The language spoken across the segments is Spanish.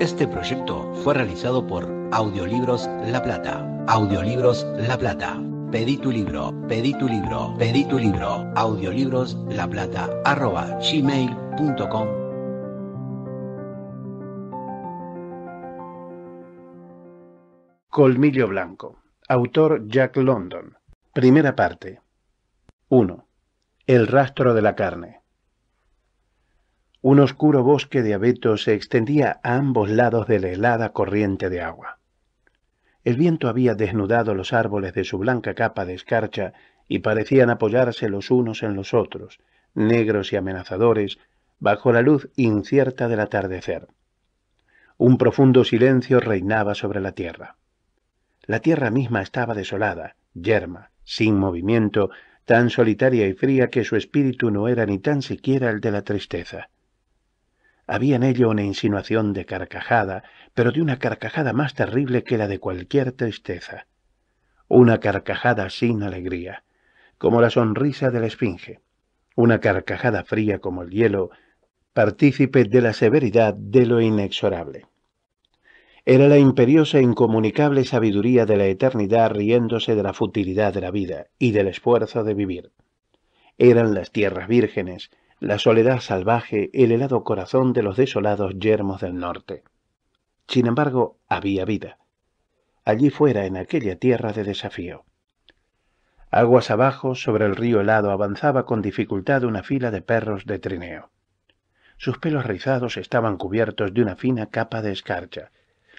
Este proyecto fue realizado por Audiolibros La Plata. Audiolibros La Plata. Pedí tu libro, pedí tu libro, pedí tu libro. Plata arroba gmail.com Colmillo Blanco. Autor Jack London. Primera parte. 1. El rastro de la carne. Un oscuro bosque de abetos se extendía a ambos lados de la helada corriente de agua. El viento había desnudado los árboles de su blanca capa de escarcha y parecían apoyarse los unos en los otros, negros y amenazadores, bajo la luz incierta del atardecer. Un profundo silencio reinaba sobre la tierra. La tierra misma estaba desolada, yerma, sin movimiento, tan solitaria y fría que su espíritu no era ni tan siquiera el de la tristeza. Había en ello una insinuación de carcajada, pero de una carcajada más terrible que la de cualquier tristeza. Una carcajada sin alegría, como la sonrisa de la esfinge. Una carcajada fría como el hielo, partícipe de la severidad de lo inexorable. Era la imperiosa e incomunicable sabiduría de la eternidad riéndose de la futilidad de la vida y del esfuerzo de vivir. Eran las tierras vírgenes, la soledad salvaje, el helado corazón de los desolados yermos del norte. Sin embargo, había vida. Allí fuera, en aquella tierra de desafío. Aguas abajo, sobre el río helado, avanzaba con dificultad una fila de perros de trineo. Sus pelos rizados estaban cubiertos de una fina capa de escarcha.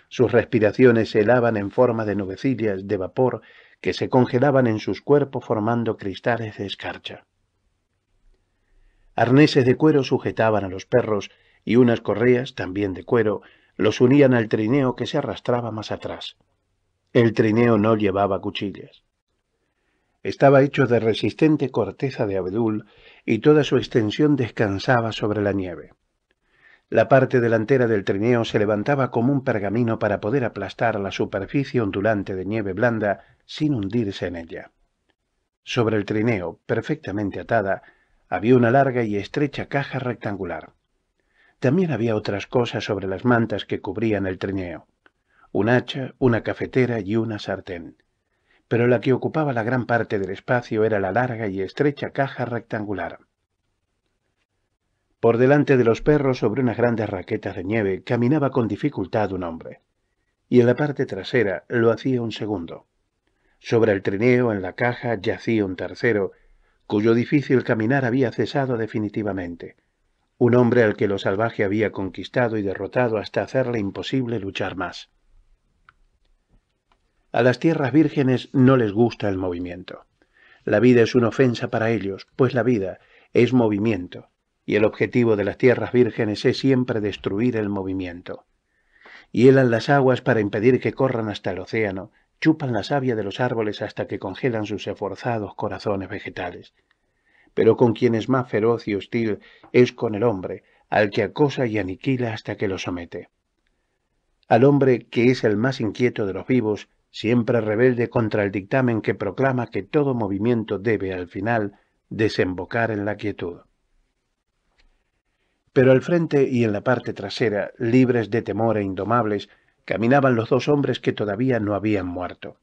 Sus respiraciones se helaban en forma de nubecillas de vapor que se congelaban en sus cuerpos formando cristales de escarcha. Arneses de cuero sujetaban a los perros y unas correas, también de cuero, los unían al trineo que se arrastraba más atrás. El trineo no llevaba cuchillas. Estaba hecho de resistente corteza de abedul y toda su extensión descansaba sobre la nieve. La parte delantera del trineo se levantaba como un pergamino para poder aplastar la superficie ondulante de nieve blanda sin hundirse en ella. Sobre el trineo, perfectamente atada, había una larga y estrecha caja rectangular. También había otras cosas sobre las mantas que cubrían el trineo. Un hacha, una cafetera y una sartén. Pero la que ocupaba la gran parte del espacio era la larga y estrecha caja rectangular. Por delante de los perros, sobre unas grandes raquetas de nieve, caminaba con dificultad un hombre. Y en la parte trasera lo hacía un segundo. Sobre el trineo, en la caja, yacía un tercero, cuyo difícil caminar había cesado definitivamente, un hombre al que lo salvaje había conquistado y derrotado hasta hacerle imposible luchar más. A las tierras vírgenes no les gusta el movimiento. La vida es una ofensa para ellos, pues la vida es movimiento, y el objetivo de las tierras vírgenes es siempre destruir el movimiento. Hielan las aguas para impedir que corran hasta el océano, chupan la savia de los árboles hasta que congelan sus esforzados corazones vegetales. Pero con quien es más feroz y hostil es con el hombre, al que acosa y aniquila hasta que lo somete. Al hombre que es el más inquieto de los vivos, siempre rebelde contra el dictamen que proclama que todo movimiento debe, al final, desembocar en la quietud. Pero al frente y en la parte trasera, libres de temor e indomables, caminaban los dos hombres que todavía no habían muerto.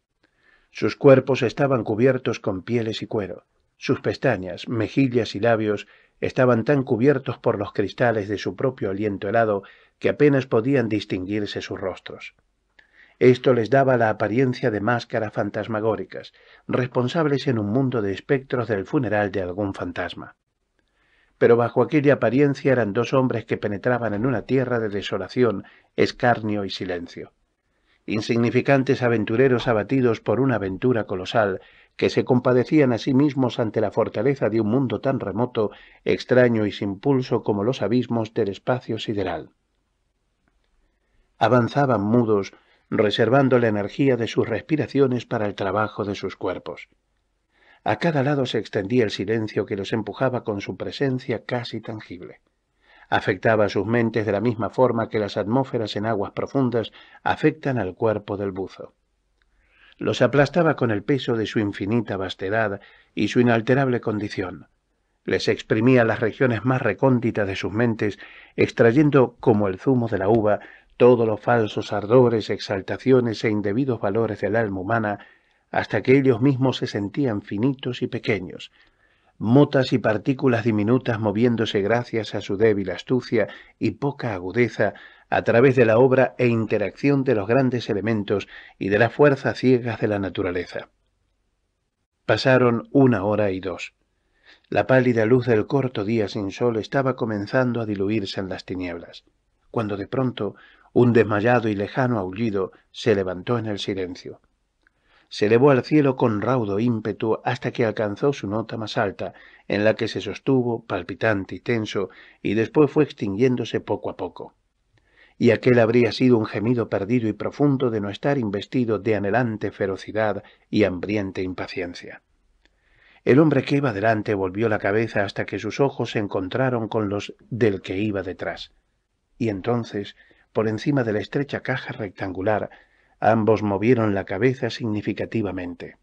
Sus cuerpos estaban cubiertos con pieles y cuero. Sus pestañas, mejillas y labios estaban tan cubiertos por los cristales de su propio aliento helado que apenas podían distinguirse sus rostros. Esto les daba la apariencia de máscaras fantasmagóricas, responsables en un mundo de espectros del funeral de algún fantasma pero bajo aquella apariencia eran dos hombres que penetraban en una tierra de desolación, escarnio y silencio. Insignificantes aventureros abatidos por una aventura colosal, que se compadecían a sí mismos ante la fortaleza de un mundo tan remoto, extraño y sin pulso como los abismos del espacio sideral. Avanzaban mudos, reservando la energía de sus respiraciones para el trabajo de sus cuerpos. A cada lado se extendía el silencio que los empujaba con su presencia casi tangible. Afectaba a sus mentes de la misma forma que las atmósferas en aguas profundas afectan al cuerpo del buzo. Los aplastaba con el peso de su infinita vastedad y su inalterable condición. Les exprimía las regiones más recónditas de sus mentes, extrayendo, como el zumo de la uva, todos los falsos ardores, exaltaciones e indebidos valores del alma humana hasta que ellos mismos se sentían finitos y pequeños, motas y partículas diminutas moviéndose gracias a su débil astucia y poca agudeza a través de la obra e interacción de los grandes elementos y de las fuerzas ciegas de la naturaleza. Pasaron una hora y dos. La pálida luz del corto día sin sol estaba comenzando a diluirse en las tinieblas, cuando de pronto un desmayado y lejano aullido se levantó en el silencio se elevó al cielo con raudo ímpetu hasta que alcanzó su nota más alta, en la que se sostuvo, palpitante y tenso, y después fue extinguiéndose poco a poco. Y aquel habría sido un gemido perdido y profundo de no estar investido de anhelante ferocidad y hambriente impaciencia. El hombre que iba delante volvió la cabeza hasta que sus ojos se encontraron con los del que iba detrás. Y entonces, por encima de la estrecha caja rectangular, Ambos movieron la cabeza significativamente.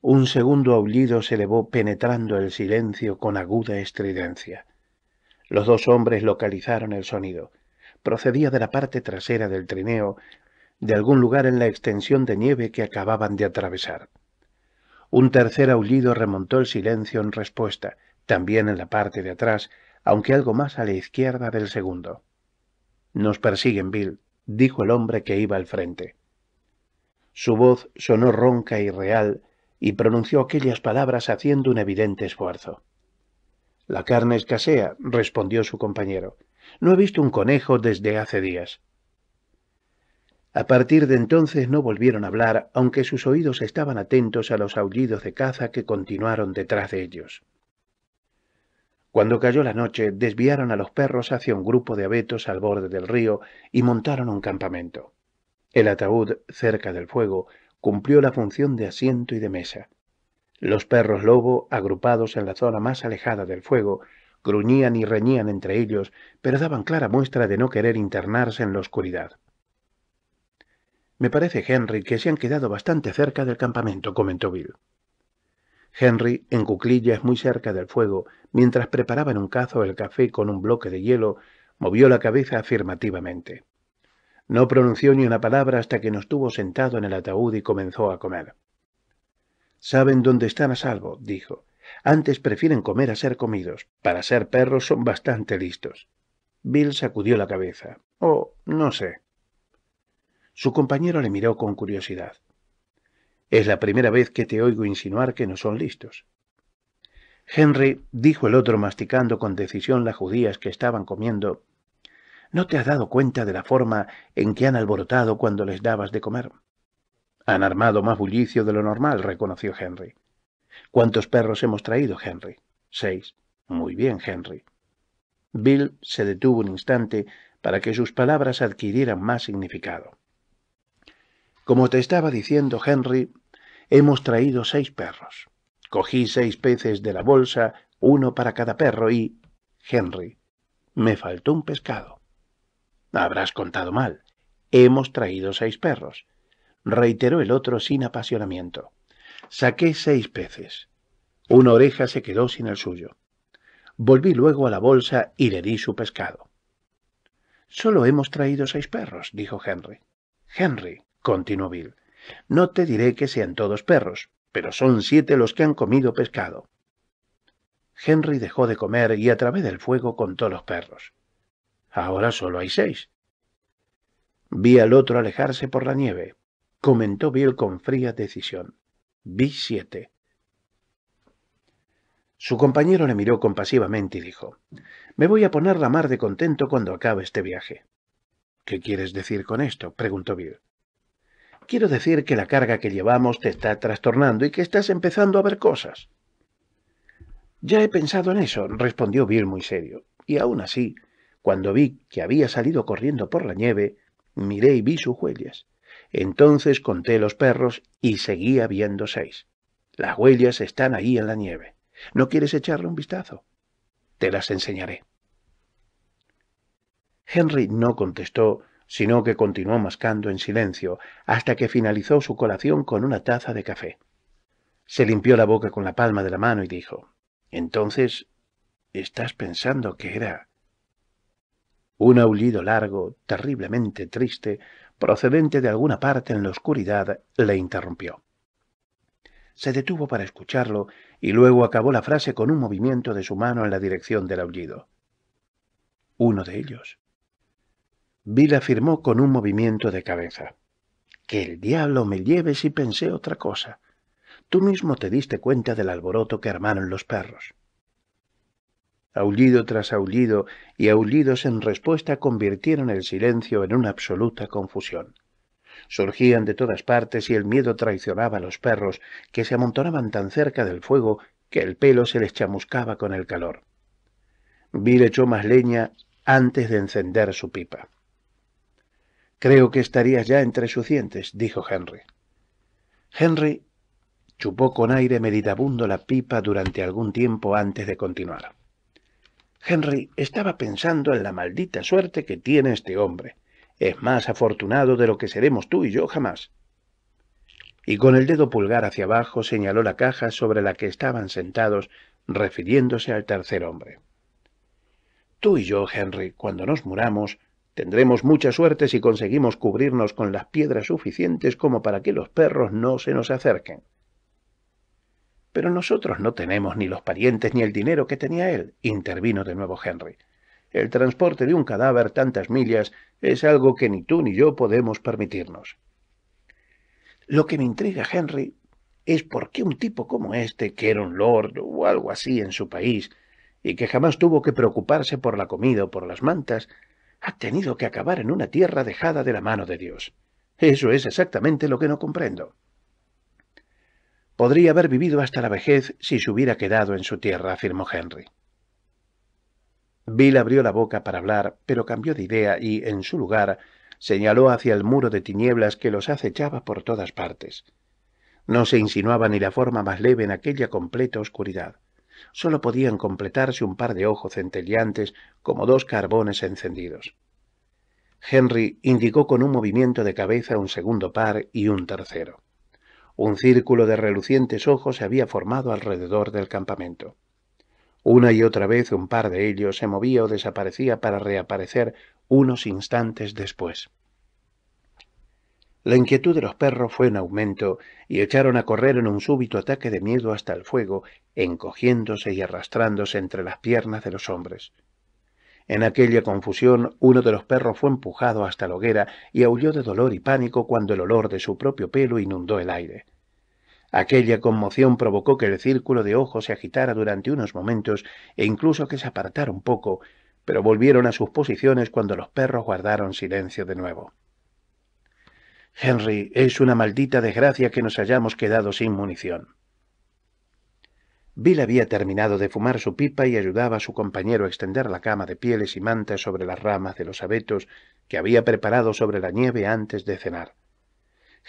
Un segundo aullido se elevó penetrando el silencio con aguda estridencia. Los dos hombres localizaron el sonido. Procedía de la parte trasera del trineo, de algún lugar en la extensión de nieve que acababan de atravesar. Un tercer aullido remontó el silencio en respuesta, también en la parte de atrás, aunque algo más a la izquierda del segundo. Nos persiguen, Bill, dijo el hombre que iba al frente. Su voz sonó ronca y real y pronunció aquellas palabras haciendo un evidente esfuerzo. La carne escasea, respondió su compañero. No he visto un conejo desde hace días. A partir de entonces no volvieron a hablar, aunque sus oídos estaban atentos a los aullidos de caza que continuaron detrás de ellos. Cuando cayó la noche, desviaron a los perros hacia un grupo de abetos al borde del río y montaron un campamento. El ataúd, cerca del fuego, cumplió la función de asiento y de mesa. Los perros lobo, agrupados en la zona más alejada del fuego, gruñían y reñían entre ellos, pero daban clara muestra de no querer internarse en la oscuridad. Me parece, Henry, que se han quedado bastante cerca del campamento, comentó Bill. Henry, en cuclillas muy cerca del fuego, mientras preparaba en un cazo el café con un bloque de hielo, movió la cabeza afirmativamente. No pronunció ni una palabra hasta que nos tuvo sentado en el ataúd y comenzó a comer. Saben dónde están a salvo, dijo. Antes prefieren comer a ser comidos. Para ser perros son bastante listos. Bill sacudió la cabeza. Oh, no sé. Su compañero le miró con curiosidad. Es la primera vez que te oigo insinuar que no son listos. Henry, dijo el otro masticando con decisión las judías que estaban comiendo, ¿no te has dado cuenta de la forma en que han alborotado cuando les dabas de comer? Han armado más bullicio de lo normal, reconoció Henry. ¿Cuántos perros hemos traído, Henry? Seis. Muy bien, Henry. Bill se detuvo un instante para que sus palabras adquirieran más significado. Como te estaba diciendo, Henry, Hemos traído seis perros. Cogí seis peces de la bolsa, uno para cada perro y... Henry, me faltó un pescado. Habrás contado mal. Hemos traído seis perros. Reiteró el otro sin apasionamiento. Saqué seis peces. Una oreja se quedó sin el suyo. Volví luego a la bolsa y le di su pescado. Solo hemos traído seis perros, dijo Henry. Henry, continuó Bill, no te diré que sean todos perros, pero son siete los que han comido pescado. Henry dejó de comer y a través del fuego contó los perros. Ahora solo hay seis. Vi al otro alejarse por la nieve, comentó Bill con fría decisión. Vi siete. Su compañero le miró compasivamente y dijo, Me voy a poner la mar de contento cuando acabe este viaje. ¿Qué quieres decir con esto? preguntó Bill. Quiero decir que la carga que llevamos te está trastornando y que estás empezando a ver cosas. Ya he pensado en eso, respondió Bill muy serio. Y aún así, cuando vi que había salido corriendo por la nieve, miré y vi sus huellas. Entonces conté los perros y seguía viendo seis. Las huellas están ahí en la nieve. ¿No quieres echarle un vistazo? Te las enseñaré. Henry no contestó sino que continuó mascando en silencio hasta que finalizó su colación con una taza de café. Se limpió la boca con la palma de la mano y dijo, Entonces, ¿estás pensando que era? Un aullido largo, terriblemente triste, procedente de alguna parte en la oscuridad, le interrumpió. Se detuvo para escucharlo y luego acabó la frase con un movimiento de su mano en la dirección del aullido. Uno de ellos Bill afirmó con un movimiento de cabeza. Que el diablo me lleve si pensé otra cosa. Tú mismo te diste cuenta del alboroto que armaron los perros. Aullido tras aullido y aullidos en respuesta convirtieron el silencio en una absoluta confusión. Surgían de todas partes y el miedo traicionaba a los perros, que se amontonaban tan cerca del fuego que el pelo se les chamuscaba con el calor. Bill echó más leña antes de encender su pipa. Creo que estarías ya entre sucientes, dijo Henry. Henry chupó con aire meditabundo la pipa durante algún tiempo antes de continuar. Henry estaba pensando en la maldita suerte que tiene este hombre. Es más afortunado de lo que seremos tú y yo jamás. Y con el dedo pulgar hacia abajo señaló la caja sobre la que estaban sentados, refiriéndose al tercer hombre. Tú y yo, Henry, cuando nos muramos, Tendremos mucha suerte si conseguimos cubrirnos con las piedras suficientes como para que los perros no se nos acerquen. Pero nosotros no tenemos ni los parientes ni el dinero que tenía él, intervino de nuevo Henry. El transporte de un cadáver tantas millas es algo que ni tú ni yo podemos permitirnos. Lo que me intriga, Henry, es por qué un tipo como este, que era un lord o algo así en su país, y que jamás tuvo que preocuparse por la comida o por las mantas, ha tenido que acabar en una tierra dejada de la mano de Dios. Eso es exactamente lo que no comprendo. Podría haber vivido hasta la vejez si se hubiera quedado en su tierra, afirmó Henry. Bill abrió la boca para hablar, pero cambió de idea y, en su lugar, señaló hacia el muro de tinieblas que los acechaba por todas partes. No se insinuaba ni la forma más leve en aquella completa oscuridad sólo podían completarse un par de ojos centelleantes como dos carbones encendidos. Henry indicó con un movimiento de cabeza un segundo par y un tercero. Un círculo de relucientes ojos se había formado alrededor del campamento. Una y otra vez un par de ellos se movía o desaparecía para reaparecer unos instantes después. La inquietud de los perros fue en aumento, y echaron a correr en un súbito ataque de miedo hasta el fuego, encogiéndose y arrastrándose entre las piernas de los hombres. En aquella confusión, uno de los perros fue empujado hasta la hoguera y aulló de dolor y pánico cuando el olor de su propio pelo inundó el aire. Aquella conmoción provocó que el círculo de ojos se agitara durante unos momentos e incluso que se apartara un poco, pero volvieron a sus posiciones cuando los perros guardaron silencio de nuevo. Henry, es una maldita desgracia que nos hayamos quedado sin munición. Bill había terminado de fumar su pipa y ayudaba a su compañero a extender la cama de pieles y mantas sobre las ramas de los abetos que había preparado sobre la nieve antes de cenar.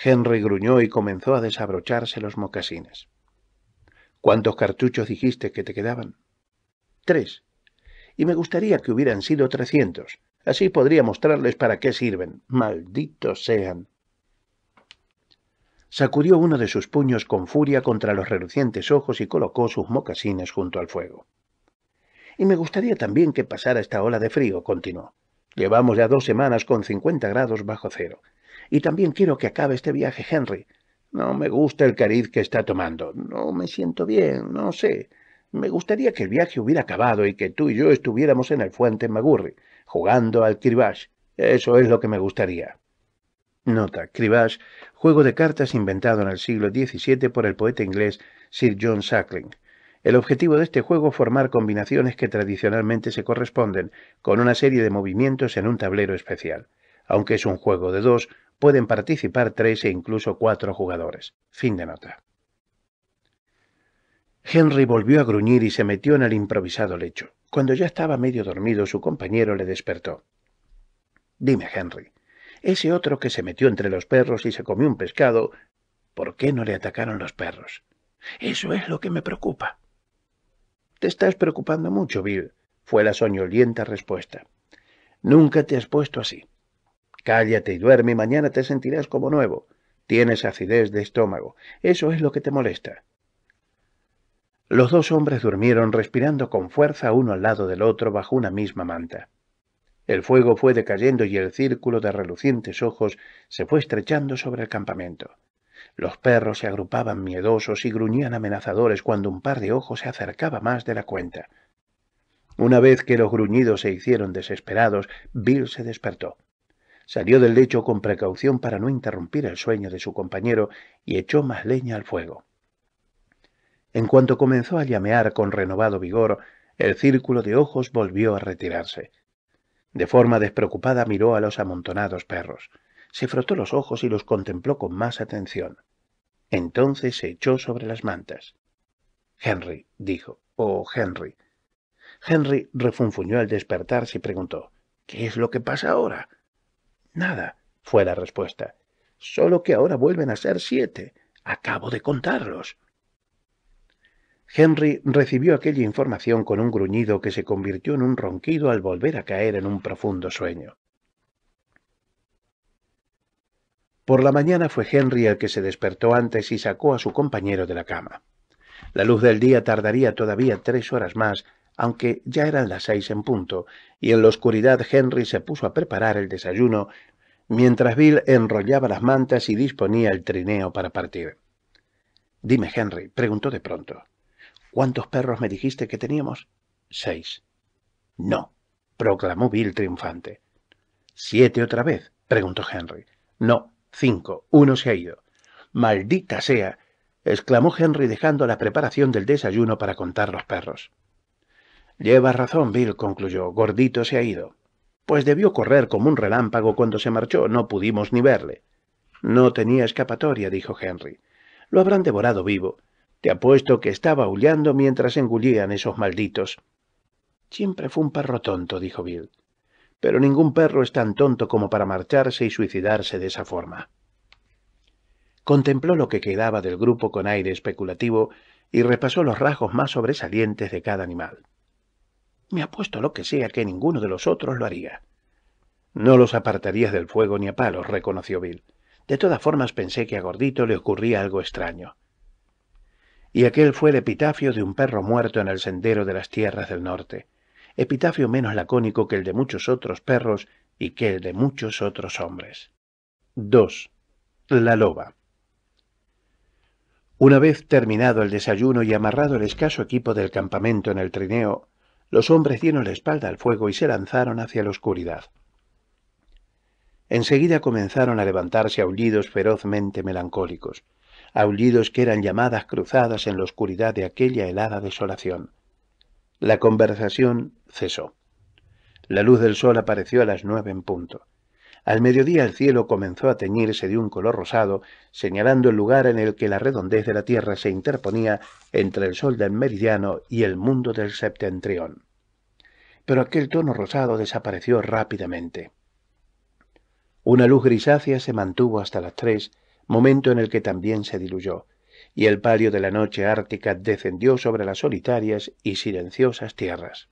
Henry gruñó y comenzó a desabrocharse los mocasines. ¿Cuántos cartuchos dijiste que te quedaban? Tres. Y me gustaría que hubieran sido trescientos. Así podría mostrarles para qué sirven. Malditos sean sacudió uno de sus puños con furia contra los relucientes ojos y colocó sus mocasines junto al fuego. Y me gustaría también que pasara esta ola de frío, continuó. Llevamos ya dos semanas con cincuenta grados bajo cero. Y también quiero que acabe este viaje, Henry. No me gusta el cariz que está tomando. No me siento bien, no sé. Me gustaría que el viaje hubiera acabado y que tú y yo estuviéramos en el fuente Magurri, jugando al cribash. Eso es lo que me gustaría. Nota, cribash, juego de cartas inventado en el siglo XVII por el poeta inglés Sir John Suckling. El objetivo de este juego es formar combinaciones que tradicionalmente se corresponden con una serie de movimientos en un tablero especial. Aunque es un juego de dos, pueden participar tres e incluso cuatro jugadores. Fin de nota. Henry volvió a gruñir y se metió en el improvisado lecho. Cuando ya estaba medio dormido, su compañero le despertó. Dime, Henry, ese otro que se metió entre los perros y se comió un pescado, ¿por qué no le atacaron los perros? Eso es lo que me preocupa. Te estás preocupando mucho, Bill, fue la soñolienta respuesta. Nunca te has puesto así. Cállate y duerme y mañana te sentirás como nuevo. Tienes acidez de estómago. Eso es lo que te molesta. Los dos hombres durmieron respirando con fuerza uno al lado del otro bajo una misma manta. El fuego fue decayendo y el círculo de relucientes ojos se fue estrechando sobre el campamento. Los perros se agrupaban miedosos y gruñían amenazadores cuando un par de ojos se acercaba más de la cuenta. Una vez que los gruñidos se hicieron desesperados, Bill se despertó. Salió del lecho con precaución para no interrumpir el sueño de su compañero y echó más leña al fuego. En cuanto comenzó a llamear con renovado vigor, el círculo de ojos volvió a retirarse. De forma despreocupada miró a los amontonados perros. Se frotó los ojos y los contempló con más atención. Entonces se echó sobre las mantas. Henry, dijo. Oh, Henry. Henry refunfuñó al despertarse y preguntó ¿Qué es lo que pasa ahora? Nada, fue la respuesta. Solo que ahora vuelven a ser siete. Acabo de contarlos. Henry recibió aquella información con un gruñido que se convirtió en un ronquido al volver a caer en un profundo sueño. Por la mañana fue Henry el que se despertó antes y sacó a su compañero de la cama. La luz del día tardaría todavía tres horas más, aunque ya eran las seis en punto, y en la oscuridad Henry se puso a preparar el desayuno, mientras Bill enrollaba las mantas y disponía el trineo para partir. Dime, Henry, preguntó de pronto, ¿Cuántos perros me dijiste que teníamos? Seis. No, proclamó Bill triunfante. ¿Siete otra vez? preguntó Henry. No, cinco. Uno se ha ido. Maldita sea. exclamó Henry dejando la preparación del desayuno para contar los perros. Llevas razón, Bill, concluyó. Gordito se ha ido. Pues debió correr como un relámpago cuando se marchó. No pudimos ni verle. No tenía escapatoria, dijo Henry. Lo habrán devorado vivo. Te apuesto que estaba aullando mientras engullían esos malditos. Siempre fue un perro tonto, dijo Bill. Pero ningún perro es tan tonto como para marcharse y suicidarse de esa forma. Contempló lo que quedaba del grupo con aire especulativo y repasó los rasgos más sobresalientes de cada animal. Me apuesto lo que sea que ninguno de los otros lo haría. No los apartarías del fuego ni a palos, reconoció Bill. De todas formas pensé que a Gordito le ocurría algo extraño y aquel fue el epitafio de un perro muerto en el sendero de las tierras del norte, epitafio menos lacónico que el de muchos otros perros y que el de muchos otros hombres. 2. La loba. Una vez terminado el desayuno y amarrado el escaso equipo del campamento en el trineo, los hombres dieron la espalda al fuego y se lanzaron hacia la oscuridad. Enseguida comenzaron a levantarse aullidos ferozmente melancólicos, aullidos que eran llamadas cruzadas en la oscuridad de aquella helada desolación. La conversación cesó. La luz del sol apareció a las nueve en punto. Al mediodía el cielo comenzó a teñirse de un color rosado, señalando el lugar en el que la redondez de la Tierra se interponía entre el sol del meridiano y el mundo del septentrión. Pero aquel tono rosado desapareció rápidamente. Una luz grisácea se mantuvo hasta las tres, momento en el que también se diluyó, y el palio de la noche ártica descendió sobre las solitarias y silenciosas tierras.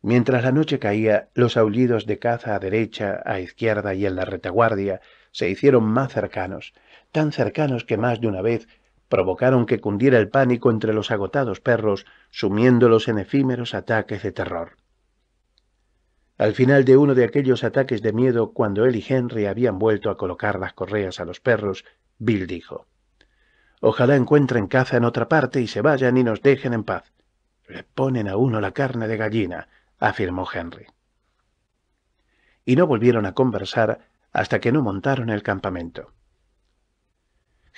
Mientras la noche caía, los aullidos de caza a derecha, a izquierda y en la retaguardia se hicieron más cercanos, tan cercanos que más de una vez provocaron que cundiera el pánico entre los agotados perros, sumiéndolos en efímeros ataques de terror. Al final de uno de aquellos ataques de miedo, cuando él y Henry habían vuelto a colocar las correas a los perros, Bill dijo, Ojalá encuentren caza en otra parte y se vayan y nos dejen en paz. Le ponen a uno la carne de gallina, afirmó Henry. Y no volvieron a conversar hasta que no montaron el campamento.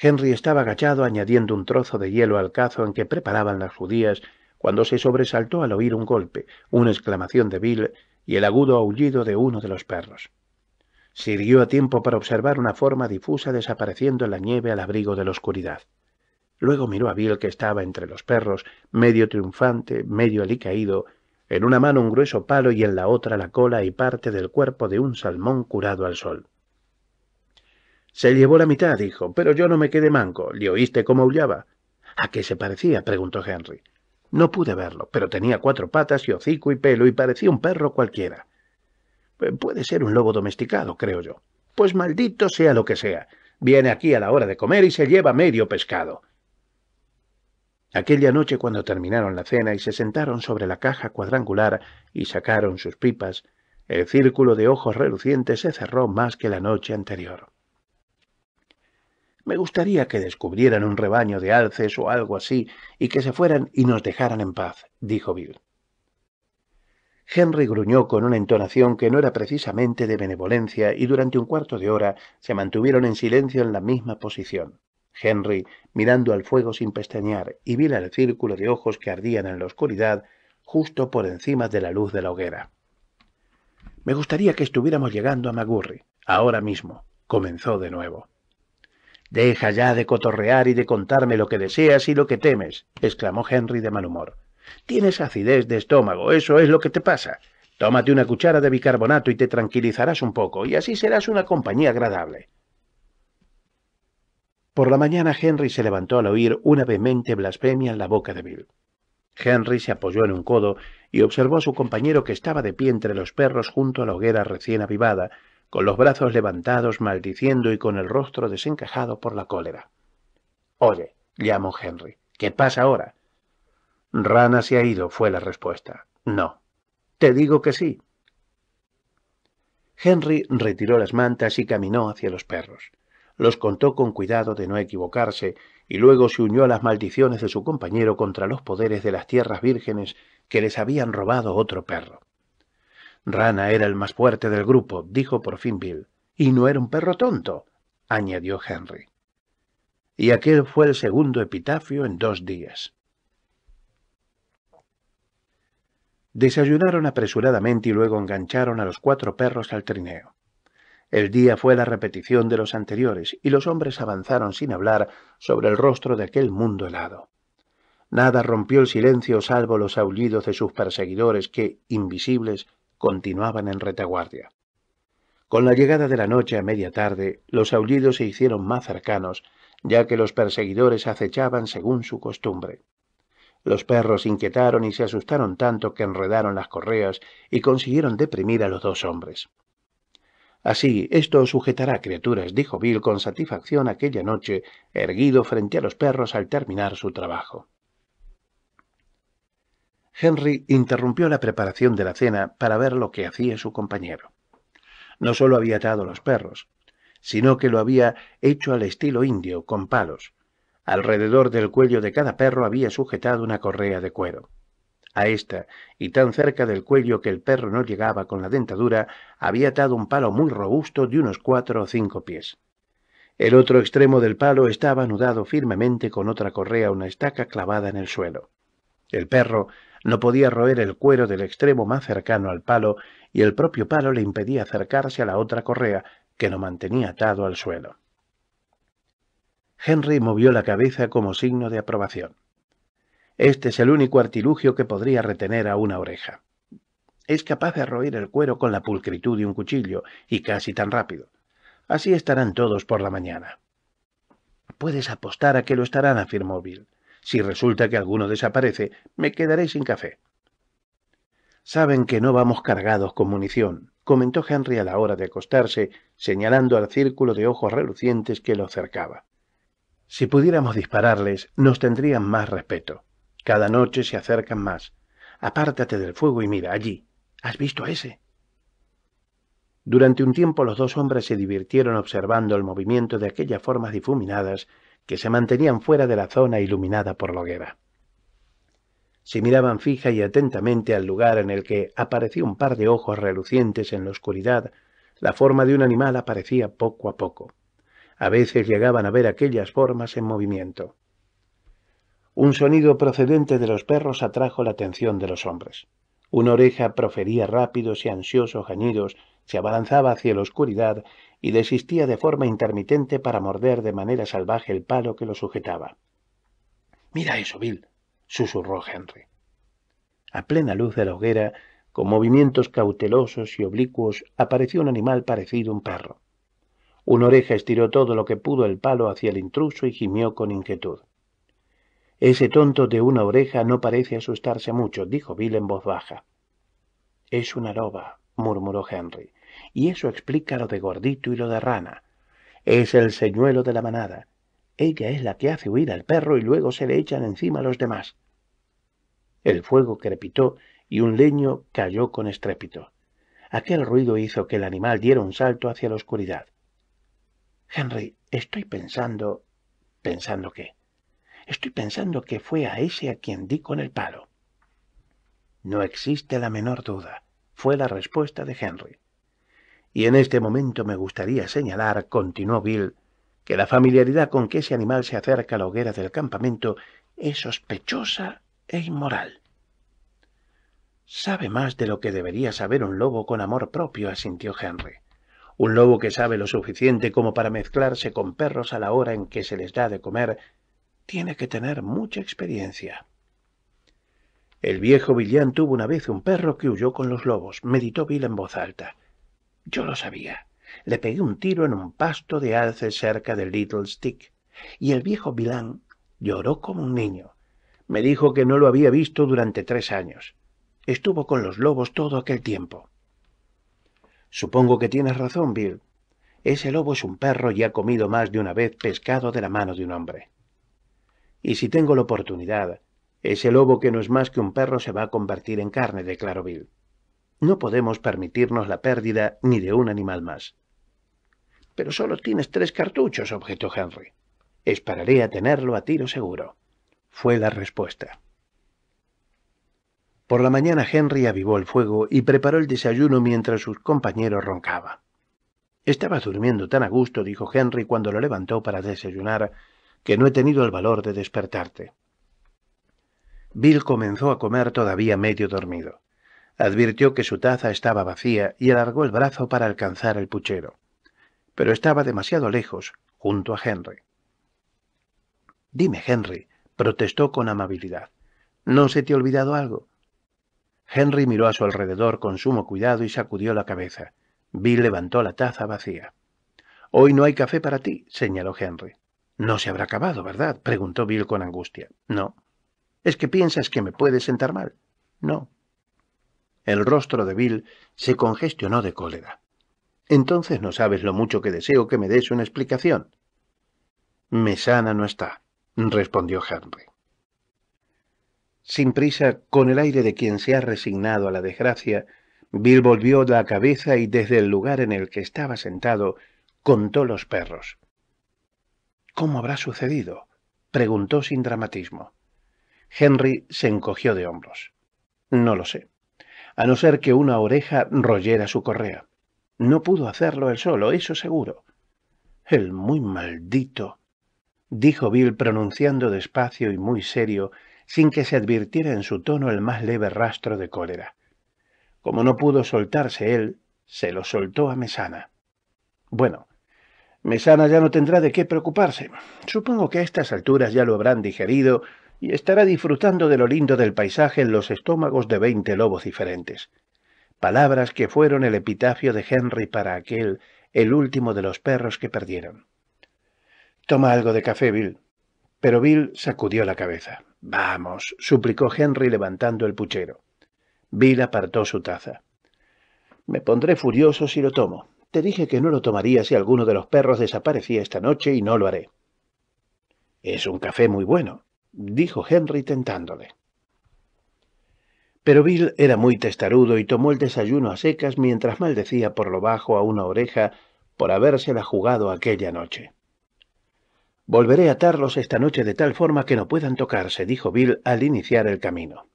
Henry estaba agachado añadiendo un trozo de hielo al cazo en que preparaban las judías cuando se sobresaltó al oír un golpe, una exclamación de Bill y el agudo aullido de uno de los perros. Sirvió a tiempo para observar una forma difusa desapareciendo en la nieve al abrigo de la oscuridad. Luego miró a Bill que estaba entre los perros, medio triunfante, medio alicaído, en una mano un grueso palo y en la otra la cola y parte del cuerpo de un salmón curado al sol. Se llevó la mitad, dijo, pero yo no me quedé manco. ¿Le oíste cómo aullaba? ¿A qué se parecía? preguntó Henry. No pude verlo, pero tenía cuatro patas y hocico y pelo y parecía un perro cualquiera. Puede ser un lobo domesticado, creo yo. Pues maldito sea lo que sea. Viene aquí a la hora de comer y se lleva medio pescado. Aquella noche cuando terminaron la cena y se sentaron sobre la caja cuadrangular y sacaron sus pipas, el círculo de ojos relucientes se cerró más que la noche anterior. Me gustaría que descubrieran un rebaño de alces o algo así y que se fueran y nos dejaran en paz, dijo Bill. Henry gruñó con una entonación que no era precisamente de benevolencia y durante un cuarto de hora se mantuvieron en silencio en la misma posición. Henry mirando al fuego sin pestañear y Bill al círculo de ojos que ardían en la oscuridad justo por encima de la luz de la hoguera. Me gustaría que estuviéramos llegando a Magurri, ahora mismo, comenzó de nuevo. Deja ya de cotorrear y de contarme lo que deseas y lo que temes, exclamó Henry de mal humor. Tienes acidez de estómago, eso es lo que te pasa. Tómate una cuchara de bicarbonato y te tranquilizarás un poco, y así serás una compañía agradable. Por la mañana Henry se levantó al oír una vehemente blasfemia en la boca de Bill. Henry se apoyó en un codo y observó a su compañero que estaba de pie entre los perros junto a la hoguera recién avivada, con los brazos levantados, maldiciendo y con el rostro desencajado por la cólera. Oye, llamó Henry, ¿qué pasa ahora? Rana se ha ido, fue la respuesta. No. Te digo que sí. Henry retiró las mantas y caminó hacia los perros. Los contó con cuidado de no equivocarse y luego se unió a las maldiciones de su compañero contra los poderes de las tierras vírgenes que les habían robado otro perro. Rana era el más fuerte del grupo, dijo por fin Bill. Y no era un perro tonto, añadió Henry. Y aquel fue el segundo epitafio en dos días. Desayunaron apresuradamente y luego engancharon a los cuatro perros al trineo. El día fue la repetición de los anteriores, y los hombres avanzaron sin hablar sobre el rostro de aquel mundo helado. Nada rompió el silencio salvo los aullidos de sus perseguidores que, invisibles, continuaban en retaguardia. Con la llegada de la noche a media tarde, los aullidos se hicieron más cercanos, ya que los perseguidores acechaban según su costumbre. Los perros inquietaron y se asustaron tanto que enredaron las correas y consiguieron deprimir a los dos hombres. Así, esto sujetará criaturas, dijo Bill con satisfacción aquella noche, erguido frente a los perros al terminar su trabajo. Henry interrumpió la preparación de la cena para ver lo que hacía su compañero. No solo había atado los perros, sino que lo había hecho al estilo indio, con palos. Alrededor del cuello de cada perro había sujetado una correa de cuero. A esta, y tan cerca del cuello que el perro no llegaba con la dentadura, había atado un palo muy robusto de unos cuatro o cinco pies. El otro extremo del palo estaba anudado firmemente con otra correa una estaca clavada en el suelo. El perro no podía roer el cuero del extremo más cercano al palo y el propio palo le impedía acercarse a la otra correa que lo mantenía atado al suelo. Henry movió la cabeza como signo de aprobación. Este es el único artilugio que podría retener a una oreja. Es capaz de roer el cuero con la pulcritud de un cuchillo, y casi tan rápido. Así estarán todos por la mañana. Puedes apostar a que lo estarán, afirmó Bill. Si resulta que alguno desaparece, me quedaré sin café. Saben que no vamos cargados con munición, comentó Henry a la hora de acostarse, señalando al círculo de ojos relucientes que lo cercaba. Si pudiéramos dispararles, nos tendrían más respeto. Cada noche se acercan más. Apártate del fuego y mira allí. ¿Has visto a ese? Durante un tiempo los dos hombres se divirtieron observando el movimiento de aquellas formas difuminadas que se mantenían fuera de la zona iluminada por la hoguera. Se miraban fija y atentamente al lugar en el que apareció un par de ojos relucientes en la oscuridad, la forma de un animal aparecía poco a poco. A veces llegaban a ver aquellas formas en movimiento. Un sonido procedente de los perros atrajo la atención de los hombres. Una oreja profería rápidos y ansiosos jañidos, se abalanzaba hacia la oscuridad y desistía de forma intermitente para morder de manera salvaje el palo que lo sujetaba. Mira eso, Bill, susurró Henry. A plena luz de la hoguera, con movimientos cautelosos y oblicuos, apareció un animal parecido a un perro. Una oreja estiró todo lo que pudo el palo hacia el intruso y gimió con inquietud. Ese tonto de una oreja no parece asustarse mucho, dijo Bill en voz baja. Es una loba, murmuró Henry y eso explica lo de gordito y lo de rana. Es el señuelo de la manada. Ella es la que hace huir al perro y luego se le echan encima a los demás. El fuego crepitó y un leño cayó con estrépito. Aquel ruido hizo que el animal diera un salto hacia la oscuridad. Henry, estoy pensando... ¿Pensando qué? Estoy pensando que fue a ese a quien di con el palo. No existe la menor duda, fue la respuesta de Henry. Y en este momento me gustaría señalar, continuó Bill, que la familiaridad con que ese animal se acerca a la hoguera del campamento es sospechosa e inmoral. Sabe más de lo que debería saber un lobo con amor propio, asintió Henry. Un lobo que sabe lo suficiente como para mezclarse con perros a la hora en que se les da de comer, tiene que tener mucha experiencia. El viejo Villán tuvo una vez un perro que huyó con los lobos, meditó Bill en voz alta. Yo lo sabía. Le pegué un tiro en un pasto de alce cerca de Little Stick, y el viejo Vilán lloró como un niño. Me dijo que no lo había visto durante tres años. Estuvo con los lobos todo aquel tiempo. Supongo que tienes razón, Bill. Ese lobo es un perro y ha comido más de una vez pescado de la mano de un hombre. Y si tengo la oportunidad, ese lobo que no es más que un perro se va a convertir en carne, declaró Bill. No podemos permitirnos la pérdida ni de un animal más. Pero solo tienes tres cartuchos, objetó Henry. Esperaré a tenerlo a tiro seguro. Fue la respuesta. Por la mañana Henry avivó el fuego y preparó el desayuno mientras sus compañeros roncaba. —Estaba durmiendo tan a gusto, dijo Henry cuando lo levantó para desayunar, que no he tenido el valor de despertarte. Bill comenzó a comer todavía medio dormido. Advirtió que su taza estaba vacía y alargó el brazo para alcanzar el puchero. Pero estaba demasiado lejos, junto a Henry. Dime, Henry, protestó con amabilidad. ¿No se te ha olvidado algo? Henry miró a su alrededor con sumo cuidado y sacudió la cabeza. Bill levantó la taza vacía. Hoy no hay café para ti, señaló Henry. No se habrá acabado, ¿verdad? preguntó Bill con angustia. No. ¿Es que piensas que me puede sentar mal? No. El rostro de Bill se congestionó de cólera. Entonces no sabes lo mucho que deseo que me des una explicación. Mesana no está, respondió Henry. Sin prisa, con el aire de quien se ha resignado a la desgracia, Bill volvió la cabeza y desde el lugar en el que estaba sentado contó los perros. ¿Cómo habrá sucedido? preguntó sin dramatismo. Henry se encogió de hombros. No lo sé a no ser que una oreja royera su correa. No pudo hacerlo él solo, eso seguro. El muy maldito, dijo Bill pronunciando despacio y muy serio, sin que se advirtiera en su tono el más leve rastro de cólera. Como no pudo soltarse él, se lo soltó a Mesana. Bueno, Mesana ya no tendrá de qué preocuparse. Supongo que a estas alturas ya lo habrán digerido y estará disfrutando de lo lindo del paisaje en los estómagos de veinte lobos diferentes. Palabras que fueron el epitafio de Henry para aquel, el último de los perros que perdieron. Toma algo de café, Bill. Pero Bill sacudió la cabeza. Vamos, suplicó Henry levantando el puchero. Bill apartó su taza. Me pondré furioso si lo tomo. Te dije que no lo tomaría si alguno de los perros desaparecía esta noche y no lo haré. Es un café muy bueno dijo Henry tentándole. Pero Bill era muy testarudo y tomó el desayuno a secas mientras maldecía por lo bajo a una oreja por habérsela jugado aquella noche. Volveré a atarlos esta noche de tal forma que no puedan tocarse, dijo Bill al iniciar el camino.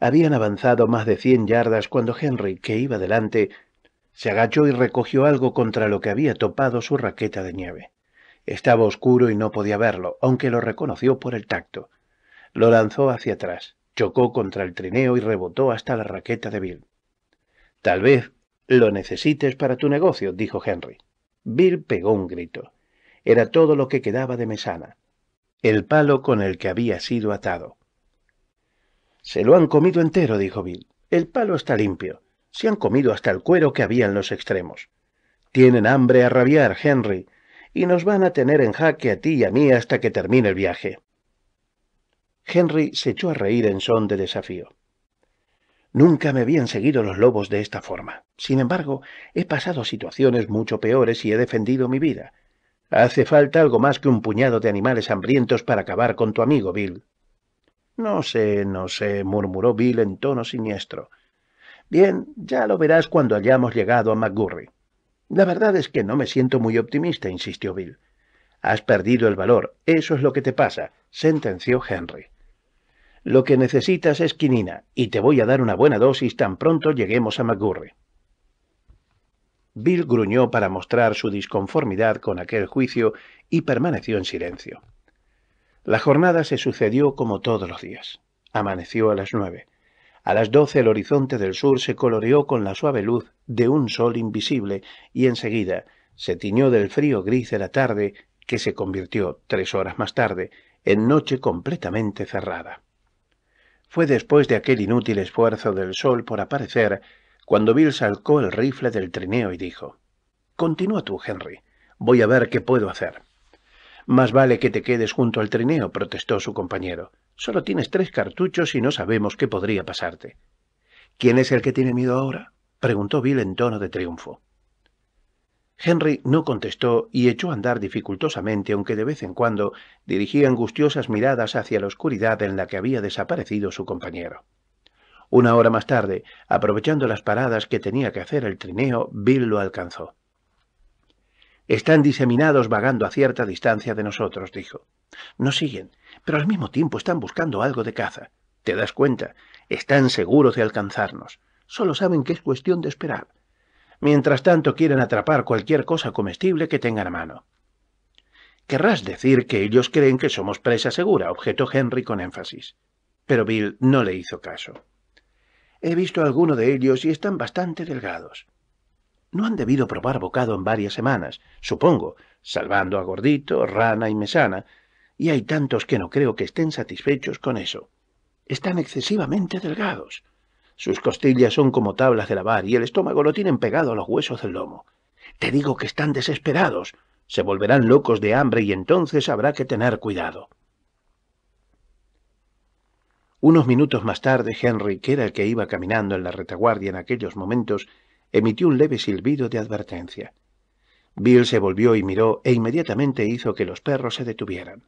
Habían avanzado más de cien yardas cuando Henry, que iba delante, se agachó y recogió algo contra lo que había topado su raqueta de nieve. Estaba oscuro y no podía verlo, aunque lo reconoció por el tacto. Lo lanzó hacia atrás, chocó contra el trineo y rebotó hasta la raqueta de Bill. Tal vez lo necesites para tu negocio, dijo Henry. Bill pegó un grito. Era todo lo que quedaba de mesana. El palo con el que había sido atado. Se lo han comido entero, dijo Bill. El palo está limpio. Se han comido hasta el cuero que había en los extremos. Tienen hambre a rabiar, Henry y nos van a tener en jaque a ti y a mí hasta que termine el viaje. Henry se echó a reír en son de desafío. Nunca me habían seguido los lobos de esta forma. Sin embargo, he pasado situaciones mucho peores y he defendido mi vida. Hace falta algo más que un puñado de animales hambrientos para acabar con tu amigo, Bill. No sé, no sé, murmuró Bill en tono siniestro. Bien, ya lo verás cuando hayamos llegado a McGurry. La verdad es que no me siento muy optimista, insistió Bill. Has perdido el valor, eso es lo que te pasa, sentenció Henry. Lo que necesitas es quinina, y te voy a dar una buena dosis tan pronto lleguemos a McGurry. Bill gruñó para mostrar su disconformidad con aquel juicio y permaneció en silencio. La jornada se sucedió como todos los días. Amaneció a las nueve. A las doce el horizonte del sur se coloreó con la suave luz de un sol invisible y enseguida se tiñó del frío gris de la tarde que se convirtió, tres horas más tarde, en noche completamente cerrada. Fue después de aquel inútil esfuerzo del sol por aparecer cuando Bill salcó el rifle del trineo y dijo Continúa tú, Henry. Voy a ver qué puedo hacer. Más vale que te quedes junto al trineo, protestó su compañero. Solo tienes tres cartuchos y no sabemos qué podría pasarte. ¿Quién es el que tiene miedo ahora? preguntó Bill en tono de triunfo. Henry no contestó y echó a andar dificultosamente, aunque de vez en cuando dirigía angustiosas miradas hacia la oscuridad en la que había desaparecido su compañero. Una hora más tarde, aprovechando las paradas que tenía que hacer el trineo, Bill lo alcanzó. Están diseminados vagando a cierta distancia de nosotros, dijo. Nos siguen, pero al mismo tiempo están buscando algo de caza. ¿Te das cuenta? Están seguros de alcanzarnos. Solo saben que es cuestión de esperar. Mientras tanto quieren atrapar cualquier cosa comestible que tengan a mano. Querrás decir que ellos creen que somos presa segura, objetó Henry con énfasis. Pero Bill no le hizo caso. He visto a alguno de ellos y están bastante delgados. No han debido probar bocado en varias semanas, supongo, salvando a Gordito, Rana y Mesana, y hay tantos que no creo que estén satisfechos con eso. Están excesivamente delgados. Sus costillas son como tablas de lavar y el estómago lo tienen pegado a los huesos del lomo. Te digo que están desesperados. Se volverán locos de hambre y entonces habrá que tener cuidado. Unos minutos más tarde, Henry, que era el que iba caminando en la retaguardia en aquellos momentos, emitió un leve silbido de advertencia. Bill se volvió y miró e inmediatamente hizo que los perros se detuvieran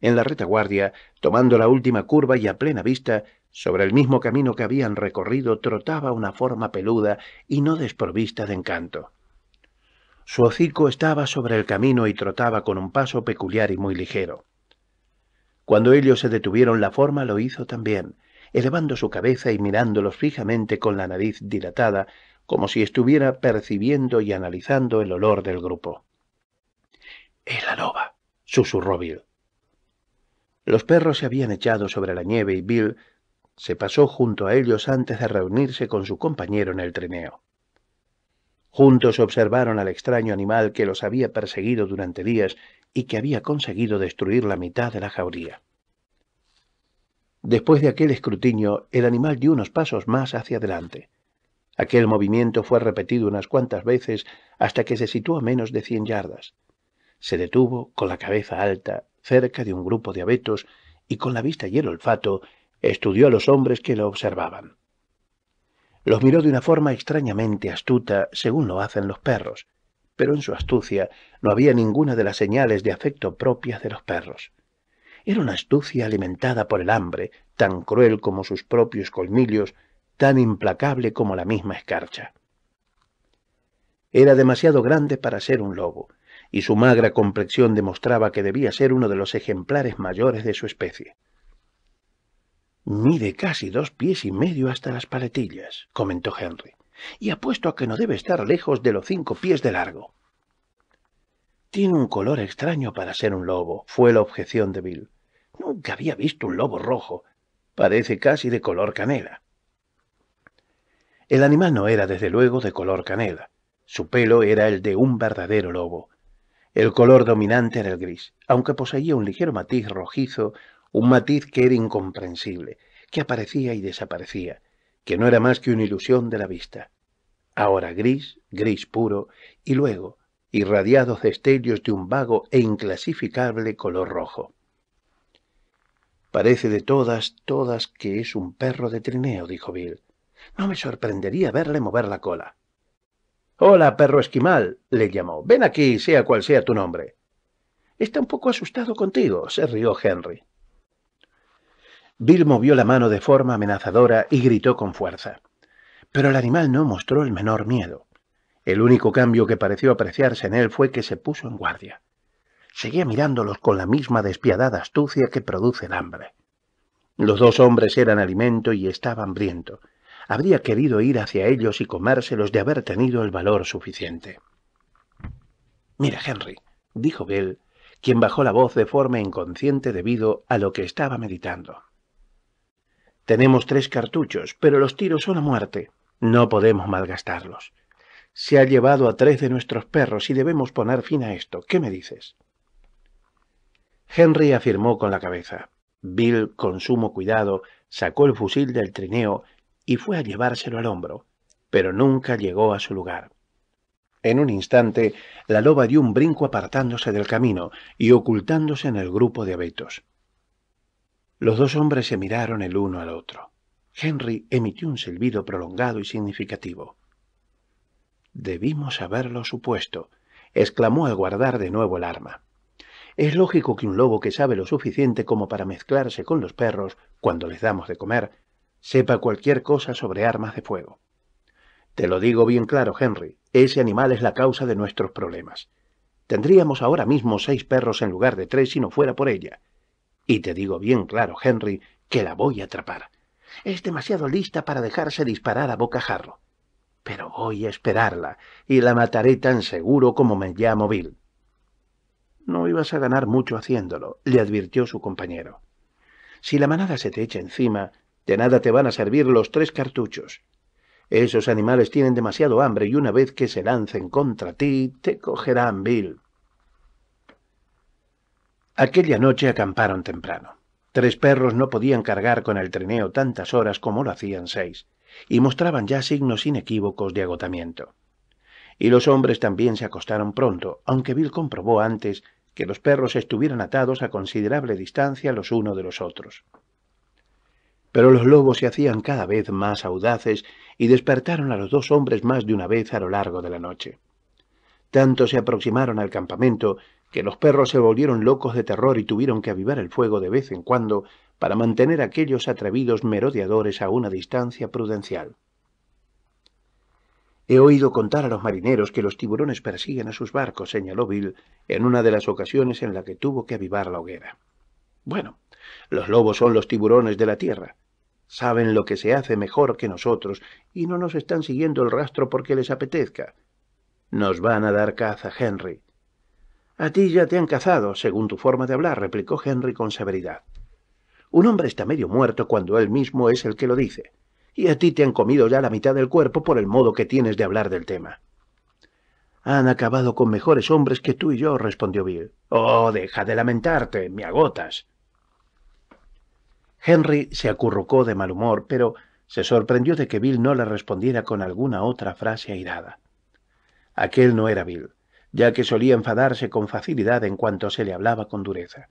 en la retaguardia, tomando la última curva y a plena vista, sobre el mismo camino que habían recorrido, trotaba una forma peluda y no desprovista de encanto. Su hocico estaba sobre el camino y trotaba con un paso peculiar y muy ligero. Cuando ellos se detuvieron, la forma lo hizo también, elevando su cabeza y mirándolos fijamente con la nariz dilatada, como si estuviera percibiendo y analizando el olor del grupo. Es la loba, susurró Bill. Los perros se habían echado sobre la nieve y Bill se pasó junto a ellos antes de reunirse con su compañero en el trineo. Juntos observaron al extraño animal que los había perseguido durante días y que había conseguido destruir la mitad de la jauría. Después de aquel escrutinio, el animal dio unos pasos más hacia adelante. Aquel movimiento fue repetido unas cuantas veces hasta que se situó a menos de cien yardas. Se detuvo con la cabeza alta cerca de un grupo de abetos y con la vista y el olfato estudió a los hombres que lo observaban. Los miró de una forma extrañamente astuta, según lo hacen los perros, pero en su astucia no había ninguna de las señales de afecto propias de los perros. Era una astucia alimentada por el hambre, tan cruel como sus propios colmillos, tan implacable como la misma escarcha. Era demasiado grande para ser un lobo, y su magra complexión demostraba que debía ser uno de los ejemplares mayores de su especie. Mide casi dos pies y medio hasta las paletillas, comentó Henry, y apuesto a que no debe estar lejos de los cinco pies de largo. Tiene un color extraño para ser un lobo, fue la objeción de Bill. Nunca había visto un lobo rojo. Parece casi de color canela. El animal no era, desde luego, de color canela. Su pelo era el de un verdadero lobo, el color dominante era el gris, aunque poseía un ligero matiz rojizo, un matiz que era incomprensible, que aparecía y desaparecía, que no era más que una ilusión de la vista. Ahora gris, gris puro, y luego irradiados destellos de un vago e inclasificable color rojo. Parece de todas, todas que es un perro de trineo, dijo Bill. No me sorprendería verle mover la cola. Hola, perro esquimal, le llamó. Ven aquí, sea cual sea tu nombre. Está un poco asustado contigo, se rió Henry. Bill movió la mano de forma amenazadora y gritó con fuerza. Pero el animal no mostró el menor miedo. El único cambio que pareció apreciarse en él fue que se puso en guardia. Seguía mirándolos con la misma despiadada astucia que produce el hambre. Los dos hombres eran alimento y estaba hambriento, habría querido ir hacia ellos y comérselos de haber tenido el valor suficiente. Mira, Henry, dijo Bill, quien bajó la voz de forma inconsciente debido a lo que estaba meditando. Tenemos tres cartuchos, pero los tiros son a muerte. No podemos malgastarlos. Se ha llevado a tres de nuestros perros y debemos poner fin a esto. ¿Qué me dices? Henry afirmó con la cabeza. Bill, con sumo cuidado, sacó el fusil del trineo y fue a llevárselo al hombro, pero nunca llegó a su lugar. En un instante, la loba dio un brinco apartándose del camino y ocultándose en el grupo de abetos. Los dos hombres se miraron el uno al otro. Henry emitió un silbido prolongado y significativo. Debimos haberlo supuesto, exclamó al guardar de nuevo el arma. Es lógico que un lobo que sabe lo suficiente como para mezclarse con los perros cuando les damos de comer, sepa cualquier cosa sobre armas de fuego. Te lo digo bien claro, Henry, ese animal es la causa de nuestros problemas. Tendríamos ahora mismo seis perros en lugar de tres si no fuera por ella. Y te digo bien claro, Henry, que la voy a atrapar. Es demasiado lista para dejarse disparar a bocajarro. Pero voy a esperarla y la mataré tan seguro como me llamo Bill. No ibas a ganar mucho haciéndolo, le advirtió su compañero. Si la manada se te echa encima, de nada te van a servir los tres cartuchos. Esos animales tienen demasiado hambre y una vez que se lancen contra ti, te cogerán Bill. Aquella noche acamparon temprano. Tres perros no podían cargar con el trineo tantas horas como lo hacían seis, y mostraban ya signos inequívocos de agotamiento. Y los hombres también se acostaron pronto, aunque Bill comprobó antes que los perros estuvieran atados a considerable distancia los unos de los otros. Pero los lobos se hacían cada vez más audaces y despertaron a los dos hombres más de una vez a lo largo de la noche. Tanto se aproximaron al campamento que los perros se volvieron locos de terror y tuvieron que avivar el fuego de vez en cuando para mantener a aquellos atrevidos merodeadores a una distancia prudencial. He oído contar a los marineros que los tiburones persiguen a sus barcos, señaló Bill, en una de las ocasiones en la que tuvo que avivar la hoguera. Bueno, los lobos son los tiburones de la tierra saben lo que se hace mejor que nosotros y no nos están siguiendo el rastro porque les apetezca. Nos van a dar caza, Henry. A ti ya te han cazado, según tu forma de hablar, replicó Henry con severidad. Un hombre está medio muerto cuando él mismo es el que lo dice, y a ti te han comido ya la mitad del cuerpo por el modo que tienes de hablar del tema. Han acabado con mejores hombres que tú y yo, respondió Bill. Oh, deja de lamentarte, me agotas. Henry se acurrucó de mal humor, pero se sorprendió de que Bill no le respondiera con alguna otra frase airada. Aquel no era Bill, ya que solía enfadarse con facilidad en cuanto se le hablaba con dureza.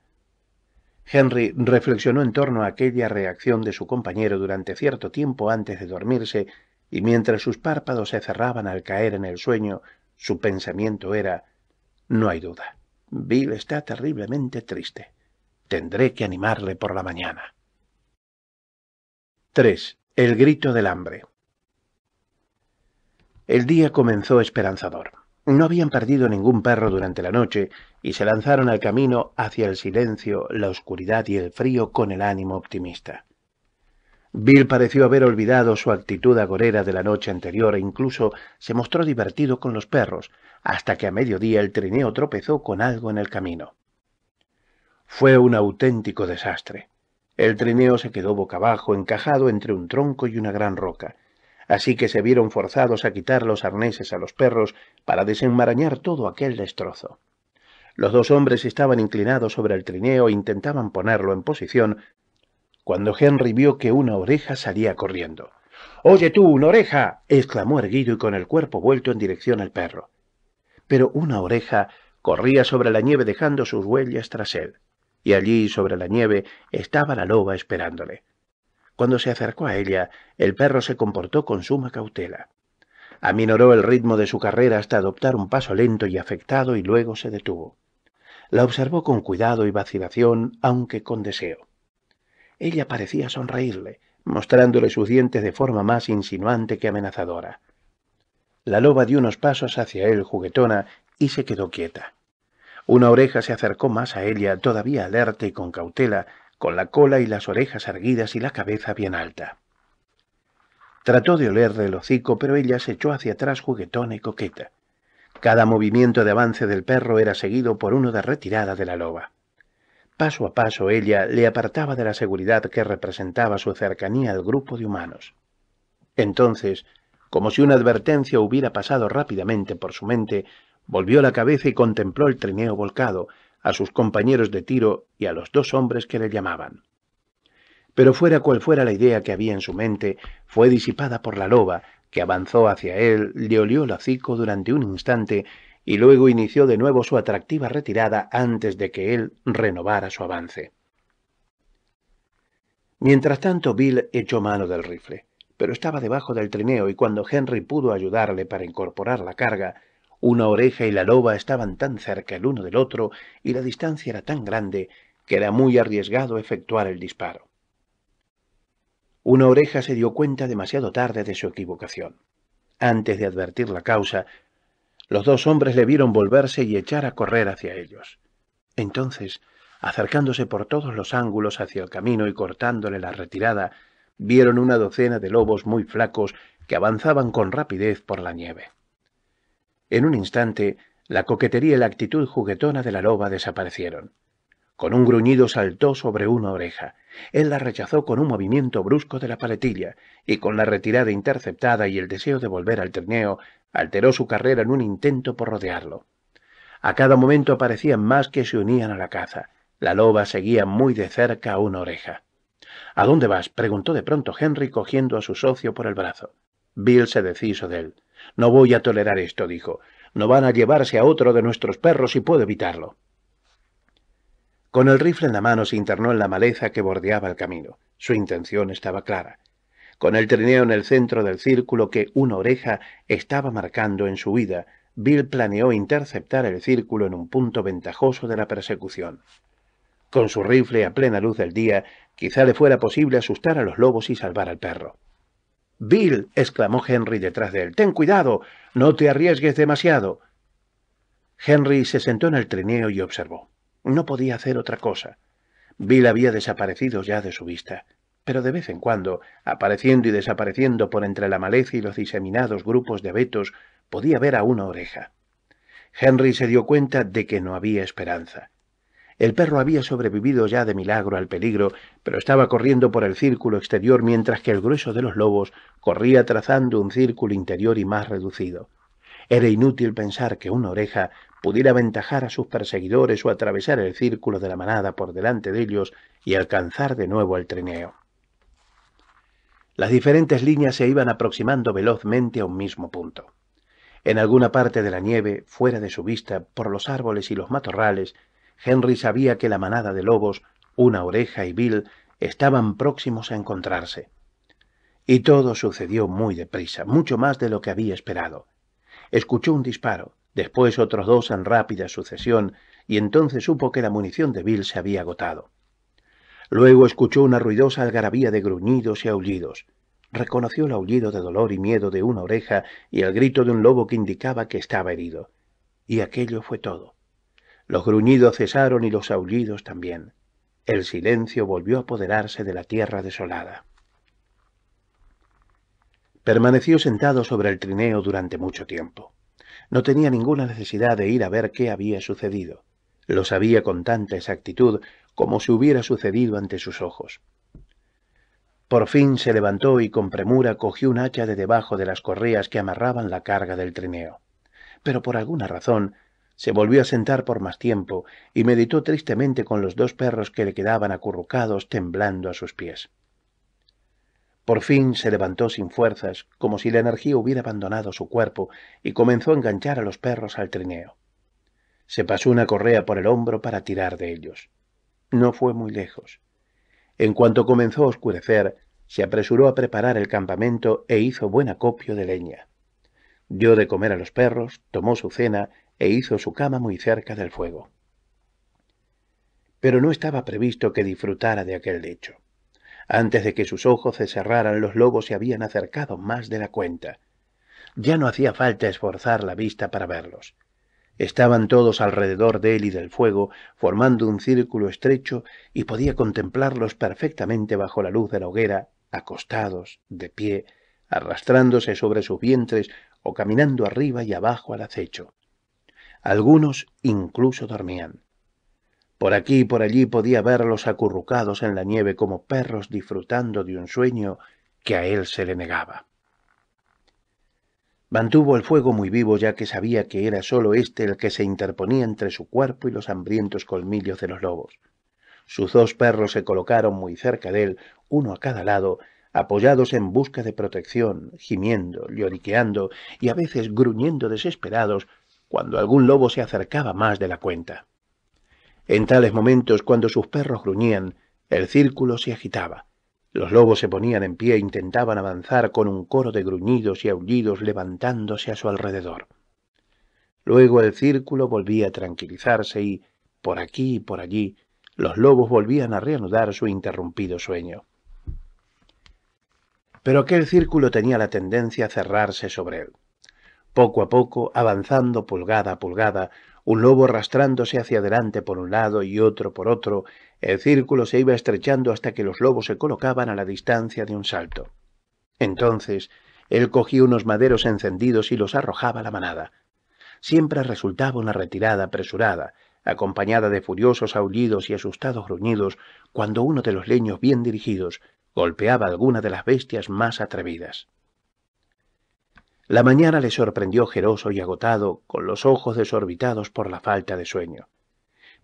Henry reflexionó en torno a aquella reacción de su compañero durante cierto tiempo antes de dormirse, y mientras sus párpados se cerraban al caer en el sueño, su pensamiento era No hay duda. Bill está terriblemente triste. Tendré que animarle por la mañana. 3. El grito del hambre. El día comenzó esperanzador. No habían perdido ningún perro durante la noche y se lanzaron al camino hacia el silencio, la oscuridad y el frío con el ánimo optimista. Bill pareció haber olvidado su actitud agorera de la noche anterior e incluso se mostró divertido con los perros, hasta que a mediodía el trineo tropezó con algo en el camino. Fue un auténtico desastre. El trineo se quedó boca abajo, encajado entre un tronco y una gran roca, así que se vieron forzados a quitar los arneses a los perros para desenmarañar todo aquel destrozo. Los dos hombres estaban inclinados sobre el trineo e intentaban ponerlo en posición cuando Henry vio que una oreja salía corriendo. Oye tú, una oreja. exclamó erguido y con el cuerpo vuelto en dirección al perro. Pero una oreja corría sobre la nieve dejando sus huellas tras él y allí sobre la nieve estaba la loba esperándole. Cuando se acercó a ella, el perro se comportó con suma cautela. Aminoró el ritmo de su carrera hasta adoptar un paso lento y afectado y luego se detuvo. La observó con cuidado y vacilación, aunque con deseo. Ella parecía sonreírle, mostrándole sus dientes de forma más insinuante que amenazadora. La loba dio unos pasos hacia él juguetona y se quedó quieta. Una oreja se acercó más a ella, todavía alerta y con cautela, con la cola y las orejas erguidas y la cabeza bien alta. Trató de olerle el hocico, pero ella se echó hacia atrás juguetona y coqueta. Cada movimiento de avance del perro era seguido por uno de retirada de la loba. Paso a paso ella le apartaba de la seguridad que representaba su cercanía al grupo de humanos. Entonces, como si una advertencia hubiera pasado rápidamente por su mente, Volvió la cabeza y contempló el trineo volcado, a sus compañeros de tiro y a los dos hombres que le llamaban. Pero fuera cual fuera la idea que había en su mente, fue disipada por la loba, que avanzó hacia él, le olió el hocico durante un instante y luego inició de nuevo su atractiva retirada antes de que él renovara su avance. Mientras tanto, Bill echó mano del rifle, pero estaba debajo del trineo y cuando Henry pudo ayudarle para incorporar la carga, una oreja y la loba estaban tan cerca el uno del otro y la distancia era tan grande que era muy arriesgado efectuar el disparo. Una oreja se dio cuenta demasiado tarde de su equivocación. Antes de advertir la causa, los dos hombres le vieron volverse y echar a correr hacia ellos. Entonces, acercándose por todos los ángulos hacia el camino y cortándole la retirada, vieron una docena de lobos muy flacos que avanzaban con rapidez por la nieve. En un instante, la coquetería y la actitud juguetona de la loba desaparecieron. Con un gruñido saltó sobre una oreja. Él la rechazó con un movimiento brusco de la paletilla, y con la retirada interceptada y el deseo de volver al trineo, alteró su carrera en un intento por rodearlo. A cada momento aparecían más que se unían a la caza. La loba seguía muy de cerca a una oreja. ¿A dónde vas? preguntó de pronto Henry cogiendo a su socio por el brazo. Bill se deshizo de él. No voy a tolerar esto, dijo. No van a llevarse a otro de nuestros perros si puedo evitarlo. Con el rifle en la mano se internó en la maleza que bordeaba el camino. Su intención estaba clara. Con el trineo en el centro del círculo que una oreja estaba marcando en su vida, Bill planeó interceptar el círculo en un punto ventajoso de la persecución. Con su rifle a plena luz del día, quizá le fuera posible asustar a los lobos y salvar al perro. Bill, exclamó Henry detrás de él. Ten cuidado. No te arriesgues demasiado. Henry se sentó en el trineo y observó. No podía hacer otra cosa. Bill había desaparecido ya de su vista, pero de vez en cuando, apareciendo y desapareciendo por entre la maleza y los diseminados grupos de abetos, podía ver a una oreja. Henry se dio cuenta de que no había esperanza. El perro había sobrevivido ya de milagro al peligro, pero estaba corriendo por el círculo exterior mientras que el grueso de los lobos corría trazando un círculo interior y más reducido. Era inútil pensar que una oreja pudiera aventajar a sus perseguidores o atravesar el círculo de la manada por delante de ellos y alcanzar de nuevo el trineo. Las diferentes líneas se iban aproximando velozmente a un mismo punto. En alguna parte de la nieve, fuera de su vista, por los árboles y los matorrales, Henry sabía que la manada de lobos, una oreja y Bill, estaban próximos a encontrarse. Y todo sucedió muy deprisa, mucho más de lo que había esperado. Escuchó un disparo, después otros dos en rápida sucesión, y entonces supo que la munición de Bill se había agotado. Luego escuchó una ruidosa algarabía de gruñidos y aullidos. Reconoció el aullido de dolor y miedo de una oreja y el grito de un lobo que indicaba que estaba herido. Y aquello fue todo. Los gruñidos cesaron y los aullidos también. El silencio volvió a apoderarse de la tierra desolada. Permaneció sentado sobre el trineo durante mucho tiempo. No tenía ninguna necesidad de ir a ver qué había sucedido. Lo sabía con tanta exactitud como si hubiera sucedido ante sus ojos. Por fin se levantó y con premura cogió un hacha de debajo de las correas que amarraban la carga del trineo. Pero por alguna razón se volvió a sentar por más tiempo y meditó tristemente con los dos perros que le quedaban acurrucados temblando a sus pies. Por fin se levantó sin fuerzas, como si la energía hubiera abandonado su cuerpo, y comenzó a enganchar a los perros al trineo. Se pasó una correa por el hombro para tirar de ellos. No fue muy lejos. En cuanto comenzó a oscurecer, se apresuró a preparar el campamento e hizo buen acopio de leña. Dio de comer a los perros, tomó su cena e hizo su cama muy cerca del fuego. Pero no estaba previsto que disfrutara de aquel lecho. Antes de que sus ojos se cerraran, los lobos se habían acercado más de la cuenta. Ya no hacía falta esforzar la vista para verlos. Estaban todos alrededor de él y del fuego, formando un círculo estrecho, y podía contemplarlos perfectamente bajo la luz de la hoguera, acostados, de pie, arrastrándose sobre sus vientres o caminando arriba y abajo al acecho. Algunos incluso dormían. Por aquí y por allí podía verlos acurrucados en la nieve como perros disfrutando de un sueño que a él se le negaba. Mantuvo el fuego muy vivo ya que sabía que era sólo éste el que se interponía entre su cuerpo y los hambrientos colmillos de los lobos. Sus dos perros se colocaron muy cerca de él, uno a cada lado, apoyados en busca de protección, gimiendo, lloriqueando y a veces gruñendo desesperados cuando algún lobo se acercaba más de la cuenta. En tales momentos, cuando sus perros gruñían, el círculo se agitaba. Los lobos se ponían en pie e intentaban avanzar con un coro de gruñidos y aullidos levantándose a su alrededor. Luego el círculo volvía a tranquilizarse y, por aquí y por allí, los lobos volvían a reanudar su interrumpido sueño. Pero aquel círculo tenía la tendencia a cerrarse sobre él poco a poco, avanzando pulgada a pulgada, un lobo arrastrándose hacia adelante por un lado y otro por otro, el círculo se iba estrechando hasta que los lobos se colocaban a la distancia de un salto. Entonces, él cogía unos maderos encendidos y los arrojaba a la manada. Siempre resultaba una retirada apresurada, acompañada de furiosos aullidos y asustados gruñidos, cuando uno de los leños bien dirigidos golpeaba alguna de las bestias más atrevidas. La mañana le sorprendió geroso y agotado, con los ojos desorbitados por la falta de sueño.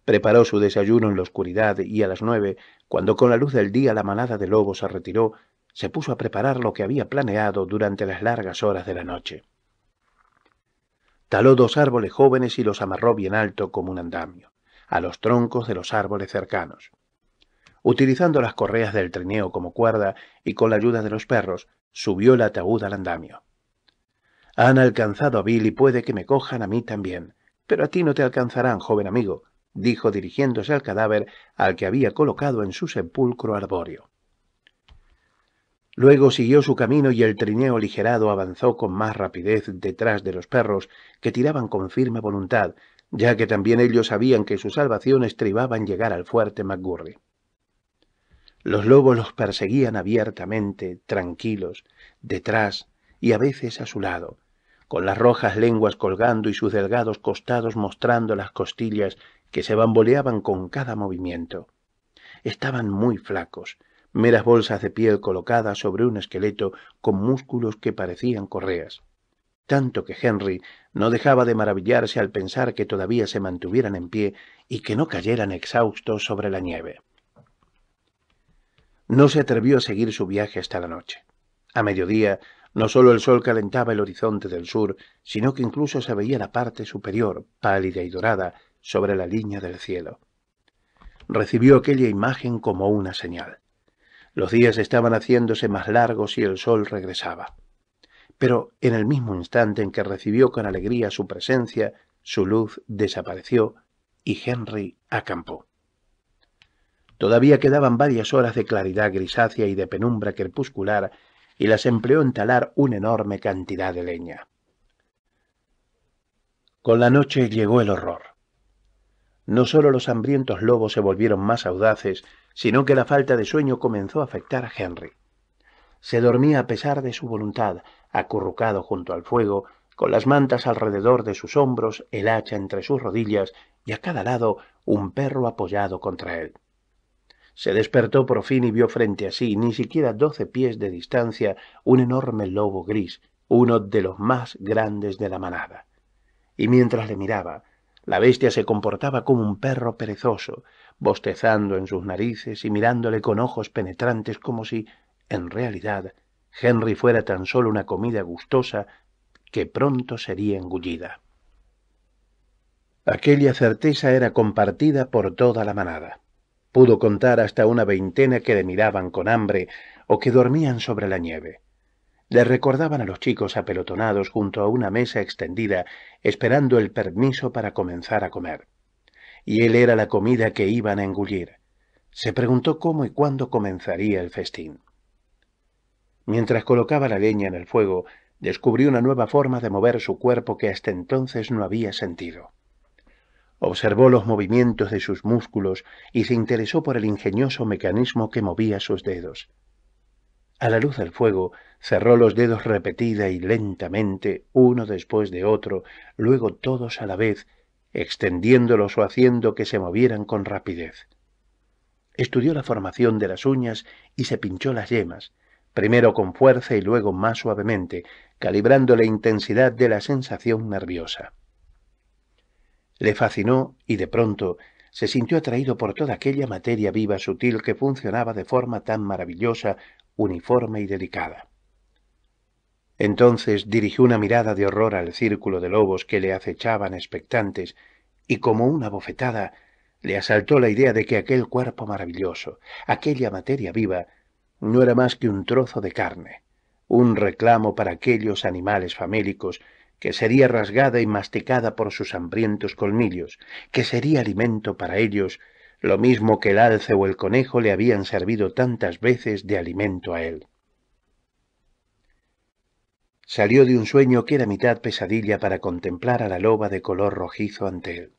Preparó su desayuno en la oscuridad y a las nueve, cuando con la luz del día la manada de lobos se retiró, se puso a preparar lo que había planeado durante las largas horas de la noche. Taló dos árboles jóvenes y los amarró bien alto como un andamio, a los troncos de los árboles cercanos. Utilizando las correas del trineo como cuerda y con la ayuda de los perros, subió el ataúd al andamio. Han alcanzado a Bill y puede que me cojan a mí también. Pero a ti no te alcanzarán, joven amigo, dijo dirigiéndose al cadáver al que había colocado en su sepulcro arbóreo. Luego siguió su camino y el trineo aligerado avanzó con más rapidez detrás de los perros, que tiraban con firme voluntad, ya que también ellos sabían que su salvación estribaba en llegar al fuerte McGurry. Los lobos los perseguían abiertamente, tranquilos, detrás y a veces a su lado, con las rojas lenguas colgando y sus delgados costados mostrando las costillas que se bamboleaban con cada movimiento. Estaban muy flacos, meras bolsas de piel colocadas sobre un esqueleto con músculos que parecían correas. Tanto que Henry no dejaba de maravillarse al pensar que todavía se mantuvieran en pie y que no cayeran exhaustos sobre la nieve. No se atrevió a seguir su viaje hasta la noche. A mediodía no solo el sol calentaba el horizonte del sur, sino que incluso se veía la parte superior, pálida y dorada, sobre la línea del cielo. Recibió aquella imagen como una señal. Los días estaban haciéndose más largos y el sol regresaba. Pero en el mismo instante en que recibió con alegría su presencia, su luz desapareció y Henry acampó. Todavía quedaban varias horas de claridad grisácea y de penumbra crepuscular y las empleó en talar una enorme cantidad de leña. Con la noche llegó el horror. No solo los hambrientos lobos se volvieron más audaces, sino que la falta de sueño comenzó a afectar a Henry. Se dormía a pesar de su voluntad, acurrucado junto al fuego, con las mantas alrededor de sus hombros, el hacha entre sus rodillas y a cada lado un perro apoyado contra él. Se despertó por fin y vio frente a sí, ni siquiera doce pies de distancia, un enorme lobo gris, uno de los más grandes de la manada. Y mientras le miraba, la bestia se comportaba como un perro perezoso, bostezando en sus narices y mirándole con ojos penetrantes como si, en realidad, Henry fuera tan solo una comida gustosa que pronto sería engullida. Aquella certeza era compartida por toda la manada. Pudo contar hasta una veintena que le miraban con hambre o que dormían sobre la nieve. Le recordaban a los chicos apelotonados junto a una mesa extendida, esperando el permiso para comenzar a comer. Y él era la comida que iban a engullir. Se preguntó cómo y cuándo comenzaría el festín. Mientras colocaba la leña en el fuego, descubrió una nueva forma de mover su cuerpo que hasta entonces no había sentido observó los movimientos de sus músculos y se interesó por el ingenioso mecanismo que movía sus dedos. A la luz del fuego, cerró los dedos repetida y lentamente, uno después de otro, luego todos a la vez, extendiéndolos o haciendo que se movieran con rapidez. Estudió la formación de las uñas y se pinchó las yemas, primero con fuerza y luego más suavemente, calibrando la intensidad de la sensación nerviosa. Le fascinó y de pronto se sintió atraído por toda aquella materia viva sutil que funcionaba de forma tan maravillosa, uniforme y delicada. Entonces dirigió una mirada de horror al círculo de lobos que le acechaban expectantes, y como una bofetada le asaltó la idea de que aquel cuerpo maravilloso, aquella materia viva, no era más que un trozo de carne, un reclamo para aquellos animales famélicos que sería rasgada y masticada por sus hambrientos colmillos, que sería alimento para ellos, lo mismo que el alce o el conejo le habían servido tantas veces de alimento a él. Salió de un sueño que era mitad pesadilla para contemplar a la loba de color rojizo ante él.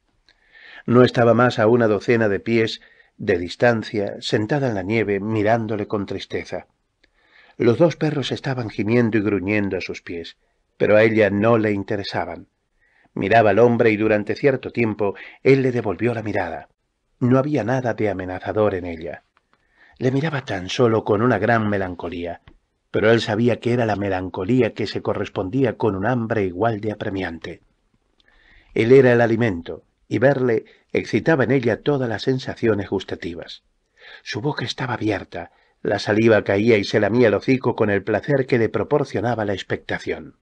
No estaba más a una docena de pies de distancia, sentada en la nieve, mirándole con tristeza. Los dos perros estaban gimiendo y gruñendo a sus pies pero a ella no le interesaban. Miraba al hombre y durante cierto tiempo él le devolvió la mirada. No había nada de amenazador en ella. Le miraba tan solo con una gran melancolía, pero él sabía que era la melancolía que se correspondía con un hambre igual de apremiante. Él era el alimento, y verle excitaba en ella todas las sensaciones gustativas. Su boca estaba abierta, la saliva caía y se lamía el hocico con el placer que le proporcionaba la expectación.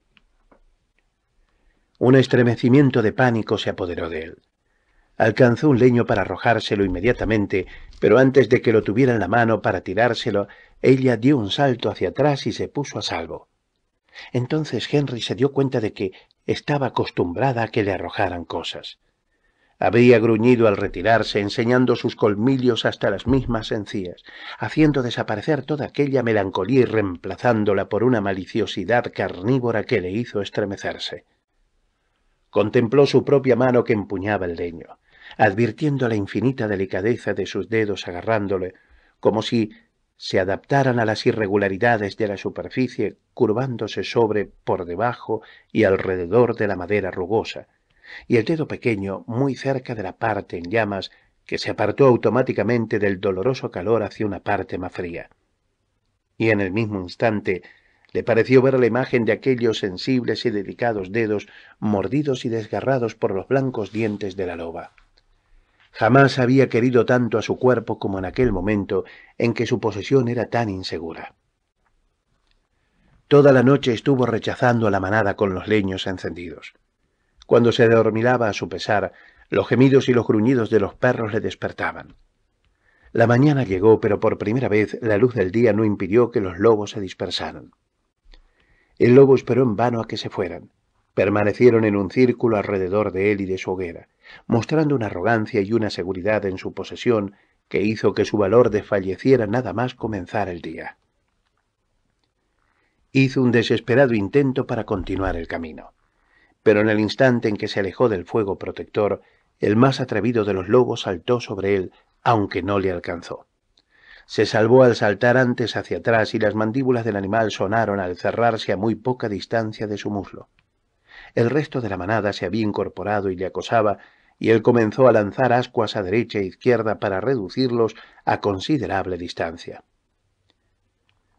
Un estremecimiento de pánico se apoderó de él. Alcanzó un leño para arrojárselo inmediatamente, pero antes de que lo tuviera en la mano para tirárselo, ella dio un salto hacia atrás y se puso a salvo. Entonces Henry se dio cuenta de que estaba acostumbrada a que le arrojaran cosas. Había gruñido al retirarse, enseñando sus colmillos hasta las mismas encías, haciendo desaparecer toda aquella melancolía y reemplazándola por una maliciosidad carnívora que le hizo estremecerse contempló su propia mano que empuñaba el leño, advirtiendo la infinita delicadeza de sus dedos agarrándole, como si se adaptaran a las irregularidades de la superficie, curvándose sobre, por debajo y alrededor de la madera rugosa, y el dedo pequeño muy cerca de la parte en llamas, que se apartó automáticamente del doloroso calor hacia una parte más fría. Y en el mismo instante le pareció ver la imagen de aquellos sensibles y delicados dedos mordidos y desgarrados por los blancos dientes de la loba. Jamás había querido tanto a su cuerpo como en aquel momento en que su posesión era tan insegura. Toda la noche estuvo rechazando a la manada con los leños encendidos. Cuando se dormilaba a su pesar, los gemidos y los gruñidos de los perros le despertaban. La mañana llegó, pero por primera vez la luz del día no impidió que los lobos se dispersaran. El lobo esperó en vano a que se fueran. Permanecieron en un círculo alrededor de él y de su hoguera, mostrando una arrogancia y una seguridad en su posesión que hizo que su valor desfalleciera nada más comenzar el día. Hizo un desesperado intento para continuar el camino, pero en el instante en que se alejó del fuego protector, el más atrevido de los lobos saltó sobre él, aunque no le alcanzó. Se salvó al saltar antes hacia atrás y las mandíbulas del animal sonaron al cerrarse a muy poca distancia de su muslo. El resto de la manada se había incorporado y le acosaba, y él comenzó a lanzar ascuas a derecha e izquierda para reducirlos a considerable distancia.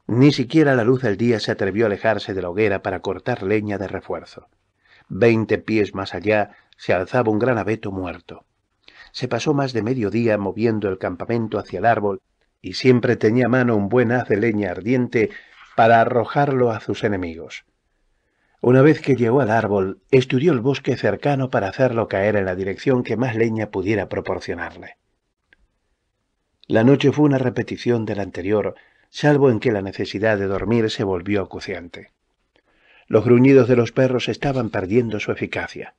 Ni siquiera la luz del día se atrevió a alejarse de la hoguera para cortar leña de refuerzo. Veinte pies más allá se alzaba un gran abeto muerto. Se pasó más de medio día moviendo el campamento hacia el árbol y siempre tenía mano un buen haz de leña ardiente para arrojarlo a sus enemigos. Una vez que llegó al árbol, estudió el bosque cercano para hacerlo caer en la dirección que más leña pudiera proporcionarle. La noche fue una repetición de la anterior, salvo en que la necesidad de dormir se volvió acuciante. Los gruñidos de los perros estaban perdiendo su eficacia.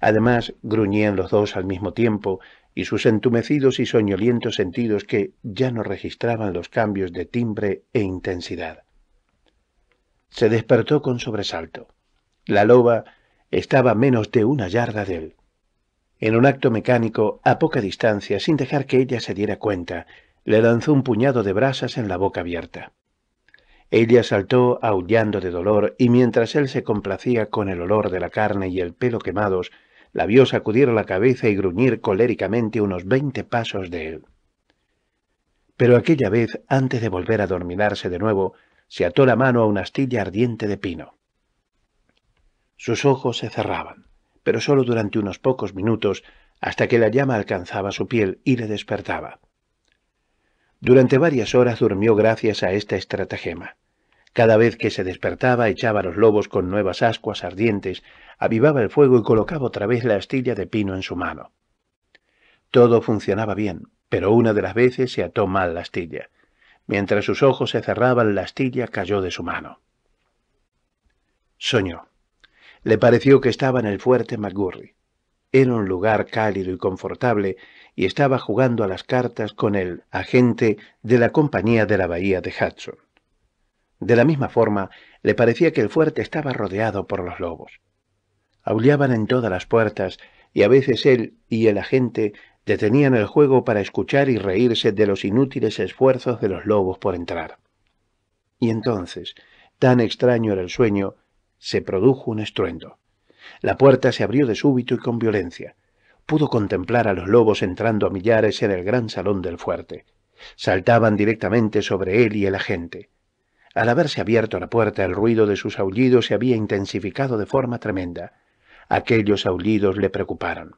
Además, gruñían los dos al mismo tiempo, y sus entumecidos y soñolientos sentidos que ya no registraban los cambios de timbre e intensidad. Se despertó con sobresalto. La loba estaba menos de una yarda de él. En un acto mecánico, a poca distancia, sin dejar que ella se diera cuenta, le lanzó un puñado de brasas en la boca abierta. Ella saltó aullando de dolor y mientras él se complacía con el olor de la carne y el pelo quemados, la vio sacudir la cabeza y gruñir coléricamente unos veinte pasos de él. Pero aquella vez, antes de volver a dormirse de nuevo, se ató la mano a una astilla ardiente de pino. Sus ojos se cerraban, pero solo durante unos pocos minutos, hasta que la llama alcanzaba su piel y le despertaba. Durante varias horas durmió gracias a esta estratagema. Cada vez que se despertaba echaba a los lobos con nuevas ascuas ardientes avivaba el fuego y colocaba otra vez la astilla de pino en su mano. Todo funcionaba bien, pero una de las veces se ató mal la astilla. Mientras sus ojos se cerraban, la astilla cayó de su mano. Soñó. Le pareció que estaba en el fuerte McGurry. Era un lugar cálido y confortable y estaba jugando a las cartas con el agente de la compañía de la bahía de Hudson. De la misma forma, le parecía que el fuerte estaba rodeado por los lobos aullaban en todas las puertas, y a veces él y el agente detenían el juego para escuchar y reírse de los inútiles esfuerzos de los lobos por entrar. Y entonces, tan extraño era el sueño, se produjo un estruendo. La puerta se abrió de súbito y con violencia. Pudo contemplar a los lobos entrando a millares en el gran salón del fuerte. Saltaban directamente sobre él y el agente. Al haberse abierto la puerta, el ruido de sus aullidos se había intensificado de forma tremenda. Aquellos aullidos le preocuparon.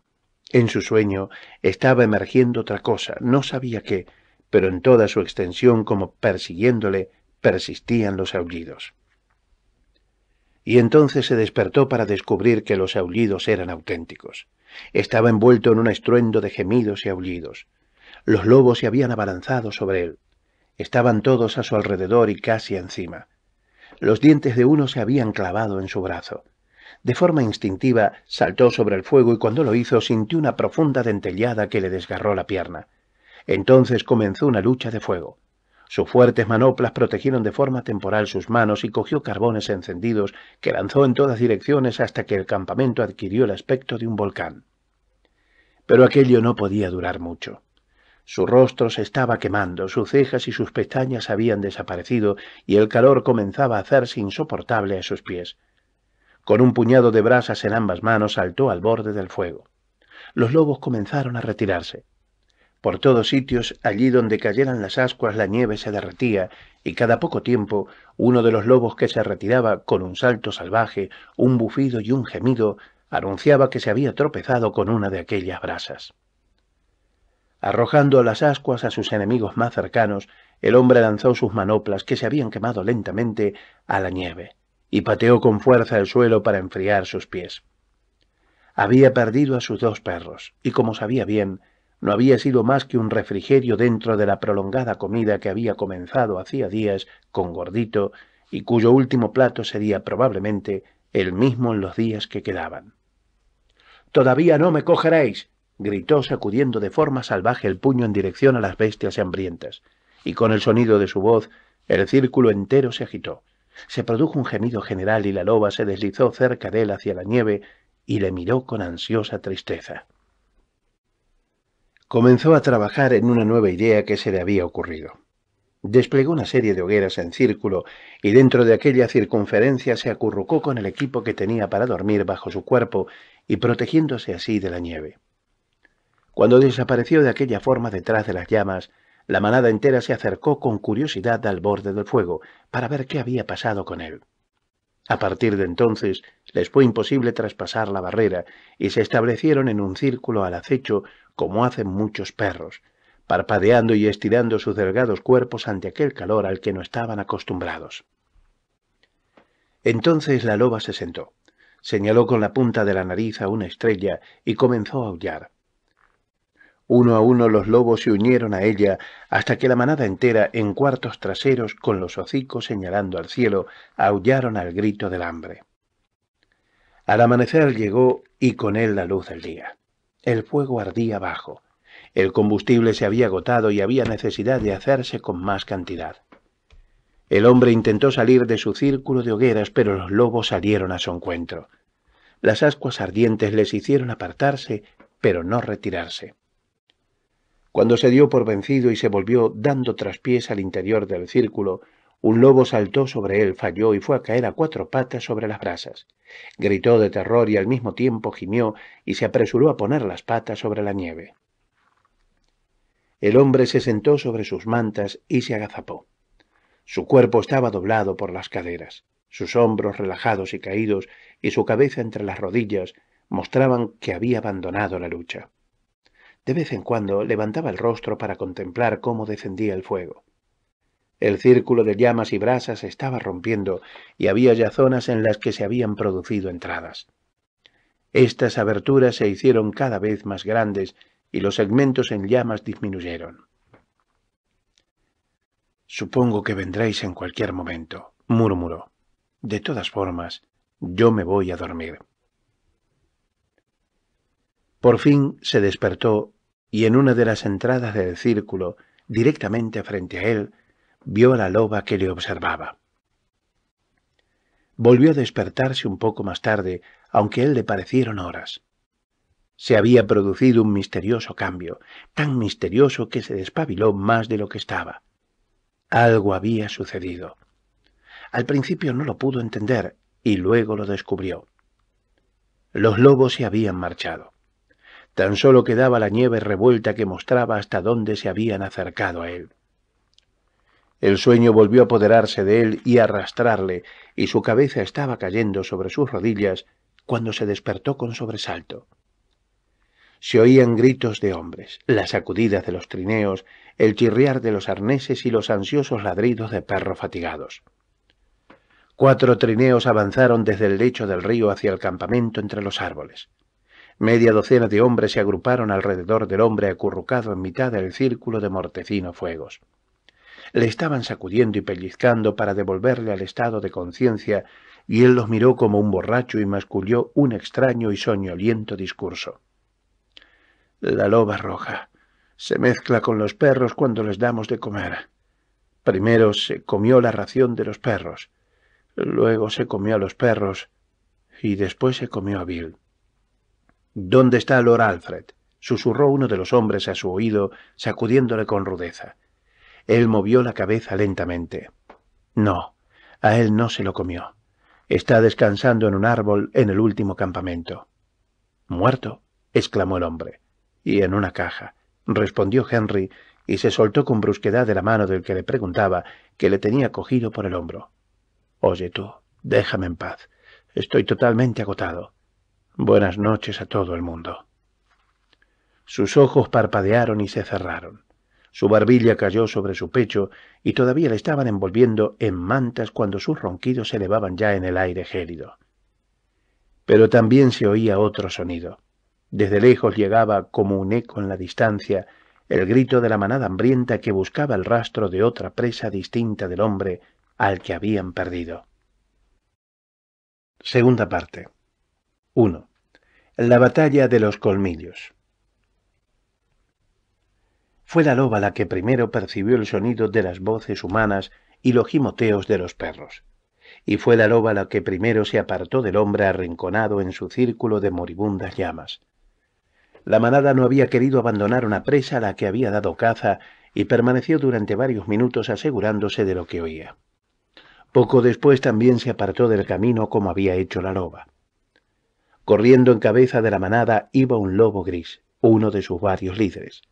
En su sueño estaba emergiendo otra cosa, no sabía qué, pero en toda su extensión como persiguiéndole persistían los aullidos. Y entonces se despertó para descubrir que los aullidos eran auténticos. Estaba envuelto en un estruendo de gemidos y aullidos. Los lobos se habían abalanzado sobre él. Estaban todos a su alrededor y casi encima. Los dientes de uno se habían clavado en su brazo. De forma instintiva saltó sobre el fuego y cuando lo hizo sintió una profunda dentellada que le desgarró la pierna. Entonces comenzó una lucha de fuego. Sus fuertes manoplas protegieron de forma temporal sus manos y cogió carbones encendidos que lanzó en todas direcciones hasta que el campamento adquirió el aspecto de un volcán. Pero aquello no podía durar mucho. Su rostro se estaba quemando, sus cejas y sus pestañas habían desaparecido y el calor comenzaba a hacerse insoportable a sus pies. Con un puñado de brasas en ambas manos saltó al borde del fuego. Los lobos comenzaron a retirarse. Por todos sitios, allí donde cayeran las ascuas, la nieve se derretía, y cada poco tiempo uno de los lobos que se retiraba con un salto salvaje, un bufido y un gemido, anunciaba que se había tropezado con una de aquellas brasas. Arrojando las ascuas a sus enemigos más cercanos, el hombre lanzó sus manoplas, que se habían quemado lentamente, a la nieve y pateó con fuerza el suelo para enfriar sus pies. Había perdido a sus dos perros, y como sabía bien, no había sido más que un refrigerio dentro de la prolongada comida que había comenzado hacía días con gordito y cuyo último plato sería probablemente el mismo en los días que quedaban. Todavía no me cogeréis, gritó sacudiendo de forma salvaje el puño en dirección a las bestias hambrientas, y con el sonido de su voz el círculo entero se agitó. Se produjo un gemido general y la loba se deslizó cerca de él hacia la nieve y le miró con ansiosa tristeza. Comenzó a trabajar en una nueva idea que se le había ocurrido. Desplegó una serie de hogueras en círculo y dentro de aquella circunferencia se acurrucó con el equipo que tenía para dormir bajo su cuerpo y protegiéndose así de la nieve. Cuando desapareció de aquella forma detrás de las llamas, la manada entera se acercó con curiosidad al borde del fuego para ver qué había pasado con él. A partir de entonces les fue imposible traspasar la barrera y se establecieron en un círculo al acecho como hacen muchos perros, parpadeando y estirando sus delgados cuerpos ante aquel calor al que no estaban acostumbrados. Entonces la loba se sentó, señaló con la punta de la nariz a una estrella y comenzó a aullar. Uno a uno los lobos se unieron a ella hasta que la manada entera, en cuartos traseros, con los hocicos señalando al cielo, aullaron al grito del hambre. Al amanecer llegó y con él la luz del día. El fuego ardía bajo. El combustible se había agotado y había necesidad de hacerse con más cantidad. El hombre intentó salir de su círculo de hogueras, pero los lobos salieron a su encuentro. Las ascuas ardientes les hicieron apartarse, pero no retirarse. Cuando se dio por vencido y se volvió dando traspiés al interior del círculo, un lobo saltó sobre él, falló y fue a caer a cuatro patas sobre las brasas. Gritó de terror y al mismo tiempo gimió y se apresuró a poner las patas sobre la nieve. El hombre se sentó sobre sus mantas y se agazapó. Su cuerpo estaba doblado por las caderas. Sus hombros relajados y caídos y su cabeza entre las rodillas mostraban que había abandonado la lucha. De vez en cuando levantaba el rostro para contemplar cómo descendía el fuego. El círculo de llamas y brasas estaba rompiendo y había ya zonas en las que se habían producido entradas. Estas aberturas se hicieron cada vez más grandes y los segmentos en llamas disminuyeron. Supongo que vendréis en cualquier momento, murmuró. De todas formas, yo me voy a dormir. Por fin se despertó y en una de las entradas del círculo, directamente frente a él, vio a la loba que le observaba. Volvió a despertarse un poco más tarde, aunque a él le parecieron horas. Se había producido un misterioso cambio, tan misterioso que se despabiló más de lo que estaba. Algo había sucedido. Al principio no lo pudo entender y luego lo descubrió. Los lobos se habían marchado. Tan solo quedaba la nieve revuelta que mostraba hasta dónde se habían acercado a él. El sueño volvió a apoderarse de él y arrastrarle, y su cabeza estaba cayendo sobre sus rodillas cuando se despertó con sobresalto. Se oían gritos de hombres, las sacudidas de los trineos, el chirriar de los arneses y los ansiosos ladridos de perros fatigados. Cuatro trineos avanzaron desde el lecho del río hacia el campamento entre los árboles. Media docena de hombres se agruparon alrededor del hombre acurrucado en mitad del círculo de mortecino fuegos. Le estaban sacudiendo y pellizcando para devolverle al estado de conciencia, y él los miró como un borracho y masculló un extraño y soñoliento discurso. La loba roja se mezcla con los perros cuando les damos de comer. Primero se comió la ración de los perros, luego se comió a los perros y después se comió a Bill. ¿Dónde está Lord Alfred? susurró uno de los hombres a su oído, sacudiéndole con rudeza. Él movió la cabeza lentamente. No, a él no se lo comió. Está descansando en un árbol en el último campamento. ¿Muerto? exclamó el hombre. Y en una caja, respondió Henry, y se soltó con brusquedad de la mano del que le preguntaba, que le tenía cogido por el hombro. Oye tú, déjame en paz. Estoy totalmente agotado. Buenas noches a todo el mundo. Sus ojos parpadearon y se cerraron. Su barbilla cayó sobre su pecho y todavía le estaban envolviendo en mantas cuando sus ronquidos se elevaban ya en el aire gélido. Pero también se oía otro sonido. Desde lejos llegaba, como un eco en la distancia, el grito de la manada hambrienta que buscaba el rastro de otra presa distinta del hombre al que habían perdido. Segunda parte. 1. La batalla de los colmillos. Fue la loba la que primero percibió el sonido de las voces humanas y los gimoteos de los perros. Y fue la loba la que primero se apartó del hombre arrinconado en su círculo de moribundas llamas. La manada no había querido abandonar una presa a la que había dado caza y permaneció durante varios minutos asegurándose de lo que oía. Poco después también se apartó del camino como había hecho la loba. Corriendo en cabeza de la manada iba un lobo gris, uno de sus varios líderes.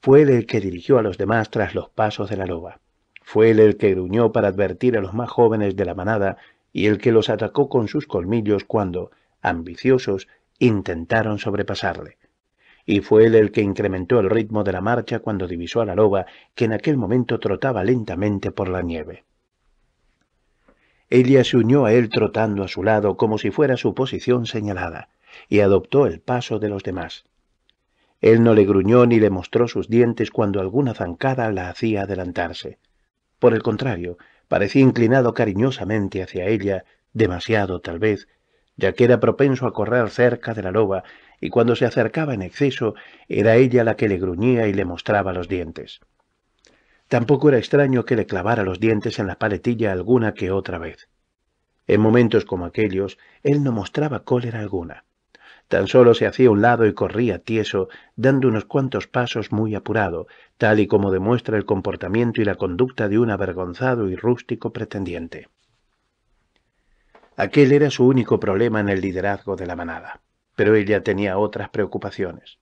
Fue él el que dirigió a los demás tras los pasos de la loba. Fue él el que gruñó para advertir a los más jóvenes de la manada y el que los atacó con sus colmillos cuando, ambiciosos, intentaron sobrepasarle. Y fue él el que incrementó el ritmo de la marcha cuando divisó a la loba, que en aquel momento trotaba lentamente por la nieve. Ella se unió a él trotando a su lado como si fuera su posición señalada, y adoptó el paso de los demás. Él no le gruñó ni le mostró sus dientes cuando alguna zancada la hacía adelantarse. Por el contrario, parecía inclinado cariñosamente hacia ella, demasiado tal vez, ya que era propenso a correr cerca de la loba, y cuando se acercaba en exceso era ella la que le gruñía y le mostraba los dientes. Tampoco era extraño que le clavara los dientes en la paletilla alguna que otra vez. En momentos como aquellos, él no mostraba cólera alguna. Tan solo se hacía un lado y corría tieso, dando unos cuantos pasos muy apurado, tal y como demuestra el comportamiento y la conducta de un avergonzado y rústico pretendiente. Aquel era su único problema en el liderazgo de la manada, pero ella tenía otras preocupaciones.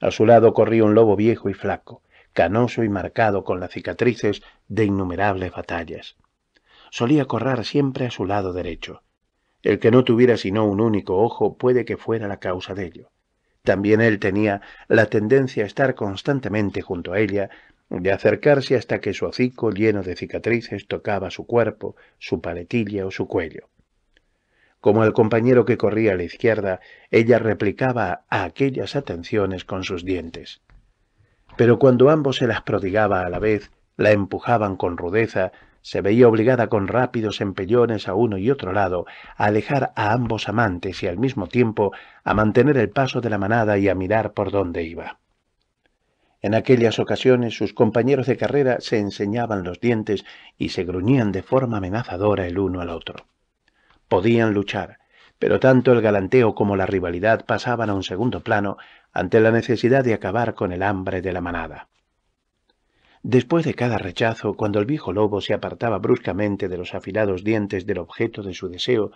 A su lado corría un lobo viejo y flaco, canoso y marcado con las cicatrices de innumerables batallas. Solía correr siempre a su lado derecho. El que no tuviera sino un único ojo puede que fuera la causa de ello. También él tenía la tendencia a estar constantemente junto a ella, de acercarse hasta que su hocico lleno de cicatrices tocaba su cuerpo, su paletilla o su cuello. Como el compañero que corría a la izquierda, ella replicaba a aquellas atenciones con sus dientes pero cuando ambos se las prodigaba a la vez, la empujaban con rudeza, se veía obligada con rápidos empellones a uno y otro lado, a alejar a ambos amantes y al mismo tiempo a mantener el paso de la manada y a mirar por dónde iba. En aquellas ocasiones sus compañeros de carrera se enseñaban los dientes y se gruñían de forma amenazadora el uno al otro. Podían luchar, pero tanto el galanteo como la rivalidad pasaban a un segundo plano ante la necesidad de acabar con el hambre de la manada. Después de cada rechazo, cuando el viejo lobo se apartaba bruscamente de los afilados dientes del objeto de su deseo,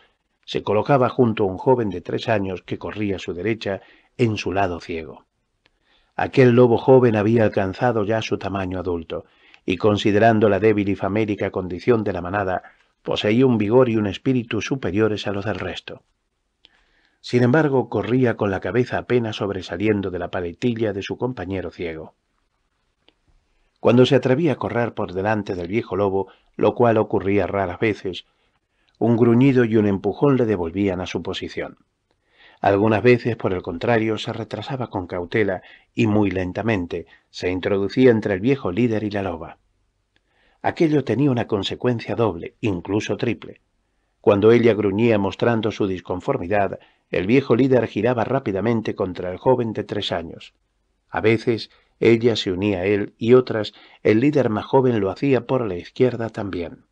se colocaba junto a un joven de tres años que corría a su derecha en su lado ciego. Aquel lobo joven había alcanzado ya su tamaño adulto, y considerando la débil y famérica condición de la manada, poseía un vigor y un espíritu superiores a los del resto. Sin embargo, corría con la cabeza apenas sobresaliendo de la paletilla de su compañero ciego. Cuando se atrevía a correr por delante del viejo lobo, lo cual ocurría raras veces, un gruñido y un empujón le devolvían a su posición. Algunas veces, por el contrario, se retrasaba con cautela y muy lentamente se introducía entre el viejo líder y la loba. Aquello tenía una consecuencia doble, incluso triple. Cuando ella gruñía mostrando su disconformidad, el viejo líder giraba rápidamente contra el joven de tres años. A veces ella se unía a él y otras el líder más joven lo hacía por la izquierda también.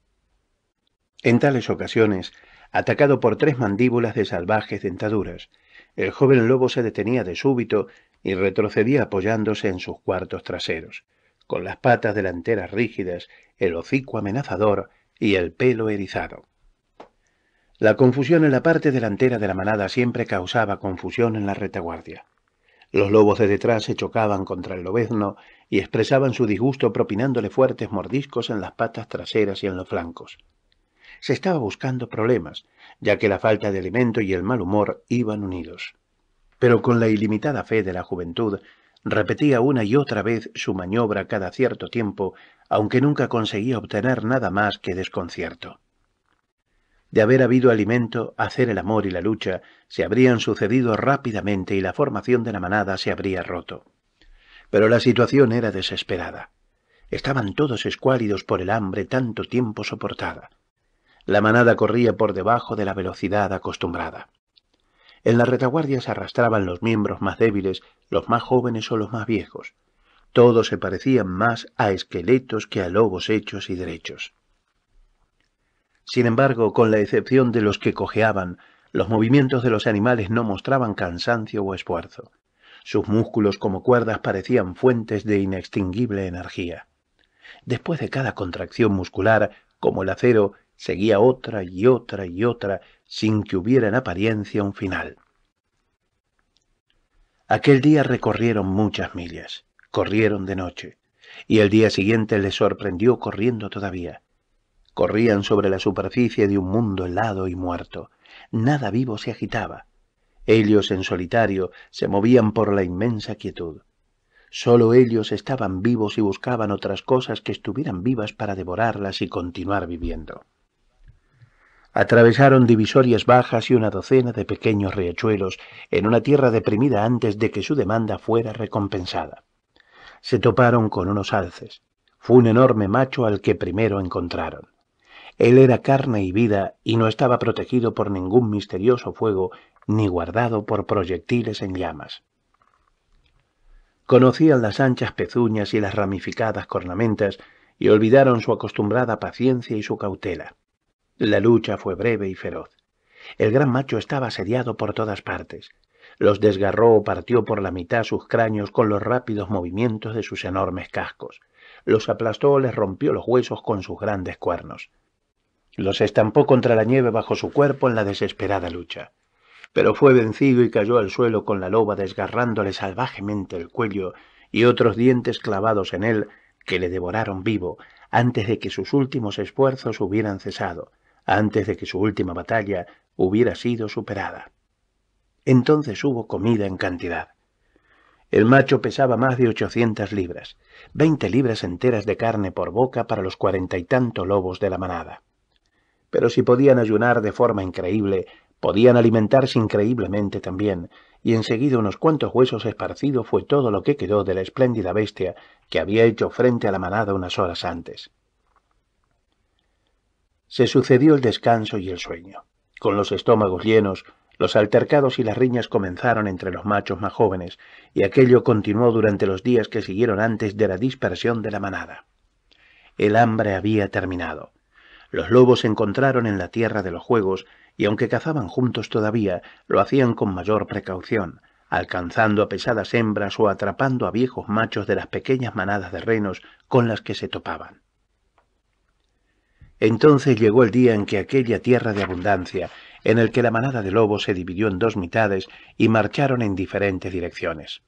En tales ocasiones, atacado por tres mandíbulas de salvajes dentaduras, el joven lobo se detenía de súbito y retrocedía apoyándose en sus cuartos traseros, con las patas delanteras rígidas, el hocico amenazador y el pelo erizado. La confusión en la parte delantera de la manada siempre causaba confusión en la retaguardia. Los lobos de detrás se chocaban contra el lobezno y expresaban su disgusto propinándole fuertes mordiscos en las patas traseras y en los flancos. Se estaba buscando problemas, ya que la falta de alimento y el mal humor iban unidos. Pero con la ilimitada fe de la juventud, repetía una y otra vez su maniobra cada cierto tiempo, aunque nunca conseguía obtener nada más que desconcierto de haber habido alimento, hacer el amor y la lucha se habrían sucedido rápidamente y la formación de la manada se habría roto. Pero la situación era desesperada. Estaban todos escuálidos por el hambre tanto tiempo soportada. La manada corría por debajo de la velocidad acostumbrada. En la retaguardia se arrastraban los miembros más débiles, los más jóvenes o los más viejos. Todos se parecían más a esqueletos que a lobos hechos y derechos. Sin embargo, con la excepción de los que cojeaban, los movimientos de los animales no mostraban cansancio o esfuerzo. Sus músculos como cuerdas parecían fuentes de inextinguible energía. Después de cada contracción muscular, como el acero, seguía otra y otra y otra, sin que hubiera en apariencia un final. Aquel día recorrieron muchas millas, corrieron de noche, y el día siguiente les sorprendió corriendo todavía. Corrían sobre la superficie de un mundo helado y muerto. Nada vivo se agitaba. Ellos en solitario se movían por la inmensa quietud. Solo ellos estaban vivos y buscaban otras cosas que estuvieran vivas para devorarlas y continuar viviendo. Atravesaron divisorias bajas y una docena de pequeños riachuelos en una tierra deprimida antes de que su demanda fuera recompensada. Se toparon con unos alces. Fue un enorme macho al que primero encontraron. Él era carne y vida y no estaba protegido por ningún misterioso fuego ni guardado por proyectiles en llamas. Conocían las anchas pezuñas y las ramificadas cornamentas y olvidaron su acostumbrada paciencia y su cautela. La lucha fue breve y feroz. El gran macho estaba asediado por todas partes. Los desgarró o partió por la mitad sus cráneos con los rápidos movimientos de sus enormes cascos. Los aplastó o les rompió los huesos con sus grandes cuernos. Los estampó contra la nieve bajo su cuerpo en la desesperada lucha. Pero fue vencido y cayó al suelo con la loba desgarrándole salvajemente el cuello y otros dientes clavados en él que le devoraron vivo antes de que sus últimos esfuerzos hubieran cesado, antes de que su última batalla hubiera sido superada. Entonces hubo comida en cantidad. El macho pesaba más de ochocientas libras, veinte libras enteras de carne por boca para los cuarenta y tanto lobos de la manada pero si podían ayunar de forma increíble, podían alimentarse increíblemente también, y enseguida unos cuantos huesos esparcidos fue todo lo que quedó de la espléndida bestia que había hecho frente a la manada unas horas antes. Se sucedió el descanso y el sueño. Con los estómagos llenos, los altercados y las riñas comenzaron entre los machos más jóvenes, y aquello continuó durante los días que siguieron antes de la dispersión de la manada. El hambre había terminado. Los lobos se encontraron en la tierra de los juegos, y aunque cazaban juntos todavía, lo hacían con mayor precaución, alcanzando a pesadas hembras o atrapando a viejos machos de las pequeñas manadas de renos con las que se topaban. Entonces llegó el día en que aquella tierra de abundancia, en el que la manada de lobos se dividió en dos mitades y marcharon en diferentes direcciones.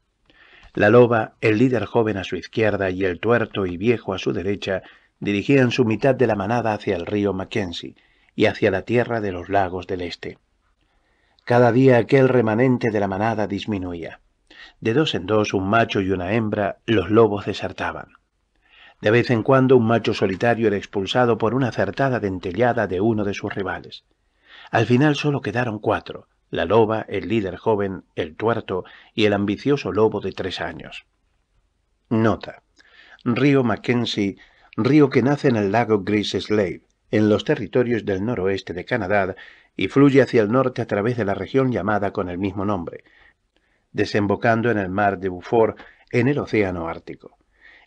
La loba, el líder joven a su izquierda y el tuerto y viejo a su derecha, dirigían su mitad de la manada hacia el río Mackenzie y hacia la tierra de los lagos del este. Cada día aquel remanente de la manada disminuía. De dos en dos, un macho y una hembra, los lobos desertaban. De vez en cuando un macho solitario era expulsado por una acertada dentellada de uno de sus rivales. Al final solo quedaron cuatro, la loba, el líder joven, el tuerto y el ambicioso lobo de tres años. Nota. Río Mackenzie río que nace en el lago Gris Slave, en los territorios del noroeste de Canadá, y fluye hacia el norte a través de la región llamada con el mismo nombre, desembocando en el mar de Beaufort en el Océano Ártico.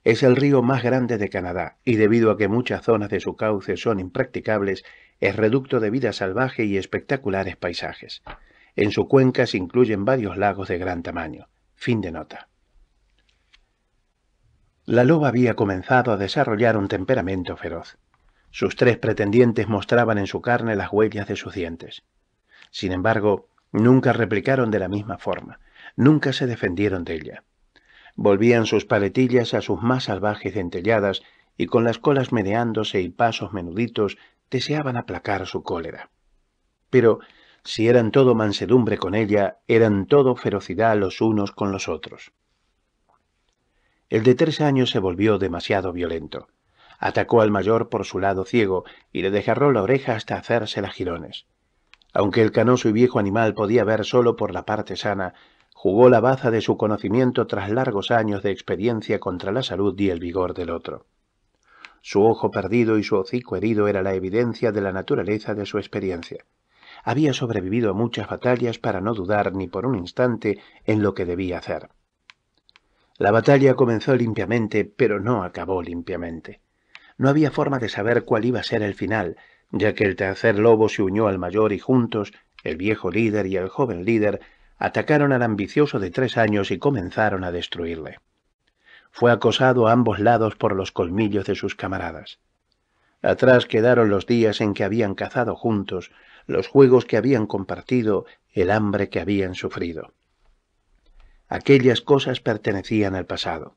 Es el río más grande de Canadá y debido a que muchas zonas de su cauce son impracticables, es reducto de vida salvaje y espectaculares paisajes. En su cuenca se incluyen varios lagos de gran tamaño. Fin de nota. La loba había comenzado a desarrollar un temperamento feroz. Sus tres pretendientes mostraban en su carne las huellas de sus dientes. Sin embargo, nunca replicaron de la misma forma, nunca se defendieron de ella. Volvían sus paletillas a sus más salvajes dentelladas y con las colas meneándose y pasos menuditos deseaban aplacar su cólera. Pero si eran todo mansedumbre con ella, eran todo ferocidad los unos con los otros. El de tres años se volvió demasiado violento. Atacó al mayor por su lado ciego y le dejarró la oreja hasta hacerse las girones. Aunque el canoso y viejo animal podía ver solo por la parte sana, jugó la baza de su conocimiento tras largos años de experiencia contra la salud y el vigor del otro. Su ojo perdido y su hocico herido era la evidencia de la naturaleza de su experiencia. Había sobrevivido a muchas batallas para no dudar ni por un instante en lo que debía hacer. La batalla comenzó limpiamente, pero no acabó limpiamente. No había forma de saber cuál iba a ser el final, ya que el tercer lobo se unió al mayor y juntos, el viejo líder y el joven líder, atacaron al ambicioso de tres años y comenzaron a destruirle. Fue acosado a ambos lados por los colmillos de sus camaradas. Atrás quedaron los días en que habían cazado juntos, los juegos que habían compartido, el hambre que habían sufrido. Aquellas cosas pertenecían al pasado.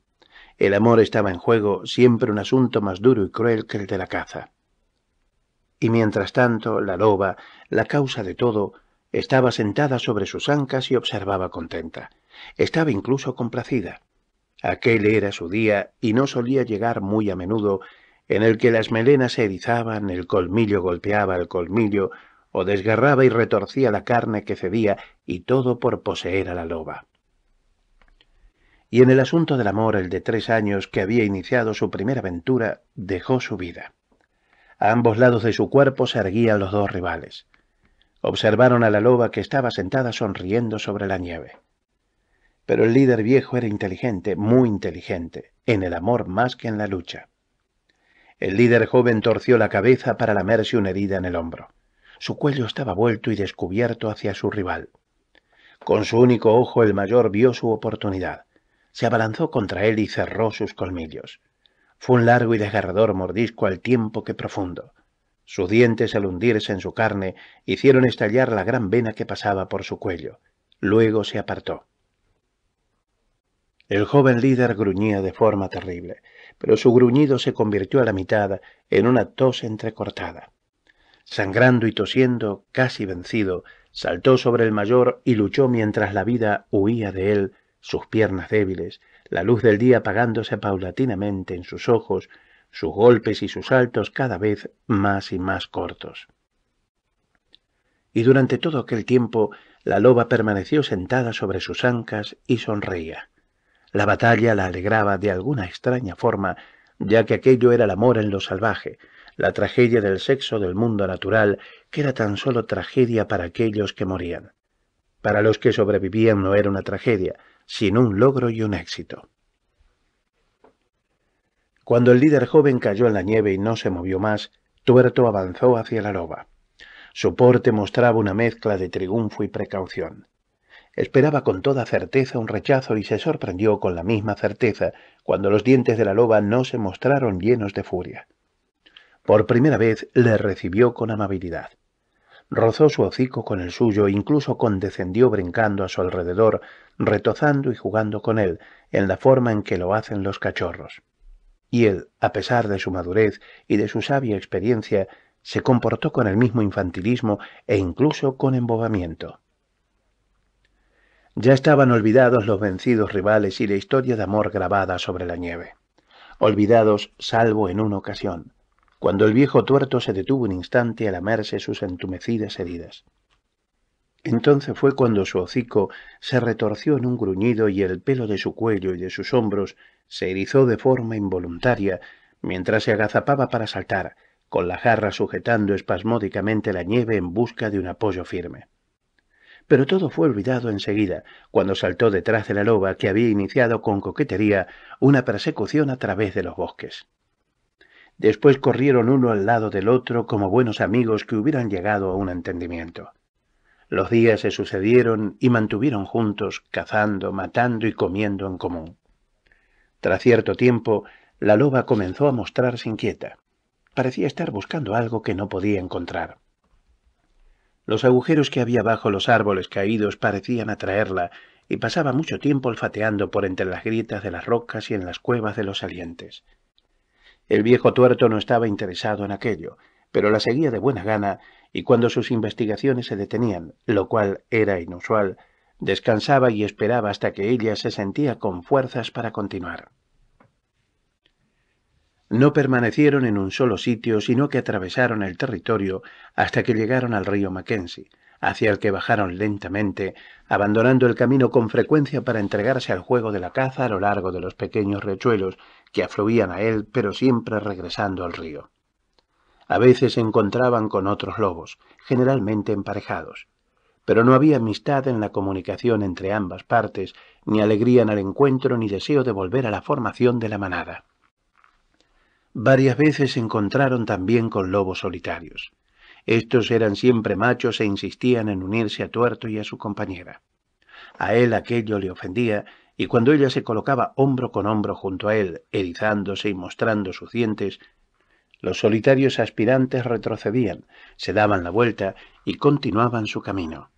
El amor estaba en juego, siempre un asunto más duro y cruel que el de la caza. Y mientras tanto, la loba, la causa de todo, estaba sentada sobre sus ancas y observaba contenta. Estaba incluso complacida. Aquel era su día y no solía llegar muy a menudo, en el que las melenas se erizaban, el colmillo golpeaba el colmillo, o desgarraba y retorcía la carne que cedía, y todo por poseer a la loba y en el asunto del amor el de tres años que había iniciado su primera aventura dejó su vida. A ambos lados de su cuerpo se erguían los dos rivales. Observaron a la loba que estaba sentada sonriendo sobre la nieve. Pero el líder viejo era inteligente, muy inteligente, en el amor más que en la lucha. El líder joven torció la cabeza para lamerse una herida en el hombro. Su cuello estaba vuelto y descubierto hacia su rival. Con su único ojo el mayor vio su oportunidad se abalanzó contra él y cerró sus colmillos. Fue un largo y desgarrador mordisco al tiempo que profundo. Sus dientes al hundirse en su carne hicieron estallar la gran vena que pasaba por su cuello. Luego se apartó. El joven líder gruñía de forma terrible, pero su gruñido se convirtió a la mitad en una tos entrecortada. Sangrando y tosiendo, casi vencido, saltó sobre el mayor y luchó mientras la vida huía de él sus piernas débiles, la luz del día apagándose paulatinamente en sus ojos, sus golpes y sus saltos cada vez más y más cortos. Y durante todo aquel tiempo la loba permaneció sentada sobre sus ancas y sonreía. La batalla la alegraba de alguna extraña forma, ya que aquello era el amor en lo salvaje, la tragedia del sexo del mundo natural, que era tan solo tragedia para aquellos que morían. Para los que sobrevivían no era una tragedia, sin un logro y un éxito. Cuando el líder joven cayó en la nieve y no se movió más, Tuerto avanzó hacia la loba. Su porte mostraba una mezcla de triunfo y precaución. Esperaba con toda certeza un rechazo y se sorprendió con la misma certeza cuando los dientes de la loba no se mostraron llenos de furia. Por primera vez le recibió con amabilidad rozó su hocico con el suyo, incluso condescendió brincando a su alrededor, retozando y jugando con él, en la forma en que lo hacen los cachorros. Y él, a pesar de su madurez y de su sabia experiencia, se comportó con el mismo infantilismo e incluso con embobamiento. Ya estaban olvidados los vencidos rivales y la historia de amor grabada sobre la nieve. Olvidados salvo en una ocasión, cuando el viejo tuerto se detuvo un instante a amarse sus entumecidas heridas. Entonces fue cuando su hocico se retorció en un gruñido y el pelo de su cuello y de sus hombros se erizó de forma involuntaria mientras se agazapaba para saltar, con la jarra sujetando espasmódicamente la nieve en busca de un apoyo firme. Pero todo fue olvidado enseguida, cuando saltó detrás de la loba que había iniciado con coquetería una persecución a través de los bosques. Después corrieron uno al lado del otro como buenos amigos que hubieran llegado a un entendimiento. Los días se sucedieron y mantuvieron juntos, cazando, matando y comiendo en común. Tras cierto tiempo, la loba comenzó a mostrarse inquieta. Parecía estar buscando algo que no podía encontrar. Los agujeros que había bajo los árboles caídos parecían atraerla y pasaba mucho tiempo olfateando por entre las grietas de las rocas y en las cuevas de los salientes. El viejo tuerto no estaba interesado en aquello, pero la seguía de buena gana y cuando sus investigaciones se detenían, lo cual era inusual, descansaba y esperaba hasta que ella se sentía con fuerzas para continuar. No permanecieron en un solo sitio, sino que atravesaron el territorio hasta que llegaron al río Mackenzie, hacia el que bajaron lentamente, abandonando el camino con frecuencia para entregarse al juego de la caza a lo largo de los pequeños rechuelos que afluían a él, pero siempre regresando al río. A veces se encontraban con otros lobos, generalmente emparejados, pero no había amistad en la comunicación entre ambas partes, ni alegría en el encuentro, ni deseo de volver a la formación de la manada. Varias veces se encontraron también con lobos solitarios. Estos eran siempre machos e insistían en unirse a Tuerto y a su compañera. A él aquello le ofendía, y cuando ella se colocaba hombro con hombro junto a él, erizándose y mostrando sus dientes, los solitarios aspirantes retrocedían, se daban la vuelta y continuaban su camino.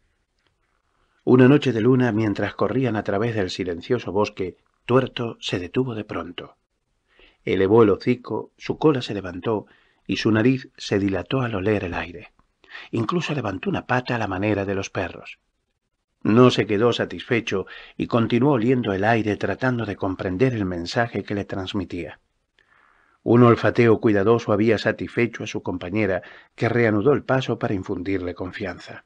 Una noche de luna, mientras corrían a través del silencioso bosque, Tuerto se detuvo de pronto. Elevó el hocico, su cola se levantó y su nariz se dilató al oler el aire. Incluso levantó una pata a la manera de los perros. No se quedó satisfecho y continuó oliendo el aire tratando de comprender el mensaje que le transmitía. Un olfateo cuidadoso había satisfecho a su compañera, que reanudó el paso para infundirle confianza.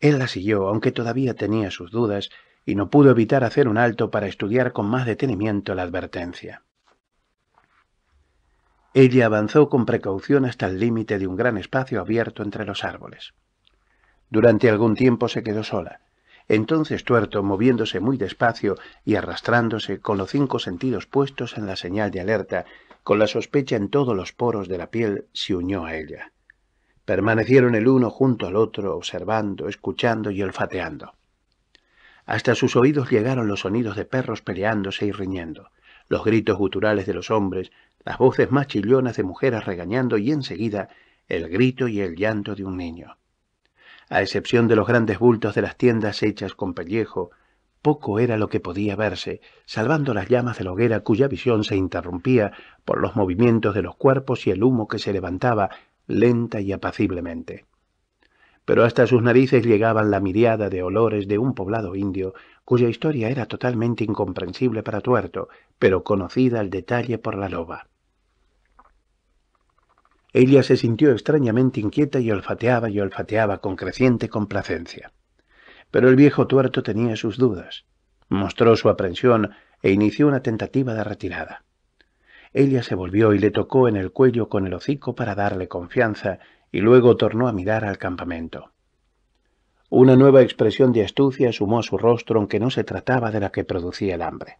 Él la siguió, aunque todavía tenía sus dudas, y no pudo evitar hacer un alto para estudiar con más detenimiento la advertencia. Ella avanzó con precaución hasta el límite de un gran espacio abierto entre los árboles. Durante algún tiempo se quedó sola. Entonces Tuerto, moviéndose muy despacio y arrastrándose con los cinco sentidos puestos en la señal de alerta, con la sospecha en todos los poros de la piel, se unió a ella. Permanecieron el uno junto al otro, observando, escuchando y olfateando. Hasta sus oídos llegaron los sonidos de perros peleándose y riñendo, los gritos guturales de los hombres, las voces más chillonas de mujeres regañando y enseguida el grito y el llanto de un niño. A excepción de los grandes bultos de las tiendas hechas con pellejo, poco era lo que podía verse, salvando las llamas de la hoguera cuya visión se interrumpía por los movimientos de los cuerpos y el humo que se levantaba lenta y apaciblemente. Pero hasta sus narices llegaban la miriada de olores de un poblado indio cuya historia era totalmente incomprensible para Tuerto, pero conocida al detalle por la loba. Ella se sintió extrañamente inquieta y olfateaba y olfateaba con creciente complacencia. Pero el viejo tuerto tenía sus dudas. Mostró su aprensión e inició una tentativa de retirada. Ella se volvió y le tocó en el cuello con el hocico para darle confianza y luego tornó a mirar al campamento. Una nueva expresión de astucia sumó a su rostro aunque no se trataba de la que producía el hambre.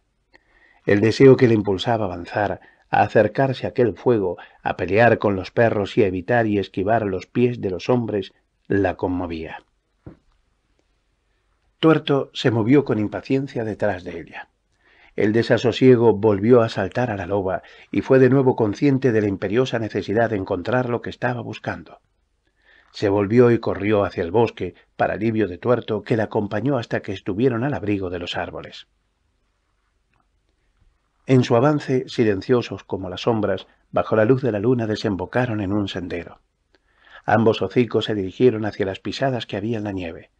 El deseo que le impulsaba a avanzar, a acercarse a aquel fuego, a pelear con los perros y a evitar y esquivar los pies de los hombres, la conmovía. Tuerto se movió con impaciencia detrás de ella. El desasosiego volvió a saltar a la loba y fue de nuevo consciente de la imperiosa necesidad de encontrar lo que estaba buscando. Se volvió y corrió hacia el bosque, para alivio de tuerto, que la acompañó hasta que estuvieron al abrigo de los árboles. En su avance, silenciosos como las sombras, bajo la luz de la luna desembocaron en un sendero. Ambos hocicos se dirigieron hacia las pisadas que había en la nieve.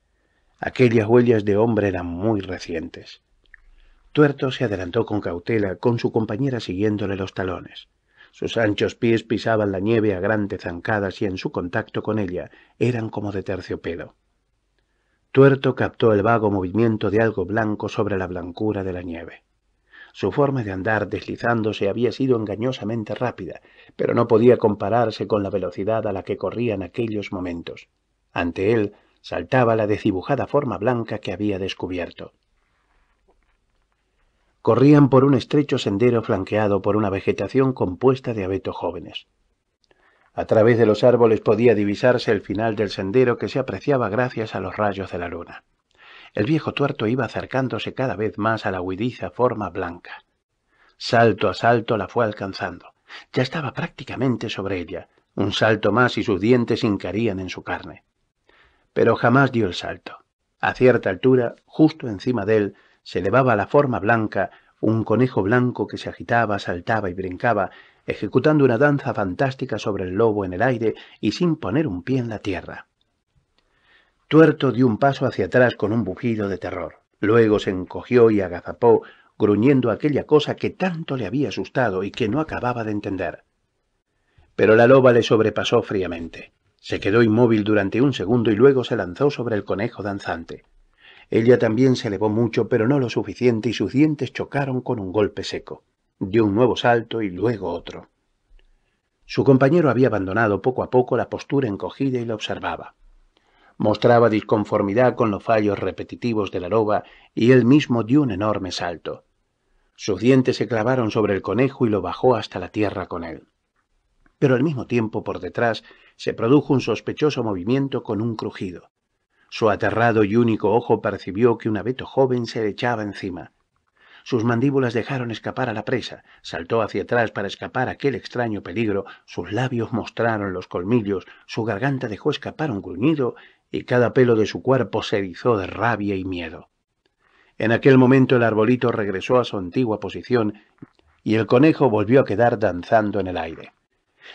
Aquellas huellas de hombre eran muy recientes. Tuerto se adelantó con cautela, con su compañera siguiéndole los talones. Sus anchos pies pisaban la nieve a grandes zancadas y en su contacto con ella eran como de terciopelo. Tuerto captó el vago movimiento de algo blanco sobre la blancura de la nieve. Su forma de andar deslizándose había sido engañosamente rápida, pero no podía compararse con la velocidad a la que corría en aquellos momentos. Ante él saltaba la desdibujada forma blanca que había descubierto corrían por un estrecho sendero flanqueado por una vegetación compuesta de abetos jóvenes. A través de los árboles podía divisarse el final del sendero que se apreciaba gracias a los rayos de la luna. El viejo tuerto iba acercándose cada vez más a la huidiza forma blanca. Salto a salto la fue alcanzando. Ya estaba prácticamente sobre ella. Un salto más y sus dientes hincarían en su carne. Pero jamás dio el salto. A cierta altura, justo encima de él, se elevaba la forma blanca, un conejo blanco que se agitaba, saltaba y brincaba, ejecutando una danza fantástica sobre el lobo en el aire y sin poner un pie en la tierra. Tuerto dio un paso hacia atrás con un bujido de terror. Luego se encogió y agazapó, gruñendo aquella cosa que tanto le había asustado y que no acababa de entender. Pero la loba le sobrepasó fríamente. Se quedó inmóvil durante un segundo y luego se lanzó sobre el conejo danzante. Ella también se elevó mucho, pero no lo suficiente, y sus dientes chocaron con un golpe seco. Dio un nuevo salto y luego otro. Su compañero había abandonado poco a poco la postura encogida y la observaba. Mostraba disconformidad con los fallos repetitivos de la loba y él mismo dio un enorme salto. Sus dientes se clavaron sobre el conejo y lo bajó hasta la tierra con él. Pero al mismo tiempo, por detrás, se produjo un sospechoso movimiento con un crujido. Su aterrado y único ojo percibió que un abeto joven se le echaba encima. Sus mandíbulas dejaron escapar a la presa, saltó hacia atrás para escapar aquel extraño peligro, sus labios mostraron los colmillos, su garganta dejó escapar un gruñido y cada pelo de su cuerpo se erizó de rabia y miedo. En aquel momento el arbolito regresó a su antigua posición y el conejo volvió a quedar danzando en el aire.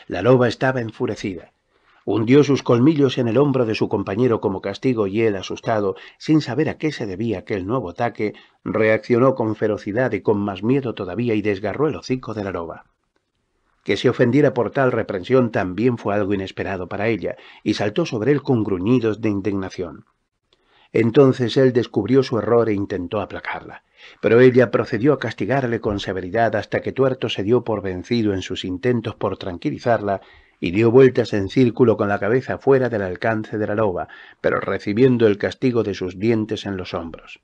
La loba estaba enfurecida. Hundió sus colmillos en el hombro de su compañero como castigo y él, asustado, sin saber a qué se debía aquel nuevo ataque, reaccionó con ferocidad y con más miedo todavía y desgarró el hocico de la roba. Que se ofendiera por tal reprensión también fue algo inesperado para ella, y saltó sobre él con gruñidos de indignación. Entonces él descubrió su error e intentó aplacarla, pero ella procedió a castigarle con severidad hasta que Tuerto se dio por vencido en sus intentos por tranquilizarla y dio vueltas en círculo con la cabeza fuera del alcance de la loba, pero recibiendo el castigo de sus dientes en los hombros.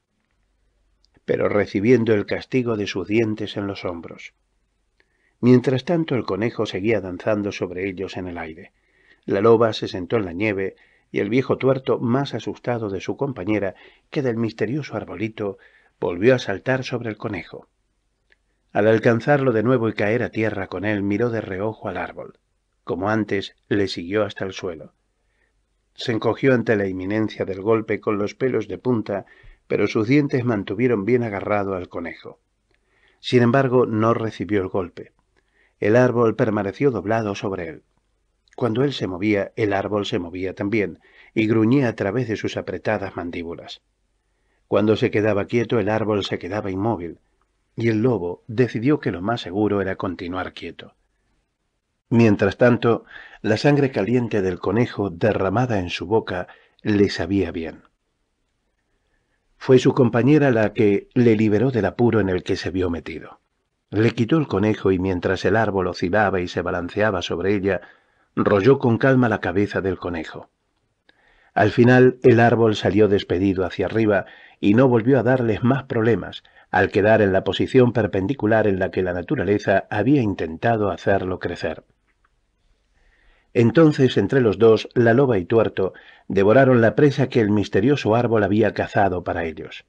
Pero recibiendo el castigo de sus dientes en los hombros. Mientras tanto el conejo seguía danzando sobre ellos en el aire. La loba se sentó en la nieve y el viejo tuerto, más asustado de su compañera que del misterioso arbolito, volvió a saltar sobre el conejo. Al alcanzarlo de nuevo y caer a tierra con él, miró de reojo al árbol como antes, le siguió hasta el suelo. Se encogió ante la inminencia del golpe con los pelos de punta, pero sus dientes mantuvieron bien agarrado al conejo. Sin embargo, no recibió el golpe. El árbol permaneció doblado sobre él. Cuando él se movía, el árbol se movía también, y gruñía a través de sus apretadas mandíbulas. Cuando se quedaba quieto, el árbol se quedaba inmóvil, y el lobo decidió que lo más seguro era continuar quieto. Mientras tanto, la sangre caliente del conejo derramada en su boca le sabía bien. Fue su compañera la que le liberó del apuro en el que se vio metido. Le quitó el conejo y mientras el árbol oscilaba y se balanceaba sobre ella, rolló con calma la cabeza del conejo. Al final el árbol salió despedido hacia arriba y no volvió a darles más problemas al quedar en la posición perpendicular en la que la naturaleza había intentado hacerlo crecer. Entonces entre los dos, la loba y tuerto, devoraron la presa que el misterioso árbol había cazado para ellos.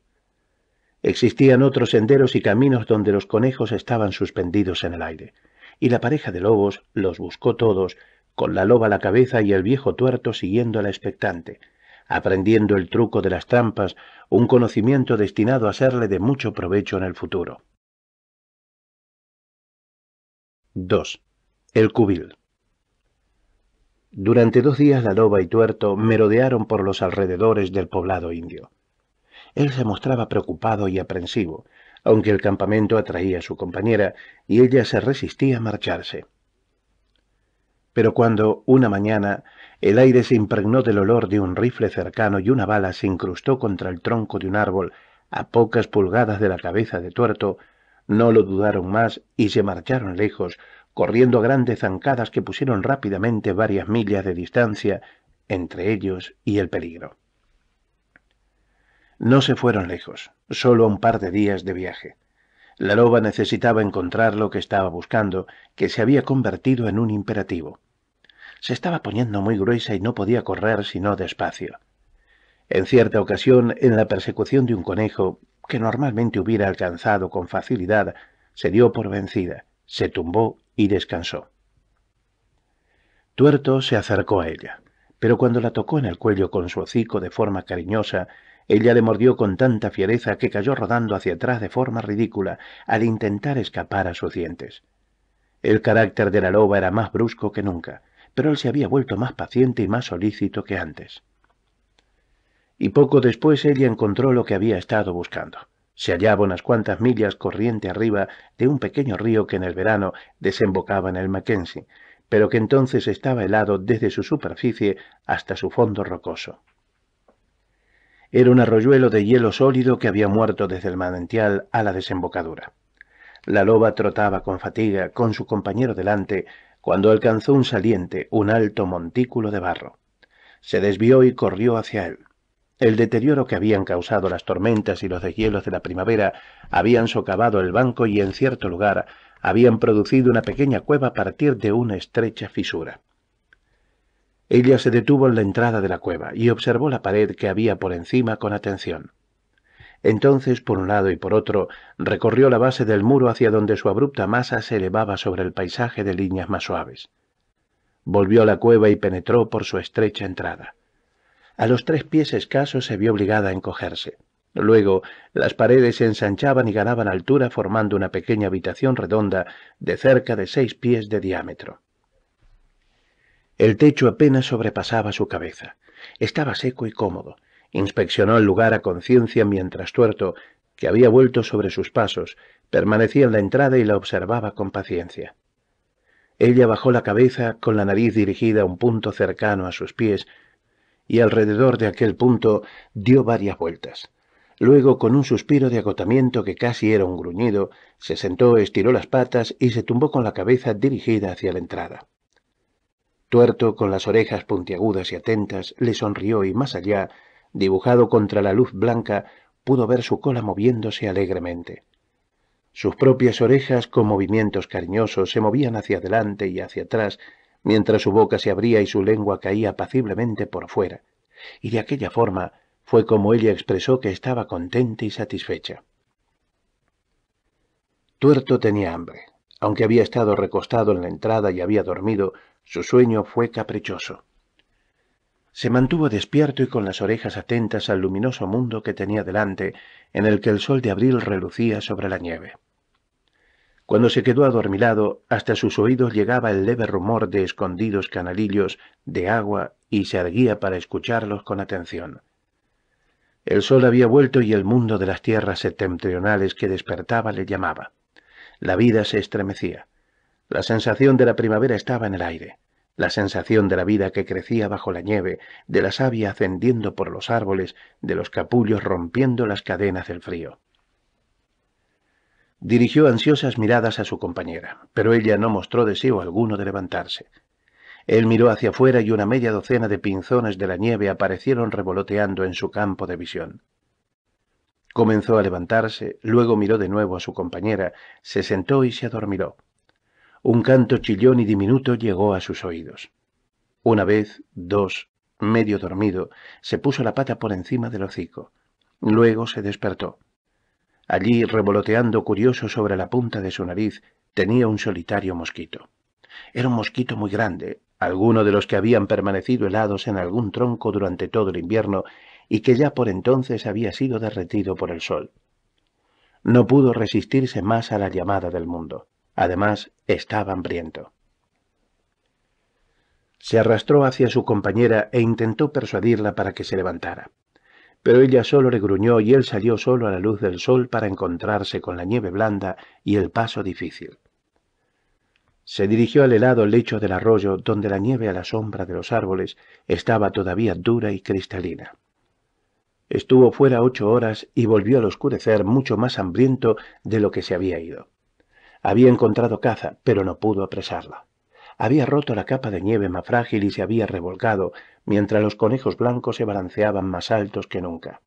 Existían otros senderos y caminos donde los conejos estaban suspendidos en el aire, y la pareja de lobos los buscó todos, con la loba a la cabeza y el viejo tuerto siguiendo expectante, aprendiendo el truco de las trampas, un conocimiento destinado a serle de mucho provecho en el futuro. 2. El cubil. Durante dos días la loba y tuerto merodearon por los alrededores del poblado indio. Él se mostraba preocupado y aprensivo, aunque el campamento atraía a su compañera y ella se resistía a marcharse. Pero cuando, una mañana, el aire se impregnó del olor de un rifle cercano y una bala se incrustó contra el tronco de un árbol a pocas pulgadas de la cabeza de tuerto, no lo dudaron más y se marcharon lejos, corriendo grandes zancadas que pusieron rápidamente varias millas de distancia entre ellos y el peligro. No se fueron lejos, solo un par de días de viaje. La loba necesitaba encontrar lo que estaba buscando, que se había convertido en un imperativo. Se estaba poniendo muy gruesa y no podía correr sino despacio. En cierta ocasión, en la persecución de un conejo, que normalmente hubiera alcanzado con facilidad, se dio por vencida, se tumbó y descansó. Tuerto se acercó a ella, pero cuando la tocó en el cuello con su hocico de forma cariñosa, ella le mordió con tanta fiereza que cayó rodando hacia atrás de forma ridícula al intentar escapar a sus dientes. El carácter de la loba era más brusco que nunca, pero él se había vuelto más paciente y más solícito que antes. Y poco después ella encontró lo que había estado buscando. Se hallaba unas cuantas millas corriente arriba de un pequeño río que en el verano desembocaba en el Mackenzie, pero que entonces estaba helado desde su superficie hasta su fondo rocoso. Era un arroyuelo de hielo sólido que había muerto desde el manantial a la desembocadura. La loba trotaba con fatiga, con su compañero delante, cuando alcanzó un saliente, un alto montículo de barro. Se desvió y corrió hacia él. El deterioro que habían causado las tormentas y los deshielos de la primavera habían socavado el banco y en cierto lugar habían producido una pequeña cueva a partir de una estrecha fisura. Ella se detuvo en la entrada de la cueva y observó la pared que había por encima con atención. Entonces, por un lado y por otro, recorrió la base del muro hacia donde su abrupta masa se elevaba sobre el paisaje de líneas más suaves. Volvió a la cueva y penetró por su estrecha entrada. A los tres pies escasos se vio obligada a encogerse. Luego, las paredes se ensanchaban y ganaban altura formando una pequeña habitación redonda de cerca de seis pies de diámetro. El techo apenas sobrepasaba su cabeza. Estaba seco y cómodo. Inspeccionó el lugar a conciencia mientras Tuerto, que había vuelto sobre sus pasos, permanecía en la entrada y la observaba con paciencia. Ella bajó la cabeza con la nariz dirigida a un punto cercano a sus pies y alrededor de aquel punto dio varias vueltas. Luego, con un suspiro de agotamiento que casi era un gruñido, se sentó, estiró las patas y se tumbó con la cabeza dirigida hacia la entrada. Tuerto, con las orejas puntiagudas y atentas, le sonrió y más allá, dibujado contra la luz blanca, pudo ver su cola moviéndose alegremente. Sus propias orejas, con movimientos cariñosos, se movían hacia adelante y hacia atrás, mientras su boca se abría y su lengua caía apaciblemente por fuera, y de aquella forma fue como ella expresó que estaba contenta y satisfecha. Tuerto tenía hambre. Aunque había estado recostado en la entrada y había dormido, su sueño fue caprichoso. Se mantuvo despierto y con las orejas atentas al luminoso mundo que tenía delante, en el que el sol de abril relucía sobre la nieve. Cuando se quedó adormilado, hasta sus oídos llegaba el leve rumor de escondidos canalillos de agua y se erguía para escucharlos con atención. El sol había vuelto y el mundo de las tierras septentrionales que despertaba le llamaba. La vida se estremecía. La sensación de la primavera estaba en el aire. La sensación de la vida que crecía bajo la nieve, de la savia ascendiendo por los árboles, de los capullos rompiendo las cadenas del frío. Dirigió ansiosas miradas a su compañera, pero ella no mostró deseo alguno de levantarse. Él miró hacia afuera y una media docena de pinzones de la nieve aparecieron revoloteando en su campo de visión. Comenzó a levantarse, luego miró de nuevo a su compañera, se sentó y se adormiró. Un canto chillón y diminuto llegó a sus oídos. Una vez, dos, medio dormido, se puso la pata por encima del hocico. Luego se despertó. Allí, revoloteando curioso sobre la punta de su nariz, tenía un solitario mosquito. Era un mosquito muy grande, alguno de los que habían permanecido helados en algún tronco durante todo el invierno y que ya por entonces había sido derretido por el sol. No pudo resistirse más a la llamada del mundo. Además, estaba hambriento. Se arrastró hacia su compañera e intentó persuadirla para que se levantara pero ella solo le gruñó y él salió solo a la luz del sol para encontrarse con la nieve blanda y el paso difícil. Se dirigió al helado lecho del arroyo, donde la nieve a la sombra de los árboles estaba todavía dura y cristalina. Estuvo fuera ocho horas y volvió al oscurecer mucho más hambriento de lo que se había ido. Había encontrado caza, pero no pudo apresarla había roto la capa de nieve más frágil y se había revolcado, mientras los conejos blancos se balanceaban más altos que nunca.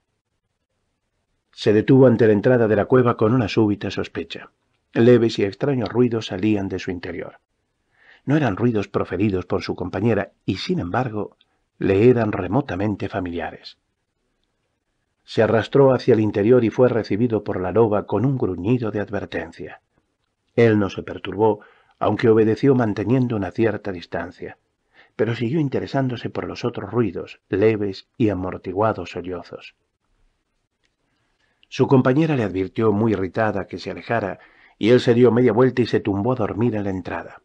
Se detuvo ante la entrada de la cueva con una súbita sospecha. Leves y extraños ruidos salían de su interior. No eran ruidos proferidos por su compañera y, sin embargo, le eran remotamente familiares. Se arrastró hacia el interior y fue recibido por la loba con un gruñido de advertencia. Él no se perturbó aunque obedeció manteniendo una cierta distancia, pero siguió interesándose por los otros ruidos, leves y amortiguados sollozos. Su compañera le advirtió muy irritada que se alejara, y él se dio media vuelta y se tumbó a dormir a la entrada.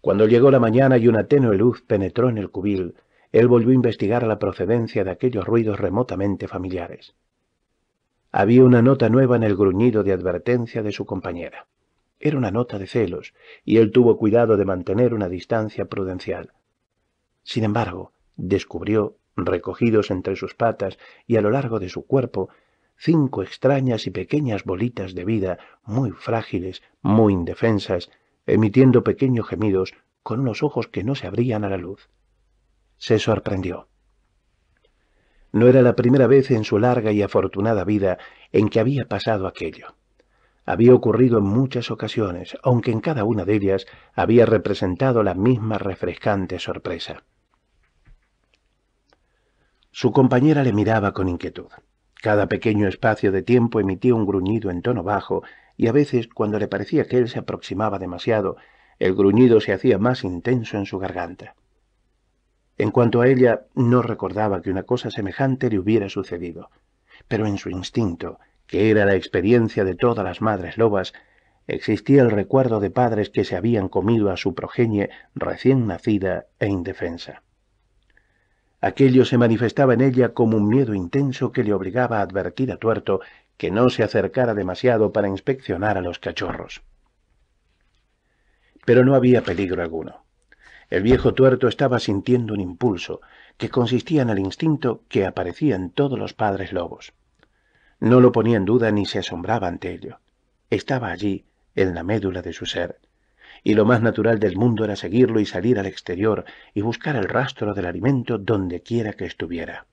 Cuando llegó la mañana y una tenue luz penetró en el cubil, él volvió a investigar la procedencia de aquellos ruidos remotamente familiares. Había una nota nueva en el gruñido de advertencia de su compañera. Era una nota de celos, y él tuvo cuidado de mantener una distancia prudencial. Sin embargo, descubrió, recogidos entre sus patas y a lo largo de su cuerpo, cinco extrañas y pequeñas bolitas de vida, muy frágiles, muy indefensas, emitiendo pequeños gemidos con unos ojos que no se abrían a la luz. Se sorprendió. No era la primera vez en su larga y afortunada vida en que había pasado aquello había ocurrido en muchas ocasiones, aunque en cada una de ellas había representado la misma refrescante sorpresa. Su compañera le miraba con inquietud. Cada pequeño espacio de tiempo emitía un gruñido en tono bajo, y a veces, cuando le parecía que él se aproximaba demasiado, el gruñido se hacía más intenso en su garganta. En cuanto a ella, no recordaba que una cosa semejante le hubiera sucedido, pero en su instinto que era la experiencia de todas las madres lobas, existía el recuerdo de padres que se habían comido a su progenie recién nacida e indefensa. Aquello se manifestaba en ella como un miedo intenso que le obligaba a advertir a tuerto que no se acercara demasiado para inspeccionar a los cachorros. Pero no había peligro alguno. El viejo tuerto estaba sintiendo un impulso, que consistía en el instinto que aparecía en todos los padres lobos. No lo ponía en duda ni se asombraba ante ello. Estaba allí, en la médula de su ser. Y lo más natural del mundo era seguirlo y salir al exterior y buscar el rastro del alimento donde quiera que estuviera.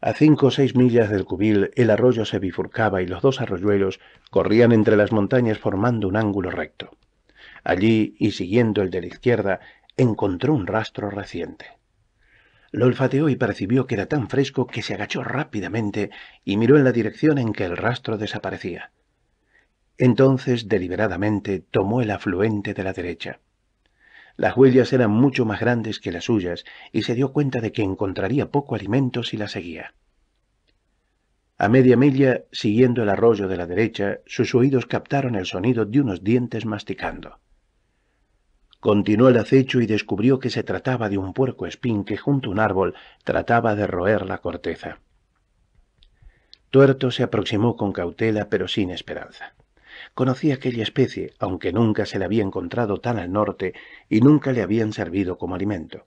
A cinco o seis millas del cubil el arroyo se bifurcaba y los dos arroyuelos corrían entre las montañas formando un ángulo recto. Allí, y siguiendo el de la izquierda, encontró un rastro reciente. Lo olfateó y percibió que era tan fresco que se agachó rápidamente y miró en la dirección en que el rastro desaparecía. Entonces, deliberadamente, tomó el afluente de la derecha. Las huellas eran mucho más grandes que las suyas y se dio cuenta de que encontraría poco alimento si la seguía. A media milla, siguiendo el arroyo de la derecha, sus oídos captaron el sonido de unos dientes masticando. Continuó el acecho y descubrió que se trataba de un puerco espín que junto a un árbol trataba de roer la corteza. Tuerto se aproximó con cautela pero sin esperanza. Conocía aquella especie, aunque nunca se la había encontrado tan al norte y nunca le habían servido como alimento.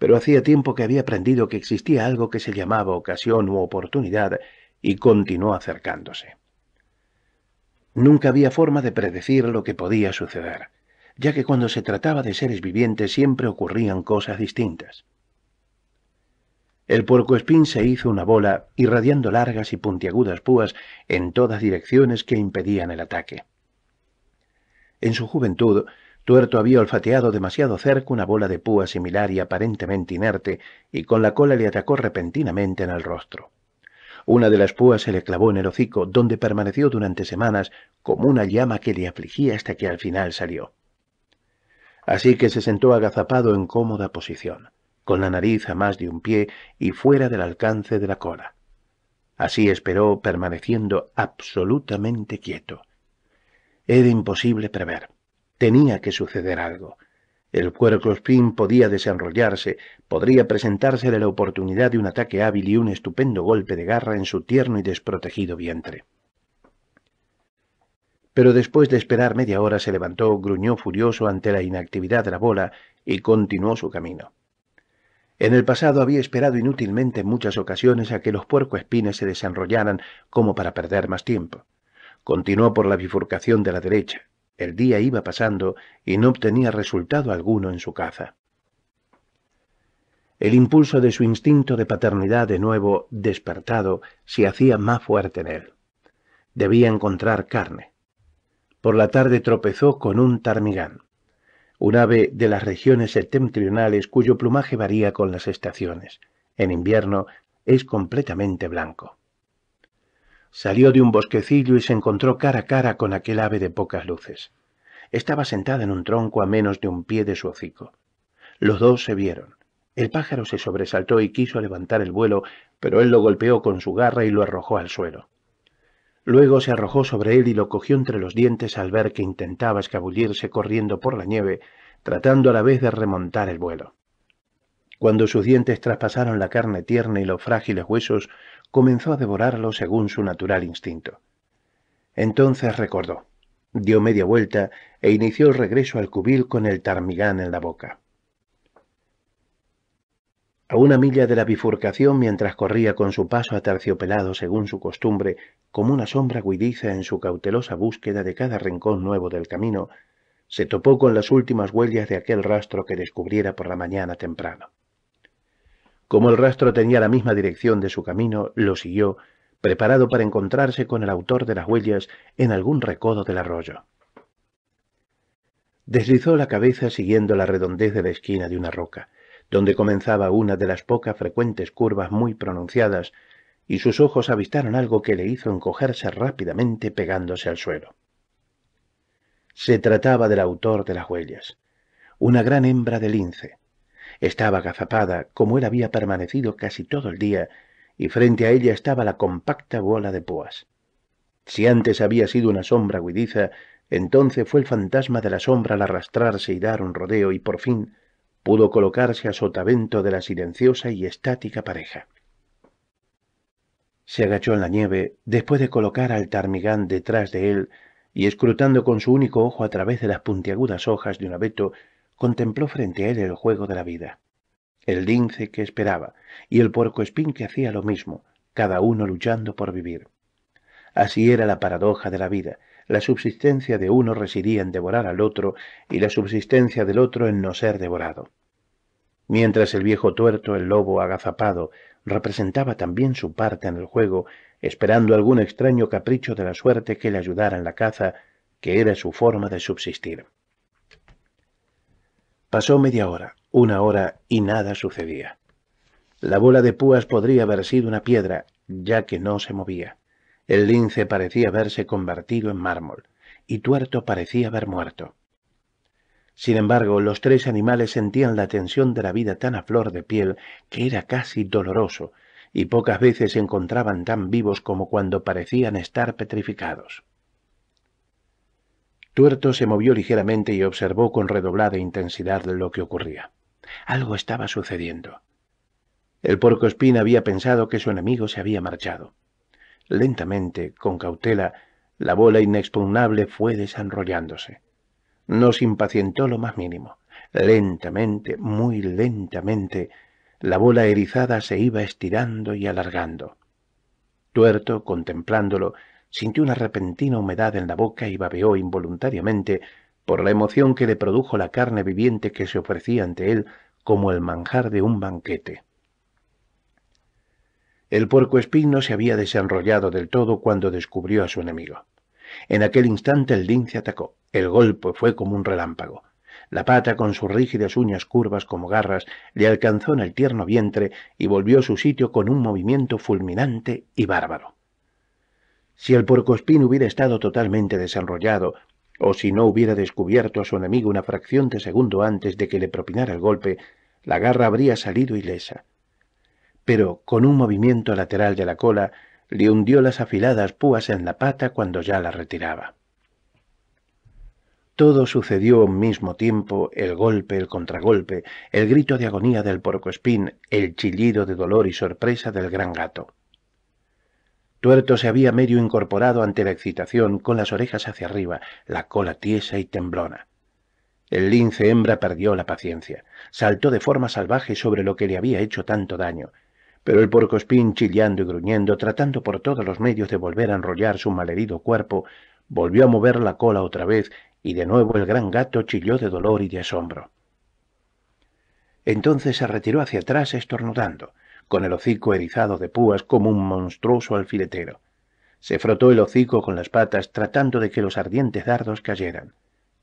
Pero hacía tiempo que había aprendido que existía algo que se llamaba ocasión u oportunidad y continuó acercándose. Nunca había forma de predecir lo que podía suceder ya que cuando se trataba de seres vivientes siempre ocurrían cosas distintas. El puercoespín se hizo una bola, irradiando largas y puntiagudas púas en todas direcciones que impedían el ataque. En su juventud, Tuerto había olfateado demasiado cerca una bola de púa similar y aparentemente inerte, y con la cola le atacó repentinamente en el rostro. Una de las púas se le clavó en el hocico, donde permaneció durante semanas como una llama que le afligía hasta que al final salió así que se sentó agazapado en cómoda posición, con la nariz a más de un pie y fuera del alcance de la cola. Así esperó, permaneciendo absolutamente quieto. Era imposible prever. Tenía que suceder algo. El fin podía desenrollarse, podría presentársele la oportunidad de un ataque hábil y un estupendo golpe de garra en su tierno y desprotegido vientre pero después de esperar media hora se levantó, gruñó furioso ante la inactividad de la bola y continuó su camino. En el pasado había esperado inútilmente en muchas ocasiones a que los puercoespines se desenrollaran como para perder más tiempo. Continuó por la bifurcación de la derecha. El día iba pasando y no obtenía resultado alguno en su caza. El impulso de su instinto de paternidad de nuevo despertado se hacía más fuerte en él. Debía encontrar carne por la tarde tropezó con un tarmigán, un ave de las regiones septentrionales cuyo plumaje varía con las estaciones. En invierno es completamente blanco. Salió de un bosquecillo y se encontró cara a cara con aquel ave de pocas luces. Estaba sentada en un tronco a menos de un pie de su hocico. Los dos se vieron. El pájaro se sobresaltó y quiso levantar el vuelo, pero él lo golpeó con su garra y lo arrojó al suelo. Luego se arrojó sobre él y lo cogió entre los dientes al ver que intentaba escabullirse corriendo por la nieve, tratando a la vez de remontar el vuelo. Cuando sus dientes traspasaron la carne tierna y los frágiles huesos, comenzó a devorarlo según su natural instinto. Entonces recordó, dio media vuelta e inició el regreso al cubil con el tarmigán en la boca. A una milla de la bifurcación, mientras corría con su paso aterciopelado según su costumbre, como una sombra guidiza en su cautelosa búsqueda de cada rincón nuevo del camino, se topó con las últimas huellas de aquel rastro que descubriera por la mañana temprano. Como el rastro tenía la misma dirección de su camino, lo siguió, preparado para encontrarse con el autor de las huellas en algún recodo del arroyo. Deslizó la cabeza siguiendo la redondez de la esquina de una roca, donde comenzaba una de las pocas frecuentes curvas muy pronunciadas, y sus ojos avistaron algo que le hizo encogerse rápidamente pegándose al suelo. Se trataba del autor de las huellas, una gran hembra de lince. Estaba agazapada, como él había permanecido casi todo el día, y frente a ella estaba la compacta bola de púas. Si antes había sido una sombra huidiza, entonces fue el fantasma de la sombra al arrastrarse y dar un rodeo y por fin pudo colocarse a sotavento de la silenciosa y estática pareja. Se agachó en la nieve después de colocar al tarmigán detrás de él y escrutando con su único ojo a través de las puntiagudas hojas de un abeto, contempló frente a él el juego de la vida. El lince que esperaba y el puercoespín que hacía lo mismo, cada uno luchando por vivir. Así era la paradoja de la vida, la subsistencia de uno residía en devorar al otro y la subsistencia del otro en no ser devorado. Mientras el viejo tuerto, el lobo agazapado, representaba también su parte en el juego, esperando algún extraño capricho de la suerte que le ayudara en la caza, que era su forma de subsistir. Pasó media hora, una hora, y nada sucedía. La bola de púas podría haber sido una piedra, ya que no se movía. El lince parecía haberse convertido en mármol, y tuerto parecía haber muerto. Sin embargo, los tres animales sentían la tensión de la vida tan a flor de piel que era casi doloroso, y pocas veces se encontraban tan vivos como cuando parecían estar petrificados. Tuerto se movió ligeramente y observó con redoblada intensidad lo que ocurría. Algo estaba sucediendo. El espín había pensado que su enemigo se había marchado. Lentamente, con cautela, la bola inexpugnable fue desenrollándose. se impacientó lo más mínimo. Lentamente, muy lentamente, la bola erizada se iba estirando y alargando. Tuerto, contemplándolo, sintió una repentina humedad en la boca y babeó involuntariamente por la emoción que le produjo la carne viviente que se ofrecía ante él como el manjar de un banquete. El puercoespín no se había desenrollado del todo cuando descubrió a su enemigo. En aquel instante el lince atacó. El golpe fue como un relámpago. La pata, con sus rígidas uñas curvas como garras, le alcanzó en el tierno vientre y volvió a su sitio con un movimiento fulminante y bárbaro. Si el puercoespín hubiera estado totalmente desenrollado, o si no hubiera descubierto a su enemigo una fracción de segundo antes de que le propinara el golpe, la garra habría salido ilesa pero con un movimiento lateral de la cola le hundió las afiladas púas en la pata cuando ya la retiraba. Todo sucedió a un mismo tiempo, el golpe, el contragolpe, el grito de agonía del porcoespín, el chillido de dolor y sorpresa del gran gato. Tuerto se había medio incorporado ante la excitación, con las orejas hacia arriba, la cola tiesa y temblona. El lince hembra perdió la paciencia, saltó de forma salvaje sobre lo que le había hecho tanto daño, pero el puercoespín, chillando y gruñendo, tratando por todos los medios de volver a enrollar su malherido cuerpo, volvió a mover la cola otra vez, y de nuevo el gran gato chilló de dolor y de asombro. Entonces se retiró hacia atrás estornudando, con el hocico erizado de púas como un monstruoso alfiletero. Se frotó el hocico con las patas tratando de que los ardientes dardos cayeran.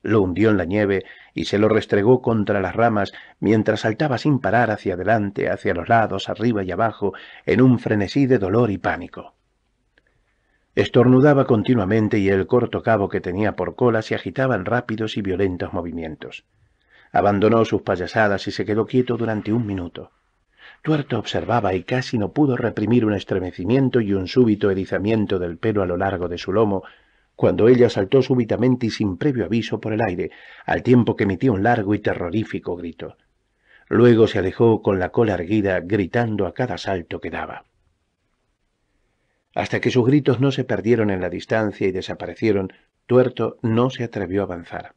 Lo hundió en la nieve y se lo restregó contra las ramas mientras saltaba sin parar hacia adelante, hacia los lados, arriba y abajo, en un frenesí de dolor y pánico. Estornudaba continuamente y el corto cabo que tenía por cola se agitaba en rápidos y violentos movimientos. Abandonó sus payasadas y se quedó quieto durante un minuto. Tuerto observaba y casi no pudo reprimir un estremecimiento y un súbito erizamiento del pelo a lo largo de su lomo cuando ella saltó súbitamente y sin previo aviso por el aire, al tiempo que emitía un largo y terrorífico grito. Luego se alejó con la cola erguida, gritando a cada salto que daba. Hasta que sus gritos no se perdieron en la distancia y desaparecieron, Tuerto no se atrevió a avanzar.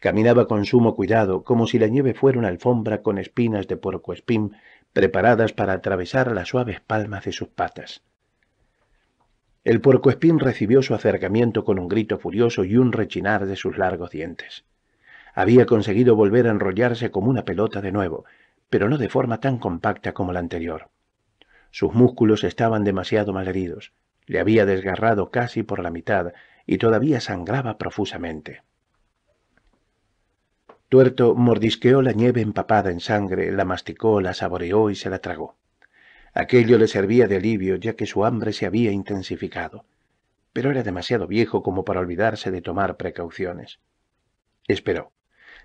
Caminaba con sumo cuidado, como si la nieve fuera una alfombra con espinas de espín, preparadas para atravesar las suaves palmas de sus patas. El puercoespín recibió su acercamiento con un grito furioso y un rechinar de sus largos dientes. Había conseguido volver a enrollarse como una pelota de nuevo, pero no de forma tan compacta como la anterior. Sus músculos estaban demasiado malheridos, le había desgarrado casi por la mitad y todavía sangraba profusamente. Tuerto mordisqueó la nieve empapada en sangre, la masticó, la saboreó y se la tragó. Aquello le servía de alivio, ya que su hambre se había intensificado. Pero era demasiado viejo como para olvidarse de tomar precauciones. Esperó.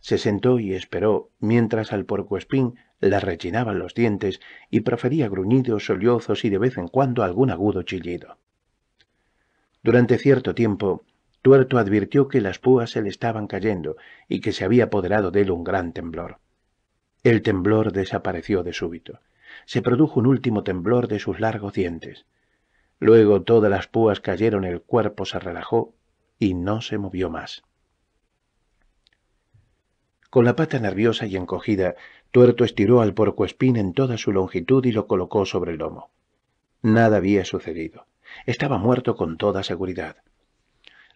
Se sentó y esperó, mientras al espín le rechinaban los dientes y profería gruñidos, sollozos y de vez en cuando algún agudo chillido. Durante cierto tiempo, Tuerto advirtió que las púas se le estaban cayendo y que se había apoderado de él un gran temblor. El temblor desapareció de súbito se produjo un último temblor de sus largos dientes. Luego todas las púas cayeron, el cuerpo se relajó y no se movió más. Con la pata nerviosa y encogida, Tuerto estiró al porcoespín en toda su longitud y lo colocó sobre el lomo. Nada había sucedido. Estaba muerto con toda seguridad.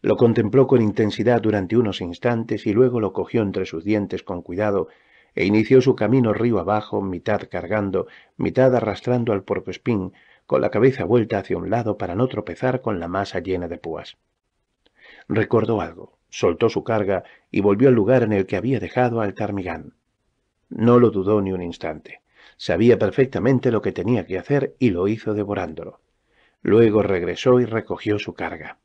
Lo contempló con intensidad durante unos instantes y luego lo cogió entre sus dientes con cuidado e inició su camino río abajo, mitad cargando, mitad arrastrando al espín, con la cabeza vuelta hacia un lado para no tropezar con la masa llena de púas. Recordó algo, soltó su carga y volvió al lugar en el que había dejado al Tarmigán. No lo dudó ni un instante. Sabía perfectamente lo que tenía que hacer y lo hizo devorándolo. Luego regresó y recogió su carga.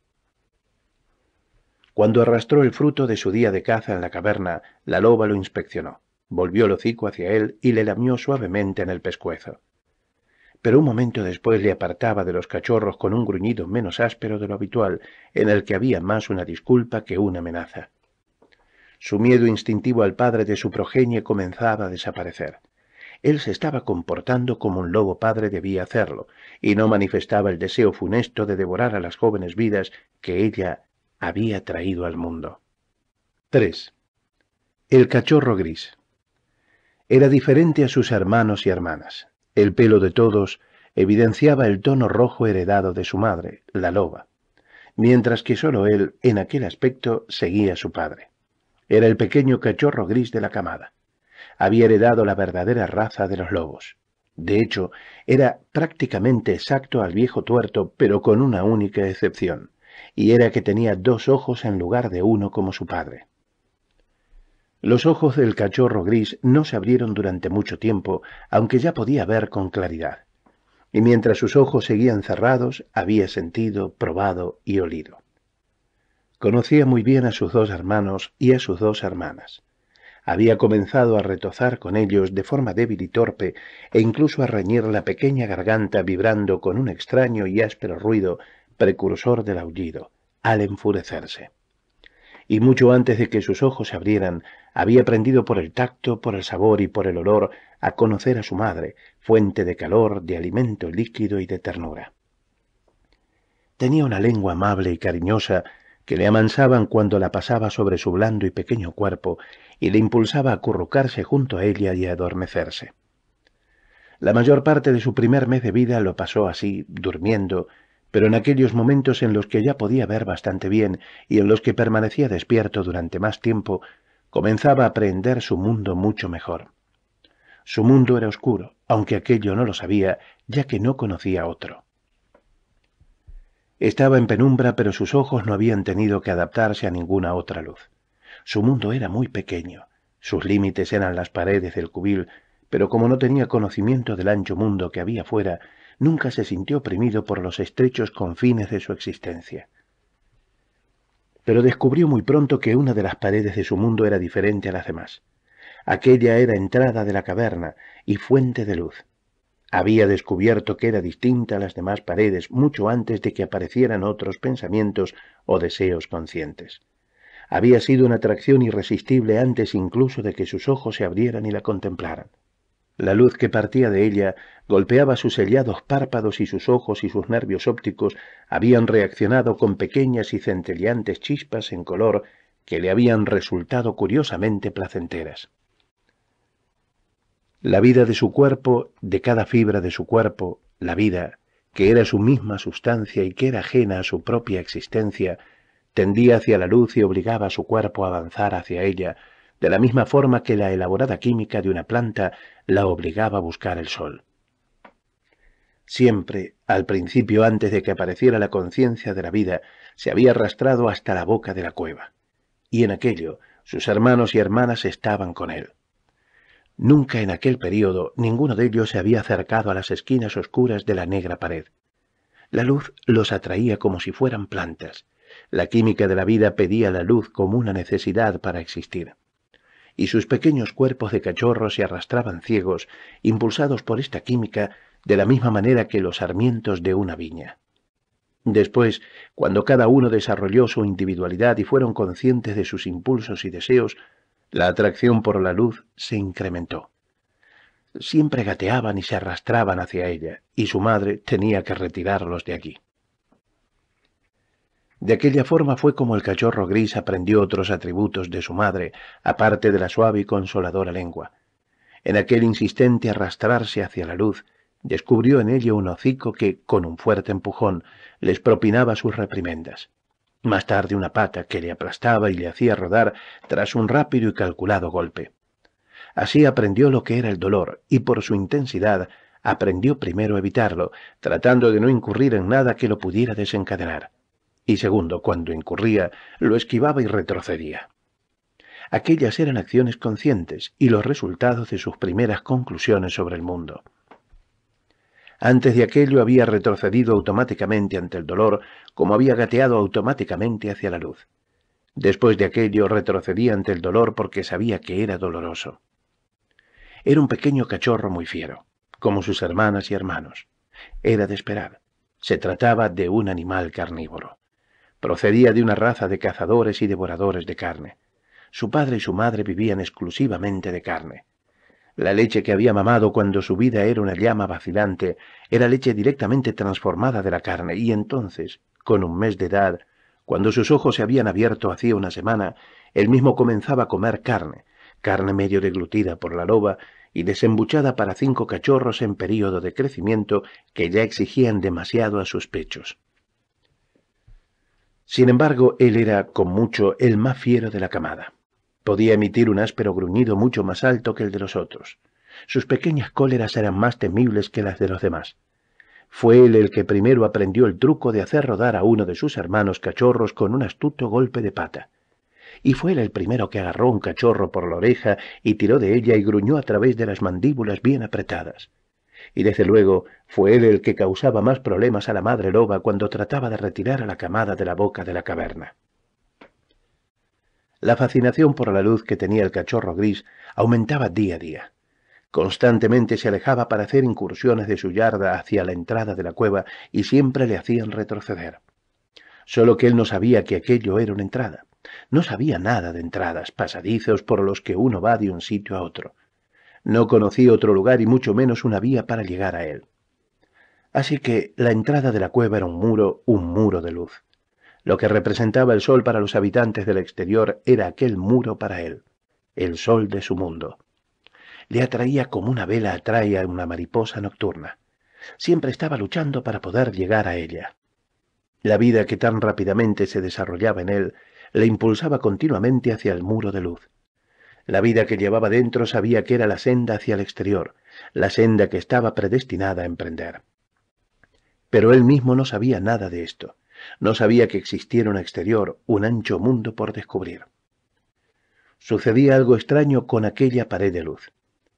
Cuando arrastró el fruto de su día de caza en la caverna, la loba lo inspeccionó volvió el hocico hacia él y le lamió suavemente en el pescuezo. Pero un momento después le apartaba de los cachorros con un gruñido menos áspero de lo habitual, en el que había más una disculpa que una amenaza. Su miedo instintivo al padre de su progenie comenzaba a desaparecer. Él se estaba comportando como un lobo padre debía hacerlo, y no manifestaba el deseo funesto de devorar a las jóvenes vidas que ella había traído al mundo. 3. El cachorro gris era diferente a sus hermanos y hermanas. El pelo de todos evidenciaba el tono rojo heredado de su madre, la loba, mientras que solo él, en aquel aspecto, seguía a su padre. Era el pequeño cachorro gris de la camada. Había heredado la verdadera raza de los lobos. De hecho, era prácticamente exacto al viejo tuerto, pero con una única excepción, y era que tenía dos ojos en lugar de uno como su padre. Los ojos del cachorro gris no se abrieron durante mucho tiempo, aunque ya podía ver con claridad. Y mientras sus ojos seguían cerrados, había sentido, probado y olido. Conocía muy bien a sus dos hermanos y a sus dos hermanas. Había comenzado a retozar con ellos de forma débil y torpe, e incluso a reñir la pequeña garganta vibrando con un extraño y áspero ruido, precursor del aullido, al enfurecerse y mucho antes de que sus ojos se abrieran, había aprendido por el tacto, por el sabor y por el olor a conocer a su madre, fuente de calor, de alimento líquido y de ternura. Tenía una lengua amable y cariñosa que le amansaban cuando la pasaba sobre su blando y pequeño cuerpo y le impulsaba a acurrucarse junto a ella y a adormecerse. La mayor parte de su primer mes de vida lo pasó así, durmiendo, pero en aquellos momentos en los que ya podía ver bastante bien y en los que permanecía despierto durante más tiempo, comenzaba a aprender su mundo mucho mejor. Su mundo era oscuro, aunque aquello no lo sabía, ya que no conocía otro. Estaba en penumbra, pero sus ojos no habían tenido que adaptarse a ninguna otra luz. Su mundo era muy pequeño, sus límites eran las paredes del cubil, pero como no tenía conocimiento del ancho mundo que había fuera, nunca se sintió oprimido por los estrechos confines de su existencia. Pero descubrió muy pronto que una de las paredes de su mundo era diferente a las demás. Aquella era entrada de la caverna y fuente de luz. Había descubierto que era distinta a las demás paredes mucho antes de que aparecieran otros pensamientos o deseos conscientes. Había sido una atracción irresistible antes incluso de que sus ojos se abrieran y la contemplaran. La luz que partía de ella golpeaba sus sellados párpados y sus ojos y sus nervios ópticos habían reaccionado con pequeñas y centelleantes chispas en color que le habían resultado curiosamente placenteras. La vida de su cuerpo, de cada fibra de su cuerpo, la vida, que era su misma sustancia y que era ajena a su propia existencia, tendía hacia la luz y obligaba a su cuerpo a avanzar hacia ella, de la misma forma que la elaborada química de una planta la obligaba a buscar el sol. Siempre, al principio antes de que apareciera la conciencia de la vida, se había arrastrado hasta la boca de la cueva. Y en aquello, sus hermanos y hermanas estaban con él. Nunca en aquel periodo ninguno de ellos se había acercado a las esquinas oscuras de la negra pared. La luz los atraía como si fueran plantas. La química de la vida pedía la luz como una necesidad para existir y sus pequeños cuerpos de cachorros se arrastraban ciegos, impulsados por esta química, de la misma manera que los sarmientos de una viña. Después, cuando cada uno desarrolló su individualidad y fueron conscientes de sus impulsos y deseos, la atracción por la luz se incrementó. Siempre gateaban y se arrastraban hacia ella, y su madre tenía que retirarlos de aquí. De aquella forma fue como el cachorro gris aprendió otros atributos de su madre, aparte de la suave y consoladora lengua. En aquel insistente arrastrarse hacia la luz, descubrió en ella un hocico que, con un fuerte empujón, les propinaba sus reprimendas. Más tarde una pata que le aplastaba y le hacía rodar tras un rápido y calculado golpe. Así aprendió lo que era el dolor, y por su intensidad aprendió primero a evitarlo, tratando de no incurrir en nada que lo pudiera desencadenar y segundo, cuando incurría, lo esquivaba y retrocedía. Aquellas eran acciones conscientes y los resultados de sus primeras conclusiones sobre el mundo. Antes de aquello había retrocedido automáticamente ante el dolor, como había gateado automáticamente hacia la luz. Después de aquello retrocedía ante el dolor porque sabía que era doloroso. Era un pequeño cachorro muy fiero, como sus hermanas y hermanos. Era de esperar. Se trataba de un animal carnívoro. Procedía de una raza de cazadores y devoradores de carne. Su padre y su madre vivían exclusivamente de carne. La leche que había mamado cuando su vida era una llama vacilante era leche directamente transformada de la carne, y entonces, con un mes de edad, cuando sus ojos se habían abierto hacía una semana, él mismo comenzaba a comer carne, carne medio deglutida por la loba y desembuchada para cinco cachorros en período de crecimiento que ya exigían demasiado a sus pechos. Sin embargo, él era, con mucho, el más fiero de la camada. Podía emitir un áspero gruñido mucho más alto que el de los otros. Sus pequeñas cóleras eran más temibles que las de los demás. Fue él el que primero aprendió el truco de hacer rodar a uno de sus hermanos cachorros con un astuto golpe de pata. Y fue él el primero que agarró un cachorro por la oreja y tiró de ella y gruñó a través de las mandíbulas bien apretadas y desde luego fue él el que causaba más problemas a la madre loba cuando trataba de retirar a la camada de la boca de la caverna. La fascinación por la luz que tenía el cachorro gris aumentaba día a día. Constantemente se alejaba para hacer incursiones de su yarda hacia la entrada de la cueva y siempre le hacían retroceder. Solo que él no sabía que aquello era una entrada. No sabía nada de entradas, pasadizos por los que uno va de un sitio a otro. No conocí otro lugar y mucho menos una vía para llegar a él. Así que la entrada de la cueva era un muro, un muro de luz. Lo que representaba el sol para los habitantes del exterior era aquel muro para él, el sol de su mundo. Le atraía como una vela atrae a una mariposa nocturna. Siempre estaba luchando para poder llegar a ella. La vida que tan rápidamente se desarrollaba en él le impulsaba continuamente hacia el muro de luz, la vida que llevaba dentro sabía que era la senda hacia el exterior, la senda que estaba predestinada a emprender. Pero él mismo no sabía nada de esto. No sabía que existiera un exterior, un ancho mundo por descubrir. Sucedía algo extraño con aquella pared de luz.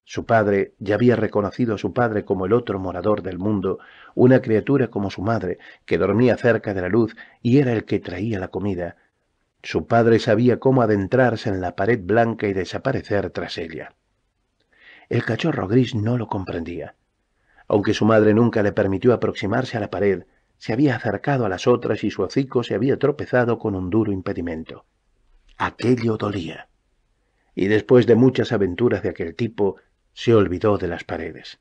Su padre ya había reconocido a su padre como el otro morador del mundo, una criatura como su madre, que dormía cerca de la luz y era el que traía la comida, su padre sabía cómo adentrarse en la pared blanca y desaparecer tras ella. El cachorro gris no lo comprendía. Aunque su madre nunca le permitió aproximarse a la pared, se había acercado a las otras y su hocico se había tropezado con un duro impedimento. Aquello dolía. Y después de muchas aventuras de aquel tipo, se olvidó de las paredes.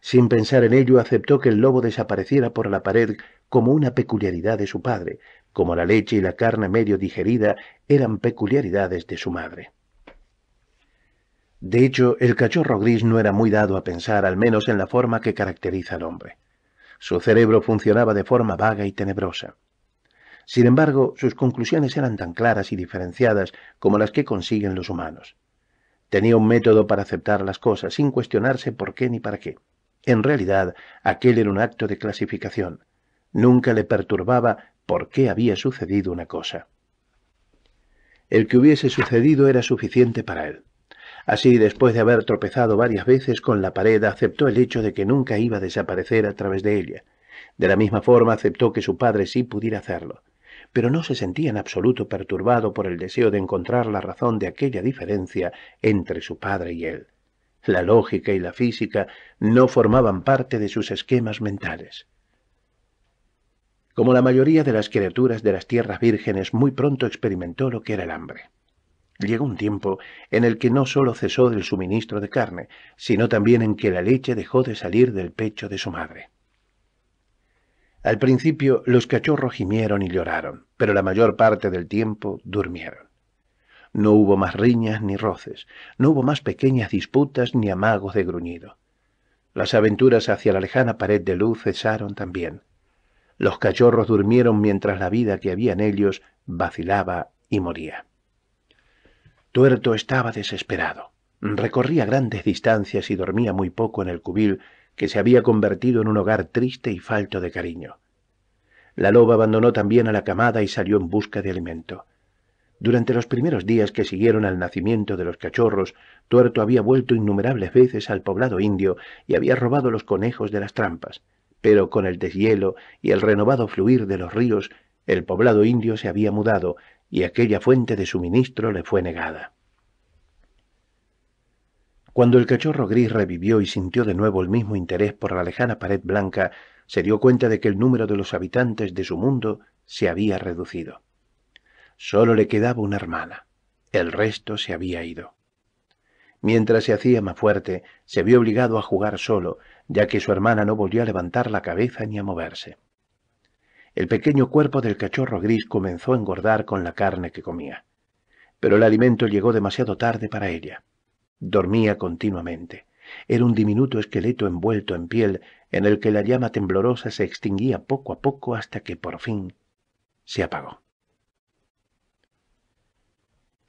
Sin pensar en ello, aceptó que el lobo desapareciera por la pared como una peculiaridad de su padre, como la leche y la carne medio digerida, eran peculiaridades de su madre. De hecho, el cachorro gris no era muy dado a pensar, al menos en la forma que caracteriza al hombre. Su cerebro funcionaba de forma vaga y tenebrosa. Sin embargo, sus conclusiones eran tan claras y diferenciadas como las que consiguen los humanos. Tenía un método para aceptar las cosas sin cuestionarse por qué ni para qué. En realidad, aquel era un acto de clasificación. Nunca le perturbaba por qué había sucedido una cosa. El que hubiese sucedido era suficiente para él. Así, después de haber tropezado varias veces con la pared, aceptó el hecho de que nunca iba a desaparecer a través de ella. De la misma forma aceptó que su padre sí pudiera hacerlo, pero no se sentía en absoluto perturbado por el deseo de encontrar la razón de aquella diferencia entre su padre y él. La lógica y la física no formaban parte de sus esquemas mentales. Como la mayoría de las criaturas de las tierras vírgenes, muy pronto experimentó lo que era el hambre. Llegó un tiempo en el que no sólo cesó el suministro de carne, sino también en que la leche dejó de salir del pecho de su madre. Al principio los cachorros gimieron y lloraron, pero la mayor parte del tiempo durmieron. No hubo más riñas ni roces, no hubo más pequeñas disputas ni amagos de gruñido. Las aventuras hacia la lejana pared de luz cesaron también. Los cachorros durmieron mientras la vida que había en ellos vacilaba y moría. Tuerto estaba desesperado. Recorría grandes distancias y dormía muy poco en el cubil que se había convertido en un hogar triste y falto de cariño. La loba abandonó también a la camada y salió en busca de alimento. Durante los primeros días que siguieron al nacimiento de los cachorros, Tuerto había vuelto innumerables veces al poblado indio y había robado los conejos de las trampas pero con el deshielo y el renovado fluir de los ríos, el poblado indio se había mudado y aquella fuente de suministro le fue negada. Cuando el cachorro gris revivió y sintió de nuevo el mismo interés por la lejana pared blanca, se dio cuenta de que el número de los habitantes de su mundo se había reducido. Solo le quedaba una hermana. El resto se había ido. Mientras se hacía más fuerte, se vio obligado a jugar solo, ya que su hermana no volvió a levantar la cabeza ni a moverse. El pequeño cuerpo del cachorro gris comenzó a engordar con la carne que comía, pero el alimento llegó demasiado tarde para ella. Dormía continuamente. Era un diminuto esqueleto envuelto en piel en el que la llama temblorosa se extinguía poco a poco hasta que por fin se apagó.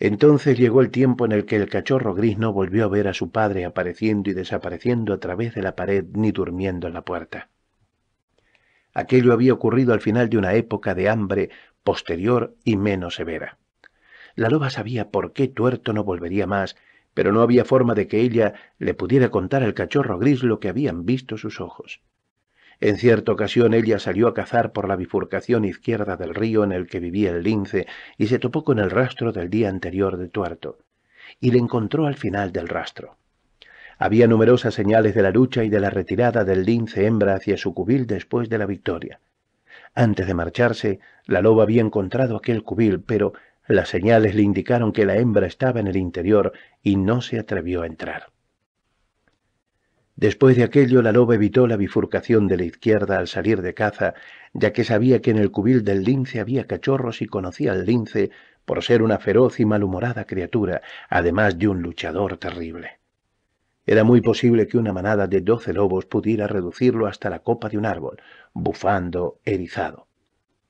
Entonces llegó el tiempo en el que el cachorro gris no volvió a ver a su padre apareciendo y desapareciendo a través de la pared ni durmiendo en la puerta. Aquello había ocurrido al final de una época de hambre posterior y menos severa. La loba sabía por qué tuerto no volvería más, pero no había forma de que ella le pudiera contar al cachorro gris lo que habían visto sus ojos. En cierta ocasión ella salió a cazar por la bifurcación izquierda del río en el que vivía el lince y se topó con el rastro del día anterior de Tuerto, y le encontró al final del rastro. Había numerosas señales de la lucha y de la retirada del lince hembra hacia su cubil después de la victoria. Antes de marcharse, la loba había encontrado aquel cubil, pero las señales le indicaron que la hembra estaba en el interior y no se atrevió a entrar. Después de aquello, la loba evitó la bifurcación de la izquierda al salir de caza, ya que sabía que en el cubil del lince había cachorros y conocía al lince por ser una feroz y malhumorada criatura, además de un luchador terrible. Era muy posible que una manada de doce lobos pudiera reducirlo hasta la copa de un árbol, bufando, erizado.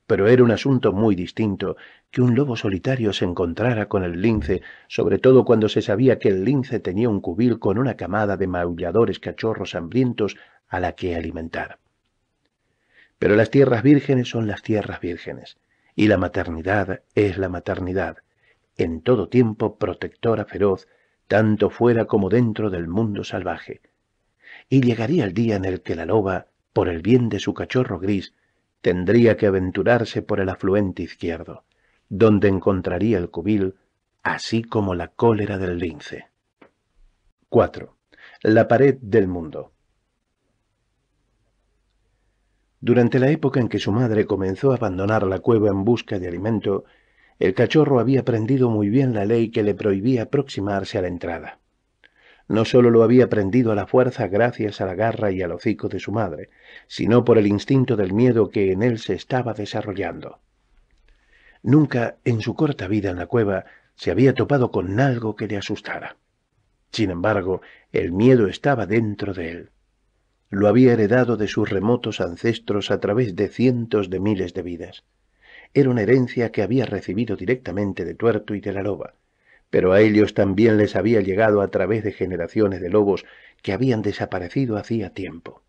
Pero era un asunto muy distinto que un lobo solitario se encontrara con el lince, sobre todo cuando se sabía que el lince tenía un cubil con una camada de maulladores cachorros hambrientos a la que alimentar. Pero las tierras vírgenes son las tierras vírgenes, y la maternidad es la maternidad, en todo tiempo protectora feroz, tanto fuera como dentro del mundo salvaje. Y llegaría el día en el que la loba, por el bien de su cachorro gris, tendría que aventurarse por el afluente izquierdo donde encontraría el cubil, así como la cólera del lince. 4. La pared del mundo. Durante la época en que su madre comenzó a abandonar la cueva en busca de alimento, el cachorro había aprendido muy bien la ley que le prohibía aproximarse a la entrada. No sólo lo había aprendido a la fuerza gracias a la garra y al hocico de su madre, sino por el instinto del miedo que en él se estaba desarrollando. Nunca en su corta vida en la cueva se había topado con algo que le asustara. Sin embargo, el miedo estaba dentro de él. Lo había heredado de sus remotos ancestros a través de cientos de miles de vidas. Era una herencia que había recibido directamente de Tuerto y de la loba, pero a ellos también les había llegado a través de generaciones de lobos que habían desaparecido hacía tiempo.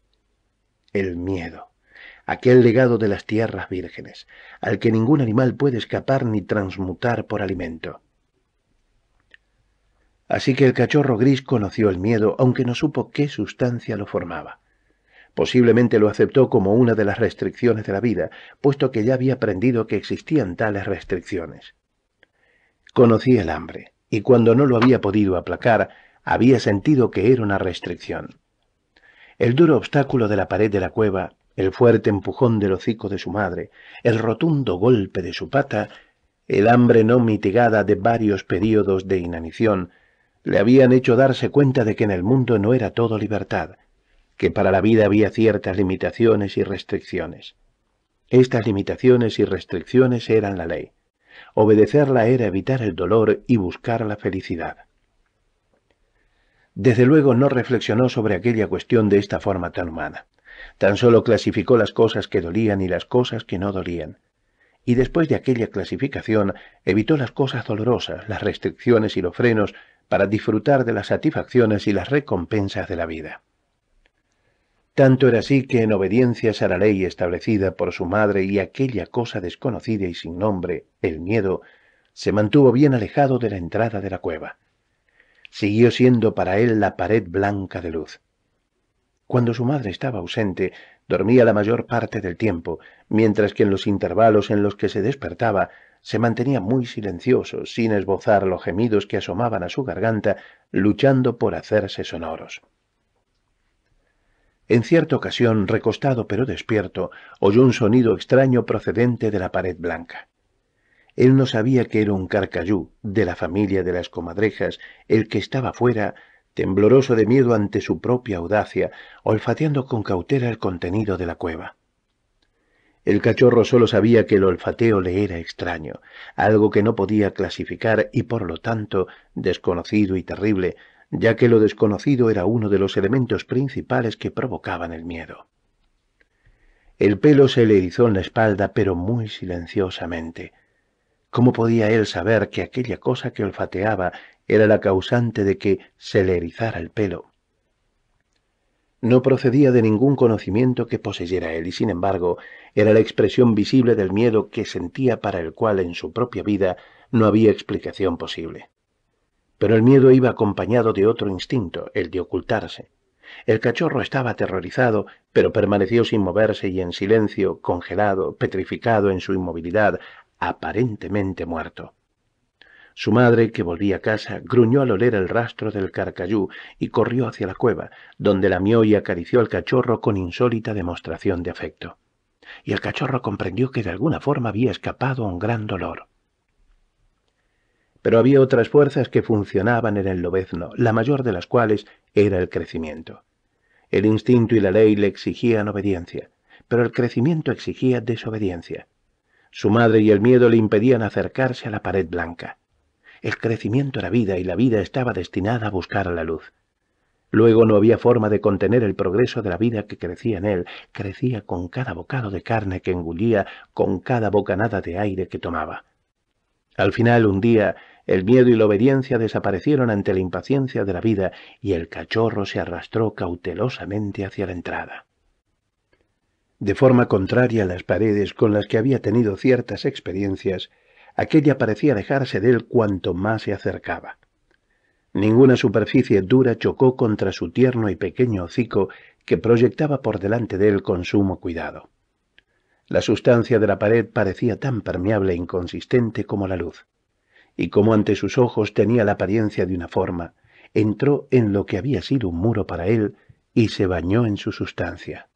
El miedo aquel legado de las tierras vírgenes, al que ningún animal puede escapar ni transmutar por alimento. Así que el cachorro gris conoció el miedo, aunque no supo qué sustancia lo formaba. Posiblemente lo aceptó como una de las restricciones de la vida, puesto que ya había aprendido que existían tales restricciones. Conocía el hambre, y cuando no lo había podido aplacar, había sentido que era una restricción. El duro obstáculo de la pared de la cueva el fuerte empujón del hocico de su madre, el rotundo golpe de su pata, el hambre no mitigada de varios períodos de inanición, le habían hecho darse cuenta de que en el mundo no era todo libertad, que para la vida había ciertas limitaciones y restricciones. Estas limitaciones y restricciones eran la ley. Obedecerla era evitar el dolor y buscar la felicidad. Desde luego no reflexionó sobre aquella cuestión de esta forma tan humana. Tan solo clasificó las cosas que dolían y las cosas que no dolían. Y después de aquella clasificación evitó las cosas dolorosas, las restricciones y los frenos para disfrutar de las satisfacciones y las recompensas de la vida. Tanto era así que en obediencias a la ley establecida por su madre y aquella cosa desconocida y sin nombre, el miedo, se mantuvo bien alejado de la entrada de la cueva. Siguió siendo para él la pared blanca de luz. Cuando su madre estaba ausente, dormía la mayor parte del tiempo, mientras que en los intervalos en los que se despertaba, se mantenía muy silencioso, sin esbozar los gemidos que asomaban a su garganta, luchando por hacerse sonoros. En cierta ocasión, recostado pero despierto, oyó un sonido extraño procedente de la pared blanca. Él no sabía que era un carcayú de la familia de las comadrejas, el que estaba fuera tembloroso de miedo ante su propia audacia, olfateando con cautela el contenido de la cueva. El cachorro solo sabía que el olfateo le era extraño, algo que no podía clasificar y por lo tanto desconocido y terrible, ya que lo desconocido era uno de los elementos principales que provocaban el miedo. El pelo se le erizó en la espalda, pero muy silenciosamente. ¿Cómo podía él saber que aquella cosa que olfateaba era la causante de que se le erizara el pelo. No procedía de ningún conocimiento que poseyera él, y sin embargo era la expresión visible del miedo que sentía para el cual en su propia vida no había explicación posible. Pero el miedo iba acompañado de otro instinto, el de ocultarse. El cachorro estaba aterrorizado, pero permaneció sin moverse y en silencio, congelado, petrificado en su inmovilidad, aparentemente muerto. Su madre, que volvía a casa, gruñó al oler el rastro del carcayú y corrió hacia la cueva, donde lamió y acarició al cachorro con insólita demostración de afecto. Y el cachorro comprendió que de alguna forma había escapado a un gran dolor. Pero había otras fuerzas que funcionaban en el lobezno, la mayor de las cuales era el crecimiento. El instinto y la ley le exigían obediencia, pero el crecimiento exigía desobediencia. Su madre y el miedo le impedían acercarse a la pared blanca. El crecimiento era vida y la vida estaba destinada a buscar a la luz. Luego no había forma de contener el progreso de la vida que crecía en él, crecía con cada bocado de carne que engullía, con cada bocanada de aire que tomaba. Al final, un día, el miedo y la obediencia desaparecieron ante la impaciencia de la vida y el cachorro se arrastró cautelosamente hacia la entrada. De forma contraria a las paredes con las que había tenido ciertas experiencias, aquella parecía dejarse de él cuanto más se acercaba. Ninguna superficie dura chocó contra su tierno y pequeño hocico que proyectaba por delante de él con sumo cuidado. La sustancia de la pared parecía tan permeable e inconsistente como la luz, y como ante sus ojos tenía la apariencia de una forma, entró en lo que había sido un muro para él y se bañó en su sustancia.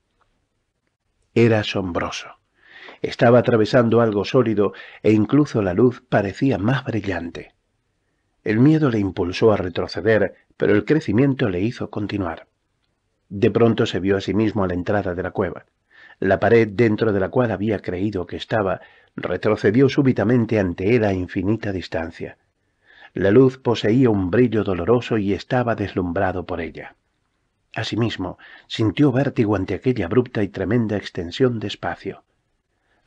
Era asombroso. Estaba atravesando algo sólido e incluso la luz parecía más brillante. El miedo le impulsó a retroceder, pero el crecimiento le hizo continuar. De pronto se vio a sí mismo a la entrada de la cueva. La pared dentro de la cual había creído que estaba retrocedió súbitamente ante él a infinita distancia. La luz poseía un brillo doloroso y estaba deslumbrado por ella. Asimismo, sintió vértigo ante aquella abrupta y tremenda extensión de espacio.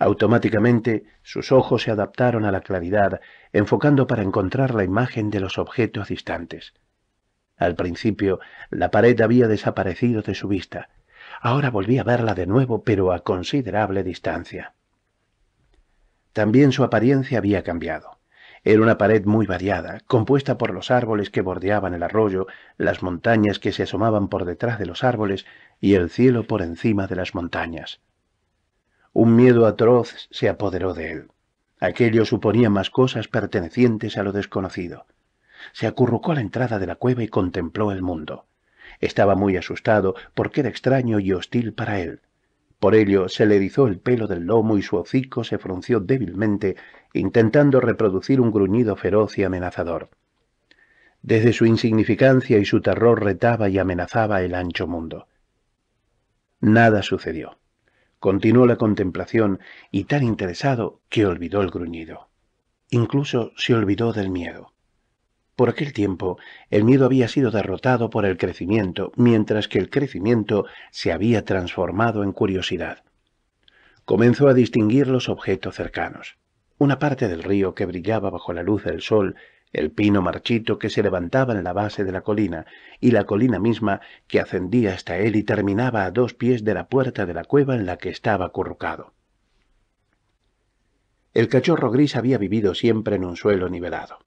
Automáticamente sus ojos se adaptaron a la claridad, enfocando para encontrar la imagen de los objetos distantes. Al principio, la pared había desaparecido de su vista. Ahora volvía a verla de nuevo, pero a considerable distancia. También su apariencia había cambiado. Era una pared muy variada, compuesta por los árboles que bordeaban el arroyo, las montañas que se asomaban por detrás de los árboles y el cielo por encima de las montañas. Un miedo atroz se apoderó de él. Aquello suponía más cosas pertenecientes a lo desconocido. Se acurrucó a la entrada de la cueva y contempló el mundo. Estaba muy asustado porque era extraño y hostil para él. Por ello se le erizó el pelo del lomo y su hocico se frunció débilmente, intentando reproducir un gruñido feroz y amenazador. Desde su insignificancia y su terror retaba y amenazaba el ancho mundo. Nada sucedió. Continuó la contemplación y tan interesado que olvidó el gruñido. Incluso se olvidó del miedo. Por aquel tiempo, el miedo había sido derrotado por el crecimiento, mientras que el crecimiento se había transformado en curiosidad. Comenzó a distinguir los objetos cercanos. Una parte del río que brillaba bajo la luz del sol el pino marchito que se levantaba en la base de la colina, y la colina misma que ascendía hasta él y terminaba a dos pies de la puerta de la cueva en la que estaba acurrucado. El cachorro gris había vivido siempre en un suelo nivelado.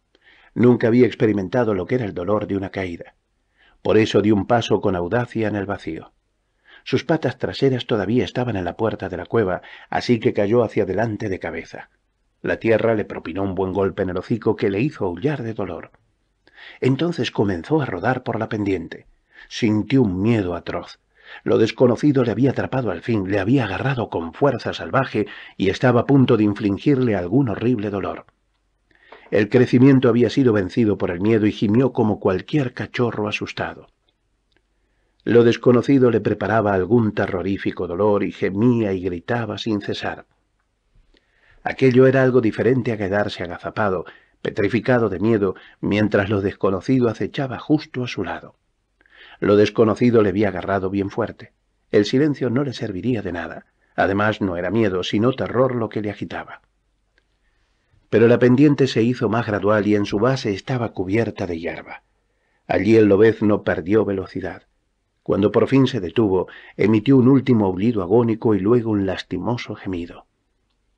Nunca había experimentado lo que era el dolor de una caída. Por eso dio un paso con audacia en el vacío. Sus patas traseras todavía estaban en la puerta de la cueva, así que cayó hacia adelante de cabeza. La tierra le propinó un buen golpe en el hocico que le hizo aullar de dolor. Entonces comenzó a rodar por la pendiente. Sintió un miedo atroz. Lo desconocido le había atrapado al fin, le había agarrado con fuerza salvaje y estaba a punto de infligirle algún horrible dolor. El crecimiento había sido vencido por el miedo y gimió como cualquier cachorro asustado. Lo desconocido le preparaba algún terrorífico dolor y gemía y gritaba sin cesar. Aquello era algo diferente a quedarse agazapado, petrificado de miedo, mientras lo desconocido acechaba justo a su lado. Lo desconocido le había agarrado bien fuerte. El silencio no le serviría de nada. Además, no era miedo, sino terror lo que le agitaba. Pero la pendiente se hizo más gradual y en su base estaba cubierta de hierba. Allí el lobez no perdió velocidad. Cuando por fin se detuvo, emitió un último aullido agónico y luego un lastimoso gemido.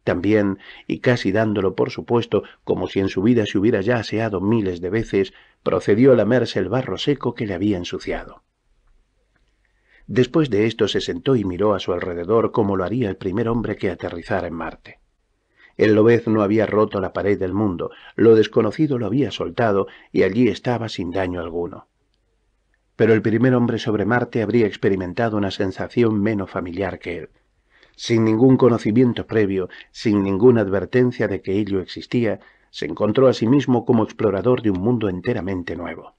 También, y casi dándolo por supuesto, como si en su vida se hubiera ya aseado miles de veces, procedió a lamerse el barro seco que le había ensuciado. Después de esto se sentó y miró a su alrededor como lo haría el primer hombre que aterrizara en Marte. El lobez no había roto la pared del mundo, lo desconocido lo había soltado y allí estaba sin daño alguno. Pero el primer hombre sobre Marte habría experimentado una sensación menos familiar que él sin ningún conocimiento previo, sin ninguna advertencia de que ello existía, se encontró a sí mismo como explorador de un mundo enteramente nuevo.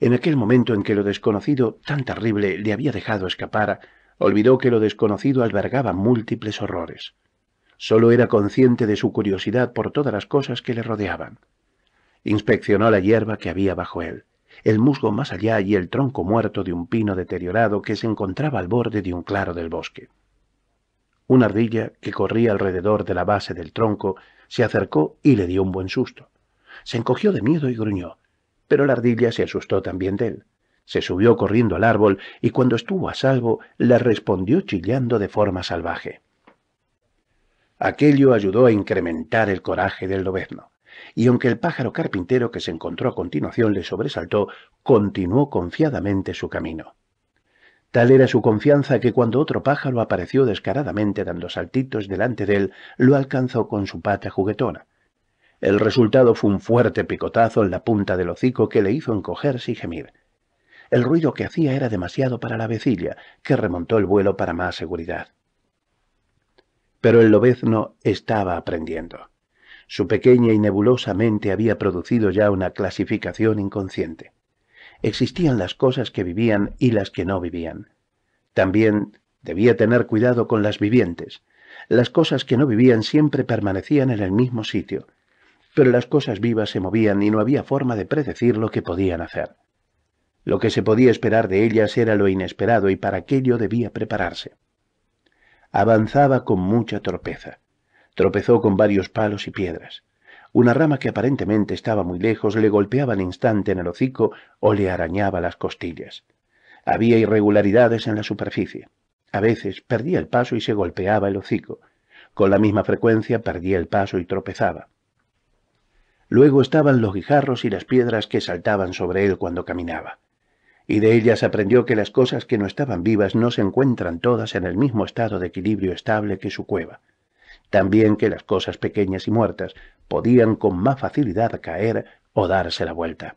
En aquel momento en que lo desconocido tan terrible le había dejado escapar, olvidó que lo desconocido albergaba múltiples horrores. Solo era consciente de su curiosidad por todas las cosas que le rodeaban. Inspeccionó la hierba que había bajo él el musgo más allá y el tronco muerto de un pino deteriorado que se encontraba al borde de un claro del bosque. Una ardilla que corría alrededor de la base del tronco se acercó y le dio un buen susto. Se encogió de miedo y gruñó, pero la ardilla se asustó también de él. Se subió corriendo al árbol y cuando estuvo a salvo le respondió chillando de forma salvaje. Aquello ayudó a incrementar el coraje del lobezno y aunque el pájaro carpintero que se encontró a continuación le sobresaltó, continuó confiadamente su camino. Tal era su confianza que cuando otro pájaro apareció descaradamente dando saltitos delante de él, lo alcanzó con su pata juguetona. El resultado fue un fuerte picotazo en la punta del hocico que le hizo encogerse y gemir. El ruido que hacía era demasiado para la vecilla, que remontó el vuelo para más seguridad. Pero el lobezno estaba aprendiendo. Su pequeña y nebulosa mente había producido ya una clasificación inconsciente. Existían las cosas que vivían y las que no vivían. También debía tener cuidado con las vivientes. Las cosas que no vivían siempre permanecían en el mismo sitio, pero las cosas vivas se movían y no había forma de predecir lo que podían hacer. Lo que se podía esperar de ellas era lo inesperado y para aquello debía prepararse. Avanzaba con mucha torpeza. Tropezó con varios palos y piedras. Una rama que aparentemente estaba muy lejos le golpeaba al instante en el hocico o le arañaba las costillas. Había irregularidades en la superficie. A veces perdía el paso y se golpeaba el hocico. Con la misma frecuencia perdía el paso y tropezaba. Luego estaban los guijarros y las piedras que saltaban sobre él cuando caminaba. Y de ellas aprendió que las cosas que no estaban vivas no se encuentran todas en el mismo estado de equilibrio estable que su cueva también que las cosas pequeñas y muertas podían con más facilidad caer o darse la vuelta.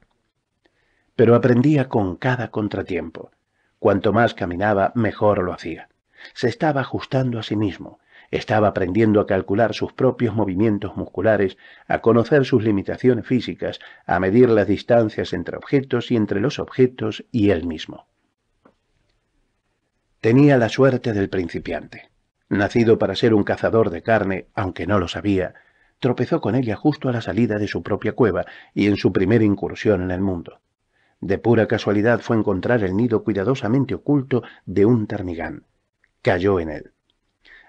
Pero aprendía con cada contratiempo. Cuanto más caminaba, mejor lo hacía. Se estaba ajustando a sí mismo, estaba aprendiendo a calcular sus propios movimientos musculares, a conocer sus limitaciones físicas, a medir las distancias entre objetos y entre los objetos y él mismo. Tenía la suerte del principiante. Nacido para ser un cazador de carne, aunque no lo sabía, tropezó con ella justo a la salida de su propia cueva y en su primera incursión en el mundo. De pura casualidad fue encontrar el nido cuidadosamente oculto de un termigán. Cayó en él.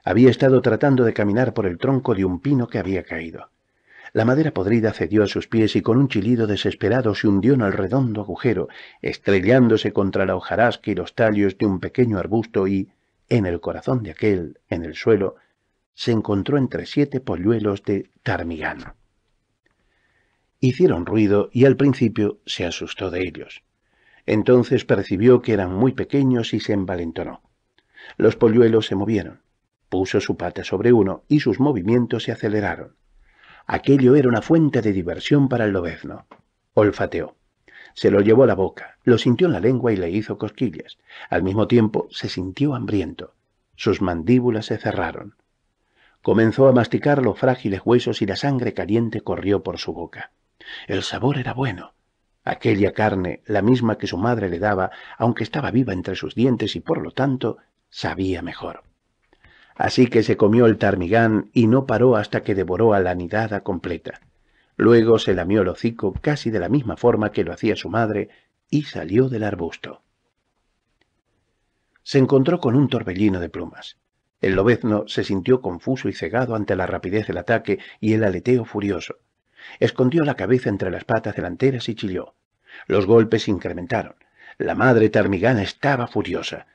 Había estado tratando de caminar por el tronco de un pino que había caído. La madera podrida cedió a sus pies y con un chilido desesperado se hundió en el redondo agujero, estrellándose contra la hojarasca y los tallos de un pequeño arbusto y, en el corazón de aquel, en el suelo, se encontró entre siete polluelos de Tarmigano. Hicieron ruido y al principio se asustó de ellos. Entonces percibió que eran muy pequeños y se envalentonó. Los polluelos se movieron. Puso su pata sobre uno y sus movimientos se aceleraron. Aquello era una fuente de diversión para el lobezno. Olfateó. Se lo llevó a la boca, lo sintió en la lengua y le hizo cosquillas. Al mismo tiempo se sintió hambriento. Sus mandíbulas se cerraron. Comenzó a masticar los frágiles huesos y la sangre caliente corrió por su boca. El sabor era bueno. Aquella carne, la misma que su madre le daba, aunque estaba viva entre sus dientes y por lo tanto sabía mejor. Así que se comió el tarmigán y no paró hasta que devoró a la nidada completa. Luego se lamió el hocico casi de la misma forma que lo hacía su madre y salió del arbusto. Se encontró con un torbellino de plumas. El lobezno se sintió confuso y cegado ante la rapidez del ataque y el aleteo furioso. Escondió la cabeza entre las patas delanteras y chilló. Los golpes se incrementaron. La madre termigana estaba furiosa.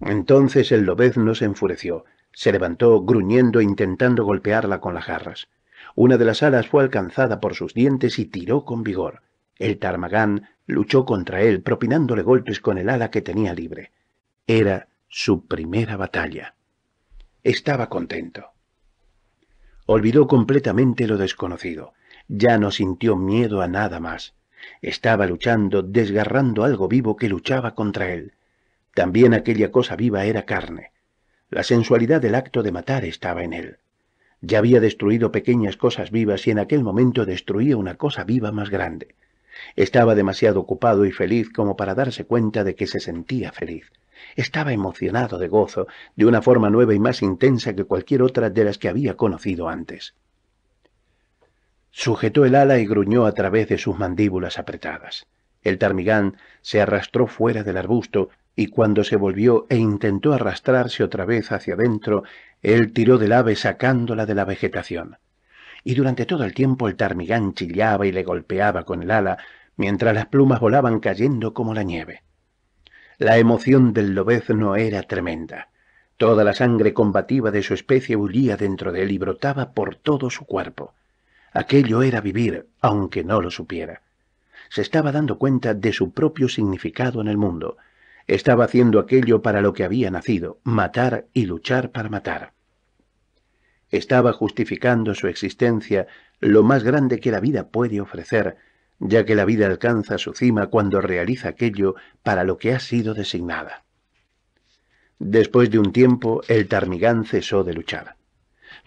Entonces el lobezno se enfureció. Se levantó gruñendo e intentando golpearla con las garras. Una de las alas fue alcanzada por sus dientes y tiró con vigor. El Tarmagán luchó contra él, propinándole golpes con el ala que tenía libre. Era su primera batalla. Estaba contento. Olvidó completamente lo desconocido. Ya no sintió miedo a nada más. Estaba luchando, desgarrando algo vivo que luchaba contra él. También aquella cosa viva era carne. La sensualidad del acto de matar estaba en él. Ya había destruido pequeñas cosas vivas y en aquel momento destruía una cosa viva más grande. Estaba demasiado ocupado y feliz como para darse cuenta de que se sentía feliz. Estaba emocionado de gozo, de una forma nueva y más intensa que cualquier otra de las que había conocido antes. Sujetó el ala y gruñó a través de sus mandíbulas apretadas. El termigán se arrastró fuera del arbusto, y cuando se volvió e intentó arrastrarse otra vez hacia adentro, él tiró del ave sacándola de la vegetación. Y durante todo el tiempo el tarmigán chillaba y le golpeaba con el ala, mientras las plumas volaban cayendo como la nieve. La emoción del lobezno era tremenda. Toda la sangre combativa de su especie bullía dentro de él y brotaba por todo su cuerpo. Aquello era vivir, aunque no lo supiera. Se estaba dando cuenta de su propio significado en el mundo — estaba haciendo aquello para lo que había nacido, matar y luchar para matar. Estaba justificando su existencia, lo más grande que la vida puede ofrecer, ya que la vida alcanza su cima cuando realiza aquello para lo que ha sido designada. Después de un tiempo, el Tarmigán cesó de luchar.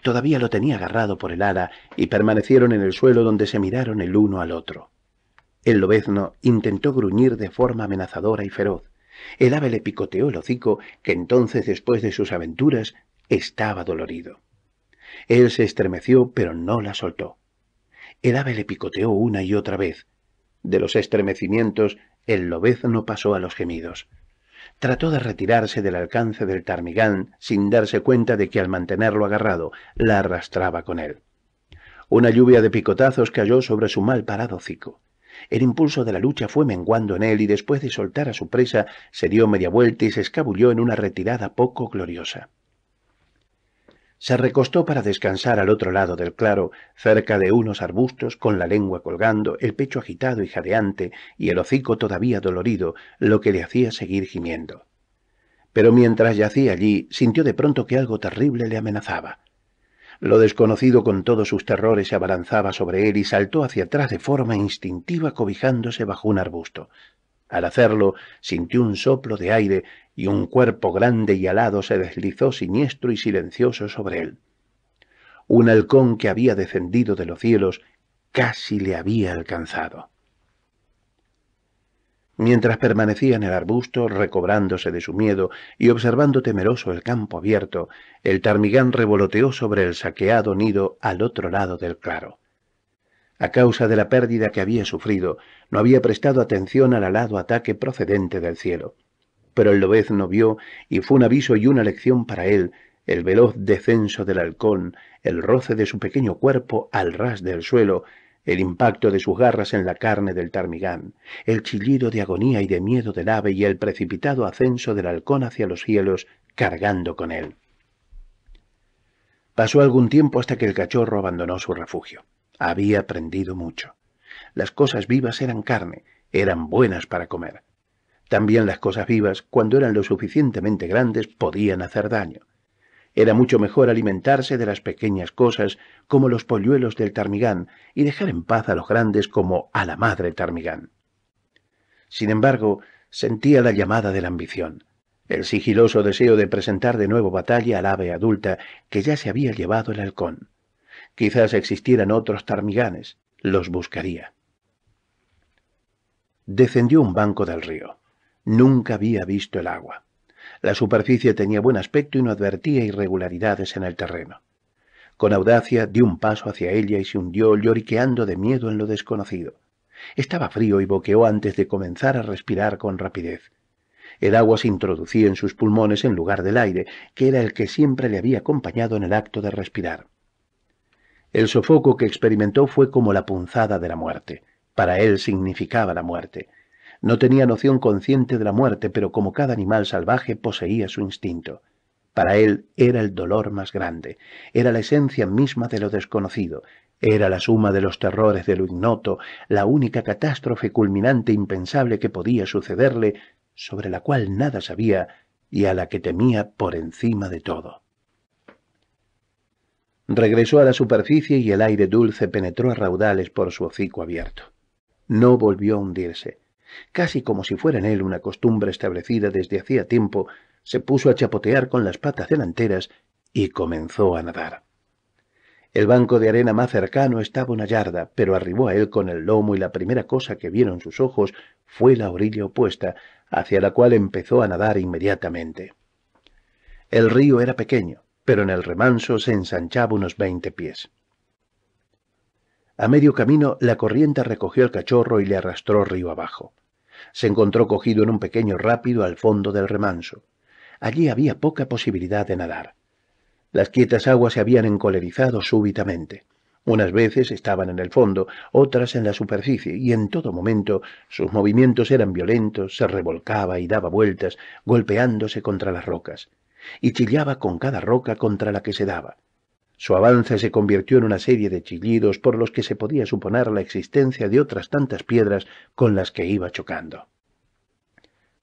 Todavía lo tenía agarrado por el ala y permanecieron en el suelo donde se miraron el uno al otro. El lobezno intentó gruñir de forma amenazadora y feroz, el ave le picoteó el hocico, que entonces, después de sus aventuras, estaba dolorido. Él se estremeció, pero no la soltó. El ave le picoteó una y otra vez. De los estremecimientos, el lobez no pasó a los gemidos. Trató de retirarse del alcance del tarmigán sin darse cuenta de que al mantenerlo agarrado, la arrastraba con él. Una lluvia de picotazos cayó sobre su mal parado hocico. El impulso de la lucha fue menguando en él y después de soltar a su presa se dio media vuelta y se escabulló en una retirada poco gloriosa. Se recostó para descansar al otro lado del claro, cerca de unos arbustos, con la lengua colgando, el pecho agitado y jadeante y el hocico todavía dolorido, lo que le hacía seguir gimiendo. Pero mientras yacía allí, sintió de pronto que algo terrible le amenazaba. Lo desconocido con todos sus terrores se abalanzaba sobre él y saltó hacia atrás de forma instintiva cobijándose bajo un arbusto. Al hacerlo, sintió un soplo de aire y un cuerpo grande y alado se deslizó siniestro y silencioso sobre él. Un halcón que había descendido de los cielos casi le había alcanzado. Mientras permanecía en el arbusto, recobrándose de su miedo y observando temeroso el campo abierto, el tarmigán revoloteó sobre el saqueado nido al otro lado del claro. A causa de la pérdida que había sufrido, no había prestado atención al alado ataque procedente del cielo. Pero el lobez no vio, y fue un aviso y una lección para él, el veloz descenso del halcón, el roce de su pequeño cuerpo al ras del suelo, el impacto de sus garras en la carne del tarmigán, el chillido de agonía y de miedo del ave y el precipitado ascenso del halcón hacia los cielos cargando con él. Pasó algún tiempo hasta que el cachorro abandonó su refugio. Había aprendido mucho. Las cosas vivas eran carne, eran buenas para comer. También las cosas vivas, cuando eran lo suficientemente grandes, podían hacer daño. Era mucho mejor alimentarse de las pequeñas cosas como los polluelos del Tarmigán y dejar en paz a los grandes como a la madre Tarmigán. Sin embargo, sentía la llamada de la ambición, el sigiloso deseo de presentar de nuevo batalla al ave adulta que ya se había llevado el halcón. Quizás existieran otros Tarmiganes, los buscaría. Descendió un banco del río. Nunca había visto el agua. La superficie tenía buen aspecto y no advertía irregularidades en el terreno. Con audacia dio un paso hacia ella y se hundió lloriqueando de miedo en lo desconocido. Estaba frío y boqueó antes de comenzar a respirar con rapidez. El agua se introducía en sus pulmones en lugar del aire, que era el que siempre le había acompañado en el acto de respirar. El sofoco que experimentó fue como la punzada de la muerte. Para él significaba la muerte. No tenía noción consciente de la muerte, pero como cada animal salvaje poseía su instinto. Para él era el dolor más grande, era la esencia misma de lo desconocido, era la suma de los terrores de lo ignoto, la única catástrofe culminante impensable que podía sucederle, sobre la cual nada sabía y a la que temía por encima de todo. Regresó a la superficie y el aire dulce penetró a raudales por su hocico abierto. No volvió a hundirse. Casi como si fuera en él una costumbre establecida desde hacía tiempo, se puso a chapotear con las patas delanteras y comenzó a nadar. El banco de arena más cercano estaba una yarda, pero arribó a él con el lomo y la primera cosa que vieron sus ojos fue la orilla opuesta, hacia la cual empezó a nadar inmediatamente. El río era pequeño, pero en el remanso se ensanchaba unos veinte pies. A medio camino la corriente recogió al cachorro y le arrastró río abajo. Se encontró cogido en un pequeño rápido al fondo del remanso. Allí había poca posibilidad de nadar. Las quietas aguas se habían encolerizado súbitamente. Unas veces estaban en el fondo, otras en la superficie, y en todo momento sus movimientos eran violentos, se revolcaba y daba vueltas, golpeándose contra las rocas, y chillaba con cada roca contra la que se daba. Su avance se convirtió en una serie de chillidos por los que se podía suponer la existencia de otras tantas piedras con las que iba chocando.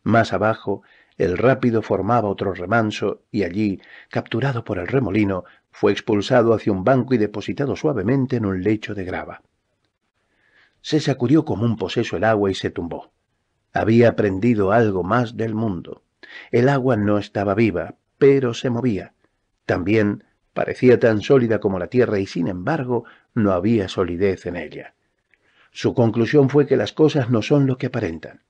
Más abajo, el rápido formaba otro remanso y allí, capturado por el remolino, fue expulsado hacia un banco y depositado suavemente en un lecho de grava. Se sacudió como un poseso el agua y se tumbó. Había aprendido algo más del mundo. El agua no estaba viva, pero se movía. También Parecía tan sólida como la tierra y sin embargo no había solidez en ella. Su conclusión fue que las cosas no son lo que aparentan.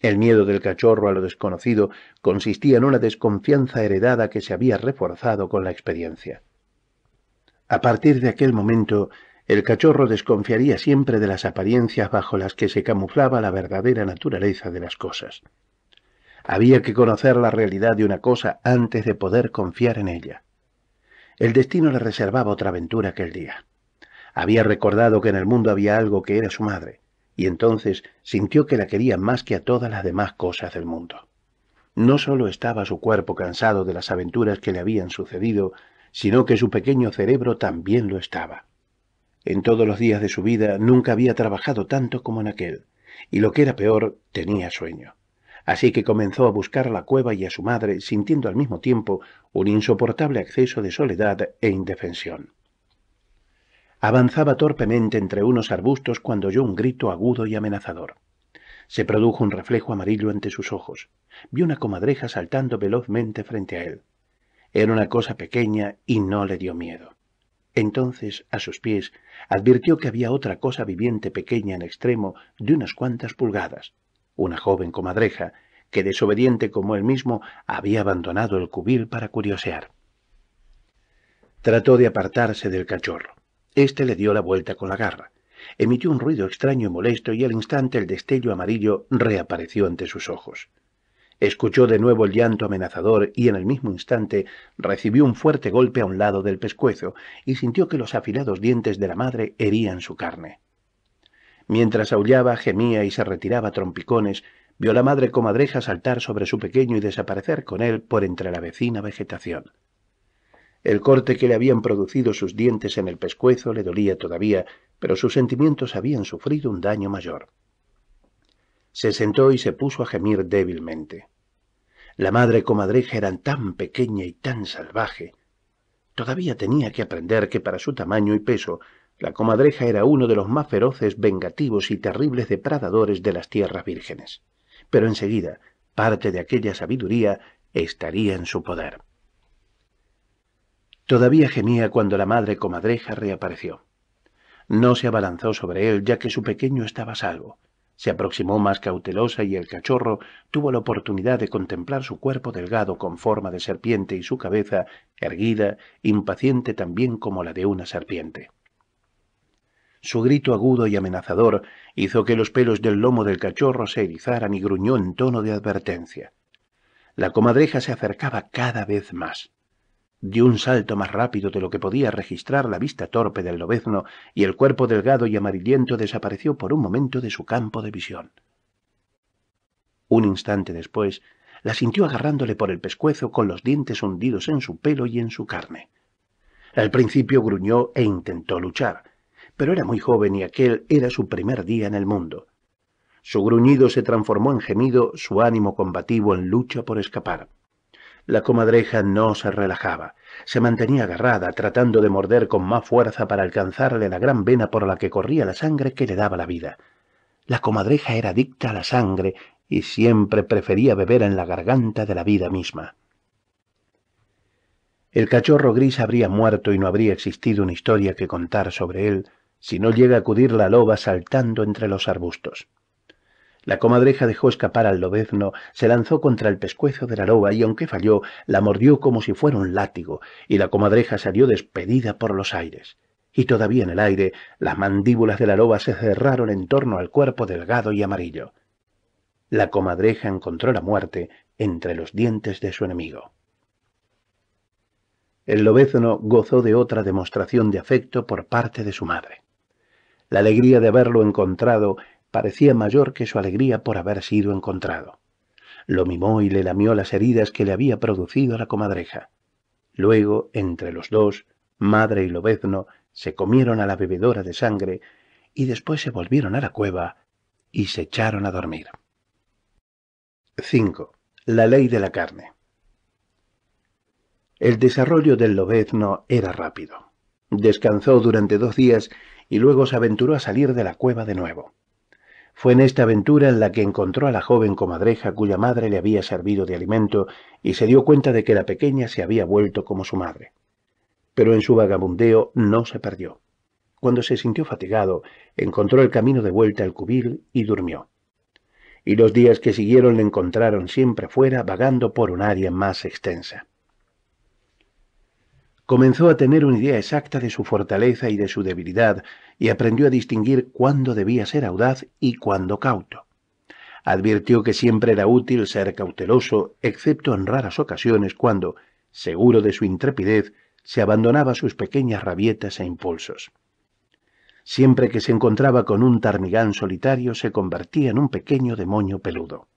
El miedo del cachorro a lo desconocido consistía en una desconfianza heredada que se había reforzado con la experiencia. A partir de aquel momento, el cachorro desconfiaría siempre de las apariencias bajo las que se camuflaba la verdadera naturaleza de las cosas. Había que conocer la realidad de una cosa antes de poder confiar en ella. El destino le reservaba otra aventura aquel día. Había recordado que en el mundo había algo que era su madre, y entonces sintió que la quería más que a todas las demás cosas del mundo. No solo estaba su cuerpo cansado de las aventuras que le habían sucedido, sino que su pequeño cerebro también lo estaba. En todos los días de su vida nunca había trabajado tanto como en aquel, y lo que era peor, tenía sueño. Así que comenzó a buscar a la cueva y a su madre, sintiendo al mismo tiempo un insoportable acceso de soledad e indefensión. Avanzaba torpemente entre unos arbustos cuando oyó un grito agudo y amenazador. Se produjo un reflejo amarillo ante sus ojos. Vio una comadreja saltando velozmente frente a él. Era una cosa pequeña y no le dio miedo. Entonces, a sus pies, advirtió que había otra cosa viviente pequeña en extremo de unas cuantas pulgadas, una joven comadreja, que desobediente como él mismo había abandonado el cubil para curiosear. Trató de apartarse del cachorro. Este le dio la vuelta con la garra. Emitió un ruido extraño y molesto y al instante el destello amarillo reapareció ante sus ojos. Escuchó de nuevo el llanto amenazador y en el mismo instante recibió un fuerte golpe a un lado del pescuezo y sintió que los afilados dientes de la madre herían su carne. Mientras aullaba, gemía y se retiraba a trompicones, vio la madre comadreja saltar sobre su pequeño y desaparecer con él por entre la vecina vegetación. El corte que le habían producido sus dientes en el pescuezo le dolía todavía, pero sus sentimientos habían sufrido un daño mayor. Se sentó y se puso a gemir débilmente. La madre comadreja era tan pequeña y tan salvaje. Todavía tenía que aprender que para su tamaño y peso la comadreja era uno de los más feroces, vengativos y terribles depredadores de las tierras vírgenes. Pero enseguida, parte de aquella sabiduría estaría en su poder. Todavía gemía cuando la madre comadreja reapareció. No se abalanzó sobre él, ya que su pequeño estaba salvo. Se aproximó más cautelosa y el cachorro tuvo la oportunidad de contemplar su cuerpo delgado con forma de serpiente y su cabeza, erguida, impaciente también como la de una serpiente. Su grito agudo y amenazador hizo que los pelos del lomo del cachorro se erizaran y gruñó en tono de advertencia. La comadreja se acercaba cada vez más. Dio un salto más rápido de lo que podía registrar la vista torpe del lobezno y el cuerpo delgado y amarillento desapareció por un momento de su campo de visión. Un instante después, la sintió agarrándole por el pescuezo con los dientes hundidos en su pelo y en su carne. Al principio gruñó e intentó luchar, pero era muy joven y aquel era su primer día en el mundo. Su gruñido se transformó en gemido, su ánimo combativo en lucha por escapar. La comadreja no se relajaba, se mantenía agarrada, tratando de morder con más fuerza para alcanzarle la gran vena por la que corría la sangre que le daba la vida. La comadreja era adicta a la sangre y siempre prefería beber en la garganta de la vida misma. El cachorro gris habría muerto y no habría existido una historia que contar sobre él, si no llega a acudir la loba saltando entre los arbustos. La comadreja dejó escapar al lobezno, se lanzó contra el pescuezo de la loba y, aunque falló, la mordió como si fuera un látigo, y la comadreja salió despedida por los aires. Y todavía en el aire, las mandíbulas de la loba se cerraron en torno al cuerpo delgado y amarillo. La comadreja encontró la muerte entre los dientes de su enemigo. El lobezno gozó de otra demostración de afecto por parte de su madre. La alegría de haberlo encontrado parecía mayor que su alegría por haber sido encontrado. Lo mimó y le lamió las heridas que le había producido la comadreja. Luego, entre los dos, madre y lobezno, se comieron a la bebedora de sangre y después se volvieron a la cueva y se echaron a dormir. 5. La ley de la carne. El desarrollo del lobezno era rápido. Descansó durante dos días y luego se aventuró a salir de la cueva de nuevo. Fue en esta aventura en la que encontró a la joven comadreja cuya madre le había servido de alimento y se dio cuenta de que la pequeña se había vuelto como su madre. Pero en su vagabundeo no se perdió. Cuando se sintió fatigado, encontró el camino de vuelta al cubil y durmió. Y los días que siguieron le encontraron siempre fuera, vagando por un área más extensa comenzó a tener una idea exacta de su fortaleza y de su debilidad, y aprendió a distinguir cuándo debía ser audaz y cuándo cauto. Advirtió que siempre era útil ser cauteloso, excepto en raras ocasiones cuando, seguro de su intrepidez, se abandonaba a sus pequeñas rabietas e impulsos. Siempre que se encontraba con un tarmigán solitario se convertía en un pequeño demonio peludo.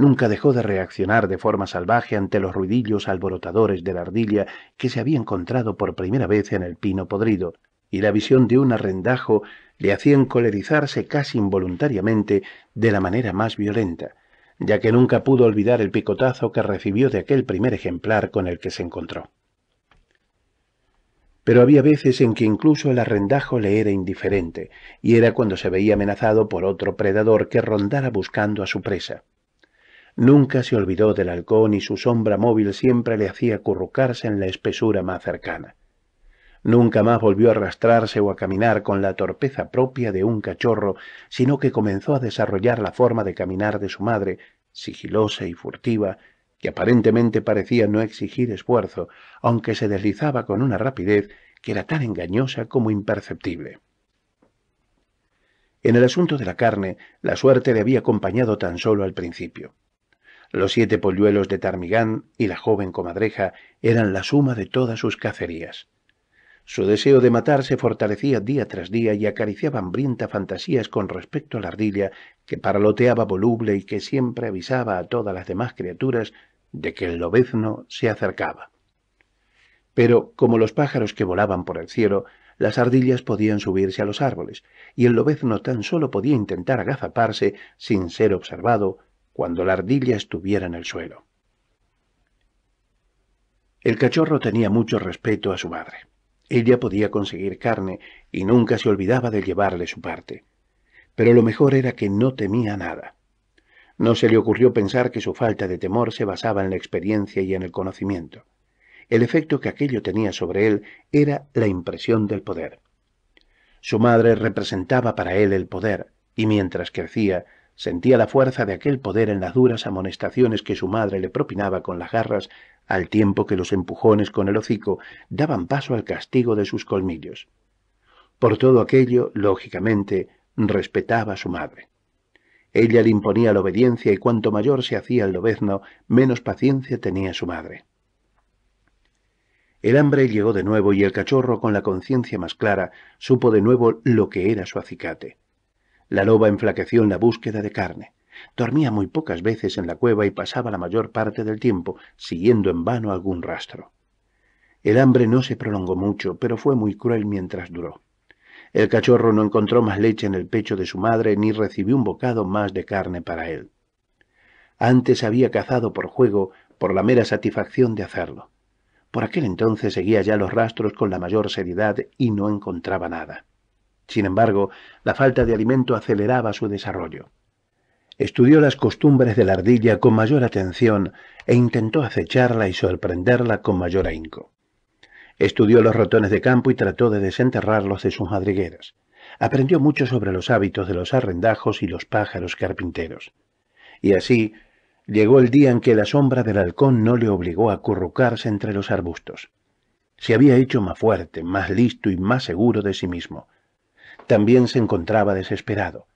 Nunca dejó de reaccionar de forma salvaje ante los ruidillos alborotadores de la ardilla que se había encontrado por primera vez en el pino podrido, y la visión de un arrendajo le hacía encolerizarse casi involuntariamente de la manera más violenta, ya que nunca pudo olvidar el picotazo que recibió de aquel primer ejemplar con el que se encontró. Pero había veces en que incluso el arrendajo le era indiferente, y era cuando se veía amenazado por otro predador que rondara buscando a su presa. Nunca se olvidó del halcón y su sombra móvil siempre le hacía currucarse en la espesura más cercana. Nunca más volvió a arrastrarse o a caminar con la torpeza propia de un cachorro, sino que comenzó a desarrollar la forma de caminar de su madre, sigilosa y furtiva, que aparentemente parecía no exigir esfuerzo, aunque se deslizaba con una rapidez que era tan engañosa como imperceptible. En el asunto de la carne, la suerte le había acompañado tan solo al principio. Los siete polluelos de Tarmigán y la joven comadreja eran la suma de todas sus cacerías. Su deseo de matar se fortalecía día tras día y acariciaban hambrienta fantasías con respecto a la ardilla que paraloteaba voluble y que siempre avisaba a todas las demás criaturas de que el lobezno se acercaba. Pero, como los pájaros que volaban por el cielo, las ardillas podían subirse a los árboles, y el lobezno tan solo podía intentar agazaparse sin ser observado cuando la ardilla estuviera en el suelo. El cachorro tenía mucho respeto a su madre. Ella podía conseguir carne y nunca se olvidaba de llevarle su parte. Pero lo mejor era que no temía nada. No se le ocurrió pensar que su falta de temor se basaba en la experiencia y en el conocimiento. El efecto que aquello tenía sobre él era la impresión del poder. Su madre representaba para él el poder, y mientras crecía, Sentía la fuerza de aquel poder en las duras amonestaciones que su madre le propinaba con las garras, al tiempo que los empujones con el hocico daban paso al castigo de sus colmillos. Por todo aquello, lógicamente, respetaba a su madre. Ella le imponía la obediencia y cuanto mayor se hacía el lobezno, menos paciencia tenía su madre. El hambre llegó de nuevo y el cachorro, con la conciencia más clara, supo de nuevo lo que era su acicate. La loba enflaqueció en la búsqueda de carne. Dormía muy pocas veces en la cueva y pasaba la mayor parte del tiempo siguiendo en vano algún rastro. El hambre no se prolongó mucho, pero fue muy cruel mientras duró. El cachorro no encontró más leche en el pecho de su madre ni recibió un bocado más de carne para él. Antes había cazado por juego, por la mera satisfacción de hacerlo. Por aquel entonces seguía ya los rastros con la mayor seriedad y no encontraba nada. Sin embargo, la falta de alimento aceleraba su desarrollo. Estudió las costumbres de la ardilla con mayor atención e intentó acecharla y sorprenderla con mayor ahínco. Estudió los rotones de campo y trató de desenterrarlos de sus madrigueras. Aprendió mucho sobre los hábitos de los arrendajos y los pájaros carpinteros. Y así llegó el día en que la sombra del halcón no le obligó a currucarse entre los arbustos. Se había hecho más fuerte, más listo y más seguro de sí mismo también se encontraba desesperado,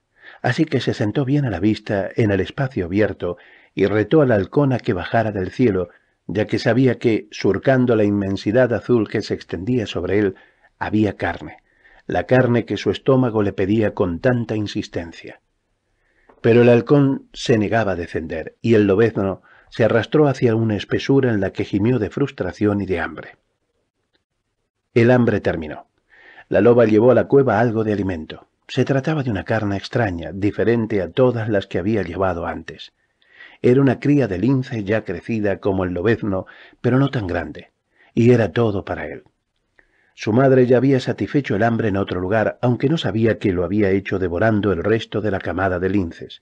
así que se sentó bien a la vista en el espacio abierto y retó al halcón a que bajara del cielo, ya que sabía que, surcando la inmensidad azul que se extendía sobre él, había carne, la carne que su estómago le pedía con tanta insistencia. Pero el halcón se negaba a descender, y el lobezno se arrastró hacia una espesura en la que gimió de frustración y de hambre. El hambre terminó. La loba llevó a la cueva algo de alimento. Se trataba de una carne extraña, diferente a todas las que había llevado antes. Era una cría de lince ya crecida como el lobezno, pero no tan grande, y era todo para él. Su madre ya había satisfecho el hambre en otro lugar, aunque no sabía que lo había hecho devorando el resto de la camada de linces,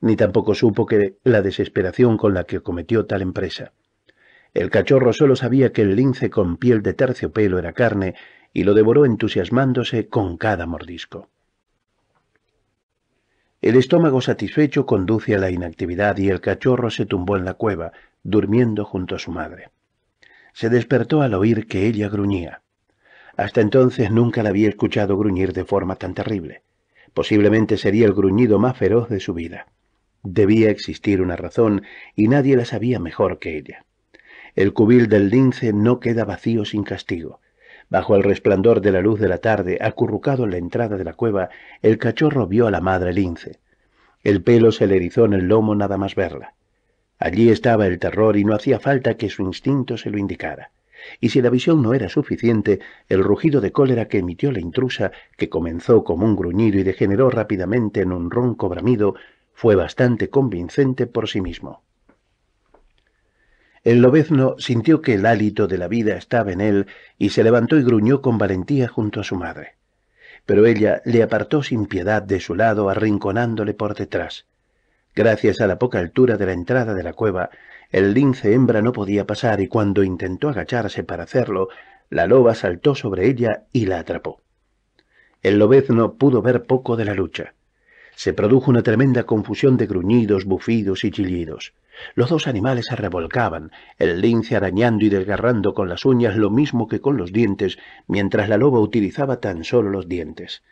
ni tampoco supo que la desesperación con la que cometió tal empresa. El cachorro solo sabía que el lince con piel de terciopelo era carne y lo devoró entusiasmándose con cada mordisco. El estómago satisfecho conduce a la inactividad y el cachorro se tumbó en la cueva, durmiendo junto a su madre. Se despertó al oír que ella gruñía. Hasta entonces nunca la había escuchado gruñir de forma tan terrible. Posiblemente sería el gruñido más feroz de su vida. Debía existir una razón y nadie la sabía mejor que ella. El cubil del lince no queda vacío sin castigo. Bajo el resplandor de la luz de la tarde, acurrucado en la entrada de la cueva, el cachorro vio a la madre lince. El pelo se le erizó en el lomo nada más verla. Allí estaba el terror y no hacía falta que su instinto se lo indicara. Y si la visión no era suficiente, el rugido de cólera que emitió la intrusa, que comenzó como un gruñido y degeneró rápidamente en un ronco bramido, fue bastante convincente por sí mismo. El lobezno sintió que el hálito de la vida estaba en él y se levantó y gruñó con valentía junto a su madre. Pero ella le apartó sin piedad de su lado, arrinconándole por detrás. Gracias a la poca altura de la entrada de la cueva, el lince hembra no podía pasar y cuando intentó agacharse para hacerlo, la loba saltó sobre ella y la atrapó. El lobezno pudo ver poco de la lucha. Se produjo una tremenda confusión de gruñidos, bufidos y chillidos. Los dos animales se revolcaban, el lince arañando y desgarrando con las uñas lo mismo que con los dientes, mientras la loba utilizaba tan solo los dientes.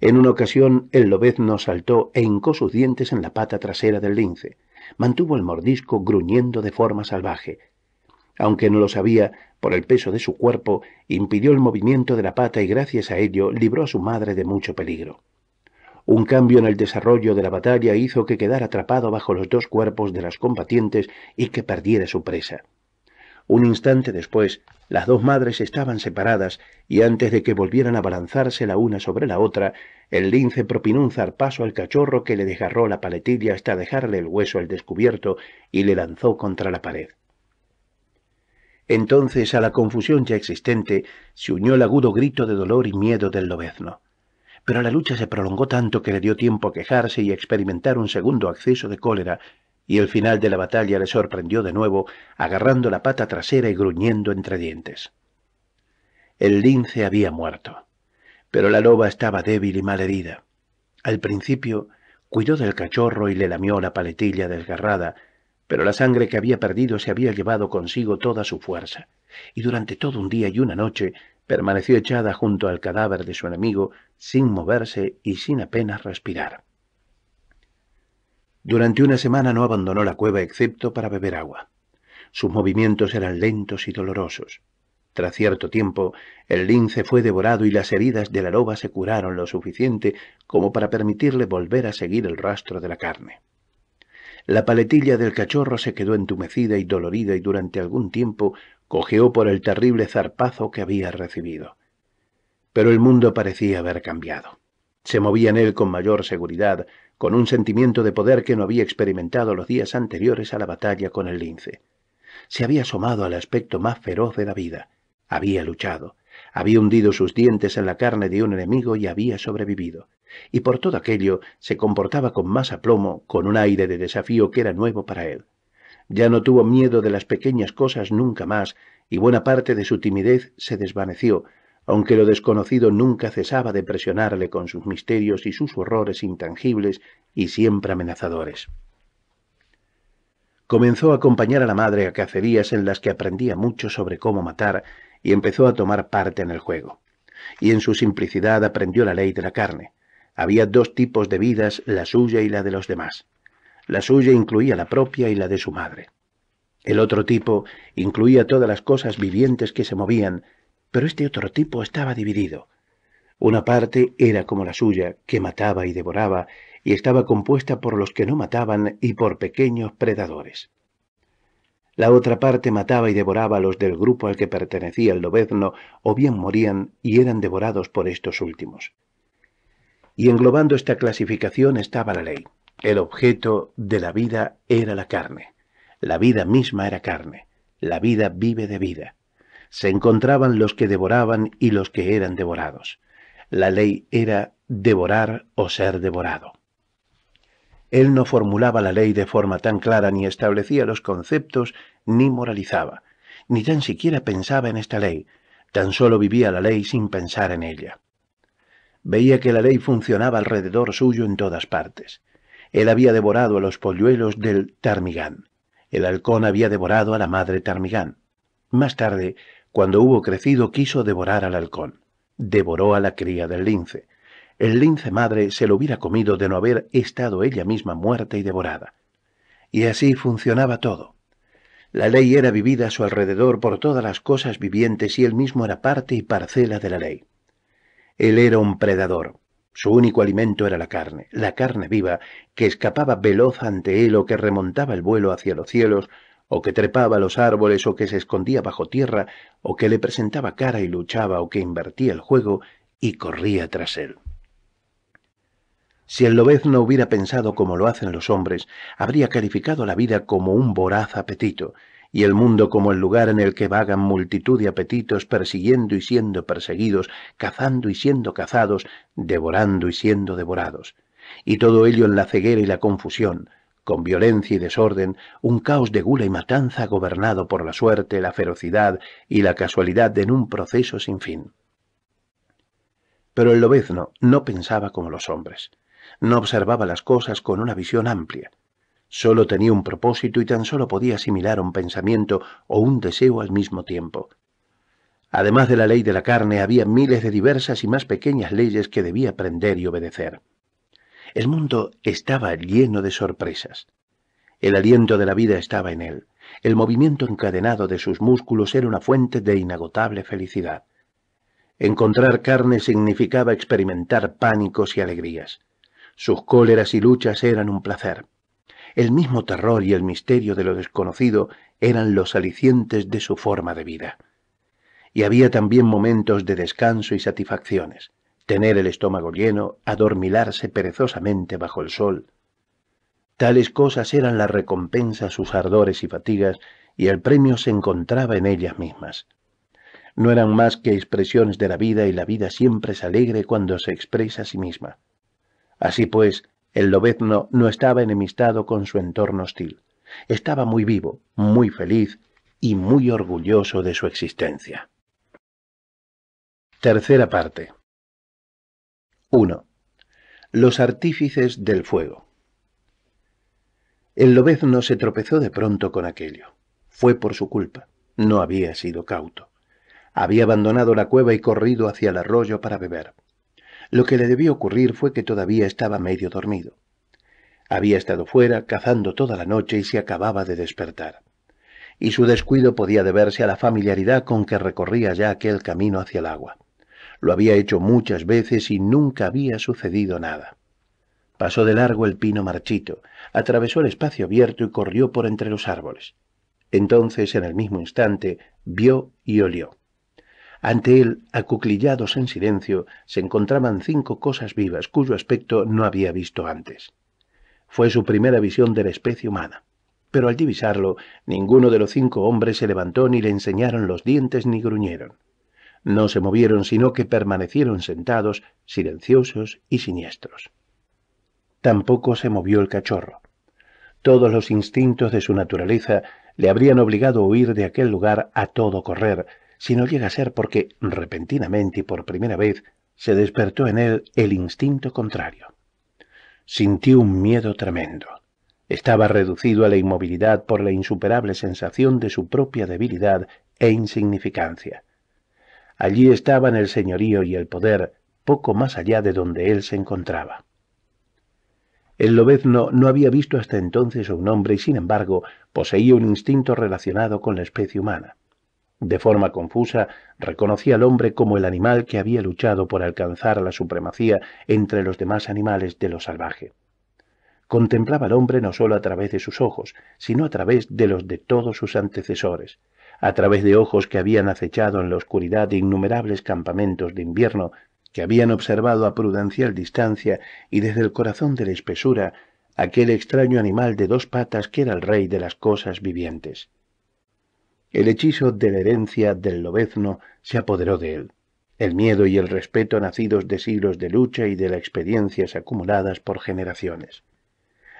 En una ocasión el lobezno saltó e hincó sus dientes en la pata trasera del lince. Mantuvo el mordisco gruñendo de forma salvaje. Aunque no lo sabía, por el peso de su cuerpo, impidió el movimiento de la pata y gracias a ello libró a su madre de mucho peligro. Un cambio en el desarrollo de la batalla hizo que quedara atrapado bajo los dos cuerpos de las combatientes y que perdiera su presa. Un instante después, las dos madres estaban separadas y antes de que volvieran a balanzarse la una sobre la otra, el lince propinó un zarpazo al cachorro que le desgarró la paletilla hasta dejarle el hueso al descubierto y le lanzó contra la pared. Entonces a la confusión ya existente se unió el agudo grito de dolor y miedo del lobezno pero la lucha se prolongó tanto que le dio tiempo a quejarse y experimentar un segundo acceso de cólera, y el final de la batalla le sorprendió de nuevo, agarrando la pata trasera y gruñendo entre dientes. El lince había muerto, pero la loba estaba débil y mal herida. Al principio cuidó del cachorro y le lamió la paletilla desgarrada, pero la sangre que había perdido se había llevado consigo toda su fuerza, y durante todo un día y una noche permaneció echada junto al cadáver de su enemigo, sin moverse y sin apenas respirar. Durante una semana no abandonó la cueva excepto para beber agua. Sus movimientos eran lentos y dolorosos. Tras cierto tiempo, el lince fue devorado y las heridas de la loba se curaron lo suficiente como para permitirle volver a seguir el rastro de la carne. La paletilla del cachorro se quedó entumecida y dolorida y durante algún tiempo Cogió por el terrible zarpazo que había recibido. Pero el mundo parecía haber cambiado. Se movía en él con mayor seguridad, con un sentimiento de poder que no había experimentado los días anteriores a la batalla con el lince. Se había asomado al aspecto más feroz de la vida. Había luchado, había hundido sus dientes en la carne de un enemigo y había sobrevivido. Y por todo aquello se comportaba con más aplomo, con un aire de desafío que era nuevo para él. Ya no tuvo miedo de las pequeñas cosas nunca más, y buena parte de su timidez se desvaneció, aunque lo desconocido nunca cesaba de presionarle con sus misterios y sus horrores intangibles y siempre amenazadores. Comenzó a acompañar a la madre a cacerías en las que aprendía mucho sobre cómo matar y empezó a tomar parte en el juego. Y en su simplicidad aprendió la ley de la carne. Había dos tipos de vidas, la suya y la de los demás. La suya incluía la propia y la de su madre. El otro tipo incluía todas las cosas vivientes que se movían, pero este otro tipo estaba dividido. Una parte era como la suya, que mataba y devoraba, y estaba compuesta por los que no mataban y por pequeños predadores. La otra parte mataba y devoraba a los del grupo al que pertenecía el lobezno, o bien morían y eran devorados por estos últimos. Y englobando esta clasificación estaba la ley. El objeto de la vida era la carne. La vida misma era carne. La vida vive de vida. Se encontraban los que devoraban y los que eran devorados. La ley era devorar o ser devorado. Él no formulaba la ley de forma tan clara ni establecía los conceptos ni moralizaba, ni tan siquiera pensaba en esta ley, tan solo vivía la ley sin pensar en ella. Veía que la ley funcionaba alrededor suyo en todas partes. Él había devorado a los polluelos del Tarmigán. El halcón había devorado a la madre Tarmigán. Más tarde, cuando hubo crecido, quiso devorar al halcón. Devoró a la cría del lince. El lince madre se lo hubiera comido de no haber estado ella misma muerta y devorada. Y así funcionaba todo. La ley era vivida a su alrededor por todas las cosas vivientes y él mismo era parte y parcela de la ley. Él era un predador, su único alimento era la carne, la carne viva, que escapaba veloz ante él o que remontaba el vuelo hacia los cielos, o que trepaba los árboles o que se escondía bajo tierra, o que le presentaba cara y luchaba o que invertía el juego y corría tras él. Si el lobez no hubiera pensado como lo hacen los hombres, habría calificado la vida como un voraz apetito, y el mundo como el lugar en el que vagan multitud de apetitos persiguiendo y siendo perseguidos, cazando y siendo cazados, devorando y siendo devorados. Y todo ello en la ceguera y la confusión, con violencia y desorden, un caos de gula y matanza gobernado por la suerte, la ferocidad y la casualidad en un proceso sin fin. Pero el lobezno no pensaba como los hombres, no observaba las cosas con una visión amplia, Solo tenía un propósito y tan solo podía asimilar un pensamiento o un deseo al mismo tiempo. Además de la ley de la carne, había miles de diversas y más pequeñas leyes que debía aprender y obedecer. El mundo estaba lleno de sorpresas. El aliento de la vida estaba en él. El movimiento encadenado de sus músculos era una fuente de inagotable felicidad. Encontrar carne significaba experimentar pánicos y alegrías. Sus cóleras y luchas eran un placer. El mismo terror y el misterio de lo desconocido eran los alicientes de su forma de vida. Y había también momentos de descanso y satisfacciones. Tener el estómago lleno, adormilarse perezosamente bajo el sol. Tales cosas eran la recompensa a sus ardores y fatigas, y el premio se encontraba en ellas mismas no eran más que expresiones de la vida y la vida siempre es alegre cuando se expresa a sí misma. Así pues, el lobezno no estaba enemistado con su entorno hostil. Estaba muy vivo, muy feliz y muy orgulloso de su existencia. Tercera parte. 1. Los artífices del fuego. El lobezno se tropezó de pronto con aquello. Fue por su culpa. No había sido cauto. Había abandonado la cueva y corrido hacia el arroyo para beber. Lo que le debió ocurrir fue que todavía estaba medio dormido. Había estado fuera cazando toda la noche y se acababa de despertar. Y su descuido podía deberse a la familiaridad con que recorría ya aquel camino hacia el agua. Lo había hecho muchas veces y nunca había sucedido nada. Pasó de largo el pino marchito, atravesó el espacio abierto y corrió por entre los árboles. Entonces, en el mismo instante, vio y olió. Ante él, acuclillados en silencio, se encontraban cinco cosas vivas cuyo aspecto no había visto antes. Fue su primera visión de la especie humana. Pero al divisarlo, ninguno de los cinco hombres se levantó ni le enseñaron los dientes ni gruñeron. No se movieron, sino que permanecieron sentados, silenciosos y siniestros. Tampoco se movió el cachorro. Todos los instintos de su naturaleza le habrían obligado a huir de aquel lugar a todo correr, si no llega a ser porque, repentinamente y por primera vez, se despertó en él el instinto contrario. Sintió un miedo tremendo. Estaba reducido a la inmovilidad por la insuperable sensación de su propia debilidad e insignificancia. Allí estaban el señorío y el poder, poco más allá de donde él se encontraba. El lobezno no había visto hasta entonces a un hombre y, sin embargo, poseía un instinto relacionado con la especie humana. De forma confusa, reconocía al hombre como el animal que había luchado por alcanzar la supremacía entre los demás animales de lo salvaje. Contemplaba al hombre no sólo a través de sus ojos, sino a través de los de todos sus antecesores, a través de ojos que habían acechado en la oscuridad de innumerables campamentos de invierno, que habían observado a prudencial distancia y desde el corazón de la espesura aquel extraño animal de dos patas que era el rey de las cosas vivientes. El hechizo de la herencia del lobezno se apoderó de él. El miedo y el respeto nacidos de siglos de lucha y de las experiencias acumuladas por generaciones.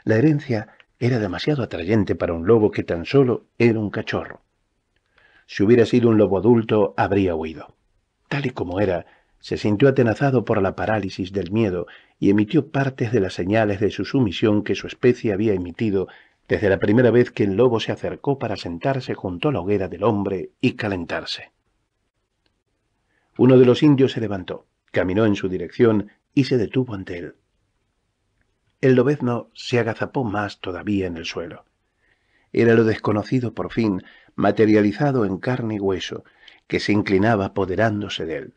La herencia era demasiado atrayente para un lobo que tan solo era un cachorro. Si hubiera sido un lobo adulto, habría huido. Tal y como era, se sintió atenazado por la parálisis del miedo y emitió partes de las señales de su sumisión que su especie había emitido desde la primera vez que el lobo se acercó para sentarse junto a la hoguera del hombre y calentarse. Uno de los indios se levantó, caminó en su dirección y se detuvo ante él. El lobezno se agazapó más todavía en el suelo. Era lo desconocido por fin, materializado en carne y hueso, que se inclinaba apoderándose de él.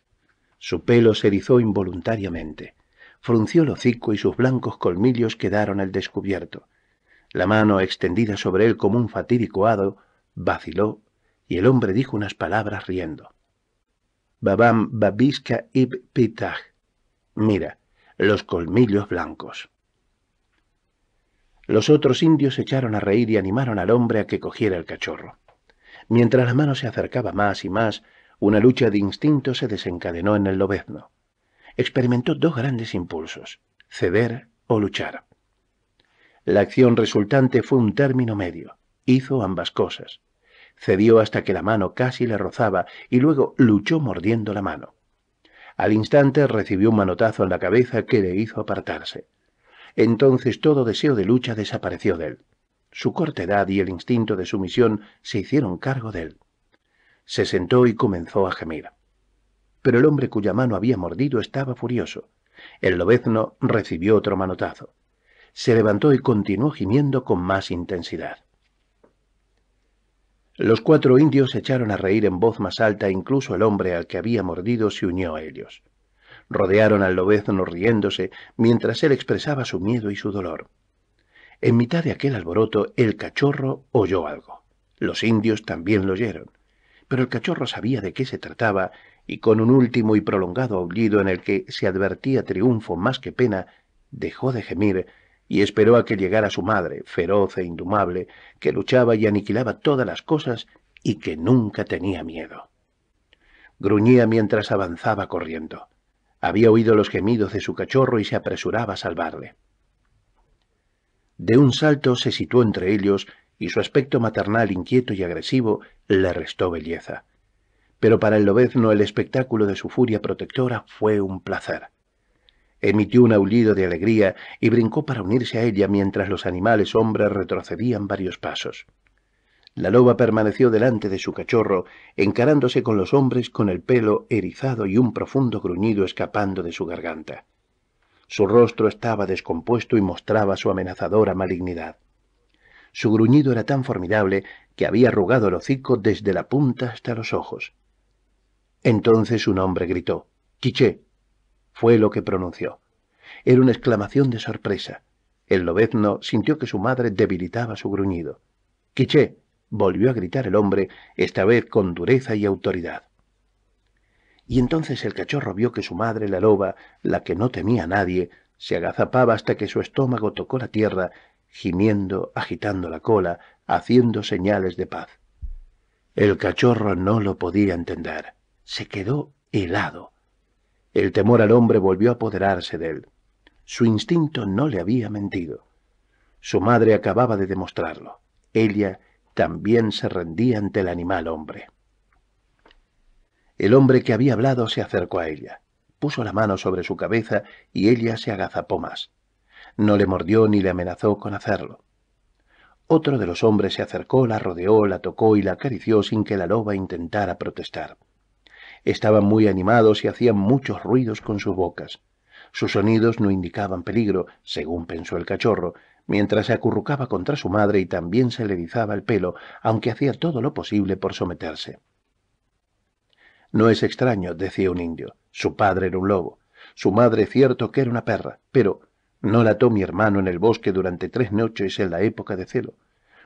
Su pelo se erizó involuntariamente. Frunció el hocico y sus blancos colmillos quedaron al descubierto. La mano extendida sobre él como un fatídico hado vaciló y el hombre dijo unas palabras riendo. Babam Babiska ib Pitach. Mira, los colmillos blancos. Los otros indios se echaron a reír y animaron al hombre a que cogiera el cachorro. Mientras la mano se acercaba más y más, una lucha de instinto se desencadenó en el lobezno. Experimentó dos grandes impulsos, ceder o luchar. La acción resultante fue un término medio. Hizo ambas cosas. Cedió hasta que la mano casi le rozaba y luego luchó mordiendo la mano. Al instante recibió un manotazo en la cabeza que le hizo apartarse. Entonces todo deseo de lucha desapareció de él. Su cortedad y el instinto de sumisión se hicieron cargo de él. Se sentó y comenzó a gemir. Pero el hombre cuya mano había mordido estaba furioso. El lobezno recibió otro manotazo se levantó y continuó gimiendo con más intensidad. Los cuatro indios echaron a reír en voz más alta, incluso el hombre al que había mordido se unió a ellos. Rodearon al lobezno riéndose mientras él expresaba su miedo y su dolor. En mitad de aquel alboroto, el cachorro oyó algo. Los indios también lo oyeron. Pero el cachorro sabía de qué se trataba y con un último y prolongado aullido en el que se advertía triunfo más que pena, dejó de gemir y esperó a que llegara su madre, feroz e indumable, que luchaba y aniquilaba todas las cosas y que nunca tenía miedo. Gruñía mientras avanzaba corriendo. Había oído los gemidos de su cachorro y se apresuraba a salvarle. De un salto se situó entre ellos y su aspecto maternal inquieto y agresivo le restó belleza. Pero para el lobezno el espectáculo de su furia protectora fue un placer. Emitió un aullido de alegría y brincó para unirse a ella mientras los animales hombres retrocedían varios pasos. La loba permaneció delante de su cachorro, encarándose con los hombres con el pelo erizado y un profundo gruñido escapando de su garganta. Su rostro estaba descompuesto y mostraba su amenazadora malignidad. Su gruñido era tan formidable que había arrugado el hocico desde la punta hasta los ojos. Entonces un hombre gritó, «¡Quiché! fue lo que pronunció. Era una exclamación de sorpresa. El lobezno sintió que su madre debilitaba su gruñido. —¡Quiché! —volvió a gritar el hombre, esta vez con dureza y autoridad. Y entonces el cachorro vio que su madre, la loba, la que no temía a nadie, se agazapaba hasta que su estómago tocó la tierra, gimiendo, agitando la cola, haciendo señales de paz. El cachorro no lo podía entender. Se quedó helado. El temor al hombre volvió a apoderarse de él. Su instinto no le había mentido. Su madre acababa de demostrarlo. Ella también se rendía ante el animal hombre. El hombre que había hablado se acercó a ella, puso la mano sobre su cabeza y ella se agazapó más. No le mordió ni le amenazó con hacerlo. Otro de los hombres se acercó, la rodeó, la tocó y la acarició sin que la loba intentara protestar. Estaban muy animados y hacían muchos ruidos con sus bocas. Sus sonidos no indicaban peligro, según pensó el cachorro, mientras se acurrucaba contra su madre y también se le rizaba el pelo, aunque hacía todo lo posible por someterse. No es extraño, decía un indio. Su padre era un lobo. Su madre cierto que era una perra, pero no la mi hermano en el bosque durante tres noches en la época de celo.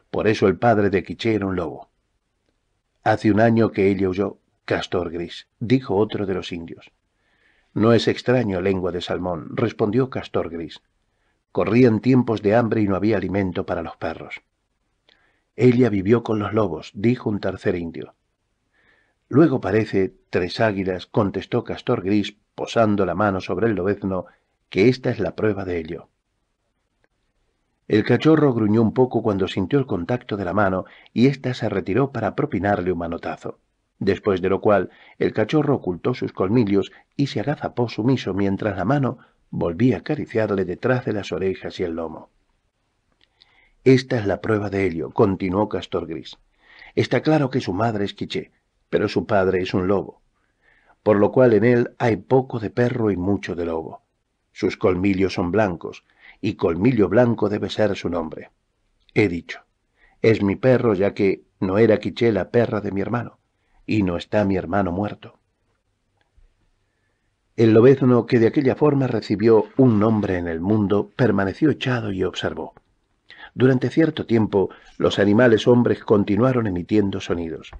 Por eso el padre de Quiché era un lobo. Hace un año que ella huyó, Castor Gris, dijo otro de los indios. No es extraño, lengua de salmón, respondió Castor Gris. Corrían tiempos de hambre y no había alimento para los perros. Ella vivió con los lobos, dijo un tercer indio. Luego parece, tres águilas, contestó Castor Gris, posando la mano sobre el lobezno, que esta es la prueba de ello. El cachorro gruñó un poco cuando sintió el contacto de la mano y ésta se retiró para propinarle un manotazo después de lo cual el cachorro ocultó sus colmillos y se agazapó sumiso mientras la mano volvía a acariciarle detrás de las orejas y el lomo. Esta es la prueba de ello, continuó Castor Gris. Está claro que su madre es quiché, pero su padre es un lobo, por lo cual en él hay poco de perro y mucho de lobo. Sus colmillos son blancos, y colmillo blanco debe ser su nombre. He dicho, es mi perro ya que no era quiché la perra de mi hermano y no está mi hermano muerto. El lobezno que de aquella forma recibió un nombre en el mundo permaneció echado y observó. Durante cierto tiempo los animales hombres continuaron emitiendo sonidos.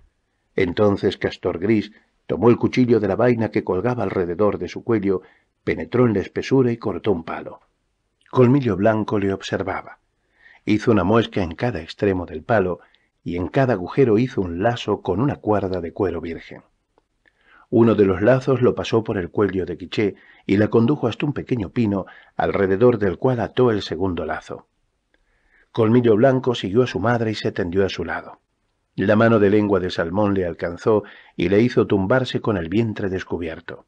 Entonces Castor Gris tomó el cuchillo de la vaina que colgaba alrededor de su cuello, penetró en la espesura y cortó un palo. Colmillo Blanco le observaba. Hizo una muesca en cada extremo del palo y en cada agujero hizo un lazo con una cuerda de cuero virgen. Uno de los lazos lo pasó por el cuello de Quiché y la condujo hasta un pequeño pino, alrededor del cual ató el segundo lazo. Colmillo Blanco siguió a su madre y se tendió a su lado. La mano de lengua de Salmón le alcanzó y le hizo tumbarse con el vientre descubierto.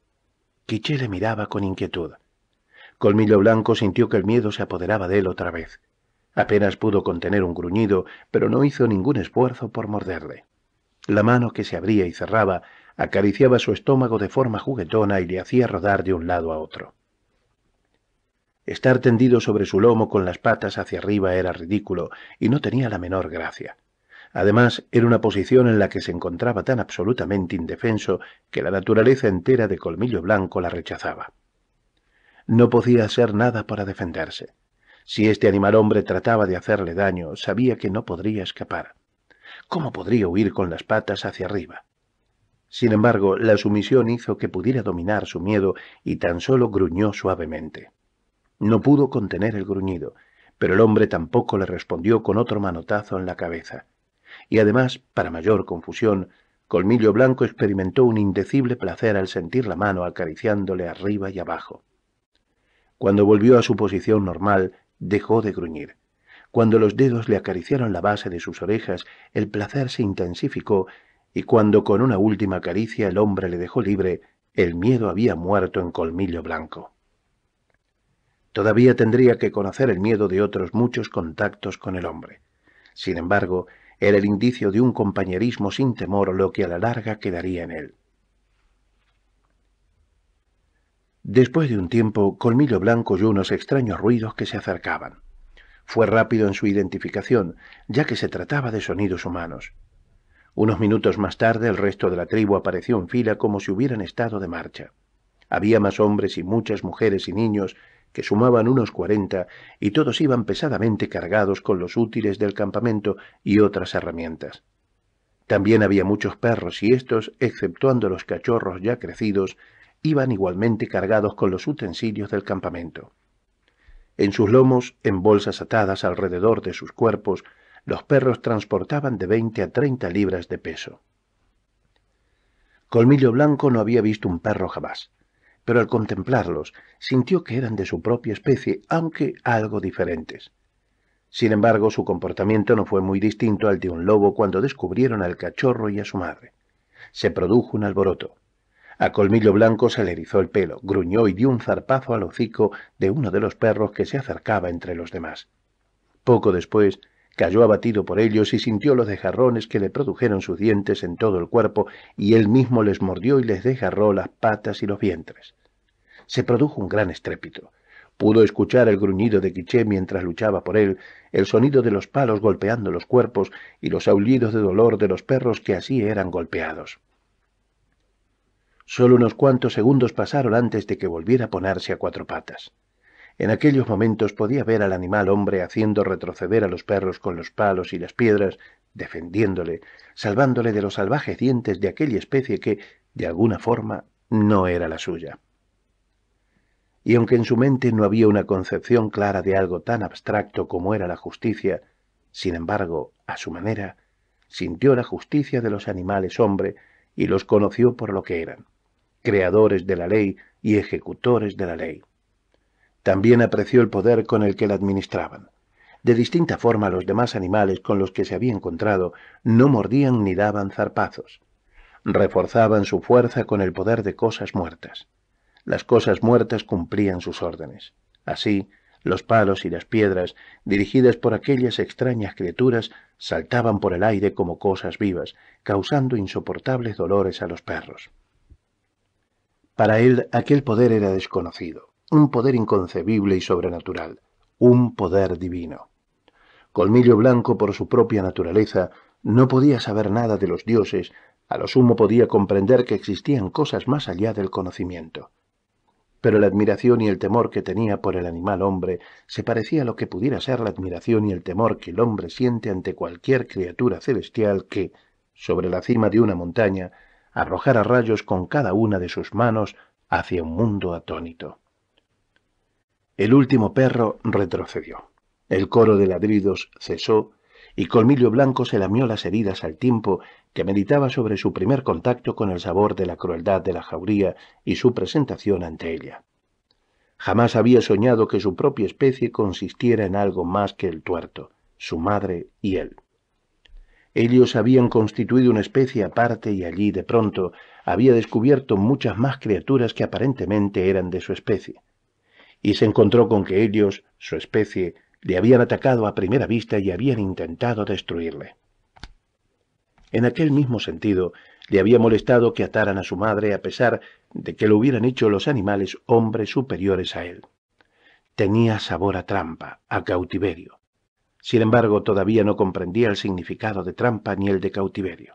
Quiché le miraba con inquietud. Colmillo Blanco sintió que el miedo se apoderaba de él otra vez. Apenas pudo contener un gruñido, pero no hizo ningún esfuerzo por morderle. La mano que se abría y cerraba acariciaba su estómago de forma juguetona y le hacía rodar de un lado a otro. Estar tendido sobre su lomo con las patas hacia arriba era ridículo y no tenía la menor gracia. Además, era una posición en la que se encontraba tan absolutamente indefenso que la naturaleza entera de Colmillo Blanco la rechazaba. No podía hacer nada para defenderse. Si este animal hombre trataba de hacerle daño, sabía que no podría escapar. ¿Cómo podría huir con las patas hacia arriba? Sin embargo, la sumisión hizo que pudiera dominar su miedo y tan solo gruñó suavemente. No pudo contener el gruñido, pero el hombre tampoco le respondió con otro manotazo en la cabeza. Y además, para mayor confusión, Colmillo Blanco experimentó un indecible placer al sentir la mano acariciándole arriba y abajo. Cuando volvió a su posición normal, Dejó de gruñir. Cuando los dedos le acariciaron la base de sus orejas, el placer se intensificó, y cuando con una última caricia el hombre le dejó libre, el miedo había muerto en colmillo blanco. Todavía tendría que conocer el miedo de otros muchos contactos con el hombre. Sin embargo, era el indicio de un compañerismo sin temor lo que a la larga quedaría en él. Después de un tiempo, Colmillo Blanco oyó unos extraños ruidos que se acercaban. Fue rápido en su identificación, ya que se trataba de sonidos humanos. Unos minutos más tarde el resto de la tribu apareció en fila como si hubieran estado de marcha. Había más hombres y muchas mujeres y niños, que sumaban unos cuarenta, y todos iban pesadamente cargados con los útiles del campamento y otras herramientas. También había muchos perros y estos, exceptuando los cachorros ya crecidos, iban igualmente cargados con los utensilios del campamento. En sus lomos, en bolsas atadas alrededor de sus cuerpos, los perros transportaban de veinte a treinta libras de peso. Colmillo Blanco no había visto un perro jamás, pero al contemplarlos sintió que eran de su propia especie, aunque algo diferentes. Sin embargo, su comportamiento no fue muy distinto al de un lobo cuando descubrieron al cachorro y a su madre. Se produjo un alboroto. A Colmillo Blanco se le erizó el pelo, gruñó y dio un zarpazo al hocico de uno de los perros que se acercaba entre los demás. Poco después cayó abatido por ellos y sintió los dejarrones que le produjeron sus dientes en todo el cuerpo y él mismo les mordió y les desgarró las patas y los vientres. Se produjo un gran estrépito. Pudo escuchar el gruñido de Quiché mientras luchaba por él, el sonido de los palos golpeando los cuerpos y los aullidos de dolor de los perros que así eran golpeados. Sólo unos cuantos segundos pasaron antes de que volviera a ponerse a cuatro patas. En aquellos momentos podía ver al animal hombre haciendo retroceder a los perros con los palos y las piedras, defendiéndole, salvándole de los salvajes dientes de aquella especie que, de alguna forma, no era la suya. Y aunque en su mente no había una concepción clara de algo tan abstracto como era la justicia, sin embargo, a su manera, sintió la justicia de los animales hombre y los conoció por lo que eran creadores de la ley y ejecutores de la ley. También apreció el poder con el que la administraban. De distinta forma los demás animales con los que se había encontrado no mordían ni daban zarpazos. Reforzaban su fuerza con el poder de cosas muertas. Las cosas muertas cumplían sus órdenes. Así, los palos y las piedras, dirigidas por aquellas extrañas criaturas, saltaban por el aire como cosas vivas, causando insoportables dolores a los perros. Para él aquel poder era desconocido, un poder inconcebible y sobrenatural, un poder divino. Colmillo Blanco, por su propia naturaleza, no podía saber nada de los dioses, a lo sumo podía comprender que existían cosas más allá del conocimiento. Pero la admiración y el temor que tenía por el animal hombre se parecía a lo que pudiera ser la admiración y el temor que el hombre siente ante cualquier criatura celestial que, sobre la cima de una montaña, arrojara rayos con cada una de sus manos hacia un mundo atónito. El último perro retrocedió. El coro de ladridos cesó y Colmillo Blanco se lamió las heridas al tiempo que meditaba sobre su primer contacto con el sabor de la crueldad de la jauría y su presentación ante ella. Jamás había soñado que su propia especie consistiera en algo más que el tuerto, su madre y él. Ellos habían constituido una especie aparte y allí, de pronto, había descubierto muchas más criaturas que aparentemente eran de su especie. Y se encontró con que ellos, su especie, le habían atacado a primera vista y habían intentado destruirle. En aquel mismo sentido, le había molestado que ataran a su madre a pesar de que lo hubieran hecho los animales hombres superiores a él. Tenía sabor a trampa, a cautiverio. Sin embargo, todavía no comprendía el significado de trampa ni el de cautiverio.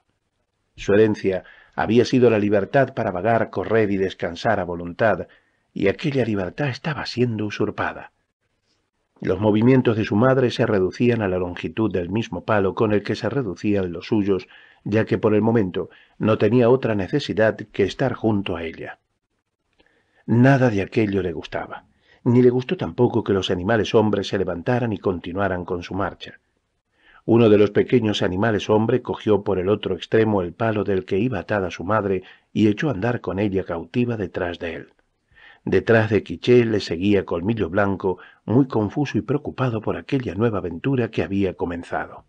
Su herencia había sido la libertad para vagar, correr y descansar a voluntad, y aquella libertad estaba siendo usurpada. Los movimientos de su madre se reducían a la longitud del mismo palo con el que se reducían los suyos, ya que por el momento no tenía otra necesidad que estar junto a ella. Nada de aquello le gustaba ni le gustó tampoco que los animales hombres se levantaran y continuaran con su marcha. Uno de los pequeños animales hombre cogió por el otro extremo el palo del que iba atada su madre y echó a andar con ella cautiva detrás de él. Detrás de Quiché le seguía Colmillo Blanco, muy confuso y preocupado por aquella nueva aventura que había comenzado.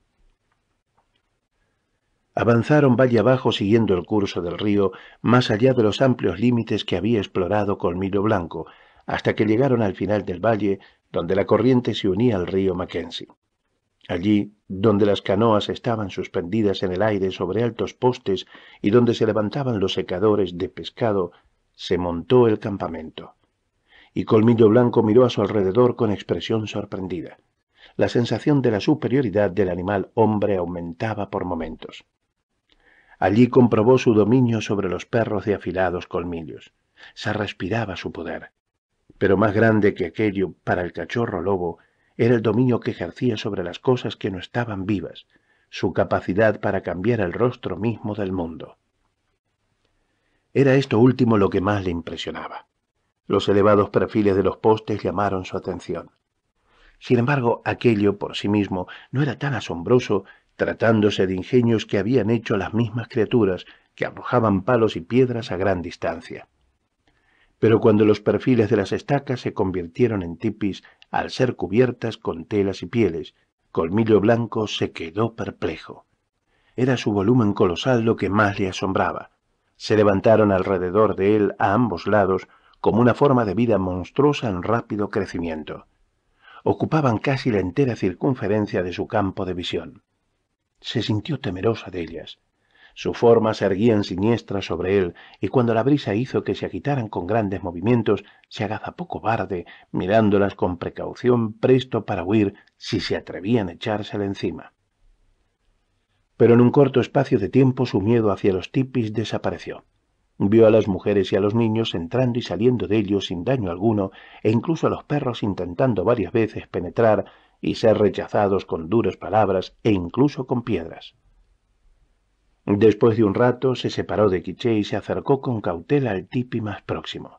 Avanzaron valle abajo siguiendo el curso del río, más allá de los amplios límites que había explorado Colmillo Blanco, hasta que llegaron al final del valle donde la corriente se unía al río Mackenzie. Allí, donde las canoas estaban suspendidas en el aire sobre altos postes y donde se levantaban los secadores de pescado, se montó el campamento. Y Colmillo Blanco miró a su alrededor con expresión sorprendida. La sensación de la superioridad del animal hombre aumentaba por momentos. Allí comprobó su dominio sobre los perros de afilados colmillos. Se respiraba su poder. Pero más grande que aquello para el cachorro lobo era el dominio que ejercía sobre las cosas que no estaban vivas, su capacidad para cambiar el rostro mismo del mundo. Era esto último lo que más le impresionaba. Los elevados perfiles de los postes llamaron su atención. Sin embargo, aquello por sí mismo no era tan asombroso tratándose de ingenios que habían hecho las mismas criaturas que arrojaban palos y piedras a gran distancia pero cuando los perfiles de las estacas se convirtieron en tipis al ser cubiertas con telas y pieles, Colmillo Blanco se quedó perplejo. Era su volumen colosal lo que más le asombraba. Se levantaron alrededor de él a ambos lados como una forma de vida monstruosa en rápido crecimiento. Ocupaban casi la entera circunferencia de su campo de visión. Se sintió temerosa de ellas. Su formas se erguían siniestras sobre él, y cuando la brisa hizo que se agitaran con grandes movimientos, se agazapó cobarde, mirándolas con precaución, presto para huir si se atrevían a echársela encima. Pero en un corto espacio de tiempo su miedo hacia los tipis desapareció. Vio a las mujeres y a los niños entrando y saliendo de ellos sin daño alguno, e incluso a los perros intentando varias veces penetrar y ser rechazados con duras palabras e incluso con piedras. Después de un rato se separó de Quiché y se acercó con cautela al tipi más próximo.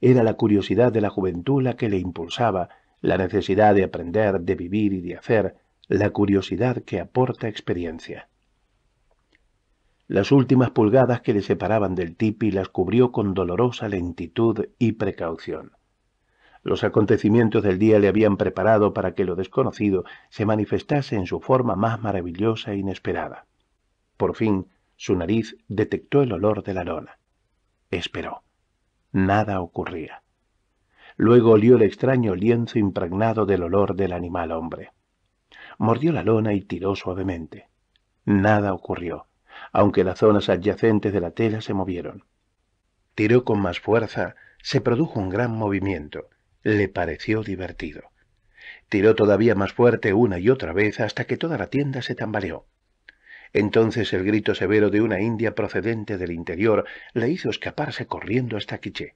Era la curiosidad de la juventud la que le impulsaba, la necesidad de aprender, de vivir y de hacer, la curiosidad que aporta experiencia. Las últimas pulgadas que le separaban del tipi las cubrió con dolorosa lentitud y precaución. Los acontecimientos del día le habían preparado para que lo desconocido se manifestase en su forma más maravillosa e inesperada. Por fin, su nariz detectó el olor de la lona. Esperó. Nada ocurría. Luego olió el extraño lienzo impregnado del olor del animal hombre. Mordió la lona y tiró suavemente. Nada ocurrió, aunque las zonas adyacentes de la tela se movieron. Tiró con más fuerza, se produjo un gran movimiento. Le pareció divertido. Tiró todavía más fuerte una y otra vez hasta que toda la tienda se tambaleó. Entonces el grito severo de una india procedente del interior le hizo escaparse corriendo hasta Quiché.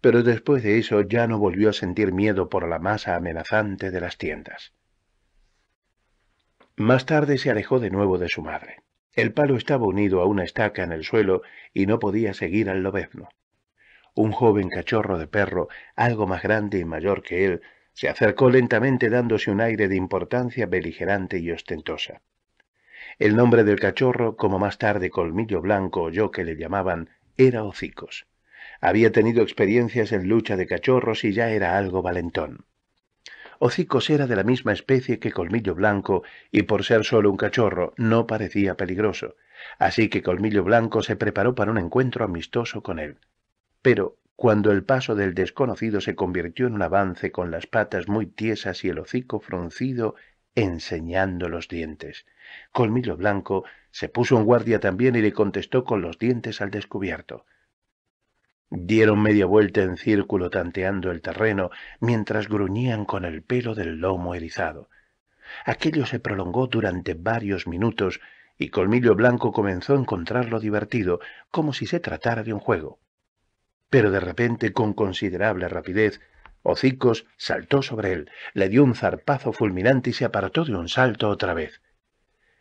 Pero después de eso ya no volvió a sentir miedo por la masa amenazante de las tiendas. Más tarde se alejó de nuevo de su madre. El palo estaba unido a una estaca en el suelo y no podía seguir al lobezno. Un joven cachorro de perro, algo más grande y mayor que él, se acercó lentamente dándose un aire de importancia beligerante y ostentosa. El nombre del cachorro, como más tarde Colmillo Blanco o yo que le llamaban, era Hocicos. Había tenido experiencias en lucha de cachorros y ya era algo valentón. Hocicos era de la misma especie que Colmillo Blanco y por ser solo un cachorro no parecía peligroso, así que Colmillo Blanco se preparó para un encuentro amistoso con él. Pero cuando el paso del desconocido se convirtió en un avance con las patas muy tiesas y el hocico fruncido enseñando los dientes. Colmillo Blanco se puso en guardia también y le contestó con los dientes al descubierto. Dieron media vuelta en círculo tanteando el terreno mientras gruñían con el pelo del lomo erizado. Aquello se prolongó durante varios minutos y Colmillo Blanco comenzó a encontrarlo divertido, como si se tratara de un juego. Pero de repente, con considerable rapidez, Hocicos saltó sobre él, le dio un zarpazo fulminante y se apartó de un salto otra vez.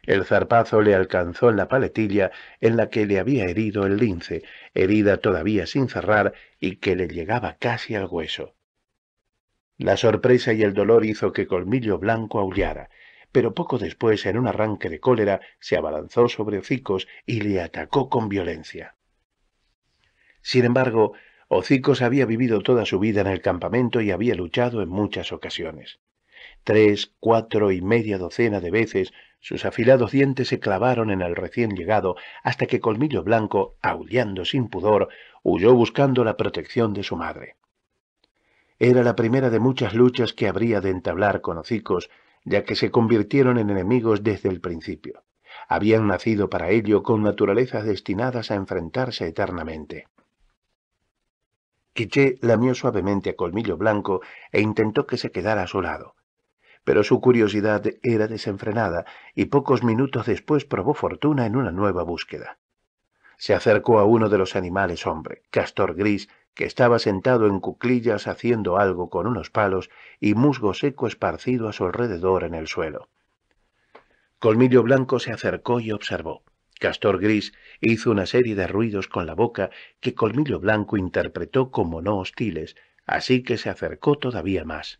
El zarpazo le alcanzó en la paletilla en la que le había herido el lince, herida todavía sin cerrar y que le llegaba casi al hueso. La sorpresa y el dolor hizo que Colmillo Blanco aullara, pero poco después, en un arranque de cólera, se abalanzó sobre Hocicos y le atacó con violencia. Sin embargo, Hocicos había vivido toda su vida en el campamento y había luchado en muchas ocasiones. Tres, cuatro y media docena de veces sus afilados dientes se clavaron en el recién llegado hasta que Colmillo Blanco, aullando sin pudor, huyó buscando la protección de su madre. Era la primera de muchas luchas que habría de entablar con hocicos, ya que se convirtieron en enemigos desde el principio. Habían nacido para ello con naturalezas destinadas a enfrentarse eternamente. Quiché lamió suavemente a Colmillo Blanco e intentó que se quedara a su lado. Pero su curiosidad era desenfrenada y pocos minutos después probó fortuna en una nueva búsqueda. Se acercó a uno de los animales hombre, castor gris, que estaba sentado en cuclillas haciendo algo con unos palos y musgo seco esparcido a su alrededor en el suelo. Colmillo Blanco se acercó y observó. Castor Gris hizo una serie de ruidos con la boca que Colmillo Blanco interpretó como no hostiles, así que se acercó todavía más.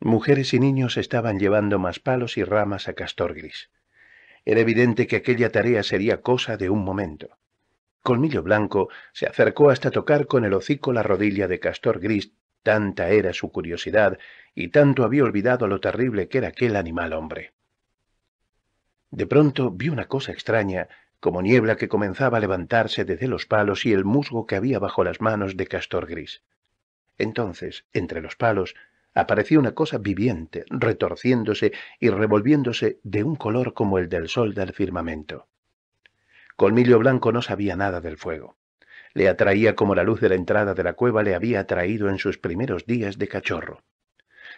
Mujeres y niños estaban llevando más palos y ramas a Castor Gris. Era evidente que aquella tarea sería cosa de un momento. Colmillo Blanco se acercó hasta tocar con el hocico la rodilla de Castor Gris, tanta era su curiosidad y tanto había olvidado lo terrible que era aquel animal hombre. De pronto vi una cosa extraña, como niebla que comenzaba a levantarse desde los palos y el musgo que había bajo las manos de Castor Gris. Entonces, entre los palos, apareció una cosa viviente, retorciéndose y revolviéndose de un color como el del sol del firmamento. Colmillo Blanco no sabía nada del fuego. Le atraía como la luz de la entrada de la cueva le había atraído en sus primeros días de cachorro.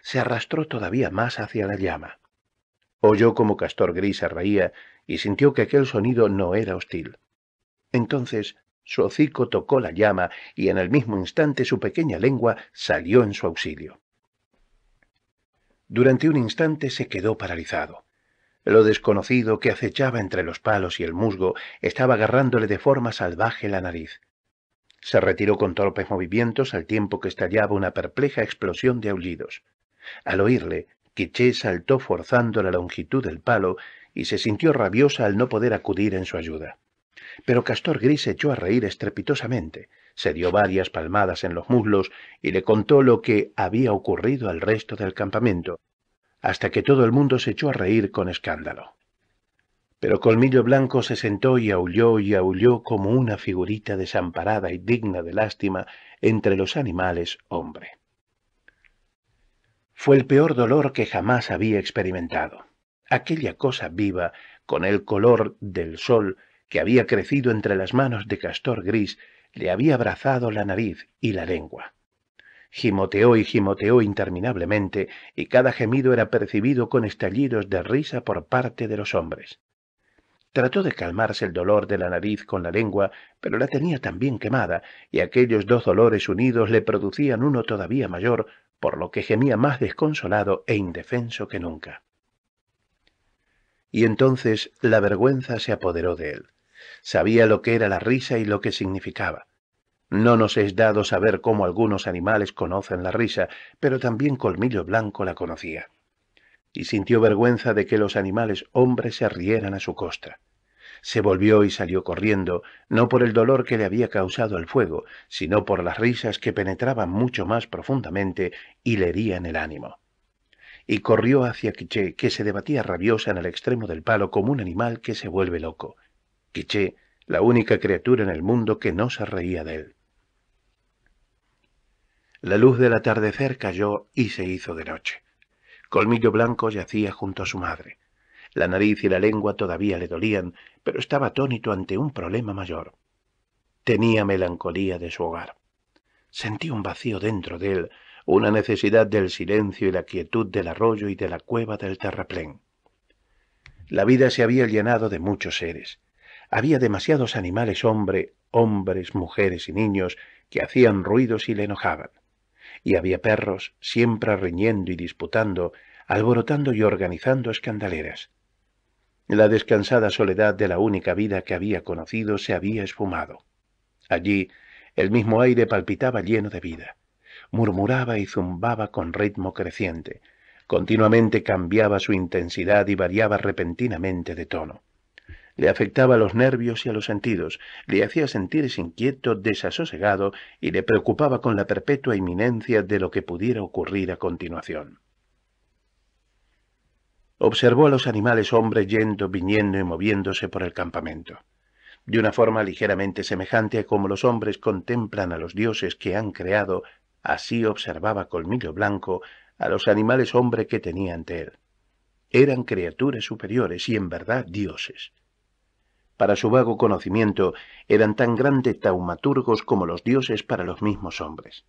Se arrastró todavía más hacia la llama. Oyó como Castor Gris se reía y sintió que aquel sonido no era hostil. Entonces su hocico tocó la llama y en el mismo instante su pequeña lengua salió en su auxilio. Durante un instante se quedó paralizado. Lo desconocido que acechaba entre los palos y el musgo estaba agarrándole de forma salvaje la nariz. Se retiró con torpes movimientos al tiempo que estallaba una perpleja explosión de aullidos. Al oírle, Quiché saltó forzando la longitud del palo y se sintió rabiosa al no poder acudir en su ayuda. Pero Castor Gris se echó a reír estrepitosamente, se dio varias palmadas en los muslos y le contó lo que había ocurrido al resto del campamento, hasta que todo el mundo se echó a reír con escándalo. Pero Colmillo Blanco se sentó y aulló y aulló como una figurita desamparada y digna de lástima entre los animales hombre. Fue el peor dolor que jamás había experimentado. Aquella cosa viva, con el color del sol, que había crecido entre las manos de Castor Gris, le había abrazado la nariz y la lengua. Gimoteó y gimoteó interminablemente, y cada gemido era percibido con estallidos de risa por parte de los hombres. Trató de calmarse el dolor de la nariz con la lengua, pero la tenía también quemada, y aquellos dos dolores unidos le producían uno todavía mayor, por lo que gemía más desconsolado e indefenso que nunca. Y entonces la vergüenza se apoderó de él. Sabía lo que era la risa y lo que significaba. No nos es dado saber cómo algunos animales conocen la risa, pero también Colmillo Blanco la conocía. Y sintió vergüenza de que los animales hombres se rieran a su costa. Se volvió y salió corriendo, no por el dolor que le había causado el fuego, sino por las risas que penetraban mucho más profundamente y le herían el ánimo. Y corrió hacia Quiché, que se debatía rabiosa en el extremo del palo como un animal que se vuelve loco. Quiché, la única criatura en el mundo que no se reía de él. La luz del atardecer cayó y se hizo de noche. Colmillo Blanco yacía junto a su madre. La nariz y la lengua todavía le dolían, pero estaba atónito ante un problema mayor. Tenía melancolía de su hogar. Sentía un vacío dentro de él, una necesidad del silencio y la quietud del arroyo y de la cueva del terraplén. La vida se había llenado de muchos seres. Había demasiados animales hombre, hombres, mujeres y niños que hacían ruidos y le enojaban. Y había perros siempre riñendo y disputando, alborotando y organizando escandaleras. La descansada soledad de la única vida que había conocido se había esfumado. Allí, el mismo aire palpitaba lleno de vida. Murmuraba y zumbaba con ritmo creciente. Continuamente cambiaba su intensidad y variaba repentinamente de tono. Le afectaba a los nervios y a los sentidos, le hacía sentirse inquieto, desasosegado y le preocupaba con la perpetua inminencia de lo que pudiera ocurrir a continuación. Observó a los animales hombres yendo, viniendo y moviéndose por el campamento. De una forma ligeramente semejante a como los hombres contemplan a los dioses que han creado, así observaba Colmillo Blanco a los animales hombre que tenía ante él. Eran criaturas superiores y en verdad dioses. Para su vago conocimiento, eran tan grandes taumaturgos como los dioses para los mismos hombres.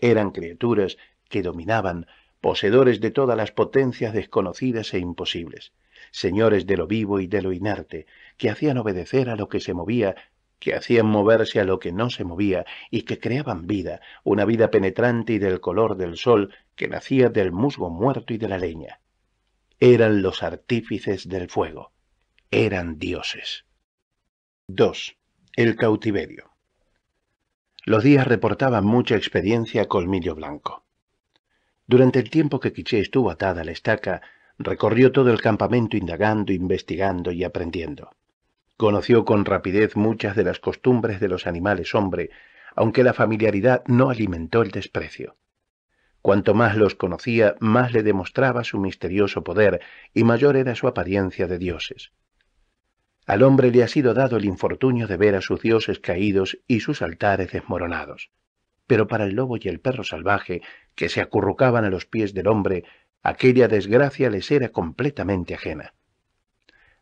Eran criaturas que dominaban poseedores de todas las potencias desconocidas e imposibles, señores de lo vivo y de lo inerte, que hacían obedecer a lo que se movía, que hacían moverse a lo que no se movía y que creaban vida, una vida penetrante y del color del sol que nacía del musgo muerto y de la leña. Eran los artífices del fuego. Eran dioses. 2. El cautiverio. Los días reportaban mucha experiencia Colmillo Blanco. Durante el tiempo que Quiché estuvo atada a la estaca, recorrió todo el campamento indagando, investigando y aprendiendo. Conoció con rapidez muchas de las costumbres de los animales hombre, aunque la familiaridad no alimentó el desprecio. Cuanto más los conocía, más le demostraba su misterioso poder y mayor era su apariencia de dioses. Al hombre le ha sido dado el infortunio de ver a sus dioses caídos y sus altares desmoronados pero para el lobo y el perro salvaje, que se acurrucaban a los pies del hombre, aquella desgracia les era completamente ajena.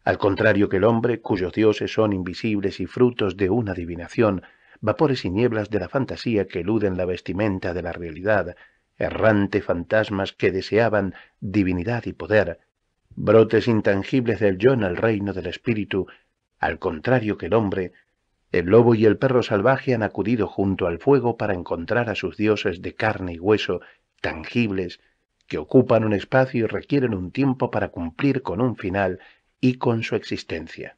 Al contrario que el hombre, cuyos dioses son invisibles y frutos de una adivinación, vapores y nieblas de la fantasía que eluden la vestimenta de la realidad, errante fantasmas que deseaban divinidad y poder, brotes intangibles del yo en el reino del espíritu, al contrario que el hombre, el lobo y el perro salvaje han acudido junto al fuego para encontrar a sus dioses de carne y hueso, tangibles, que ocupan un espacio y requieren un tiempo para cumplir con un final y con su existencia.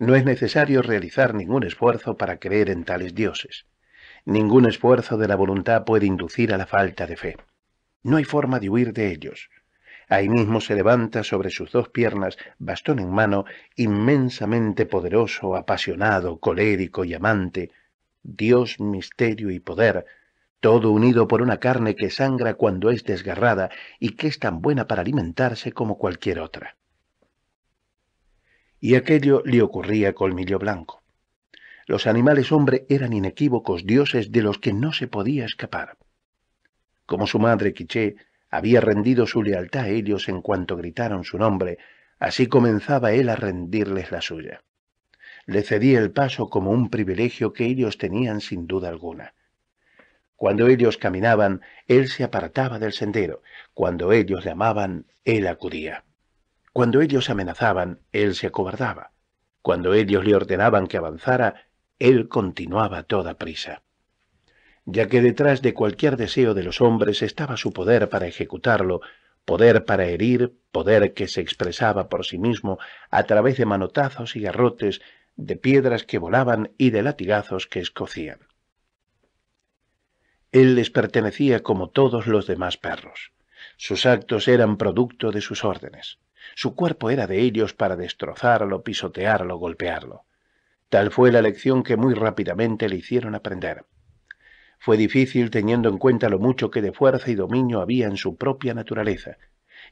No es necesario realizar ningún esfuerzo para creer en tales dioses. Ningún esfuerzo de la voluntad puede inducir a la falta de fe. No hay forma de huir de ellos. Ahí mismo se levanta sobre sus dos piernas, bastón en mano, inmensamente poderoso, apasionado, colérico y amante, Dios, misterio y poder, todo unido por una carne que sangra cuando es desgarrada y que es tan buena para alimentarse como cualquier otra. Y aquello le ocurría Colmillo Blanco. Los animales hombre eran inequívocos dioses de los que no se podía escapar. Como su madre Quiché, había rendido su lealtad a ellos en cuanto gritaron su nombre, así comenzaba él a rendirles la suya. Le cedía el paso como un privilegio que ellos tenían sin duda alguna. Cuando ellos caminaban, él se apartaba del sendero, cuando ellos le amaban, él acudía. Cuando ellos amenazaban, él se acobardaba. Cuando ellos le ordenaban que avanzara, él continuaba toda prisa ya que detrás de cualquier deseo de los hombres estaba su poder para ejecutarlo, poder para herir, poder que se expresaba por sí mismo a través de manotazos y garrotes, de piedras que volaban y de latigazos que escocían. Él les pertenecía como todos los demás perros. Sus actos eran producto de sus órdenes. Su cuerpo era de ellos para destrozarlo, pisotearlo, golpearlo. Tal fue la lección que muy rápidamente le hicieron aprender. Fue difícil teniendo en cuenta lo mucho que de fuerza y dominio había en su propia naturaleza,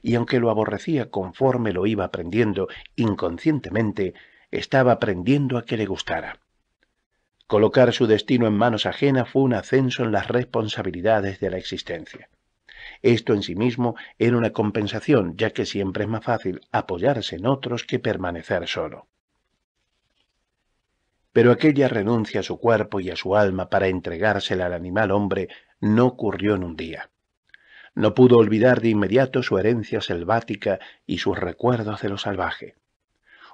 y aunque lo aborrecía conforme lo iba aprendiendo inconscientemente, estaba aprendiendo a que le gustara. Colocar su destino en manos ajenas fue un ascenso en las responsabilidades de la existencia. Esto en sí mismo era una compensación, ya que siempre es más fácil apoyarse en otros que permanecer solo pero aquella renuncia a su cuerpo y a su alma para entregársela al animal hombre no ocurrió en un día. No pudo olvidar de inmediato su herencia selvática y sus recuerdos de lo salvaje.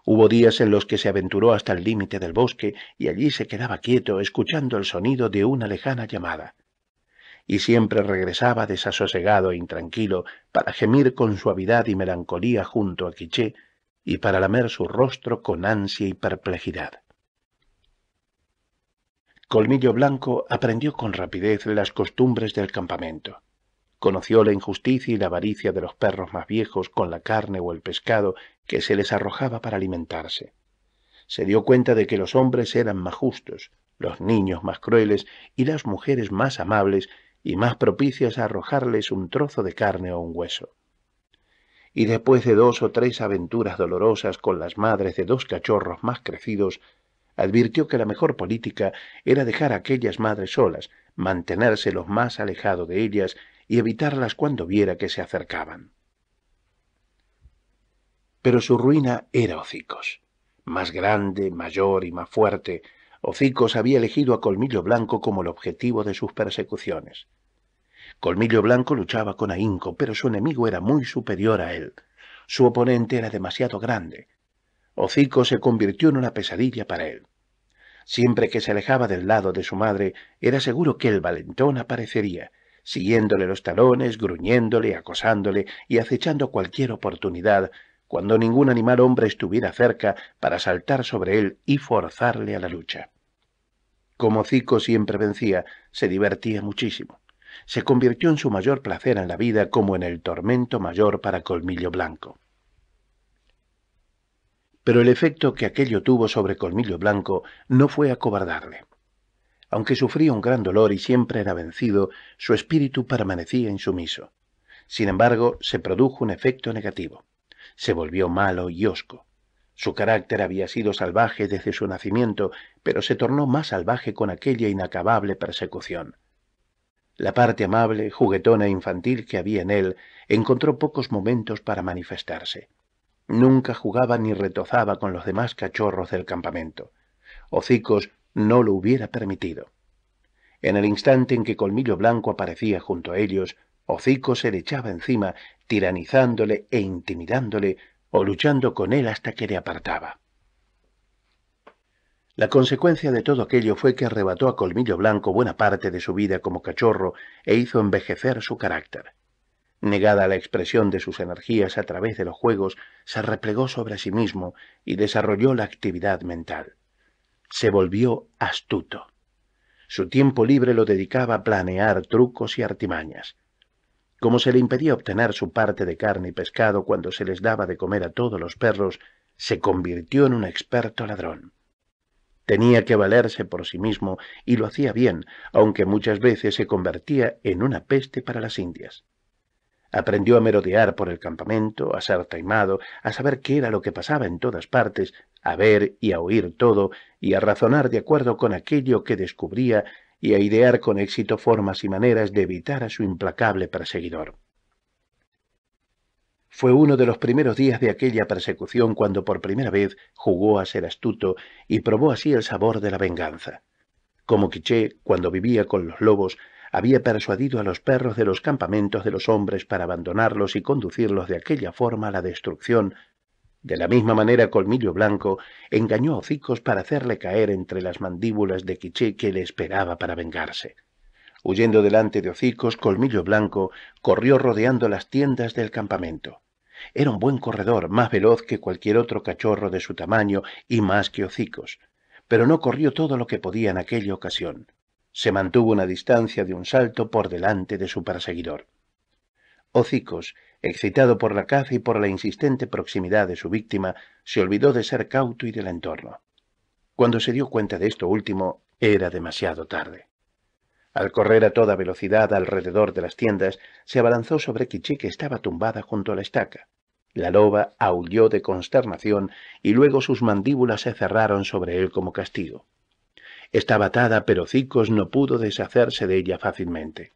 Hubo días en los que se aventuró hasta el límite del bosque y allí se quedaba quieto escuchando el sonido de una lejana llamada. Y siempre regresaba desasosegado e intranquilo para gemir con suavidad y melancolía junto a Quiché y para lamer su rostro con ansia y perplejidad. Colmillo Blanco aprendió con rapidez las costumbres del campamento. Conoció la injusticia y la avaricia de los perros más viejos con la carne o el pescado que se les arrojaba para alimentarse. Se dio cuenta de que los hombres eran más justos, los niños más crueles y las mujeres más amables y más propicias a arrojarles un trozo de carne o un hueso. Y después de dos o tres aventuras dolorosas con las madres de dos cachorros más crecidos, advirtió que la mejor política era dejar a aquellas madres solas, mantenerse lo más alejado de ellas y evitarlas cuando viera que se acercaban. Pero su ruina era hocicos. Más grande, mayor y más fuerte, Hocicos había elegido a Colmillo Blanco como el objetivo de sus persecuciones. Colmillo Blanco luchaba con ahínco, pero su enemigo era muy superior a él. Su oponente era demasiado grande, Hocico se convirtió en una pesadilla para él. Siempre que se alejaba del lado de su madre, era seguro que el valentón aparecería, siguiéndole los talones, gruñéndole, acosándole y acechando cualquier oportunidad, cuando ningún animal hombre estuviera cerca para saltar sobre él y forzarle a la lucha. Como hocico siempre vencía, se divertía muchísimo. Se convirtió en su mayor placer en la vida como en el tormento mayor para Colmillo Blanco pero el efecto que aquello tuvo sobre Colmillo Blanco no fue acobardarle. Aunque sufría un gran dolor y siempre era vencido, su espíritu permanecía insumiso. Sin embargo, se produjo un efecto negativo. Se volvió malo y hosco. Su carácter había sido salvaje desde su nacimiento, pero se tornó más salvaje con aquella inacabable persecución. La parte amable, juguetona e infantil que había en él encontró pocos momentos para manifestarse. Nunca jugaba ni retozaba con los demás cachorros del campamento. Hocicos no lo hubiera permitido. En el instante en que Colmillo Blanco aparecía junto a ellos, Hocicos se le echaba encima, tiranizándole e intimidándole, o luchando con él hasta que le apartaba. La consecuencia de todo aquello fue que arrebató a Colmillo Blanco buena parte de su vida como cachorro e hizo envejecer su carácter negada la expresión de sus energías a través de los juegos, se replegó sobre sí mismo y desarrolló la actividad mental. Se volvió astuto. Su tiempo libre lo dedicaba a planear trucos y artimañas. Como se le impedía obtener su parte de carne y pescado cuando se les daba de comer a todos los perros, se convirtió en un experto ladrón. Tenía que valerse por sí mismo y lo hacía bien, aunque muchas veces se convertía en una peste para las indias. Aprendió a merodear por el campamento, a ser taimado, a saber qué era lo que pasaba en todas partes, a ver y a oír todo, y a razonar de acuerdo con aquello que descubría, y a idear con éxito formas y maneras de evitar a su implacable perseguidor. Fue uno de los primeros días de aquella persecución cuando por primera vez jugó a ser astuto y probó así el sabor de la venganza. Como Quiché, cuando vivía con los lobos, había persuadido a los perros de los campamentos de los hombres para abandonarlos y conducirlos de aquella forma a la destrucción. De la misma manera Colmillo Blanco engañó a Hocicos para hacerle caer entre las mandíbulas de Quiché que le esperaba para vengarse. Huyendo delante de Hocicos, Colmillo Blanco corrió rodeando las tiendas del campamento. Era un buen corredor, más veloz que cualquier otro cachorro de su tamaño y más que hocicos, pero no corrió todo lo que podía en aquella ocasión se mantuvo una distancia de un salto por delante de su perseguidor. Hocicos, excitado por la caza y por la insistente proximidad de su víctima, se olvidó de ser cauto y del entorno. Cuando se dio cuenta de esto último, era demasiado tarde. Al correr a toda velocidad alrededor de las tiendas, se abalanzó sobre Kichi que estaba tumbada junto a la estaca. La loba aulló de consternación y luego sus mandíbulas se cerraron sobre él como castigo. Estaba atada, pero Cicos no pudo deshacerse de ella fácilmente.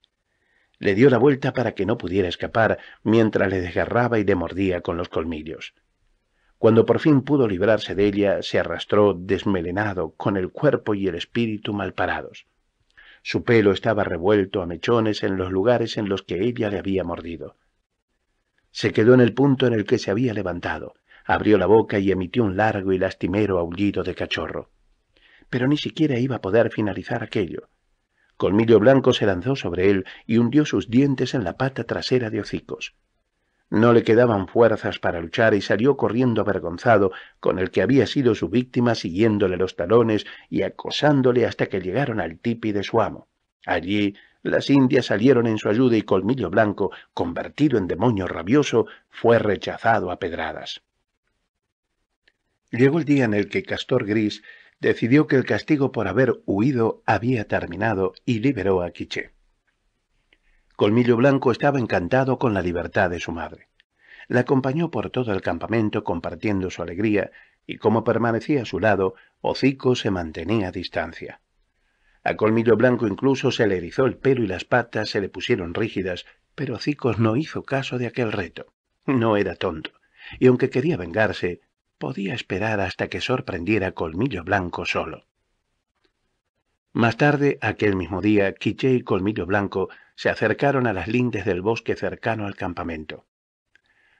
Le dio la vuelta para que no pudiera escapar mientras le desgarraba y le mordía con los colmillos. Cuando por fin pudo librarse de ella, se arrastró desmelenado, con el cuerpo y el espíritu malparados. Su pelo estaba revuelto a mechones en los lugares en los que ella le había mordido. Se quedó en el punto en el que se había levantado, abrió la boca y emitió un largo y lastimero aullido de cachorro pero ni siquiera iba a poder finalizar aquello. Colmillo Blanco se lanzó sobre él y hundió sus dientes en la pata trasera de hocicos. No le quedaban fuerzas para luchar y salió corriendo avergonzado, con el que había sido su víctima siguiéndole los talones y acosándole hasta que llegaron al tipi de su amo. Allí las indias salieron en su ayuda y Colmillo Blanco, convertido en demonio rabioso, fue rechazado a pedradas. Llegó el día en el que Castor Gris decidió que el castigo por haber huido había terminado y liberó a Quiché. Colmillo Blanco estaba encantado con la libertad de su madre. La acompañó por todo el campamento compartiendo su alegría y como permanecía a su lado, Hocico se mantenía a distancia. A Colmillo Blanco incluso se le erizó el pelo y las patas se le pusieron rígidas, pero Hocicos no hizo caso de aquel reto. No era tonto, y aunque quería vengarse, Podía esperar hasta que sorprendiera Colmillo Blanco solo. Más tarde, aquel mismo día, Quiche y Colmillo Blanco se acercaron a las lindes del bosque cercano al campamento.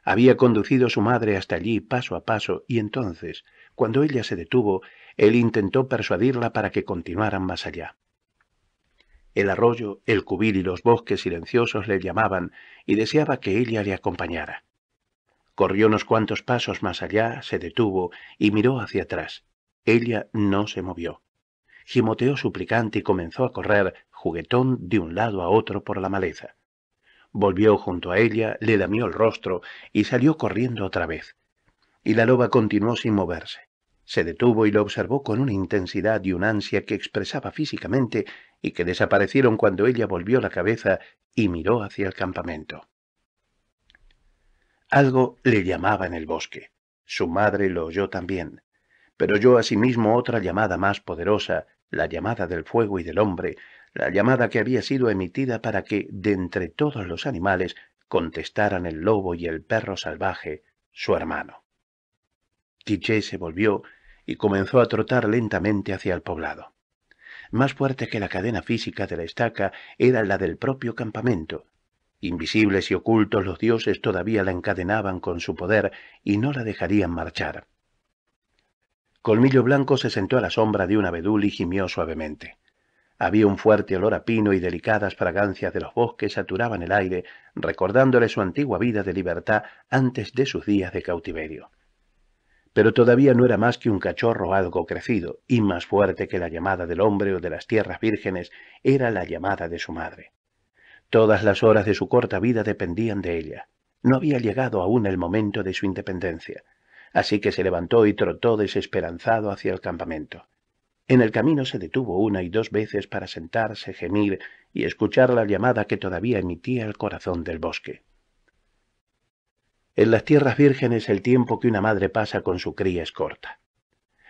Había conducido su madre hasta allí paso a paso y entonces, cuando ella se detuvo, él intentó persuadirla para que continuaran más allá. El arroyo, el cubil y los bosques silenciosos le llamaban y deseaba que ella le acompañara. Corrió unos cuantos pasos más allá, se detuvo y miró hacia atrás. Ella no se movió. Gimoteó suplicante y comenzó a correr, juguetón, de un lado a otro por la maleza. Volvió junto a ella, le damió el rostro y salió corriendo otra vez. Y la loba continuó sin moverse. Se detuvo y lo observó con una intensidad y una ansia que expresaba físicamente y que desaparecieron cuando ella volvió la cabeza y miró hacia el campamento. Algo le llamaba en el bosque. Su madre lo oyó también. Pero oyó asimismo otra llamada más poderosa, la llamada del fuego y del hombre, la llamada que había sido emitida para que, de entre todos los animales, contestaran el lobo y el perro salvaje, su hermano. Tiché se volvió y comenzó a trotar lentamente hacia el poblado. Más fuerte que la cadena física de la estaca era la del propio campamento, Invisibles y ocultos los dioses todavía la encadenaban con su poder y no la dejarían marchar. Colmillo Blanco se sentó a la sombra de un abedul y gimió suavemente. Había un fuerte olor a pino y delicadas fragancias de los bosques saturaban el aire, recordándole su antigua vida de libertad antes de sus días de cautiverio. Pero todavía no era más que un cachorro algo crecido, y más fuerte que la llamada del hombre o de las tierras vírgenes era la llamada de su madre. Todas las horas de su corta vida dependían de ella. No había llegado aún el momento de su independencia, así que se levantó y trotó desesperanzado hacia el campamento. En el camino se detuvo una y dos veces para sentarse, gemir y escuchar la llamada que todavía emitía el corazón del bosque. En las tierras vírgenes el tiempo que una madre pasa con su cría es corta,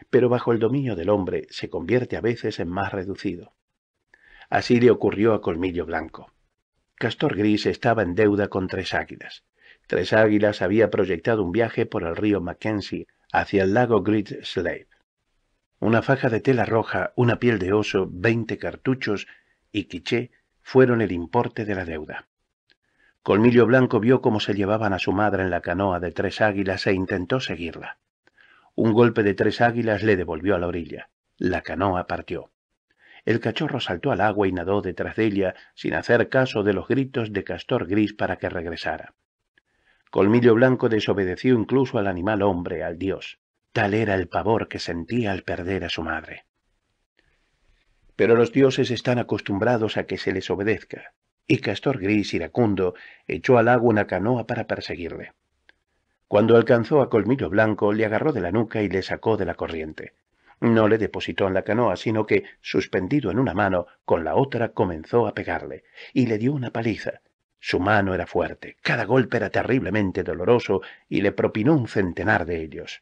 pero bajo el dominio del hombre se convierte a veces en más reducido. Así le ocurrió a Colmillo Blanco. Castor Gris estaba en deuda con Tres Águilas. Tres Águilas había proyectado un viaje por el río Mackenzie hacia el lago Great Slave. Una faja de tela roja, una piel de oso, veinte cartuchos y quiché fueron el importe de la deuda. Colmillo Blanco vio cómo se llevaban a su madre en la canoa de tres águilas e intentó seguirla. Un golpe de tres águilas le devolvió a la orilla. La canoa partió. El cachorro saltó al agua y nadó detrás de ella, sin hacer caso de los gritos de Castor Gris para que regresara. Colmillo Blanco desobedeció incluso al animal hombre, al dios. Tal era el pavor que sentía al perder a su madre. Pero los dioses están acostumbrados a que se les obedezca, y Castor Gris, iracundo, echó al agua una canoa para perseguirle. Cuando alcanzó a Colmillo Blanco, le agarró de la nuca y le sacó de la corriente. No le depositó en la canoa, sino que, suspendido en una mano, con la otra comenzó a pegarle, y le dio una paliza. Su mano era fuerte, cada golpe era terriblemente doloroso, y le propinó un centenar de ellos.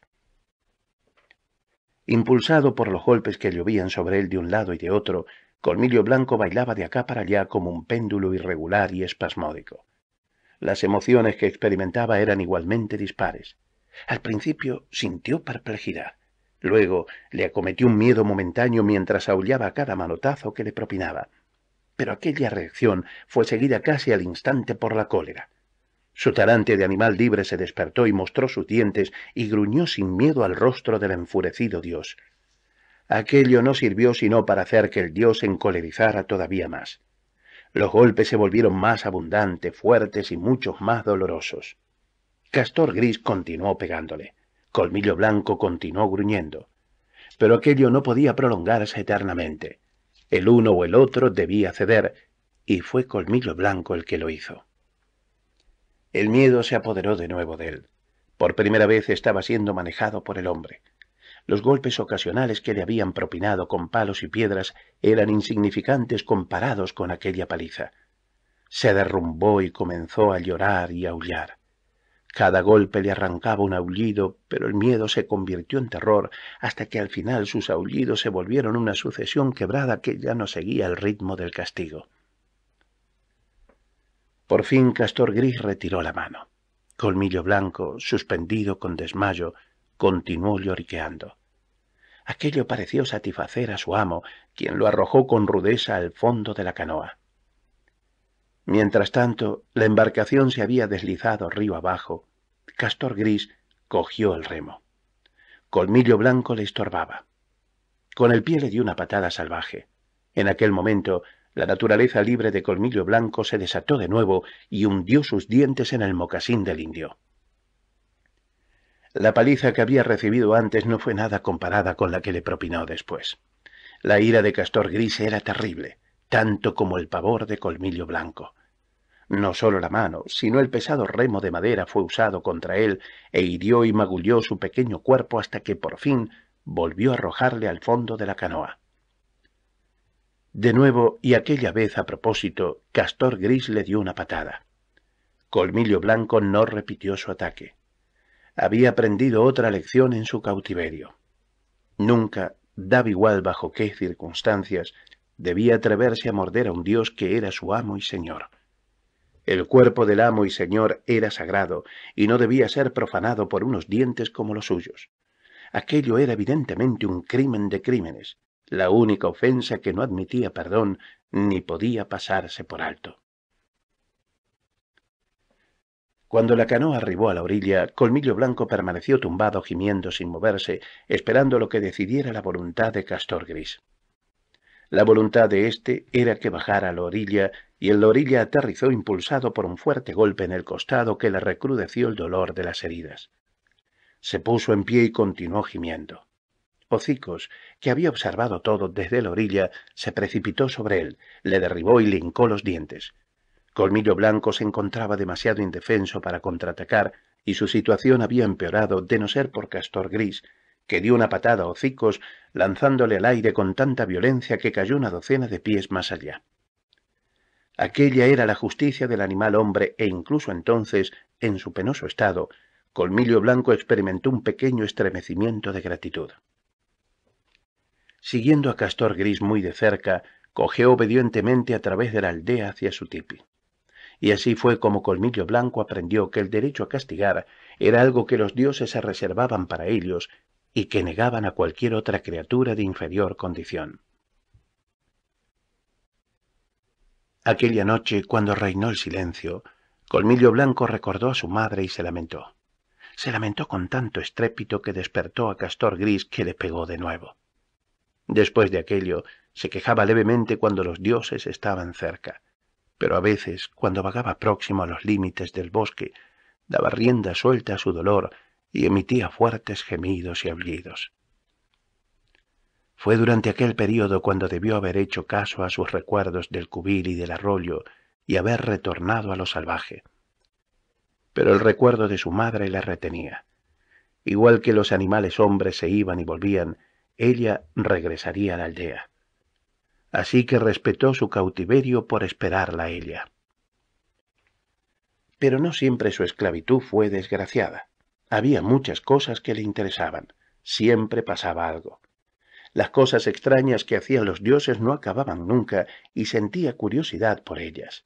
Impulsado por los golpes que llovían sobre él de un lado y de otro, Colmillo Blanco bailaba de acá para allá como un péndulo irregular y espasmódico. Las emociones que experimentaba eran igualmente dispares. Al principio sintió perplejidad. Luego le acometió un miedo momentáneo mientras aullaba cada manotazo que le propinaba. Pero aquella reacción fue seguida casi al instante por la cólera. Su talante de animal libre se despertó y mostró sus dientes y gruñó sin miedo al rostro del enfurecido dios. Aquello no sirvió sino para hacer que el dios encolerizara todavía más. Los golpes se volvieron más abundantes, fuertes y muchos más dolorosos. Castor Gris continuó pegándole. Colmillo Blanco continuó gruñendo. Pero aquello no podía prolongarse eternamente. El uno o el otro debía ceder, y fue Colmillo Blanco el que lo hizo. El miedo se apoderó de nuevo de él. Por primera vez estaba siendo manejado por el hombre. Los golpes ocasionales que le habían propinado con palos y piedras eran insignificantes comparados con aquella paliza. Se derrumbó y comenzó a llorar y a aullar. Cada golpe le arrancaba un aullido, pero el miedo se convirtió en terror, hasta que al final sus aullidos se volvieron una sucesión quebrada que ya no seguía el ritmo del castigo. Por fin Castor Gris retiró la mano. Colmillo Blanco, suspendido con desmayo, continuó lloriqueando. Aquello pareció satisfacer a su amo, quien lo arrojó con rudeza al fondo de la canoa. Mientras tanto, la embarcación se había deslizado río abajo, castor gris cogió el remo. Colmillo blanco le estorbaba. Con el pie le dio una patada salvaje. En aquel momento, la naturaleza libre de colmillo blanco se desató de nuevo y hundió sus dientes en el mocasín del indio. La paliza que había recibido antes no fue nada comparada con la que le propinó después. La ira de Castor Gris era terrible, tanto como el pavor de Colmillo Blanco. No solo la mano, sino el pesado remo de madera fue usado contra él e hirió y magulló su pequeño cuerpo hasta que por fin volvió a arrojarle al fondo de la canoa. De nuevo, y aquella vez a propósito, Castor Gris le dio una patada. Colmillo Blanco no repitió su ataque. Había aprendido otra lección en su cautiverio. Nunca, daba igual bajo qué circunstancias, debía atreverse a morder a un dios que era su amo y señor. El cuerpo del amo y señor era sagrado y no debía ser profanado por unos dientes como los suyos. Aquello era evidentemente un crimen de crímenes, la única ofensa que no admitía perdón ni podía pasarse por alto. Cuando la canoa arribó a la orilla, Colmillo Blanco permaneció tumbado gimiendo sin moverse, esperando lo que decidiera la voluntad de Castor Gris. La voluntad de éste era que bajara a la orilla y el Lorilla aterrizó impulsado por un fuerte golpe en el costado que le recrudeció el dolor de las heridas. Se puso en pie y continuó gimiendo. Hocicos, que había observado todo desde la orilla, se precipitó sobre él, le derribó y le hincó los dientes. Colmillo Blanco se encontraba demasiado indefenso para contraatacar y su situación había empeorado de no ser por Castor Gris, que dio una patada a Hocicos lanzándole al aire con tanta violencia que cayó una docena de pies más allá. Aquella era la justicia del animal hombre e incluso entonces, en su penoso estado, Colmillo Blanco experimentó un pequeño estremecimiento de gratitud. Siguiendo a Castor Gris muy de cerca, cogió obedientemente a través de la aldea hacia su tipi. Y así fue como Colmillo Blanco aprendió que el derecho a castigar era algo que los dioses se reservaban para ellos y que negaban a cualquier otra criatura de inferior condición. Aquella noche, cuando reinó el silencio, Colmillo Blanco recordó a su madre y se lamentó. Se lamentó con tanto estrépito que despertó a Castor Gris, que le pegó de nuevo. Después de aquello, se quejaba levemente cuando los dioses estaban cerca, pero a veces, cuando vagaba próximo a los límites del bosque, daba rienda suelta a su dolor y emitía fuertes gemidos y aullidos. Fue durante aquel periodo cuando debió haber hecho caso a sus recuerdos del cubil y del arroyo y haber retornado a lo salvaje. Pero el recuerdo de su madre la retenía. Igual que los animales hombres se iban y volvían, ella regresaría a la aldea. Así que respetó su cautiverio por esperarla a ella. Pero no siempre su esclavitud fue desgraciada. Había muchas cosas que le interesaban. Siempre pasaba algo. Las cosas extrañas que hacían los dioses no acababan nunca y sentía curiosidad por ellas.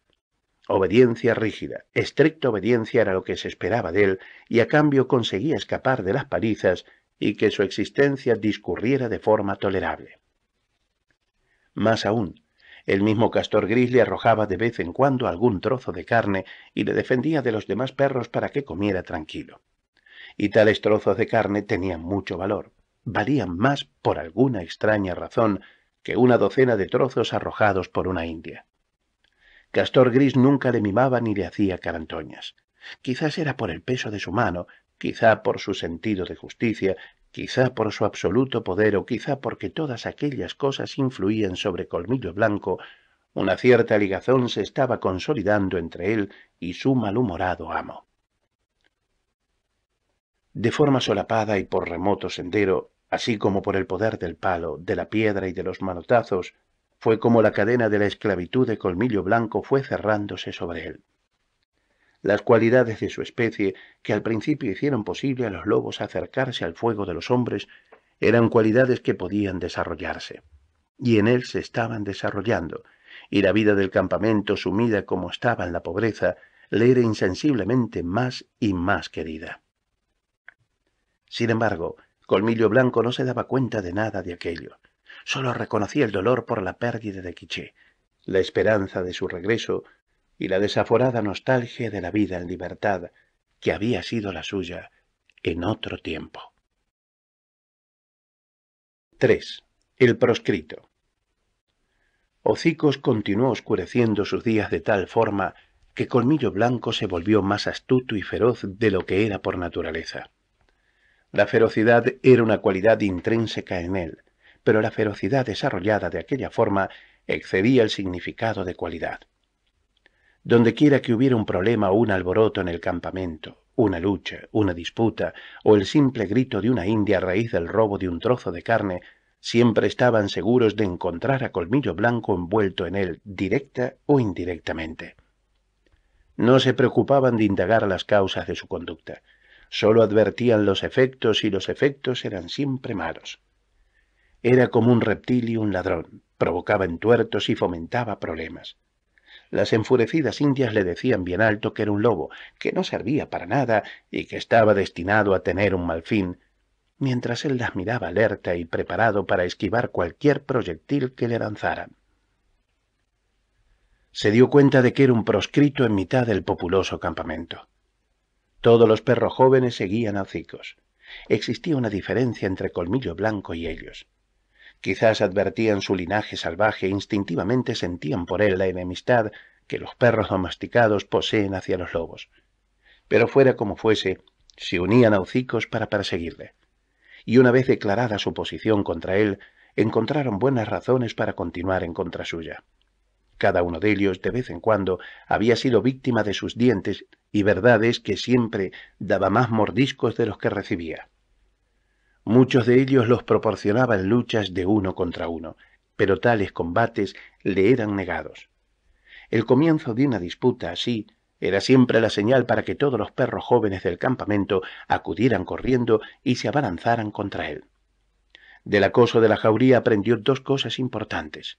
Obediencia rígida, estricta obediencia era lo que se esperaba de él y a cambio conseguía escapar de las palizas y que su existencia discurriera de forma tolerable. Más aún, el mismo castor gris le arrojaba de vez en cuando algún trozo de carne y le defendía de los demás perros para que comiera tranquilo. Y tales trozos de carne tenían mucho valor valían más, por alguna extraña razón, que una docena de trozos arrojados por una india. Castor Gris nunca le mimaba ni le hacía carantoñas. Quizás era por el peso de su mano, quizá por su sentido de justicia, quizá por su absoluto poder o quizá porque todas aquellas cosas influían sobre Colmillo Blanco, una cierta ligazón se estaba consolidando entre él y su malhumorado amo de forma solapada y por remoto sendero, así como por el poder del palo, de la piedra y de los manotazos, fue como la cadena de la esclavitud de colmillo blanco fue cerrándose sobre él. Las cualidades de su especie, que al principio hicieron posible a los lobos acercarse al fuego de los hombres, eran cualidades que podían desarrollarse. Y en él se estaban desarrollando, y la vida del campamento, sumida como estaba en la pobreza, le era insensiblemente más y más querida. Sin embargo, Colmillo Blanco no se daba cuenta de nada de aquello. Solo reconocía el dolor por la pérdida de Quiché, la esperanza de su regreso y la desaforada nostalgia de la vida en libertad que había sido la suya en otro tiempo. 3. El proscrito. Hocicos continuó oscureciendo sus días de tal forma que Colmillo Blanco se volvió más astuto y feroz de lo que era por naturaleza. La ferocidad era una cualidad intrínseca en él, pero la ferocidad desarrollada de aquella forma excedía el significado de cualidad. Dondequiera que hubiera un problema o un alboroto en el campamento, una lucha, una disputa, o el simple grito de una india a raíz del robo de un trozo de carne, siempre estaban seguros de encontrar a Colmillo Blanco envuelto en él, directa o indirectamente. No se preocupaban de indagar las causas de su conducta. Solo advertían los efectos y los efectos eran siempre malos. Era como un reptil y un ladrón, provocaba entuertos y fomentaba problemas. Las enfurecidas indias le decían bien alto que era un lobo, que no servía para nada y que estaba destinado a tener un mal fin, mientras él las miraba alerta y preparado para esquivar cualquier proyectil que le lanzaran. Se dio cuenta de que era un proscrito en mitad del populoso campamento. Todos los perros jóvenes seguían a hocicos. Existía una diferencia entre Colmillo Blanco y ellos. Quizás advertían su linaje salvaje e instintivamente sentían por él la enemistad que los perros domesticados poseen hacia los lobos. Pero fuera como fuese, se unían a hocicos para perseguirle. Y una vez declarada su posición contra él, encontraron buenas razones para continuar en contra suya. Cada uno de ellos, de vez en cuando, había sido víctima de sus dientes, y verdad es que siempre daba más mordiscos de los que recibía. Muchos de ellos los proporcionaban luchas de uno contra uno, pero tales combates le eran negados. El comienzo de una disputa así era siempre la señal para que todos los perros jóvenes del campamento acudieran corriendo y se abalanzaran contra él. Del acoso de la jauría aprendió dos cosas importantes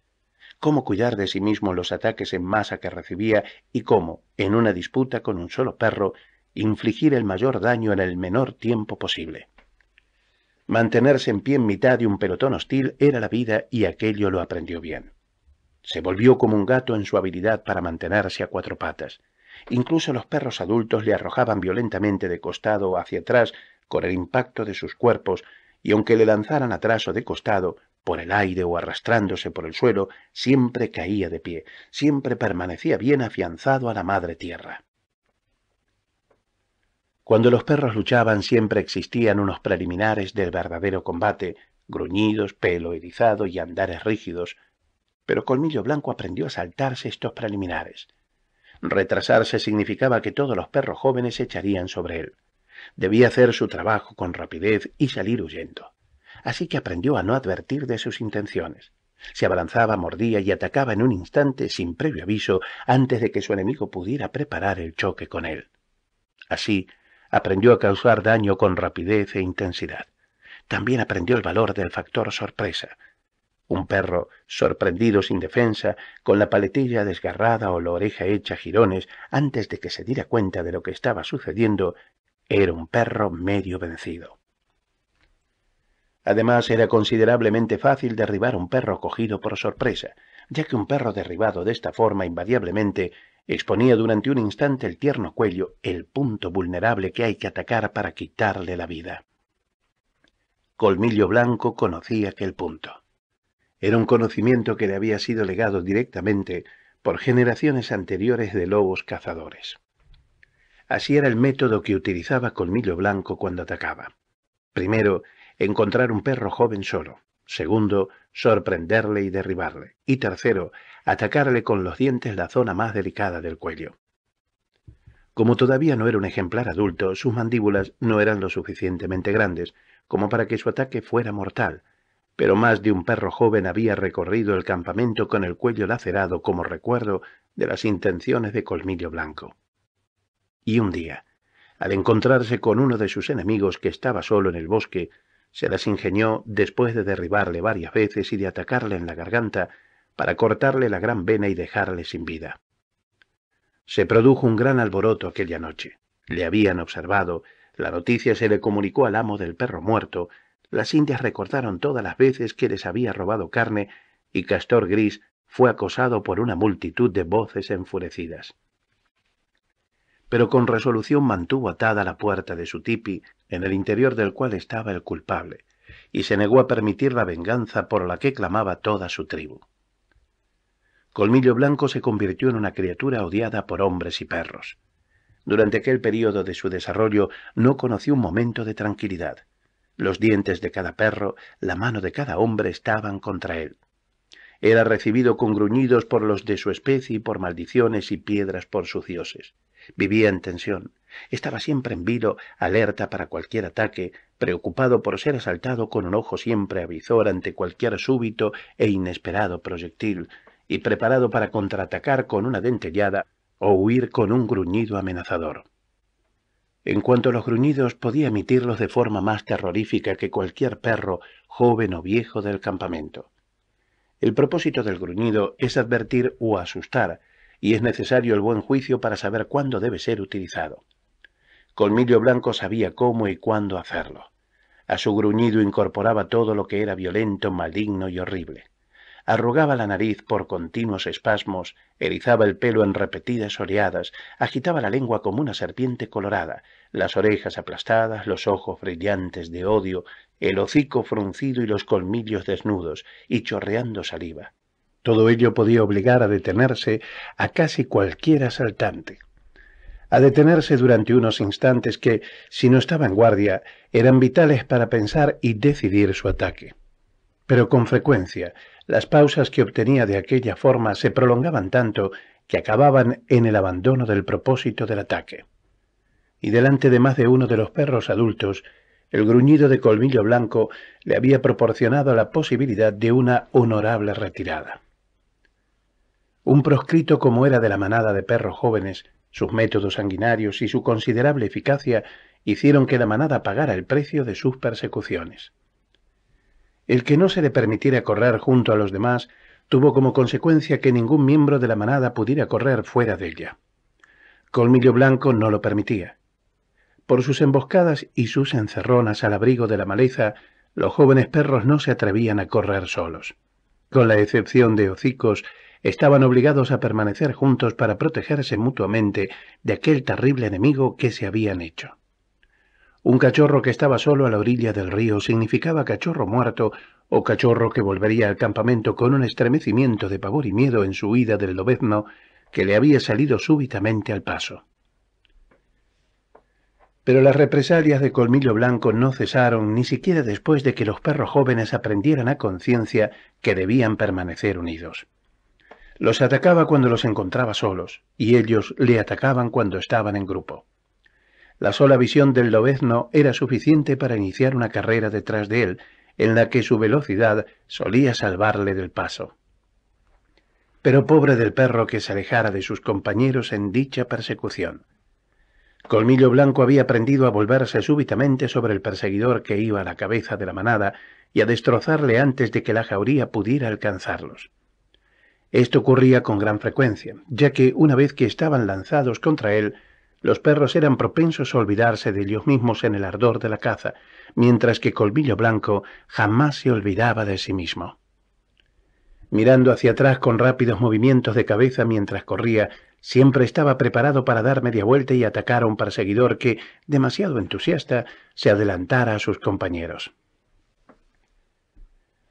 cómo cuidar de sí mismo los ataques en masa que recibía y cómo, en una disputa con un solo perro, infligir el mayor daño en el menor tiempo posible. Mantenerse en pie en mitad de un pelotón hostil era la vida y aquello lo aprendió bien. Se volvió como un gato en su habilidad para mantenerse a cuatro patas. Incluso los perros adultos le arrojaban violentamente de costado hacia atrás con el impacto de sus cuerpos, y aunque le lanzaran atrás o de costado, por el aire o arrastrándose por el suelo, siempre caía de pie, siempre permanecía bien afianzado a la madre tierra. Cuando los perros luchaban siempre existían unos preliminares del verdadero combate, gruñidos, pelo erizado y andares rígidos, pero Colmillo Blanco aprendió a saltarse estos preliminares. Retrasarse significaba que todos los perros jóvenes se echarían sobre él. Debía hacer su trabajo con rapidez y salir huyendo así que aprendió a no advertir de sus intenciones. Se abalanzaba, mordía y atacaba en un instante sin previo aviso antes de que su enemigo pudiera preparar el choque con él. Así, aprendió a causar daño con rapidez e intensidad. También aprendió el valor del factor sorpresa. Un perro, sorprendido sin defensa, con la paletilla desgarrada o la oreja hecha jirones, antes de que se diera cuenta de lo que estaba sucediendo, era un perro medio vencido. Además, era considerablemente fácil derribar un perro cogido por sorpresa, ya que un perro derribado de esta forma invariablemente exponía durante un instante el tierno cuello, el punto vulnerable que hay que atacar para quitarle la vida. Colmillo Blanco conocía aquel punto. Era un conocimiento que le había sido legado directamente por generaciones anteriores de lobos cazadores. Así era el método que utilizaba Colmillo Blanco cuando atacaba. Primero, encontrar un perro joven solo. Segundo, sorprenderle y derribarle. Y tercero, atacarle con los dientes la zona más delicada del cuello. Como todavía no era un ejemplar adulto, sus mandíbulas no eran lo suficientemente grandes como para que su ataque fuera mortal, pero más de un perro joven había recorrido el campamento con el cuello lacerado como recuerdo de las intenciones de Colmillo Blanco. Y un día, al encontrarse con uno de sus enemigos que estaba solo en el bosque, se las ingenió, después de derribarle varias veces y de atacarle en la garganta, para cortarle la gran vena y dejarle sin vida. Se produjo un gran alboroto aquella noche. Le habían observado, la noticia se le comunicó al amo del perro muerto, las indias recordaron todas las veces que les había robado carne y Castor Gris fue acosado por una multitud de voces enfurecidas pero con resolución mantuvo atada la puerta de su tipi, en el interior del cual estaba el culpable, y se negó a permitir la venganza por la que clamaba toda su tribu. Colmillo Blanco se convirtió en una criatura odiada por hombres y perros. Durante aquel periodo de su desarrollo no conoció un momento de tranquilidad. Los dientes de cada perro, la mano de cada hombre estaban contra él. Era recibido con gruñidos por los de su especie y por maldiciones y piedras por sus Vivía en tensión. Estaba siempre en vilo, alerta para cualquier ataque, preocupado por ser asaltado con un ojo siempre avizor ante cualquier súbito e inesperado proyectil, y preparado para contraatacar con una dentellada o huir con un gruñido amenazador. En cuanto a los gruñidos, podía emitirlos de forma más terrorífica que cualquier perro, joven o viejo del campamento. El propósito del gruñido es advertir o asustar, y es necesario el buen juicio para saber cuándo debe ser utilizado. Colmillo Blanco sabía cómo y cuándo hacerlo. A su gruñido incorporaba todo lo que era violento, maligno y horrible. Arrugaba la nariz por continuos espasmos, erizaba el pelo en repetidas oleadas, agitaba la lengua como una serpiente colorada, las orejas aplastadas, los ojos brillantes de odio, el hocico fruncido y los colmillos desnudos, y chorreando saliva. Todo ello podía obligar a detenerse a casi cualquier asaltante a detenerse durante unos instantes que, si no estaba en guardia, eran vitales para pensar y decidir su ataque. Pero con frecuencia, las pausas que obtenía de aquella forma se prolongaban tanto que acababan en el abandono del propósito del ataque. Y delante de más de uno de los perros adultos, el gruñido de colmillo blanco le había proporcionado la posibilidad de una honorable retirada. Un proscrito como era de la manada de perros jóvenes, sus métodos sanguinarios y su considerable eficacia hicieron que la manada pagara el precio de sus persecuciones. El que no se le permitiera correr junto a los demás tuvo como consecuencia que ningún miembro de la manada pudiera correr fuera de ella. Colmillo Blanco no lo permitía. Por sus emboscadas y sus encerronas al abrigo de la maleza, los jóvenes perros no se atrevían a correr solos. Con la excepción de hocicos estaban obligados a permanecer juntos para protegerse mutuamente de aquel terrible enemigo que se habían hecho. Un cachorro que estaba solo a la orilla del río significaba cachorro muerto o cachorro que volvería al campamento con un estremecimiento de pavor y miedo en su huida del lobezno que le había salido súbitamente al paso. Pero las represalias de Colmillo Blanco no cesaron ni siquiera después de que los perros jóvenes aprendieran a conciencia que debían permanecer unidos. Los atacaba cuando los encontraba solos, y ellos le atacaban cuando estaban en grupo. La sola visión del lobezno era suficiente para iniciar una carrera detrás de él, en la que su velocidad solía salvarle del paso. Pero pobre del perro que se alejara de sus compañeros en dicha persecución. Colmillo Blanco había aprendido a volverse súbitamente sobre el perseguidor que iba a la cabeza de la manada y a destrozarle antes de que la jauría pudiera alcanzarlos. Esto ocurría con gran frecuencia, ya que una vez que estaban lanzados contra él, los perros eran propensos a olvidarse de ellos mismos en el ardor de la caza, mientras que Colmillo Blanco jamás se olvidaba de sí mismo. Mirando hacia atrás con rápidos movimientos de cabeza mientras corría, siempre estaba preparado para dar media vuelta y atacar a un perseguidor que, demasiado entusiasta, se adelantara a sus compañeros.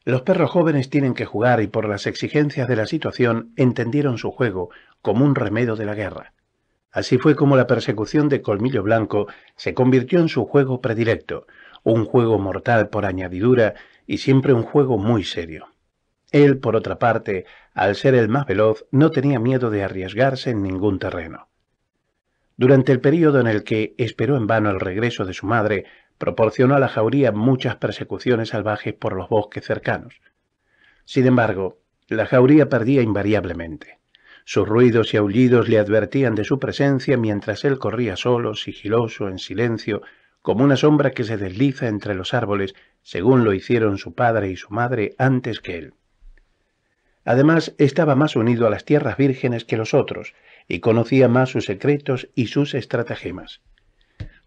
Los perros jóvenes tienen que jugar y por las exigencias de la situación entendieron su juego como un remedo de la guerra. Así fue como la persecución de Colmillo Blanco se convirtió en su juego predilecto, un juego mortal por añadidura y siempre un juego muy serio. Él, por otra parte, al ser el más veloz, no tenía miedo de arriesgarse en ningún terreno. Durante el periodo en el que esperó en vano el regreso de su madre proporcionó a la jauría muchas persecuciones salvajes por los bosques cercanos. Sin embargo, la jauría perdía invariablemente. Sus ruidos y aullidos le advertían de su presencia mientras él corría solo, sigiloso, en silencio, como una sombra que se desliza entre los árboles, según lo hicieron su padre y su madre antes que él. Además, estaba más unido a las tierras vírgenes que los otros, y conocía más sus secretos y sus estratagemas.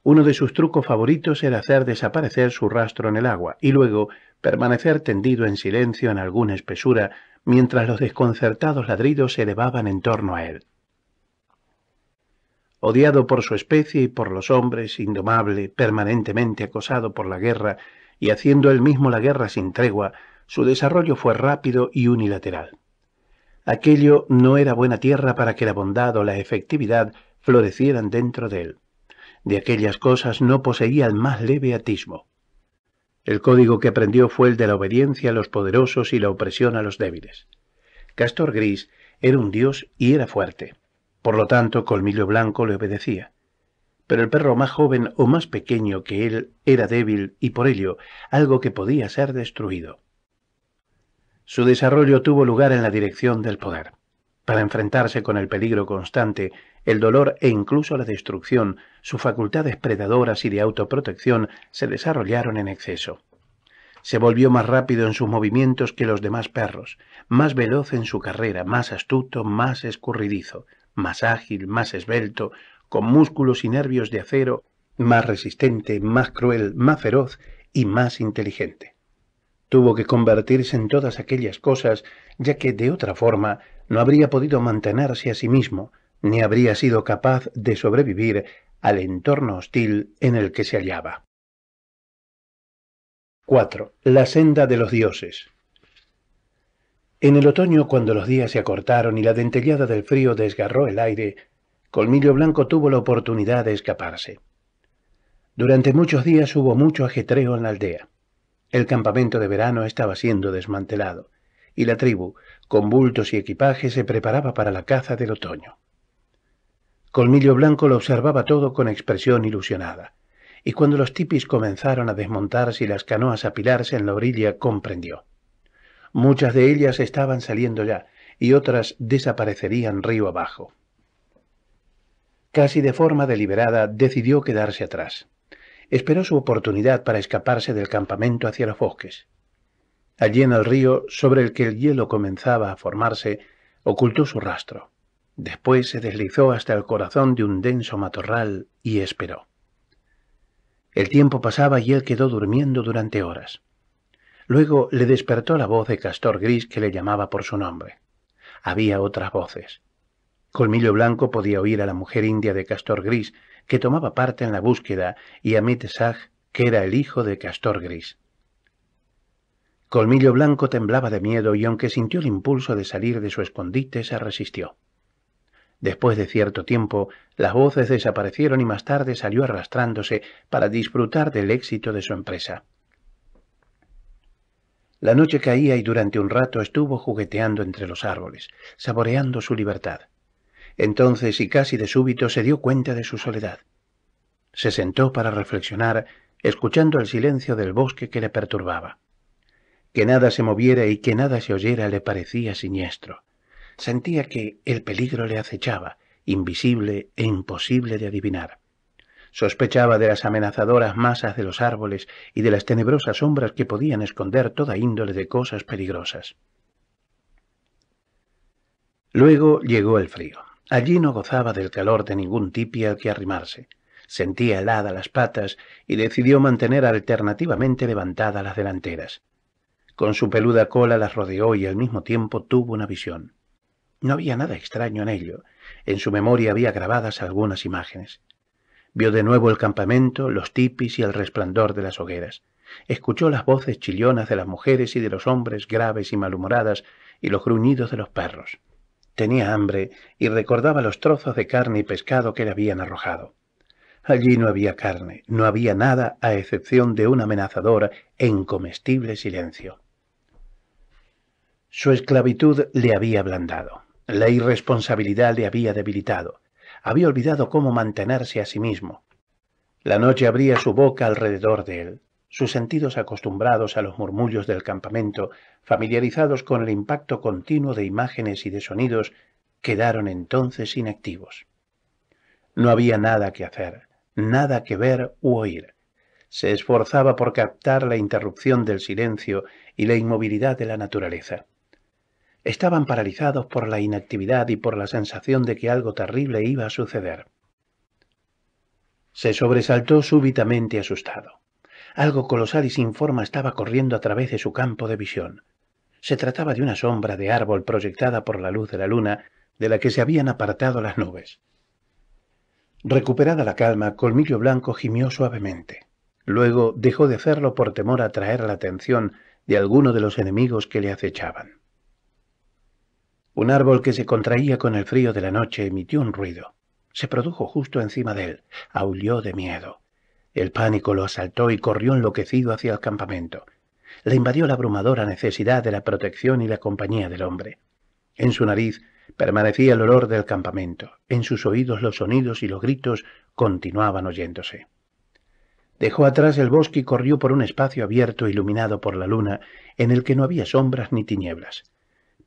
Uno de sus trucos favoritos era hacer desaparecer su rastro en el agua y luego permanecer tendido en silencio en alguna espesura mientras los desconcertados ladridos se elevaban en torno a él. Odiado por su especie y por los hombres, indomable, permanentemente acosado por la guerra y haciendo él mismo la guerra sin tregua, su desarrollo fue rápido y unilateral. Aquello no era buena tierra para que la bondad o la efectividad florecieran dentro de él. De aquellas cosas no poseía el más leve atismo. El código que aprendió fue el de la obediencia a los poderosos y la opresión a los débiles. Castor Gris era un dios y era fuerte. Por lo tanto, Colmillo Blanco le obedecía. Pero el perro más joven o más pequeño que él era débil y por ello algo que podía ser destruido. Su desarrollo tuvo lugar en la dirección del poder. Para enfrentarse con el peligro constante, el dolor e incluso la destrucción, sus facultades predadoras y de autoprotección se desarrollaron en exceso. Se volvió más rápido en sus movimientos que los demás perros, más veloz en su carrera, más astuto, más escurridizo, más ágil, más esbelto, con músculos y nervios de acero, más resistente, más cruel, más feroz y más inteligente. Tuvo que convertirse en todas aquellas cosas, ya que de otra forma no habría podido mantenerse a sí mismo, ni habría sido capaz de sobrevivir al entorno hostil en el que se hallaba. 4. La senda de los dioses. En el otoño, cuando los días se acortaron y la dentellada del frío desgarró el aire, Colmillo Blanco tuvo la oportunidad de escaparse. Durante muchos días hubo mucho ajetreo en la aldea. El campamento de verano estaba siendo desmantelado, y la tribu, con bultos y equipaje, se preparaba para la caza del otoño. Colmillo Blanco lo observaba todo con expresión ilusionada, y cuando los tipis comenzaron a desmontarse y las canoas a pilarse en la orilla, comprendió. Muchas de ellas estaban saliendo ya, y otras desaparecerían río abajo. Casi de forma deliberada decidió quedarse atrás. Esperó su oportunidad para escaparse del campamento hacia los bosques. Allí en el río, sobre el que el hielo comenzaba a formarse, ocultó su rastro. Después se deslizó hasta el corazón de un denso matorral y esperó. El tiempo pasaba y él quedó durmiendo durante horas. Luego le despertó la voz de Castor Gris que le llamaba por su nombre. Había otras voces. Colmillo Blanco podía oír a la mujer india de Castor Gris, que tomaba parte en la búsqueda, y a Mitesag, que era el hijo de Castor Gris. Colmillo Blanco temblaba de miedo y aunque sintió el impulso de salir de su escondite, se resistió. Después de cierto tiempo, las voces desaparecieron y más tarde salió arrastrándose para disfrutar del éxito de su empresa. La noche caía y durante un rato estuvo jugueteando entre los árboles, saboreando su libertad. Entonces y casi de súbito se dio cuenta de su soledad. Se sentó para reflexionar, escuchando el silencio del bosque que le perturbaba. Que nada se moviera y que nada se oyera le parecía siniestro. Sentía que el peligro le acechaba, invisible e imposible de adivinar. Sospechaba de las amenazadoras masas de los árboles y de las tenebrosas sombras que podían esconder toda índole de cosas peligrosas. Luego llegó el frío. Allí no gozaba del calor de ningún tipia al que arrimarse. Sentía helada las patas y decidió mantener alternativamente levantadas las delanteras. Con su peluda cola las rodeó y al mismo tiempo tuvo una visión. No había nada extraño en ello. En su memoria había grabadas algunas imágenes. Vio de nuevo el campamento, los tipis y el resplandor de las hogueras. Escuchó las voces chillonas de las mujeres y de los hombres graves y malhumoradas y los gruñidos de los perros. Tenía hambre y recordaba los trozos de carne y pescado que le habían arrojado. Allí no había carne, no había nada a excepción de un amenazador e incomestible silencio. Su esclavitud le había ablandado, la irresponsabilidad le había debilitado, había olvidado cómo mantenerse a sí mismo. La noche abría su boca alrededor de él, sus sentidos acostumbrados a los murmullos del campamento, familiarizados con el impacto continuo de imágenes y de sonidos, quedaron entonces inactivos. No había nada que hacer, nada que ver u oír. Se esforzaba por captar la interrupción del silencio y la inmovilidad de la naturaleza. Estaban paralizados por la inactividad y por la sensación de que algo terrible iba a suceder. Se sobresaltó súbitamente asustado. Algo colosal y sin forma estaba corriendo a través de su campo de visión. Se trataba de una sombra de árbol proyectada por la luz de la luna de la que se habían apartado las nubes. Recuperada la calma, Colmillo Blanco gimió suavemente. Luego dejó de hacerlo por temor a atraer la atención de alguno de los enemigos que le acechaban. Un árbol que se contraía con el frío de la noche emitió un ruido. Se produjo justo encima de él. Aulló de miedo. El pánico lo asaltó y corrió enloquecido hacia el campamento. Le invadió la abrumadora necesidad de la protección y la compañía del hombre. En su nariz permanecía el olor del campamento. En sus oídos los sonidos y los gritos continuaban oyéndose. Dejó atrás el bosque y corrió por un espacio abierto iluminado por la luna, en el que no había sombras ni tinieblas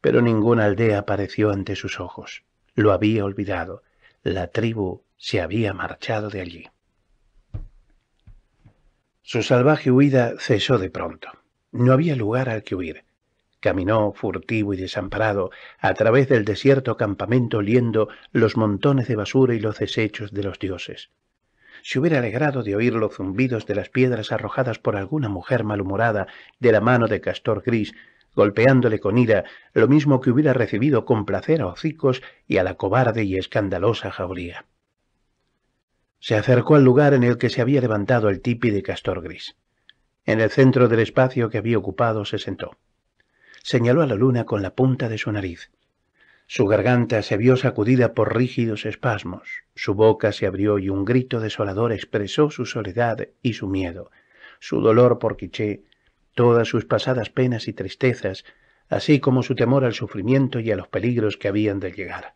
pero ninguna aldea apareció ante sus ojos. Lo había olvidado. La tribu se había marchado de allí. Su salvaje huida cesó de pronto. No había lugar al que huir. Caminó furtivo y desamparado a través del desierto campamento oliendo los montones de basura y los desechos de los dioses. Se hubiera alegrado de oír los zumbidos de las piedras arrojadas por alguna mujer malhumorada de la mano de Castor Gris golpeándole con ira, lo mismo que hubiera recibido con placer a hocicos y a la cobarde y escandalosa jauría. Se acercó al lugar en el que se había levantado el tipi de castor gris. En el centro del espacio que había ocupado se sentó. Señaló a la luna con la punta de su nariz. Su garganta se vio sacudida por rígidos espasmos, su boca se abrió y un grito desolador expresó su soledad y su miedo, su dolor por Quiché, todas sus pasadas penas y tristezas, así como su temor al sufrimiento y a los peligros que habían de llegar.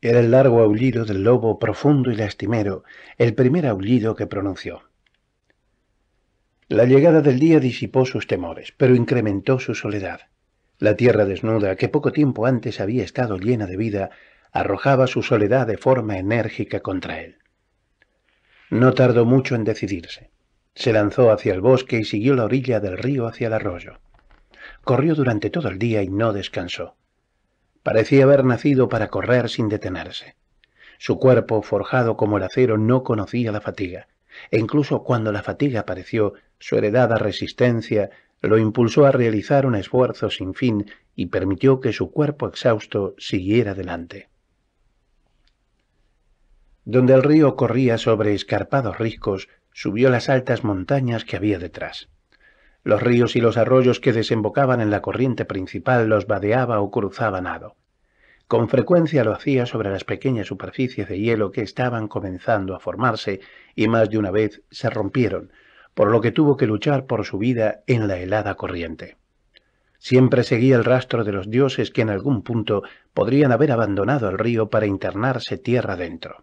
Era el largo aullido del lobo profundo y lastimero, el primer aullido que pronunció. La llegada del día disipó sus temores, pero incrementó su soledad. La tierra desnuda, que poco tiempo antes había estado llena de vida, arrojaba su soledad de forma enérgica contra él. No tardó mucho en decidirse. Se lanzó hacia el bosque y siguió la orilla del río hacia el arroyo. Corrió durante todo el día y no descansó. Parecía haber nacido para correr sin detenerse. Su cuerpo, forjado como el acero, no conocía la fatiga, e incluso cuando la fatiga apareció, su heredada resistencia lo impulsó a realizar un esfuerzo sin fin y permitió que su cuerpo exhausto siguiera adelante. Donde el río corría sobre escarpados riscos, subió las altas montañas que había detrás. Los ríos y los arroyos que desembocaban en la corriente principal los vadeaba o cruzaba nado. Con frecuencia lo hacía sobre las pequeñas superficies de hielo que estaban comenzando a formarse y más de una vez se rompieron, por lo que tuvo que luchar por su vida en la helada corriente. Siempre seguía el rastro de los dioses que en algún punto podrían haber abandonado el río para internarse tierra adentro.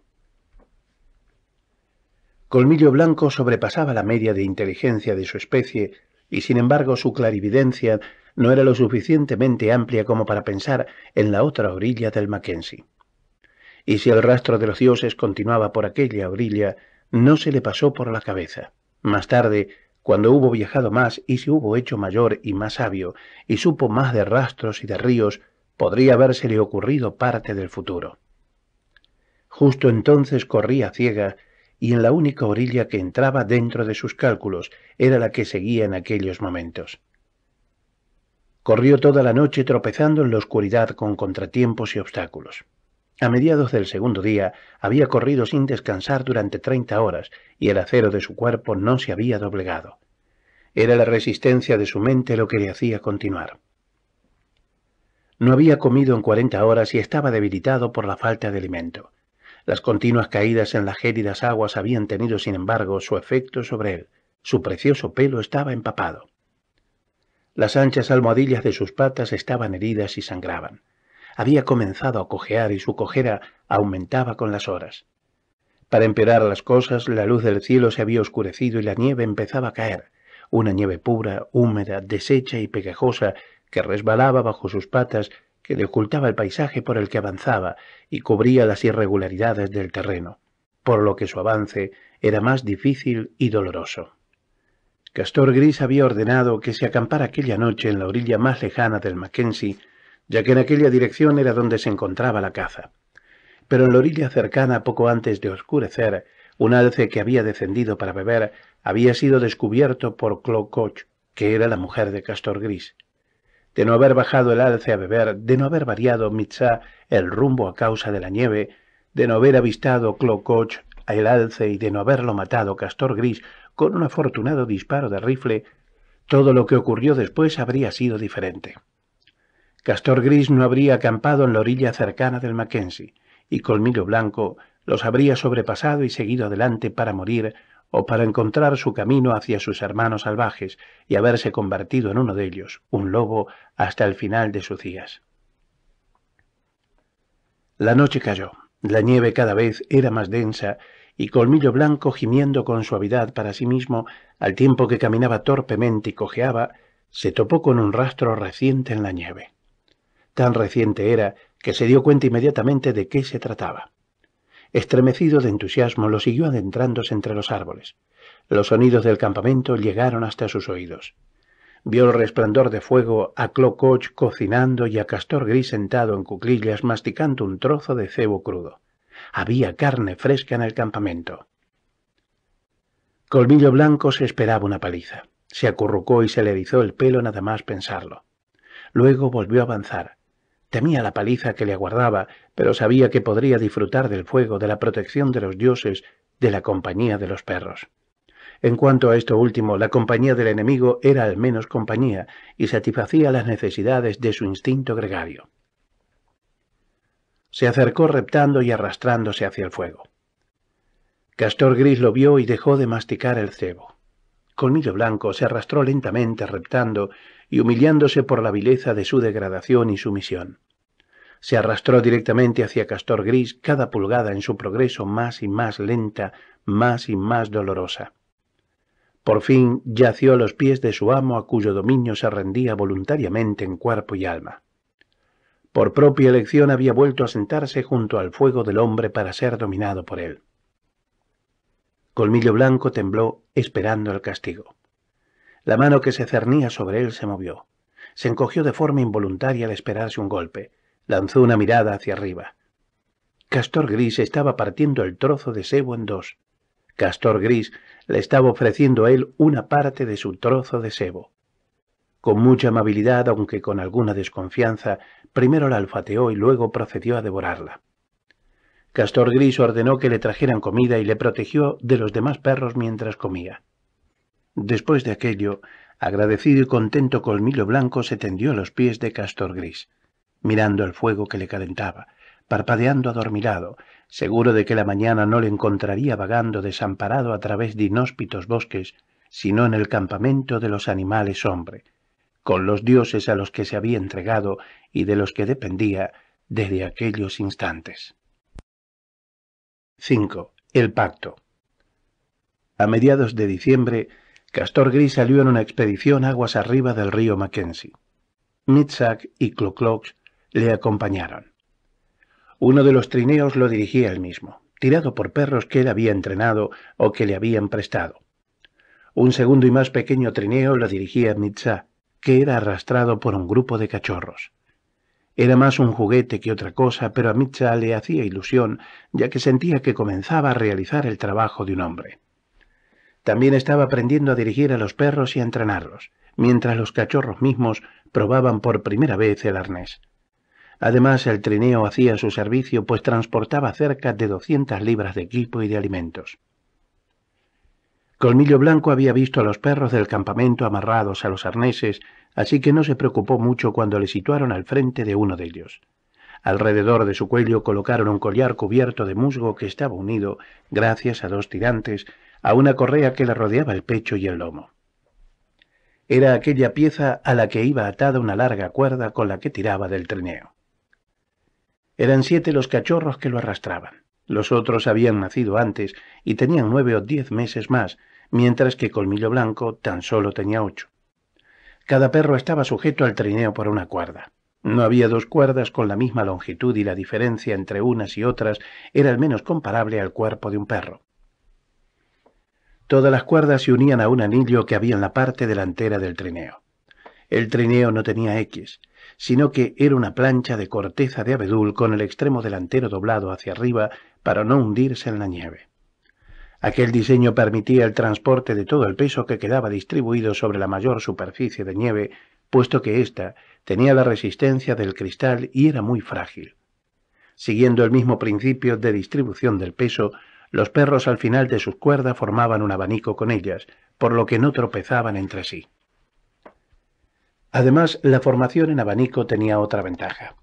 Colmillo Blanco sobrepasaba la media de inteligencia de su especie, y sin embargo su clarividencia no era lo suficientemente amplia como para pensar en la otra orilla del Mackenzie. Y si el rastro de los dioses continuaba por aquella orilla, no se le pasó por la cabeza. Más tarde, cuando hubo viajado más y se hubo hecho mayor y más sabio, y supo más de rastros y de ríos, podría habérsele ocurrido parte del futuro. Justo entonces corría ciega y en la única orilla que entraba dentro de sus cálculos, era la que seguía en aquellos momentos. Corrió toda la noche tropezando en la oscuridad con contratiempos y obstáculos. A mediados del segundo día había corrido sin descansar durante treinta horas y el acero de su cuerpo no se había doblegado. Era la resistencia de su mente lo que le hacía continuar. No había comido en cuarenta horas y estaba debilitado por la falta de alimento. Las continuas caídas en las géridas aguas habían tenido, sin embargo, su efecto sobre él. Su precioso pelo estaba empapado. Las anchas almohadillas de sus patas estaban heridas y sangraban. Había comenzado a cojear y su cojera aumentaba con las horas. Para empeorar las cosas, la luz del cielo se había oscurecido y la nieve empezaba a caer, una nieve pura, húmeda, deshecha y pegajosa, que resbalaba bajo sus patas que le ocultaba el paisaje por el que avanzaba y cubría las irregularidades del terreno, por lo que su avance era más difícil y doloroso. Castor Gris había ordenado que se acampara aquella noche en la orilla más lejana del Mackenzie, ya que en aquella dirección era donde se encontraba la caza. Pero en la orilla cercana, poco antes de oscurecer, un alce que había descendido para beber había sido descubierto por Clo Koch, que era la mujer de Castor Gris de no haber bajado el alce a beber, de no haber variado Mitzá el rumbo a causa de la nieve, de no haber avistado Clococh el alce y de no haberlo matado Castor Gris con un afortunado disparo de rifle, todo lo que ocurrió después habría sido diferente. Castor Gris no habría acampado en la orilla cercana del Mackenzie, y Colmillo Blanco los habría sobrepasado y seguido adelante para morir o para encontrar su camino hacia sus hermanos salvajes y haberse convertido en uno de ellos, un lobo, hasta el final de sus días. La noche cayó, la nieve cada vez era más densa y Colmillo Blanco, gimiendo con suavidad para sí mismo, al tiempo que caminaba torpemente y cojeaba, se topó con un rastro reciente en la nieve. Tan reciente era que se dio cuenta inmediatamente de qué se trataba. Estremecido de entusiasmo, lo siguió adentrándose entre los árboles. Los sonidos del campamento llegaron hasta sus oídos. Vio el resplandor de fuego a Clococh cocinando y a Castor Gris sentado en cuclillas masticando un trozo de cebo crudo. Había carne fresca en el campamento. Colmillo Blanco se esperaba una paliza. Se acurrucó y se le erizó el pelo nada más pensarlo. Luego volvió a avanzar. Temía la paliza que le aguardaba, pero sabía que podría disfrutar del fuego, de la protección de los dioses, de la compañía de los perros. En cuanto a esto último, la compañía del enemigo era al menos compañía y satisfacía las necesidades de su instinto gregario. Se acercó reptando y arrastrándose hacia el fuego. Castor Gris lo vio y dejó de masticar el cebo. Colmillo Blanco se arrastró lentamente reptando y humillándose por la vileza de su degradación y sumisión. Se arrastró directamente hacia Castor Gris cada pulgada en su progreso más y más lenta, más y más dolorosa. Por fin yació a los pies de su amo a cuyo dominio se rendía voluntariamente en cuerpo y alma. Por propia elección había vuelto a sentarse junto al fuego del hombre para ser dominado por él. Colmillo Blanco tembló esperando el castigo. La mano que se cernía sobre él se movió. Se encogió de forma involuntaria al esperarse un golpe. Lanzó una mirada hacia arriba. Castor Gris estaba partiendo el trozo de sebo en dos. Castor Gris le estaba ofreciendo a él una parte de su trozo de sebo. Con mucha amabilidad, aunque con alguna desconfianza, primero la alfateó y luego procedió a devorarla. Castor Gris ordenó que le trajeran comida y le protegió de los demás perros mientras comía. Después de aquello, agradecido y contento Colmillo Blanco se tendió a los pies de Castor Gris, mirando el fuego que le calentaba, parpadeando adormilado, seguro de que la mañana no le encontraría vagando desamparado a través de inhóspitos bosques, sino en el campamento de los animales hombre, con los dioses a los que se había entregado y de los que dependía desde aquellos instantes. V. El pacto. A mediados de diciembre, Castor Gris salió en una expedición aguas arriba del río Mackenzie. Mitzak y Cloclocks le acompañaron. Uno de los trineos lo dirigía él mismo, tirado por perros que él había entrenado o que le habían prestado. Un segundo y más pequeño trineo lo dirigía Mitzá, que era arrastrado por un grupo de cachorros. Era más un juguete que otra cosa, pero a Mitzá le hacía ilusión, ya que sentía que comenzaba a realizar el trabajo de un hombre. También estaba aprendiendo a dirigir a los perros y a entrenarlos, mientras los cachorros mismos probaban por primera vez el arnés. Además, el trineo hacía su servicio, pues transportaba cerca de 200 libras de equipo y de alimentos. Colmillo Blanco había visto a los perros del campamento amarrados a los arneses, así que no se preocupó mucho cuando le situaron al frente de uno de ellos. Alrededor de su cuello colocaron un collar cubierto de musgo que estaba unido, gracias a dos tirantes, a una correa que le rodeaba el pecho y el lomo. Era aquella pieza a la que iba atada una larga cuerda con la que tiraba del trineo. Eran siete los cachorros que lo arrastraban. Los otros habían nacido antes y tenían nueve o diez meses más, mientras que Colmillo Blanco tan solo tenía ocho. Cada perro estaba sujeto al trineo por una cuerda. No había dos cuerdas con la misma longitud y la diferencia entre unas y otras era al menos comparable al cuerpo de un perro. Todas las cuerdas se unían a un anillo que había en la parte delantera del trineo. El trineo no tenía X, sino que era una plancha de corteza de abedul con el extremo delantero doblado hacia arriba para no hundirse en la nieve. Aquel diseño permitía el transporte de todo el peso que quedaba distribuido sobre la mayor superficie de nieve, puesto que ésta tenía la resistencia del cristal y era muy frágil. Siguiendo el mismo principio de distribución del peso, los perros al final de sus cuerdas formaban un abanico con ellas, por lo que no tropezaban entre sí. Además, la formación en abanico tenía otra ventaja.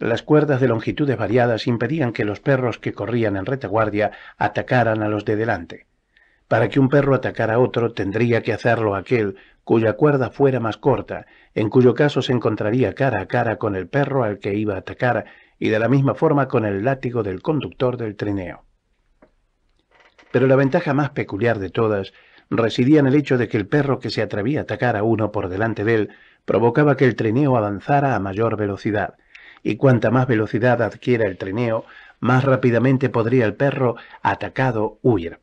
Las cuerdas de longitudes variadas impedían que los perros que corrían en retaguardia atacaran a los de delante. Para que un perro atacara a otro tendría que hacerlo aquel cuya cuerda fuera más corta, en cuyo caso se encontraría cara a cara con el perro al que iba a atacar y de la misma forma con el látigo del conductor del trineo. Pero la ventaja más peculiar de todas residía en el hecho de que el perro que se atrevía a atacar a uno por delante de él provocaba que el trineo avanzara a mayor velocidad, y cuanta más velocidad adquiera el trineo, más rápidamente podría el perro atacado huir.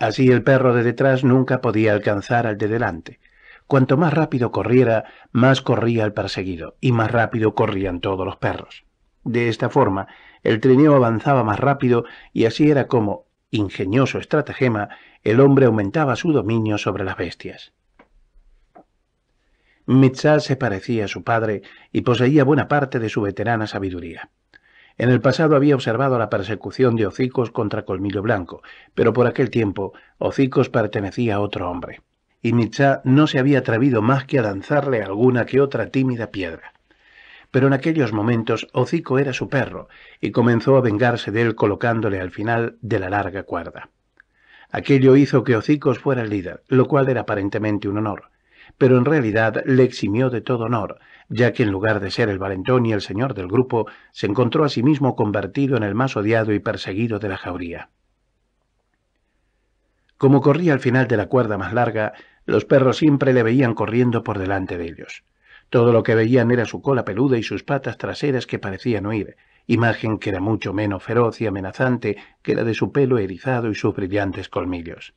Así el perro de detrás nunca podía alcanzar al de delante. Cuanto más rápido corriera, más corría el perseguido, y más rápido corrían todos los perros. De esta forma, el trineo avanzaba más rápido y así era como, ingenioso estratagema, el hombre aumentaba su dominio sobre las bestias. Mitzah se parecía a su padre y poseía buena parte de su veterana sabiduría. En el pasado había observado la persecución de Hocicos contra Colmillo Blanco, pero por aquel tiempo Hocicos pertenecía a otro hombre, y Mitzá no se había atrevido más que a lanzarle alguna que otra tímida piedra pero en aquellos momentos Hocico era su perro y comenzó a vengarse de él colocándole al final de la larga cuerda. Aquello hizo que Hocicos fuera el líder, lo cual era aparentemente un honor, pero en realidad le eximió de todo honor, ya que en lugar de ser el valentón y el señor del grupo, se encontró a sí mismo convertido en el más odiado y perseguido de la jauría. Como corría al final de la cuerda más larga, los perros siempre le veían corriendo por delante de ellos. Todo lo que veían era su cola peluda y sus patas traseras que parecían huir, imagen que era mucho menos feroz y amenazante que la de su pelo erizado y sus brillantes colmillos.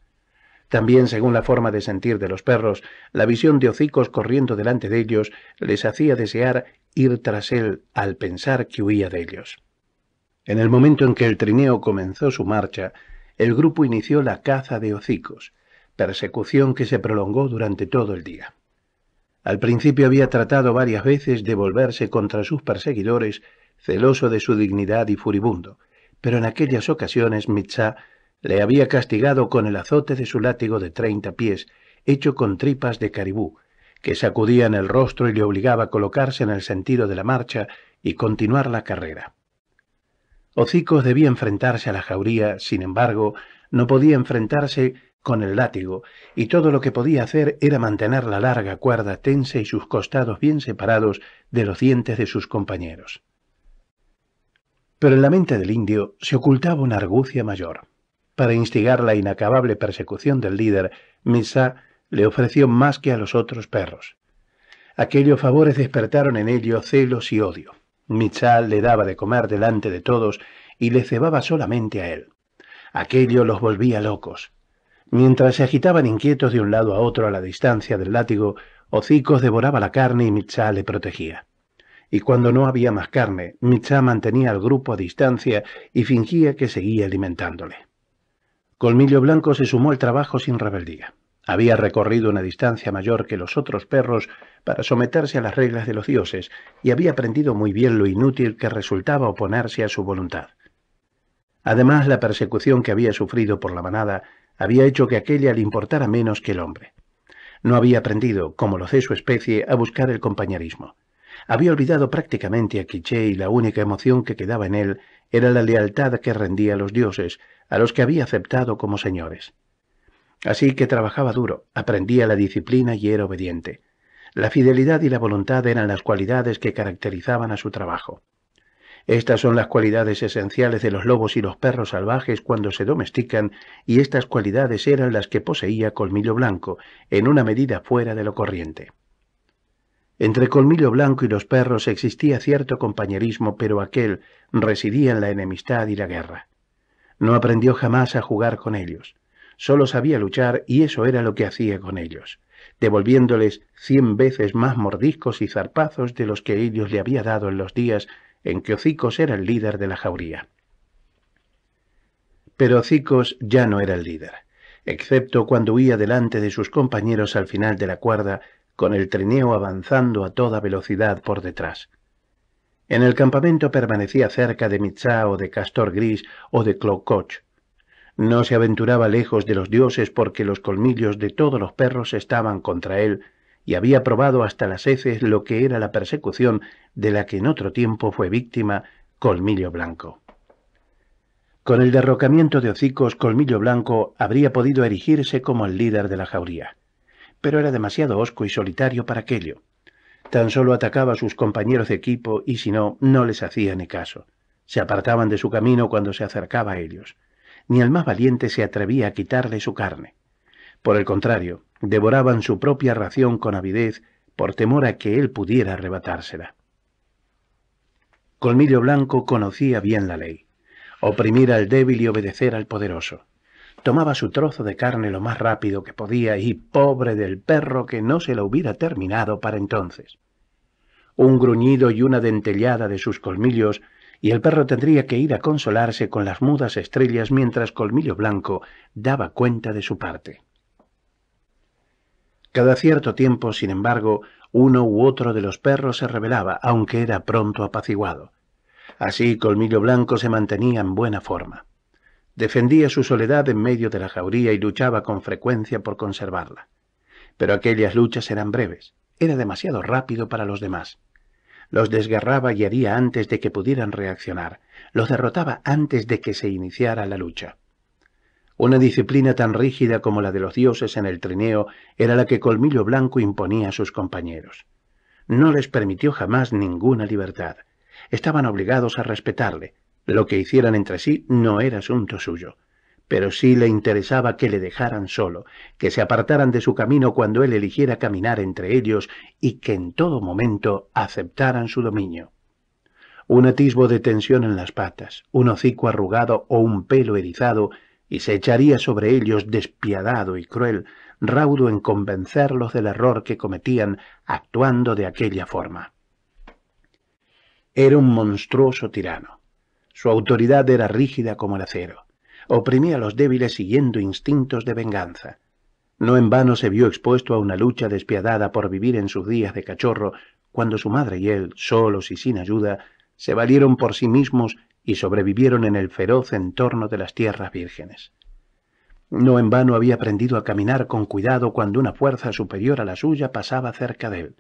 También, según la forma de sentir de los perros, la visión de hocicos corriendo delante de ellos les hacía desear ir tras él al pensar que huía de ellos. En el momento en que el trineo comenzó su marcha, el grupo inició la caza de hocicos, persecución que se prolongó durante todo el día. Al principio había tratado varias veces de volverse contra sus perseguidores, celoso de su dignidad y furibundo, pero en aquellas ocasiones Mitzá le había castigado con el azote de su látigo de treinta pies, hecho con tripas de caribú, que sacudían el rostro y le obligaba a colocarse en el sentido de la marcha y continuar la carrera. Hocico debía enfrentarse a la jauría, sin embargo, no podía enfrentarse con el látigo, y todo lo que podía hacer era mantener la larga cuerda tensa y sus costados bien separados de los dientes de sus compañeros. Pero en la mente del indio se ocultaba una argucia mayor. Para instigar la inacabable persecución del líder, Misa le ofreció más que a los otros perros. Aquellos favores despertaron en ello celos y odio. Mitzah le daba de comer delante de todos y le cebaba solamente a él. Aquello los volvía locos. Mientras se agitaban inquietos de un lado a otro a la distancia del látigo, Hocicos devoraba la carne y Mitzá le protegía. Y cuando no había más carne, Mitzá mantenía al grupo a distancia y fingía que seguía alimentándole. Colmillo Blanco se sumó al trabajo sin rebeldía. Había recorrido una distancia mayor que los otros perros para someterse a las reglas de los dioses y había aprendido muy bien lo inútil que resultaba oponerse a su voluntad. Además, la persecución que había sufrido por la manada había hecho que aquella le importara menos que el hombre. No había aprendido, como lo hace su especie, a buscar el compañerismo. Había olvidado prácticamente a Quiche, y la única emoción que quedaba en él era la lealtad que rendía a los dioses, a los que había aceptado como señores. Así que trabajaba duro, aprendía la disciplina y era obediente. La fidelidad y la voluntad eran las cualidades que caracterizaban a su trabajo. Estas son las cualidades esenciales de los lobos y los perros salvajes cuando se domestican, y estas cualidades eran las que poseía Colmillo Blanco, en una medida fuera de lo corriente. Entre Colmillo Blanco y los perros existía cierto compañerismo, pero aquel residía en la enemistad y la guerra. No aprendió jamás a jugar con ellos. Solo sabía luchar y eso era lo que hacía con ellos, devolviéndoles cien veces más mordiscos y zarpazos de los que ellos le había dado en los días en que Hocicos era el líder de la jauría. Pero Hocicos ya no era el líder, excepto cuando huía delante de sus compañeros al final de la cuerda, con el trineo avanzando a toda velocidad por detrás. En el campamento permanecía cerca de Mitzá o de Castor Gris o de Clococh. No se aventuraba lejos de los dioses porque los colmillos de todos los perros estaban contra él y había probado hasta las heces lo que era la persecución de la que en otro tiempo fue víctima Colmillo Blanco. Con el derrocamiento de hocicos, Colmillo Blanco habría podido erigirse como el líder de la jauría, pero era demasiado hosco y solitario para aquello. Tan solo atacaba a sus compañeros de equipo y si no, no les hacía ni caso. Se apartaban de su camino cuando se acercaba a ellos. Ni el más valiente se atrevía a quitarle su carne. Por el contrario, devoraban su propia ración con avidez por temor a que él pudiera arrebatársela. Colmillo Blanco conocía bien la ley. Oprimir al débil y obedecer al poderoso. Tomaba su trozo de carne lo más rápido que podía y pobre del perro que no se lo hubiera terminado para entonces. Un gruñido y una dentellada de sus colmillos y el perro tendría que ir a consolarse con las mudas estrellas mientras Colmillo Blanco daba cuenta de su parte. Cada cierto tiempo, sin embargo, uno u otro de los perros se rebelaba, aunque era pronto apaciguado. Así Colmillo Blanco se mantenía en buena forma. Defendía su soledad en medio de la jauría y luchaba con frecuencia por conservarla. Pero aquellas luchas eran breves. Era demasiado rápido para los demás. Los desgarraba y haría antes de que pudieran reaccionar. Los derrotaba antes de que se iniciara la lucha. Una disciplina tan rígida como la de los dioses en el trineo era la que Colmillo Blanco imponía a sus compañeros. No les permitió jamás ninguna libertad. Estaban obligados a respetarle. Lo que hicieran entre sí no era asunto suyo. Pero sí le interesaba que le dejaran solo, que se apartaran de su camino cuando él eligiera caminar entre ellos y que en todo momento aceptaran su dominio un atisbo de tensión en las patas, un hocico arrugado o un pelo erizado y se echaría sobre ellos despiadado y cruel, raudo en convencerlos del error que cometían actuando de aquella forma. Era un monstruoso tirano. Su autoridad era rígida como el acero. Oprimía a los débiles siguiendo instintos de venganza. No en vano se vio expuesto a una lucha despiadada por vivir en sus días de cachorro, cuando su madre y él, solos y sin ayuda, se valieron por sí mismos y sobrevivieron en el feroz entorno de las tierras vírgenes. No en vano había aprendido a caminar con cuidado cuando una fuerza superior a la suya pasaba cerca de él.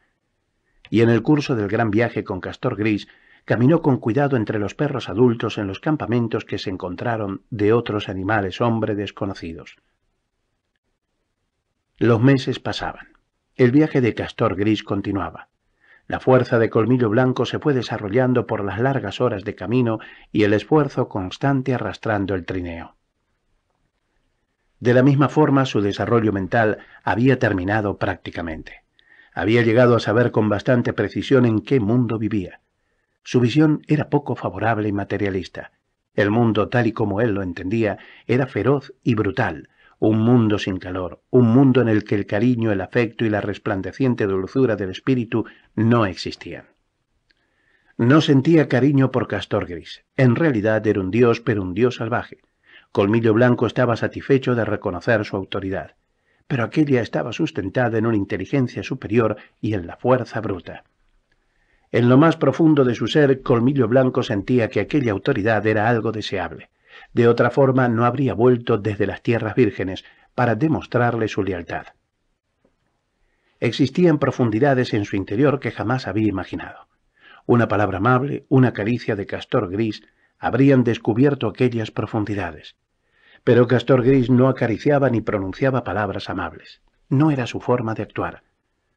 Y en el curso del gran viaje con Castor Gris, caminó con cuidado entre los perros adultos en los campamentos que se encontraron de otros animales hombre desconocidos. Los meses pasaban. El viaje de Castor Gris continuaba. La fuerza de Colmillo Blanco se fue desarrollando por las largas horas de camino y el esfuerzo constante arrastrando el trineo. De la misma forma, su desarrollo mental había terminado prácticamente. Había llegado a saber con bastante precisión en qué mundo vivía. Su visión era poco favorable y materialista. El mundo, tal y como él lo entendía, era feroz y brutal, un mundo sin calor, un mundo en el que el cariño, el afecto y la resplandeciente dulzura del espíritu no existían. No sentía cariño por Castor Gris. En realidad era un dios, pero un dios salvaje. Colmillo Blanco estaba satisfecho de reconocer su autoridad, pero aquella estaba sustentada en una inteligencia superior y en la fuerza bruta. En lo más profundo de su ser, Colmillo Blanco sentía que aquella autoridad era algo deseable, de otra forma no habría vuelto desde las tierras vírgenes para demostrarle su lealtad. Existían profundidades en su interior que jamás había imaginado. Una palabra amable, una caricia de castor gris, habrían descubierto aquellas profundidades. Pero Castor Gris no acariciaba ni pronunciaba palabras amables. No era su forma de actuar.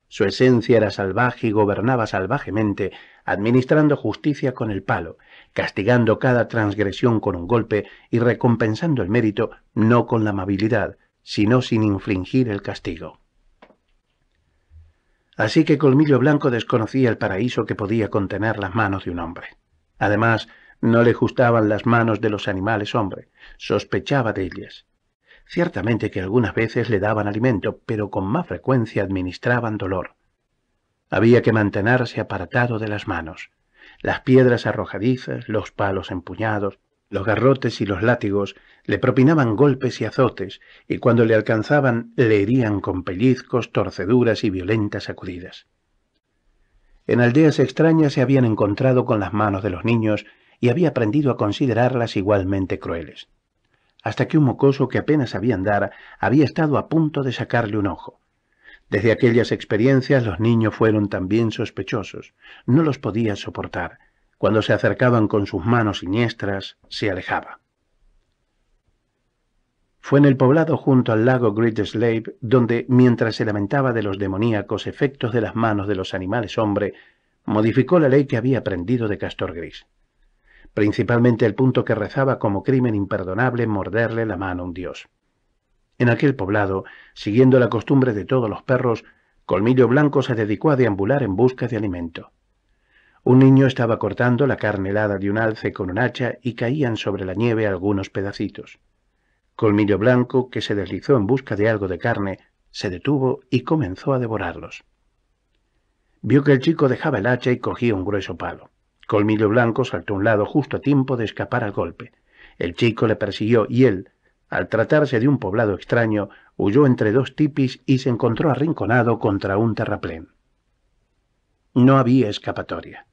Su esencia era salvaje y gobernaba salvajemente, administrando justicia con el palo, castigando cada transgresión con un golpe y recompensando el mérito no con la amabilidad, sino sin infringir el castigo. Así que Colmillo Blanco desconocía el paraíso que podía contener las manos de un hombre. Además, no le gustaban las manos de los animales hombre, sospechaba de ellas. Ciertamente que algunas veces le daban alimento, pero con más frecuencia administraban dolor. Había que mantenerse apartado de las manos. Las piedras arrojadizas, los palos empuñados, los garrotes y los látigos le propinaban golpes y azotes, y cuando le alcanzaban le herían con pellizcos, torceduras y violentas sacudidas. En aldeas extrañas se habían encontrado con las manos de los niños y había aprendido a considerarlas igualmente crueles, hasta que un mocoso que apenas sabía andar había estado a punto de sacarle un ojo. Desde aquellas experiencias los niños fueron también sospechosos. No los podía soportar. Cuando se acercaban con sus manos siniestras, se alejaba. Fue en el poblado junto al lago Great Slave donde, mientras se lamentaba de los demoníacos efectos de las manos de los animales hombre, modificó la ley que había aprendido de Castor Gris. Principalmente el punto que rezaba como crimen imperdonable morderle la mano a un dios. En aquel poblado, siguiendo la costumbre de todos los perros, Colmillo Blanco se dedicó a deambular en busca de alimento. Un niño estaba cortando la carne helada de un alce con un hacha y caían sobre la nieve algunos pedacitos. Colmillo Blanco, que se deslizó en busca de algo de carne, se detuvo y comenzó a devorarlos. Vio que el chico dejaba el hacha y cogía un grueso palo. Colmillo Blanco saltó a un lado justo a tiempo de escapar al golpe. El chico le persiguió y él, al tratarse de un poblado extraño, huyó entre dos tipis y se encontró arrinconado contra un terraplén. No había escapatoria.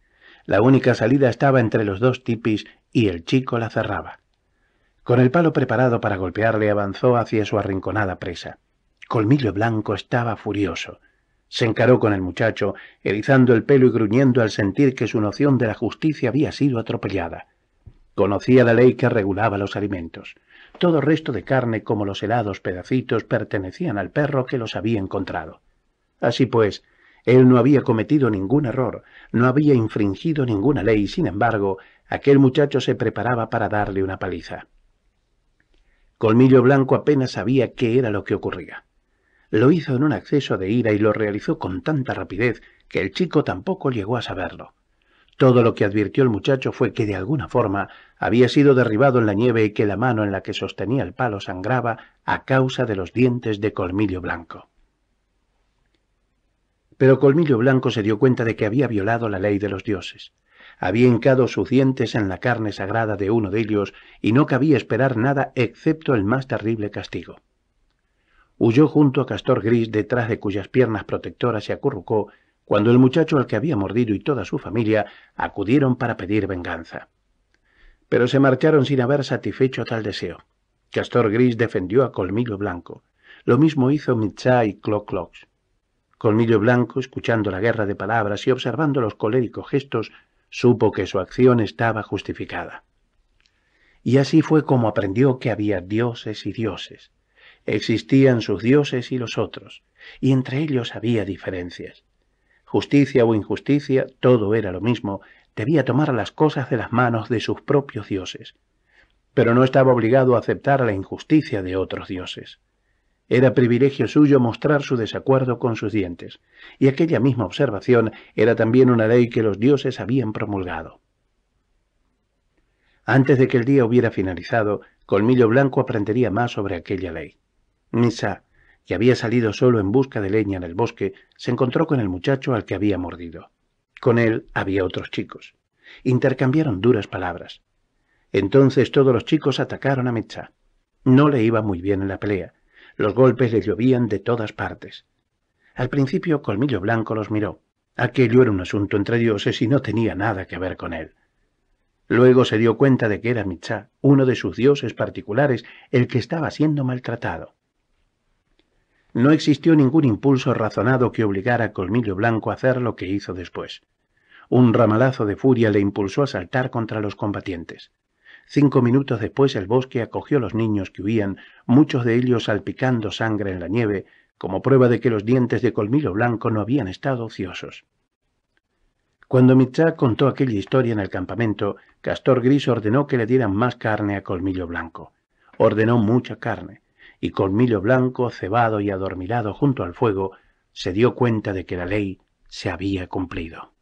La única salida estaba entre los dos tipis y el chico la cerraba. Con el palo preparado para golpearle avanzó hacia su arrinconada presa. Colmillo Blanco estaba furioso. Se encaró con el muchacho, erizando el pelo y gruñendo al sentir que su noción de la justicia había sido atropellada. Conocía la ley que regulaba los alimentos. Todo resto de carne, como los helados pedacitos, pertenecían al perro que los había encontrado. Así pues, él no había cometido ningún error, no había infringido ninguna ley, sin embargo, aquel muchacho se preparaba para darle una paliza. Colmillo Blanco apenas sabía qué era lo que ocurría. Lo hizo en un acceso de ira y lo realizó con tanta rapidez que el chico tampoco llegó a saberlo. Todo lo que advirtió el muchacho fue que de alguna forma había sido derribado en la nieve y que la mano en la que sostenía el palo sangraba a causa de los dientes de colmillo blanco. Pero Colmillo Blanco se dio cuenta de que había violado la ley de los dioses. Había hincado sus dientes en la carne sagrada de uno de ellos y no cabía esperar nada excepto el más terrible castigo. Huyó junto a Castor Gris, detrás de cuyas piernas protectoras se acurrucó cuando el muchacho al que había mordido y toda su familia acudieron para pedir venganza. Pero se marcharon sin haber satisfecho tal deseo. Castor Gris defendió a Colmillo Blanco. Lo mismo hizo Mitzá y Cloclox. Colmillo Blanco, escuchando la guerra de palabras y observando los coléricos gestos, supo que su acción estaba justificada. Y así fue como aprendió que había dioses y dioses. Existían sus dioses y los otros, y entre ellos había diferencias justicia o injusticia, todo era lo mismo, debía tomar las cosas de las manos de sus propios dioses, pero no estaba obligado a aceptar la injusticia de otros dioses. Era privilegio suyo mostrar su desacuerdo con sus dientes, y aquella misma observación era también una ley que los dioses habían promulgado. Antes de que el día hubiera finalizado, Colmillo Blanco aprendería más sobre aquella ley. Nisa que había salido solo en busca de leña en el bosque, se encontró con el muchacho al que había mordido. Con él había otros chicos. Intercambiaron duras palabras. Entonces todos los chicos atacaron a Mecha. No le iba muy bien en la pelea. Los golpes le llovían de todas partes. Al principio Colmillo Blanco los miró. Aquello era un asunto entre dioses y no tenía nada que ver con él. Luego se dio cuenta de que era Michá, uno de sus dioses particulares, el que estaba siendo maltratado. No existió ningún impulso razonado que obligara a Colmillo Blanco a hacer lo que hizo después. Un ramalazo de furia le impulsó a saltar contra los combatientes. Cinco minutos después el bosque acogió a los niños que huían, muchos de ellos salpicando sangre en la nieve, como prueba de que los dientes de Colmillo Blanco no habían estado ociosos. Cuando Mitzá contó aquella historia en el campamento, Castor Gris ordenó que le dieran más carne a Colmillo Blanco. Ordenó mucha carne y colmillo blanco, cebado y adormilado junto al fuego, se dio cuenta de que la ley se había cumplido.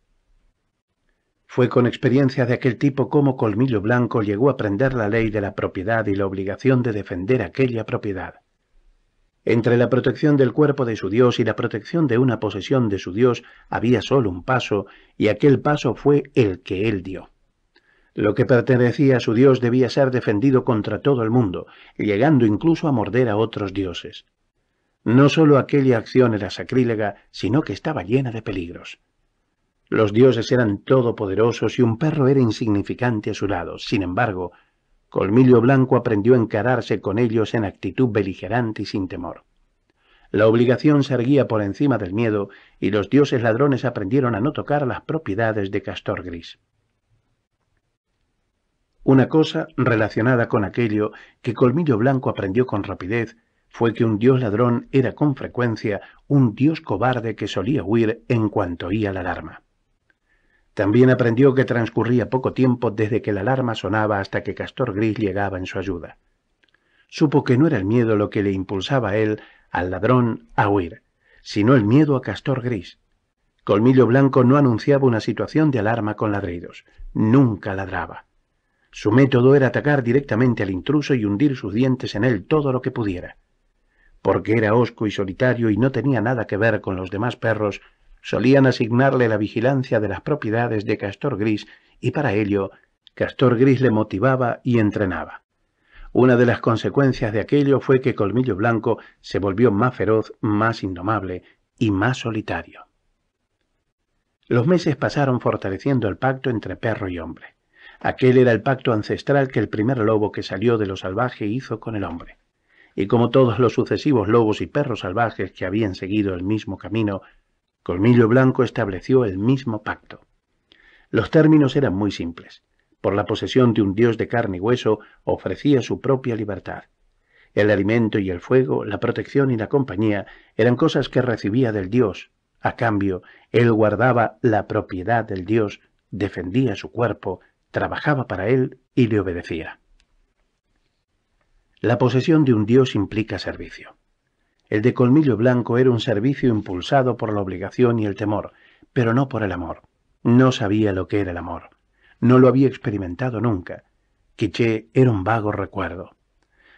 Fue con experiencia de aquel tipo como Colmillo Blanco llegó a aprender la ley de la propiedad y la obligación de defender aquella propiedad. Entre la protección del cuerpo de su Dios y la protección de una posesión de su Dios había solo un paso, y aquel paso fue el que él dio. Lo que pertenecía a su dios debía ser defendido contra todo el mundo, llegando incluso a morder a otros dioses. No sólo aquella acción era sacrílega, sino que estaba llena de peligros. Los dioses eran todopoderosos y un perro era insignificante a su lado. Sin embargo, Colmillo Blanco aprendió a encararse con ellos en actitud beligerante y sin temor. La obligación se erguía por encima del miedo y los dioses ladrones aprendieron a no tocar las propiedades de Castor Gris. Una cosa relacionada con aquello que Colmillo Blanco aprendió con rapidez fue que un dios ladrón era con frecuencia un dios cobarde que solía huir en cuanto oía la alarma. También aprendió que transcurría poco tiempo desde que la alarma sonaba hasta que Castor Gris llegaba en su ayuda. Supo que no era el miedo lo que le impulsaba a él, al ladrón, a huir, sino el miedo a Castor Gris. Colmillo Blanco no anunciaba una situación de alarma con ladridos. Nunca ladraba. Su método era atacar directamente al intruso y hundir sus dientes en él todo lo que pudiera. Porque era hosco y solitario y no tenía nada que ver con los demás perros, solían asignarle la vigilancia de las propiedades de Castor Gris y para ello Castor Gris le motivaba y entrenaba. Una de las consecuencias de aquello fue que Colmillo Blanco se volvió más feroz, más indomable y más solitario. Los meses pasaron fortaleciendo el pacto entre perro y hombre. Aquel era el pacto ancestral que el primer lobo que salió de lo salvaje hizo con el hombre. Y como todos los sucesivos lobos y perros salvajes que habían seguido el mismo camino, Colmillo Blanco estableció el mismo pacto. Los términos eran muy simples. Por la posesión de un dios de carne y hueso ofrecía su propia libertad. El alimento y el fuego, la protección y la compañía eran cosas que recibía del dios. A cambio, él guardaba la propiedad del dios, defendía su cuerpo, trabajaba para él y le obedecía. La posesión de un dios implica servicio. El de colmillo blanco era un servicio impulsado por la obligación y el temor, pero no por el amor. No sabía lo que era el amor. No lo había experimentado nunca. Quiché era un vago recuerdo.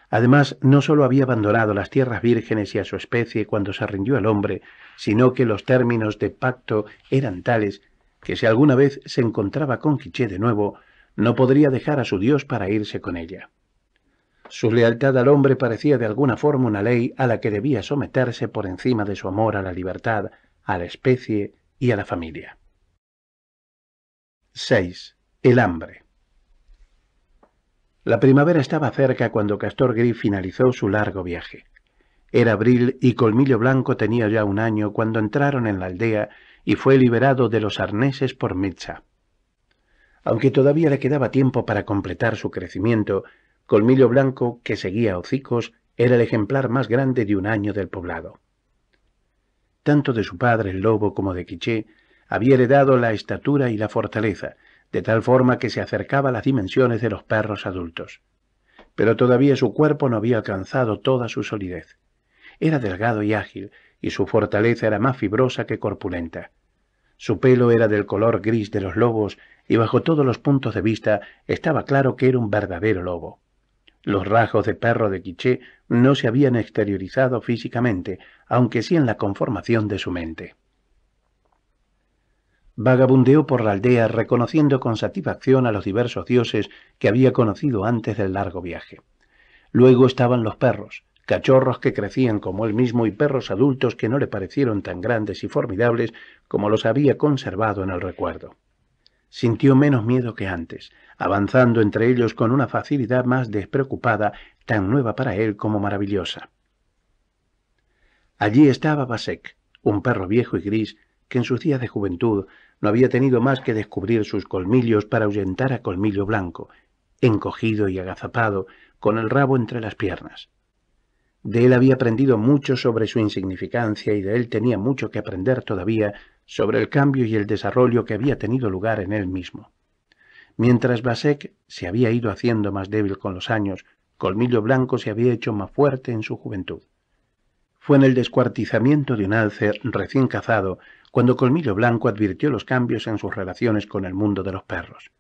Además, no sólo había abandonado las tierras vírgenes y a su especie cuando se rindió al hombre, sino que los términos de pacto eran tales que si alguna vez se encontraba con Quiché de nuevo, no podría dejar a su Dios para irse con ella. Su lealtad al hombre parecía de alguna forma una ley a la que debía someterse por encima de su amor a la libertad, a la especie y a la familia. 6. El hambre. La primavera estaba cerca cuando Castor Gris finalizó su largo viaje. Era abril y Colmillo Blanco tenía ya un año cuando entraron en la aldea y fue liberado de los arneses por Mitza. Aunque todavía le quedaba tiempo para completar su crecimiento, Colmillo Blanco, que seguía hocicos, era el ejemplar más grande de un año del poblado. Tanto de su padre el lobo como de Quiché había heredado la estatura y la fortaleza, de tal forma que se acercaba a las dimensiones de los perros adultos. Pero todavía su cuerpo no había alcanzado toda su solidez. Era delgado y ágil, y su fortaleza era más fibrosa que corpulenta. Su pelo era del color gris de los lobos y bajo todos los puntos de vista estaba claro que era un verdadero lobo. Los rasgos de perro de Quiché no se habían exteriorizado físicamente, aunque sí en la conformación de su mente. Vagabundeó por la aldea reconociendo con satisfacción a los diversos dioses que había conocido antes del largo viaje. Luego estaban los perros, cachorros que crecían como él mismo y perros adultos que no le parecieron tan grandes y formidables como los había conservado en el recuerdo. Sintió menos miedo que antes, avanzando entre ellos con una facilidad más despreocupada, tan nueva para él como maravillosa. Allí estaba Basek, un perro viejo y gris que en sus días de juventud no había tenido más que descubrir sus colmillos para ahuyentar a Colmillo Blanco, encogido y agazapado, con el rabo entre las piernas. De él había aprendido mucho sobre su insignificancia y de él tenía mucho que aprender todavía sobre el cambio y el desarrollo que había tenido lugar en él mismo. Mientras Basek se había ido haciendo más débil con los años, Colmillo Blanco se había hecho más fuerte en su juventud. Fue en el descuartizamiento de un alce recién cazado cuando Colmillo Blanco advirtió los cambios en sus relaciones con el mundo de los perros.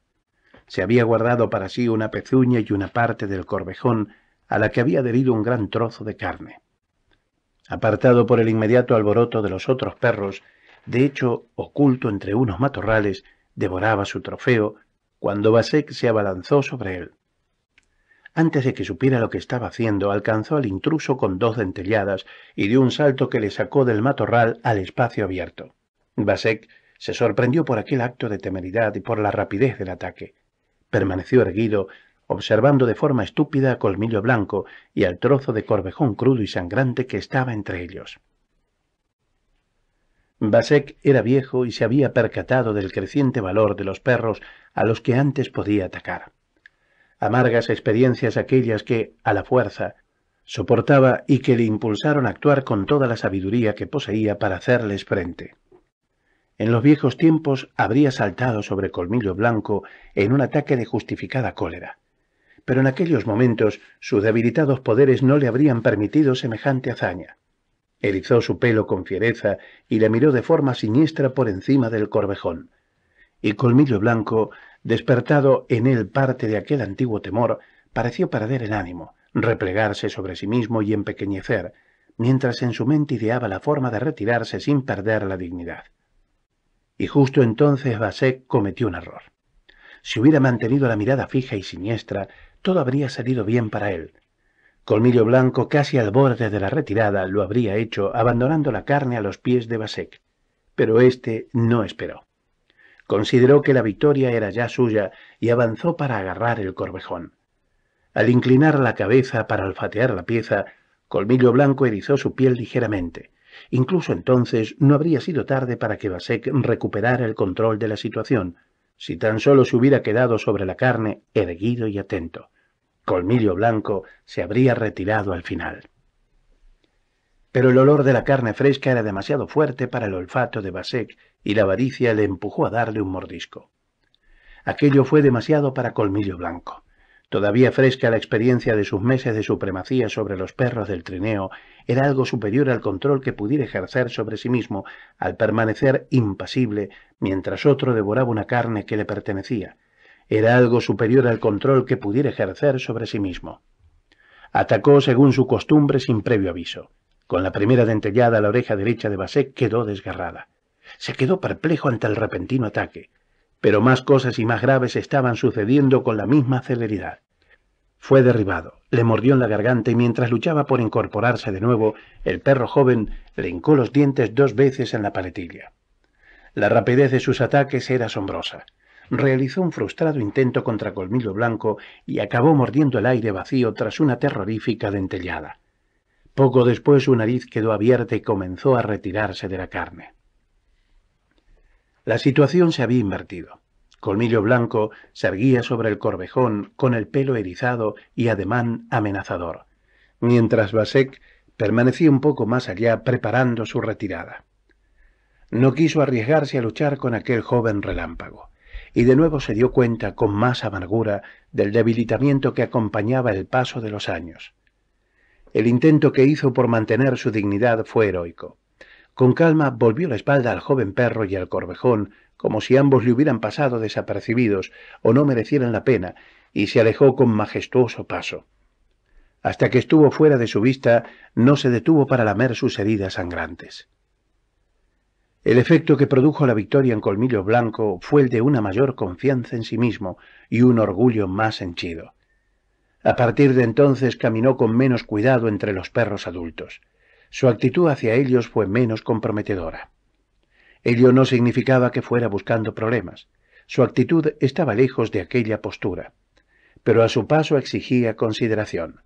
Se había guardado para sí una pezuña y una parte del corvejón a la que había adherido un gran trozo de carne. Apartado por el inmediato alboroto de los otros perros, de hecho, oculto entre unos matorrales, devoraba su trofeo cuando Basek se abalanzó sobre él. Antes de que supiera lo que estaba haciendo, alcanzó al intruso con dos dentelladas y dio un salto que le sacó del matorral al espacio abierto. Basek se sorprendió por aquel acto de temeridad y por la rapidez del ataque. Permaneció erguido, observando de forma estúpida a Colmillo Blanco y al trozo de corvejón crudo y sangrante que estaba entre ellos. Basek era viejo y se había percatado del creciente valor de los perros a los que antes podía atacar. Amargas experiencias aquellas que, a la fuerza, soportaba y que le impulsaron a actuar con toda la sabiduría que poseía para hacerles frente. En los viejos tiempos habría saltado sobre Colmillo Blanco en un ataque de justificada cólera. Pero en aquellos momentos sus debilitados poderes no le habrían permitido semejante hazaña. Erizó su pelo con fiereza y le miró de forma siniestra por encima del corvejón. Y Colmillo Blanco, despertado en él parte de aquel antiguo temor, pareció perder el ánimo, replegarse sobre sí mismo y empequeñecer, mientras en su mente ideaba la forma de retirarse sin perder la dignidad. Y justo entonces Basek cometió un error. Si hubiera mantenido la mirada fija y siniestra, todo habría salido bien para él, Colmillo Blanco, casi al borde de la retirada, lo habría hecho, abandonando la carne a los pies de Basek. Pero éste no esperó. Consideró que la victoria era ya suya y avanzó para agarrar el corvejón. Al inclinar la cabeza para olfatear la pieza, Colmillo Blanco erizó su piel ligeramente. Incluso entonces no habría sido tarde para que Basek recuperara el control de la situación, si tan solo se hubiera quedado sobre la carne erguido y atento. Colmillo Blanco se habría retirado al final. Pero el olor de la carne fresca era demasiado fuerte para el olfato de Basek y la avaricia le empujó a darle un mordisco. Aquello fue demasiado para Colmillo Blanco. Todavía fresca la experiencia de sus meses de supremacía sobre los perros del trineo, era algo superior al control que pudiera ejercer sobre sí mismo al permanecer impasible mientras otro devoraba una carne que le pertenecía, era algo superior al control que pudiera ejercer sobre sí mismo. Atacó según su costumbre sin previo aviso. Con la primera dentellada la oreja derecha de Basset quedó desgarrada. Se quedó perplejo ante el repentino ataque, pero más cosas y más graves estaban sucediendo con la misma celeridad. Fue derribado, le mordió en la garganta y mientras luchaba por incorporarse de nuevo, el perro joven le hincó los dientes dos veces en la paletilla. La rapidez de sus ataques era asombrosa realizó un frustrado intento contra Colmillo Blanco y acabó mordiendo el aire vacío tras una terrorífica dentellada. Poco después su nariz quedó abierta y comenzó a retirarse de la carne. La situación se había invertido. Colmillo Blanco se erguía sobre el corvejón con el pelo erizado y ademán amenazador, mientras Basek permanecía un poco más allá preparando su retirada. No quiso arriesgarse a luchar con aquel joven relámpago y de nuevo se dio cuenta con más amargura del debilitamiento que acompañaba el paso de los años. El intento que hizo por mantener su dignidad fue heroico. Con calma volvió la espalda al joven perro y al corvejón, como si ambos le hubieran pasado desapercibidos o no merecieran la pena, y se alejó con majestuoso paso. Hasta que estuvo fuera de su vista, no se detuvo para lamer sus heridas sangrantes. El efecto que produjo la victoria en Colmillo Blanco fue el de una mayor confianza en sí mismo y un orgullo más henchido. A partir de entonces caminó con menos cuidado entre los perros adultos. Su actitud hacia ellos fue menos comprometedora. Ello no significaba que fuera buscando problemas. Su actitud estaba lejos de aquella postura. Pero a su paso exigía consideración.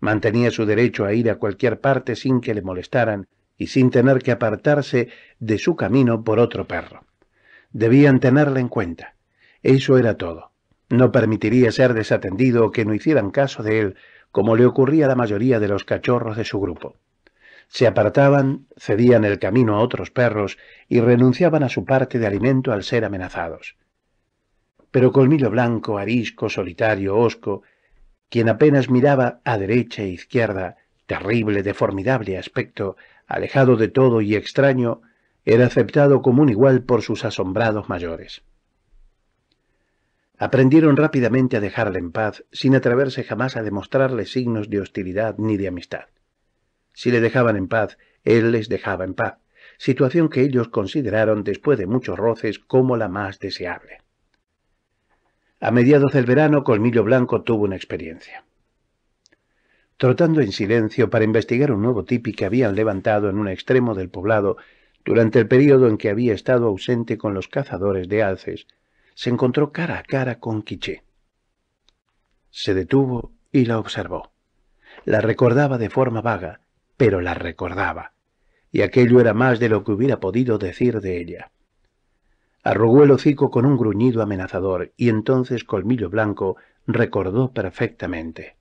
Mantenía su derecho a ir a cualquier parte sin que le molestaran y sin tener que apartarse de su camino por otro perro. Debían tenerla en cuenta. Eso era todo. No permitiría ser desatendido o que no hicieran caso de él, como le ocurría a la mayoría de los cachorros de su grupo. Se apartaban, cedían el camino a otros perros y renunciaban a su parte de alimento al ser amenazados. Pero Colmillo Blanco, arisco, solitario, hosco quien apenas miraba a derecha e izquierda, terrible de formidable aspecto, alejado de todo y extraño, era aceptado como un igual por sus asombrados mayores. Aprendieron rápidamente a dejarle en paz, sin atreverse jamás a demostrarle signos de hostilidad ni de amistad. Si le dejaban en paz, él les dejaba en paz, situación que ellos consideraron después de muchos roces como la más deseable. A mediados del verano, Colmillo Blanco tuvo una experiencia trotando en silencio para investigar un nuevo tipi que habían levantado en un extremo del poblado durante el período en que había estado ausente con los cazadores de alces, se encontró cara a cara con Quiché. Se detuvo y la observó. La recordaba de forma vaga, pero la recordaba, y aquello era más de lo que hubiera podido decir de ella. Arrugó el hocico con un gruñido amenazador y entonces Colmillo Blanco recordó perfectamente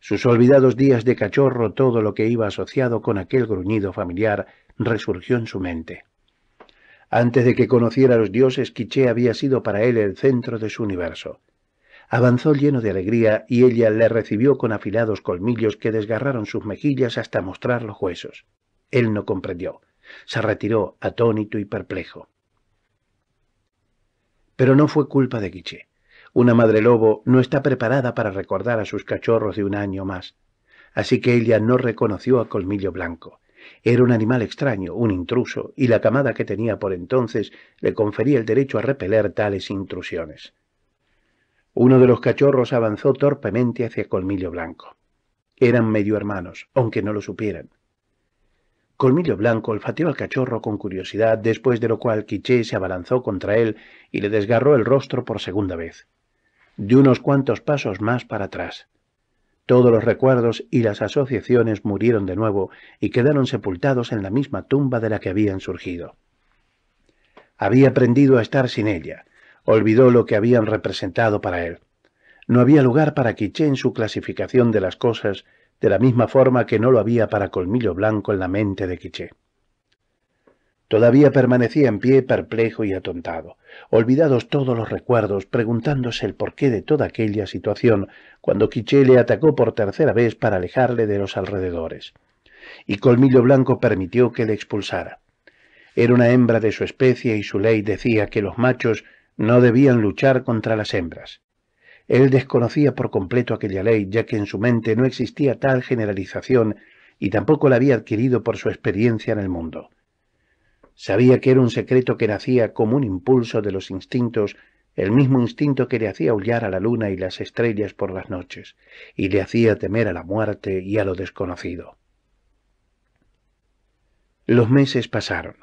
sus olvidados días de cachorro, todo lo que iba asociado con aquel gruñido familiar, resurgió en su mente. Antes de que conociera a los dioses, Quiché había sido para él el centro de su universo. Avanzó lleno de alegría y ella le recibió con afilados colmillos que desgarraron sus mejillas hasta mostrar los huesos. Él no comprendió. Se retiró atónito y perplejo. Pero no fue culpa de Quiché. Una madre lobo no está preparada para recordar a sus cachorros de un año más, así que ella no reconoció a Colmillo Blanco. Era un animal extraño, un intruso, y la camada que tenía por entonces le confería el derecho a repeler tales intrusiones. Uno de los cachorros avanzó torpemente hacia Colmillo Blanco. Eran medio hermanos, aunque no lo supieran. Colmillo Blanco olfateó al cachorro con curiosidad, después de lo cual Quiché se abalanzó contra él y le desgarró el rostro por segunda vez de unos cuantos pasos más para atrás. Todos los recuerdos y las asociaciones murieron de nuevo y quedaron sepultados en la misma tumba de la que habían surgido. Había aprendido a estar sin ella, olvidó lo que habían representado para él. No había lugar para Quiché en su clasificación de las cosas, de la misma forma que no lo había para Colmillo Blanco en la mente de Quiché. Todavía permanecía en pie, perplejo y atontado, olvidados todos los recuerdos, preguntándose el porqué de toda aquella situación, cuando Quiché le atacó por tercera vez para alejarle de los alrededores. Y Colmillo Blanco permitió que le expulsara. Era una hembra de su especie y su ley decía que los machos no debían luchar contra las hembras. Él desconocía por completo aquella ley, ya que en su mente no existía tal generalización y tampoco la había adquirido por su experiencia en el mundo. Sabía que era un secreto que nacía como un impulso de los instintos, el mismo instinto que le hacía aullar a la luna y las estrellas por las noches, y le hacía temer a la muerte y a lo desconocido. Los meses pasaron.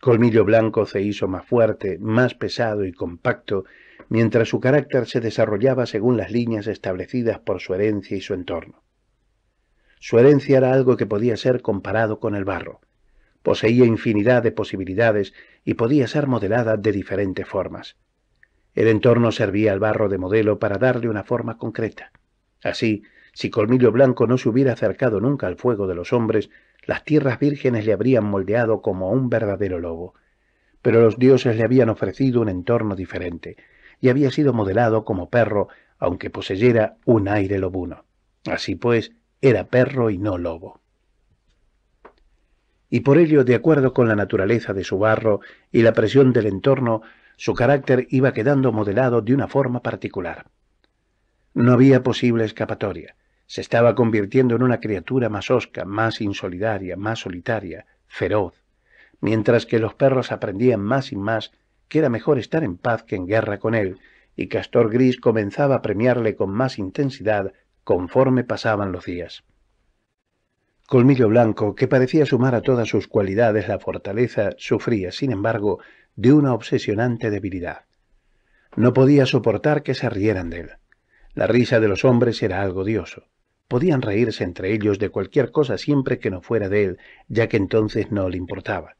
Colmillo Blanco se hizo más fuerte, más pesado y compacto, mientras su carácter se desarrollaba según las líneas establecidas por su herencia y su entorno. Su herencia era algo que podía ser comparado con el barro, poseía infinidad de posibilidades y podía ser modelada de diferentes formas. El entorno servía al barro de modelo para darle una forma concreta. Así, si Colmillo Blanco no se hubiera acercado nunca al fuego de los hombres, las tierras vírgenes le habrían moldeado como un verdadero lobo. Pero los dioses le habían ofrecido un entorno diferente, y había sido modelado como perro, aunque poseyera un aire lobuno. Así pues, era perro y no lobo y por ello, de acuerdo con la naturaleza de su barro y la presión del entorno, su carácter iba quedando modelado de una forma particular. No había posible escapatoria. Se estaba convirtiendo en una criatura más hosca, más insolidaria, más solitaria, feroz, mientras que los perros aprendían más y más que era mejor estar en paz que en guerra con él, y Castor Gris comenzaba a premiarle con más intensidad conforme pasaban los días. Colmillo Blanco, que parecía sumar a todas sus cualidades la fortaleza, sufría, sin embargo, de una obsesionante debilidad. No podía soportar que se rieran de él. La risa de los hombres era algo odioso. Podían reírse entre ellos de cualquier cosa siempre que no fuera de él, ya que entonces no le importaba.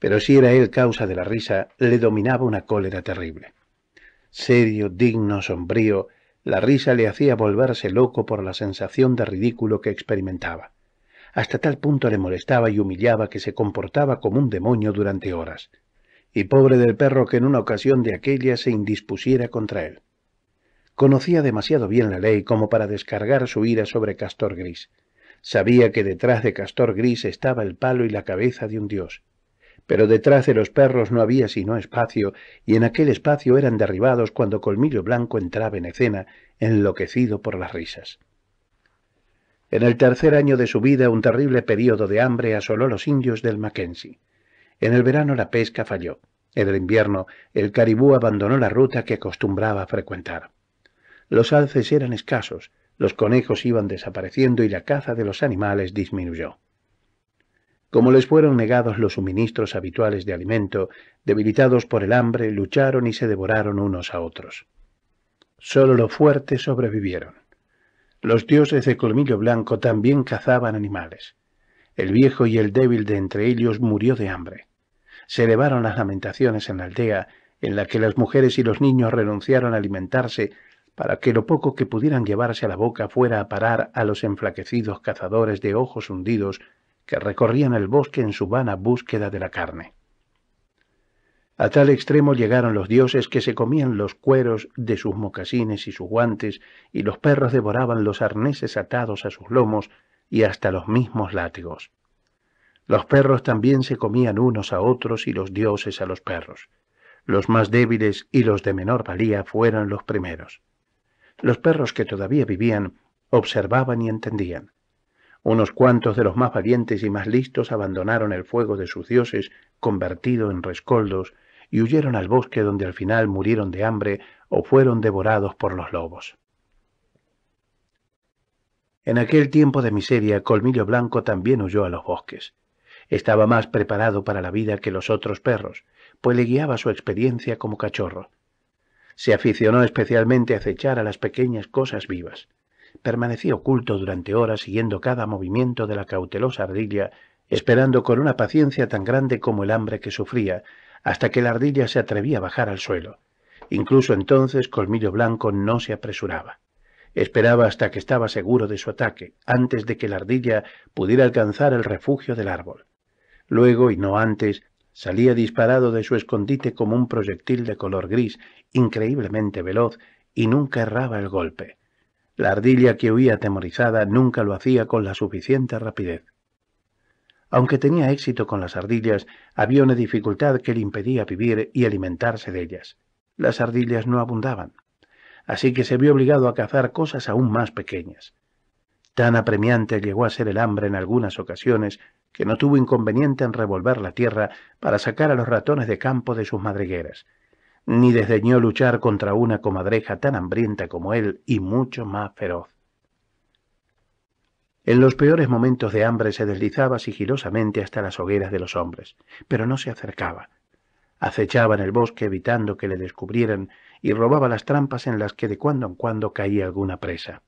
Pero si era él causa de la risa, le dominaba una cólera terrible. Serio, digno, sombrío, la risa le hacía volverse loco por la sensación de ridículo que experimentaba hasta tal punto le molestaba y humillaba que se comportaba como un demonio durante horas, y pobre del perro que en una ocasión de aquella se indispusiera contra él. Conocía demasiado bien la ley como para descargar su ira sobre Castor Gris. Sabía que detrás de Castor Gris estaba el palo y la cabeza de un dios. Pero detrás de los perros no había sino espacio, y en aquel espacio eran derribados cuando Colmillo Blanco entraba en escena, enloquecido por las risas. En el tercer año de su vida un terrible período de hambre asoló los indios del Mackenzie. En el verano la pesca falló. En el invierno el caribú abandonó la ruta que acostumbraba frecuentar. Los alces eran escasos, los conejos iban desapareciendo y la caza de los animales disminuyó. Como les fueron negados los suministros habituales de alimento, debilitados por el hambre, lucharon y se devoraron unos a otros. Solo los fuertes sobrevivieron. Los dioses de colmillo blanco también cazaban animales. El viejo y el débil de entre ellos murió de hambre. Se elevaron las lamentaciones en la aldea, en la que las mujeres y los niños renunciaron a alimentarse para que lo poco que pudieran llevarse a la boca fuera a parar a los enflaquecidos cazadores de ojos hundidos que recorrían el bosque en su vana búsqueda de la carne. A tal extremo llegaron los dioses que se comían los cueros de sus mocasines y sus guantes, y los perros devoraban los arneses atados a sus lomos y hasta los mismos látigos. Los perros también se comían unos a otros y los dioses a los perros. Los más débiles y los de menor valía fueron los primeros. Los perros que todavía vivían observaban y entendían. Unos cuantos de los más valientes y más listos abandonaron el fuego de sus dioses, convertido en rescoldos, y huyeron al bosque donde al final murieron de hambre o fueron devorados por los lobos. En aquel tiempo de miseria, Colmillo Blanco también huyó a los bosques. Estaba más preparado para la vida que los otros perros, pues le guiaba su experiencia como cachorro. Se aficionó especialmente a acechar a las pequeñas cosas vivas. Permanecía oculto durante horas siguiendo cada movimiento de la cautelosa ardilla, esperando con una paciencia tan grande como el hambre que sufría, hasta que la ardilla se atrevía a bajar al suelo. Incluso entonces Colmillo Blanco no se apresuraba. Esperaba hasta que estaba seguro de su ataque, antes de que la ardilla pudiera alcanzar el refugio del árbol. Luego, y no antes, salía disparado de su escondite como un proyectil de color gris, increíblemente veloz, y nunca erraba el golpe. La ardilla que huía atemorizada nunca lo hacía con la suficiente rapidez. Aunque tenía éxito con las ardillas, había una dificultad que le impedía vivir y alimentarse de ellas. Las ardillas no abundaban, así que se vio obligado a cazar cosas aún más pequeñas. Tan apremiante llegó a ser el hambre en algunas ocasiones que no tuvo inconveniente en revolver la tierra para sacar a los ratones de campo de sus madrigueras, ni desdeñó luchar contra una comadreja tan hambrienta como él y mucho más feroz. En los peores momentos de hambre se deslizaba sigilosamente hasta las hogueras de los hombres, pero no se acercaba. Acechaba en el bosque evitando que le descubrieran y robaba las trampas en las que de cuando en cuando caía alguna presa.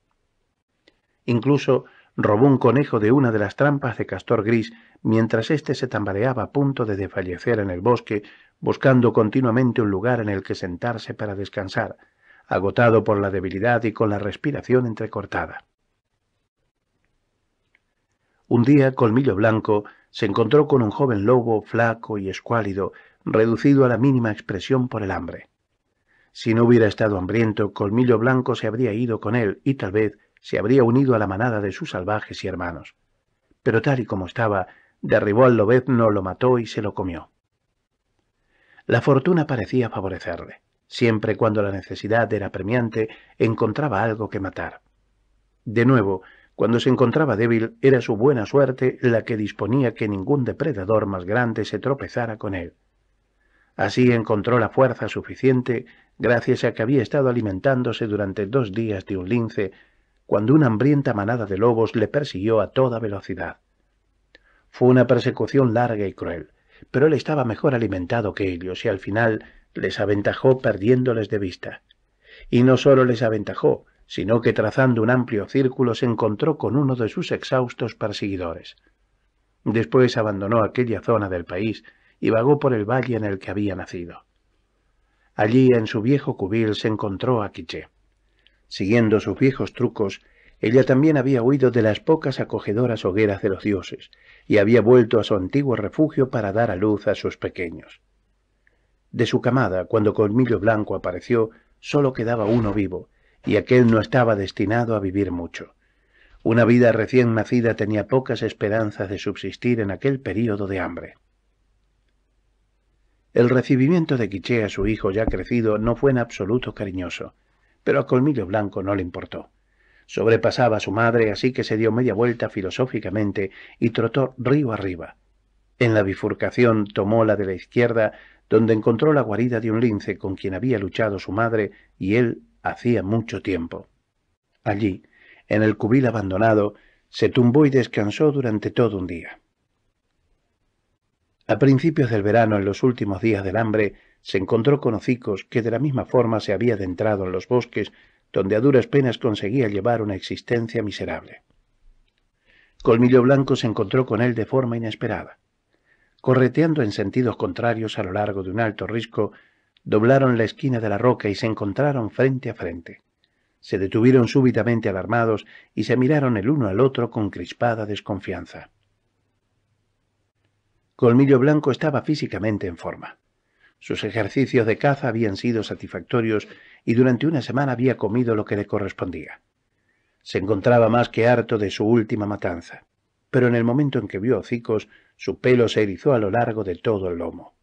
Incluso robó un conejo de una de las trampas de castor gris mientras éste se tambaleaba a punto de desfallecer en el bosque, buscando continuamente un lugar en el que sentarse para descansar, agotado por la debilidad y con la respiración entrecortada. Un día Colmillo Blanco se encontró con un joven lobo flaco y escuálido, reducido a la mínima expresión por el hambre. Si no hubiera estado hambriento, Colmillo Blanco se habría ido con él y tal vez se habría unido a la manada de sus salvajes y hermanos. Pero tal y como estaba, derribó al lobezno, lo mató y se lo comió. La fortuna parecía favorecerle. Siempre cuando la necesidad era premiante, encontraba algo que matar. De nuevo, cuando se encontraba débil, era su buena suerte la que disponía que ningún depredador más grande se tropezara con él. Así encontró la fuerza suficiente, gracias a que había estado alimentándose durante dos días de un lince, cuando una hambrienta manada de lobos le persiguió a toda velocidad. Fue una persecución larga y cruel, pero él estaba mejor alimentado que ellos y al final les aventajó perdiéndoles de vista. Y no sólo les aventajó, sino que trazando un amplio círculo se encontró con uno de sus exhaustos perseguidores. Después abandonó aquella zona del país y vagó por el valle en el que había nacido. Allí, en su viejo cubil, se encontró a Quiché. Siguiendo sus viejos trucos, ella también había huido de las pocas acogedoras hogueras de los dioses y había vuelto a su antiguo refugio para dar a luz a sus pequeños. De su camada, cuando Colmillo Blanco apareció, solo quedaba uno vivo, y aquel no estaba destinado a vivir mucho. Una vida recién nacida tenía pocas esperanzas de subsistir en aquel período de hambre. El recibimiento de Quiché a su hijo ya crecido no fue en absoluto cariñoso, pero a Colmillo Blanco no le importó. Sobrepasaba a su madre, así que se dio media vuelta filosóficamente y trotó río arriba. En la bifurcación tomó la de la izquierda, donde encontró la guarida de un lince con quien había luchado su madre y él hacía mucho tiempo. Allí, en el cubil abandonado, se tumbó y descansó durante todo un día. A principios del verano, en los últimos días del hambre, se encontró con hocicos que de la misma forma se había adentrado en los bosques, donde a duras penas conseguía llevar una existencia miserable. Colmillo Blanco se encontró con él de forma inesperada. Correteando en sentidos contrarios a lo largo de un alto risco, doblaron la esquina de la roca y se encontraron frente a frente. Se detuvieron súbitamente alarmados y se miraron el uno al otro con crispada desconfianza. Colmillo Blanco estaba físicamente en forma. Sus ejercicios de caza habían sido satisfactorios y durante una semana había comido lo que le correspondía. Se encontraba más que harto de su última matanza, pero en el momento en que vio hocicos, su pelo se erizó a lo largo de todo el lomo.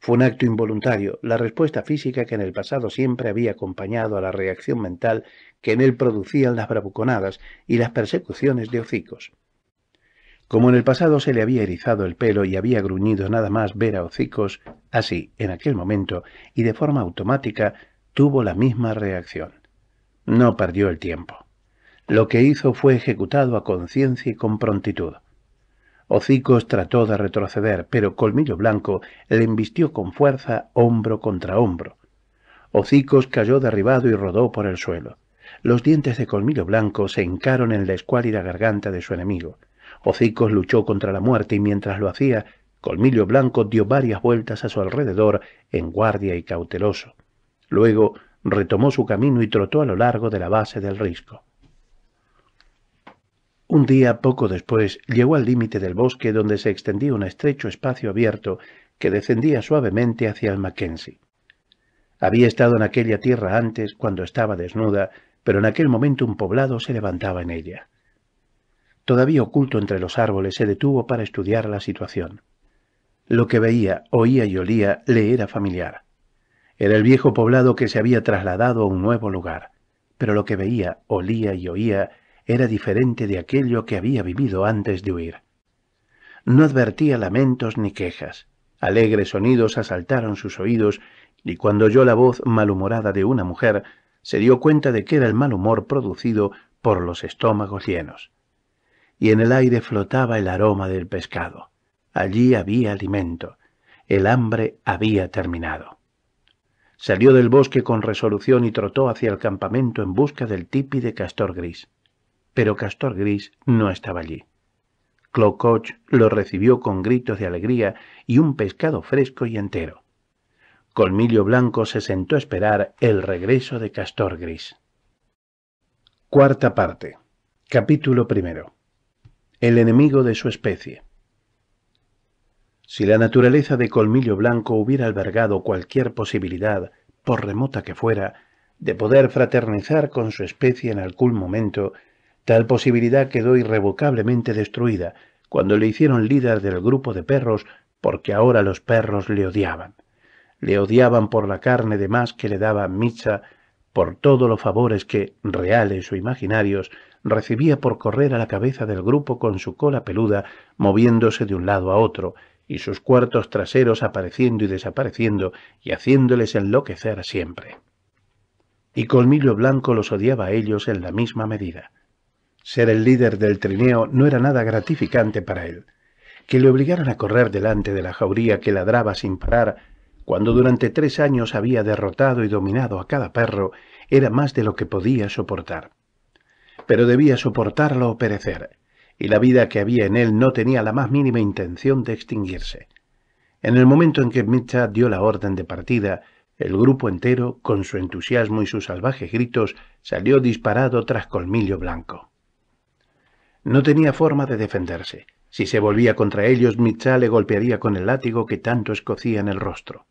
Fue un acto involuntario, la respuesta física que en el pasado siempre había acompañado a la reacción mental que en él producían las bravuconadas y las persecuciones de hocicos. Como en el pasado se le había erizado el pelo y había gruñido nada más ver a hocicos, así, en aquel momento, y de forma automática, tuvo la misma reacción. No perdió el tiempo. Lo que hizo fue ejecutado a conciencia y con prontitud. Hocicos trató de retroceder, pero Colmillo Blanco le embistió con fuerza hombro contra hombro. Hocicos cayó derribado y rodó por el suelo. Los dientes de Colmillo Blanco se hincaron en la escuálida garganta de su enemigo. Hocicos luchó contra la muerte y mientras lo hacía, Colmillo Blanco dio varias vueltas a su alrededor en guardia y cauteloso. Luego retomó su camino y trotó a lo largo de la base del risco. Un día poco después llegó al límite del bosque donde se extendía un estrecho espacio abierto que descendía suavemente hacia el Mackenzie. Había estado en aquella tierra antes cuando estaba desnuda, pero en aquel momento un poblado se levantaba en ella. Todavía oculto entre los árboles, se detuvo para estudiar la situación. Lo que veía, oía y olía le era familiar. Era el viejo poblado que se había trasladado a un nuevo lugar, pero lo que veía, olía y oía era diferente de aquello que había vivido antes de huir. No advertía lamentos ni quejas. Alegres sonidos asaltaron sus oídos y cuando oyó la voz malhumorada de una mujer, se dio cuenta de que era el mal humor producido por los estómagos llenos. Y en el aire flotaba el aroma del pescado. Allí había alimento. El hambre había terminado. Salió del bosque con resolución y trotó hacia el campamento en busca del típide castor gris pero Castor Gris no estaba allí. Clococh lo recibió con gritos de alegría y un pescado fresco y entero. Colmillo Blanco se sentó a esperar el regreso de Castor Gris. Cuarta parte. Capítulo primero. El enemigo de su especie. Si la naturaleza de Colmillo Blanco hubiera albergado cualquier posibilidad, por remota que fuera, de poder fraternizar con su especie en algún momento, Tal posibilidad quedó irrevocablemente destruida cuando le hicieron líder del grupo de perros porque ahora los perros le odiaban. Le odiaban por la carne de más que le daba Micha, por todos los favores que, reales o imaginarios, recibía por correr a la cabeza del grupo con su cola peluda moviéndose de un lado a otro, y sus cuartos traseros apareciendo y desapareciendo y haciéndoles enloquecer siempre. Y Colmillo Blanco los odiaba a ellos en la misma medida. Ser el líder del trineo no era nada gratificante para él. Que le obligaran a correr delante de la jauría que ladraba sin parar, cuando durante tres años había derrotado y dominado a cada perro, era más de lo que podía soportar. Pero debía soportarlo o perecer, y la vida que había en él no tenía la más mínima intención de extinguirse. En el momento en que Mitcha dio la orden de partida, el grupo entero, con su entusiasmo y sus salvajes gritos, salió disparado tras Colmillo Blanco. No tenía forma de defenderse. Si se volvía contra ellos, Mitzah le golpearía con el látigo que tanto escocía en el rostro.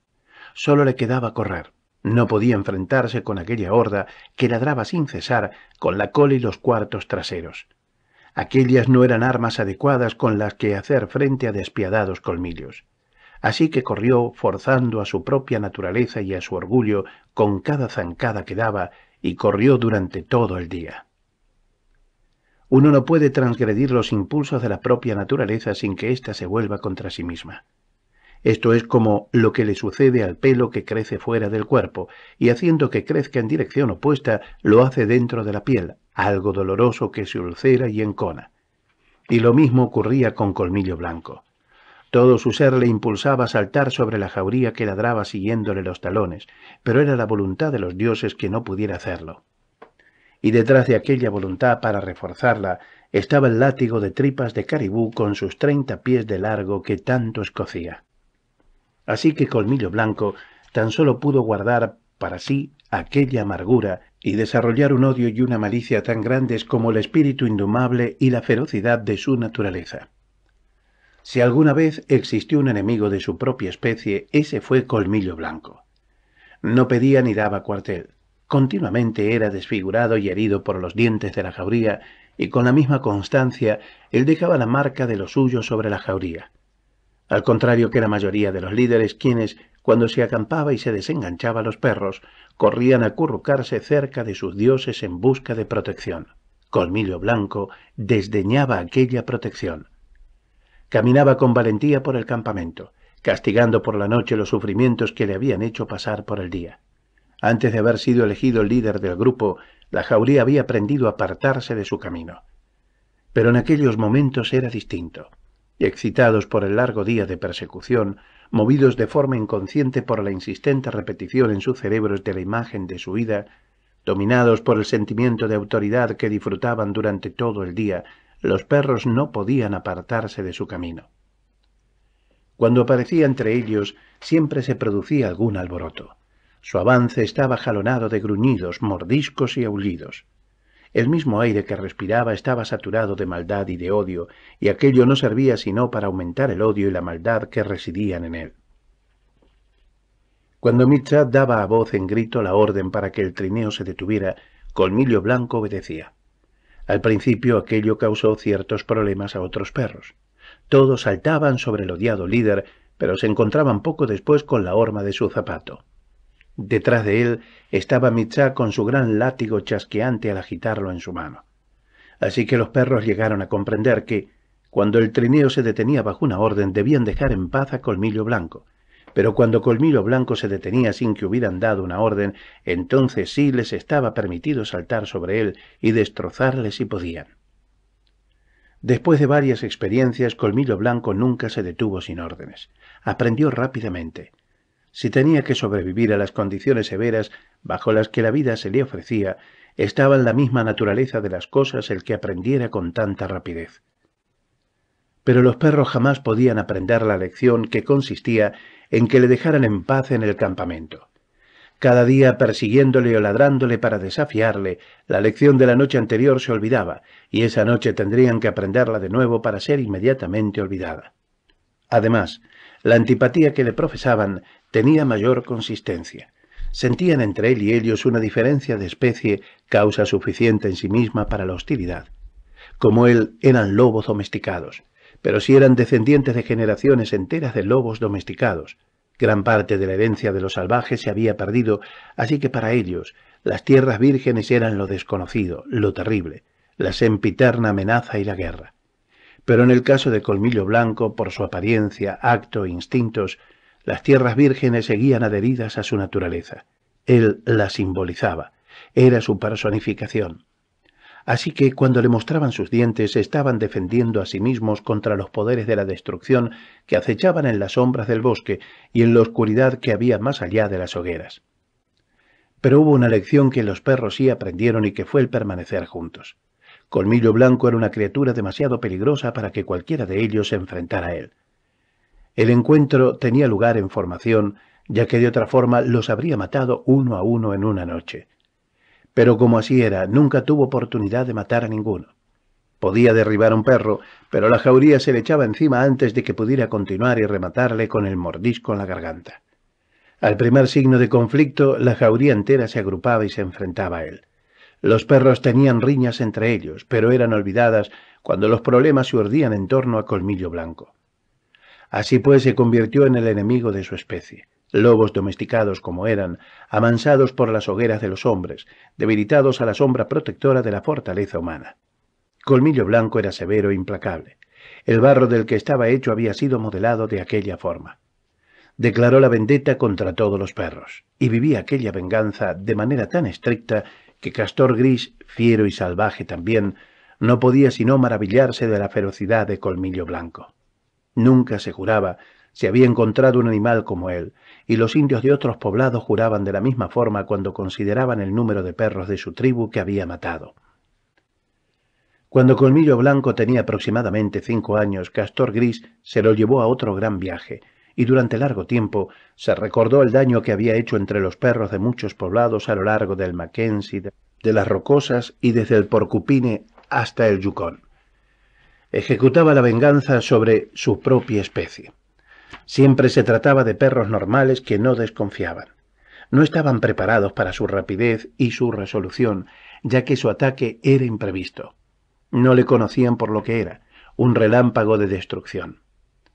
Solo le quedaba correr. No podía enfrentarse con aquella horda que ladraba sin cesar con la cola y los cuartos traseros. Aquellas no eran armas adecuadas con las que hacer frente a despiadados colmillos. Así que corrió forzando a su propia naturaleza y a su orgullo con cada zancada que daba y corrió durante todo el día. Uno no puede transgredir los impulsos de la propia naturaleza sin que ésta se vuelva contra sí misma. Esto es como lo que le sucede al pelo que crece fuera del cuerpo, y haciendo que crezca en dirección opuesta, lo hace dentro de la piel, algo doloroso que se ulcera y encona. Y lo mismo ocurría con Colmillo Blanco. Todo su ser le impulsaba a saltar sobre la jauría que ladraba siguiéndole los talones, pero era la voluntad de los dioses que no pudiera hacerlo y detrás de aquella voluntad para reforzarla estaba el látigo de tripas de caribú con sus treinta pies de largo que tanto escocía. Así que Colmillo Blanco tan solo pudo guardar para sí aquella amargura y desarrollar un odio y una malicia tan grandes como el espíritu indomable y la ferocidad de su naturaleza. Si alguna vez existió un enemigo de su propia especie, ese fue Colmillo Blanco. No pedía ni daba cuartel. Continuamente era desfigurado y herido por los dientes de la jauría, y con la misma constancia él dejaba la marca de los suyos sobre la jauría. Al contrario que la mayoría de los líderes, quienes, cuando se acampaba y se desenganchaba los perros, corrían a currucarse cerca de sus dioses en busca de protección. Colmillo Blanco desdeñaba aquella protección. Caminaba con valentía por el campamento, castigando por la noche los sufrimientos que le habían hecho pasar por el día. Antes de haber sido elegido líder del grupo, la jauría había aprendido a apartarse de su camino. Pero en aquellos momentos era distinto. Excitados por el largo día de persecución, movidos de forma inconsciente por la insistente repetición en sus cerebros de la imagen de su vida, dominados por el sentimiento de autoridad que disfrutaban durante todo el día, los perros no podían apartarse de su camino. Cuando aparecía entre ellos, siempre se producía algún alboroto. Su avance estaba jalonado de gruñidos, mordiscos y aullidos. El mismo aire que respiraba estaba saturado de maldad y de odio, y aquello no servía sino para aumentar el odio y la maldad que residían en él. Cuando mitzad daba a voz en grito la orden para que el trineo se detuviera, Colmillo Blanco obedecía. Al principio aquello causó ciertos problemas a otros perros. Todos saltaban sobre el odiado líder, pero se encontraban poco después con la horma de su zapato. Detrás de él estaba Mitzá con su gran látigo chasqueante al agitarlo en su mano. Así que los perros llegaron a comprender que, cuando el trineo se detenía bajo una orden, debían dejar en paz a Colmillo Blanco. Pero cuando Colmillo Blanco se detenía sin que hubieran dado una orden, entonces sí les estaba permitido saltar sobre él y destrozarle si podían. Después de varias experiencias, Colmillo Blanco nunca se detuvo sin órdenes. Aprendió rápidamente si tenía que sobrevivir a las condiciones severas bajo las que la vida se le ofrecía, estaba en la misma naturaleza de las cosas el que aprendiera con tanta rapidez. Pero los perros jamás podían aprender la lección que consistía en que le dejaran en paz en el campamento. Cada día persiguiéndole o ladrándole para desafiarle, la lección de la noche anterior se olvidaba, y esa noche tendrían que aprenderla de nuevo para ser inmediatamente olvidada. Además, la antipatía que le profesaban tenía mayor consistencia. Sentían entre él y ellos una diferencia de especie, causa suficiente en sí misma para la hostilidad. Como él, eran lobos domesticados, pero si eran descendientes de generaciones enteras de lobos domesticados. Gran parte de la herencia de los salvajes se había perdido, así que para ellos las tierras vírgenes eran lo desconocido, lo terrible, la sempiterna amenaza y la guerra. Pero en el caso de Colmillo Blanco, por su apariencia, acto e instintos, las tierras vírgenes seguían adheridas a su naturaleza. Él la simbolizaba. Era su personificación. Así que cuando le mostraban sus dientes estaban defendiendo a sí mismos contra los poderes de la destrucción que acechaban en las sombras del bosque y en la oscuridad que había más allá de las hogueras. Pero hubo una lección que los perros sí aprendieron y que fue el permanecer juntos. Colmillo Blanco era una criatura demasiado peligrosa para que cualquiera de ellos se enfrentara a él. El encuentro tenía lugar en formación, ya que de otra forma los habría matado uno a uno en una noche. Pero como así era, nunca tuvo oportunidad de matar a ninguno. Podía derribar un perro, pero la jauría se le echaba encima antes de que pudiera continuar y rematarle con el mordisco en la garganta. Al primer signo de conflicto, la jauría entera se agrupaba y se enfrentaba a él. Los perros tenían riñas entre ellos, pero eran olvidadas cuando los problemas se urdían en torno a Colmillo Blanco. Así pues se convirtió en el enemigo de su especie. Lobos domesticados como eran, amansados por las hogueras de los hombres, debilitados a la sombra protectora de la fortaleza humana. Colmillo Blanco era severo e implacable. El barro del que estaba hecho había sido modelado de aquella forma. Declaró la vendetta contra todos los perros, y vivía aquella venganza de manera tan estricta que Castor Gris, fiero y salvaje también, no podía sino maravillarse de la ferocidad de Colmillo Blanco. Nunca se juraba, se había encontrado un animal como él, y los indios de otros poblados juraban de la misma forma cuando consideraban el número de perros de su tribu que había matado. Cuando Colmillo Blanco tenía aproximadamente cinco años, Castor Gris se lo llevó a otro gran viaje, y durante largo tiempo se recordó el daño que había hecho entre los perros de muchos poblados a lo largo del Mackenzie, de las Rocosas y desde el Porcupine hasta el Yukon ejecutaba la venganza sobre su propia especie. Siempre se trataba de perros normales que no desconfiaban. No estaban preparados para su rapidez y su resolución, ya que su ataque era imprevisto. No le conocían por lo que era, un relámpago de destrucción.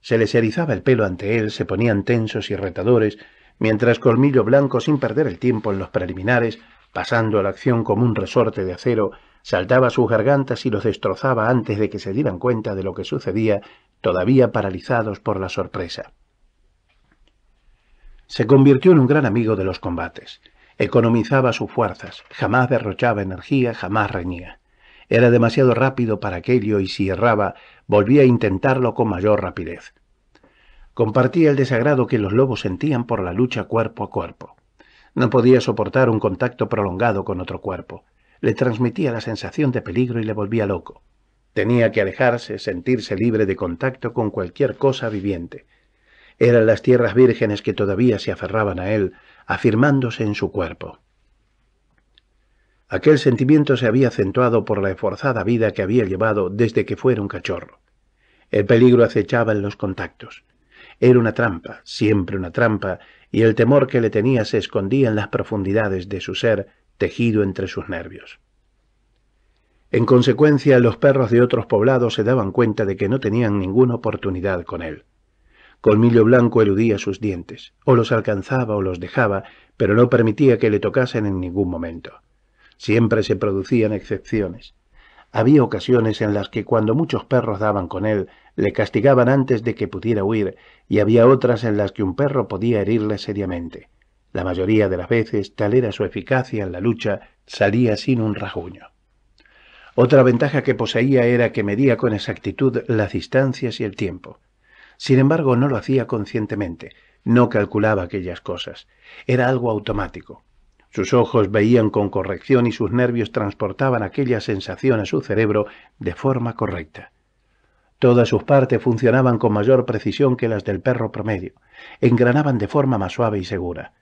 Se les erizaba el pelo ante él, se ponían tensos y retadores, mientras Colmillo Blanco, sin perder el tiempo en los preliminares, pasando a la acción como un resorte de acero, saltaba sus gargantas y los destrozaba antes de que se dieran cuenta de lo que sucedía, todavía paralizados por la sorpresa. Se convirtió en un gran amigo de los combates. Economizaba sus fuerzas, jamás derrochaba energía, jamás reñía. Era demasiado rápido para aquello y si erraba, volvía a intentarlo con mayor rapidez. Compartía el desagrado que los lobos sentían por la lucha cuerpo a cuerpo. No podía soportar un contacto prolongado con otro cuerpo le transmitía la sensación de peligro y le volvía loco. Tenía que alejarse, sentirse libre de contacto con cualquier cosa viviente. Eran las tierras vírgenes que todavía se aferraban a él, afirmándose en su cuerpo. Aquel sentimiento se había acentuado por la esforzada vida que había llevado desde que fuera un cachorro. El peligro acechaba en los contactos. Era una trampa, siempre una trampa, y el temor que le tenía se escondía en las profundidades de su ser, tejido entre sus nervios. En consecuencia, los perros de otros poblados se daban cuenta de que no tenían ninguna oportunidad con él. Colmillo Blanco eludía sus dientes, o los alcanzaba o los dejaba, pero no permitía que le tocasen en ningún momento. Siempre se producían excepciones. Había ocasiones en las que cuando muchos perros daban con él, le castigaban antes de que pudiera huir, y había otras en las que un perro podía herirle seriamente. La mayoría de las veces, tal era su eficacia en la lucha, salía sin un rajuño, Otra ventaja que poseía era que medía con exactitud las distancias y el tiempo. Sin embargo, no lo hacía conscientemente, no calculaba aquellas cosas. Era algo automático. Sus ojos veían con corrección y sus nervios transportaban aquella sensación a su cerebro de forma correcta. Todas sus partes funcionaban con mayor precisión que las del perro promedio, engranaban de forma más suave y segura.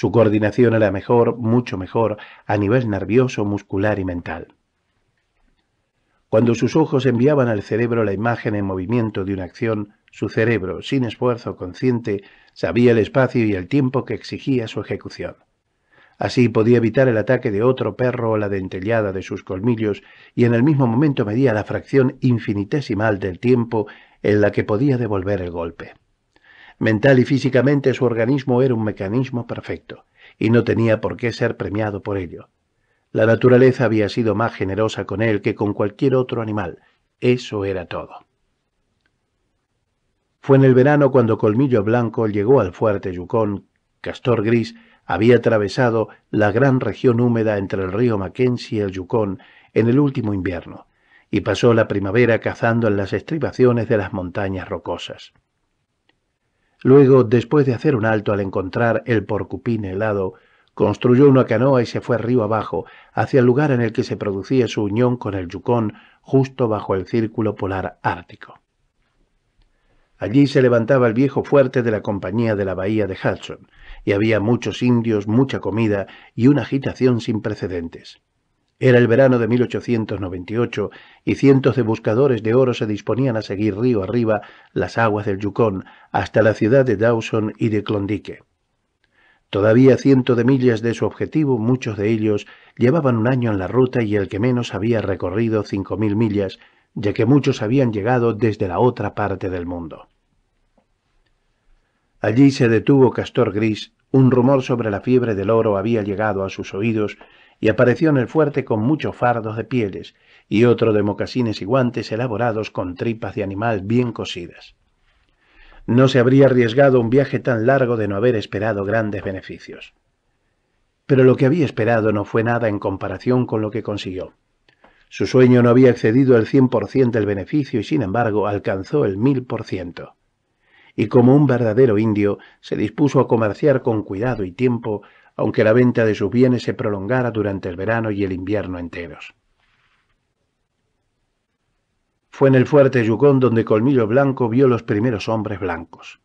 Su coordinación era mejor, mucho mejor, a nivel nervioso, muscular y mental. Cuando sus ojos enviaban al cerebro la imagen en movimiento de una acción, su cerebro, sin esfuerzo consciente, sabía el espacio y el tiempo que exigía su ejecución. Así podía evitar el ataque de otro perro o la dentellada de sus colmillos y en el mismo momento medía la fracción infinitesimal del tiempo en la que podía devolver el golpe. Mental y físicamente su organismo era un mecanismo perfecto, y no tenía por qué ser premiado por ello. La naturaleza había sido más generosa con él que con cualquier otro animal. Eso era todo. Fue en el verano cuando Colmillo Blanco llegó al fuerte Yukon. Castor Gris había atravesado la gran región húmeda entre el río Mackenzie y el Yukon en el último invierno, y pasó la primavera cazando en las estribaciones de las montañas rocosas. Luego, después de hacer un alto al encontrar el porcupín helado, construyó una canoa y se fue río abajo, hacia el lugar en el que se producía su unión con el Yukón, justo bajo el círculo polar ártico. Allí se levantaba el viejo fuerte de la compañía de la bahía de Hudson, y había muchos indios, mucha comida y una agitación sin precedentes. Era el verano de 1898 y cientos de buscadores de oro se disponían a seguir río arriba las aguas del Yukon hasta la ciudad de Dawson y de Klondike. Todavía cientos de millas de su objetivo, muchos de ellos llevaban un año en la ruta y el que menos había recorrido cinco mil millas, ya que muchos habían llegado desde la otra parte del mundo. Allí se detuvo Castor Gris, un rumor sobre la fiebre del oro había llegado a sus oídos y apareció en el fuerte con muchos fardos de pieles y otro de mocasines y guantes elaborados con tripas de animal bien cosidas. No se habría arriesgado un viaje tan largo de no haber esperado grandes beneficios. Pero lo que había esperado no fue nada en comparación con lo que consiguió. Su sueño no había excedido el cien por del beneficio y sin embargo alcanzó el mil por ciento. Y como un verdadero indio, se dispuso a comerciar con cuidado y tiempo aunque la venta de sus bienes se prolongara durante el verano y el invierno enteros. Fue en el fuerte Yugón donde Colmillo Blanco vio los primeros hombres blancos.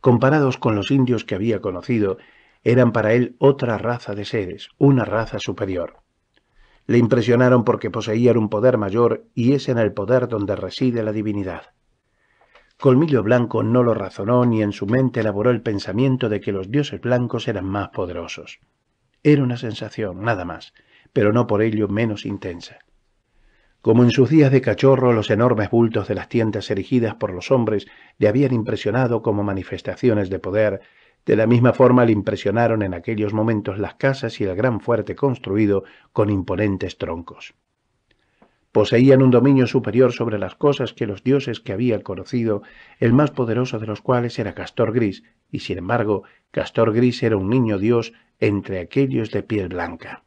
Comparados con los indios que había conocido, eran para él otra raza de seres, una raza superior. Le impresionaron porque poseían un poder mayor y es en el poder donde reside la divinidad. Colmillo Blanco no lo razonó ni en su mente elaboró el pensamiento de que los dioses blancos eran más poderosos. Era una sensación, nada más, pero no por ello menos intensa. Como en sus días de cachorro, los enormes bultos de las tiendas erigidas por los hombres le habían impresionado como manifestaciones de poder, de la misma forma le impresionaron en aquellos momentos las casas y el gran fuerte construido con imponentes troncos. Poseían un dominio superior sobre las cosas que los dioses que había conocido, el más poderoso de los cuales era Castor Gris, y sin embargo, Castor Gris era un niño dios entre aquellos de piel blanca.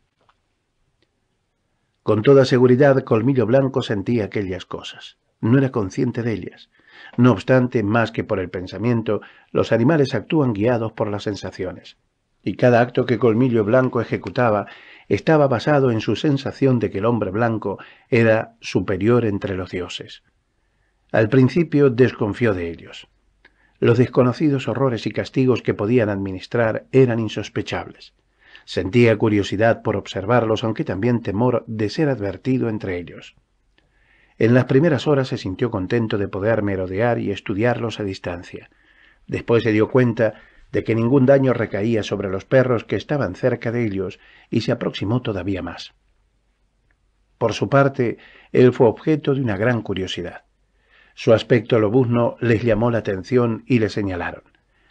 Con toda seguridad, Colmillo Blanco sentía aquellas cosas. No era consciente de ellas. No obstante, más que por el pensamiento, los animales actúan guiados por las sensaciones. Y cada acto que Colmillo Blanco ejecutaba estaba basado en su sensación de que el hombre blanco era superior entre los dioses. Al principio desconfió de ellos. Los desconocidos horrores y castigos que podían administrar eran insospechables. Sentía curiosidad por observarlos, aunque también temor de ser advertido entre ellos. En las primeras horas se sintió contento de poder merodear y estudiarlos a distancia. Después se dio cuenta de que ningún daño recaía sobre los perros que estaban cerca de ellos, y se aproximó todavía más. Por su parte, él fue objeto de una gran curiosidad. Su aspecto lobuzno les llamó la atención y le señalaron.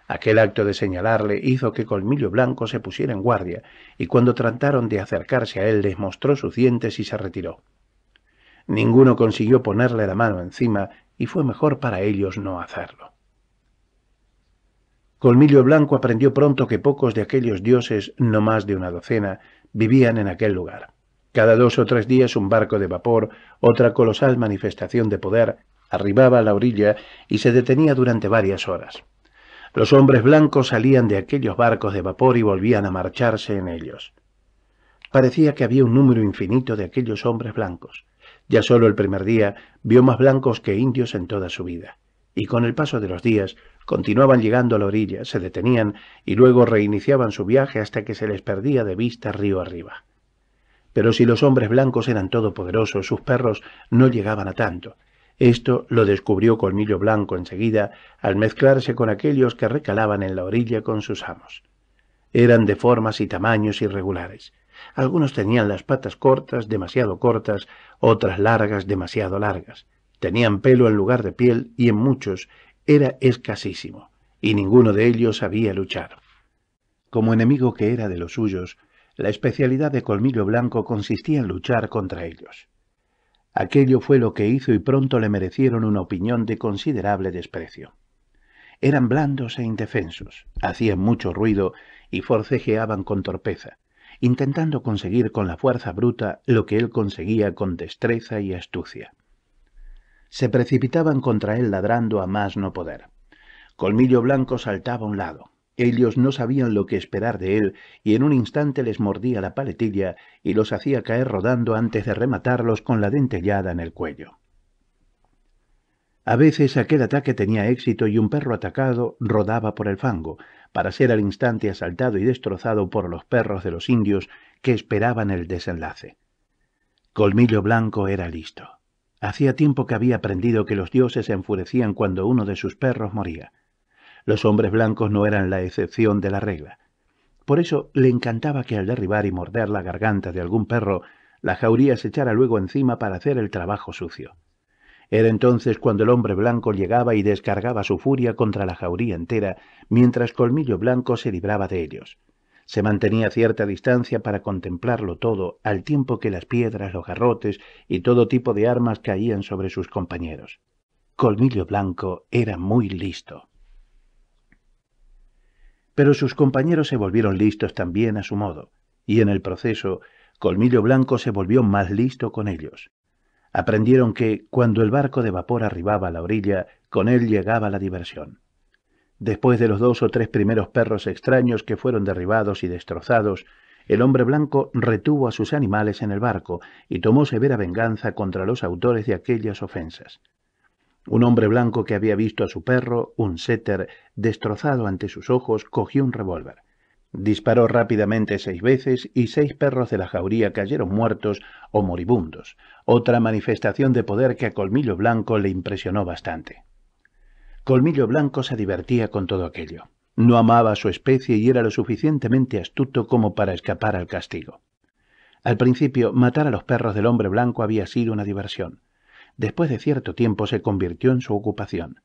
Aquel acto de señalarle hizo que Colmillo Blanco se pusiera en guardia, y cuando trataron de acercarse a él les mostró sus dientes y se retiró. Ninguno consiguió ponerle la mano encima, y fue mejor para ellos no hacerlo. Colmillo Blanco aprendió pronto que pocos de aquellos dioses, no más de una docena, vivían en aquel lugar. Cada dos o tres días un barco de vapor, otra colosal manifestación de poder, arribaba a la orilla y se detenía durante varias horas. Los hombres blancos salían de aquellos barcos de vapor y volvían a marcharse en ellos. Parecía que había un número infinito de aquellos hombres blancos. Ya solo el primer día vio más blancos que indios en toda su vida, y con el paso de los días continuaban llegando a la orilla, se detenían y luego reiniciaban su viaje hasta que se les perdía de vista río arriba. Pero si los hombres blancos eran todopoderosos, sus perros no llegaban a tanto. Esto lo descubrió Colmillo Blanco enseguida al mezclarse con aquellos que recalaban en la orilla con sus amos. Eran de formas y tamaños irregulares. Algunos tenían las patas cortas, demasiado cortas, otras largas, demasiado largas. Tenían pelo en lugar de piel y en muchos era escasísimo, y ninguno de ellos había luchar. Como enemigo que era de los suyos, la especialidad de Colmillo Blanco consistía en luchar contra ellos. Aquello fue lo que hizo y pronto le merecieron una opinión de considerable desprecio. Eran blandos e indefensos, hacían mucho ruido y forcejeaban con torpeza, intentando conseguir con la fuerza bruta lo que él conseguía con destreza y astucia se precipitaban contra él ladrando a más no poder. Colmillo Blanco saltaba a un lado. Ellos no sabían lo que esperar de él, y en un instante les mordía la paletilla y los hacía caer rodando antes de rematarlos con la dentellada en el cuello. A veces aquel ataque tenía éxito y un perro atacado rodaba por el fango, para ser al instante asaltado y destrozado por los perros de los indios que esperaban el desenlace. Colmillo Blanco era listo. Hacía tiempo que había aprendido que los dioses se enfurecían cuando uno de sus perros moría. Los hombres blancos no eran la excepción de la regla. Por eso le encantaba que al derribar y morder la garganta de algún perro, la jauría se echara luego encima para hacer el trabajo sucio. Era entonces cuando el hombre blanco llegaba y descargaba su furia contra la jauría entera, mientras Colmillo Blanco se libraba de ellos. Se mantenía cierta distancia para contemplarlo todo, al tiempo que las piedras, los garrotes y todo tipo de armas caían sobre sus compañeros. Colmillo Blanco era muy listo. Pero sus compañeros se volvieron listos también a su modo, y en el proceso Colmillo Blanco se volvió más listo con ellos. Aprendieron que, cuando el barco de vapor arribaba a la orilla, con él llegaba la diversión. Después de los dos o tres primeros perros extraños que fueron derribados y destrozados, el hombre blanco retuvo a sus animales en el barco y tomó severa venganza contra los autores de aquellas ofensas. Un hombre blanco que había visto a su perro, un setter, destrozado ante sus ojos, cogió un revólver. Disparó rápidamente seis veces y seis perros de la jauría cayeron muertos o moribundos, otra manifestación de poder que a Colmillo Blanco le impresionó bastante. Colmillo Blanco se divertía con todo aquello. No amaba a su especie y era lo suficientemente astuto como para escapar al castigo. Al principio, matar a los perros del hombre blanco había sido una diversión. Después de cierto tiempo se convirtió en su ocupación.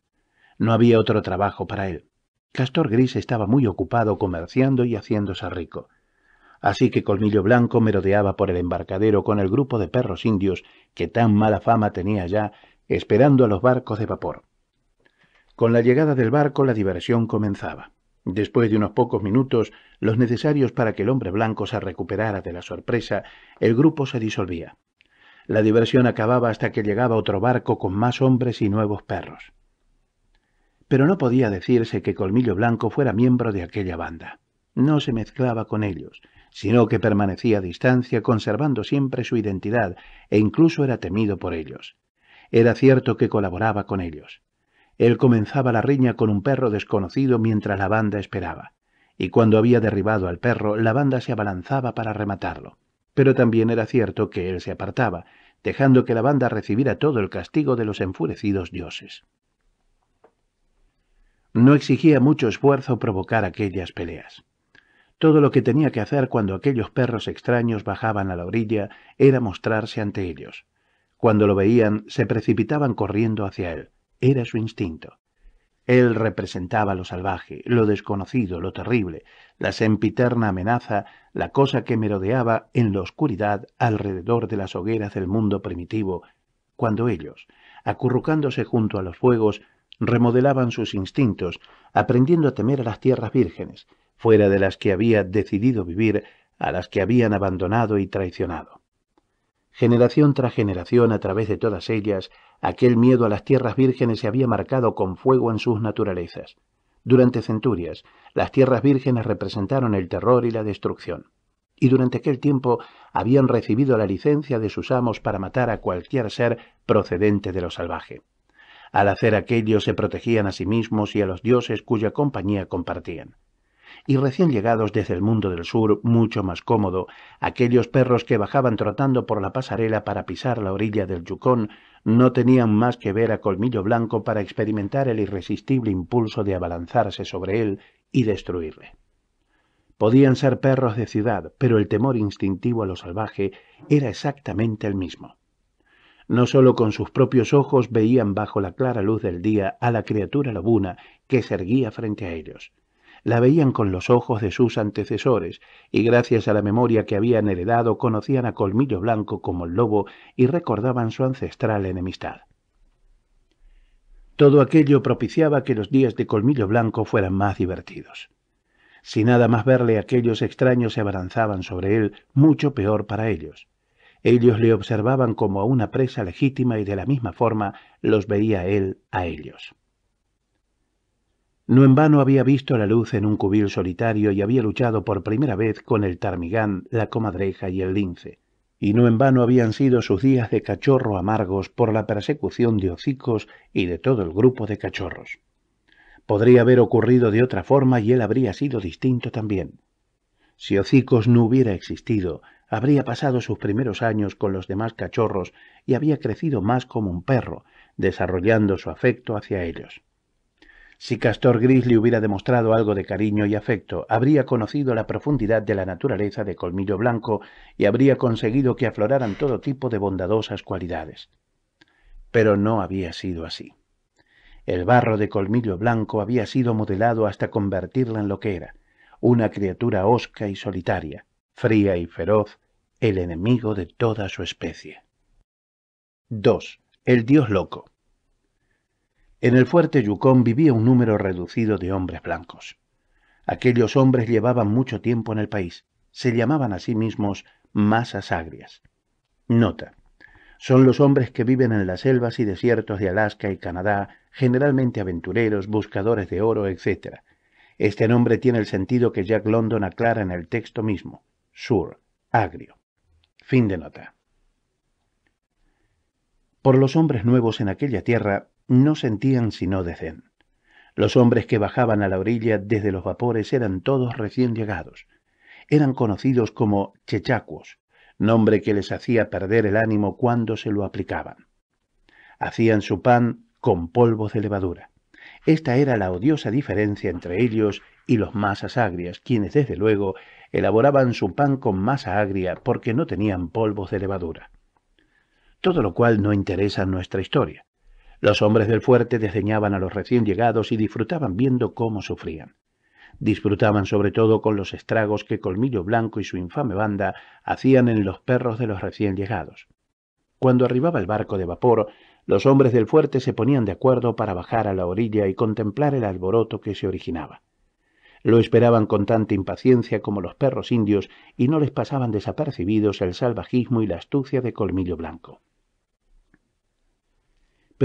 No había otro trabajo para él. Castor Gris estaba muy ocupado comerciando y haciéndose rico. Así que Colmillo Blanco merodeaba por el embarcadero con el grupo de perros indios que tan mala fama tenía ya, esperando a los barcos de vapor. Con la llegada del barco la diversión comenzaba. Después de unos pocos minutos, los necesarios para que el hombre blanco se recuperara de la sorpresa, el grupo se disolvía. La diversión acababa hasta que llegaba otro barco con más hombres y nuevos perros. Pero no podía decirse que Colmillo Blanco fuera miembro de aquella banda. No se mezclaba con ellos, sino que permanecía a distancia conservando siempre su identidad e incluso era temido por ellos. Era cierto que colaboraba con ellos. Él comenzaba la riña con un perro desconocido mientras la banda esperaba, y cuando había derribado al perro, la banda se abalanzaba para rematarlo. Pero también era cierto que él se apartaba, dejando que la banda recibiera todo el castigo de los enfurecidos dioses. No exigía mucho esfuerzo provocar aquellas peleas. Todo lo que tenía que hacer cuando aquellos perros extraños bajaban a la orilla era mostrarse ante ellos. Cuando lo veían, se precipitaban corriendo hacia él, era su instinto. Él representaba lo salvaje, lo desconocido, lo terrible, la sempiterna amenaza, la cosa que merodeaba en la oscuridad alrededor de las hogueras del mundo primitivo, cuando ellos, acurrucándose junto a los fuegos, remodelaban sus instintos, aprendiendo a temer a las tierras vírgenes, fuera de las que había decidido vivir, a las que habían abandonado y traicionado. Generación tras generación, a través de todas ellas, aquel miedo a las tierras vírgenes se había marcado con fuego en sus naturalezas. Durante centurias, las tierras vírgenes representaron el terror y la destrucción, y durante aquel tiempo habían recibido la licencia de sus amos para matar a cualquier ser procedente de lo salvaje. Al hacer aquello se protegían a sí mismos y a los dioses cuya compañía compartían y recién llegados desde el mundo del sur, mucho más cómodo, aquellos perros que bajaban trotando por la pasarela para pisar la orilla del yucón no tenían más que ver a Colmillo Blanco para experimentar el irresistible impulso de abalanzarse sobre él y destruirle. Podían ser perros de ciudad, pero el temor instintivo a lo salvaje era exactamente el mismo. No sólo con sus propios ojos veían bajo la clara luz del día a la criatura lobuna que se erguía frente a ellos, la veían con los ojos de sus antecesores, y gracias a la memoria que habían heredado conocían a Colmillo Blanco como el lobo y recordaban su ancestral enemistad. Todo aquello propiciaba que los días de Colmillo Blanco fueran más divertidos. Si nada más verle aquellos extraños se abalanzaban sobre él, mucho peor para ellos. Ellos le observaban como a una presa legítima y de la misma forma los veía él a ellos. No en vano había visto la luz en un cubil solitario y había luchado por primera vez con el tarmigán, la comadreja y el lince. Y no en vano habían sido sus días de cachorro amargos por la persecución de hocicos y de todo el grupo de cachorros. Podría haber ocurrido de otra forma y él habría sido distinto también. Si hocicos no hubiera existido, habría pasado sus primeros años con los demás cachorros y había crecido más como un perro, desarrollando su afecto hacia ellos. Si Castor Gris le hubiera demostrado algo de cariño y afecto, habría conocido la profundidad de la naturaleza de Colmillo Blanco y habría conseguido que afloraran todo tipo de bondadosas cualidades. Pero no había sido así. El barro de Colmillo Blanco había sido modelado hasta convertirla en lo que era, una criatura hosca y solitaria, fría y feroz, el enemigo de toda su especie. 2. El dios loco. En el fuerte Yukon vivía un número reducido de hombres blancos. Aquellos hombres llevaban mucho tiempo en el país. Se llamaban a sí mismos masas agrias. Nota. Son los hombres que viven en las selvas y desiertos de Alaska y Canadá, generalmente aventureros, buscadores de oro, etc. Este nombre tiene el sentido que Jack London aclara en el texto mismo. Sur, agrio. Fin de nota. Por los hombres nuevos en aquella tierra no sentían sino decen. Los hombres que bajaban a la orilla desde los vapores eran todos recién llegados. Eran conocidos como chechacuos, nombre que les hacía perder el ánimo cuando se lo aplicaban. Hacían su pan con polvos de levadura. Esta era la odiosa diferencia entre ellos y los masas agrias, quienes desde luego elaboraban su pan con masa agria porque no tenían polvos de levadura. Todo lo cual no interesa nuestra historia. Los hombres del fuerte desdeñaban a los recién llegados y disfrutaban viendo cómo sufrían. Disfrutaban sobre todo con los estragos que Colmillo Blanco y su infame banda hacían en los perros de los recién llegados. Cuando arribaba el barco de vapor, los hombres del fuerte se ponían de acuerdo para bajar a la orilla y contemplar el alboroto que se originaba. Lo esperaban con tanta impaciencia como los perros indios y no les pasaban desapercibidos el salvajismo y la astucia de Colmillo Blanco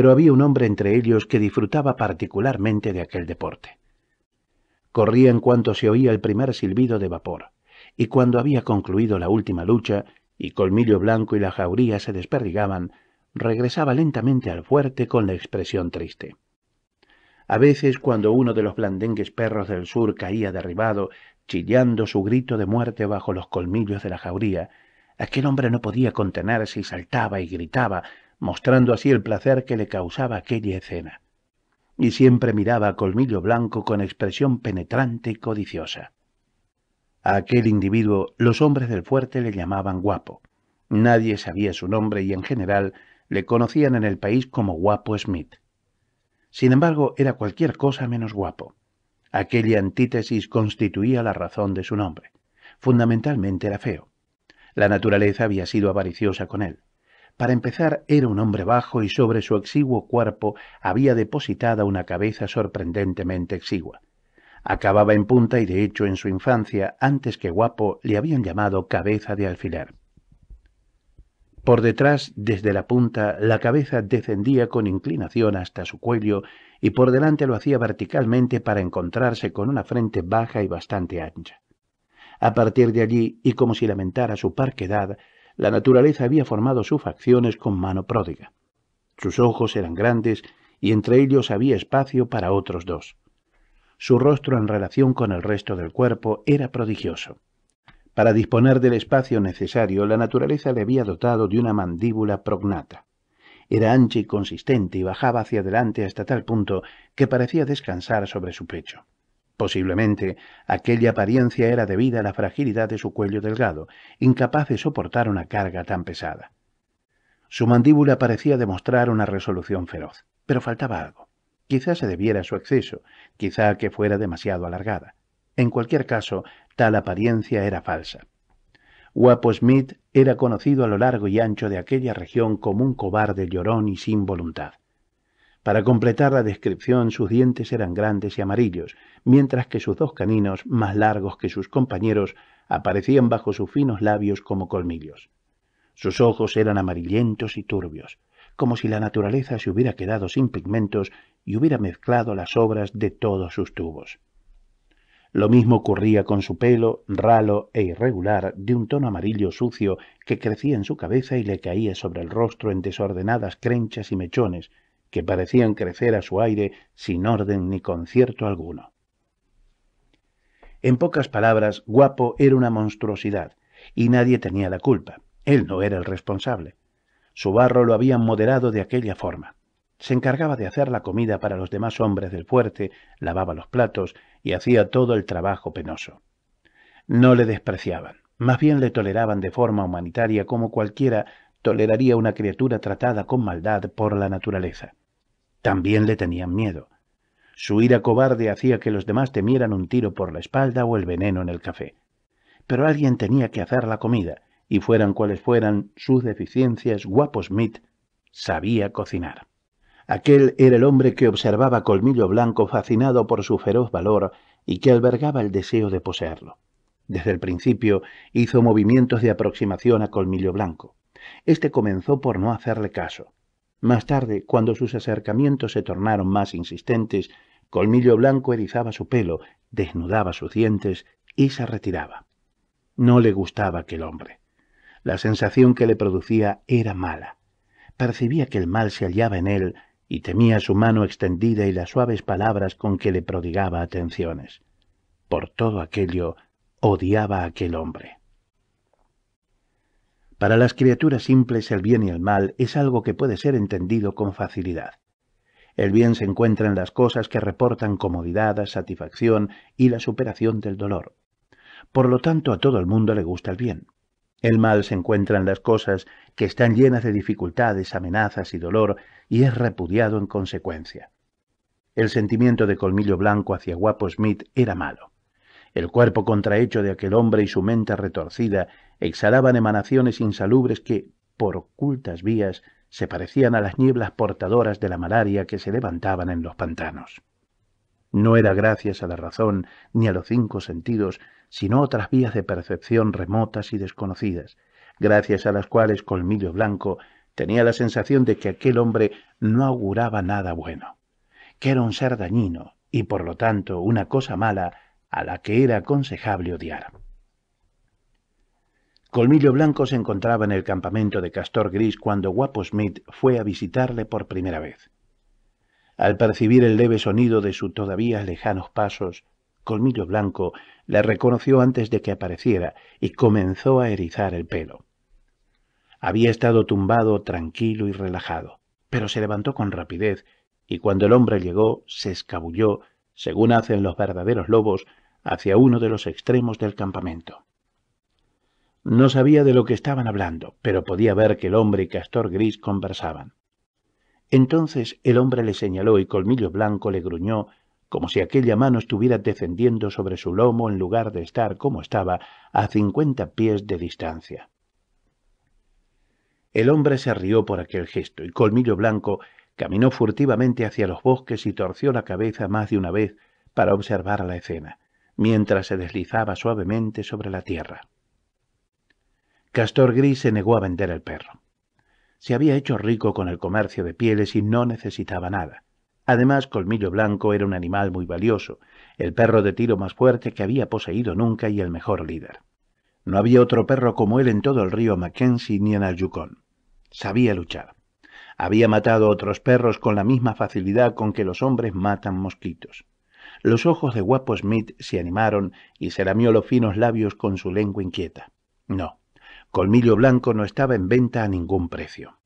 pero había un hombre entre ellos que disfrutaba particularmente de aquel deporte. Corría en cuanto se oía el primer silbido de vapor, y cuando había concluido la última lucha, y Colmillo Blanco y la jauría se desperdigaban, regresaba lentamente al fuerte con la expresión triste. A veces, cuando uno de los blandengues perros del sur caía derribado, chillando su grito de muerte bajo los colmillos de la jauría, aquel hombre no podía contenerse y saltaba y gritaba, mostrando así el placer que le causaba aquella escena. Y siempre miraba a Colmillo Blanco con expresión penetrante y codiciosa. A aquel individuo los hombres del fuerte le llamaban guapo. Nadie sabía su nombre y en general le conocían en el país como guapo Smith. Sin embargo, era cualquier cosa menos guapo. Aquella antítesis constituía la razón de su nombre. Fundamentalmente era feo. La naturaleza había sido avariciosa con él. Para empezar, era un hombre bajo y sobre su exiguo cuerpo había depositada una cabeza sorprendentemente exigua. Acababa en punta y de hecho en su infancia, antes que guapo, le habían llamado cabeza de alfiler. Por detrás, desde la punta, la cabeza descendía con inclinación hasta su cuello y por delante lo hacía verticalmente para encontrarse con una frente baja y bastante ancha. A partir de allí, y como si lamentara su parquedad, la naturaleza había formado sus facciones con mano pródiga. Sus ojos eran grandes y entre ellos había espacio para otros dos. Su rostro en relación con el resto del cuerpo era prodigioso. Para disponer del espacio necesario, la naturaleza le había dotado de una mandíbula prognata. Era ancha y consistente y bajaba hacia adelante hasta tal punto que parecía descansar sobre su pecho. Posiblemente aquella apariencia era debida a la fragilidad de su cuello delgado, incapaz de soportar una carga tan pesada. Su mandíbula parecía demostrar una resolución feroz, pero faltaba algo. Quizá se debiera a su exceso, quizá que fuera demasiado alargada. En cualquier caso, tal apariencia era falsa. Guapo Smith era conocido a lo largo y ancho de aquella región como un cobarde llorón y sin voluntad. Para completar la descripción, sus dientes eran grandes y amarillos, mientras que sus dos caninos, más largos que sus compañeros, aparecían bajo sus finos labios como colmillos. Sus ojos eran amarillentos y turbios, como si la naturaleza se hubiera quedado sin pigmentos y hubiera mezclado las obras de todos sus tubos. Lo mismo ocurría con su pelo, ralo e irregular, de un tono amarillo sucio que crecía en su cabeza y le caía sobre el rostro en desordenadas crenchas y mechones, que parecían crecer a su aire sin orden ni concierto alguno. En pocas palabras, Guapo era una monstruosidad, y nadie tenía la culpa. Él no era el responsable. Su barro lo habían moderado de aquella forma. Se encargaba de hacer la comida para los demás hombres del fuerte, lavaba los platos y hacía todo el trabajo penoso. No le despreciaban, más bien le toleraban de forma humanitaria como cualquiera toleraría una criatura tratada con maldad por la naturaleza. También le tenían miedo. Su ira cobarde hacía que los demás temieran un tiro por la espalda o el veneno en el café. Pero alguien tenía que hacer la comida, y fueran cuales fueran sus deficiencias, Guapo Smith sabía cocinar. Aquel era el hombre que observaba Colmillo Blanco fascinado por su feroz valor y que albergaba el deseo de poseerlo. Desde el principio hizo movimientos de aproximación a Colmillo Blanco. Este comenzó por no hacerle caso. Más tarde, cuando sus acercamientos se tornaron más insistentes, Colmillo Blanco erizaba su pelo, desnudaba sus dientes y se retiraba. No le gustaba aquel hombre. La sensación que le producía era mala. Percibía que el mal se hallaba en él y temía su mano extendida y las suaves palabras con que le prodigaba atenciones. Por todo aquello, odiaba a aquel hombre. Para las criaturas simples el bien y el mal es algo que puede ser entendido con facilidad. El bien se encuentra en las cosas que reportan comodidad, satisfacción y la superación del dolor. Por lo tanto, a todo el mundo le gusta el bien. El mal se encuentra en las cosas que están llenas de dificultades, amenazas y dolor, y es repudiado en consecuencia. El sentimiento de colmillo blanco hacia Guapo Smith era malo. El cuerpo contrahecho de aquel hombre y su mente retorcida exhalaban emanaciones insalubres que, por ocultas vías, se parecían a las nieblas portadoras de la malaria que se levantaban en los pantanos. No era gracias a la razón ni a los cinco sentidos, sino otras vías de percepción remotas y desconocidas, gracias a las cuales Colmillo Blanco tenía la sensación de que aquel hombre no auguraba nada bueno, que era un ser dañino y por lo tanto una cosa mala a la que era aconsejable odiar. Colmillo Blanco se encontraba en el campamento de Castor Gris cuando Guapo Smith fue a visitarle por primera vez. Al percibir el leve sonido de sus todavía lejanos pasos, Colmillo Blanco le reconoció antes de que apareciera y comenzó a erizar el pelo. Había estado tumbado, tranquilo y relajado, pero se levantó con rapidez y cuando el hombre llegó se escabulló, según hacen los verdaderos lobos, hacia uno de los extremos del campamento. No sabía de lo que estaban hablando, pero podía ver que el hombre y Castor Gris conversaban. Entonces el hombre le señaló y Colmillo Blanco le gruñó, como si aquella mano estuviera descendiendo sobre su lomo en lugar de estar como estaba a cincuenta pies de distancia. El hombre se rió por aquel gesto y Colmillo Blanco caminó furtivamente hacia los bosques y torció la cabeza más de una vez para observar la escena mientras se deslizaba suavemente sobre la tierra. Castor Gris se negó a vender el perro. Se había hecho rico con el comercio de pieles y no necesitaba nada. Además, Colmillo Blanco era un animal muy valioso, el perro de tiro más fuerte que había poseído nunca y el mejor líder. No había otro perro como él en todo el río Mackenzie ni en el Yukon. Sabía luchar. Había matado otros perros con la misma facilidad con que los hombres matan mosquitos. Los ojos de guapo Smith se animaron y se lamió los finos labios con su lengua inquieta. No, Colmillo Blanco no estaba en venta a ningún precio.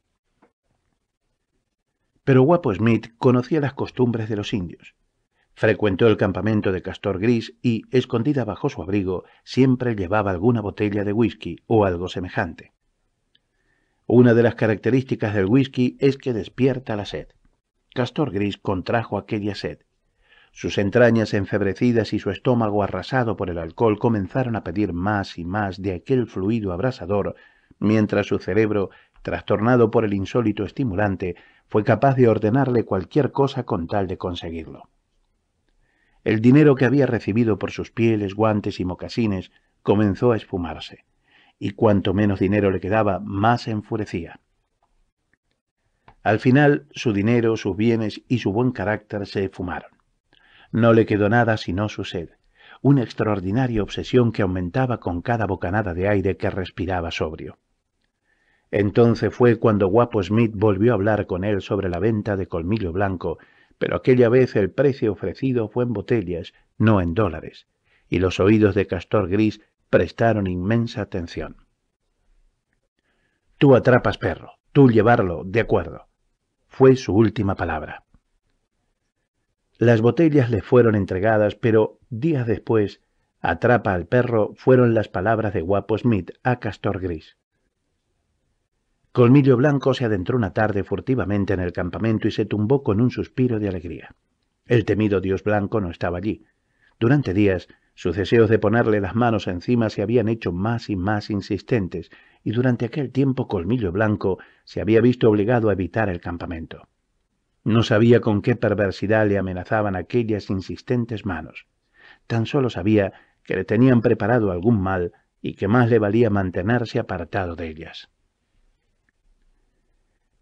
Pero guapo Smith conocía las costumbres de los indios. Frecuentó el campamento de Castor Gris y, escondida bajo su abrigo, siempre llevaba alguna botella de whisky o algo semejante. Una de las características del whisky es que despierta la sed. Castor Gris contrajo aquella sed sus entrañas enfebrecidas y su estómago arrasado por el alcohol comenzaron a pedir más y más de aquel fluido abrasador, mientras su cerebro, trastornado por el insólito estimulante, fue capaz de ordenarle cualquier cosa con tal de conseguirlo. El dinero que había recibido por sus pieles, guantes y mocasines comenzó a esfumarse, y cuanto menos dinero le quedaba, más enfurecía. Al final, su dinero, sus bienes y su buen carácter se fumaron. No le quedó nada sino su sed, una extraordinaria obsesión que aumentaba con cada bocanada de aire que respiraba sobrio. Entonces fue cuando Guapo Smith volvió a hablar con él sobre la venta de colmillo blanco, pero aquella vez el precio ofrecido fue en botellas, no en dólares, y los oídos de Castor Gris prestaron inmensa atención. Tú atrapas perro, tú llevarlo, de acuerdo. Fue su última palabra. Las botellas le fueron entregadas, pero días después, atrapa al perro fueron las palabras de Guapo Smith a Castor Gris. Colmillo Blanco se adentró una tarde furtivamente en el campamento y se tumbó con un suspiro de alegría. El temido dios blanco no estaba allí. Durante días, sus deseos de ponerle las manos encima se habían hecho más y más insistentes, y durante aquel tiempo Colmillo Blanco se había visto obligado a evitar el campamento. No sabía con qué perversidad le amenazaban aquellas insistentes manos. Tan solo sabía que le tenían preparado algún mal y que más le valía mantenerse apartado de ellas.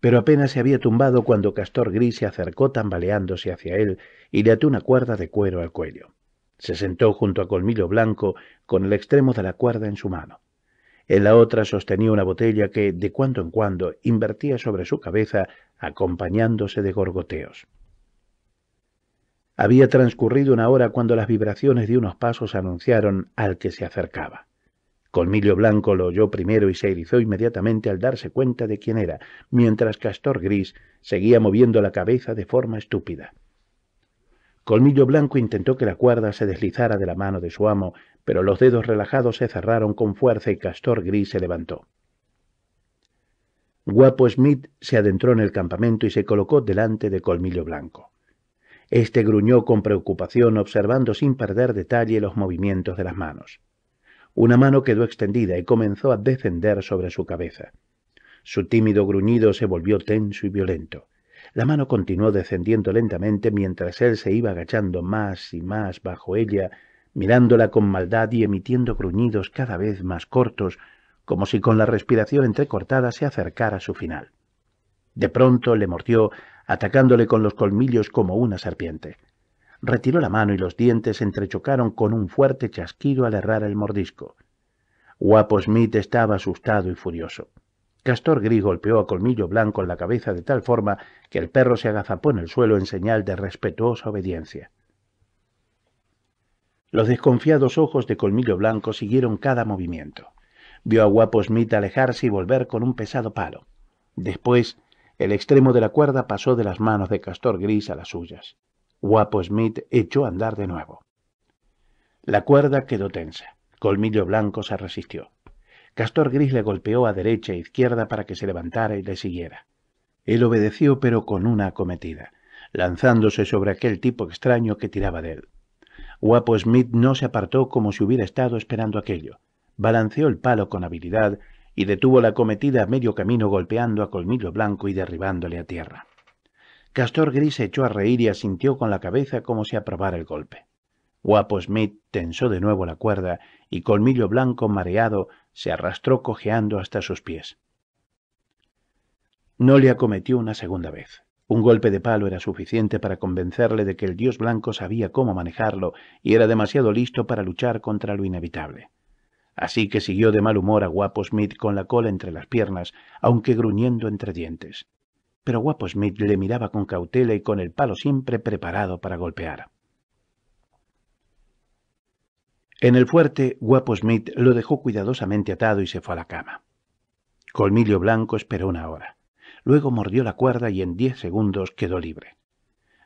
Pero apenas se había tumbado cuando Castor Gris se acercó tambaleándose hacia él y le ató una cuerda de cuero al cuello. Se sentó junto a Colmillo Blanco con el extremo de la cuerda en su mano en la otra sostenía una botella que, de cuando en cuando, invertía sobre su cabeza, acompañándose de gorgoteos. Había transcurrido una hora cuando las vibraciones de unos pasos anunciaron al que se acercaba. Colmillo Blanco lo oyó primero y se erizó inmediatamente al darse cuenta de quién era, mientras Castor Gris seguía moviendo la cabeza de forma estúpida. Colmillo Blanco intentó que la cuerda se deslizara de la mano de su amo, pero los dedos relajados se cerraron con fuerza y Castor Gris se levantó. Guapo Smith se adentró en el campamento y se colocó delante de Colmillo Blanco. Este gruñó con preocupación observando sin perder detalle los movimientos de las manos. Una mano quedó extendida y comenzó a descender sobre su cabeza. Su tímido gruñido se volvió tenso y violento. La mano continuó descendiendo lentamente mientras él se iba agachando más y más bajo ella, mirándola con maldad y emitiendo gruñidos cada vez más cortos, como si con la respiración entrecortada se acercara a su final. De pronto le mordió, atacándole con los colmillos como una serpiente. Retiró la mano y los dientes entrechocaron con un fuerte chasquido al errar el mordisco. Guapo Smith estaba asustado y furioso. Castor Gris golpeó a Colmillo Blanco en la cabeza de tal forma que el perro se agazapó en el suelo en señal de respetuosa obediencia. Los desconfiados ojos de Colmillo Blanco siguieron cada movimiento. Vio a Guapo Smith alejarse y volver con un pesado palo. Después, el extremo de la cuerda pasó de las manos de Castor Gris a las suyas. Guapo Smith echó a andar de nuevo. La cuerda quedó tensa. Colmillo Blanco se resistió. Castor Gris le golpeó a derecha e izquierda para que se levantara y le siguiera. Él obedeció, pero con una acometida, lanzándose sobre aquel tipo extraño que tiraba de él. Guapo Smith no se apartó como si hubiera estado esperando aquello. Balanceó el palo con habilidad y detuvo la acometida a medio camino golpeando a Colmillo Blanco y derribándole a tierra. Castor Gris se echó a reír y asintió con la cabeza como si aprobara el golpe. Guapo Smith tensó de nuevo la cuerda y Colmillo Blanco, mareado, se arrastró cojeando hasta sus pies. No le acometió una segunda vez. Un golpe de palo era suficiente para convencerle de que el dios blanco sabía cómo manejarlo y era demasiado listo para luchar contra lo inevitable. Así que siguió de mal humor a Guapo Smith con la cola entre las piernas, aunque gruñendo entre dientes. Pero Guapo Smith le miraba con cautela y con el palo siempre preparado para golpear. En el fuerte, Guapo Smith lo dejó cuidadosamente atado y se fue a la cama. Colmillo Blanco esperó una hora. Luego mordió la cuerda y en diez segundos quedó libre.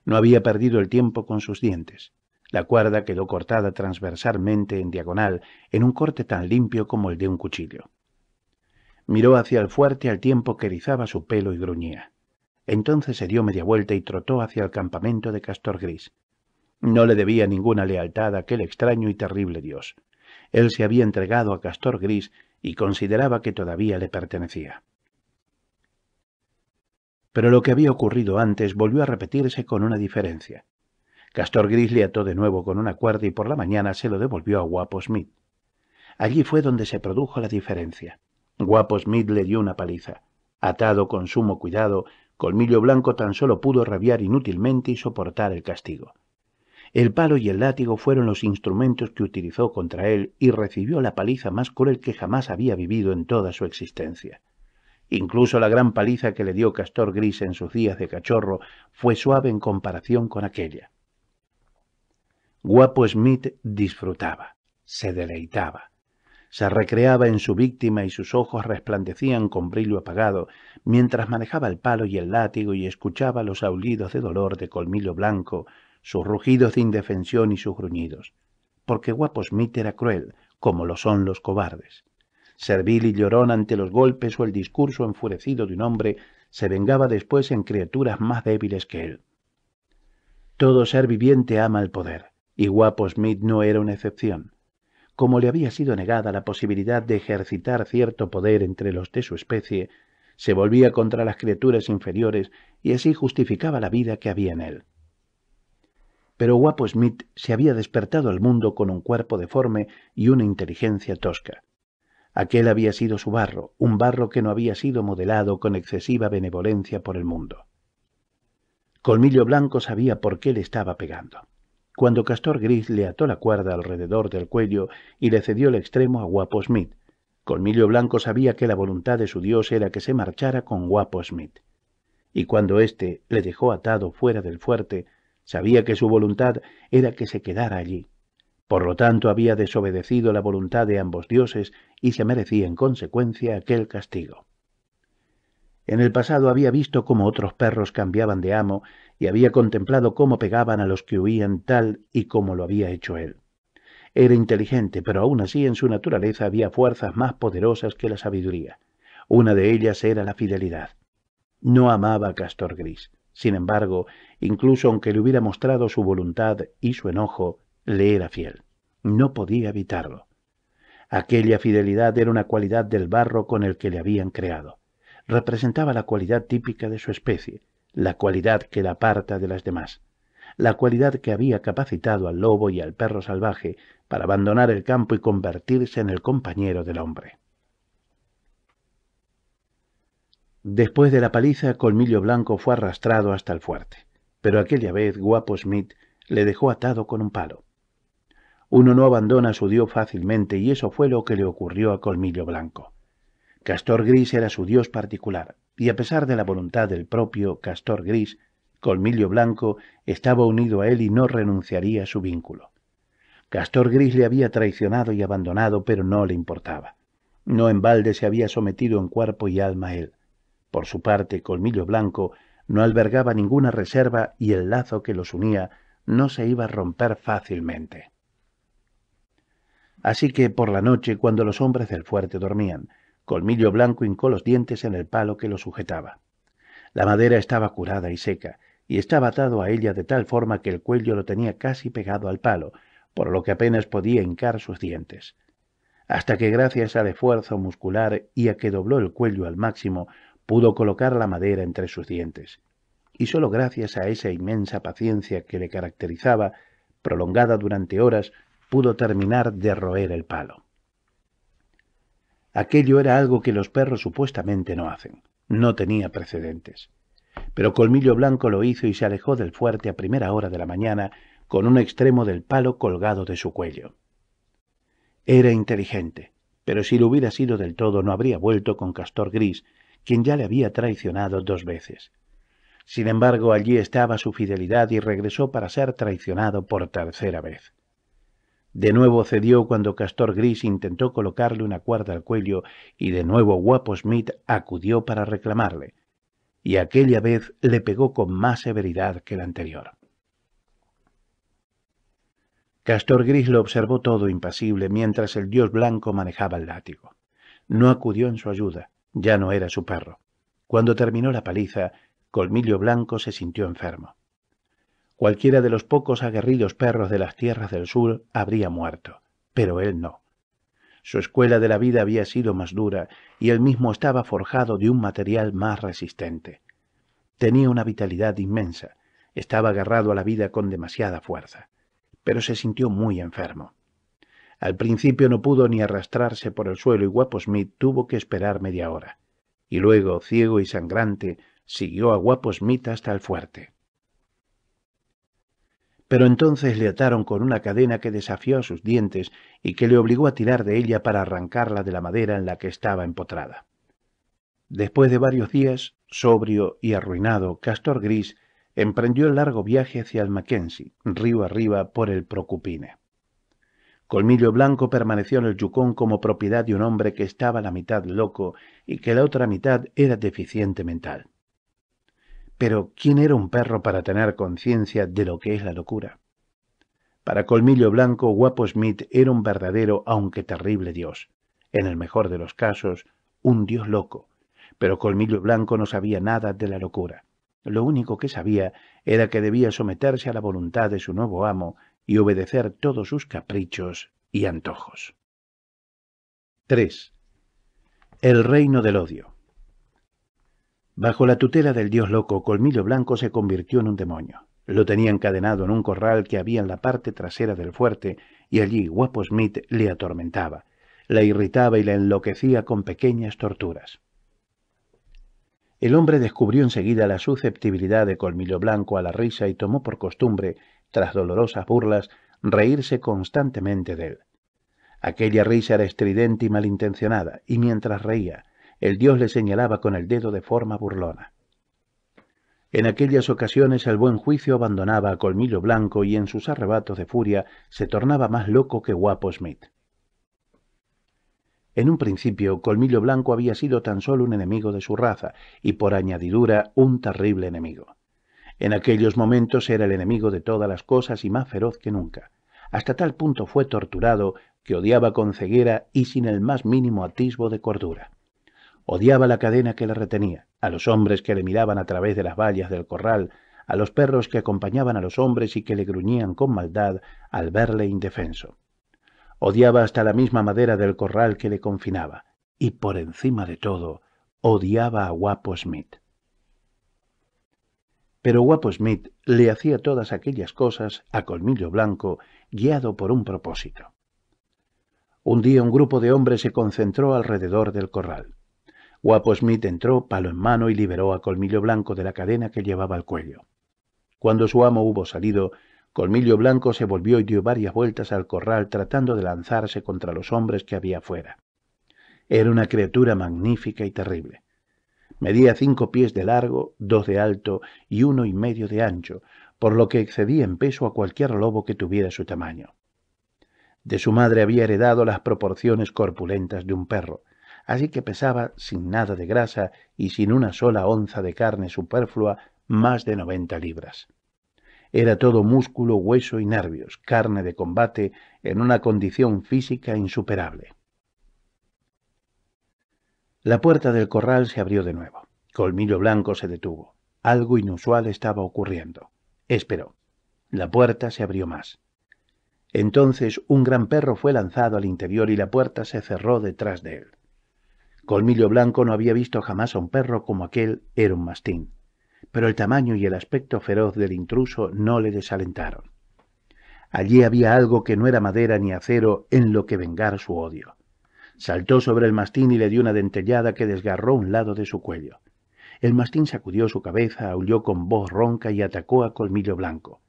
No había perdido el tiempo con sus dientes. La cuerda quedó cortada transversalmente en diagonal, en un corte tan limpio como el de un cuchillo. Miró hacia el fuerte al tiempo que erizaba su pelo y gruñía. Entonces se dio media vuelta y trotó hacia el campamento de Castor Gris. No le debía ninguna lealtad a aquel extraño y terrible dios. Él se había entregado a Castor Gris y consideraba que todavía le pertenecía. Pero lo que había ocurrido antes volvió a repetirse con una diferencia. Castor Gris le ató de nuevo con una cuerda y por la mañana se lo devolvió a Guapo Smith. Allí fue donde se produjo la diferencia. Guapo Smith le dio una paliza. Atado con sumo cuidado, Colmillo Blanco tan solo pudo rabiar inútilmente y soportar el castigo. El palo y el látigo fueron los instrumentos que utilizó contra él y recibió la paliza más cruel que jamás había vivido en toda su existencia. Incluso la gran paliza que le dio Castor Gris en sus días de cachorro fue suave en comparación con aquella. Guapo Smith disfrutaba, se deleitaba, se recreaba en su víctima y sus ojos resplandecían con brillo apagado mientras manejaba el palo y el látigo y escuchaba los aullidos de dolor de Colmillo Blanco sus rugidos de indefensión y sus gruñidos, porque Guapo Smith era cruel, como lo son los cobardes. Servil y llorón ante los golpes o el discurso enfurecido de un hombre, se vengaba después en criaturas más débiles que él. Todo ser viviente ama el poder, y Guapo Smith no era una excepción. Como le había sido negada la posibilidad de ejercitar cierto poder entre los de su especie, se volvía contra las criaturas inferiores y así justificaba la vida que había en él. Pero Guapo Smith se había despertado al mundo con un cuerpo deforme y una inteligencia tosca. Aquel había sido su barro, un barro que no había sido modelado con excesiva benevolencia por el mundo. Colmillo Blanco sabía por qué le estaba pegando. Cuando Castor Gris le ató la cuerda alrededor del cuello y le cedió el extremo a Guapo Smith, Colmillo Blanco sabía que la voluntad de su dios era que se marchara con Guapo Smith. Y cuando éste le dejó atado fuera del fuerte, Sabía que su voluntad era que se quedara allí. Por lo tanto, había desobedecido la voluntad de ambos dioses y se merecía en consecuencia aquel castigo. En el pasado había visto cómo otros perros cambiaban de amo y había contemplado cómo pegaban a los que huían tal y como lo había hecho él. Era inteligente, pero aún así en su naturaleza había fuerzas más poderosas que la sabiduría. Una de ellas era la fidelidad. No amaba a Castor Gris. Sin embargo, incluso aunque le hubiera mostrado su voluntad y su enojo, le era fiel. No podía evitarlo. Aquella fidelidad era una cualidad del barro con el que le habían creado. Representaba la cualidad típica de su especie, la cualidad que la aparta de las demás, la cualidad que había capacitado al lobo y al perro salvaje para abandonar el campo y convertirse en el compañero del hombre. Después de la paliza, Colmillo Blanco fue arrastrado hasta el fuerte, pero aquella vez Guapo Smith le dejó atado con un palo. Uno no abandona su dios fácilmente y eso fue lo que le ocurrió a Colmillo Blanco. Castor Gris era su dios particular, y a pesar de la voluntad del propio Castor Gris, Colmillo Blanco estaba unido a él y no renunciaría a su vínculo. Castor Gris le había traicionado y abandonado, pero no le importaba. No en balde se había sometido en cuerpo y alma a él. Por su parte, Colmillo Blanco no albergaba ninguna reserva y el lazo que los unía no se iba a romper fácilmente. Así que por la noche, cuando los hombres del fuerte dormían, Colmillo Blanco hincó los dientes en el palo que lo sujetaba. La madera estaba curada y seca, y estaba atado a ella de tal forma que el cuello lo tenía casi pegado al palo, por lo que apenas podía hincar sus dientes. Hasta que gracias al esfuerzo muscular y a que dobló el cuello al máximo, pudo colocar la madera entre sus dientes, y sólo gracias a esa inmensa paciencia que le caracterizaba, prolongada durante horas, pudo terminar de roer el palo. Aquello era algo que los perros supuestamente no hacen. No tenía precedentes. Pero Colmillo Blanco lo hizo y se alejó del fuerte a primera hora de la mañana con un extremo del palo colgado de su cuello. Era inteligente, pero si lo hubiera sido del todo no habría vuelto con Castor Gris, quien ya le había traicionado dos veces. Sin embargo, allí estaba su fidelidad y regresó para ser traicionado por tercera vez. De nuevo cedió cuando Castor Gris intentó colocarle una cuerda al cuello y de nuevo Guapo Smith acudió para reclamarle, y aquella vez le pegó con más severidad que la anterior. Castor Gris lo observó todo impasible mientras el dios blanco manejaba el látigo. No acudió en su ayuda, ya no era su perro. Cuando terminó la paliza, Colmillo Blanco se sintió enfermo. Cualquiera de los pocos aguerridos perros de las tierras del sur habría muerto, pero él no. Su escuela de la vida había sido más dura y él mismo estaba forjado de un material más resistente. Tenía una vitalidad inmensa, estaba agarrado a la vida con demasiada fuerza, pero se sintió muy enfermo. Al principio no pudo ni arrastrarse por el suelo y Guapo Smith tuvo que esperar media hora. Y luego, ciego y sangrante, siguió a Guapo Smith hasta el fuerte. Pero entonces le ataron con una cadena que desafió a sus dientes y que le obligó a tirar de ella para arrancarla de la madera en la que estaba empotrada. Después de varios días, sobrio y arruinado, Castor Gris emprendió el largo viaje hacia el Mackenzie, río arriba por el Procupine. Colmillo Blanco permaneció en el yucón como propiedad de un hombre que estaba la mitad loco y que la otra mitad era deficiente mental. Pero, ¿quién era un perro para tener conciencia de lo que es la locura? Para Colmillo Blanco, Guapo Smith era un verdadero, aunque terrible dios. En el mejor de los casos, un dios loco. Pero Colmillo Blanco no sabía nada de la locura. Lo único que sabía era que debía someterse a la voluntad de su nuevo amo y obedecer todos sus caprichos y antojos. 3. El reino del odio. Bajo la tutela del dios loco, Colmillo Blanco se convirtió en un demonio. Lo tenía encadenado en un corral que había en la parte trasera del fuerte, y allí Guapo Smith le atormentaba, la irritaba y la enloquecía con pequeñas torturas. El hombre descubrió enseguida la susceptibilidad de Colmillo Blanco a la risa y tomó por costumbre tras dolorosas burlas, reírse constantemente de él. Aquella risa era estridente y malintencionada, y mientras reía, el dios le señalaba con el dedo de forma burlona. En aquellas ocasiones el buen juicio abandonaba a Colmillo Blanco y en sus arrebatos de furia se tornaba más loco que guapo Smith. En un principio, Colmillo Blanco había sido tan solo un enemigo de su raza y por añadidura un terrible enemigo. En aquellos momentos era el enemigo de todas las cosas y más feroz que nunca. Hasta tal punto fue torturado que odiaba con ceguera y sin el más mínimo atisbo de cordura. Odiaba la cadena que le retenía, a los hombres que le miraban a través de las vallas del corral, a los perros que acompañaban a los hombres y que le gruñían con maldad al verle indefenso. Odiaba hasta la misma madera del corral que le confinaba, y por encima de todo, odiaba a Guapo Smith. Pero Guapo Smith le hacía todas aquellas cosas a colmillo blanco, guiado por un propósito. Un día un grupo de hombres se concentró alrededor del corral. Guapo Smith entró palo en mano y liberó a Colmillo Blanco de la cadena que llevaba al cuello. Cuando su amo hubo salido, Colmillo Blanco se volvió y dio varias vueltas al corral tratando de lanzarse contra los hombres que había afuera. Era una criatura magnífica y terrible. Medía cinco pies de largo, dos de alto y uno y medio de ancho, por lo que excedía en peso a cualquier lobo que tuviera su tamaño. De su madre había heredado las proporciones corpulentas de un perro, así que pesaba, sin nada de grasa y sin una sola onza de carne superflua, más de noventa libras. Era todo músculo, hueso y nervios, carne de combate, en una condición física insuperable. La puerta del corral se abrió de nuevo. Colmillo Blanco se detuvo. Algo inusual estaba ocurriendo. Esperó. La puerta se abrió más. Entonces un gran perro fue lanzado al interior y la puerta se cerró detrás de él. Colmillo Blanco no había visto jamás a un perro como aquel era un mastín, pero el tamaño y el aspecto feroz del intruso no le desalentaron. Allí había algo que no era madera ni acero en lo que vengar su odio. Saltó sobre el mastín y le dio una dentellada que desgarró un lado de su cuello. El mastín sacudió su cabeza, aulló con voz ronca y atacó a Colmillo Blanco.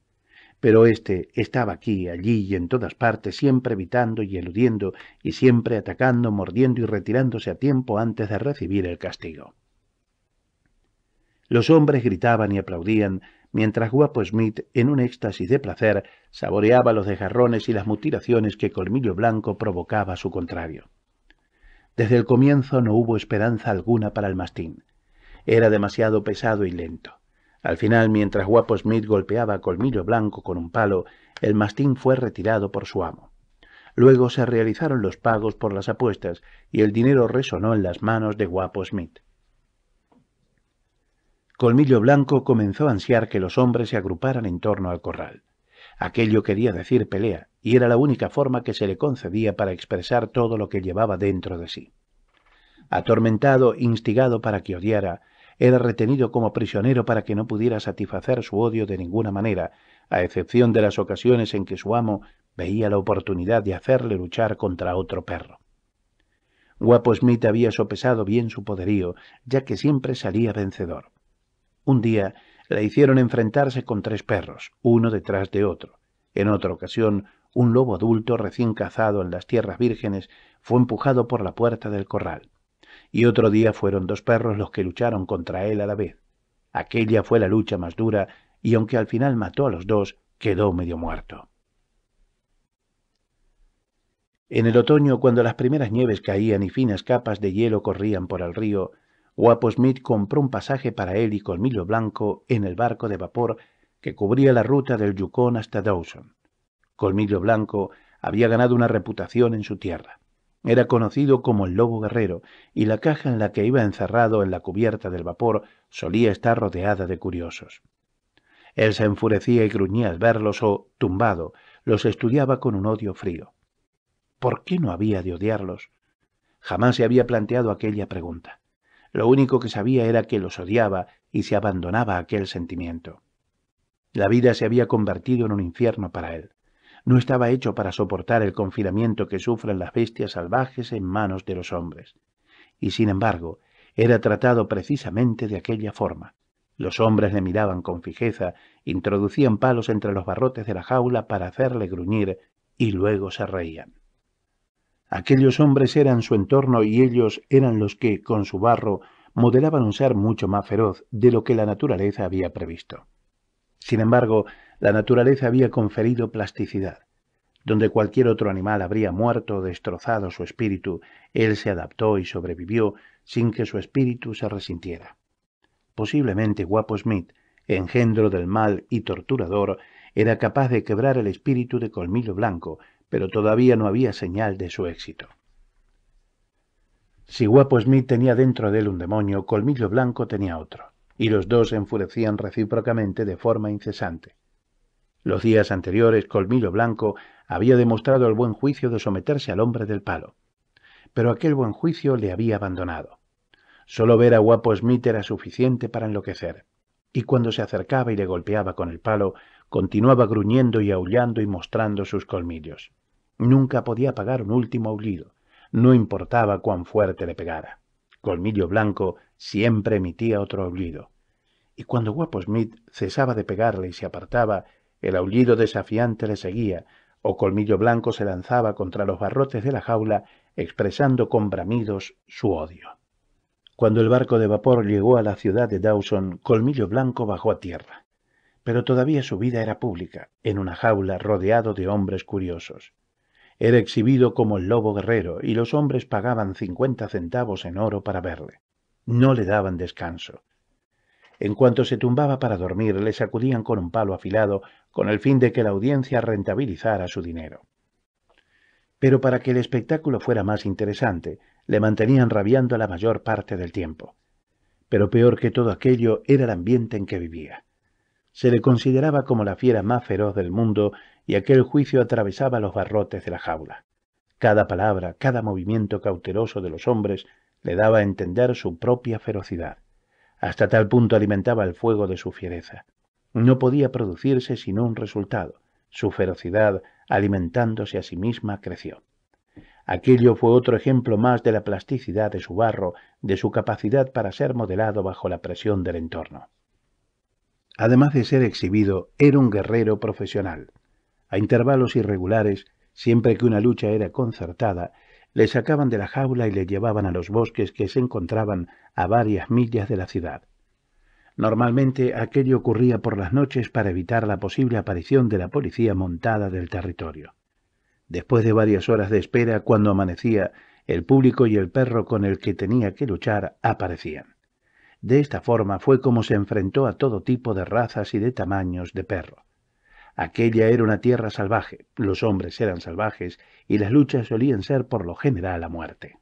Pero éste estaba aquí, allí y en todas partes, siempre evitando y eludiendo, y siempre atacando, mordiendo y retirándose a tiempo antes de recibir el castigo. Los hombres gritaban y aplaudían, mientras Guapo Smith, en un éxtasis de placer, saboreaba los desgarrones y las mutilaciones que Colmillo Blanco provocaba a su contrario. Desde el comienzo no hubo esperanza alguna para el mastín. Era demasiado pesado y lento. Al final, mientras Guapo Smith golpeaba colmillo blanco con un palo, el mastín fue retirado por su amo. Luego se realizaron los pagos por las apuestas y el dinero resonó en las manos de Guapo Smith. Colmillo Blanco comenzó a ansiar que los hombres se agruparan en torno al corral. Aquello quería decir pelea, y era la única forma que se le concedía para expresar todo lo que llevaba dentro de sí. Atormentado, instigado para que odiara, era retenido como prisionero para que no pudiera satisfacer su odio de ninguna manera, a excepción de las ocasiones en que su amo veía la oportunidad de hacerle luchar contra otro perro. Guapo Smith había sopesado bien su poderío, ya que siempre salía vencedor. Un día la hicieron enfrentarse con tres perros, uno detrás de otro. En otra ocasión, un lobo adulto recién cazado en las tierras vírgenes fue empujado por la puerta del corral. Y otro día fueron dos perros los que lucharon contra él a la vez. Aquella fue la lucha más dura, y aunque al final mató a los dos, quedó medio muerto. En el otoño, cuando las primeras nieves caían y finas capas de hielo corrían por el río, Guapo Smith compró un pasaje para él y Colmillo Blanco en el barco de vapor que cubría la ruta del Yukon hasta Dawson. Colmillo Blanco había ganado una reputación en su tierra. Era conocido como el lobo guerrero, y la caja en la que iba encerrado en la cubierta del vapor solía estar rodeada de curiosos. Él se enfurecía y gruñía al verlos o, tumbado, los estudiaba con un odio frío. ¿Por qué no había de odiarlos? Jamás se había planteado aquella pregunta. Lo único que sabía era que los odiaba y se abandonaba a aquel sentimiento. La vida se había convertido en un infierno para él. No estaba hecho para soportar el confinamiento que sufren las bestias salvajes en manos de los hombres. Y sin embargo, era tratado precisamente de aquella forma. Los hombres le miraban con fijeza, introducían palos entre los barrotes de la jaula para hacerle gruñir y luego se reían. Aquellos hombres eran su entorno y ellos eran los que, con su barro, modelaban un ser mucho más feroz de lo que la naturaleza había previsto. Sin embargo, la naturaleza había conferido plasticidad. Donde cualquier otro animal habría muerto o destrozado su espíritu, él se adaptó y sobrevivió sin que su espíritu se resintiera. Posiblemente Guapo Smith, engendro del mal y torturador, era capaz de quebrar el espíritu de Colmillo Blanco, pero todavía no había señal de su éxito. Si Guapo Smith tenía dentro de él un demonio, Colmillo Blanco tenía otro, y los dos enfurecían recíprocamente de forma incesante. Los días anteriores, Colmillo Blanco había demostrado el buen juicio de someterse al hombre del palo, pero aquel buen juicio le había abandonado. Solo ver a Guapo Smith era suficiente para enloquecer, y cuando se acercaba y le golpeaba con el palo, continuaba gruñendo y aullando y mostrando sus colmillos. Nunca podía pagar un último aullido, no importaba cuán fuerte le pegara. Colmillo Blanco siempre emitía otro aullido. Y cuando Guapo Smith cesaba de pegarle y se apartaba, el aullido desafiante le seguía, o Colmillo Blanco se lanzaba contra los barrotes de la jaula, expresando con bramidos su odio. Cuando el barco de vapor llegó a la ciudad de Dawson, Colmillo Blanco bajó a tierra. Pero todavía su vida era pública, en una jaula rodeado de hombres curiosos. Era exhibido como el lobo guerrero y los hombres pagaban cincuenta centavos en oro para verle. No le daban descanso. En cuanto se tumbaba para dormir, le sacudían con un palo afilado con el fin de que la audiencia rentabilizara su dinero. Pero para que el espectáculo fuera más interesante, le mantenían rabiando la mayor parte del tiempo. Pero peor que todo aquello era el ambiente en que vivía. Se le consideraba como la fiera más feroz del mundo y aquel juicio atravesaba los barrotes de la jaula. Cada palabra, cada movimiento cauteloso de los hombres le daba a entender su propia ferocidad. Hasta tal punto alimentaba el fuego de su fiereza. No podía producirse sino un resultado. Su ferocidad, alimentándose a sí misma, creció. Aquello fue otro ejemplo más de la plasticidad de su barro, de su capacidad para ser modelado bajo la presión del entorno. Además de ser exhibido, era un guerrero profesional. A intervalos irregulares, siempre que una lucha era concertada, le sacaban de la jaula y le llevaban a los bosques que se encontraban a varias millas de la ciudad. Normalmente aquello ocurría por las noches para evitar la posible aparición de la policía montada del territorio. Después de varias horas de espera, cuando amanecía, el público y el perro con el que tenía que luchar aparecían. De esta forma fue como se enfrentó a todo tipo de razas y de tamaños de perro. Aquella era una tierra salvaje, los hombres eran salvajes y las luchas solían ser por lo general a muerte.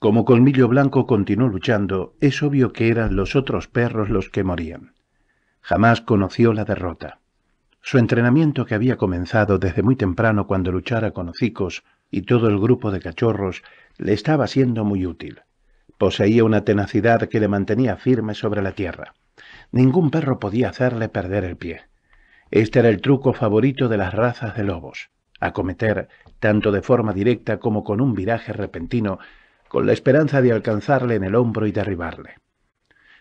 Como Colmillo Blanco continuó luchando, es obvio que eran los otros perros los que morían. Jamás conoció la derrota. Su entrenamiento que había comenzado desde muy temprano cuando luchara con hocicos y todo el grupo de cachorros le estaba siendo muy útil. Poseía una tenacidad que le mantenía firme sobre la tierra. Ningún perro podía hacerle perder el pie. Este era el truco favorito de las razas de lobos, acometer, tanto de forma directa como con un viraje repentino, con la esperanza de alcanzarle en el hombro y derribarle.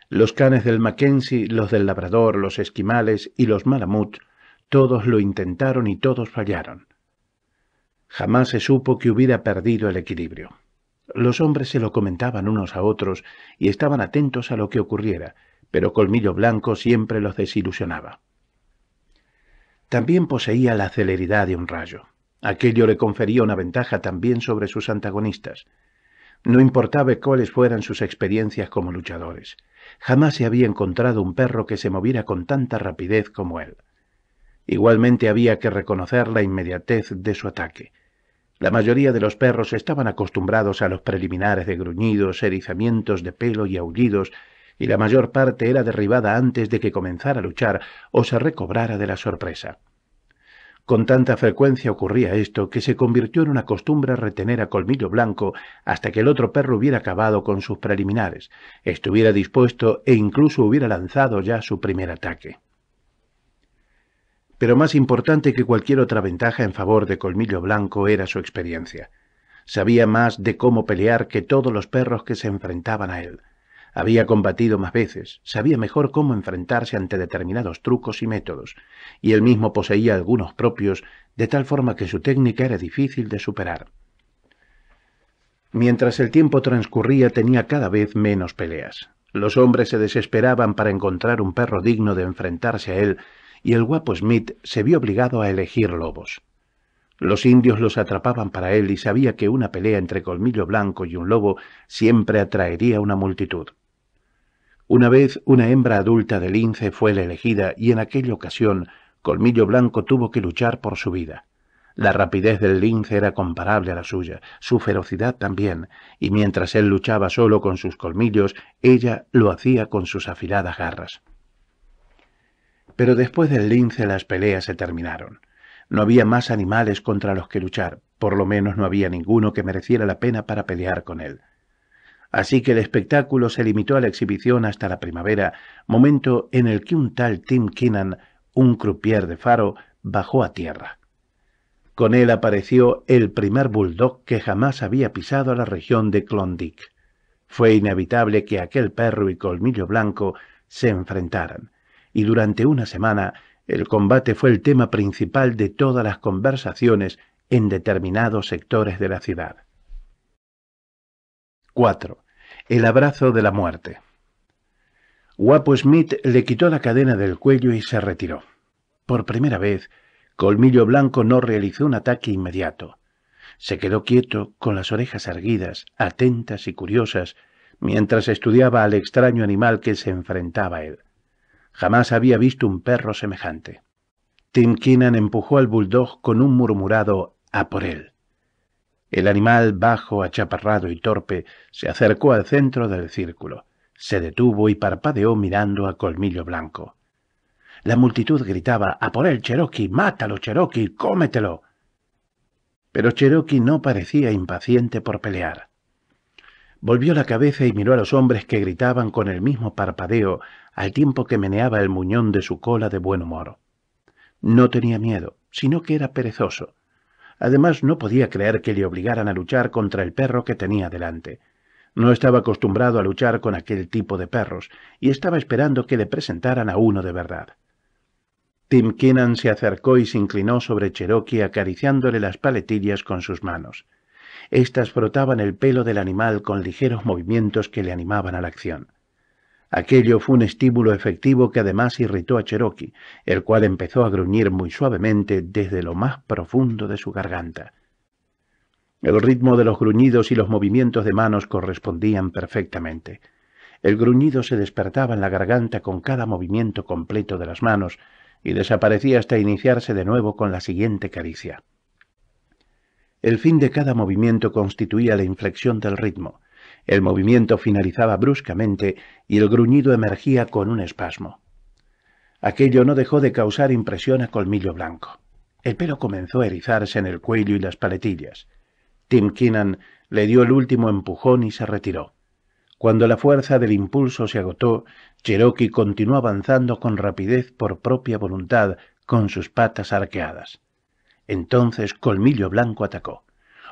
Los canes del Mackenzie, los del Labrador, los esquimales y los malamut, todos lo intentaron y todos fallaron. Jamás se supo que hubiera perdido el equilibrio. Los hombres se lo comentaban unos a otros y estaban atentos a lo que ocurriera, pero Colmillo Blanco siempre los desilusionaba. También poseía la celeridad de un rayo. Aquello le confería una ventaja también sobre sus antagonistas. No importaba cuáles fueran sus experiencias como luchadores. Jamás se había encontrado un perro que se moviera con tanta rapidez como él. Igualmente había que reconocer la inmediatez de su ataque. La mayoría de los perros estaban acostumbrados a los preliminares de gruñidos, erizamientos de pelo y aullidos y la mayor parte era derribada antes de que comenzara a luchar o se recobrara de la sorpresa. Con tanta frecuencia ocurría esto que se convirtió en una costumbre retener a Colmillo Blanco hasta que el otro perro hubiera acabado con sus preliminares, estuviera dispuesto e incluso hubiera lanzado ya su primer ataque. Pero más importante que cualquier otra ventaja en favor de Colmillo Blanco era su experiencia. Sabía más de cómo pelear que todos los perros que se enfrentaban a él. Había combatido más veces, sabía mejor cómo enfrentarse ante determinados trucos y métodos, y él mismo poseía algunos propios, de tal forma que su técnica era difícil de superar. Mientras el tiempo transcurría tenía cada vez menos peleas. Los hombres se desesperaban para encontrar un perro digno de enfrentarse a él, y el guapo Smith se vio obligado a elegir lobos. Los indios los atrapaban para él y sabía que una pelea entre colmillo blanco y un lobo siempre atraería una multitud. Una vez una hembra adulta de lince fue la elegida y en aquella ocasión Colmillo Blanco tuvo que luchar por su vida. La rapidez del lince era comparable a la suya, su ferocidad también, y mientras él luchaba solo con sus colmillos, ella lo hacía con sus afiladas garras. Pero después del lince las peleas se terminaron. No había más animales contra los que luchar, por lo menos no había ninguno que mereciera la pena para pelear con él. Así que el espectáculo se limitó a la exhibición hasta la primavera, momento en el que un tal Tim Kinnan, un croupier de faro, bajó a tierra. Con él apareció el primer bulldog que jamás había pisado a la región de Klondike. Fue inevitable que aquel perro y colmillo blanco se enfrentaran, y durante una semana el combate fue el tema principal de todas las conversaciones en determinados sectores de la ciudad. 4 el abrazo de la muerte. Guapo Smith le quitó la cadena del cuello y se retiró. Por primera vez, Colmillo Blanco no realizó un ataque inmediato. Se quedó quieto, con las orejas erguidas, atentas y curiosas, mientras estudiaba al extraño animal que se enfrentaba a él. Jamás había visto un perro semejante. Tim Keenan empujó al bulldog con un murmurado a por él. El animal, bajo, achaparrado y torpe, se acercó al centro del círculo. Se detuvo y parpadeó mirando a Colmillo Blanco. La multitud gritaba, «¡A por él, Cherokee! ¡Mátalo, Cherokee! ¡Cómetelo!» Pero Cherokee no parecía impaciente por pelear. Volvió la cabeza y miró a los hombres que gritaban con el mismo parpadeo al tiempo que meneaba el muñón de su cola de buen humor. No tenía miedo, sino que era perezoso. Además, no podía creer que le obligaran a luchar contra el perro que tenía delante. No estaba acostumbrado a luchar con aquel tipo de perros, y estaba esperando que le presentaran a uno de verdad. Tim Keenan se acercó y se inclinó sobre Cherokee acariciándole las paletillas con sus manos. Estas frotaban el pelo del animal con ligeros movimientos que le animaban a la acción. Aquello fue un estímulo efectivo que además irritó a Cherokee, el cual empezó a gruñir muy suavemente desde lo más profundo de su garganta. El ritmo de los gruñidos y los movimientos de manos correspondían perfectamente. El gruñido se despertaba en la garganta con cada movimiento completo de las manos y desaparecía hasta iniciarse de nuevo con la siguiente caricia. El fin de cada movimiento constituía la inflexión del ritmo, el movimiento finalizaba bruscamente y el gruñido emergía con un espasmo. Aquello no dejó de causar impresión a Colmillo Blanco. El pelo comenzó a erizarse en el cuello y las paletillas. Tim Keenan le dio el último empujón y se retiró. Cuando la fuerza del impulso se agotó, Cherokee continuó avanzando con rapidez por propia voluntad, con sus patas arqueadas. Entonces Colmillo Blanco atacó.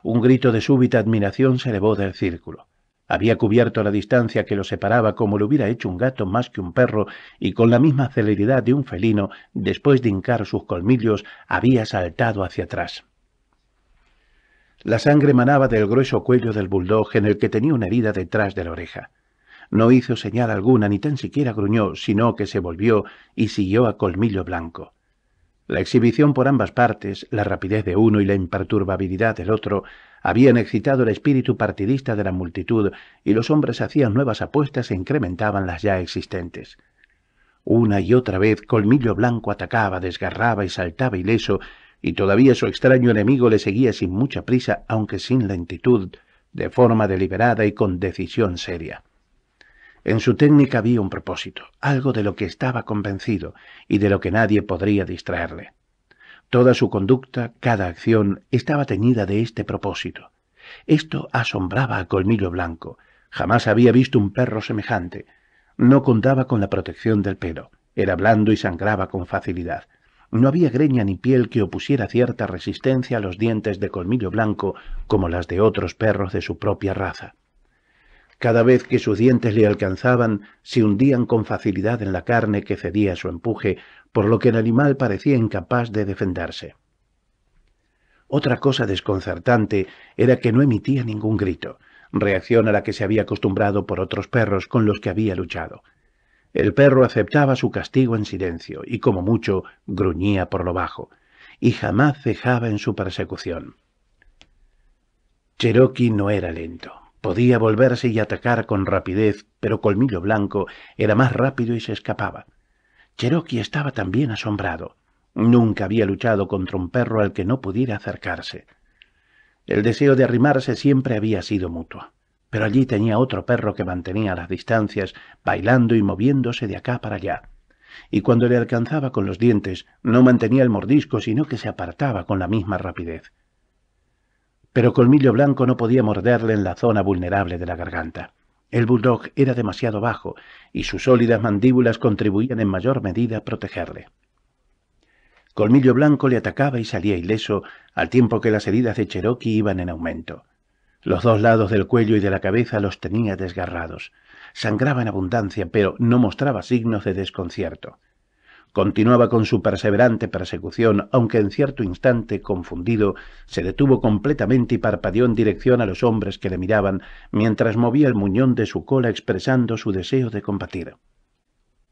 Un grito de súbita admiración se elevó del círculo. Había cubierto la distancia que lo separaba como lo hubiera hecho un gato más que un perro, y con la misma celeridad de un felino, después de hincar sus colmillos, había saltado hacia atrás. La sangre manaba del grueso cuello del bulldog en el que tenía una herida detrás de la oreja. No hizo señal alguna ni tan siquiera gruñó, sino que se volvió y siguió a colmillo blanco. La exhibición por ambas partes, la rapidez de uno y la imperturbabilidad del otro, habían excitado el espíritu partidista de la multitud y los hombres hacían nuevas apuestas e incrementaban las ya existentes. Una y otra vez Colmillo Blanco atacaba, desgarraba y saltaba ileso, y todavía su extraño enemigo le seguía sin mucha prisa, aunque sin lentitud, de forma deliberada y con decisión seria. En su técnica había un propósito, algo de lo que estaba convencido y de lo que nadie podría distraerle. Toda su conducta, cada acción, estaba teñida de este propósito. Esto asombraba a Colmillo Blanco. Jamás había visto un perro semejante. No contaba con la protección del pelo. Era blando y sangraba con facilidad. No había greña ni piel que opusiera cierta resistencia a los dientes de colmillo blanco como las de otros perros de su propia raza. Cada vez que sus dientes le alcanzaban, se hundían con facilidad en la carne que cedía a su empuje, por lo que el animal parecía incapaz de defenderse. Otra cosa desconcertante era que no emitía ningún grito, reacción a la que se había acostumbrado por otros perros con los que había luchado. El perro aceptaba su castigo en silencio y, como mucho, gruñía por lo bajo, y jamás cejaba en su persecución. Cherokee no era lento. Podía volverse y atacar con rapidez, pero Colmillo Blanco era más rápido y se escapaba. Cherokee estaba también asombrado. Nunca había luchado contra un perro al que no pudiera acercarse. El deseo de arrimarse siempre había sido mutuo. Pero allí tenía otro perro que mantenía las distancias, bailando y moviéndose de acá para allá. Y cuando le alcanzaba con los dientes, no mantenía el mordisco, sino que se apartaba con la misma rapidez. Pero Colmillo Blanco no podía morderle en la zona vulnerable de la garganta. El bulldog era demasiado bajo y sus sólidas mandíbulas contribuían en mayor medida a protegerle. Colmillo Blanco le atacaba y salía ileso, al tiempo que las heridas de Cherokee iban en aumento. Los dos lados del cuello y de la cabeza los tenía desgarrados. Sangraba en abundancia, pero no mostraba signos de desconcierto. Continuaba con su perseverante persecución, aunque en cierto instante, confundido, se detuvo completamente y parpadeó en dirección a los hombres que le miraban, mientras movía el muñón de su cola expresando su deseo de combatir.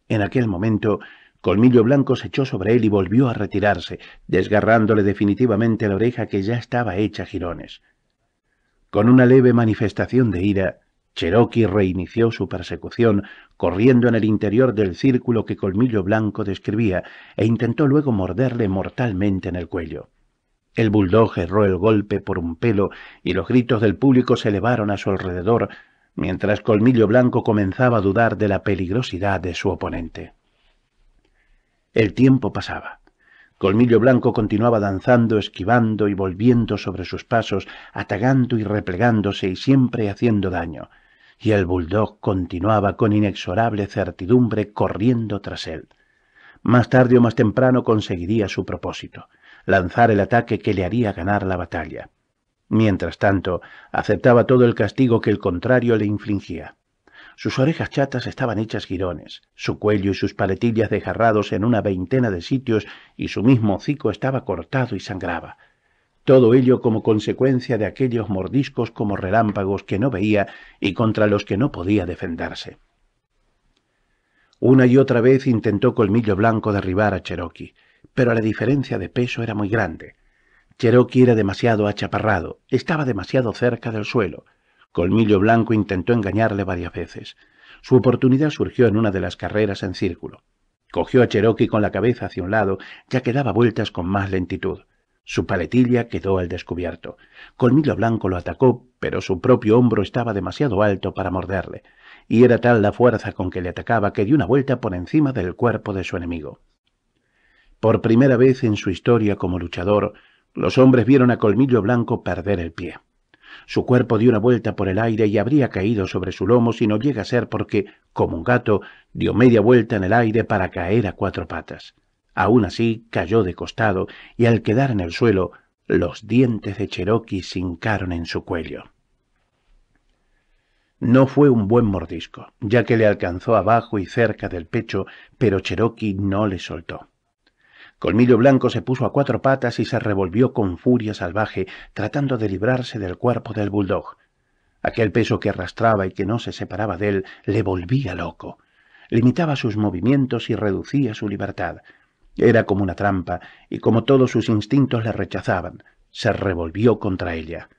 En aquel momento, Colmillo Blanco se echó sobre él y volvió a retirarse, desgarrándole definitivamente la oreja que ya estaba hecha jirones. Con una leve manifestación de ira, Cherokee reinició su persecución, corriendo en el interior del círculo que Colmillo Blanco describía, e intentó luego morderle mortalmente en el cuello. El bulldog erró el golpe por un pelo y los gritos del público se elevaron a su alrededor, mientras Colmillo Blanco comenzaba a dudar de la peligrosidad de su oponente. El tiempo pasaba. Colmillo Blanco continuaba danzando, esquivando y volviendo sobre sus pasos, atagando y replegándose y siempre haciendo daño y el bulldog continuaba con inexorable certidumbre corriendo tras él. Más tarde o más temprano conseguiría su propósito, lanzar el ataque que le haría ganar la batalla. Mientras tanto, aceptaba todo el castigo que el contrario le infligía. Sus orejas chatas estaban hechas girones, su cuello y sus paletillas dejarrados en una veintena de sitios y su mismo hocico estaba cortado y sangraba todo ello como consecuencia de aquellos mordiscos como relámpagos que no veía y contra los que no podía defenderse. Una y otra vez intentó Colmillo Blanco derribar a Cherokee, pero la diferencia de peso era muy grande. Cherokee era demasiado achaparrado, estaba demasiado cerca del suelo. Colmillo Blanco intentó engañarle varias veces. Su oportunidad surgió en una de las carreras en círculo. Cogió a Cherokee con la cabeza hacia un lado, ya que daba vueltas con más lentitud. Su paletilla quedó al descubierto. Colmillo Blanco lo atacó, pero su propio hombro estaba demasiado alto para morderle, y era tal la fuerza con que le atacaba que dio una vuelta por encima del cuerpo de su enemigo. Por primera vez en su historia como luchador, los hombres vieron a Colmillo Blanco perder el pie. Su cuerpo dio una vuelta por el aire y habría caído sobre su lomo si no llega a ser porque, como un gato, dio media vuelta en el aire para caer a cuatro patas. Aún así cayó de costado y al quedar en el suelo, los dientes de Cherokee se hincaron en su cuello. No fue un buen mordisco, ya que le alcanzó abajo y cerca del pecho, pero Cherokee no le soltó. Colmillo Blanco se puso a cuatro patas y se revolvió con furia salvaje, tratando de librarse del cuerpo del bulldog. Aquel peso que arrastraba y que no se separaba de él le volvía loco. Limitaba sus movimientos y reducía su libertad. Era como una trampa, y como todos sus instintos le rechazaban, se revolvió contra ella.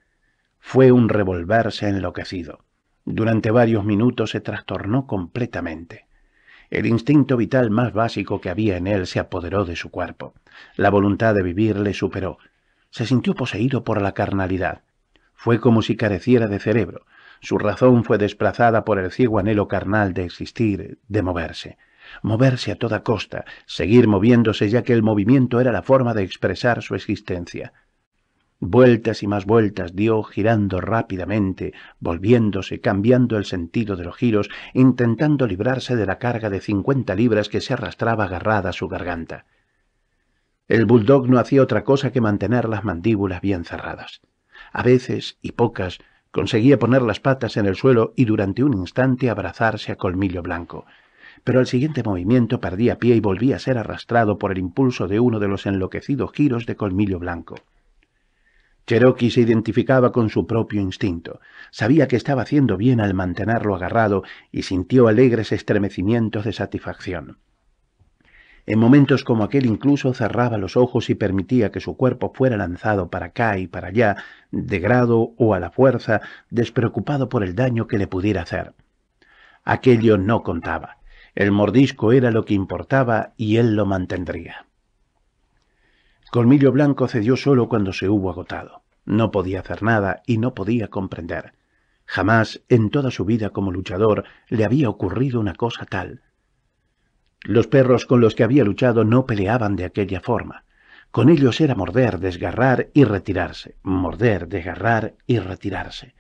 Fue un revolverse enloquecido. Durante varios minutos se trastornó completamente. El instinto vital más básico que había en él se apoderó de su cuerpo. La voluntad de vivir le superó. Se sintió poseído por la carnalidad. Fue como si careciera de cerebro. Su razón fue desplazada por el ciego anhelo carnal de existir, de moverse moverse a toda costa, seguir moviéndose ya que el movimiento era la forma de expresar su existencia. Vueltas y más vueltas dio, girando rápidamente, volviéndose, cambiando el sentido de los giros, intentando librarse de la carga de cincuenta libras que se arrastraba agarrada a su garganta. El bulldog no hacía otra cosa que mantener las mandíbulas bien cerradas. A veces, y pocas, conseguía poner las patas en el suelo y durante un instante abrazarse a colmillo blanco pero al siguiente movimiento perdía pie y volvía a ser arrastrado por el impulso de uno de los enloquecidos giros de colmillo blanco. Cherokee se identificaba con su propio instinto. Sabía que estaba haciendo bien al mantenerlo agarrado y sintió alegres estremecimientos de satisfacción. En momentos como aquel incluso cerraba los ojos y permitía que su cuerpo fuera lanzado para acá y para allá, de grado o a la fuerza, despreocupado por el daño que le pudiera hacer. Aquello no contaba. El mordisco era lo que importaba y él lo mantendría. Colmillo Blanco cedió solo cuando se hubo agotado. No podía hacer nada y no podía comprender. Jamás en toda su vida como luchador le había ocurrido una cosa tal. Los perros con los que había luchado no peleaban de aquella forma. Con ellos era morder, desgarrar y retirarse, morder, desgarrar y retirarse.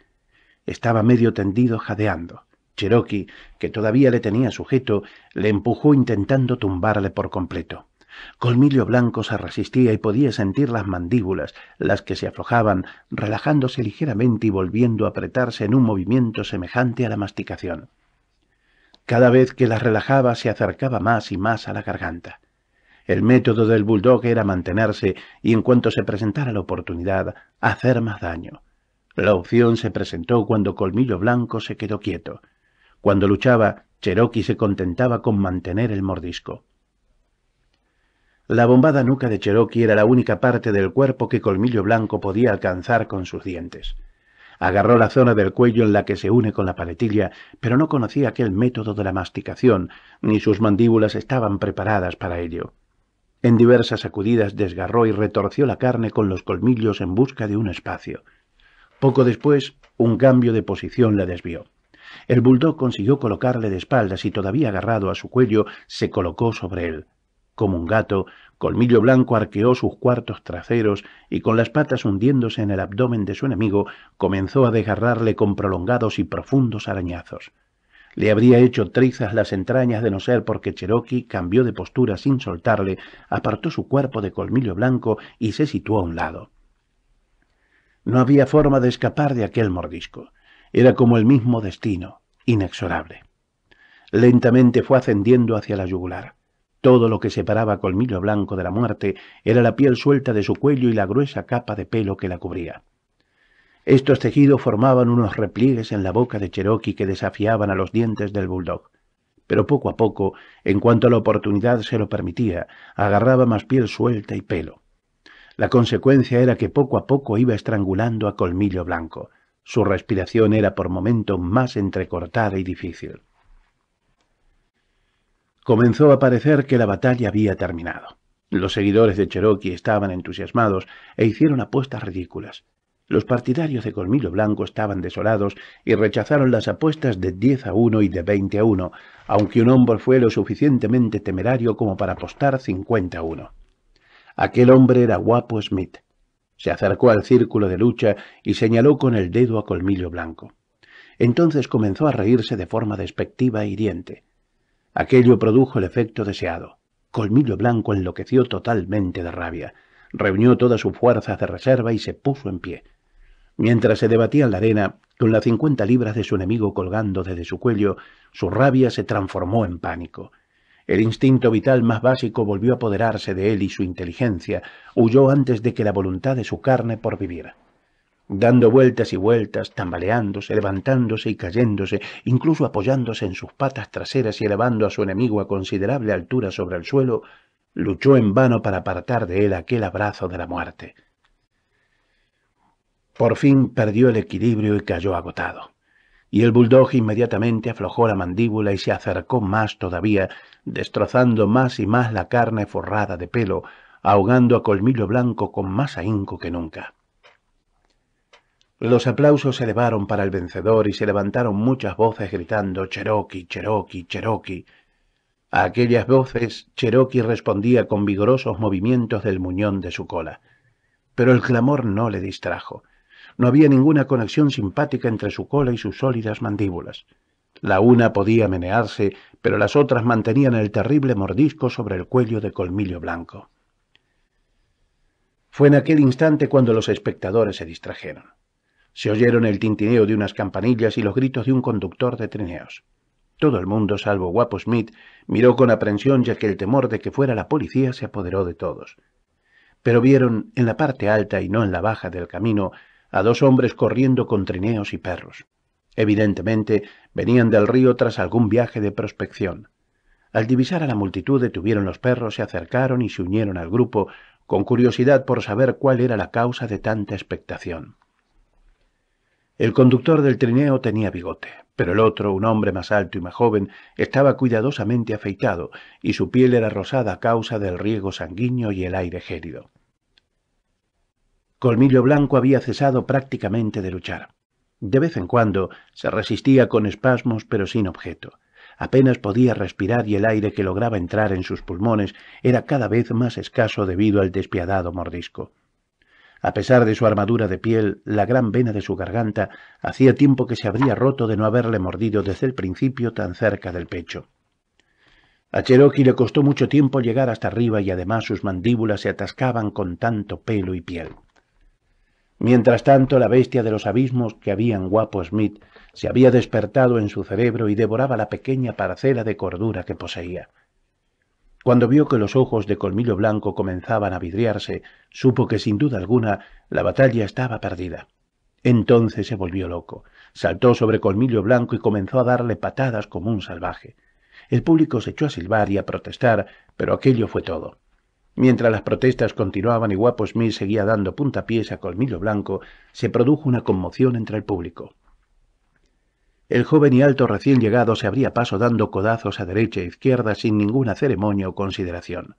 Estaba medio tendido jadeando. Cherokee, que todavía le tenía sujeto, le empujó intentando tumbarle por completo. Colmillo Blanco se resistía y podía sentir las mandíbulas, las que se aflojaban, relajándose ligeramente y volviendo a apretarse en un movimiento semejante a la masticación. Cada vez que las relajaba se acercaba más y más a la garganta. El método del bulldog era mantenerse y en cuanto se presentara la oportunidad, hacer más daño. La opción se presentó cuando Colmillo Blanco se quedó quieto. Cuando luchaba, Cherokee se contentaba con mantener el mordisco. La bombada nuca de Cherokee era la única parte del cuerpo que Colmillo Blanco podía alcanzar con sus dientes. Agarró la zona del cuello en la que se une con la paletilla, pero no conocía aquel método de la masticación, ni sus mandíbulas estaban preparadas para ello. En diversas sacudidas desgarró y retorció la carne con los colmillos en busca de un espacio. Poco después, un cambio de posición la desvió. El bulldog consiguió colocarle de espaldas y todavía agarrado a su cuello se colocó sobre él. Como un gato, Colmillo Blanco arqueó sus cuartos traseros y con las patas hundiéndose en el abdomen de su enemigo comenzó a desgarrarle con prolongados y profundos arañazos. Le habría hecho trizas las entrañas de no ser porque Cherokee cambió de postura sin soltarle, apartó su cuerpo de colmillo blanco y se situó a un lado. No había forma de escapar de aquel mordisco. Era como el mismo destino inexorable. Lentamente fue ascendiendo hacia la yugular. Todo lo que separaba Colmillo Blanco de la muerte era la piel suelta de su cuello y la gruesa capa de pelo que la cubría. Estos tejidos formaban unos repliegues en la boca de Cherokee que desafiaban a los dientes del bulldog. Pero poco a poco, en cuanto la oportunidad se lo permitía, agarraba más piel suelta y pelo. La consecuencia era que poco a poco iba estrangulando a Colmillo Blanco. Su respiración era por momento más entrecortada y difícil. Comenzó a parecer que la batalla había terminado. Los seguidores de Cherokee estaban entusiasmados e hicieron apuestas ridículas. Los partidarios de Colmillo Blanco estaban desolados y rechazaron las apuestas de 10 a 1 y de 20 a 1, aunque un hombre fue lo suficientemente temerario como para apostar 50 a 1. Aquel hombre era Guapo Smith, se acercó al círculo de lucha y señaló con el dedo a Colmillo Blanco. Entonces comenzó a reírse de forma despectiva y hiriente. Aquello produjo el efecto deseado. Colmillo Blanco enloqueció totalmente de rabia. Reunió todas sus fuerzas de reserva y se puso en pie. Mientras se debatía en la arena, con las cincuenta libras de su enemigo colgando desde su cuello, su rabia se transformó en pánico. El instinto vital más básico volvió a apoderarse de él y su inteligencia huyó antes de que la voluntad de su carne por vivir. Dando vueltas y vueltas, tambaleándose, levantándose y cayéndose, incluso apoyándose en sus patas traseras y elevando a su enemigo a considerable altura sobre el suelo, luchó en vano para apartar de él aquel abrazo de la muerte. Por fin perdió el equilibrio y cayó agotado y el bulldog inmediatamente aflojó la mandíbula y se acercó más todavía, destrozando más y más la carne forrada de pelo, ahogando a Colmillo Blanco con más ahínco que nunca. Los aplausos se elevaron para el vencedor y se levantaron muchas voces gritando Cherokee, Cherokee, Cherokee. A aquellas voces Cherokee respondía con vigorosos movimientos del muñón de su cola. Pero el clamor no le distrajo. No había ninguna conexión simpática entre su cola y sus sólidas mandíbulas. La una podía menearse, pero las otras mantenían el terrible mordisco sobre el cuello de colmillo blanco. Fue en aquel instante cuando los espectadores se distrajeron. Se oyeron el tintineo de unas campanillas y los gritos de un conductor de trineos. Todo el mundo, salvo Guapo Smith, miró con aprensión ya que el temor de que fuera la policía se apoderó de todos. Pero vieron en la parte alta y no en la baja del camino a dos hombres corriendo con trineos y perros. Evidentemente venían del río tras algún viaje de prospección. Al divisar a la multitud detuvieron los perros, se acercaron y se unieron al grupo, con curiosidad por saber cuál era la causa de tanta expectación. El conductor del trineo tenía bigote, pero el otro, un hombre más alto y más joven, estaba cuidadosamente afeitado, y su piel era rosada a causa del riego sanguíneo y el aire gélido. Colmillo Blanco había cesado prácticamente de luchar. De vez en cuando se resistía con espasmos pero sin objeto. Apenas podía respirar y el aire que lograba entrar en sus pulmones era cada vez más escaso debido al despiadado mordisco. A pesar de su armadura de piel, la gran vena de su garganta hacía tiempo que se habría roto de no haberle mordido desde el principio tan cerca del pecho. A Cherokee le costó mucho tiempo llegar hasta arriba y además sus mandíbulas se atascaban con tanto pelo y piel. Mientras tanto, la bestia de los abismos que había en Guapo Smith se había despertado en su cerebro y devoraba la pequeña parcela de cordura que poseía. Cuando vio que los ojos de Colmillo Blanco comenzaban a vidriarse, supo que sin duda alguna la batalla estaba perdida. Entonces se volvió loco, saltó sobre Colmillo Blanco y comenzó a darle patadas como un salvaje. El público se echó a silbar y a protestar, pero aquello fue todo. Mientras las protestas continuaban y Guapo Smith seguía dando puntapiés a Colmillo Blanco, se produjo una conmoción entre el público. El joven y alto recién llegado se abría paso dando codazos a derecha e izquierda sin ninguna ceremonia o consideración.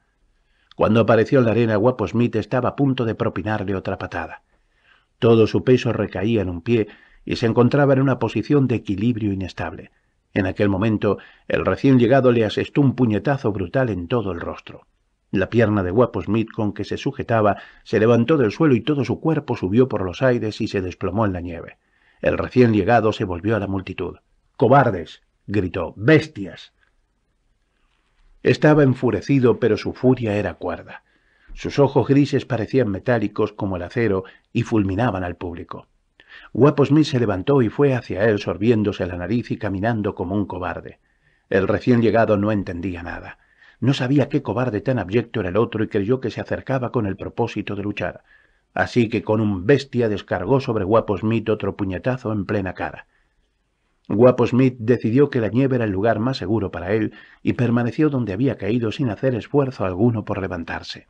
Cuando apareció en la arena, Guapo Smith estaba a punto de propinarle otra patada. Todo su peso recaía en un pie y se encontraba en una posición de equilibrio inestable. En aquel momento, el recién llegado le asestó un puñetazo brutal en todo el rostro. La pierna de Guapo Smith con que se sujetaba se levantó del suelo y todo su cuerpo subió por los aires y se desplomó en la nieve. El recién llegado se volvió a la multitud. ¡Cobardes! gritó. ¡Bestias! Estaba enfurecido, pero su furia era cuerda. Sus ojos grises parecían metálicos como el acero y fulminaban al público. Guapo Smith se levantó y fue hacia él sorbiéndose la nariz y caminando como un cobarde. El recién llegado no entendía nada. No sabía qué cobarde tan abyecto era el otro y creyó que se acercaba con el propósito de luchar. Así que con un bestia descargó sobre Guapo Smith otro puñetazo en plena cara. Guapo Smith decidió que la nieve era el lugar más seguro para él y permaneció donde había caído sin hacer esfuerzo alguno por levantarse.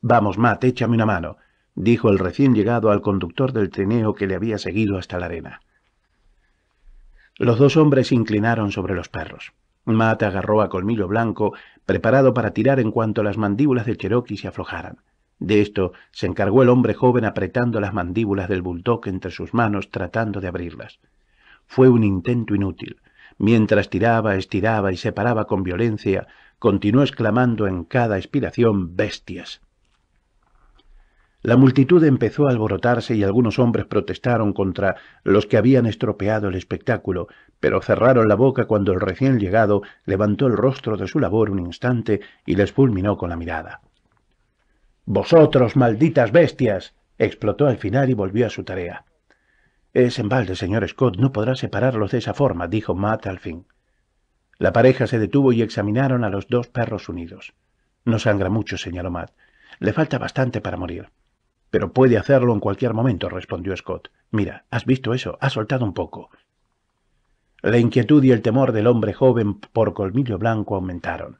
Vamos, Matt, échame una mano, dijo el recién llegado al conductor del trineo que le había seguido hasta la arena. Los dos hombres se inclinaron sobre los perros. Mata agarró a Colmillo Blanco, preparado para tirar en cuanto las mandíbulas del Cherokee se aflojaran. De esto se encargó el hombre joven apretando las mandíbulas del bulldog entre sus manos tratando de abrirlas. Fue un intento inútil. Mientras tiraba, estiraba y separaba con violencia, continuó exclamando en cada expiración bestias, la multitud empezó a alborotarse y algunos hombres protestaron contra los que habían estropeado el espectáculo, pero cerraron la boca cuando el recién llegado levantó el rostro de su labor un instante y les fulminó con la mirada. Vosotros, malditas bestias. explotó al final y volvió a su tarea. Es en balde, señor Scott, no podrá separarlos de esa forma, dijo Matt al fin. La pareja se detuvo y examinaron a los dos perros unidos. No sangra mucho, señaló Matt. Le falta bastante para morir. Pero puede hacerlo en cualquier momento, respondió Scott. Mira, has visto eso, ha soltado un poco. La inquietud y el temor del hombre joven por colmillo blanco aumentaron.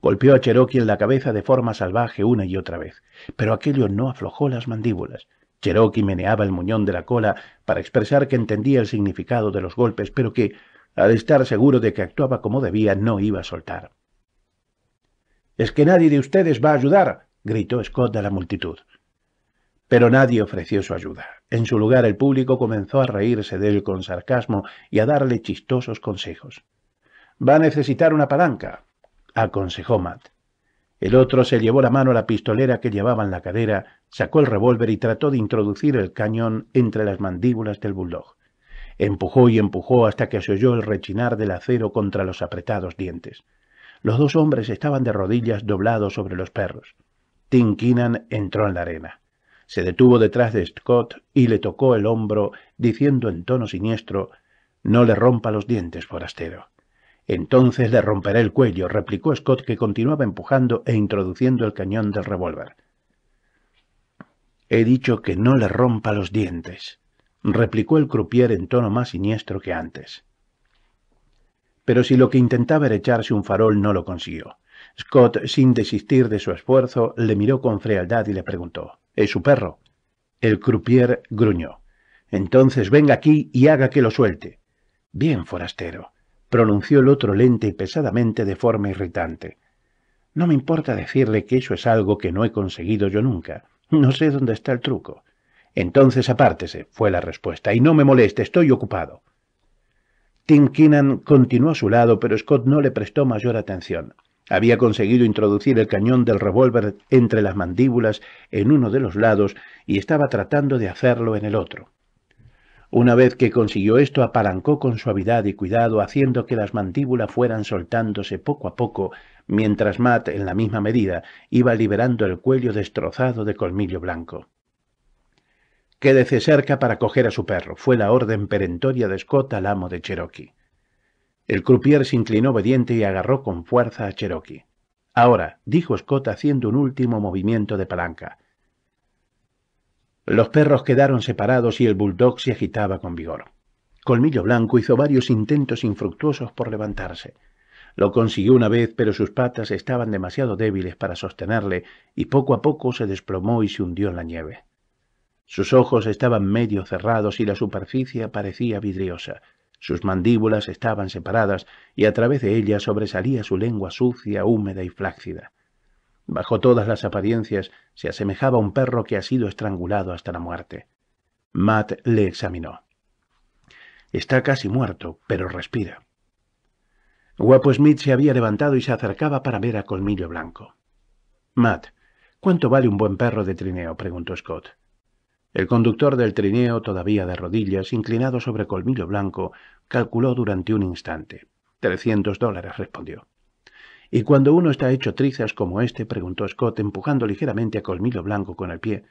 Golpeó a Cherokee en la cabeza de forma salvaje una y otra vez, pero aquello no aflojó las mandíbulas. Cherokee meneaba el muñón de la cola para expresar que entendía el significado de los golpes, pero que, al estar seguro de que actuaba como debía, no iba a soltar. Es que nadie de ustedes va a ayudar, gritó Scott a la multitud. Pero nadie ofreció su ayuda. En su lugar el público comenzó a reírse de él con sarcasmo y a darle chistosos consejos. Va a necesitar una palanca, aconsejó Matt. El otro se llevó la mano a la pistolera que llevaba en la cadera, sacó el revólver y trató de introducir el cañón entre las mandíbulas del bulldog. Empujó y empujó hasta que se oyó el rechinar del acero contra los apretados dientes. Los dos hombres estaban de rodillas doblados sobre los perros. Tim entró en la arena se detuvo detrás de Scott y le tocó el hombro, diciendo en tono siniestro No le rompa los dientes, forastero. Entonces le romperé el cuello, replicó Scott, que continuaba empujando e introduciendo el cañón del revólver. He dicho que no le rompa los dientes, replicó el croupier en tono más siniestro que antes. Pero si lo que intentaba era echarse un farol no lo consiguió. Scott, sin desistir de su esfuerzo, le miró con frialdad y le preguntó es su perro. El croupier gruñó. Entonces venga aquí y haga que lo suelte. Bien, forastero, pronunció el otro lente y pesadamente de forma irritante. No me importa decirle que eso es algo que no he conseguido yo nunca. No sé dónde está el truco. Entonces apártese, fue la respuesta, y no me moleste, estoy ocupado. Tim continuó a su lado, pero Scott no le prestó mayor atención. Había conseguido introducir el cañón del revólver entre las mandíbulas en uno de los lados y estaba tratando de hacerlo en el otro. Una vez que consiguió esto, apalancó con suavidad y cuidado, haciendo que las mandíbulas fueran soltándose poco a poco, mientras Matt, en la misma medida, iba liberando el cuello destrozado de colmillo blanco. Quédese cerca para coger a su perro, fue la orden perentoria de Scott al amo de Cherokee. El croupier se inclinó obediente y agarró con fuerza a Cherokee. Ahora, dijo Scott haciendo un último movimiento de palanca. Los perros quedaron separados y el bulldog se agitaba con vigor. Colmillo Blanco hizo varios intentos infructuosos por levantarse. Lo consiguió una vez, pero sus patas estaban demasiado débiles para sostenerle y poco a poco se desplomó y se hundió en la nieve. Sus ojos estaban medio cerrados y la superficie parecía vidriosa. Sus mandíbulas estaban separadas y a través de ellas sobresalía su lengua sucia, húmeda y flácida. Bajo todas las apariencias se asemejaba a un perro que ha sido estrangulado hasta la muerte. Matt le examinó. Está casi muerto, pero respira. Guapo Smith se había levantado y se acercaba para ver a Colmillo Blanco. Matt, ¿cuánto vale un buen perro de trineo? preguntó Scott. El conductor del trineo, todavía de rodillas, inclinado sobre colmillo blanco, calculó durante un instante. Trescientos dólares, respondió. Y cuando uno está hecho trizas como este, preguntó Scott, empujando ligeramente a colmillo blanco con el pie.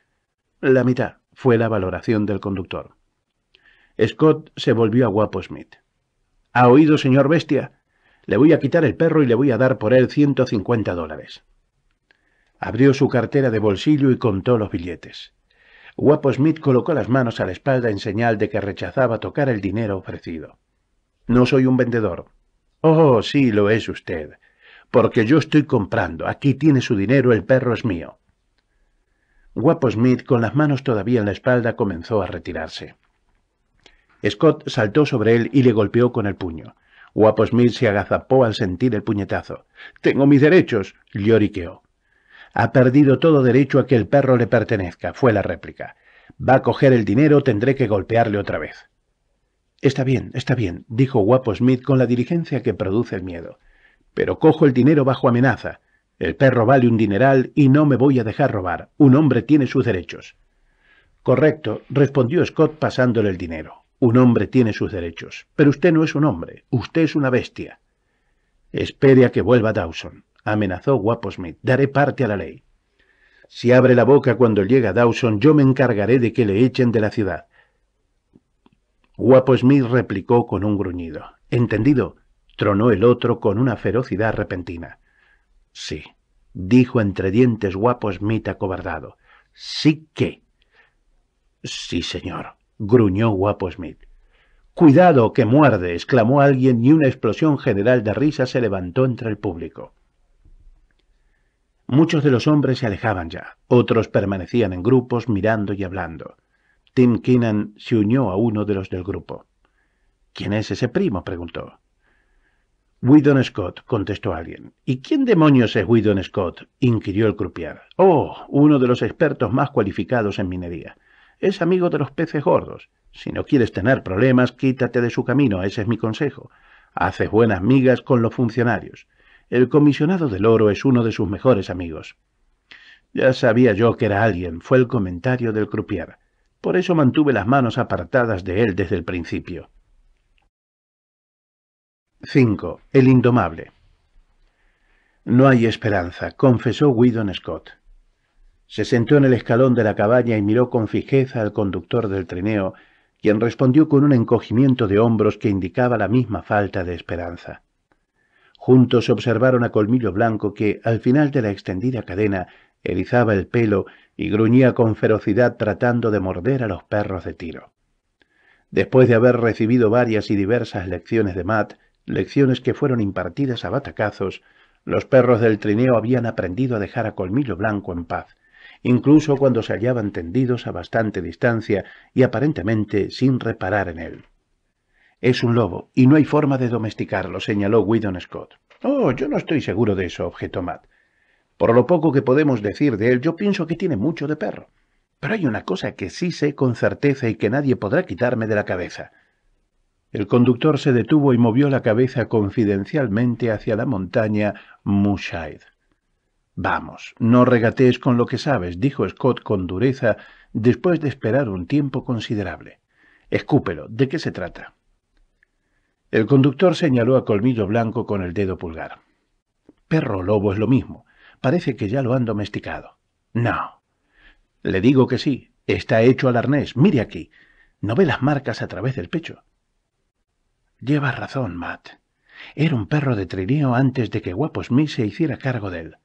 La mitad fue la valoración del conductor. Scott se volvió a Guapo Smith. ¿Ha oído, señor bestia? Le voy a quitar el perro y le voy a dar por él ciento cincuenta dólares. Abrió su cartera de bolsillo y contó los billetes. Guapo Smith colocó las manos a la espalda en señal de que rechazaba tocar el dinero ofrecido. No soy un vendedor. Oh, sí, lo es usted. Porque yo estoy comprando. Aquí tiene su dinero, el perro es mío. Guapo Smith, con las manos todavía en la espalda, comenzó a retirarse. Scott saltó sobre él y le golpeó con el puño. Guapo Smith se agazapó al sentir el puñetazo. Tengo mis derechos, lloriqueó. Ha perdido todo derecho a que el perro le pertenezca, fue la réplica. Va a coger el dinero, tendré que golpearle otra vez. Está bien, está bien, dijo Guapo Smith con la diligencia que produce el miedo. Pero cojo el dinero bajo amenaza. El perro vale un dineral y no me voy a dejar robar. Un hombre tiene sus derechos. Correcto, respondió Scott pasándole el dinero. Un hombre tiene sus derechos. Pero usted no es un hombre, usted es una bestia. Espere a que vuelva Dawson amenazó Smith Daré parte a la ley. Si abre la boca cuando llega Dawson, yo me encargaré de que le echen de la ciudad. Smith replicó con un gruñido. Entendido, tronó el otro con una ferocidad repentina. Sí, dijo entre dientes Smith acobardado. Sí qué?». Sí, señor, gruñó Smith Cuidado, que muerde, exclamó alguien y una explosión general de risa se levantó entre el público. Muchos de los hombres se alejaban ya, otros permanecían en grupos mirando y hablando. Tim Keenan se unió a uno de los del grupo. ¿Quién es ese primo? preguntó. Whedon Scott, contestó alguien. ¿Y quién demonios es Whedon Scott? inquirió el crupiar. Oh, uno de los expertos más cualificados en minería. Es amigo de los peces gordos. Si no quieres tener problemas, quítate de su camino, ese es mi consejo. Haces buenas migas con los funcionarios el comisionado del oro es uno de sus mejores amigos. Ya sabía yo que era alguien, fue el comentario del croupier. Por eso mantuve las manos apartadas de él desde el principio. 5. El indomable. No hay esperanza, confesó Whedon Scott. Se sentó en el escalón de la cabaña y miró con fijeza al conductor del trineo, quien respondió con un encogimiento de hombros que indicaba la misma falta de esperanza. Juntos observaron a Colmillo Blanco que, al final de la extendida cadena, erizaba el pelo y gruñía con ferocidad tratando de morder a los perros de tiro. Después de haber recibido varias y diversas lecciones de Matt, lecciones que fueron impartidas a batacazos, los perros del trineo habían aprendido a dejar a Colmillo Blanco en paz, incluso cuando se hallaban tendidos a bastante distancia y aparentemente sin reparar en él. Es un lobo, y no hay forma de domesticarlo, señaló Whedon Scott. Oh, yo no estoy seguro de eso, objetó Matt. Por lo poco que podemos decir de él, yo pienso que tiene mucho de perro. Pero hay una cosa que sí sé con certeza y que nadie podrá quitarme de la cabeza. El conductor se detuvo y movió la cabeza confidencialmente hacia la montaña Mushaid. Vamos, no regatees con lo que sabes, dijo Scott con dureza, después de esperar un tiempo considerable. Escúpelo, ¿de qué se trata? El conductor señaló a Colmillo Blanco con el dedo pulgar. Perro lobo es lo mismo. Parece que ya lo han domesticado. No. Le digo que sí. Está hecho al arnés. Mire aquí. No ve las marcas a través del pecho. Llevas razón, Matt. Era un perro de trineo antes de que Guapo Smith se hiciera cargo de él.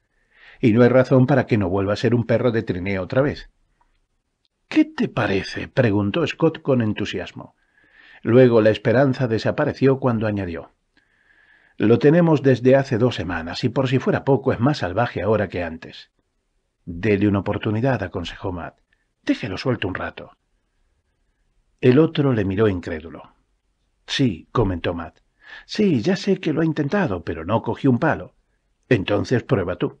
Y no hay razón para que no vuelva a ser un perro de trineo otra vez. ¿Qué te parece? preguntó Scott con entusiasmo. Luego la esperanza desapareció cuando añadió Lo tenemos desde hace dos semanas y por si fuera poco es más salvaje ahora que antes. Dele una oportunidad, aconsejó Matt. Déjelo suelto un rato. El otro le miró incrédulo. Sí, comentó Matt. Sí, ya sé que lo ha intentado, pero no cogí un palo. Entonces prueba tú.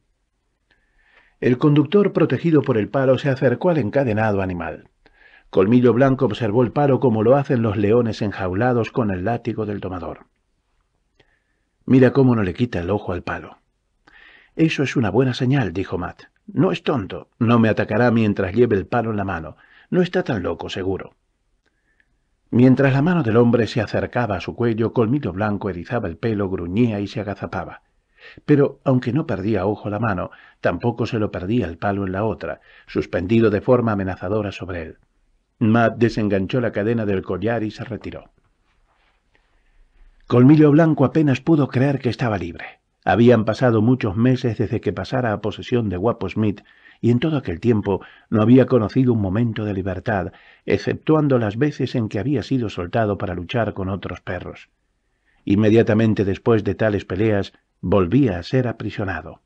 El conductor, protegido por el palo, se acercó al encadenado animal. Colmillo Blanco observó el palo como lo hacen los leones enjaulados con el látigo del tomador. Mira cómo no le quita el ojo al palo. Eso es una buena señal, dijo Matt. No es tonto. No me atacará mientras lleve el palo en la mano. No está tan loco, seguro. Mientras la mano del hombre se acercaba a su cuello, Colmillo Blanco erizaba el pelo, gruñía y se agazapaba. Pero, aunque no perdía ojo la mano, tampoco se lo perdía el palo en la otra, suspendido de forma amenazadora sobre él. Matt desenganchó la cadena del collar y se retiró. Colmillo Blanco apenas pudo creer que estaba libre. Habían pasado muchos meses desde que pasara a posesión de Guapo Smith, y en todo aquel tiempo no había conocido un momento de libertad, exceptuando las veces en que había sido soltado para luchar con otros perros. Inmediatamente después de tales peleas, volvía a ser aprisionado.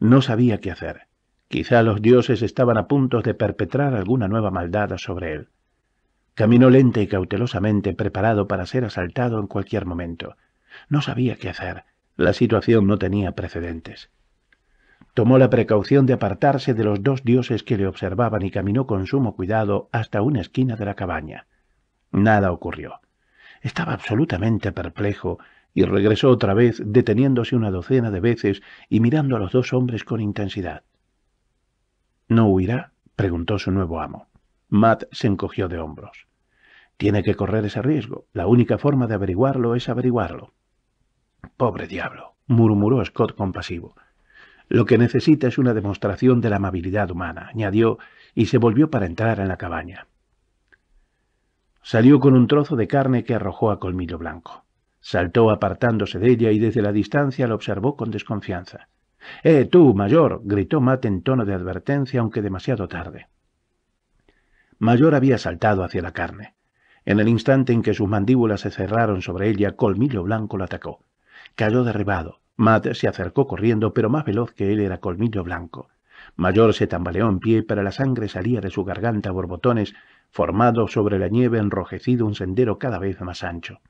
No sabía qué hacer. Quizá los dioses estaban a punto de perpetrar alguna nueva maldad sobre él. Caminó lenta y cautelosamente, preparado para ser asaltado en cualquier momento. No sabía qué hacer. La situación no tenía precedentes. Tomó la precaución de apartarse de los dos dioses que le observaban y caminó con sumo cuidado hasta una esquina de la cabaña. Nada ocurrió. Estaba absolutamente perplejo y regresó otra vez, deteniéndose una docena de veces y mirando a los dos hombres con intensidad. ¿No huirá? preguntó su nuevo amo. Matt se encogió de hombros. Tiene que correr ese riesgo. La única forma de averiguarlo es averiguarlo. Pobre diablo, murmuró Scott compasivo. Lo que necesita es una demostración de la amabilidad humana, añadió, y se volvió para entrar en la cabaña. Salió con un trozo de carne que arrojó a Colmillo Blanco. Saltó apartándose de ella y desde la distancia la observó con desconfianza. —¡Eh, tú, mayor! —gritó Matt en tono de advertencia, aunque demasiado tarde. Mayor había saltado hacia la carne. En el instante en que sus mandíbulas se cerraron sobre ella, Colmillo Blanco lo atacó. Cayó derribado. Matt se acercó corriendo, pero más veloz que él era Colmillo Blanco. Mayor se tambaleó en pie, pero la sangre salía de su garganta a borbotones, formado sobre la nieve enrojecido un sendero cada vez más ancho.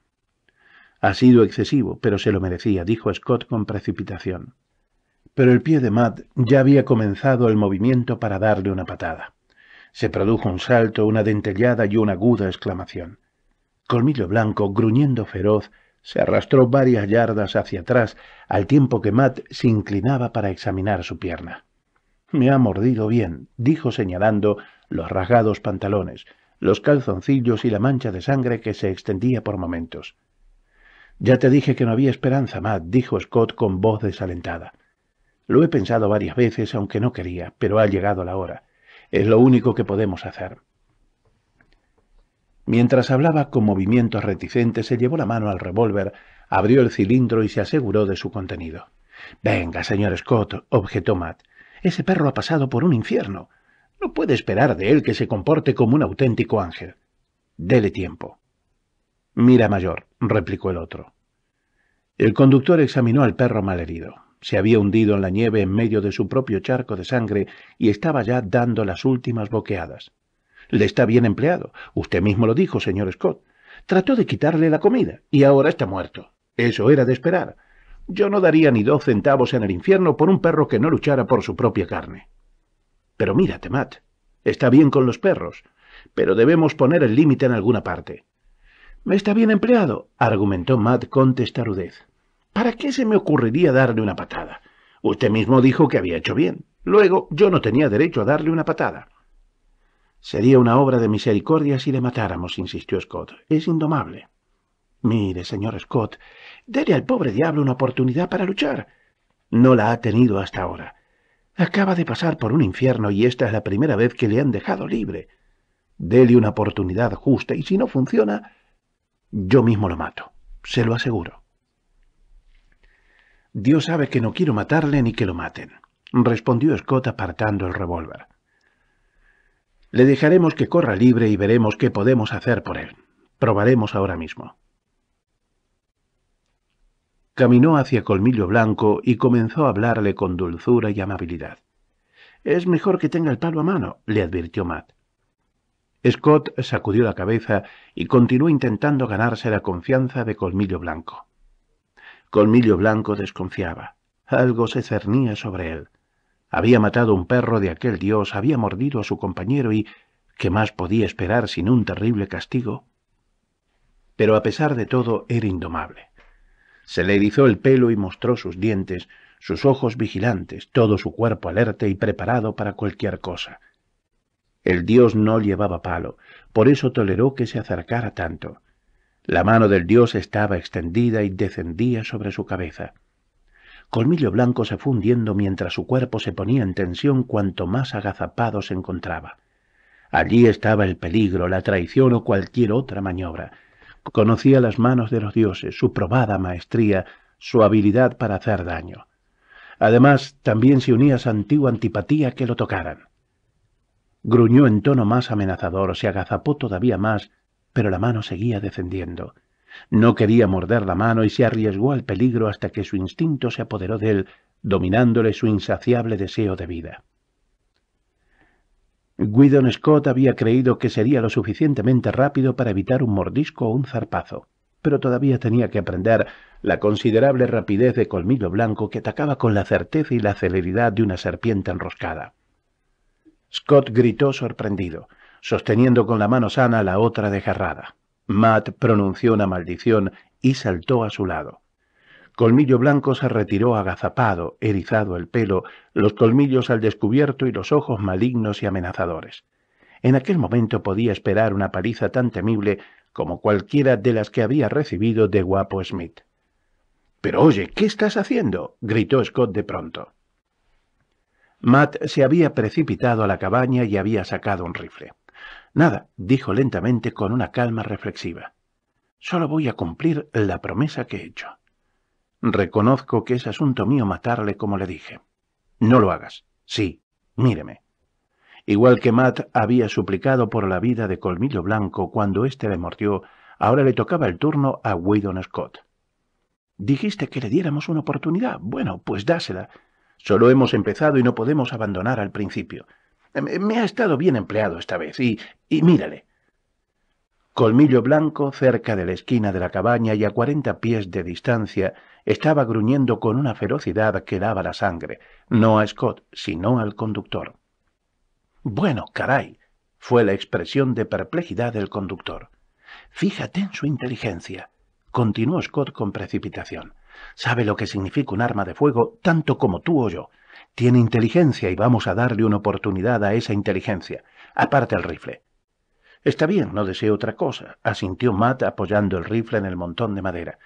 Ha sido excesivo, pero se lo merecía, dijo Scott con precipitación pero el pie de Matt ya había comenzado el movimiento para darle una patada. Se produjo un salto, una dentellada y una aguda exclamación. Colmillo Blanco, gruñendo feroz, se arrastró varias yardas hacia atrás al tiempo que Matt se inclinaba para examinar su pierna. Me ha mordido bien, dijo señalando los rasgados pantalones, los calzoncillos y la mancha de sangre que se extendía por momentos. Ya te dije que no había esperanza, Matt, dijo Scott con voz desalentada. Lo he pensado varias veces, aunque no quería, pero ha llegado la hora. Es lo único que podemos hacer. Mientras hablaba con movimientos reticentes, se llevó la mano al revólver, abrió el cilindro y se aseguró de su contenido. Venga, señor Scott, objetó Matt. Ese perro ha pasado por un infierno. No puede esperar de él que se comporte como un auténtico ángel. Dele tiempo. Mira, mayor, replicó el otro. El conductor examinó al perro malherido se había hundido en la nieve en medio de su propio charco de sangre y estaba ya dando las últimas boqueadas. Le está bien empleado. Usted mismo lo dijo, señor Scott. Trató de quitarle la comida y ahora está muerto. Eso era de esperar. Yo no daría ni dos centavos en el infierno por un perro que no luchara por su propia carne. Pero mírate, Matt. Está bien con los perros, pero debemos poner el límite en alguna parte. —Me Está bien empleado, argumentó Matt con testarudez. ¿Para qué se me ocurriría darle una patada? Usted mismo dijo que había hecho bien. Luego yo no tenía derecho a darle una patada. Sería una obra de misericordia si le matáramos, insistió Scott. Es indomable. Mire, señor Scott, dele al pobre diablo una oportunidad para luchar. No la ha tenido hasta ahora. Acaba de pasar por un infierno y esta es la primera vez que le han dejado libre. Dele una oportunidad justa y si no funciona, yo mismo lo mato. Se lo aseguro. Dios sabe que no quiero matarle ni que lo maten, respondió Scott apartando el revólver. Le dejaremos que corra libre y veremos qué podemos hacer por él. Probaremos ahora mismo. Caminó hacia Colmillo Blanco y comenzó a hablarle con dulzura y amabilidad. Es mejor que tenga el palo a mano, le advirtió Matt. Scott sacudió la cabeza y continuó intentando ganarse la confianza de Colmillo Blanco. Colmillo Blanco desconfiaba. Algo se cernía sobre él. Había matado un perro de aquel dios, había mordido a su compañero y... ¿qué más podía esperar sin un terrible castigo? Pero a pesar de todo era indomable. Se le erizó el pelo y mostró sus dientes, sus ojos vigilantes, todo su cuerpo alerte y preparado para cualquier cosa. El dios no llevaba palo, por eso toleró que se acercara tanto. La mano del dios estaba extendida y descendía sobre su cabeza. Colmillo Blanco se fundiendo mientras su cuerpo se ponía en tensión cuanto más agazapado se encontraba. Allí estaba el peligro, la traición o cualquier otra maniobra. Conocía las manos de los dioses, su probada maestría, su habilidad para hacer daño. Además, también se unía a su antigua antipatía que lo tocaran. Gruñó en tono más amenazador, se agazapó todavía más pero la mano seguía descendiendo. No quería morder la mano y se arriesgó al peligro hasta que su instinto se apoderó de él, dominándole su insaciable deseo de vida. Guidon Scott había creído que sería lo suficientemente rápido para evitar un mordisco o un zarpazo, pero todavía tenía que aprender la considerable rapidez de Colmillo Blanco que atacaba con la certeza y la celeridad de una serpiente enroscada. Scott gritó sorprendido sosteniendo con la mano sana la otra desgarrada. Matt pronunció una maldición y saltó a su lado. Colmillo Blanco se retiró agazapado, erizado el pelo, los colmillos al descubierto y los ojos malignos y amenazadores. En aquel momento podía esperar una paliza tan temible como cualquiera de las que había recibido de Guapo Smith. Pero oye, ¿qué estás haciendo? gritó Scott de pronto. Matt se había precipitado a la cabaña y había sacado un rifle. Nada, dijo lentamente con una calma reflexiva. Solo voy a cumplir la promesa que he hecho. Reconozco que es asunto mío matarle como le dije. No lo hagas. Sí, míreme. Igual que Matt había suplicado por la vida de Colmillo Blanco cuando éste le mordió, ahora le tocaba el turno a Whedon Scott. Dijiste que le diéramos una oportunidad. Bueno, pues dásela. Solo hemos empezado y no podemos abandonar al principio. Me ha estado bien empleado esta vez, y, y mírale. Colmillo Blanco, cerca de la esquina de la cabaña y a cuarenta pies de distancia, estaba gruñendo con una ferocidad que daba la sangre, no a Scott, sino al conductor. Bueno, caray, fue la expresión de perplejidad del conductor. Fíjate en su inteligencia, continuó Scott con precipitación. Sabe lo que significa un arma de fuego tanto como tú o yo. Tiene inteligencia y vamos a darle una oportunidad a esa inteligencia. Aparte el rifle. Está bien, no deseo otra cosa, asintió Matt apoyando el rifle en el montón de madera.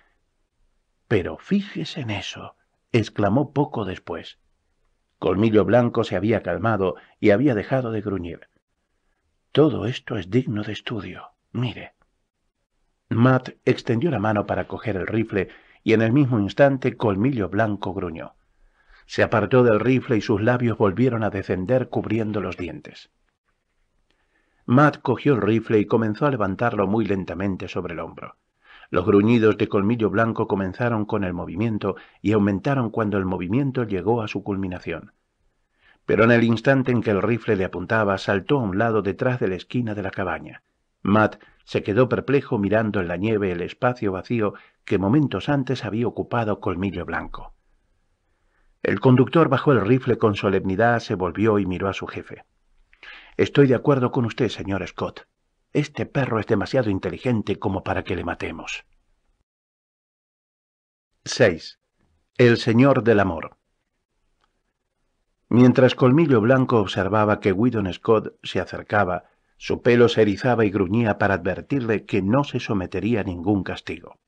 Pero fíjese en eso, exclamó poco después. Colmillo Blanco se había calmado y había dejado de gruñir. Todo esto es digno de estudio. Mire. Matt extendió la mano para coger el rifle y en el mismo instante Colmillo Blanco gruñó. Se apartó del rifle y sus labios volvieron a descender cubriendo los dientes. Matt cogió el rifle y comenzó a levantarlo muy lentamente sobre el hombro. Los gruñidos de colmillo blanco comenzaron con el movimiento y aumentaron cuando el movimiento llegó a su culminación. Pero en el instante en que el rifle le apuntaba, saltó a un lado detrás de la esquina de la cabaña. Matt se quedó perplejo mirando en la nieve el espacio vacío que momentos antes había ocupado colmillo blanco. El conductor bajó el rifle con solemnidad, se volvió y miró a su jefe. Estoy de acuerdo con usted, señor Scott. Este perro es demasiado inteligente como para que le matemos. 6. El Señor del Amor. Mientras Colmillo Blanco observaba que Whedon Scott se acercaba, su pelo se erizaba y gruñía para advertirle que no se sometería a ningún castigo.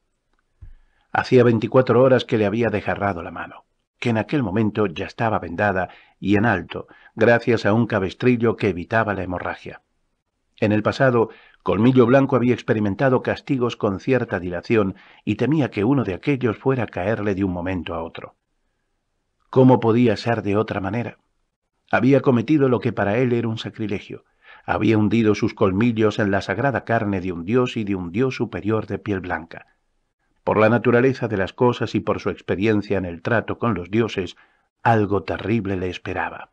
Hacía veinticuatro horas que le había dejarrado la mano que en aquel momento ya estaba vendada y en alto, gracias a un cabestrillo que evitaba la hemorragia. En el pasado, Colmillo Blanco había experimentado castigos con cierta dilación y temía que uno de aquellos fuera a caerle de un momento a otro. ¿Cómo podía ser de otra manera? Había cometido lo que para él era un sacrilegio. Había hundido sus colmillos en la sagrada carne de un dios y de un dios superior de piel blanca por la naturaleza de las cosas y por su experiencia en el trato con los dioses, algo terrible le esperaba.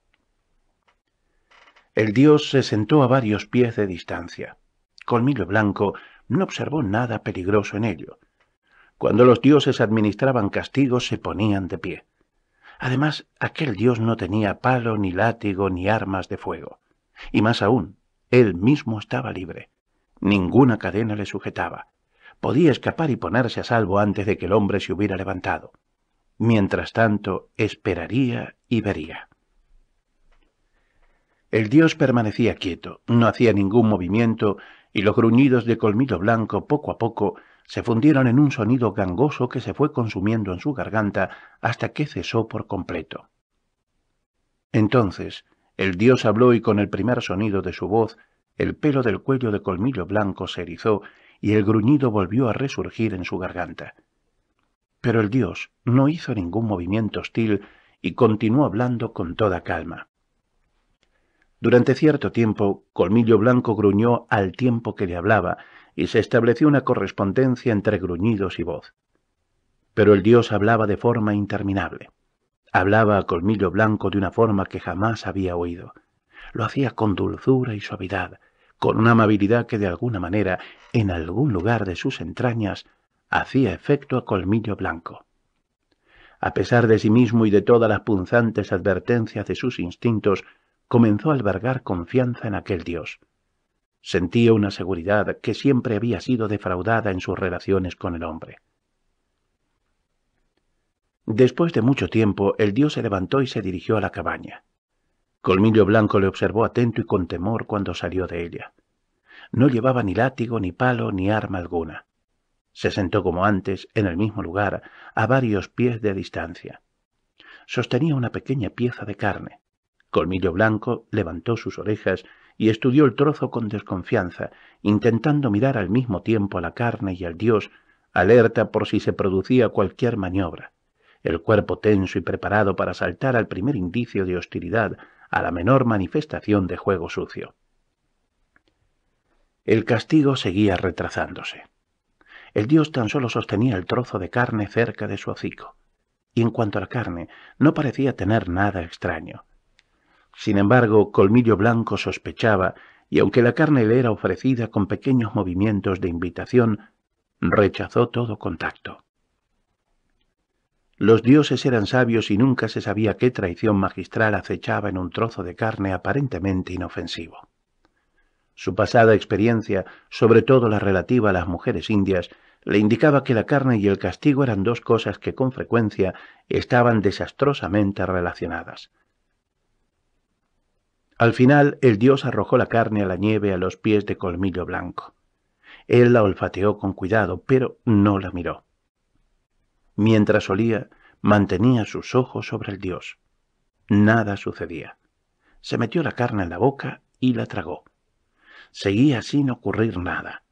El dios se sentó a varios pies de distancia. Colmillo Blanco no observó nada peligroso en ello. Cuando los dioses administraban castigos se ponían de pie. Además, aquel dios no tenía palo, ni látigo, ni armas de fuego. Y más aún, él mismo estaba libre. Ninguna cadena le sujetaba podía escapar y ponerse a salvo antes de que el hombre se hubiera levantado. Mientras tanto, esperaría y vería. El dios permanecía quieto, no hacía ningún movimiento, y los gruñidos de colmillo blanco poco a poco se fundieron en un sonido gangoso que se fue consumiendo en su garganta hasta que cesó por completo. Entonces, el dios habló y con el primer sonido de su voz, el pelo del cuello de colmillo blanco se erizó y el gruñido volvió a resurgir en su garganta. Pero el dios no hizo ningún movimiento hostil y continuó hablando con toda calma. Durante cierto tiempo, Colmillo Blanco gruñó al tiempo que le hablaba, y se estableció una correspondencia entre gruñidos y voz. Pero el dios hablaba de forma interminable. Hablaba a Colmillo Blanco de una forma que jamás había oído. Lo hacía con dulzura y suavidad, con una amabilidad que de alguna manera, en algún lugar de sus entrañas, hacía efecto a colmillo blanco. A pesar de sí mismo y de todas las punzantes advertencias de sus instintos, comenzó a albergar confianza en aquel Dios. Sentía una seguridad que siempre había sido defraudada en sus relaciones con el hombre. Después de mucho tiempo, el dios se levantó y se dirigió a la cabaña. Colmillo Blanco le observó atento y con temor cuando salió de ella. No llevaba ni látigo, ni palo, ni arma alguna. Se sentó como antes, en el mismo lugar, a varios pies de distancia. Sostenía una pequeña pieza de carne. Colmillo Blanco levantó sus orejas y estudió el trozo con desconfianza, intentando mirar al mismo tiempo a la carne y al dios, alerta por si se producía cualquier maniobra. El cuerpo tenso y preparado para saltar al primer indicio de hostilidad, a la menor manifestación de juego sucio. El castigo seguía retrasándose. El dios tan solo sostenía el trozo de carne cerca de su hocico, y en cuanto a la carne, no parecía tener nada extraño. Sin embargo, Colmillo Blanco sospechaba, y aunque la carne le era ofrecida con pequeños movimientos de invitación, rechazó todo contacto. Los dioses eran sabios y nunca se sabía qué traición magistral acechaba en un trozo de carne aparentemente inofensivo. Su pasada experiencia, sobre todo la relativa a las mujeres indias, le indicaba que la carne y el castigo eran dos cosas que con frecuencia estaban desastrosamente relacionadas. Al final el dios arrojó la carne a la nieve a los pies de Colmillo Blanco. Él la olfateó con cuidado, pero no la miró mientras olía, mantenía sus ojos sobre el dios. Nada sucedía. Se metió la carne en la boca y la tragó. Seguía sin ocurrir nada.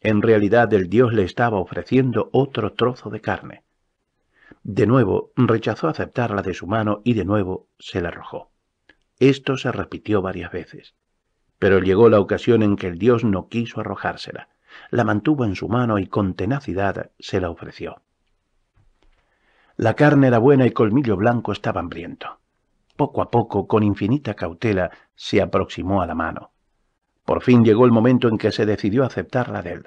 En realidad el dios le estaba ofreciendo otro trozo de carne. De nuevo rechazó aceptarla de su mano y de nuevo se la arrojó. Esto se repitió varias veces. Pero llegó la ocasión en que el dios no quiso arrojársela. La mantuvo en su mano y con tenacidad se la ofreció. La carne era buena y Colmillo Blanco estaba hambriento. Poco a poco, con infinita cautela, se aproximó a la mano. Por fin llegó el momento en que se decidió aceptar la de él.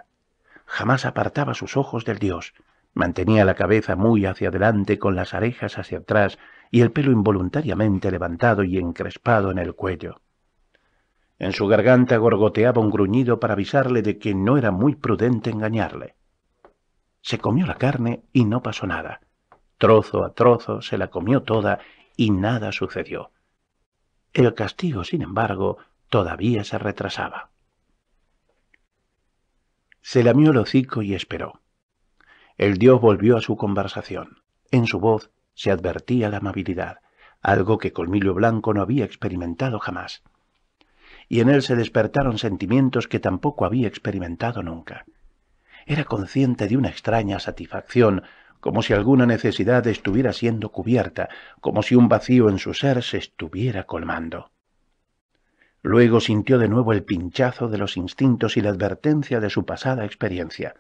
Jamás apartaba sus ojos del dios. Mantenía la cabeza muy hacia adelante, con las orejas hacia atrás y el pelo involuntariamente levantado y encrespado en el cuello. En su garganta gorgoteaba un gruñido para avisarle de que no era muy prudente engañarle. Se comió la carne y no pasó nada. Trozo a trozo se la comió toda y nada sucedió. El castigo, sin embargo, todavía se retrasaba. Se lamió el hocico y esperó. El dios volvió a su conversación. En su voz se advertía la amabilidad, algo que Colmillo Blanco no había experimentado jamás. Y en él se despertaron sentimientos que tampoco había experimentado nunca. Era consciente de una extraña satisfacción como si alguna necesidad estuviera siendo cubierta, como si un vacío en su ser se estuviera colmando. Luego sintió de nuevo el pinchazo de los instintos y la advertencia de su pasada experiencia.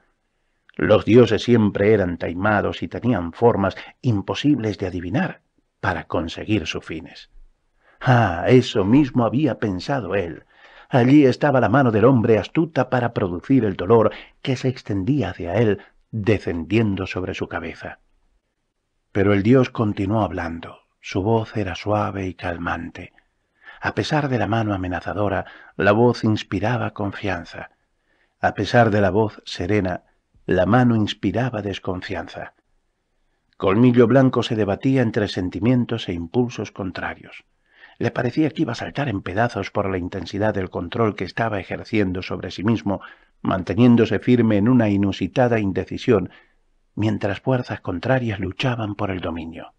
Los dioses siempre eran taimados y tenían formas imposibles de adivinar para conseguir sus fines. Ah, eso mismo había pensado él. Allí estaba la mano del hombre astuta para producir el dolor que se extendía hacia él descendiendo sobre su cabeza. Pero el dios continuó hablando. Su voz era suave y calmante. A pesar de la mano amenazadora, la voz inspiraba confianza. A pesar de la voz serena, la mano inspiraba desconfianza. Colmillo Blanco se debatía entre sentimientos e impulsos contrarios. Le parecía que iba a saltar en pedazos por la intensidad del control que estaba ejerciendo sobre sí mismo, manteniéndose firme en una inusitada indecisión, mientras fuerzas contrarias luchaban por el dominio.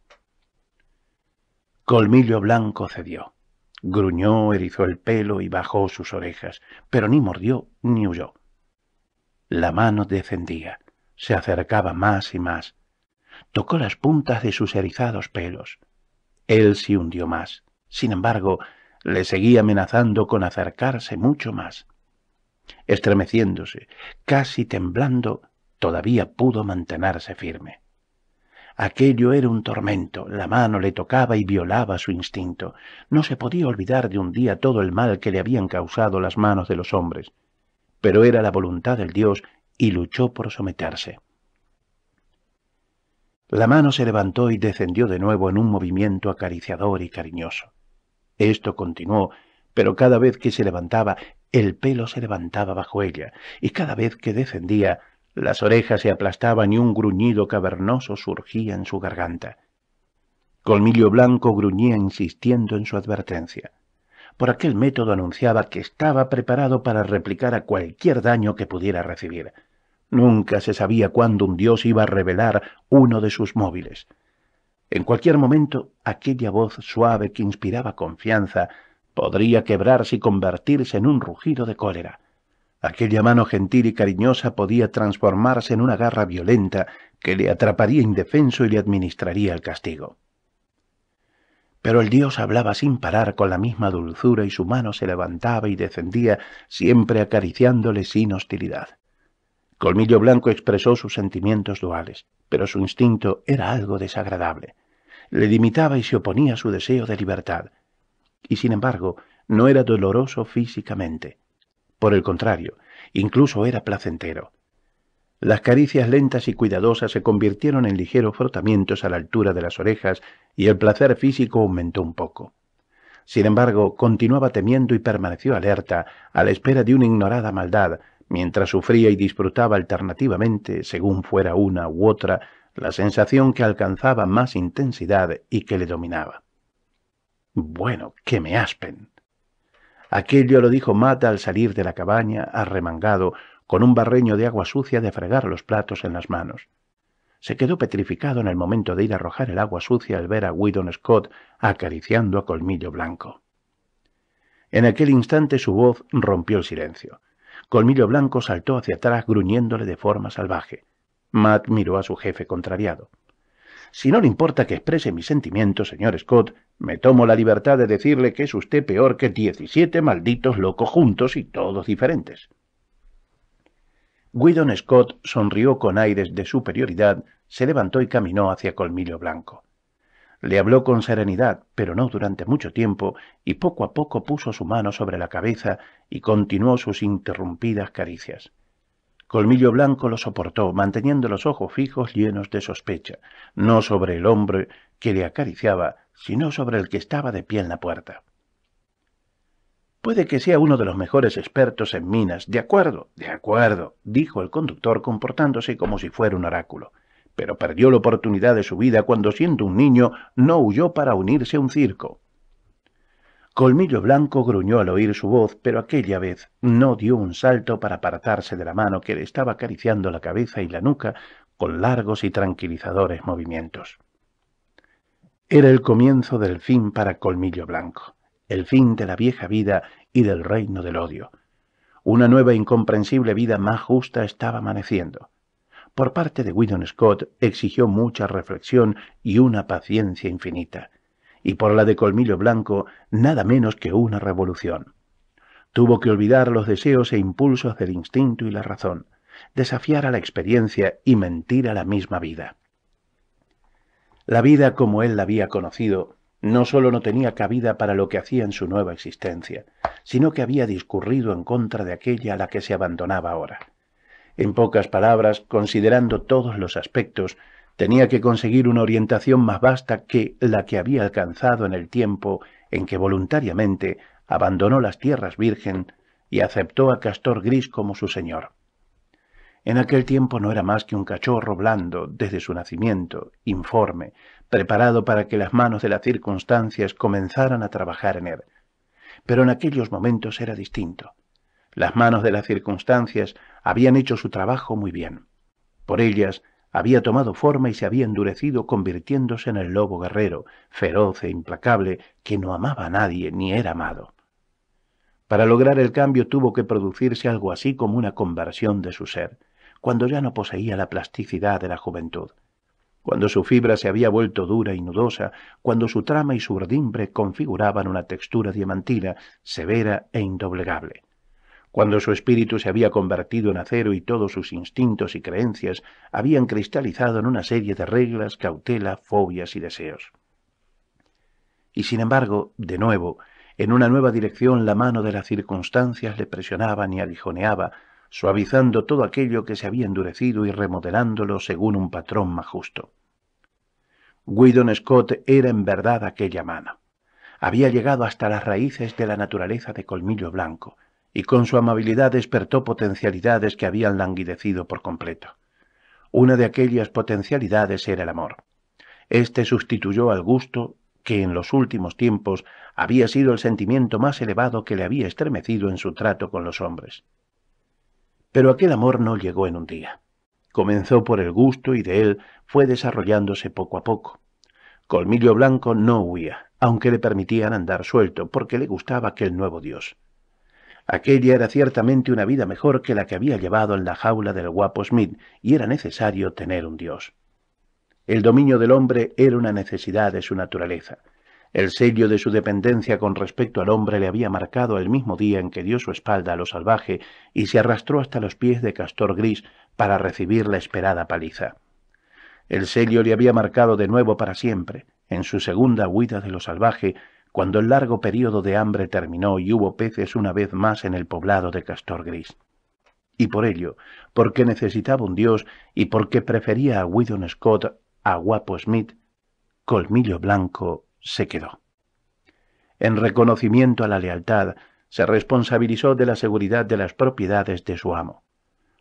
Colmillo Blanco cedió. Gruñó, erizó el pelo y bajó sus orejas, pero ni mordió ni huyó. La mano descendía, se acercaba más y más. Tocó las puntas de sus erizados pelos. Él se hundió más. Sin embargo, le seguía amenazando con acercarse mucho más. Estremeciéndose, casi temblando, todavía pudo mantenerse firme. Aquello era un tormento, la mano le tocaba y violaba su instinto. No se podía olvidar de un día todo el mal que le habían causado las manos de los hombres. Pero era la voluntad del Dios y luchó por someterse. La mano se levantó y descendió de nuevo en un movimiento acariciador y cariñoso. Esto continuó, pero cada vez que se levantaba, el pelo se levantaba bajo ella, y cada vez que descendía, las orejas se aplastaban y un gruñido cavernoso surgía en su garganta. Colmillo Blanco gruñía insistiendo en su advertencia. Por aquel método anunciaba que estaba preparado para replicar a cualquier daño que pudiera recibir. Nunca se sabía cuándo un dios iba a revelar uno de sus móviles. En cualquier momento, aquella voz suave que inspiraba confianza podría quebrarse y convertirse en un rugido de cólera. Aquella mano gentil y cariñosa podía transformarse en una garra violenta que le atraparía indefenso y le administraría el castigo. Pero el dios hablaba sin parar con la misma dulzura y su mano se levantaba y descendía, siempre acariciándole sin hostilidad. Colmillo Blanco expresó sus sentimientos duales, pero su instinto era algo desagradable. Le limitaba y se oponía a su deseo de libertad y sin embargo no era doloroso físicamente. Por el contrario, incluso era placentero. Las caricias lentas y cuidadosas se convirtieron en ligeros frotamientos a la altura de las orejas y el placer físico aumentó un poco. Sin embargo, continuaba temiendo y permaneció alerta, a la espera de una ignorada maldad, mientras sufría y disfrutaba alternativamente, según fuera una u otra, la sensación que alcanzaba más intensidad y que le dominaba. Bueno, que me aspen. Aquello lo dijo Matt al salir de la cabaña, arremangado, con un barreño de agua sucia de fregar los platos en las manos. Se quedó petrificado en el momento de ir a arrojar el agua sucia al ver a Whedon Scott acariciando a Colmillo Blanco. En aquel instante su voz rompió el silencio. Colmillo Blanco saltó hacia atrás gruñéndole de forma salvaje. Matt miró a su jefe contrariado. Si no le importa que exprese mis sentimientos, señor Scott, me tomo la libertad de decirle que es usted peor que diecisiete malditos locos juntos y todos diferentes. Whedon Scott sonrió con aires de superioridad, se levantó y caminó hacia Colmillo Blanco. Le habló con serenidad, pero no durante mucho tiempo, y poco a poco puso su mano sobre la cabeza y continuó sus interrumpidas caricias. Colmillo Blanco lo soportó, manteniendo los ojos fijos llenos de sospecha, no sobre el hombre que le acariciaba, sino sobre el que estaba de pie en la puerta. Puede que sea uno de los mejores expertos en minas. De acuerdo, de acuerdo, dijo el conductor comportándose como si fuera un oráculo. Pero perdió la oportunidad de su vida cuando siendo un niño no huyó para unirse a un circo. Colmillo Blanco gruñó al oír su voz, pero aquella vez no dio un salto para apartarse de la mano que le estaba acariciando la cabeza y la nuca con largos y tranquilizadores movimientos. Era el comienzo del fin para Colmillo Blanco, el fin de la vieja vida y del reino del odio. Una nueva incomprensible vida más justa estaba amaneciendo. Por parte de Whedon Scott exigió mucha reflexión y una paciencia infinita y por la de Colmillo Blanco nada menos que una revolución. Tuvo que olvidar los deseos e impulsos del instinto y la razón, desafiar a la experiencia y mentir a la misma vida. La vida como él la había conocido no sólo no tenía cabida para lo que hacía en su nueva existencia, sino que había discurrido en contra de aquella a la que se abandonaba ahora. En pocas palabras, considerando todos los aspectos, Tenía que conseguir una orientación más vasta que la que había alcanzado en el tiempo en que voluntariamente abandonó las tierras virgen y aceptó a Castor Gris como su señor. En aquel tiempo no era más que un cachorro blando desde su nacimiento, informe, preparado para que las manos de las circunstancias comenzaran a trabajar en él. Pero en aquellos momentos era distinto. Las manos de las circunstancias habían hecho su trabajo muy bien. Por ellas había tomado forma y se había endurecido convirtiéndose en el lobo guerrero, feroz e implacable, que no amaba a nadie ni era amado. Para lograr el cambio tuvo que producirse algo así como una conversión de su ser, cuando ya no poseía la plasticidad de la juventud, cuando su fibra se había vuelto dura y nudosa, cuando su trama y su urdimbre configuraban una textura diamantina, severa e indoblegable cuando su espíritu se había convertido en acero y todos sus instintos y creencias habían cristalizado en una serie de reglas, cautela, fobias y deseos. Y sin embargo, de nuevo, en una nueva dirección la mano de las circunstancias le presionaba y aguijoneaba, suavizando todo aquello que se había endurecido y remodelándolo según un patrón más justo. Whedon Scott era en verdad aquella mano. Había llegado hasta las raíces de la naturaleza de colmillo blanco, y con su amabilidad despertó potencialidades que habían languidecido por completo. Una de aquellas potencialidades era el amor. Este sustituyó al gusto, que en los últimos tiempos había sido el sentimiento más elevado que le había estremecido en su trato con los hombres. Pero aquel amor no llegó en un día. Comenzó por el gusto y de él fue desarrollándose poco a poco. Colmillo Blanco no huía, aunque le permitían andar suelto, porque le gustaba aquel nuevo dios. Aquella era ciertamente una vida mejor que la que había llevado en la jaula del guapo Smith, y era necesario tener un dios. El dominio del hombre era una necesidad de su naturaleza. El sello de su dependencia con respecto al hombre le había marcado el mismo día en que dio su espalda a lo salvaje y se arrastró hasta los pies de Castor Gris para recibir la esperada paliza. El sello le había marcado de nuevo para siempre, en su segunda huida de lo salvaje, cuando el largo período de hambre terminó y hubo peces una vez más en el poblado de Castor Gris. Y por ello, porque necesitaba un dios y porque prefería a Widon Scott a Guapo Smith, Colmillo Blanco se quedó. En reconocimiento a la lealtad, se responsabilizó de la seguridad de las propiedades de su amo.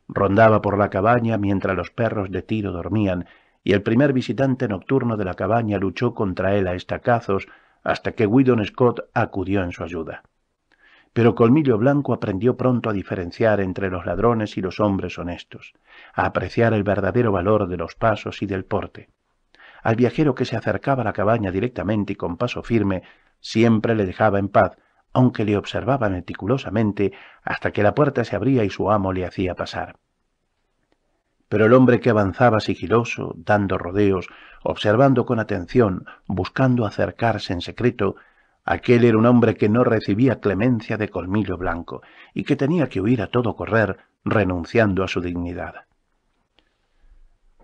Rondaba por la cabaña mientras los perros de tiro dormían, y el primer visitante nocturno de la cabaña luchó contra él a estacazos hasta que Whedon Scott acudió en su ayuda. Pero Colmillo Blanco aprendió pronto a diferenciar entre los ladrones y los hombres honestos, a apreciar el verdadero valor de los pasos y del porte. Al viajero que se acercaba a la cabaña directamente y con paso firme, siempre le dejaba en paz, aunque le observaba meticulosamente hasta que la puerta se abría y su amo le hacía pasar. Pero el hombre que avanzaba sigiloso, dando rodeos, observando con atención, buscando acercarse en secreto, aquel era un hombre que no recibía clemencia de colmillo blanco y que tenía que huir a todo correr, renunciando a su dignidad.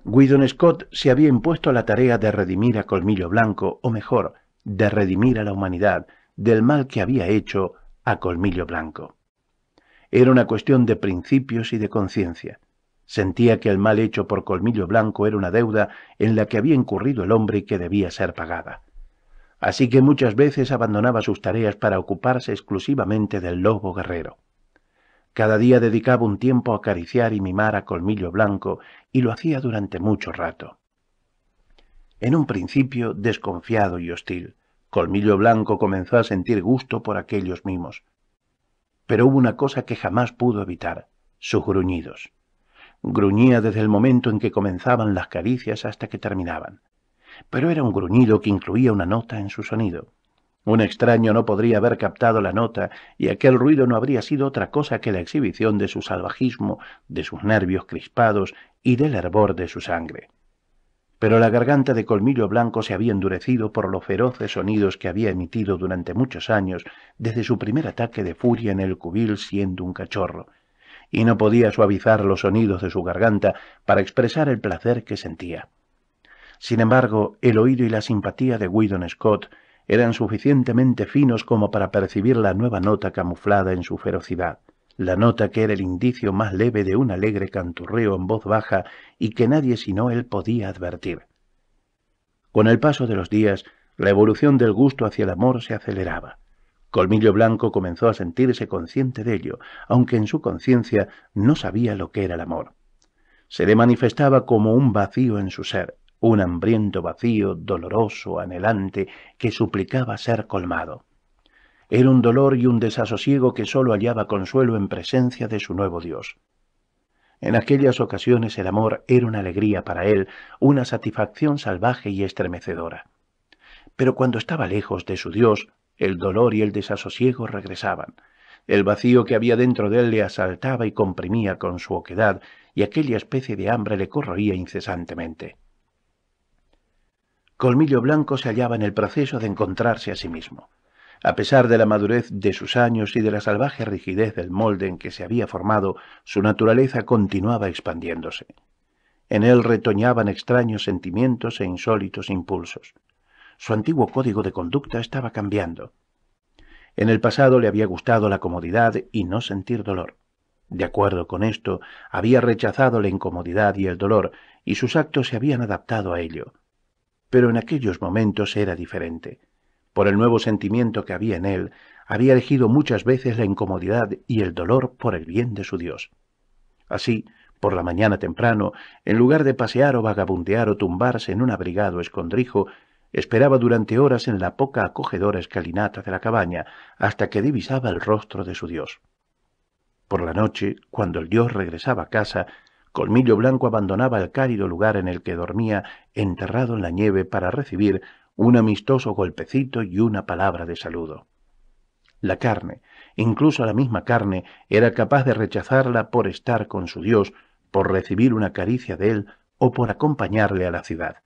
Guidon Scott se había impuesto la tarea de redimir a Colmillo Blanco, o mejor, de redimir a la humanidad del mal que había hecho a Colmillo Blanco. Era una cuestión de principios y de conciencia. Sentía que el mal hecho por Colmillo Blanco era una deuda en la que había incurrido el hombre y que debía ser pagada. Así que muchas veces abandonaba sus tareas para ocuparse exclusivamente del lobo guerrero. Cada día dedicaba un tiempo a acariciar y mimar a Colmillo Blanco y lo hacía durante mucho rato. En un principio desconfiado y hostil, Colmillo Blanco comenzó a sentir gusto por aquellos mimos. Pero hubo una cosa que jamás pudo evitar, sus gruñidos. Gruñía desde el momento en que comenzaban las caricias hasta que terminaban. Pero era un gruñido que incluía una nota en su sonido. Un extraño no podría haber captado la nota, y aquel ruido no habría sido otra cosa que la exhibición de su salvajismo, de sus nervios crispados y del hervor de su sangre. Pero la garganta de Colmillo Blanco se había endurecido por los feroces sonidos que había emitido durante muchos años desde su primer ataque de furia en el cubil siendo un cachorro, y no podía suavizar los sonidos de su garganta para expresar el placer que sentía. Sin embargo, el oído y la simpatía de Whedon Scott eran suficientemente finos como para percibir la nueva nota camuflada en su ferocidad, la nota que era el indicio más leve de un alegre canturreo en voz baja y que nadie sino él podía advertir. Con el paso de los días, la evolución del gusto hacia el amor se aceleraba. Colmillo Blanco comenzó a sentirse consciente de ello, aunque en su conciencia no sabía lo que era el amor. Se le manifestaba como un vacío en su ser, un hambriento vacío, doloroso, anhelante, que suplicaba ser colmado. Era un dolor y un desasosiego que sólo hallaba consuelo en presencia de su nuevo Dios. En aquellas ocasiones el amor era una alegría para él, una satisfacción salvaje y estremecedora. Pero cuando estaba lejos de su Dios, el dolor y el desasosiego regresaban. El vacío que había dentro de él le asaltaba y comprimía con su oquedad, y aquella especie de hambre le corroía incesantemente. Colmillo Blanco se hallaba en el proceso de encontrarse a sí mismo. A pesar de la madurez de sus años y de la salvaje rigidez del molde en que se había formado, su naturaleza continuaba expandiéndose. En él retoñaban extraños sentimientos e insólitos impulsos. Su antiguo código de conducta estaba cambiando. En el pasado le había gustado la comodidad y no sentir dolor. De acuerdo con esto, había rechazado la incomodidad y el dolor, y sus actos se habían adaptado a ello. Pero en aquellos momentos era diferente. Por el nuevo sentimiento que había en él, había elegido muchas veces la incomodidad y el dolor por el bien de su Dios. Así, por la mañana temprano, en lugar de pasear o vagabundear o tumbarse en un abrigado escondrijo, Esperaba durante horas en la poca acogedora escalinata de la cabaña hasta que divisaba el rostro de su dios. Por la noche, cuando el dios regresaba a casa, Colmillo Blanco abandonaba el cálido lugar en el que dormía, enterrado en la nieve, para recibir un amistoso golpecito y una palabra de saludo. La carne, incluso la misma carne, era capaz de rechazarla por estar con su Dios, por recibir una caricia de él o por acompañarle a la ciudad.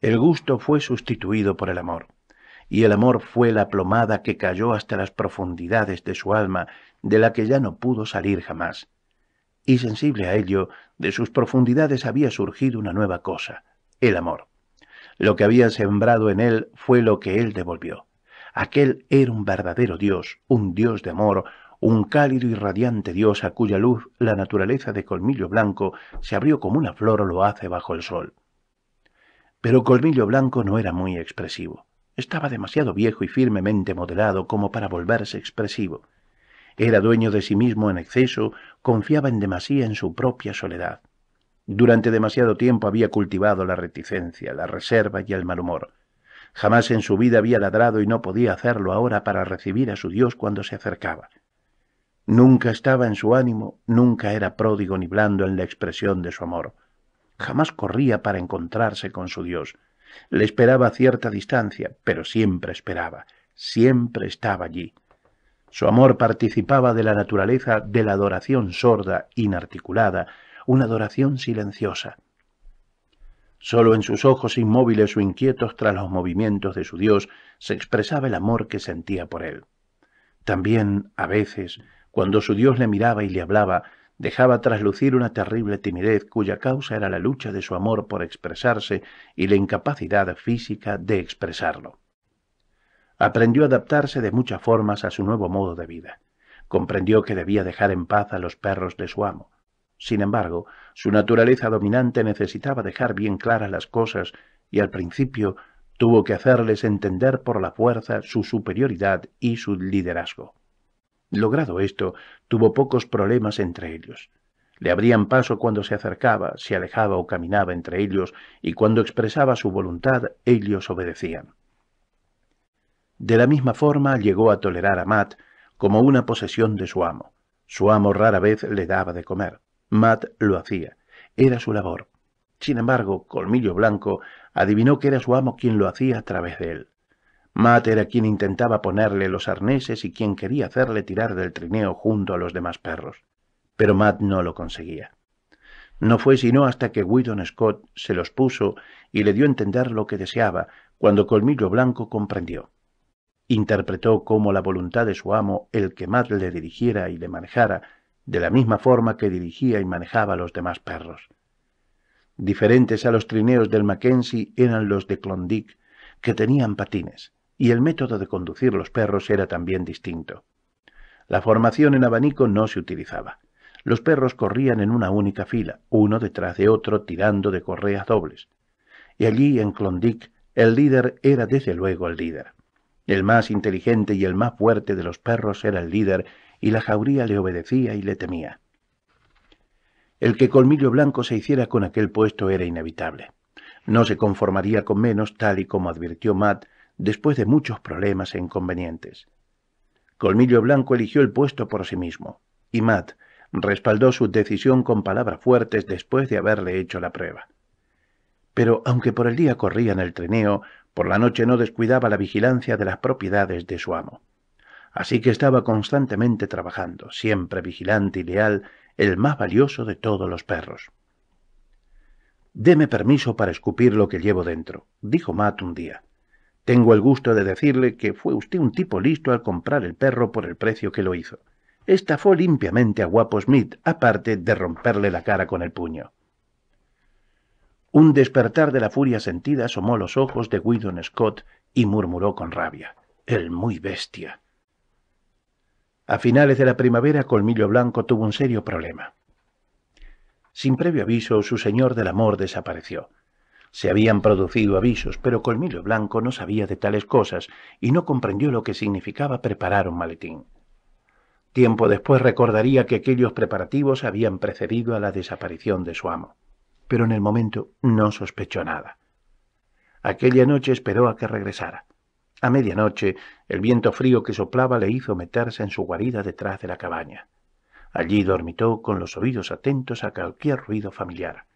El gusto fue sustituido por el amor, y el amor fue la plomada que cayó hasta las profundidades de su alma, de la que ya no pudo salir jamás. Y sensible a ello, de sus profundidades había surgido una nueva cosa, el amor. Lo que había sembrado en él fue lo que él devolvió. Aquel era un verdadero Dios, un Dios de amor, un cálido y radiante Dios a cuya luz la naturaleza de colmillo blanco se abrió como una flor lo hace bajo el sol pero Colmillo Blanco no era muy expresivo. Estaba demasiado viejo y firmemente modelado como para volverse expresivo. Era dueño de sí mismo en exceso, confiaba en demasía en su propia soledad. Durante demasiado tiempo había cultivado la reticencia, la reserva y el mal humor. Jamás en su vida había ladrado y no podía hacerlo ahora para recibir a su Dios cuando se acercaba. Nunca estaba en su ánimo, nunca era pródigo ni blando en la expresión de su amor jamás corría para encontrarse con su Dios. Le esperaba a cierta distancia, pero siempre esperaba, siempre estaba allí. Su amor participaba de la naturaleza de la adoración sorda, inarticulada, una adoración silenciosa. Solo en sus ojos inmóviles o inquietos tras los movimientos de su Dios se expresaba el amor que sentía por él. También, a veces, cuando su Dios le miraba y le hablaba, dejaba traslucir una terrible timidez cuya causa era la lucha de su amor por expresarse y la incapacidad física de expresarlo. Aprendió a adaptarse de muchas formas a su nuevo modo de vida. Comprendió que debía dejar en paz a los perros de su amo. Sin embargo, su naturaleza dominante necesitaba dejar bien claras las cosas y al principio tuvo que hacerles entender por la fuerza su superioridad y su liderazgo. Logrado esto, tuvo pocos problemas entre ellos. Le abrían paso cuando se acercaba, se alejaba o caminaba entre ellos, y cuando expresaba su voluntad, ellos obedecían. De la misma forma llegó a tolerar a Matt como una posesión de su amo. Su amo rara vez le daba de comer. Matt lo hacía. Era su labor. Sin embargo, Colmillo Blanco adivinó que era su amo quien lo hacía a través de él. Matt era quien intentaba ponerle los arneses y quien quería hacerle tirar del trineo junto a los demás perros. Pero Matt no lo conseguía. No fue sino hasta que Whedon Scott se los puso y le dio a entender lo que deseaba, cuando Colmillo Blanco comprendió. Interpretó como la voluntad de su amo el que Matt le dirigiera y le manejara, de la misma forma que dirigía y manejaba a los demás perros. Diferentes a los trineos del Mackenzie eran los de Klondike, que tenían patines y el método de conducir los perros era también distinto. La formación en abanico no se utilizaba. Los perros corrían en una única fila, uno detrás de otro, tirando de correas dobles. Y allí, en Klondike, el líder era desde luego el líder. El más inteligente y el más fuerte de los perros era el líder, y la jauría le obedecía y le temía. El que Colmillo Blanco se hiciera con aquel puesto era inevitable. No se conformaría con menos, tal y como advirtió Matt después de muchos problemas e inconvenientes. Colmillo Blanco eligió el puesto por sí mismo, y Matt respaldó su decisión con palabras fuertes después de haberle hecho la prueba. Pero aunque por el día corría en el trineo, por la noche no descuidaba la vigilancia de las propiedades de su amo. Así que estaba constantemente trabajando, siempre vigilante y leal, el más valioso de todos los perros. Deme permiso para escupir lo que llevo dentro, dijo Matt un día. Tengo el gusto de decirle que fue usted un tipo listo al comprar el perro por el precio que lo hizo. Estafó limpiamente a Guapo Smith, aparte de romperle la cara con el puño. Un despertar de la furia sentida asomó los ojos de Whedon Scott y murmuró con rabia. El muy bestia. A finales de la primavera, Colmillo Blanco tuvo un serio problema. Sin previo aviso, su señor del amor desapareció. Se habían producido avisos, pero Colmillo Blanco no sabía de tales cosas y no comprendió lo que significaba preparar un maletín. Tiempo después recordaría que aquellos preparativos habían precedido a la desaparición de su amo, pero en el momento no sospechó nada. Aquella noche esperó a que regresara. A medianoche, el viento frío que soplaba le hizo meterse en su guarida detrás de la cabaña. Allí dormitó con los oídos atentos a cualquier ruido familiar.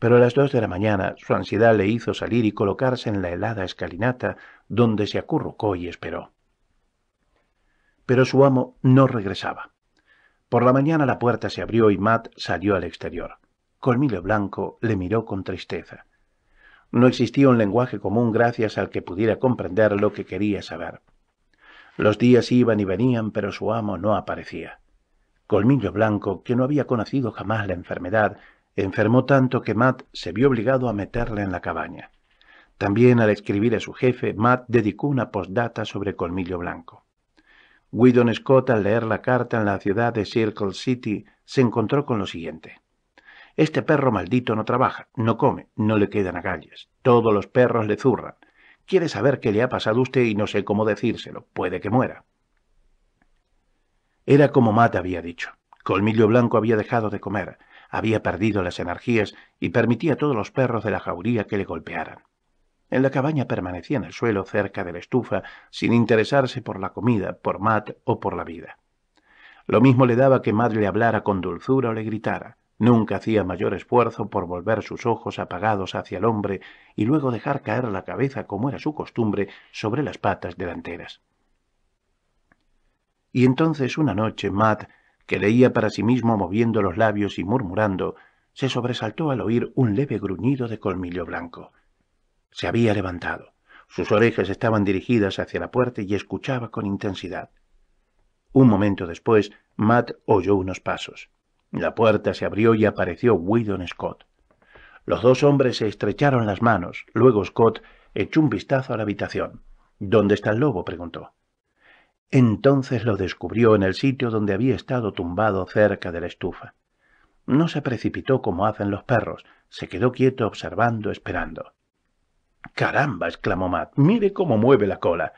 Pero a las dos de la mañana su ansiedad le hizo salir y colocarse en la helada escalinata donde se acurrucó y esperó. Pero su amo no regresaba. Por la mañana la puerta se abrió y Matt salió al exterior. Colmillo Blanco le miró con tristeza. No existía un lenguaje común gracias al que pudiera comprender lo que quería saber. Los días iban y venían, pero su amo no aparecía. Colmillo Blanco, que no había conocido jamás la enfermedad, enfermó tanto que Matt se vio obligado a meterle en la cabaña. También al escribir a su jefe, Matt dedicó una postdata sobre Colmillo Blanco. Widon Scott, al leer la carta en la ciudad de Circle City, se encontró con lo siguiente. Este perro maldito no trabaja, no come, no le quedan agallas. Todos los perros le zurran. Quiere saber qué le ha pasado a usted y no sé cómo decírselo. Puede que muera. Era como Matt había dicho. Colmillo Blanco había dejado de comer había perdido las energías y permitía a todos los perros de la jauría que le golpearan. En la cabaña permanecía en el suelo cerca de la estufa, sin interesarse por la comida, por Matt o por la vida. Lo mismo le daba que Matt le hablara con dulzura o le gritara. Nunca hacía mayor esfuerzo por volver sus ojos apagados hacia el hombre y luego dejar caer la cabeza, como era su costumbre, sobre las patas delanteras. Y entonces una noche Matt que leía para sí mismo moviendo los labios y murmurando, se sobresaltó al oír un leve gruñido de colmillo blanco. Se había levantado. Sus orejas estaban dirigidas hacia la puerta y escuchaba con intensidad. Un momento después, Matt oyó unos pasos. La puerta se abrió y apareció Whedon Scott. Los dos hombres se estrecharon las manos. Luego Scott echó un vistazo a la habitación. ¿Dónde está el lobo? preguntó. Entonces lo descubrió en el sitio donde había estado tumbado cerca de la estufa. No se precipitó como hacen los perros, se quedó quieto observando, esperando. Caramba, exclamó Matt, mire cómo mueve la cola.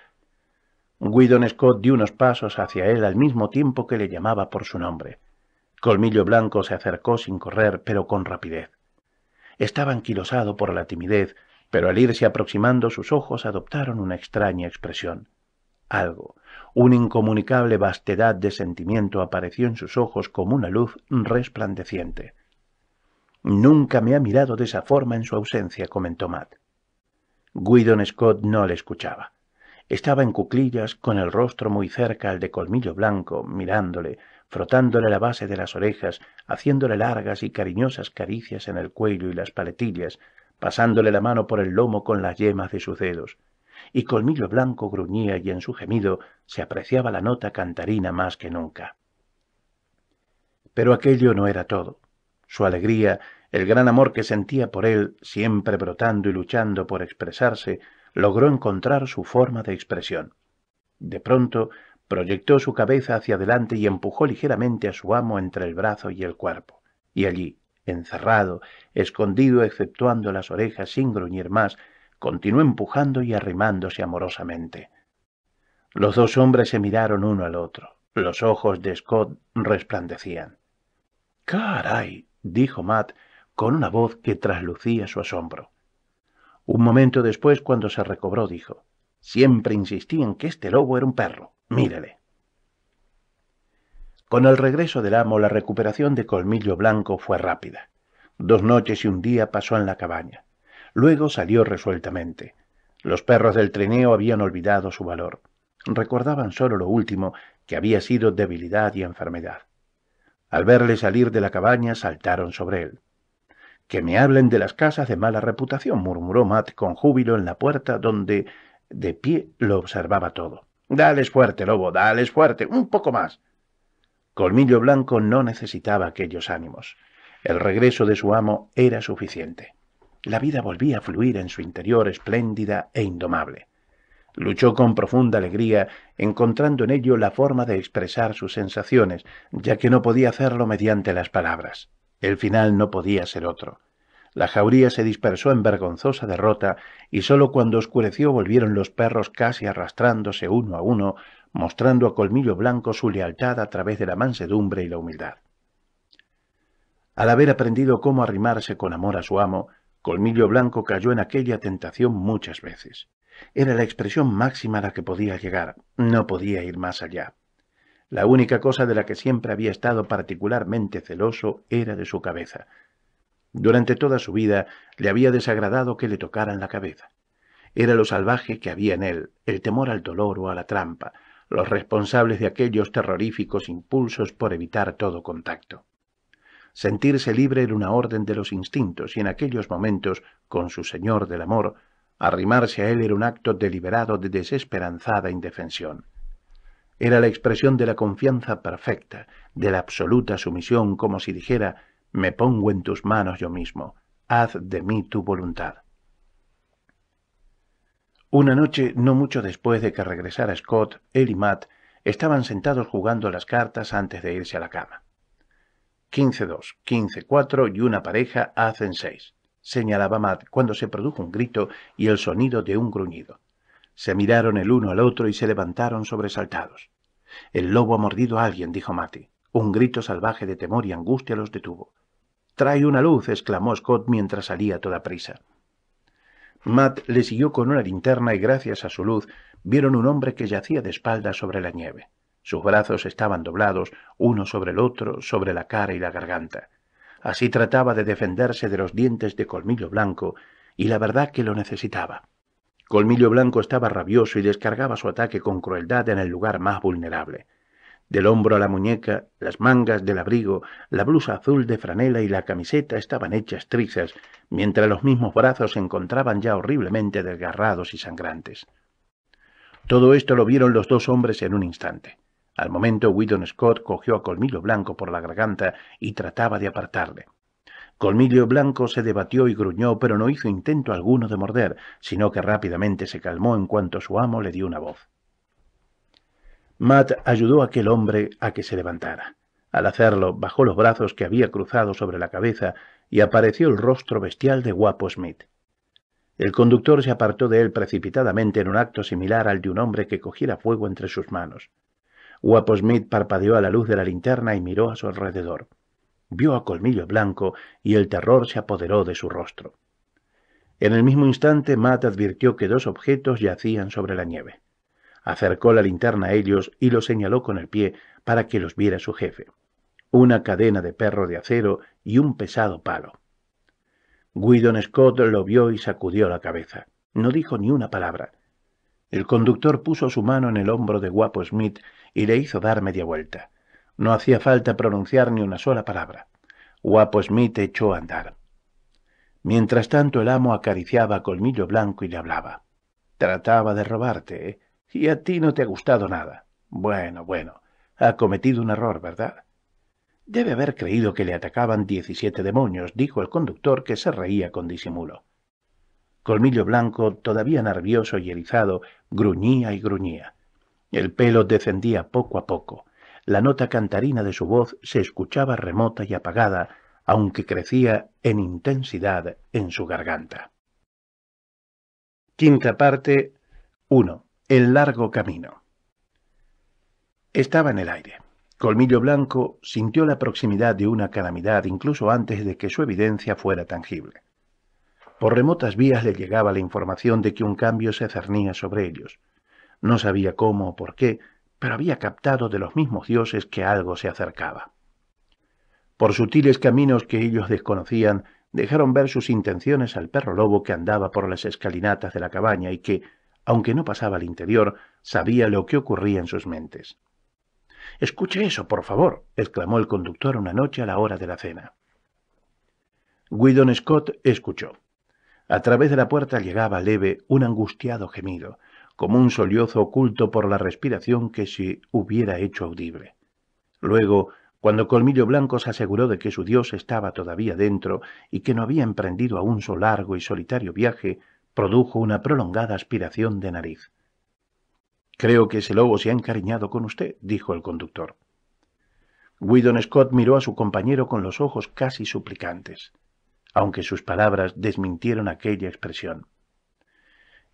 Guidon Scott dio unos pasos hacia él al mismo tiempo que le llamaba por su nombre. Colmillo Blanco se acercó sin correr, pero con rapidez. Estaba anquilosado por la timidez, pero al irse aproximando sus ojos adoptaron una extraña expresión. Algo, una incomunicable vastedad de sentimiento apareció en sus ojos como una luz resplandeciente. Nunca me ha mirado de esa forma en su ausencia, comentó Matt. Guidon Scott no le escuchaba. Estaba en cuclillas, con el rostro muy cerca al de Colmillo Blanco, mirándole, frotándole la base de las orejas, haciéndole largas y cariñosas caricias en el cuello y las paletillas, pasándole la mano por el lomo con las yemas de sus dedos y Colmillo Blanco gruñía y en su gemido se apreciaba la nota cantarina más que nunca. Pero aquello no era todo. Su alegría, el gran amor que sentía por él, siempre brotando y luchando por expresarse, logró encontrar su forma de expresión. De pronto, proyectó su cabeza hacia adelante y empujó ligeramente a su amo entre el brazo y el cuerpo. Y allí, encerrado, escondido exceptuando las orejas sin gruñir más, continuó empujando y arrimándose amorosamente. Los dos hombres se miraron uno al otro. Los ojos de Scott resplandecían. Caray, dijo Matt con una voz que traslucía su asombro. Un momento después, cuando se recobró, dijo Siempre insistí en que este lobo era un perro. Mírele. Con el regreso del amo, la recuperación de Colmillo Blanco fue rápida. Dos noches y un día pasó en la cabaña. Luego salió resueltamente. Los perros del trineo habían olvidado su valor. Recordaban solo lo último, que había sido debilidad y enfermedad. Al verle salir de la cabaña, saltaron sobre él. Que me hablen de las casas de mala reputación, murmuró Matt con júbilo en la puerta, donde de pie lo observaba todo. Dales fuerte, lobo, dales fuerte, un poco más. Colmillo Blanco no necesitaba aquellos ánimos. El regreso de su amo era suficiente la vida volvía a fluir en su interior espléndida e indomable. Luchó con profunda alegría, encontrando en ello la forma de expresar sus sensaciones, ya que no podía hacerlo mediante las palabras. El final no podía ser otro. La jauría se dispersó en vergonzosa derrota y sólo cuando oscureció volvieron los perros casi arrastrándose uno a uno, mostrando a Colmillo Blanco su lealtad a través de la mansedumbre y la humildad. Al haber aprendido cómo arrimarse con amor a su amo, Colmillo Blanco cayó en aquella tentación muchas veces. Era la expresión máxima a la que podía llegar, no podía ir más allá. La única cosa de la que siempre había estado particularmente celoso era de su cabeza. Durante toda su vida le había desagradado que le tocaran la cabeza. Era lo salvaje que había en él, el temor al dolor o a la trampa, los responsables de aquellos terroríficos impulsos por evitar todo contacto sentirse libre en una orden de los instintos, y en aquellos momentos, con su señor del amor, arrimarse a él era un acto deliberado de desesperanzada indefensión. Era la expresión de la confianza perfecta, de la absoluta sumisión, como si dijera, me pongo en tus manos yo mismo, haz de mí tu voluntad. Una noche, no mucho después de que regresara Scott, él y Matt estaban sentados jugando las cartas antes de irse a la cama. «Quince-dos, quince-cuatro y una pareja hacen seis», señalaba Matt cuando se produjo un grito y el sonido de un gruñido. Se miraron el uno al otro y se levantaron sobresaltados. El lobo ha mordido a alguien, dijo Matty. Un grito salvaje de temor y angustia los detuvo. Trae una luz, exclamó Scott mientras salía a toda prisa. Matt le siguió con una linterna y gracias a su luz vieron un hombre que yacía de espaldas sobre la nieve. Sus brazos estaban doblados, uno sobre el otro, sobre la cara y la garganta. Así trataba de defenderse de los dientes de Colmillo Blanco, y la verdad que lo necesitaba. Colmillo Blanco estaba rabioso y descargaba su ataque con crueldad en el lugar más vulnerable. Del hombro a la muñeca, las mangas del abrigo, la blusa azul de franela y la camiseta estaban hechas trizas, mientras los mismos brazos se encontraban ya horriblemente desgarrados y sangrantes. Todo esto lo vieron los dos hombres en un instante. Al momento, Whedon Scott cogió a Colmillo Blanco por la garganta y trataba de apartarle. Colmillo Blanco se debatió y gruñó, pero no hizo intento alguno de morder, sino que rápidamente se calmó en cuanto su amo le dio una voz. Matt ayudó a aquel hombre a que se levantara. Al hacerlo, bajó los brazos que había cruzado sobre la cabeza y apareció el rostro bestial de Guapo Smith. El conductor se apartó de él precipitadamente en un acto similar al de un hombre que cogiera fuego entre sus manos. Guapo Smith parpadeó a la luz de la linterna y miró a su alrededor. Vio a Colmillo Blanco y el terror se apoderó de su rostro. En el mismo instante, Matt advirtió que dos objetos yacían sobre la nieve. Acercó la linterna a ellos y los señaló con el pie para que los viera su jefe. Una cadena de perro de acero y un pesado palo. Guidon Scott lo vio y sacudió la cabeza. No dijo ni una palabra. El conductor puso su mano en el hombro de Guapo Smith y le hizo dar media vuelta. No hacía falta pronunciar ni una sola palabra. Guapo Smith echó a andar. Mientras tanto el amo acariciaba Colmillo Blanco y le hablaba. Trataba de robarte, ¿eh? Y a ti no te ha gustado nada. Bueno, bueno. Ha cometido un error, ¿verdad? Debe haber creído que le atacaban diecisiete demonios, dijo el conductor, que se reía con disimulo. Colmillo Blanco, todavía nervioso y erizado, gruñía y gruñía. El pelo descendía poco a poco. La nota cantarina de su voz se escuchaba remota y apagada, aunque crecía en intensidad en su garganta. Quinta parte 1. El largo camino. Estaba en el aire. Colmillo Blanco sintió la proximidad de una calamidad incluso antes de que su evidencia fuera tangible. Por remotas vías le llegaba la información de que un cambio se cernía sobre ellos. No sabía cómo o por qué, pero había captado de los mismos dioses que algo se acercaba. Por sutiles caminos que ellos desconocían, dejaron ver sus intenciones al perro lobo que andaba por las escalinatas de la cabaña y que, aunque no pasaba al interior, sabía lo que ocurría en sus mentes. Escuche eso, por favor, exclamó el conductor una noche a la hora de la cena. Guidon Scott escuchó. A través de la puerta llegaba leve un angustiado gemido, como un sollozo oculto por la respiración que se hubiera hecho audible. Luego, cuando Colmillo Blanco se aseguró de que su dios estaba todavía dentro y que no había emprendido aún su largo y solitario viaje, produjo una prolongada aspiración de nariz. Creo que ese lobo se ha encariñado con usted, dijo el conductor. Whedon Scott miró a su compañero con los ojos casi suplicantes aunque sus palabras desmintieron aquella expresión.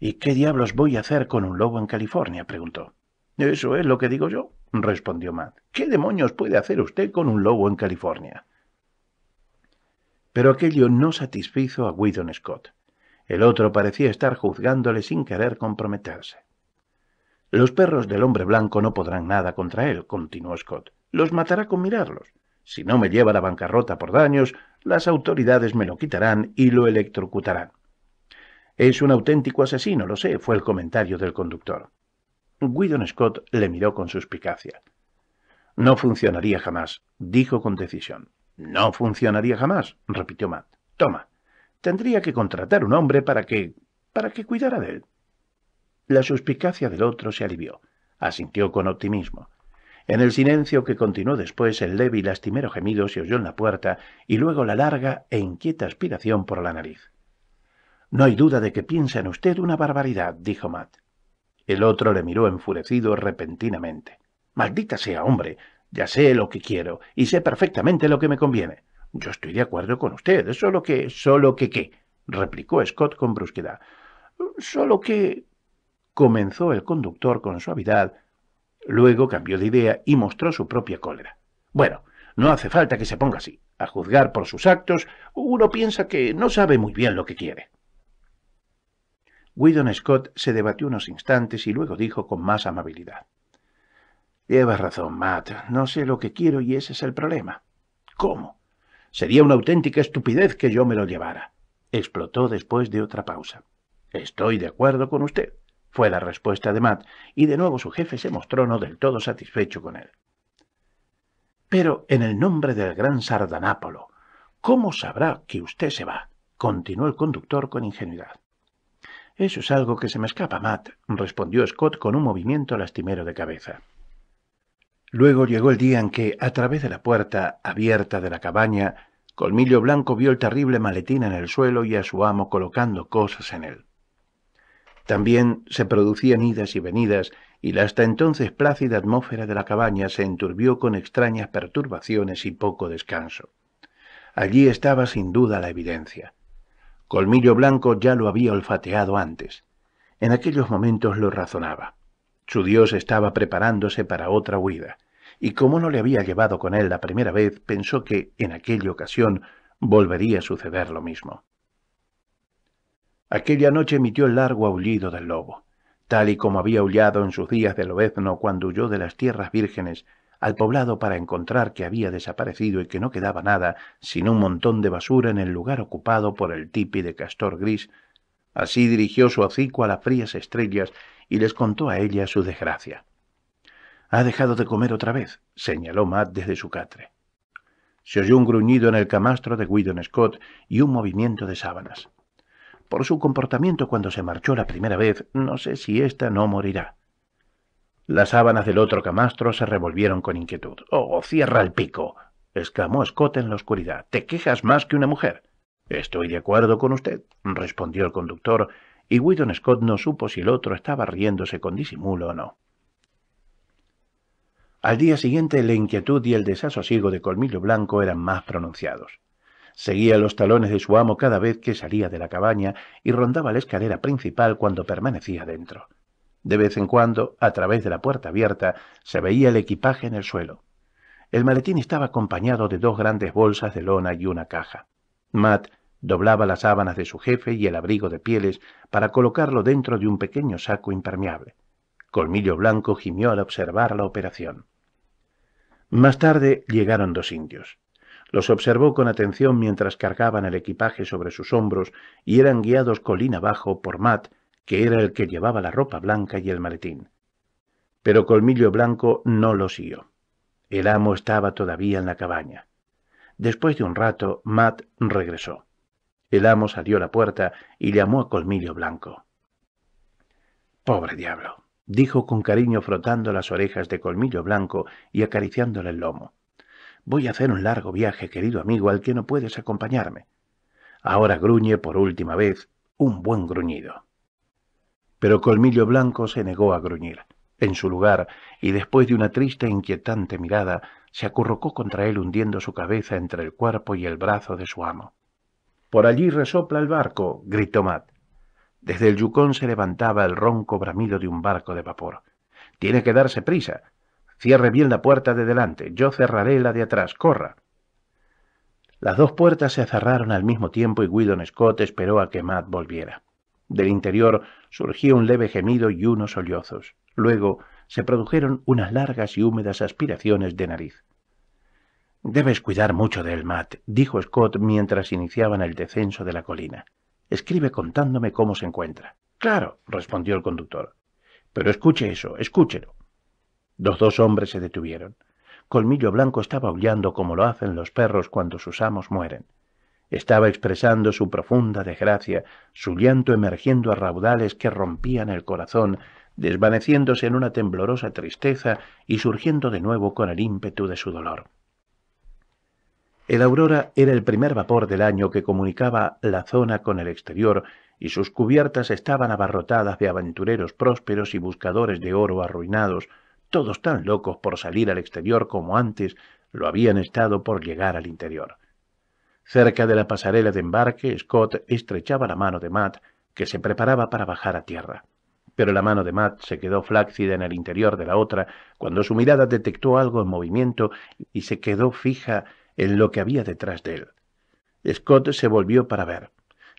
¿Y qué diablos voy a hacer con un lobo en California? preguntó. Eso es lo que digo yo, respondió Matt. ¿Qué demonios puede hacer usted con un lobo en California? Pero aquello no satisfizo a Whedon Scott. El otro parecía estar juzgándole sin querer comprometerse. Los perros del hombre blanco no podrán nada contra él, continuó Scott. Los matará con mirarlos. Si no me lleva la bancarrota por daños, las autoridades me lo quitarán y lo electrocutarán. Es un auténtico asesino, lo sé, fue el comentario del conductor. Widon Scott le miró con suspicacia. No funcionaría jamás, dijo con decisión. No funcionaría jamás, repitió Matt. Toma, tendría que contratar un hombre para que... para que cuidara de él. La suspicacia del otro se alivió. Asintió con optimismo. En el silencio que continuó después, el leve y lastimero gemido se oyó en la puerta y luego la larga e inquieta aspiración por la nariz. No hay duda de que piensa en usted una barbaridad, dijo Matt. El otro le miró enfurecido repentinamente. Maldita sea, hombre. Ya sé lo que quiero y sé perfectamente lo que me conviene. Yo estoy de acuerdo con usted, solo que... solo que qué, replicó Scott con brusquedad. Solo que... comenzó el conductor con suavidad, Luego cambió de idea y mostró su propia cólera. Bueno, no hace falta que se ponga así. A juzgar por sus actos, uno piensa que no sabe muy bien lo que quiere. Whedon Scott se debatió unos instantes y luego dijo con más amabilidad. Llevas razón, Matt. No sé lo que quiero y ese es el problema. ¿Cómo? Sería una auténtica estupidez que yo me lo llevara. Explotó después de otra pausa. Estoy de acuerdo con usted fue la respuesta de Matt, y de nuevo su jefe se mostró no del todo satisfecho con él. Pero en el nombre del gran Sardanápolo, ¿cómo sabrá que usted se va? continuó el conductor con ingenuidad. Eso es algo que se me escapa, Matt, respondió Scott con un movimiento lastimero de cabeza. Luego llegó el día en que, a través de la puerta abierta de la cabaña, Colmillo Blanco vio el terrible maletín en el suelo y a su amo colocando cosas en él. También se producían idas y venidas, y la hasta entonces plácida atmósfera de la cabaña se enturbió con extrañas perturbaciones y poco descanso. Allí estaba sin duda la evidencia. Colmillo Blanco ya lo había olfateado antes. En aquellos momentos lo razonaba. Su dios estaba preparándose para otra huida, y como no le había llevado con él la primera vez, pensó que, en aquella ocasión, volvería a suceder lo mismo. Aquella noche emitió el largo aullido del lobo, tal y como había aullado en sus días de lobezno cuando huyó de las tierras vírgenes al poblado para encontrar que había desaparecido y que no quedaba nada sino un montón de basura en el lugar ocupado por el tipi de castor gris. Así dirigió su hocico a las frías estrellas y les contó a ella su desgracia. Ha dejado de comer otra vez, señaló Matt desde su catre. Se oyó un gruñido en el camastro de Whedon Scott y un movimiento de sábanas. Por su comportamiento cuando se marchó la primera vez, no sé si ésta no morirá. Las sábanas del otro camastro se revolvieron con inquietud. ¡Oh, cierra el pico! exclamó Scott en la oscuridad. Te quejas más que una mujer. Estoy de acuerdo con usted, respondió el conductor, y Whedon Scott no supo si el otro estaba riéndose con disimulo o no. Al día siguiente la inquietud y el desasosiego de Colmillo Blanco eran más pronunciados. Seguía los talones de su amo cada vez que salía de la cabaña y rondaba la escalera principal cuando permanecía dentro. De vez en cuando, a través de la puerta abierta, se veía el equipaje en el suelo. El maletín estaba acompañado de dos grandes bolsas de lona y una caja. Matt doblaba las sábanas de su jefe y el abrigo de pieles para colocarlo dentro de un pequeño saco impermeable. Colmillo Blanco gimió al observar la operación. Más tarde llegaron dos indios. Los observó con atención mientras cargaban el equipaje sobre sus hombros y eran guiados colina abajo por Matt, que era el que llevaba la ropa blanca y el maletín. Pero Colmillo Blanco no los siguió. El amo estaba todavía en la cabaña. Después de un rato, Matt regresó. El amo salió a la puerta y llamó a Colmillo Blanco. Pobre diablo, dijo con cariño frotando las orejas de Colmillo Blanco y acariciándole el lomo. Voy a hacer un largo viaje, querido amigo, al que no puedes acompañarme. Ahora gruñe por última vez un buen gruñido. Pero Colmillo Blanco se negó a gruñir. En su lugar, y después de una triste e inquietante mirada, se acurrucó contra él hundiendo su cabeza entre el cuerpo y el brazo de su amo. Por allí resopla el barco, gritó Matt. Desde el yucón se levantaba el ronco bramido de un barco de vapor. Tiene que darse prisa. Cierre bien la puerta de delante, yo cerraré la de atrás, corra. Las dos puertas se cerraron al mismo tiempo y Whedon Scott esperó a que Matt volviera. Del interior surgió un leve gemido y unos sollozos. Luego se produjeron unas largas y húmedas aspiraciones de nariz. Debes cuidar mucho de él, Matt, dijo Scott mientras iniciaban el descenso de la colina. Escribe contándome cómo se encuentra. Claro, respondió el conductor. Pero escuche eso, escúchelo. Los dos hombres se detuvieron. Colmillo Blanco estaba aullando como lo hacen los perros cuando sus amos mueren. Estaba expresando su profunda desgracia, su llanto emergiendo a raudales que rompían el corazón, desvaneciéndose en una temblorosa tristeza y surgiendo de nuevo con el ímpetu de su dolor. El Aurora era el primer vapor del año que comunicaba la zona con el exterior y sus cubiertas estaban abarrotadas de aventureros prósperos y buscadores de oro arruinados, todos tan locos por salir al exterior como antes lo habían estado por llegar al interior. Cerca de la pasarela de embarque, Scott estrechaba la mano de Matt, que se preparaba para bajar a tierra. Pero la mano de Matt se quedó flácida en el interior de la otra cuando su mirada detectó algo en movimiento y se quedó fija en lo que había detrás de él. Scott se volvió para ver.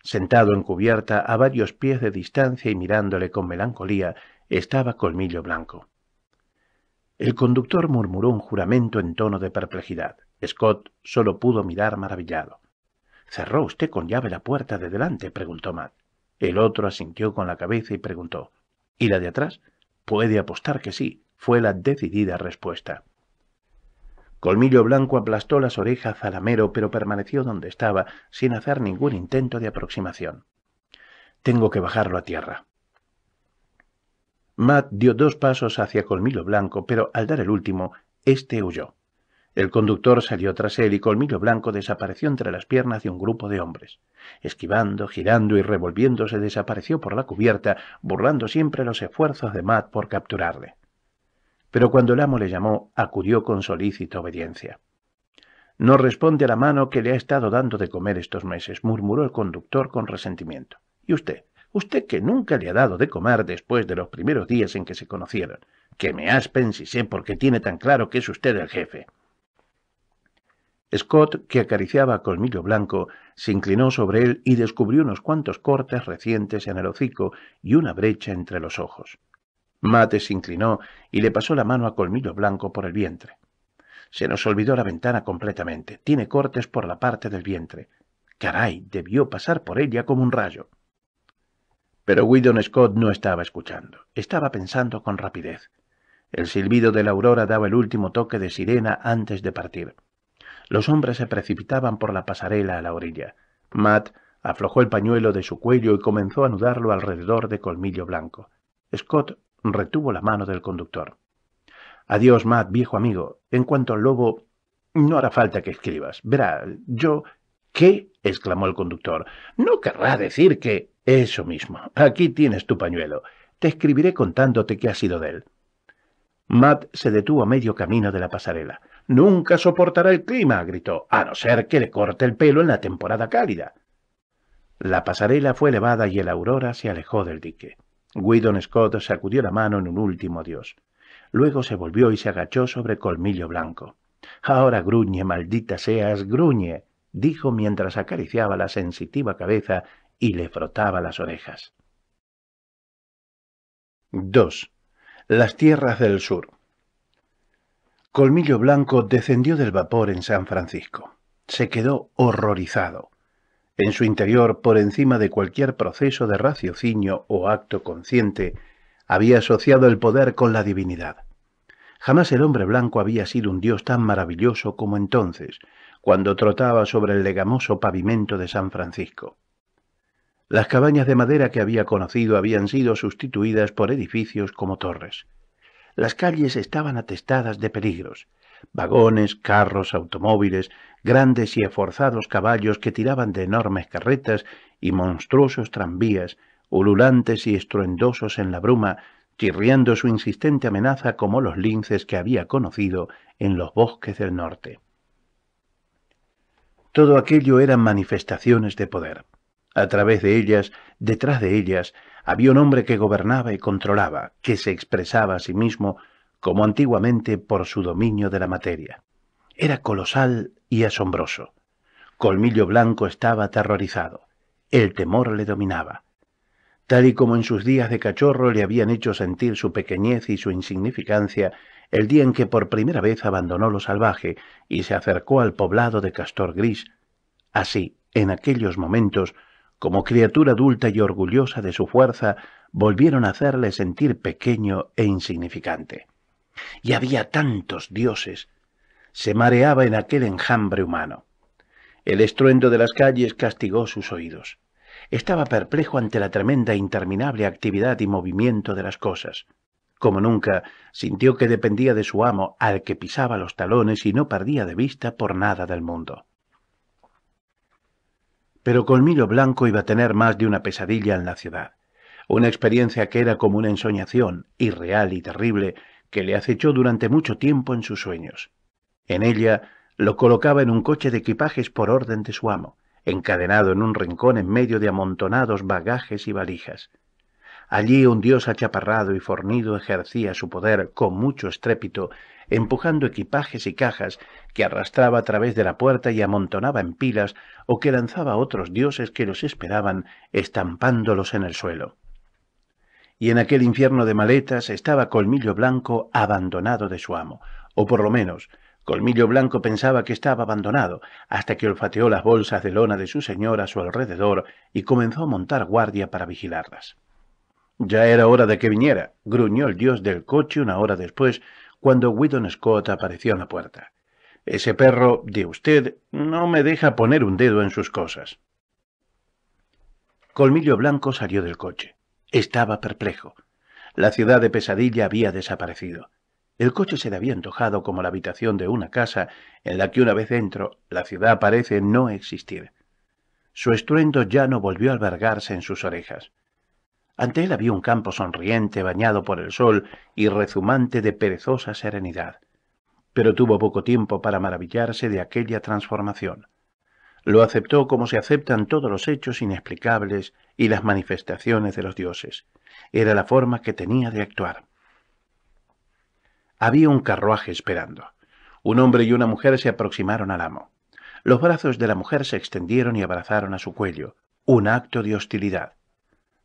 Sentado en cubierta a varios pies de distancia y mirándole con melancolía, estaba Colmillo Blanco. El conductor murmuró un juramento en tono de perplejidad. Scott solo pudo mirar maravillado. ¿Cerró usted con llave la puerta de delante? preguntó Matt. El otro asintió con la cabeza y preguntó. ¿Y la de atrás? Puede apostar que sí, fue la decidida respuesta. Colmillo Blanco aplastó las orejas a Zalamero, pero permaneció donde estaba, sin hacer ningún intento de aproximación. Tengo que bajarlo a tierra, Matt dio dos pasos hacia Colmillo Blanco, pero al dar el último, éste huyó. El conductor salió tras él y Colmillo Blanco desapareció entre las piernas de un grupo de hombres. Esquivando, girando y revolviéndose desapareció por la cubierta, burlando siempre los esfuerzos de Matt por capturarle. Pero cuando el amo le llamó, acudió con solícita obediencia. No responde a la mano que le ha estado dando de comer estos meses, murmuró el conductor con resentimiento. ¿Y usted? Usted que nunca le ha dado de comer después de los primeros días en que se conocieron. Que me aspen si sé por qué tiene tan claro que es usted el jefe. Scott, que acariciaba a Colmillo Blanco, se inclinó sobre él y descubrió unos cuantos cortes recientes en el hocico y una brecha entre los ojos. Mate se inclinó y le pasó la mano a Colmillo Blanco por el vientre. Se nos olvidó la ventana completamente. Tiene cortes por la parte del vientre. Caray, debió pasar por ella como un rayo. Pero Whedon Scott no estaba escuchando, estaba pensando con rapidez. El silbido de la aurora daba el último toque de sirena antes de partir. Los hombres se precipitaban por la pasarela a la orilla. Matt aflojó el pañuelo de su cuello y comenzó a anudarlo alrededor de Colmillo Blanco. Scott retuvo la mano del conductor. Adiós, Matt, viejo amigo. En cuanto al lobo, no hará falta que escribas. Verá, yo... ¿Qué? exclamó el conductor. No querrá decir que... Eso mismo. Aquí tienes tu pañuelo. Te escribiré contándote qué ha sido de él. Matt se detuvo a medio camino de la pasarela. Nunca soportará el clima, gritó, a no ser que le corte el pelo en la temporada cálida. La pasarela fue elevada y el aurora se alejó del dique. Widon Scott sacudió la mano en un último adiós. Luego se volvió y se agachó sobre Colmillo Blanco. Ahora gruñe, maldita seas, gruñe, dijo mientras acariciaba la sensitiva cabeza y le frotaba las orejas. 2. Las tierras del sur. Colmillo Blanco descendió del vapor en San Francisco. Se quedó horrorizado. En su interior, por encima de cualquier proceso de raciocinio o acto consciente, había asociado el poder con la divinidad. Jamás el hombre blanco había sido un dios tan maravilloso como entonces, cuando trotaba sobre el legamoso pavimento de San Francisco. Las cabañas de madera que había conocido habían sido sustituidas por edificios como torres. Las calles estaban atestadas de peligros. Vagones, carros, automóviles, grandes y esforzados caballos que tiraban de enormes carretas y monstruosos tranvías, ululantes y estruendosos en la bruma, chirriando su insistente amenaza como los linces que había conocido en los bosques del norte. Todo aquello eran manifestaciones de poder. A través de ellas, detrás de ellas, había un hombre que gobernaba y controlaba, que se expresaba a sí mismo, como antiguamente, por su dominio de la materia. Era colosal y asombroso. Colmillo Blanco estaba aterrorizado. El temor le dominaba. Tal y como en sus días de cachorro le habían hecho sentir su pequeñez y su insignificancia, el día en que por primera vez abandonó lo salvaje y se acercó al poblado de Castor Gris, así, en aquellos momentos, como criatura adulta y orgullosa de su fuerza, volvieron a hacerle sentir pequeño e insignificante. Y había tantos dioses. Se mareaba en aquel enjambre humano. El estruendo de las calles castigó sus oídos. Estaba perplejo ante la tremenda e interminable actividad y movimiento de las cosas. Como nunca, sintió que dependía de su amo, al que pisaba los talones y no perdía de vista por nada del mundo. Pero Colmillo Blanco iba a tener más de una pesadilla en la ciudad, una experiencia que era como una ensoñación, irreal y terrible, que le acechó durante mucho tiempo en sus sueños. En ella lo colocaba en un coche de equipajes por orden de su amo, encadenado en un rincón en medio de amontonados bagajes y valijas. Allí un dios achaparrado y fornido ejercía su poder con mucho estrépito empujando equipajes y cajas que arrastraba a través de la puerta y amontonaba en pilas o que lanzaba a otros dioses que los esperaban estampándolos en el suelo. Y en aquel infierno de maletas estaba Colmillo Blanco abandonado de su amo, o por lo menos Colmillo Blanco pensaba que estaba abandonado, hasta que olfateó las bolsas de lona de su señora a su alrededor y comenzó a montar guardia para vigilarlas. Ya era hora de que viniera, gruñó el dios del coche una hora después, cuando Whedon Scott apareció en la puerta. Ese perro de usted no me deja poner un dedo en sus cosas. Colmillo Blanco salió del coche. Estaba perplejo. La ciudad de pesadilla había desaparecido. El coche se le había antojado como la habitación de una casa en la que una vez entro, la ciudad parece no existir. Su estruendo ya no volvió a albergarse en sus orejas. Ante él había un campo sonriente, bañado por el sol y rezumante de perezosa serenidad. Pero tuvo poco tiempo para maravillarse de aquella transformación. Lo aceptó como se aceptan todos los hechos inexplicables y las manifestaciones de los dioses. Era la forma que tenía de actuar. Había un carruaje esperando. Un hombre y una mujer se aproximaron al amo. Los brazos de la mujer se extendieron y abrazaron a su cuello, un acto de hostilidad.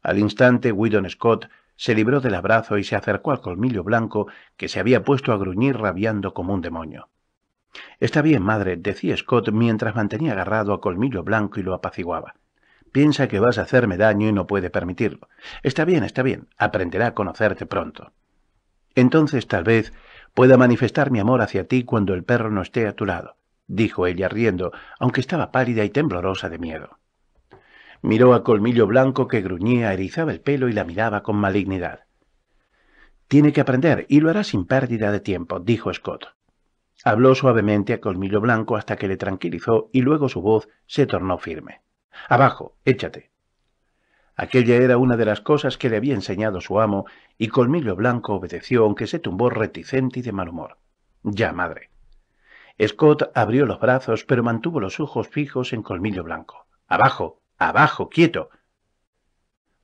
Al instante, Whedon Scott se libró del abrazo y se acercó al colmillo blanco que se había puesto a gruñir rabiando como un demonio. Está bien, madre, decía Scott mientras mantenía agarrado a colmillo blanco y lo apaciguaba. Piensa que vas a hacerme daño y no puede permitirlo. Está bien, está bien, aprenderá a conocerte pronto. Entonces tal vez pueda manifestar mi amor hacia ti cuando el perro no esté a tu lado, dijo ella riendo, aunque estaba pálida y temblorosa de miedo. Miró a Colmillo Blanco que gruñía, erizaba el pelo y la miraba con malignidad. Tiene que aprender y lo hará sin pérdida de tiempo, dijo Scott. Habló suavemente a Colmillo Blanco hasta que le tranquilizó y luego su voz se tornó firme. Abajo, échate. Aquella era una de las cosas que le había enseñado su amo, y Colmillo Blanco obedeció, aunque se tumbó reticente y de mal humor. Ya, madre. Scott abrió los brazos, pero mantuvo los ojos fijos en Colmillo Blanco. Abajo. Abajo, quieto.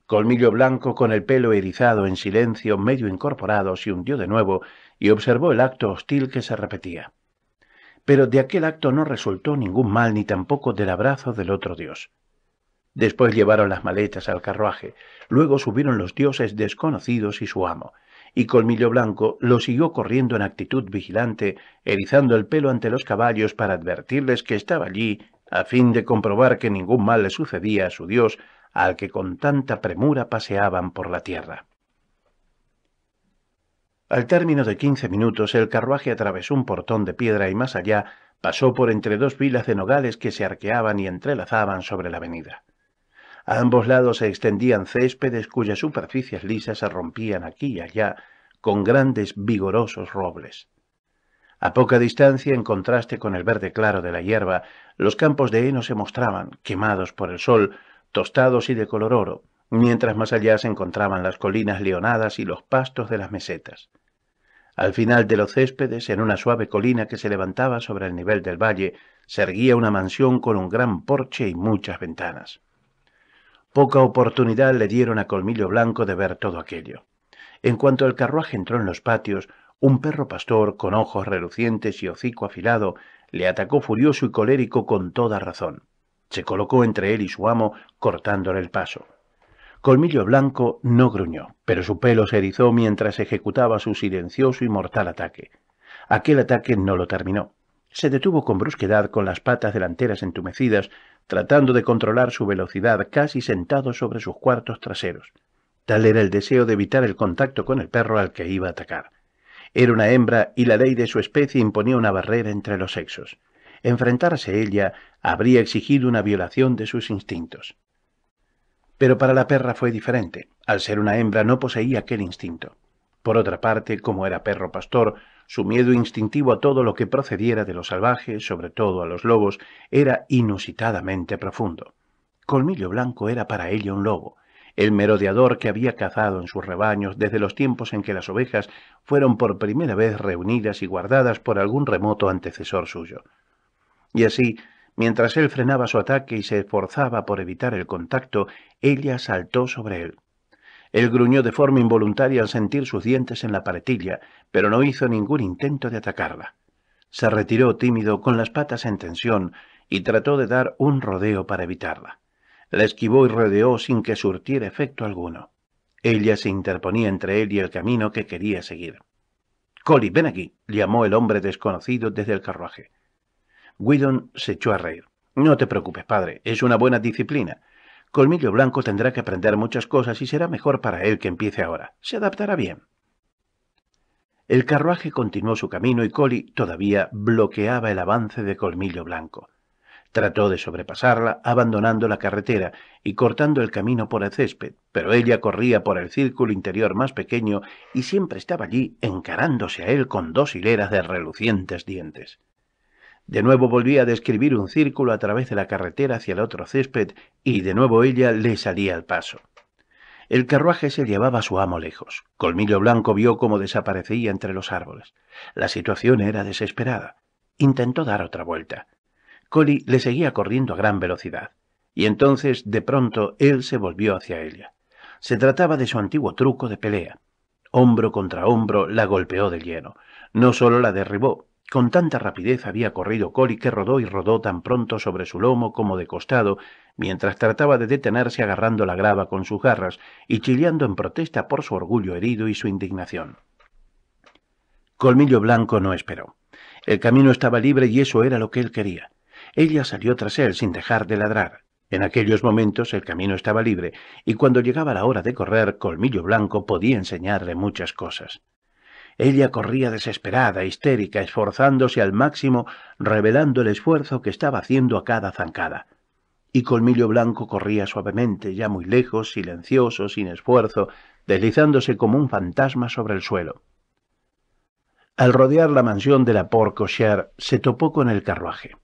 Colmillo Blanco, con el pelo erizado en silencio, medio incorporado, se hundió de nuevo y observó el acto hostil que se repetía. Pero de aquel acto no resultó ningún mal ni tampoco del abrazo del otro dios. Después llevaron las maletas al carruaje, luego subieron los dioses desconocidos y su amo, y Colmillo Blanco lo siguió corriendo en actitud vigilante, erizando el pelo ante los caballos para advertirles que estaba allí a fin de comprobar que ningún mal le sucedía a su Dios, al que con tanta premura paseaban por la tierra. Al término de quince minutos el carruaje atravesó un portón de piedra y más allá pasó por entre dos vilas de nogales que se arqueaban y entrelazaban sobre la avenida. A ambos lados se extendían céspedes cuyas superficies lisas se rompían aquí y allá con grandes vigorosos robles. A poca distancia, en contraste con el verde claro de la hierba, los campos de heno se mostraban, quemados por el sol, tostados y de color oro, mientras más allá se encontraban las colinas leonadas y los pastos de las mesetas. Al final de los céspedes, en una suave colina que se levantaba sobre el nivel del valle, se erguía una mansión con un gran porche y muchas ventanas. Poca oportunidad le dieron a Colmillo Blanco de ver todo aquello. En cuanto el carruaje entró en los patios, un perro pastor, con ojos relucientes y hocico afilado, le atacó furioso y colérico con toda razón. Se colocó entre él y su amo, cortándole el paso. Colmillo Blanco no gruñó, pero su pelo se erizó mientras ejecutaba su silencioso y mortal ataque. Aquel ataque no lo terminó. Se detuvo con brusquedad con las patas delanteras entumecidas, tratando de controlar su velocidad casi sentado sobre sus cuartos traseros. Tal era el deseo de evitar el contacto con el perro al que iba a atacar. Era una hembra y la ley de su especie imponía una barrera entre los sexos. Enfrentarse ella habría exigido una violación de sus instintos. Pero para la perra fue diferente. Al ser una hembra no poseía aquel instinto. Por otra parte, como era perro pastor, su miedo instintivo a todo lo que procediera de los salvajes, sobre todo a los lobos, era inusitadamente profundo. Colmillo Blanco era para ella un lobo, el merodeador que había cazado en sus rebaños desde los tiempos en que las ovejas fueron por primera vez reunidas y guardadas por algún remoto antecesor suyo. Y así, mientras él frenaba su ataque y se esforzaba por evitar el contacto, ella saltó sobre él. Él gruñó de forma involuntaria al sentir sus dientes en la paretilla, pero no hizo ningún intento de atacarla. Se retiró tímido, con las patas en tensión, y trató de dar un rodeo para evitarla. La esquivó y rodeó sin que surtiera efecto alguno. Ella se interponía entre él y el camino que quería seguir. Colly, ven aquí, llamó el hombre desconocido desde el carruaje. Whedon se echó a reír. No te preocupes, padre, es una buena disciplina. Colmillo Blanco tendrá que aprender muchas cosas y será mejor para él que empiece ahora. Se adaptará bien. El carruaje continuó su camino y Coli todavía bloqueaba el avance de Colmillo Blanco. Trató de sobrepasarla, abandonando la carretera y cortando el camino por el césped, pero ella corría por el círculo interior más pequeño y siempre estaba allí encarándose a él con dos hileras de relucientes dientes. De nuevo volvía a describir un círculo a través de la carretera hacia el otro césped y de nuevo ella le salía al paso. El carruaje se llevaba a su amo lejos. Colmillo Blanco vio cómo desaparecía entre los árboles. La situación era desesperada. Intentó dar otra vuelta. Coli le seguía corriendo a gran velocidad, y entonces, de pronto, él se volvió hacia ella. Se trataba de su antiguo truco de pelea. Hombro contra hombro la golpeó de lleno. No solo la derribó, con tanta rapidez había corrido Coli que rodó y rodó tan pronto sobre su lomo como de costado, mientras trataba de detenerse agarrando la grava con sus garras y chillando en protesta por su orgullo herido y su indignación. Colmillo Blanco no esperó. El camino estaba libre y eso era lo que él quería. Ella salió tras él sin dejar de ladrar. En aquellos momentos el camino estaba libre, y cuando llegaba la hora de correr, Colmillo Blanco podía enseñarle muchas cosas. Ella corría desesperada, histérica, esforzándose al máximo, revelando el esfuerzo que estaba haciendo a cada zancada. Y Colmillo Blanco corría suavemente, ya muy lejos, silencioso, sin esfuerzo, deslizándose como un fantasma sobre el suelo. Al rodear la mansión de la Porcocher, se topó con el carruaje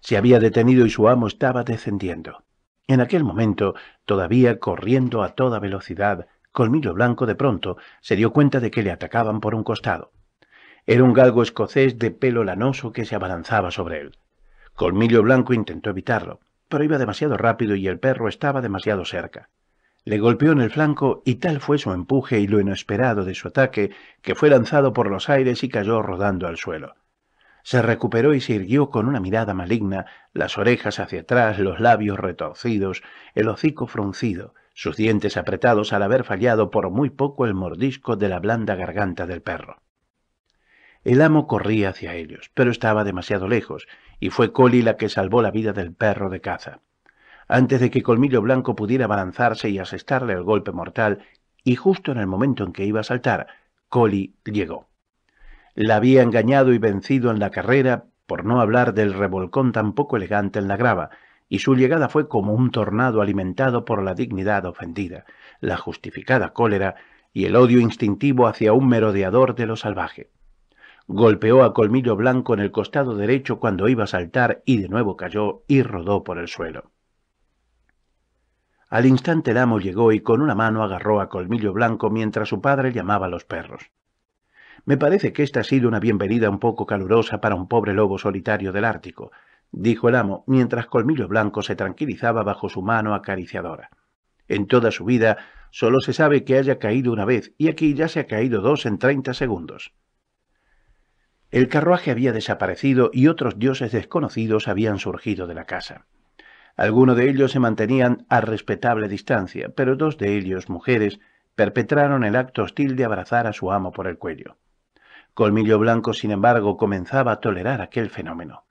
se había detenido y su amo estaba descendiendo. En aquel momento, todavía corriendo a toda velocidad, Colmillo Blanco de pronto se dio cuenta de que le atacaban por un costado. Era un galgo escocés de pelo lanoso que se abalanzaba sobre él. Colmillo Blanco intentó evitarlo, pero iba demasiado rápido y el perro estaba demasiado cerca. Le golpeó en el flanco y tal fue su empuje y lo inesperado de su ataque que fue lanzado por los aires y cayó rodando al suelo. Se recuperó y se irguió con una mirada maligna, las orejas hacia atrás, los labios retorcidos, el hocico fruncido, sus dientes apretados al haber fallado por muy poco el mordisco de la blanda garganta del perro. El amo corría hacia ellos, pero estaba demasiado lejos, y fue Coli la que salvó la vida del perro de caza. Antes de que Colmillo Blanco pudiera abalanzarse y asestarle el golpe mortal, y justo en el momento en que iba a saltar, Coli llegó. La había engañado y vencido en la carrera, por no hablar del revolcón tan poco elegante en la grava, y su llegada fue como un tornado alimentado por la dignidad ofendida, la justificada cólera y el odio instintivo hacia un merodeador de lo salvaje. Golpeó a Colmillo Blanco en el costado derecho cuando iba a saltar y de nuevo cayó y rodó por el suelo. Al instante el amo llegó y con una mano agarró a Colmillo Blanco mientras su padre llamaba a los perros. Me parece que esta ha sido una bienvenida un poco calurosa para un pobre lobo solitario del Ártico, dijo el amo, mientras Colmillo Blanco se tranquilizaba bajo su mano acariciadora. En toda su vida solo se sabe que haya caído una vez, y aquí ya se ha caído dos en treinta segundos. El carruaje había desaparecido y otros dioses desconocidos habían surgido de la casa. Algunos de ellos se mantenían a respetable distancia, pero dos de ellos, mujeres, perpetraron el acto hostil de abrazar a su amo por el cuello. Colmillo Blanco, sin embargo, comenzaba a tolerar aquel fenómeno.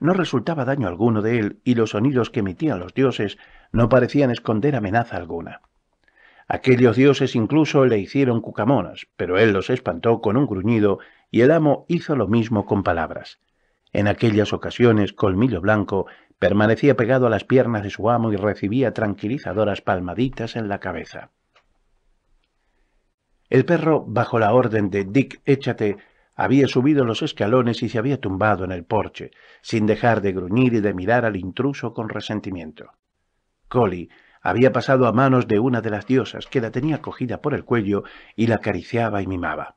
No resultaba daño alguno de él y los sonidos que emitían los dioses no parecían esconder amenaza alguna. Aquellos dioses incluso le hicieron cucamonas, pero él los espantó con un gruñido y el amo hizo lo mismo con palabras. En aquellas ocasiones Colmillo Blanco permanecía pegado a las piernas de su amo y recibía tranquilizadoras palmaditas en la cabeza. El perro, bajo la orden de Dick, échate, había subido los escalones y se había tumbado en el porche, sin dejar de gruñir y de mirar al intruso con resentimiento. Collie había pasado a manos de una de las diosas, que la tenía cogida por el cuello y la acariciaba y mimaba.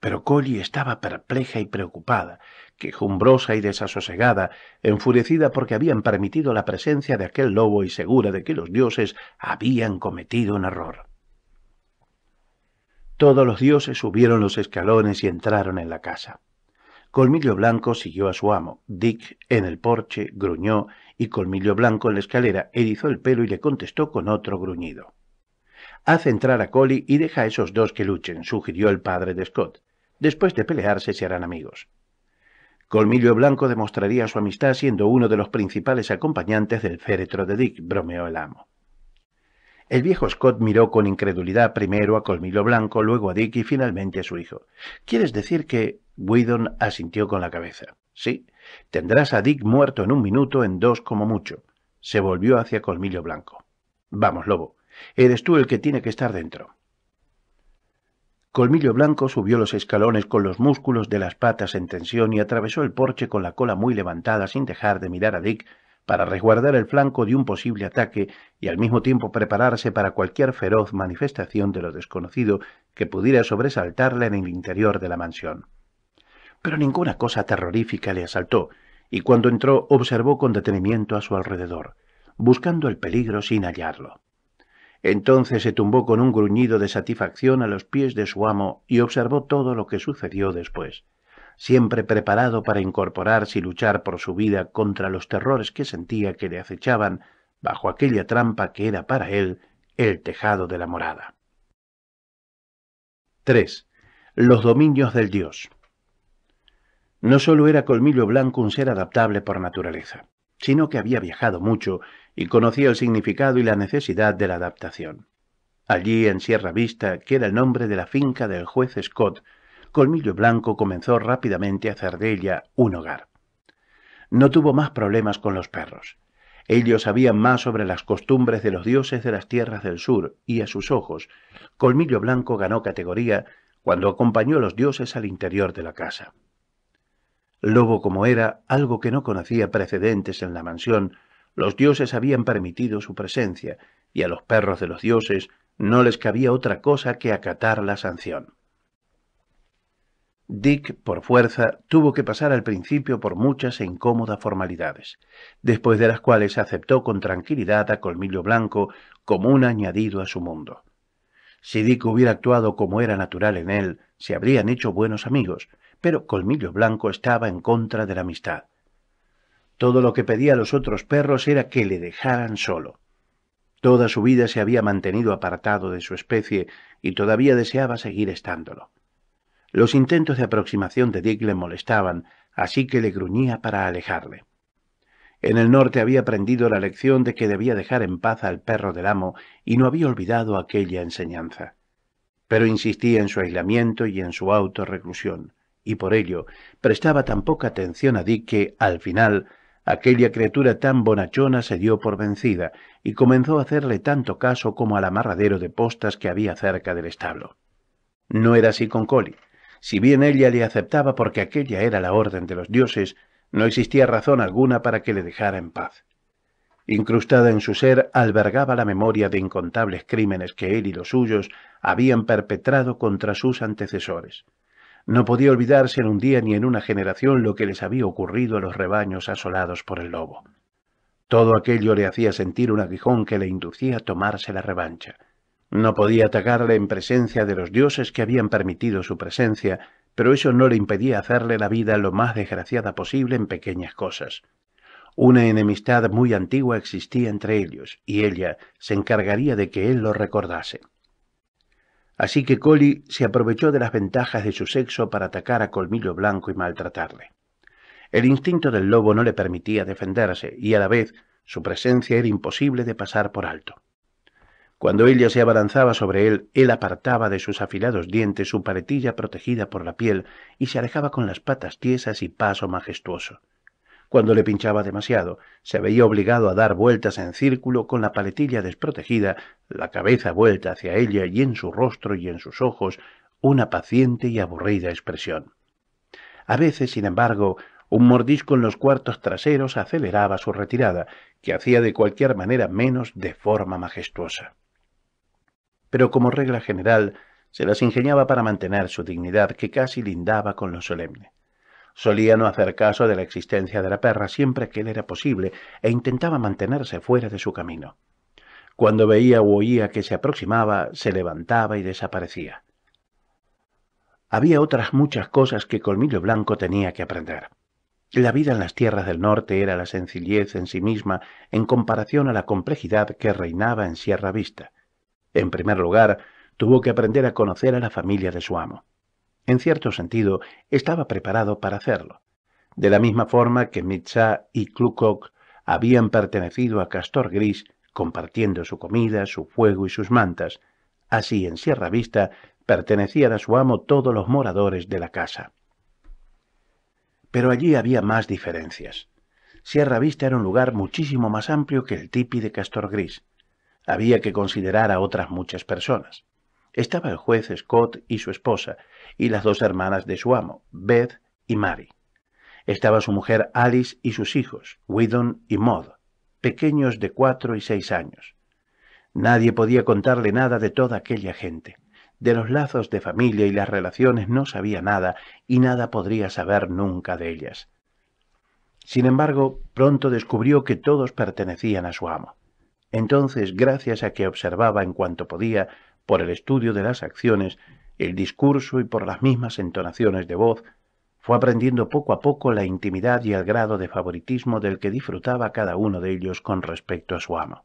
Pero Collie estaba perpleja y preocupada, quejumbrosa y desasosegada, enfurecida porque habían permitido la presencia de aquel lobo y segura de que los dioses habían cometido un error. Todos los dioses subieron los escalones y entraron en la casa. Colmillo Blanco siguió a su amo. Dick, en el porche, gruñó y Colmillo Blanco en la escalera erizó el pelo y le contestó con otro gruñido. Haz entrar a Collie y deja a esos dos que luchen, sugirió el padre de Scott. Después de pelearse se harán amigos. Colmillo Blanco demostraría su amistad siendo uno de los principales acompañantes del féretro de Dick, bromeó el amo. El viejo Scott miró con incredulidad primero a Colmillo Blanco, luego a Dick y finalmente a su hijo. ¿Quieres decir que... Whedon asintió con la cabeza. Sí, tendrás a Dick muerto en un minuto, en dos como mucho. Se volvió hacia Colmillo Blanco. Vamos, lobo. Eres tú el que tiene que estar dentro. Colmillo Blanco subió los escalones con los músculos de las patas en tensión y atravesó el porche con la cola muy levantada sin dejar de mirar a Dick, para resguardar el flanco de un posible ataque y al mismo tiempo prepararse para cualquier feroz manifestación de lo desconocido que pudiera sobresaltarla en el interior de la mansión. Pero ninguna cosa terrorífica le asaltó, y cuando entró observó con detenimiento a su alrededor, buscando el peligro sin hallarlo. Entonces se tumbó con un gruñido de satisfacción a los pies de su amo y observó todo lo que sucedió después siempre preparado para incorporarse y luchar por su vida contra los terrores que sentía que le acechaban bajo aquella trampa que era para él el tejado de la morada. 3. Los dominios del dios. No solo era Colmillo Blanco un ser adaptable por naturaleza, sino que había viajado mucho y conocía el significado y la necesidad de la adaptación. Allí, en Sierra Vista, que era el nombre de la finca del juez Scott, Colmillo Blanco comenzó rápidamente a hacer de ella un hogar. No tuvo más problemas con los perros. Ellos sabían más sobre las costumbres de los dioses de las tierras del sur, y a sus ojos, Colmillo Blanco ganó categoría cuando acompañó a los dioses al interior de la casa. Lobo como era, algo que no conocía precedentes en la mansión, los dioses habían permitido su presencia, y a los perros de los dioses no les cabía otra cosa que acatar la sanción. Dick, por fuerza, tuvo que pasar al principio por muchas e incómodas formalidades, después de las cuales aceptó con tranquilidad a Colmillo Blanco como un añadido a su mundo. Si Dick hubiera actuado como era natural en él, se habrían hecho buenos amigos, pero Colmillo Blanco estaba en contra de la amistad. Todo lo que pedía a los otros perros era que le dejaran solo. Toda su vida se había mantenido apartado de su especie y todavía deseaba seguir estándolo. Los intentos de aproximación de Dick le molestaban, así que le gruñía para alejarle. En el norte había aprendido la lección de que debía dejar en paz al perro del amo y no había olvidado aquella enseñanza. Pero insistía en su aislamiento y en su autorreclusión, y por ello prestaba tan poca atención a Dick que, al final, aquella criatura tan bonachona se dio por vencida y comenzó a hacerle tanto caso como al amarradero de postas que había cerca del establo. No era así con Collie. Si bien ella le aceptaba porque aquella era la orden de los dioses, no existía razón alguna para que le dejara en paz. Incrustada en su ser albergaba la memoria de incontables crímenes que él y los suyos habían perpetrado contra sus antecesores. No podía olvidarse en un día ni en una generación lo que les había ocurrido a los rebaños asolados por el lobo. Todo aquello le hacía sentir un aguijón que le inducía a tomarse la revancha. No podía atacarle en presencia de los dioses que habían permitido su presencia, pero eso no le impedía hacerle la vida lo más desgraciada posible en pequeñas cosas. Una enemistad muy antigua existía entre ellos, y ella se encargaría de que él lo recordase. Así que Coli se aprovechó de las ventajas de su sexo para atacar a Colmillo Blanco y maltratarle. El instinto del lobo no le permitía defenderse, y a la vez su presencia era imposible de pasar por alto. Cuando ella se abalanzaba sobre él, él apartaba de sus afilados dientes su paletilla protegida por la piel y se alejaba con las patas tiesas y paso majestuoso. Cuando le pinchaba demasiado, se veía obligado a dar vueltas en círculo con la paletilla desprotegida, la cabeza vuelta hacia ella y en su rostro y en sus ojos una paciente y aburrida expresión. A veces, sin embargo, un mordisco en los cuartos traseros aceleraba su retirada, que hacía de cualquier manera menos de forma majestuosa pero como regla general se las ingeniaba para mantener su dignidad que casi lindaba con lo solemne. Solía no hacer caso de la existencia de la perra siempre que él era posible e intentaba mantenerse fuera de su camino. Cuando veía o oía que se aproximaba, se levantaba y desaparecía. Había otras muchas cosas que Colmillo Blanco tenía que aprender. La vida en las tierras del norte era la sencillez en sí misma en comparación a la complejidad que reinaba en Sierra Vista. En primer lugar, tuvo que aprender a conocer a la familia de su amo. En cierto sentido, estaba preparado para hacerlo. De la misma forma que Mitzah y Klukok habían pertenecido a Castor Gris, compartiendo su comida, su fuego y sus mantas, así en Sierra Vista pertenecían a su amo todos los moradores de la casa. Pero allí había más diferencias. Sierra Vista era un lugar muchísimo más amplio que el tipi de Castor Gris. Había que considerar a otras muchas personas. Estaba el juez Scott y su esposa, y las dos hermanas de su amo, Beth y Mary. Estaba su mujer Alice y sus hijos, Whedon y Maud, pequeños de cuatro y seis años. Nadie podía contarle nada de toda aquella gente. De los lazos de familia y las relaciones no sabía nada y nada podría saber nunca de ellas. Sin embargo, pronto descubrió que todos pertenecían a su amo. Entonces, gracias a que observaba en cuanto podía, por el estudio de las acciones, el discurso y por las mismas entonaciones de voz, fue aprendiendo poco a poco la intimidad y el grado de favoritismo del que disfrutaba cada uno de ellos con respecto a su amo.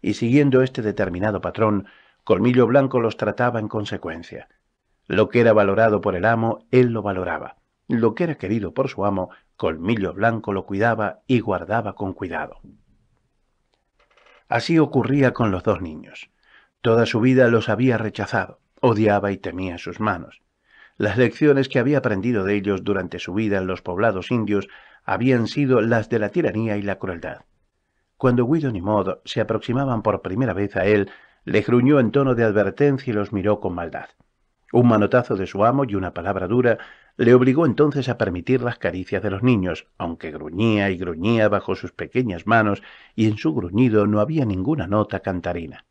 Y siguiendo este determinado patrón, Colmillo Blanco los trataba en consecuencia. Lo que era valorado por el amo, él lo valoraba. Lo que era querido por su amo, Colmillo Blanco lo cuidaba y guardaba con cuidado. Así ocurría con los dos niños. Toda su vida los había rechazado, odiaba y temía sus manos. Las lecciones que había aprendido de ellos durante su vida en los poblados indios habían sido las de la tiranía y la crueldad. Cuando Widon y Modo se aproximaban por primera vez a él, le gruñó en tono de advertencia y los miró con maldad. Un manotazo de su amo y una palabra dura le obligó entonces a permitir las caricias de los niños, aunque gruñía y gruñía bajo sus pequeñas manos, y en su gruñido no había ninguna nota cantarina.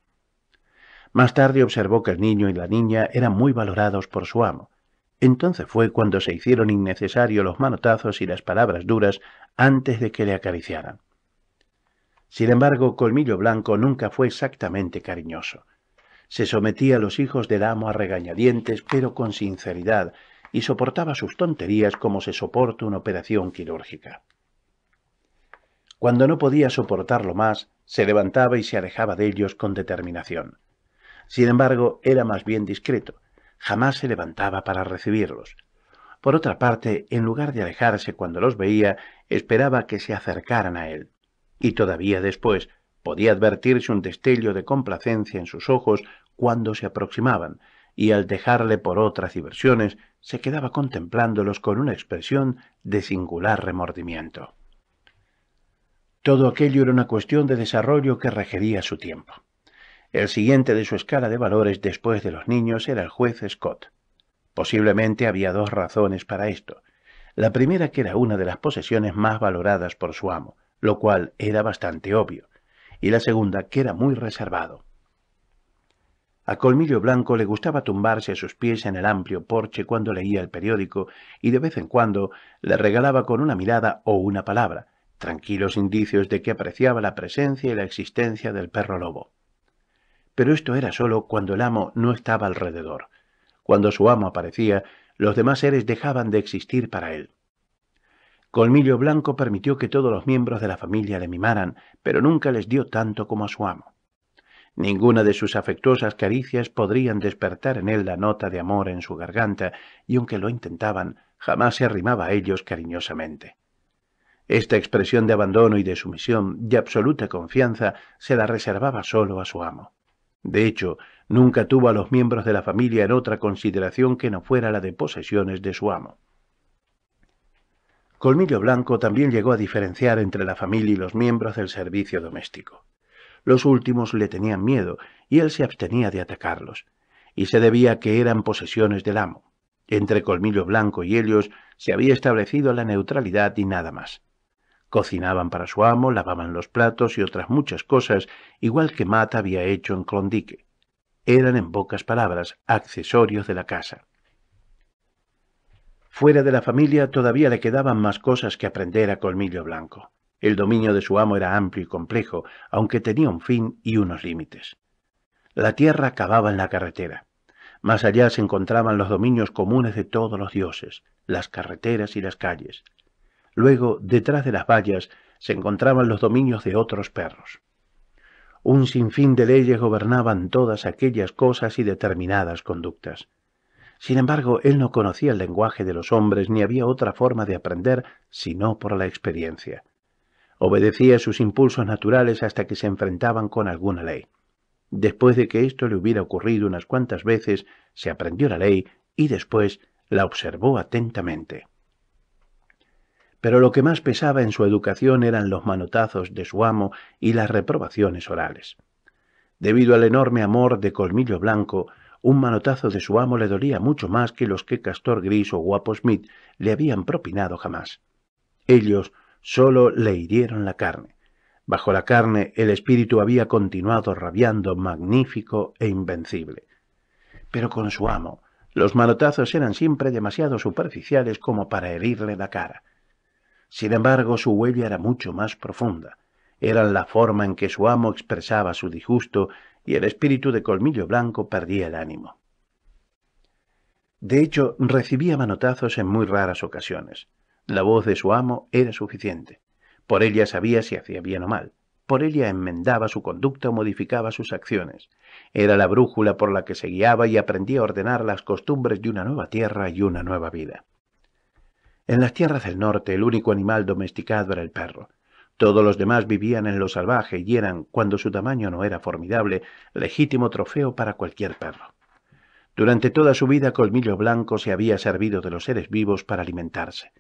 Más tarde observó que el niño y la niña eran muy valorados por su amo. Entonces fue cuando se hicieron innecesarios los manotazos y las palabras duras antes de que le acariciaran. Sin embargo, Colmillo Blanco nunca fue exactamente cariñoso. Se sometía a los hijos del amo a regañadientes, pero con sinceridad, y soportaba sus tonterías como se soporta una operación quirúrgica. Cuando no podía soportarlo más, se levantaba y se alejaba de ellos con determinación. Sin embargo, era más bien discreto. Jamás se levantaba para recibirlos. Por otra parte, en lugar de alejarse cuando los veía, esperaba que se acercaran a él. Y todavía después podía advertirse un destello de complacencia en sus ojos cuando se aproximaban, y al dejarle por otras diversiones se quedaba contemplándolos con una expresión de singular remordimiento. Todo aquello era una cuestión de desarrollo que requería su tiempo. El siguiente de su escala de valores después de los niños era el juez Scott. Posiblemente había dos razones para esto. La primera que era una de las posesiones más valoradas por su amo, lo cual era bastante obvio, y la segunda que era muy reservado. A Colmillo Blanco le gustaba tumbarse a sus pies en el amplio porche cuando leía el periódico y de vez en cuando le regalaba con una mirada o una palabra, tranquilos indicios de que apreciaba la presencia y la existencia del perro lobo. Pero esto era solo cuando el amo no estaba alrededor. Cuando su amo aparecía, los demás seres dejaban de existir para él. Colmillo Blanco permitió que todos los miembros de la familia le mimaran, pero nunca les dio tanto como a su amo. Ninguna de sus afectuosas caricias podrían despertar en él la nota de amor en su garganta, y aunque lo intentaban, jamás se arrimaba a ellos cariñosamente. Esta expresión de abandono y de sumisión, de absoluta confianza, se la reservaba solo a su amo. De hecho, nunca tuvo a los miembros de la familia en otra consideración que no fuera la de posesiones de su amo. Colmillo Blanco también llegó a diferenciar entre la familia y los miembros del servicio doméstico los últimos le tenían miedo, y él se abstenía de atacarlos, y se debía que eran posesiones del amo. Entre Colmillo Blanco y ellos se había establecido la neutralidad y nada más. Cocinaban para su amo, lavaban los platos y otras muchas cosas, igual que Mata había hecho en Clondique. Eran, en pocas palabras, accesorios de la casa. Fuera de la familia todavía le quedaban más cosas que aprender a Colmillo Blanco. El dominio de su amo era amplio y complejo, aunque tenía un fin y unos límites. La tierra acababa en la carretera. Más allá se encontraban los dominios comunes de todos los dioses, las carreteras y las calles. Luego, detrás de las vallas, se encontraban los dominios de otros perros. Un sinfín de leyes gobernaban todas aquellas cosas y determinadas conductas. Sin embargo, él no conocía el lenguaje de los hombres ni había otra forma de aprender sino por la experiencia. Obedecía sus impulsos naturales hasta que se enfrentaban con alguna ley. Después de que esto le hubiera ocurrido unas cuantas veces, se aprendió la ley y después la observó atentamente. Pero lo que más pesaba en su educación eran los manotazos de su amo y las reprobaciones orales. Debido al enorme amor de Colmillo Blanco, un manotazo de su amo le dolía mucho más que los que Castor Gris o Guapo Smith le habían propinado jamás. Ellos solo le hirieron la carne. Bajo la carne el espíritu había continuado rabiando, magnífico e invencible. Pero con su amo, los manotazos eran siempre demasiado superficiales como para herirle la cara. Sin embargo, su huella era mucho más profunda. Eran la forma en que su amo expresaba su disgusto y el espíritu de colmillo blanco perdía el ánimo. De hecho, recibía manotazos en muy raras ocasiones. La voz de su amo era suficiente. Por ella sabía si hacía bien o mal. Por ella enmendaba su conducta o modificaba sus acciones. Era la brújula por la que se guiaba y aprendía a ordenar las costumbres de una nueva tierra y una nueva vida. En las tierras del norte el único animal domesticado era el perro. Todos los demás vivían en lo salvaje y eran, cuando su tamaño no era formidable, legítimo trofeo para cualquier perro. Durante toda su vida Colmillo Blanco se había servido de los seres vivos para alimentarse.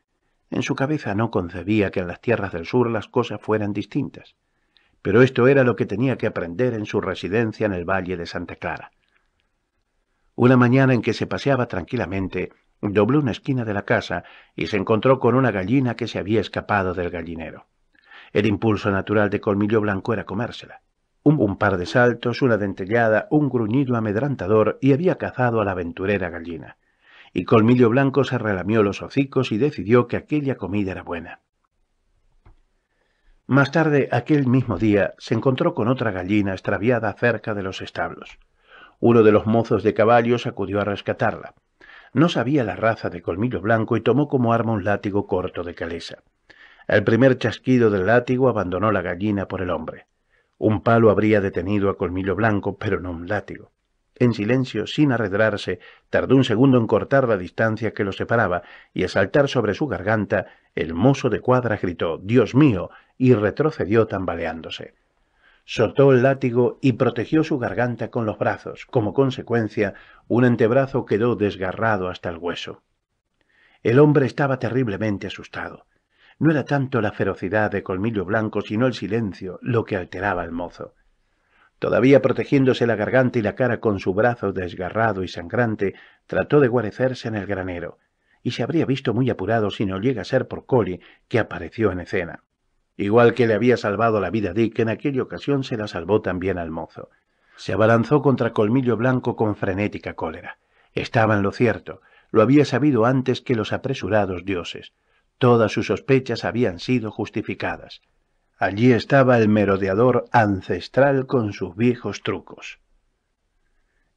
En su cabeza no concebía que en las tierras del sur las cosas fueran distintas, pero esto era lo que tenía que aprender en su residencia en el Valle de Santa Clara. Una mañana en que se paseaba tranquilamente, dobló una esquina de la casa y se encontró con una gallina que se había escapado del gallinero. El impulso natural de Colmillo Blanco era comérsela. Un, un, par de saltos, una dentellada, un gruñido amedrantador y había cazado a la aventurera gallina y Colmillo Blanco se relamió los hocicos y decidió que aquella comida era buena. Más tarde, aquel mismo día, se encontró con otra gallina extraviada cerca de los establos. Uno de los mozos de caballos acudió a rescatarla. No sabía la raza de colmillo blanco y tomó como arma un látigo corto de calesa. El primer chasquido del látigo abandonó la gallina por el hombre. Un palo habría detenido a colmillo blanco, pero no un látigo en silencio, sin arredrarse, tardó un segundo en cortar la distancia que lo separaba, y al saltar sobre su garganta, el mozo de cuadra gritó Dios mío, y retrocedió tambaleándose. Soltó el látigo y protegió su garganta con los brazos. Como consecuencia, un antebrazo quedó desgarrado hasta el hueso. El hombre estaba terriblemente asustado. No era tanto la ferocidad de Colmillo Blanco, sino el silencio lo que alteraba al mozo. Todavía protegiéndose la garganta y la cara con su brazo desgarrado y sangrante, trató de guarecerse en el granero, y se habría visto muy apurado si no llega a ser por Collie, que apareció en escena. Igual que le había salvado la vida a Dick, en aquella ocasión se la salvó también al mozo. Se abalanzó contra Colmillo Blanco con frenética cólera. Estaba en lo cierto, lo había sabido antes que los apresurados dioses. Todas sus sospechas habían sido justificadas. Allí estaba el merodeador ancestral con sus viejos trucos.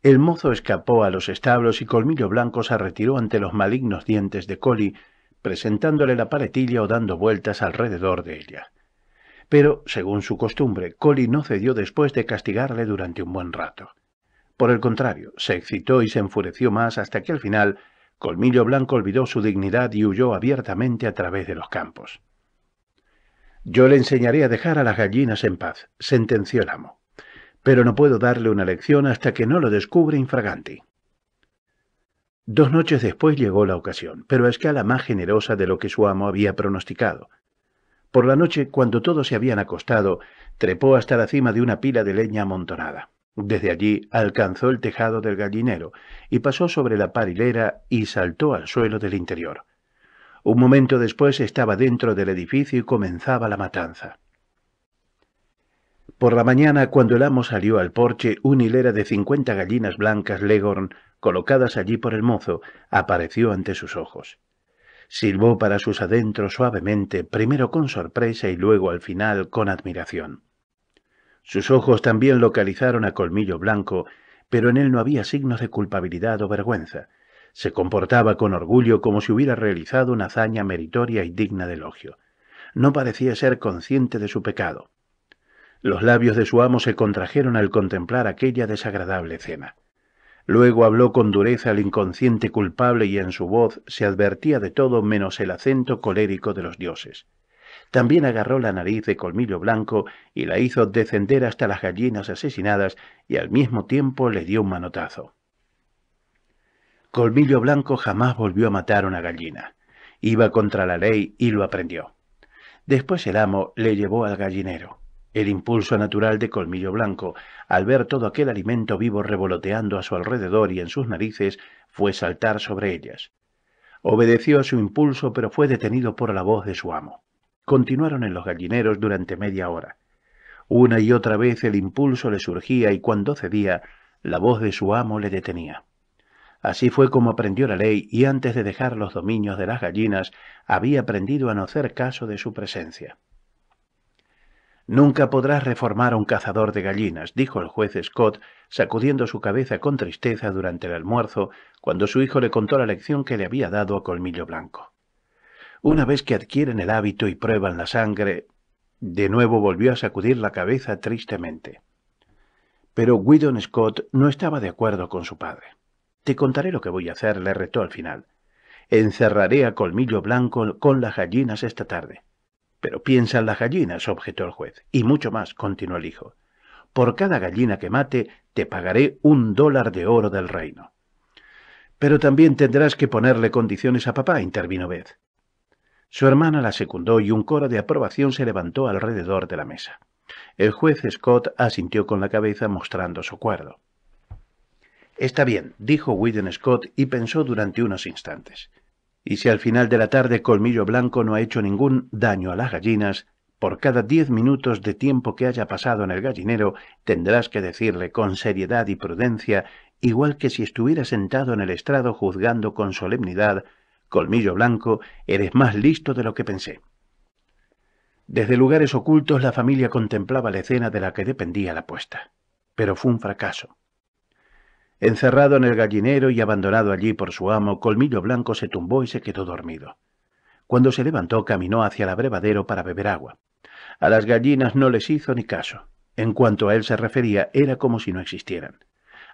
El mozo escapó a los establos y Colmillo Blanco se retiró ante los malignos dientes de Coli, presentándole la paletilla o dando vueltas alrededor de ella. Pero, según su costumbre, Coli no cedió después de castigarle durante un buen rato. Por el contrario, se excitó y se enfureció más hasta que al final Colmillo Blanco olvidó su dignidad y huyó abiertamente a través de los campos. Yo le enseñaré a dejar a las gallinas en paz, sentenció el amo. Pero no puedo darle una lección hasta que no lo descubre infraganti. Dos noches después llegó la ocasión, pero a escala más generosa de lo que su amo había pronosticado. Por la noche, cuando todos se habían acostado, trepó hasta la cima de una pila de leña amontonada. Desde allí alcanzó el tejado del gallinero y pasó sobre la parilera y saltó al suelo del interior. Un momento después estaba dentro del edificio y comenzaba la matanza. Por la mañana, cuando el amo salió al porche, una hilera de cincuenta gallinas blancas Leghorn, colocadas allí por el mozo, apareció ante sus ojos. Silbó para sus adentros suavemente, primero con sorpresa y luego al final con admiración. Sus ojos también localizaron a Colmillo Blanco, pero en él no había signos de culpabilidad o vergüenza. Se comportaba con orgullo como si hubiera realizado una hazaña meritoria y digna de elogio. No parecía ser consciente de su pecado. Los labios de su amo se contrajeron al contemplar aquella desagradable cena. Luego habló con dureza al inconsciente culpable y en su voz se advertía de todo menos el acento colérico de los dioses. También agarró la nariz de colmillo blanco y la hizo descender hasta las gallinas asesinadas y al mismo tiempo le dio un manotazo. Colmillo Blanco jamás volvió a matar una gallina. Iba contra la ley y lo aprendió. Después el amo le llevó al gallinero. El impulso natural de Colmillo Blanco, al ver todo aquel alimento vivo revoloteando a su alrededor y en sus narices, fue saltar sobre ellas. Obedeció a su impulso, pero fue detenido por la voz de su amo. Continuaron en los gallineros durante media hora. Una y otra vez el impulso le surgía y cuando cedía, la voz de su amo le detenía. Así fue como aprendió la ley y antes de dejar los dominios de las gallinas había aprendido a no hacer caso de su presencia. Nunca podrás reformar a un cazador de gallinas, dijo el juez Scott, sacudiendo su cabeza con tristeza durante el almuerzo, cuando su hijo le contó la lección que le había dado a Colmillo Blanco. Una vez que adquieren el hábito y prueban la sangre... De nuevo volvió a sacudir la cabeza tristemente. Pero Whedon Scott no estaba de acuerdo con su padre. Te contaré lo que voy a hacer, le retó al final. Encerraré a Colmillo Blanco con las gallinas esta tarde. Pero piensa en las gallinas, objetó el juez. Y mucho más, continuó el hijo. Por cada gallina que mate, te pagaré un dólar de oro del reino. Pero también tendrás que ponerle condiciones a papá, intervino Beth. Su hermana la secundó y un coro de aprobación se levantó alrededor de la mesa. El juez Scott asintió con la cabeza mostrando su cuerdo. Está bien, dijo William Scott y pensó durante unos instantes. Y si al final de la tarde Colmillo Blanco no ha hecho ningún daño a las gallinas, por cada diez minutos de tiempo que haya pasado en el gallinero, tendrás que decirle con seriedad y prudencia, igual que si estuviera sentado en el estrado juzgando con solemnidad, Colmillo Blanco, eres más listo de lo que pensé. Desde lugares ocultos la familia contemplaba la escena de la que dependía la apuesta. Pero fue un fracaso. Encerrado en el gallinero y abandonado allí por su amo, Colmillo Blanco se tumbó y se quedó dormido. Cuando se levantó caminó hacia el abrevadero para beber agua. A las gallinas no les hizo ni caso. En cuanto a él se refería, era como si no existieran.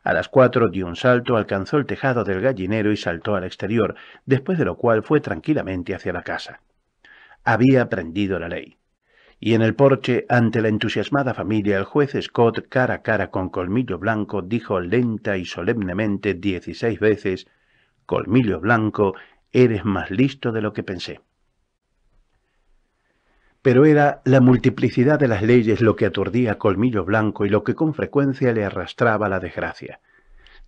A las cuatro dio un salto, alcanzó el tejado del gallinero y saltó al exterior, después de lo cual fue tranquilamente hacia la casa. Había aprendido la ley y en el porche, ante la entusiasmada familia, el juez Scott, cara a cara con Colmillo Blanco, dijo lenta y solemnemente dieciséis veces, Colmillo Blanco, eres más listo de lo que pensé. Pero era la multiplicidad de las leyes lo que aturdía a Colmillo Blanco y lo que con frecuencia le arrastraba la desgracia.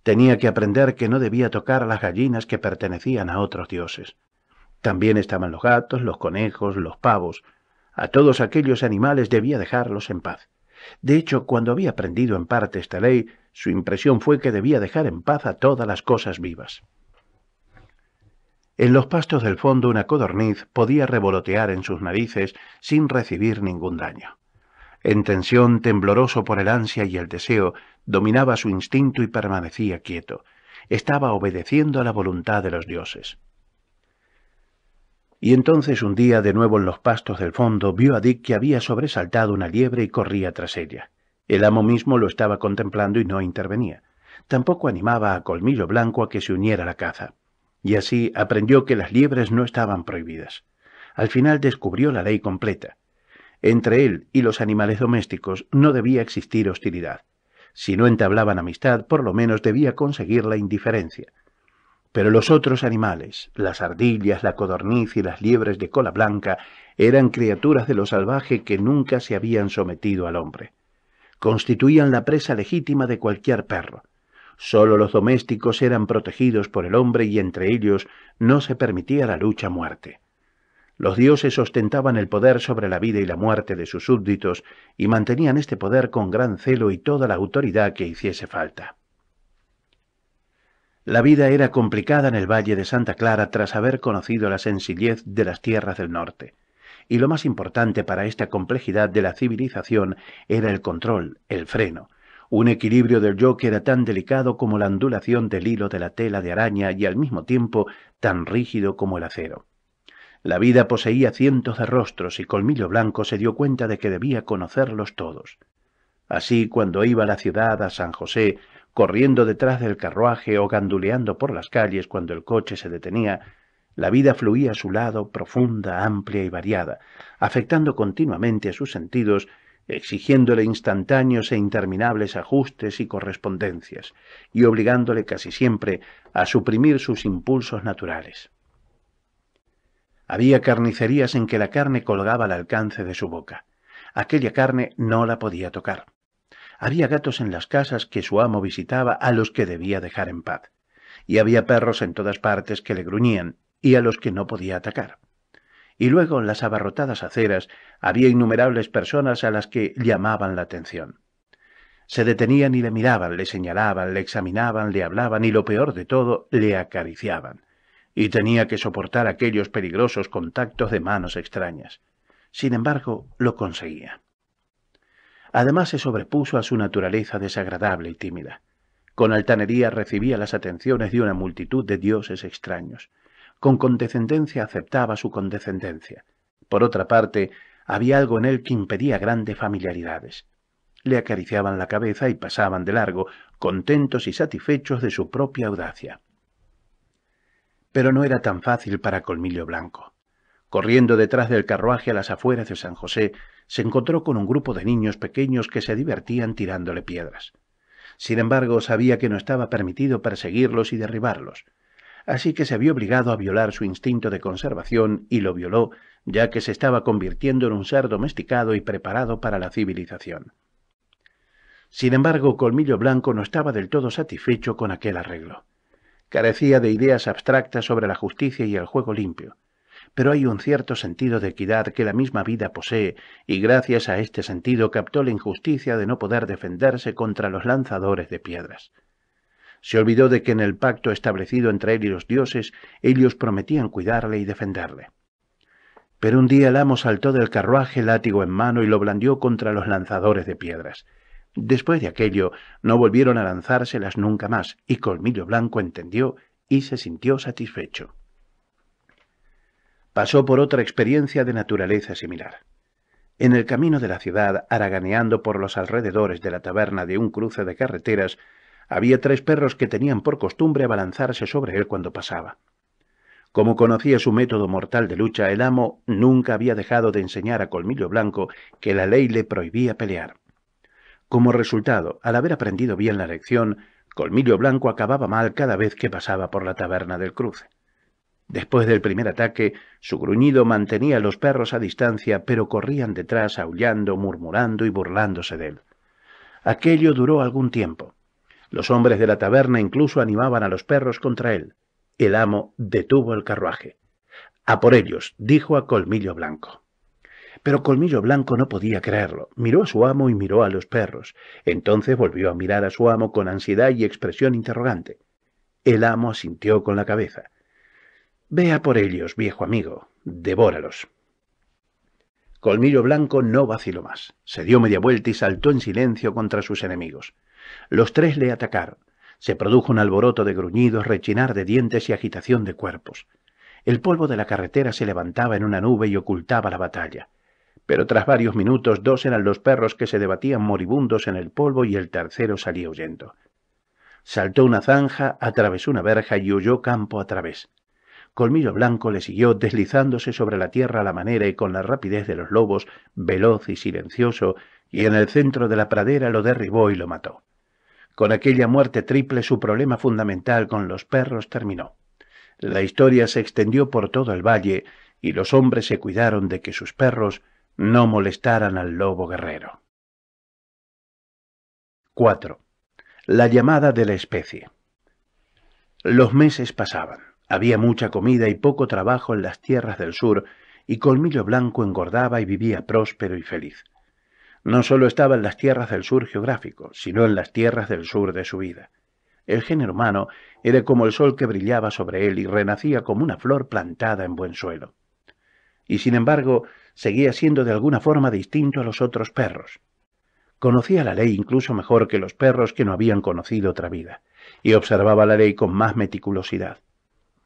Tenía que aprender que no debía tocar a las gallinas que pertenecían a otros dioses. También estaban los gatos, los conejos, los pavos, a todos aquellos animales debía dejarlos en paz. De hecho, cuando había aprendido en parte esta ley, su impresión fue que debía dejar en paz a todas las cosas vivas. En los pastos del fondo una codorniz podía revolotear en sus narices sin recibir ningún daño. En tensión, tembloroso por el ansia y el deseo, dominaba su instinto y permanecía quieto. Estaba obedeciendo a la voluntad de los dioses. Y entonces un día de nuevo en los pastos del fondo vio a Dick que había sobresaltado una liebre y corría tras ella. El amo mismo lo estaba contemplando y no intervenía. Tampoco animaba a Colmillo Blanco a que se uniera a la caza. Y así aprendió que las liebres no estaban prohibidas. Al final descubrió la ley completa. Entre él y los animales domésticos no debía existir hostilidad. Si no entablaban amistad, por lo menos debía conseguir la indiferencia. Pero los otros animales, las ardillas, la codorniz y las liebres de cola blanca, eran criaturas de lo salvaje que nunca se habían sometido al hombre. Constituían la presa legítima de cualquier perro. Solo los domésticos eran protegidos por el hombre y entre ellos no se permitía la lucha muerte. Los dioses ostentaban el poder sobre la vida y la muerte de sus súbditos y mantenían este poder con gran celo y toda la autoridad que hiciese falta. La vida era complicada en el Valle de Santa Clara tras haber conocido la sencillez de las tierras del norte. Y lo más importante para esta complejidad de la civilización era el control, el freno. Un equilibrio del yo que era tan delicado como la ondulación del hilo de la tela de araña y al mismo tiempo tan rígido como el acero. La vida poseía cientos de rostros y Colmillo Blanco se dio cuenta de que debía conocerlos todos. Así, cuando iba a la ciudad, a San José, corriendo detrás del carruaje o ganduleando por las calles cuando el coche se detenía, la vida fluía a su lado, profunda, amplia y variada, afectando continuamente a sus sentidos, exigiéndole instantáneos e interminables ajustes y correspondencias, y obligándole casi siempre a suprimir sus impulsos naturales. Había carnicerías en que la carne colgaba al alcance de su boca. Aquella carne no la podía tocar. Había gatos en las casas que su amo visitaba a los que debía dejar en paz, y había perros en todas partes que le gruñían y a los que no podía atacar. Y luego en las abarrotadas aceras había innumerables personas a las que llamaban la atención. Se detenían y le miraban, le señalaban, le examinaban, le hablaban y lo peor de todo, le acariciaban. Y tenía que soportar aquellos peligrosos contactos de manos extrañas. Sin embargo, lo conseguía. Además se sobrepuso a su naturaleza desagradable y tímida. Con altanería recibía las atenciones de una multitud de dioses extraños. Con condescendencia aceptaba su condescendencia. Por otra parte, había algo en él que impedía grandes familiaridades. Le acariciaban la cabeza y pasaban de largo, contentos y satisfechos de su propia audacia. Pero no era tan fácil para Colmillo Blanco. Corriendo detrás del carruaje a las afueras de San José, se encontró con un grupo de niños pequeños que se divertían tirándole piedras. Sin embargo, sabía que no estaba permitido perseguirlos y derribarlos, así que se vio obligado a violar su instinto de conservación y lo violó, ya que se estaba convirtiendo en un ser domesticado y preparado para la civilización. Sin embargo, Colmillo Blanco no estaba del todo satisfecho con aquel arreglo. Carecía de ideas abstractas sobre la justicia y el juego limpio, pero hay un cierto sentido de equidad que la misma vida posee, y gracias a este sentido captó la injusticia de no poder defenderse contra los lanzadores de piedras. Se olvidó de que en el pacto establecido entre él y los dioses, ellos prometían cuidarle y defenderle. Pero un día el amo saltó del carruaje látigo en mano y lo blandió contra los lanzadores de piedras. Después de aquello, no volvieron a lanzárselas nunca más, y Colmillo Blanco entendió y se sintió satisfecho pasó por otra experiencia de naturaleza similar. En el camino de la ciudad, haraganeando por los alrededores de la taberna de un cruce de carreteras, había tres perros que tenían por costumbre abalanzarse sobre él cuando pasaba. Como conocía su método mortal de lucha, el amo nunca había dejado de enseñar a Colmillo Blanco que la ley le prohibía pelear. Como resultado, al haber aprendido bien la lección, Colmillo Blanco acababa mal cada vez que pasaba por la taberna del cruce. Después del primer ataque, su gruñido mantenía a los perros a distancia, pero corrían detrás aullando, murmurando y burlándose de él. Aquello duró algún tiempo. Los hombres de la taberna incluso animaban a los perros contra él. El amo detuvo el carruaje. A por ellos, dijo a Colmillo Blanco. Pero Colmillo Blanco no podía creerlo. Miró a su amo y miró a los perros. Entonces volvió a mirar a su amo con ansiedad y expresión interrogante. El amo asintió con la cabeza. Vea por ellos, viejo amigo, devóralos. Colmillo Blanco no vaciló más. Se dio media vuelta y saltó en silencio contra sus enemigos. Los tres le atacaron. Se produjo un alboroto de gruñidos, rechinar de dientes y agitación de cuerpos. El polvo de la carretera se levantaba en una nube y ocultaba la batalla. Pero tras varios minutos dos eran los perros que se debatían moribundos en el polvo y el tercero salía huyendo. Saltó una zanja, atravesó una verja y huyó campo a través. Colmillo Blanco le siguió deslizándose sobre la tierra a la manera y con la rapidez de los lobos, veloz y silencioso, y en el centro de la pradera lo derribó y lo mató. Con aquella muerte triple su problema fundamental con los perros terminó. La historia se extendió por todo el valle y los hombres se cuidaron de que sus perros no molestaran al lobo guerrero. 4. La llamada de la especie. Los meses pasaban. Había mucha comida y poco trabajo en las tierras del sur, y Colmillo Blanco engordaba y vivía próspero y feliz. No solo estaba en las tierras del sur geográfico, sino en las tierras del sur de su vida. El género humano era como el sol que brillaba sobre él y renacía como una flor plantada en buen suelo. Y sin embargo, seguía siendo de alguna forma distinto a los otros perros. Conocía la ley incluso mejor que los perros que no habían conocido otra vida, y observaba la ley con más meticulosidad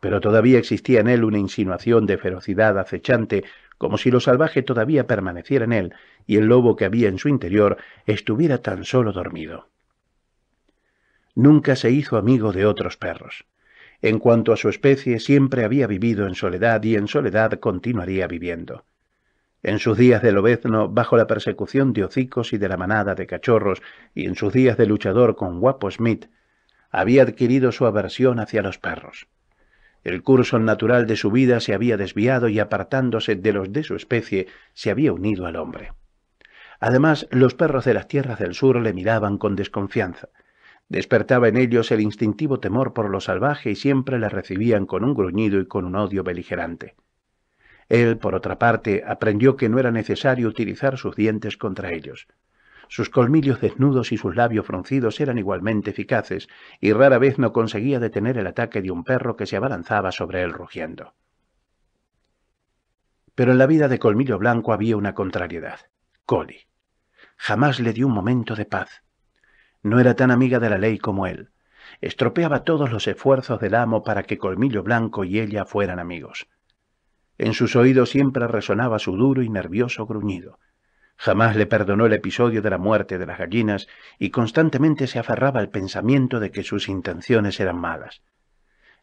pero todavía existía en él una insinuación de ferocidad acechante, como si lo salvaje todavía permaneciera en él y el lobo que había en su interior estuviera tan solo dormido. Nunca se hizo amigo de otros perros. En cuanto a su especie, siempre había vivido en soledad y en soledad continuaría viviendo. En sus días de lobezno, bajo la persecución de hocicos y de la manada de cachorros, y en sus días de luchador con Guapo Smith, había adquirido su aversión hacia los perros. El curso natural de su vida se había desviado y apartándose de los de su especie, se había unido al hombre. Además, los perros de las tierras del sur le miraban con desconfianza. Despertaba en ellos el instintivo temor por lo salvaje y siempre le recibían con un gruñido y con un odio beligerante. Él, por otra parte, aprendió que no era necesario utilizar sus dientes contra ellos. Sus colmillos desnudos y sus labios fruncidos eran igualmente eficaces, y rara vez no conseguía detener el ataque de un perro que se abalanzaba sobre él rugiendo. Pero en la vida de Colmillo Blanco había una contrariedad. Coli. Jamás le dio un momento de paz. No era tan amiga de la ley como él. Estropeaba todos los esfuerzos del amo para que Colmillo Blanco y ella fueran amigos. En sus oídos siempre resonaba su duro y nervioso gruñido, Jamás le perdonó el episodio de la muerte de las gallinas y constantemente se aferraba al pensamiento de que sus intenciones eran malas.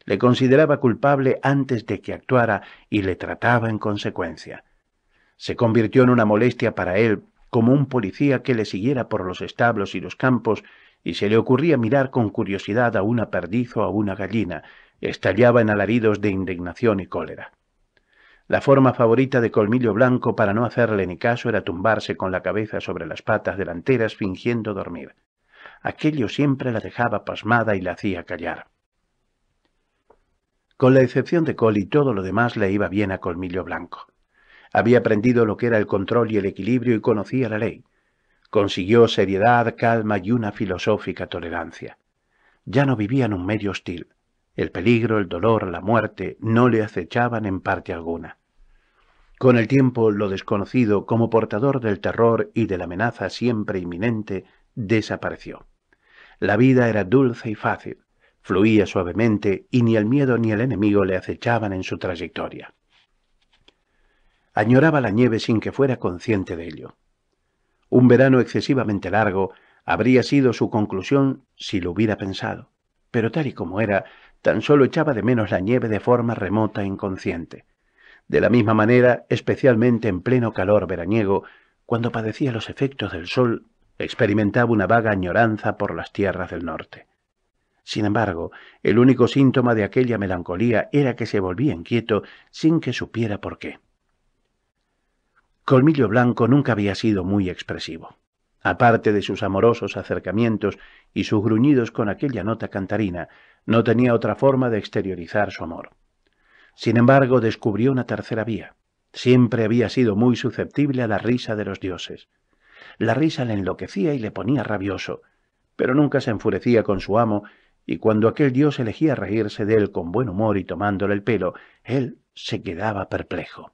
Le consideraba culpable antes de que actuara y le trataba en consecuencia. Se convirtió en una molestia para él, como un policía que le siguiera por los establos y los campos, y se le ocurría mirar con curiosidad a una perdiz o a una gallina, estallaba en alaridos de indignación y cólera. La forma favorita de Colmillo Blanco para no hacerle ni caso era tumbarse con la cabeza sobre las patas delanteras fingiendo dormir. Aquello siempre la dejaba pasmada y la hacía callar. Con la excepción de y todo lo demás le iba bien a Colmillo Blanco. Había aprendido lo que era el control y el equilibrio y conocía la ley. Consiguió seriedad, calma y una filosófica tolerancia. Ya no vivía en un medio hostil. El peligro, el dolor, la muerte no le acechaban en parte alguna. Con el tiempo, lo desconocido, como portador del terror y de la amenaza siempre inminente, desapareció. La vida era dulce y fácil, fluía suavemente y ni el miedo ni el enemigo le acechaban en su trayectoria. Añoraba la nieve sin que fuera consciente de ello. Un verano excesivamente largo habría sido su conclusión si lo hubiera pensado, pero tal y como era, tan solo echaba de menos la nieve de forma remota e inconsciente de la misma manera, especialmente en pleno calor veraniego, cuando padecía los efectos del sol, experimentaba una vaga añoranza por las tierras del norte. Sin embargo, el único síntoma de aquella melancolía era que se volvía inquieto sin que supiera por qué. Colmillo Blanco nunca había sido muy expresivo. Aparte de sus amorosos acercamientos y sus gruñidos con aquella nota cantarina, no tenía otra forma de exteriorizar su amor. Sin embargo, descubrió una tercera vía. Siempre había sido muy susceptible a la risa de los dioses. La risa le enloquecía y le ponía rabioso, pero nunca se enfurecía con su amo, y cuando aquel dios elegía reírse de él con buen humor y tomándole el pelo, él se quedaba perplejo.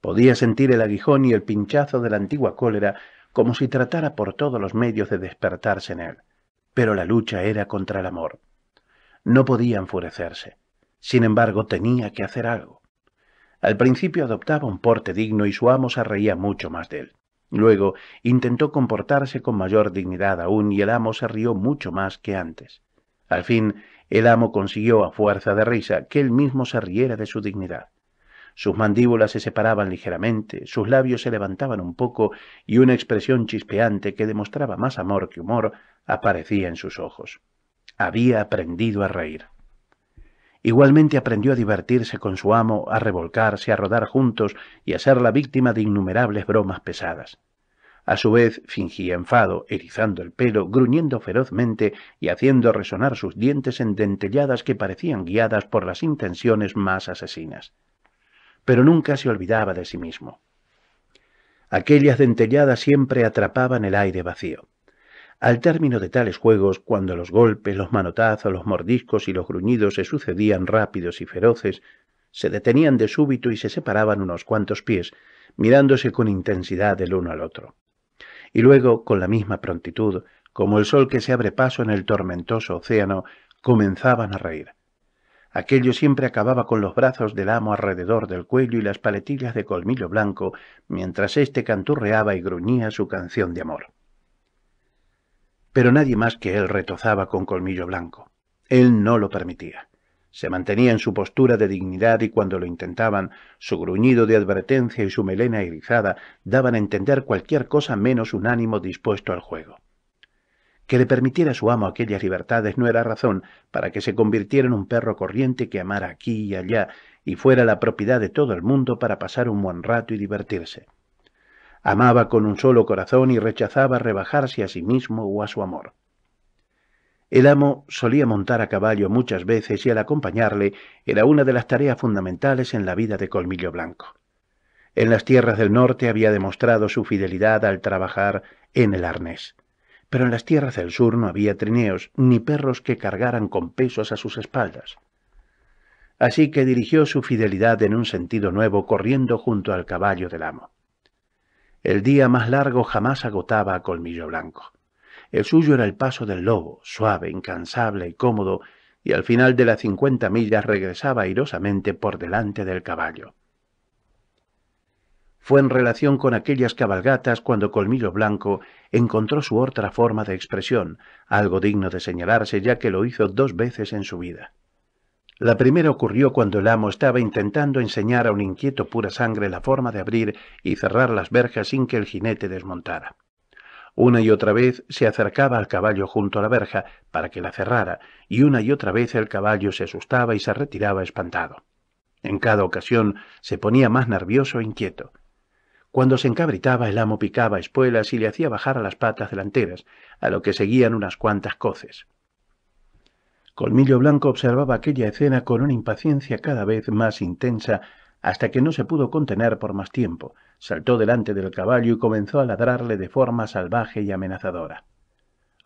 Podía sentir el aguijón y el pinchazo de la antigua cólera como si tratara por todos los medios de despertarse en él. Pero la lucha era contra el amor. No podía enfurecerse. Sin embargo, tenía que hacer algo. Al principio adoptaba un porte digno y su amo se reía mucho más de él. Luego intentó comportarse con mayor dignidad aún y el amo se rió mucho más que antes. Al fin, el amo consiguió, a fuerza de risa, que él mismo se riera de su dignidad. Sus mandíbulas se separaban ligeramente, sus labios se levantaban un poco y una expresión chispeante que demostraba más amor que humor aparecía en sus ojos. Había aprendido a reír. Igualmente aprendió a divertirse con su amo, a revolcarse, a rodar juntos y a ser la víctima de innumerables bromas pesadas. A su vez fingía enfado, erizando el pelo, gruñendo ferozmente y haciendo resonar sus dientes en dentelladas que parecían guiadas por las intenciones más asesinas. Pero nunca se olvidaba de sí mismo. Aquellas dentelladas siempre atrapaban el aire vacío. Al término de tales juegos, cuando los golpes, los manotazos, los mordiscos y los gruñidos se sucedían rápidos y feroces, se detenían de súbito y se separaban unos cuantos pies, mirándose con intensidad el uno al otro. Y luego, con la misma prontitud, como el sol que se abre paso en el tormentoso océano, comenzaban a reír. Aquello siempre acababa con los brazos del amo alrededor del cuello y las paletillas de colmillo blanco, mientras éste canturreaba y gruñía su canción de amor pero nadie más que él retozaba con colmillo blanco. Él no lo permitía. Se mantenía en su postura de dignidad y cuando lo intentaban, su gruñido de advertencia y su melena erizada daban a entender cualquier cosa menos un ánimo dispuesto al juego. Que le permitiera su amo aquellas libertades no era razón para que se convirtiera en un perro corriente que amara aquí y allá y fuera la propiedad de todo el mundo para pasar un buen rato y divertirse. Amaba con un solo corazón y rechazaba rebajarse a sí mismo o a su amor. El amo solía montar a caballo muchas veces y al acompañarle era una de las tareas fundamentales en la vida de Colmillo Blanco. En las tierras del norte había demostrado su fidelidad al trabajar en el arnés, pero en las tierras del sur no había trineos ni perros que cargaran con pesos a sus espaldas. Así que dirigió su fidelidad en un sentido nuevo corriendo junto al caballo del amo. El día más largo jamás agotaba a Colmillo Blanco. El suyo era el paso del lobo, suave, incansable y cómodo, y al final de las cincuenta millas regresaba airosamente por delante del caballo. Fue en relación con aquellas cabalgatas cuando Colmillo Blanco encontró su otra forma de expresión, algo digno de señalarse ya que lo hizo dos veces en su vida. La primera ocurrió cuando el amo estaba intentando enseñar a un inquieto pura sangre la forma de abrir y cerrar las verjas sin que el jinete desmontara. Una y otra vez se acercaba al caballo junto a la verja para que la cerrara, y una y otra vez el caballo se asustaba y se retiraba espantado. En cada ocasión se ponía más nervioso e inquieto. Cuando se encabritaba el amo picaba espuelas y le hacía bajar a las patas delanteras, a lo que seguían unas cuantas coces. Colmillo Blanco observaba aquella escena con una impaciencia cada vez más intensa, hasta que no se pudo contener por más tiempo. Saltó delante del caballo y comenzó a ladrarle de forma salvaje y amenazadora.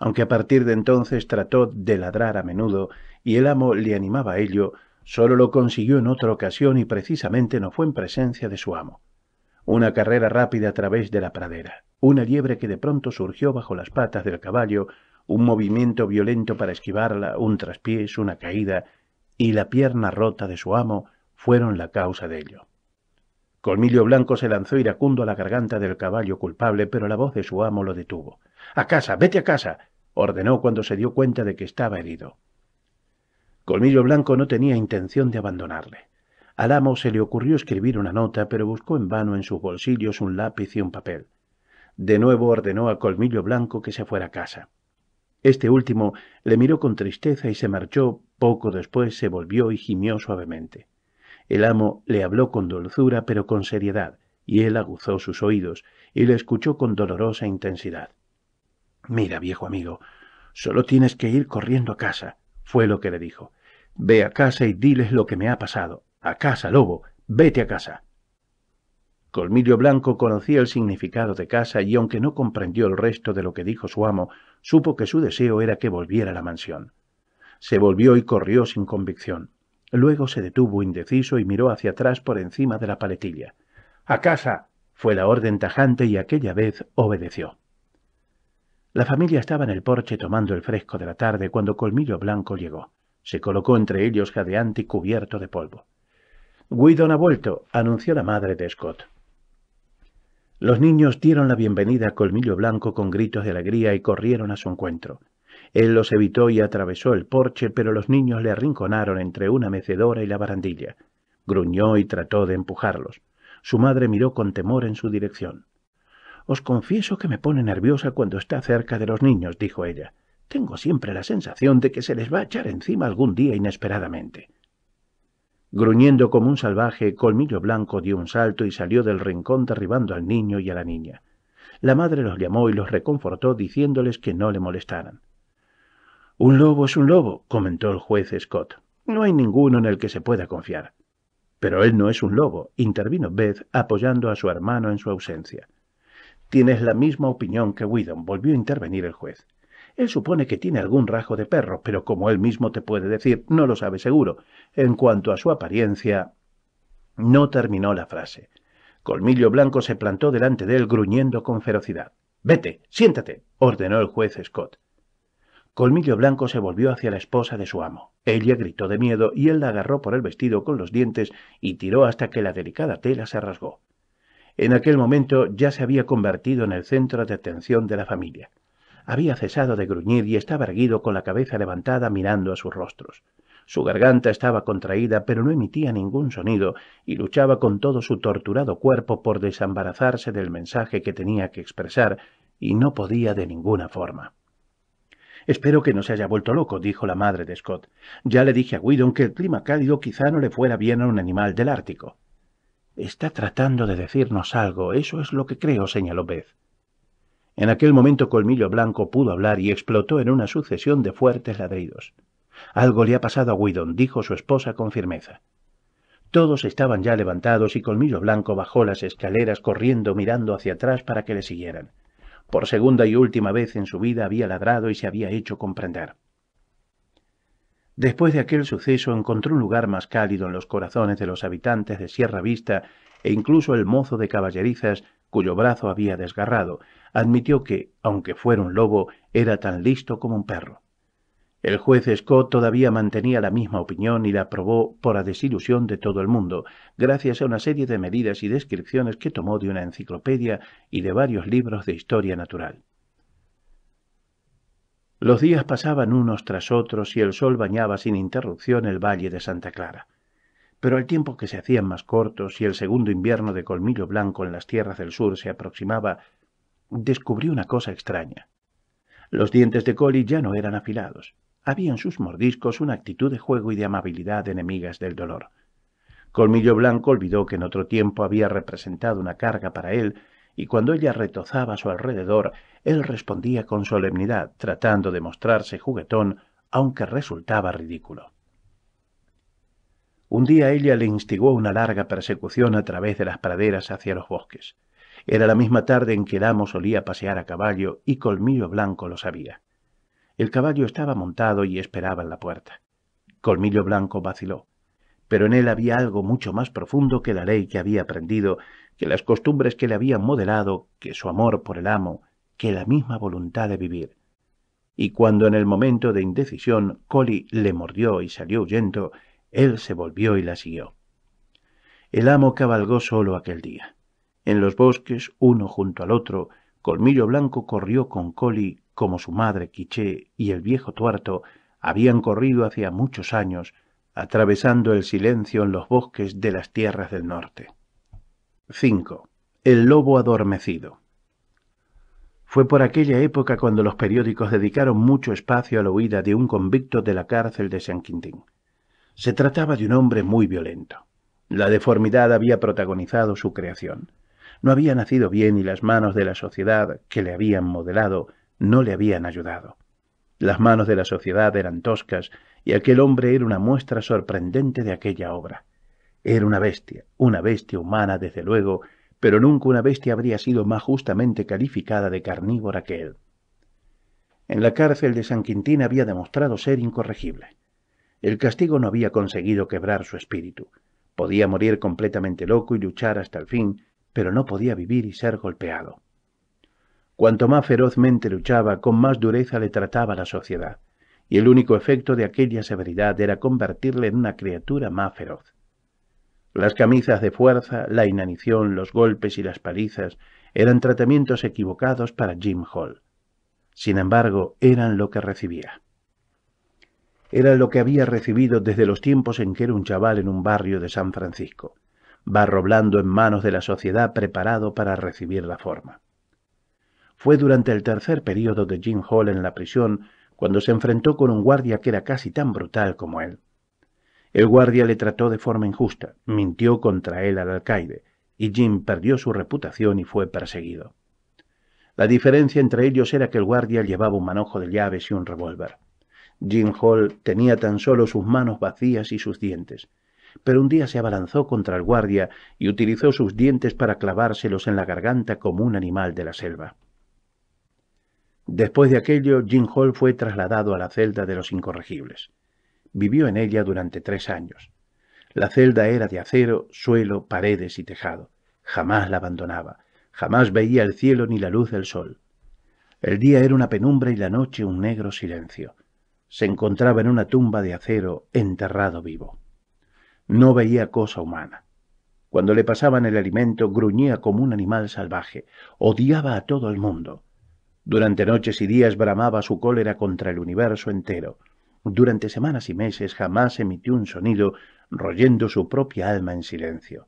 Aunque a partir de entonces trató de ladrar a menudo, y el amo le animaba a ello, sólo lo consiguió en otra ocasión y precisamente no fue en presencia de su amo. Una carrera rápida a través de la pradera, una liebre que de pronto surgió bajo las patas del caballo, un movimiento violento para esquivarla, un traspiés, una caída y la pierna rota de su amo fueron la causa de ello. Colmillo Blanco se lanzó iracundo a la garganta del caballo culpable, pero la voz de su amo lo detuvo. A casa, vete a casa, ordenó cuando se dio cuenta de que estaba herido. Colmillo Blanco no tenía intención de abandonarle. Al amo se le ocurrió escribir una nota, pero buscó en vano en sus bolsillos un lápiz y un papel. De nuevo ordenó a Colmillo Blanco que se fuera a casa. Este último le miró con tristeza y se marchó. Poco después se volvió y gimió suavemente. El amo le habló con dulzura pero con seriedad, y él aguzó sus oídos y le escuchó con dolorosa intensidad. Mira, viejo amigo, solo tienes que ir corriendo a casa, fue lo que le dijo. Ve a casa y diles lo que me ha pasado. A casa, lobo, vete a casa. Colmillo Blanco conocía el significado de casa y aunque no comprendió el resto de lo que dijo su amo, supo que su deseo era que volviera a la mansión. Se volvió y corrió sin convicción. Luego se detuvo indeciso y miró hacia atrás por encima de la paletilla. ¡A casa! fue la orden tajante y aquella vez obedeció. La familia estaba en el porche tomando el fresco de la tarde cuando Colmillo Blanco llegó. Se colocó entre ellos jadeante y cubierto de polvo. Guidon ha vuelto, anunció la madre de Scott. Los niños dieron la bienvenida a Colmillo Blanco con gritos de alegría y corrieron a su encuentro. Él los evitó y atravesó el porche, pero los niños le arrinconaron entre una mecedora y la barandilla. Gruñó y trató de empujarlos. Su madre miró con temor en su dirección. Os confieso que me pone nerviosa cuando está cerca de los niños, dijo ella. Tengo siempre la sensación de que se les va a echar encima algún día inesperadamente. Gruñendo como un salvaje, Colmillo Blanco dio un salto y salió del rincón derribando al niño y a la niña. La madre los llamó y los reconfortó diciéndoles que no le molestaran. Un lobo es un lobo, comentó el juez Scott. No hay ninguno en el que se pueda confiar. Pero él no es un lobo, intervino Beth apoyando a su hermano en su ausencia. Tienes la misma opinión que Whedon, volvió a intervenir el juez. Él supone que tiene algún rajo de perro, pero como él mismo te puede decir, no lo sabe seguro. En cuanto a su apariencia... No terminó la frase. Colmillo Blanco se plantó delante de él gruñendo con ferocidad. Vete, siéntate, ordenó el juez Scott. Colmillo Blanco se volvió hacia la esposa de su amo. Ella gritó de miedo y él la agarró por el vestido con los dientes y tiró hasta que la delicada tela se rasgó. En aquel momento ya se había convertido en el centro de atención de la familia. Había cesado de gruñir y estaba erguido con la cabeza levantada mirando a sus rostros. Su garganta estaba contraída, pero no emitía ningún sonido, y luchaba con todo su torturado cuerpo por desembarazarse del mensaje que tenía que expresar, y no podía de ninguna forma. Espero que no se haya vuelto loco, dijo la madre de Scott. Ya le dije a Widon que el clima cálido quizá no le fuera bien a un animal del Ártico. Está tratando de decirnos algo, eso es lo que creo, señaló Beth. En aquel momento Colmillo Blanco pudo hablar y explotó en una sucesión de fuertes ladridos. Algo le ha pasado a Widon, dijo su esposa con firmeza. Todos estaban ya levantados y Colmillo Blanco bajó las escaleras corriendo mirando hacia atrás para que le siguieran. Por segunda y última vez en su vida había ladrado y se había hecho comprender. Después de aquel suceso encontró un lugar más cálido en los corazones de los habitantes de Sierra Vista e incluso el mozo de caballerizas cuyo brazo había desgarrado, admitió que, aunque fuera un lobo, era tan listo como un perro. El juez Scott todavía mantenía la misma opinión y la aprobó por la desilusión de todo el mundo, gracias a una serie de medidas y descripciones que tomó de una enciclopedia y de varios libros de historia natural. Los días pasaban unos tras otros y el sol bañaba sin interrupción el valle de Santa Clara. Pero al tiempo que se hacían más cortos y el segundo invierno de colmillo blanco en las tierras del sur se aproximaba, Descubrió una cosa extraña. Los dientes de Collie ya no eran afilados. Había en sus mordiscos una actitud de juego y de amabilidad enemigas del dolor. Colmillo Blanco olvidó que en otro tiempo había representado una carga para él, y cuando ella retozaba a su alrededor, él respondía con solemnidad, tratando de mostrarse juguetón, aunque resultaba ridículo. Un día ella le instigó una larga persecución a través de las praderas hacia los bosques. Era la misma tarde en que el amo solía pasear a caballo y Colmillo Blanco lo sabía. El caballo estaba montado y esperaba en la puerta. Colmillo Blanco vaciló, pero en él había algo mucho más profundo que la ley que había aprendido, que las costumbres que le habían modelado, que su amor por el amo, que la misma voluntad de vivir. Y cuando en el momento de indecisión Coli le mordió y salió huyendo, él se volvió y la siguió. El amo cabalgó solo aquel día. En los bosques, uno junto al otro, Colmillo Blanco corrió con Coli como su madre Quiché y el viejo tuerto habían corrido hacía muchos años, atravesando el silencio en los bosques de las tierras del norte. 5. El lobo adormecido. Fue por aquella época cuando los periódicos dedicaron mucho espacio a la huida de un convicto de la cárcel de San Quintín. Se trataba de un hombre muy violento. La deformidad había protagonizado su creación. No había nacido bien y las manos de la sociedad que le habían modelado no le habían ayudado. Las manos de la sociedad eran toscas y aquel hombre era una muestra sorprendente de aquella obra. Era una bestia, una bestia humana desde luego, pero nunca una bestia habría sido más justamente calificada de carnívora que él. En la cárcel de San Quintín había demostrado ser incorregible. El castigo no había conseguido quebrar su espíritu. Podía morir completamente loco y luchar hasta el fin, pero no podía vivir y ser golpeado. Cuanto más ferozmente luchaba, con más dureza le trataba la sociedad, y el único efecto de aquella severidad era convertirle en una criatura más feroz. Las camisas de fuerza, la inanición, los golpes y las palizas eran tratamientos equivocados para Jim Hall. Sin embargo, eran lo que recibía. Era lo que había recibido desde los tiempos en que era un chaval en un barrio de San Francisco. Barroblando en manos de la sociedad preparado para recibir la forma. Fue durante el tercer periodo de Jim Hall en la prisión cuando se enfrentó con un guardia que era casi tan brutal como él. El guardia le trató de forma injusta, mintió contra él al alcaide, y Jim perdió su reputación y fue perseguido. La diferencia entre ellos era que el guardia llevaba un manojo de llaves y un revólver. Jim Hall tenía tan solo sus manos vacías y sus dientes, pero un día se abalanzó contra el guardia y utilizó sus dientes para clavárselos en la garganta como un animal de la selva. Después de aquello, Jim Hall fue trasladado a la celda de los incorregibles. Vivió en ella durante tres años. La celda era de acero, suelo, paredes y tejado. Jamás la abandonaba. Jamás veía el cielo ni la luz del sol. El día era una penumbra y la noche un negro silencio. Se encontraba en una tumba de acero, enterrado vivo. No veía cosa humana. Cuando le pasaban el alimento, gruñía como un animal salvaje. Odiaba a todo el mundo. Durante noches y días bramaba su cólera contra el universo entero. Durante semanas y meses jamás emitió un sonido, royendo su propia alma en silencio.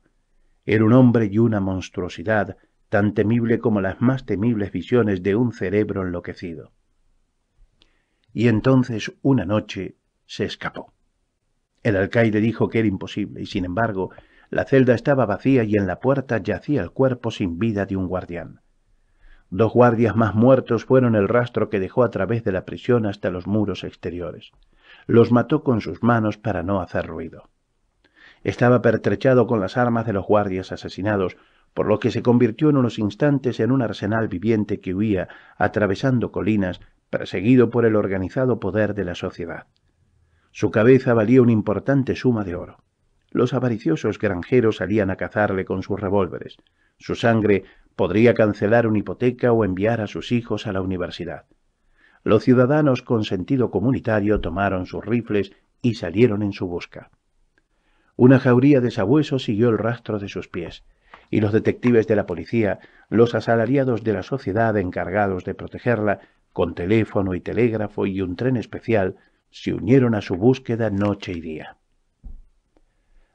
Era un hombre y una monstruosidad, tan temible como las más temibles visiones de un cerebro enloquecido. Y entonces una noche se escapó. El alcaide dijo que era imposible, y sin embargo, la celda estaba vacía y en la puerta yacía el cuerpo sin vida de un guardián. Dos guardias más muertos fueron el rastro que dejó a través de la prisión hasta los muros exteriores. Los mató con sus manos para no hacer ruido. Estaba pertrechado con las armas de los guardias asesinados, por lo que se convirtió en unos instantes en un arsenal viviente que huía, atravesando colinas, perseguido por el organizado poder de la sociedad. Su cabeza valía una importante suma de oro. Los avariciosos granjeros salían a cazarle con sus revólveres. Su sangre podría cancelar una hipoteca o enviar a sus hijos a la universidad. Los ciudadanos con sentido comunitario tomaron sus rifles y salieron en su busca. Una jauría de sabuesos siguió el rastro de sus pies, y los detectives de la policía, los asalariados de la sociedad encargados de protegerla, con teléfono y telégrafo y un tren especial, se unieron a su búsqueda noche y día.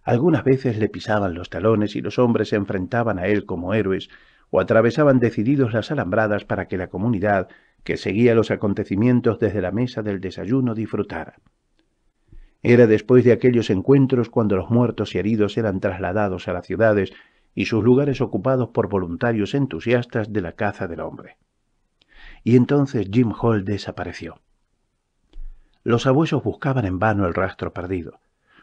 Algunas veces le pisaban los talones y los hombres se enfrentaban a él como héroes o atravesaban decididos las alambradas para que la comunidad, que seguía los acontecimientos desde la mesa del desayuno, disfrutara. Era después de aquellos encuentros cuando los muertos y heridos eran trasladados a las ciudades y sus lugares ocupados por voluntarios entusiastas de la caza del hombre. Y entonces Jim Hall desapareció. Los abuelos buscaban en vano el rastro perdido.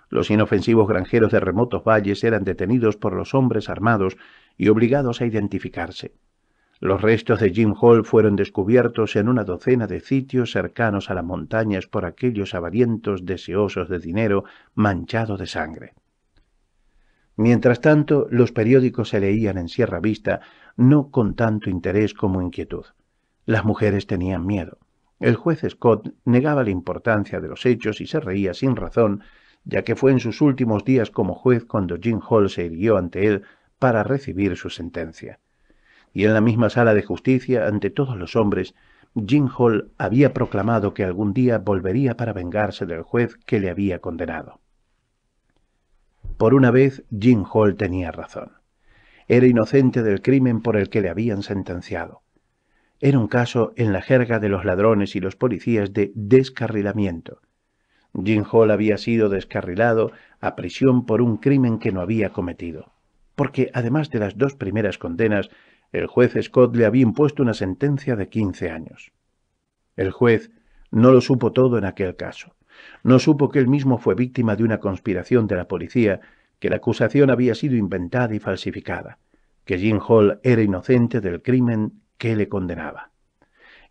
Los inofensivos granjeros de remotos valles eran detenidos por los hombres armados y obligados a identificarse. Los restos de Jim Hall fueron descubiertos en una docena de sitios cercanos a las montañas por aquellos avarientos deseosos de dinero manchado de sangre. Mientras tanto, los periódicos se leían en Sierra Vista no con tanto interés como inquietud. Las mujeres tenían miedo. El juez Scott negaba la importancia de los hechos y se reía sin razón, ya que fue en sus últimos días como juez cuando Jim Hall se irguió ante él para recibir su sentencia. Y en la misma sala de justicia, ante todos los hombres, Jim Hall había proclamado que algún día volvería para vengarse del juez que le había condenado. Por una vez, Jim Hall tenía razón. Era inocente del crimen por el que le habían sentenciado era un caso en la jerga de los ladrones y los policías de descarrilamiento. Jim Hall había sido descarrilado a prisión por un crimen que no había cometido, porque además de las dos primeras condenas, el juez Scott le había impuesto una sentencia de quince años. El juez no lo supo todo en aquel caso. No supo que él mismo fue víctima de una conspiración de la policía, que la acusación había sido inventada y falsificada, que Jim Hall era inocente del crimen que le condenaba.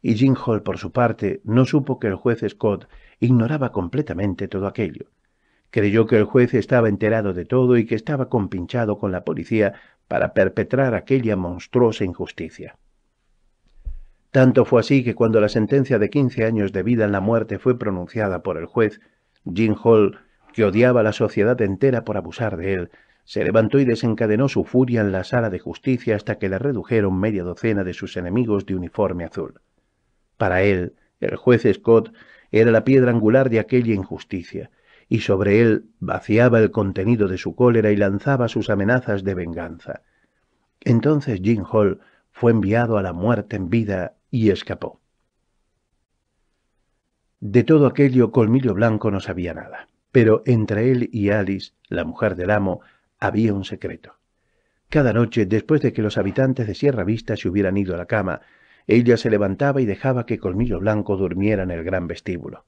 Y Jim Hall, por su parte, no supo que el juez Scott ignoraba completamente todo aquello. Creyó que el juez estaba enterado de todo y que estaba compinchado con la policía para perpetrar aquella monstruosa injusticia. Tanto fue así que cuando la sentencia de quince años de vida en la muerte fue pronunciada por el juez, Jim Hall, que odiaba a la sociedad entera por abusar de él, se levantó y desencadenó su furia en la sala de justicia hasta que la redujeron media docena de sus enemigos de uniforme azul. Para él, el juez Scott era la piedra angular de aquella injusticia, y sobre él vaciaba el contenido de su cólera y lanzaba sus amenazas de venganza. Entonces Jim Hall fue enviado a la muerte en vida y escapó. De todo aquello Colmillo Blanco no sabía nada, pero entre él y Alice, la mujer del amo, había un secreto. Cada noche, después de que los habitantes de Sierra Vista se hubieran ido a la cama, ella se levantaba y dejaba que Colmillo Blanco durmiera en el gran vestíbulo.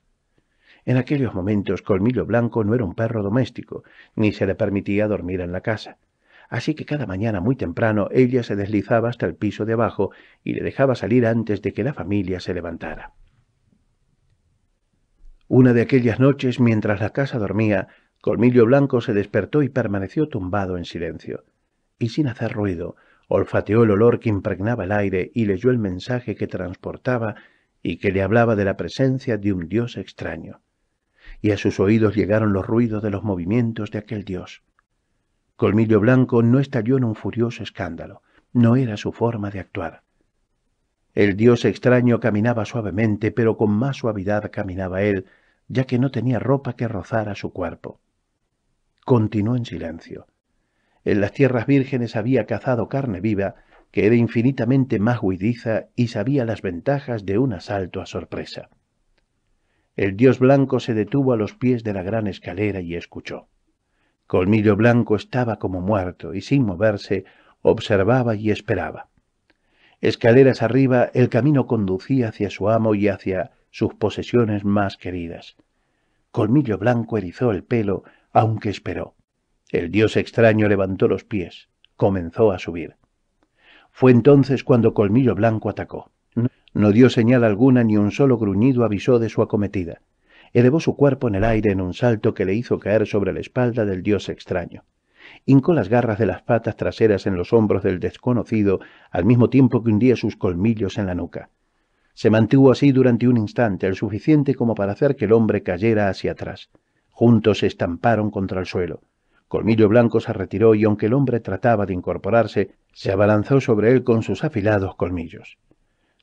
En aquellos momentos Colmillo Blanco no era un perro doméstico, ni se le permitía dormir en la casa. Así que cada mañana muy temprano ella se deslizaba hasta el piso de abajo y le dejaba salir antes de que la familia se levantara. Una de aquellas noches, mientras la casa dormía, Colmillo Blanco se despertó y permaneció tumbado en silencio, y sin hacer ruido, olfateó el olor que impregnaba el aire y leyó el mensaje que transportaba y que le hablaba de la presencia de un dios extraño. Y a sus oídos llegaron los ruidos de los movimientos de aquel dios. Colmillo Blanco no estalló en un furioso escándalo, no era su forma de actuar. El dios extraño caminaba suavemente, pero con más suavidad caminaba él, ya que no tenía ropa que rozara su cuerpo continuó en silencio. En las tierras vírgenes había cazado carne viva, que era infinitamente más huidiza y sabía las ventajas de un asalto a sorpresa. El dios blanco se detuvo a los pies de la gran escalera y escuchó. Colmillo Blanco estaba como muerto y sin moverse observaba y esperaba. Escaleras arriba el camino conducía hacia su amo y hacia sus posesiones más queridas. Colmillo Blanco erizó el pelo aunque esperó. El dios extraño levantó los pies, comenzó a subir. Fue entonces cuando Colmillo Blanco atacó. No dio señal alguna ni un solo gruñido avisó de su acometida. Elevó su cuerpo en el aire en un salto que le hizo caer sobre la espalda del dios extraño. Hincó las garras de las patas traseras en los hombros del desconocido al mismo tiempo que hundía sus colmillos en la nuca. Se mantuvo así durante un instante, el suficiente como para hacer que el hombre cayera hacia atrás. Juntos se estamparon contra el suelo. Colmillo Blanco se retiró y aunque el hombre trataba de incorporarse, se abalanzó sobre él con sus afilados colmillos.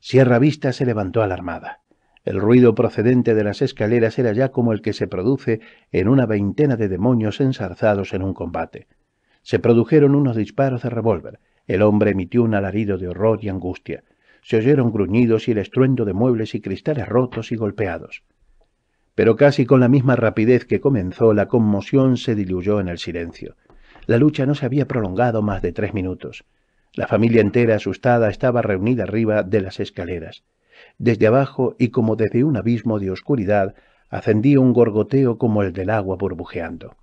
Sierra Vista se levantó alarmada. El ruido procedente de las escaleras era ya como el que se produce en una veintena de demonios ensarzados en un combate. Se produjeron unos disparos de revólver. El hombre emitió un alarido de horror y angustia. Se oyeron gruñidos y el estruendo de muebles y cristales rotos y golpeados pero casi con la misma rapidez que comenzó, la conmoción se diluyó en el silencio. La lucha no se había prolongado más de tres minutos. La familia entera, asustada, estaba reunida arriba de las escaleras. Desde abajo y como desde un abismo de oscuridad, ascendía un gorgoteo como el del agua burbujeando.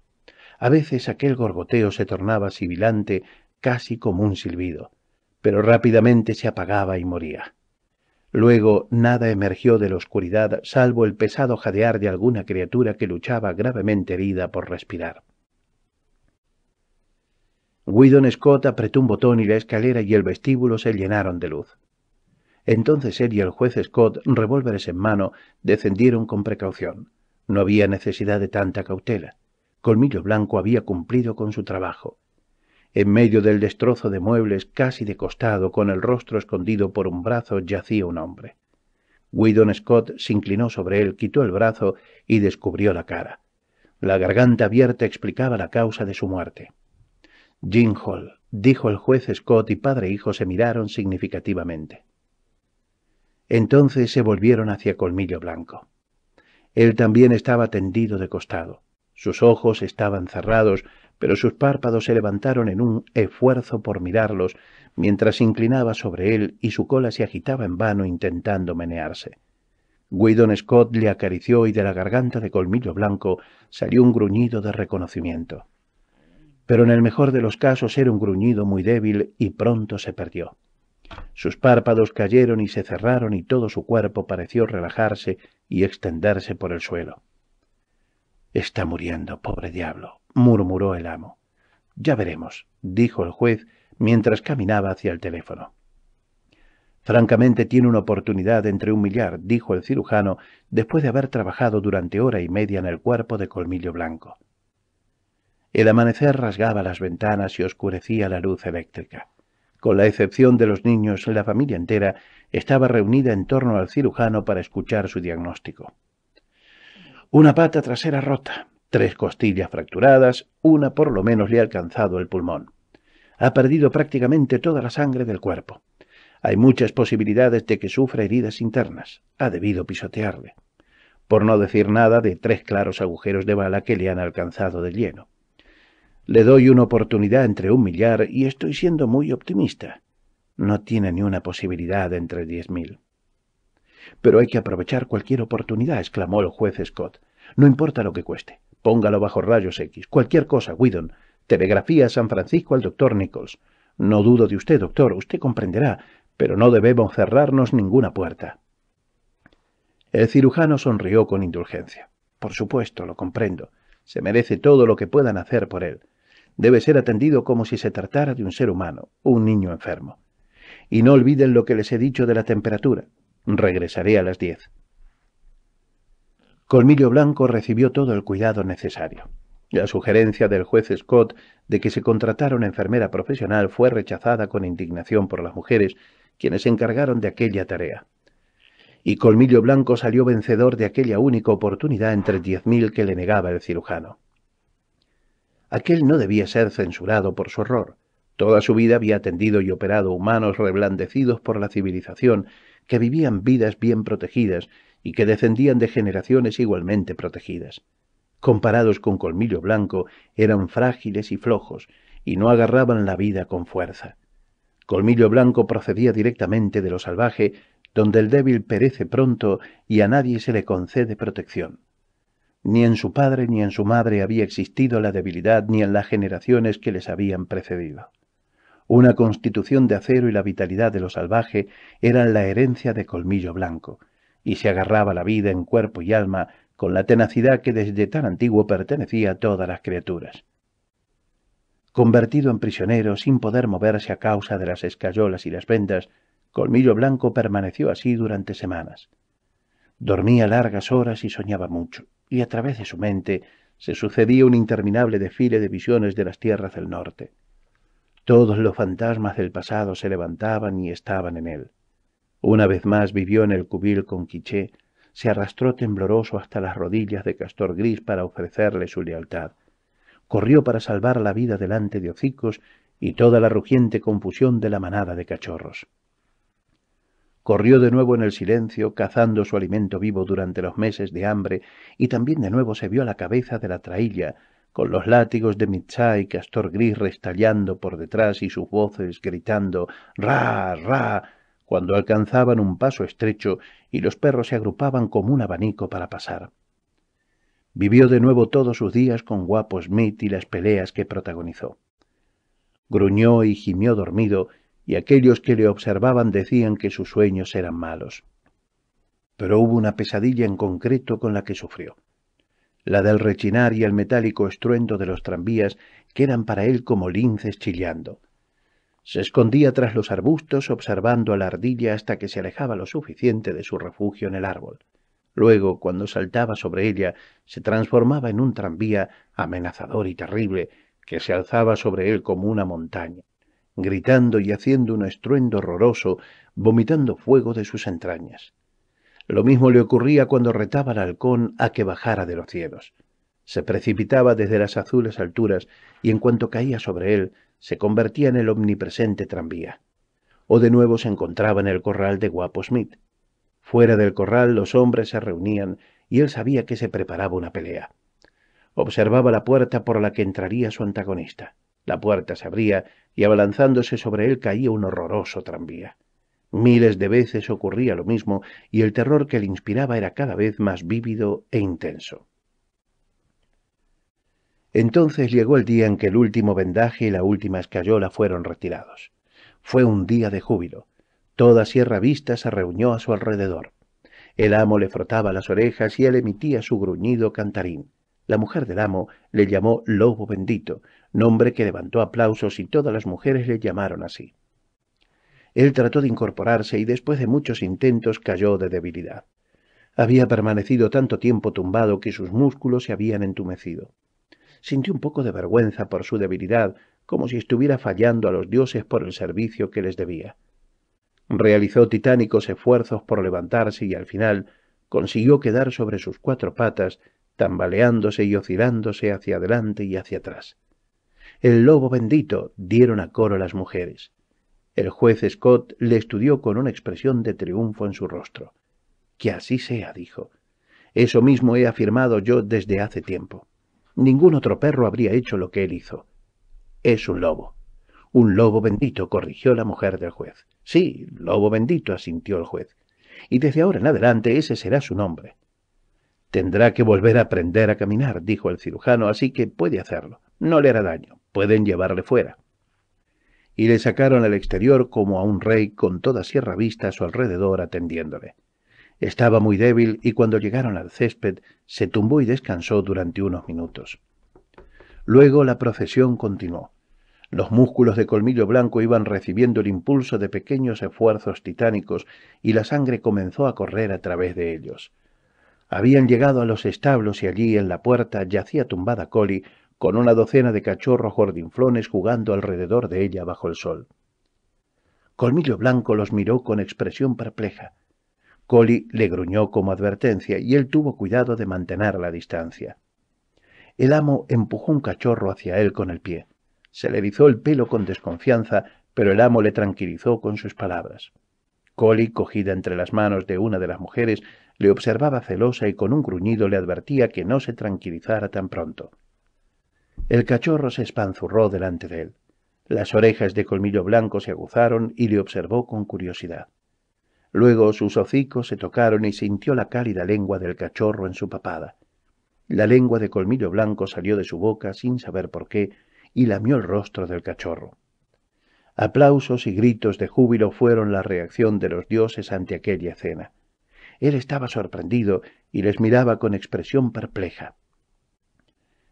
A veces aquel gorgoteo se tornaba sibilante, casi como un silbido, pero rápidamente se apagaba y moría. Luego nada emergió de la oscuridad salvo el pesado jadear de alguna criatura que luchaba gravemente herida por respirar. Widon Scott apretó un botón y la escalera y el vestíbulo se llenaron de luz. Entonces él y el juez Scott, revólveres en mano, descendieron con precaución. No había necesidad de tanta cautela. Colmillo Blanco había cumplido con su trabajo. En medio del destrozo de muebles, casi de costado, con el rostro escondido por un brazo, yacía un hombre. Whedon Scott se inclinó sobre él, quitó el brazo y descubrió la cara. La garganta abierta explicaba la causa de su muerte. Jim Hall, dijo el juez Scott y padre e hijo se miraron significativamente. Entonces se volvieron hacia Colmillo Blanco. Él también estaba tendido de costado. Sus ojos estaban cerrados, pero sus párpados se levantaron en un esfuerzo por mirarlos, mientras inclinaba sobre él y su cola se agitaba en vano intentando menearse. Widon Scott le acarició y de la garganta de colmillo blanco salió un gruñido de reconocimiento. Pero en el mejor de los casos era un gruñido muy débil y pronto se perdió. Sus párpados cayeron y se cerraron y todo su cuerpo pareció relajarse y extenderse por el suelo. Está muriendo, pobre diablo, murmuró el amo. Ya veremos, dijo el juez mientras caminaba hacia el teléfono. Francamente tiene una oportunidad entre un millar, dijo el cirujano, después de haber trabajado durante hora y media en el cuerpo de colmillo blanco. El amanecer rasgaba las ventanas y oscurecía la luz eléctrica. Con la excepción de los niños, la familia entera estaba reunida en torno al cirujano para escuchar su diagnóstico. Una pata trasera rota, tres costillas fracturadas, una por lo menos le ha alcanzado el pulmón. Ha perdido prácticamente toda la sangre del cuerpo. Hay muchas posibilidades de que sufra heridas internas. Ha debido pisotearle. Por no decir nada de tres claros agujeros de bala que le han alcanzado de lleno. Le doy una oportunidad entre un millar y estoy siendo muy optimista. No tiene ni una posibilidad entre diez mil. Pero hay que aprovechar cualquier oportunidad, exclamó el juez Scott. No importa lo que cueste. Póngalo bajo rayos X. Cualquier cosa, Whedon. Telegrafía a San Francisco al doctor Nichols. No dudo de usted, doctor, usted comprenderá, pero no debemos cerrarnos ninguna puerta. El cirujano sonrió con indulgencia. Por supuesto, lo comprendo. Se merece todo lo que puedan hacer por él. Debe ser atendido como si se tratara de un ser humano, un niño enfermo. Y no olviden lo que les he dicho de la temperatura. Regresaré a las diez. Colmillo Blanco recibió todo el cuidado necesario. La sugerencia del juez Scott de que se contratara una enfermera profesional fue rechazada con indignación por las mujeres, quienes se encargaron de aquella tarea. Y Colmillo Blanco salió vencedor de aquella única oportunidad entre diez mil que le negaba el cirujano. Aquel no debía ser censurado por su error. Toda su vida había atendido y operado humanos reblandecidos por la civilización, que vivían vidas bien protegidas y que descendían de generaciones igualmente protegidas. Comparados con Colmillo Blanco, eran frágiles y flojos, y no agarraban la vida con fuerza. Colmillo Blanco procedía directamente de lo salvaje, donde el débil perece pronto y a nadie se le concede protección. Ni en su padre ni en su madre había existido la debilidad ni en las generaciones que les habían precedido. Una constitución de acero y la vitalidad de lo salvaje eran la herencia de Colmillo Blanco, y se agarraba la vida en cuerpo y alma con la tenacidad que desde tan antiguo pertenecía a todas las criaturas. Convertido en prisionero, sin poder moverse a causa de las escayolas y las vendas, Colmillo Blanco permaneció así durante semanas. Dormía largas horas y soñaba mucho, y a través de su mente se sucedía un interminable desfile de visiones de las tierras del norte. Todos los fantasmas del pasado se levantaban y estaban en él. Una vez más vivió en el cubil con Quiché, se arrastró tembloroso hasta las rodillas de Castor Gris para ofrecerle su lealtad. Corrió para salvar la vida delante de hocicos y toda la rugiente confusión de la manada de cachorros. Corrió de nuevo en el silencio, cazando su alimento vivo durante los meses de hambre, y también de nuevo se vio a la cabeza de la trailla, con los látigos de Mitzá y Castor Gris restallando por detrás y sus voces gritando «¡Ra! ¡Ra! cuando alcanzaban un paso estrecho y los perros se agrupaban como un abanico para pasar. Vivió de nuevo todos sus días con Guapo Smith y las peleas que protagonizó. Gruñó y gimió dormido, y aquellos que le observaban decían que sus sueños eran malos. Pero hubo una pesadilla en concreto con la que sufrió, la del rechinar y el metálico estruendo de los tranvías que eran para él como linces chillando, se escondía tras los arbustos observando a la ardilla hasta que se alejaba lo suficiente de su refugio en el árbol. Luego, cuando saltaba sobre ella, se transformaba en un tranvía amenazador y terrible que se alzaba sobre él como una montaña, gritando y haciendo un estruendo horroroso, vomitando fuego de sus entrañas. Lo mismo le ocurría cuando retaba al halcón a que bajara de los cielos. Se precipitaba desde las azules alturas y en cuanto caía sobre él se convertía en el omnipresente tranvía. O de nuevo se encontraba en el corral de Guapo Smith. Fuera del corral los hombres se reunían y él sabía que se preparaba una pelea. Observaba la puerta por la que entraría su antagonista. La puerta se abría y abalanzándose sobre él caía un horroroso tranvía. Miles de veces ocurría lo mismo y el terror que le inspiraba era cada vez más vívido e intenso. Entonces llegó el día en que el último vendaje y la última escayola fueron retirados. Fue un día de júbilo. Toda Sierra Vista se reunió a su alrededor. El amo le frotaba las orejas y él emitía su gruñido cantarín. La mujer del amo le llamó Lobo Bendito, nombre que levantó aplausos y todas las mujeres le llamaron así. Él trató de incorporarse y después de muchos intentos cayó de debilidad. Había permanecido tanto tiempo tumbado que sus músculos se habían entumecido sintió un poco de vergüenza por su debilidad, como si estuviera fallando a los dioses por el servicio que les debía. Realizó titánicos esfuerzos por levantarse y al final consiguió quedar sobre sus cuatro patas, tambaleándose y oscilándose hacia adelante y hacia atrás. El lobo bendito dieron a coro las mujeres. El juez Scott le estudió con una expresión de triunfo en su rostro. Que así sea, dijo. Eso mismo he afirmado yo desde hace tiempo. Ningún otro perro habría hecho lo que él hizo. Es un lobo. Un lobo bendito, corrigió la mujer del juez. Sí, lobo bendito, asintió el juez. Y desde ahora en adelante ese será su nombre. Tendrá que volver a aprender a caminar, dijo el cirujano, así que puede hacerlo. No le hará daño. Pueden llevarle fuera. Y le sacaron al exterior como a un rey con toda sierra vista a su alrededor atendiéndole. Estaba muy débil y cuando llegaron al césped se tumbó y descansó durante unos minutos. Luego la procesión continuó. Los músculos de colmillo blanco iban recibiendo el impulso de pequeños esfuerzos titánicos y la sangre comenzó a correr a través de ellos. Habían llegado a los establos y allí en la puerta yacía tumbada Coli con una docena de cachorros gordinflones jugando alrededor de ella bajo el sol. Colmillo Blanco los miró con expresión perpleja. Collie le gruñó como advertencia y él tuvo cuidado de mantener la distancia. El amo empujó un cachorro hacia él con el pie. Se le rizó el pelo con desconfianza, pero el amo le tranquilizó con sus palabras. Collie, cogida entre las manos de una de las mujeres, le observaba celosa y con un gruñido le advertía que no se tranquilizara tan pronto. El cachorro se espanzurró delante de él. Las orejas de colmillo blanco se aguzaron y le observó con curiosidad. Luego sus hocicos se tocaron y sintió la cálida lengua del cachorro en su papada. La lengua de colmillo blanco salió de su boca sin saber por qué y lamió el rostro del cachorro. Aplausos y gritos de júbilo fueron la reacción de los dioses ante aquella escena. Él estaba sorprendido y les miraba con expresión perpleja.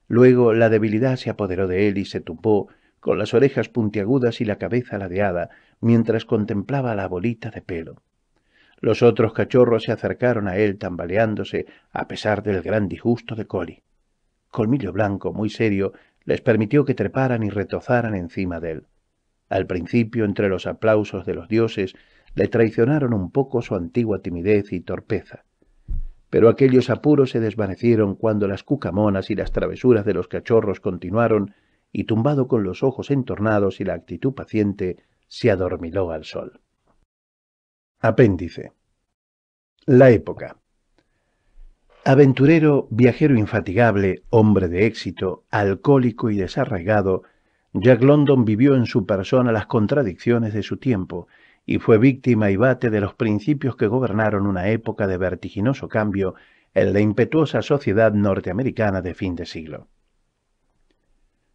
Luego la debilidad se apoderó de él y se tumbó, con las orejas puntiagudas y la cabeza ladeada, mientras contemplaba la bolita de pelo. Los otros cachorros se acercaron a él tambaleándose a pesar del gran disgusto de Coli. Colmillo Blanco, muy serio, les permitió que treparan y retozaran encima de él. Al principio, entre los aplausos de los dioses, le traicionaron un poco su antigua timidez y torpeza. Pero aquellos apuros se desvanecieron cuando las cucamonas y las travesuras de los cachorros continuaron, y tumbado con los ojos entornados y la actitud paciente, se adormiló al sol. Apéndice. La época. Aventurero, viajero infatigable, hombre de éxito, alcohólico y desarraigado, Jack London vivió en su persona las contradicciones de su tiempo y fue víctima y bate de los principios que gobernaron una época de vertiginoso cambio en la impetuosa sociedad norteamericana de fin de siglo.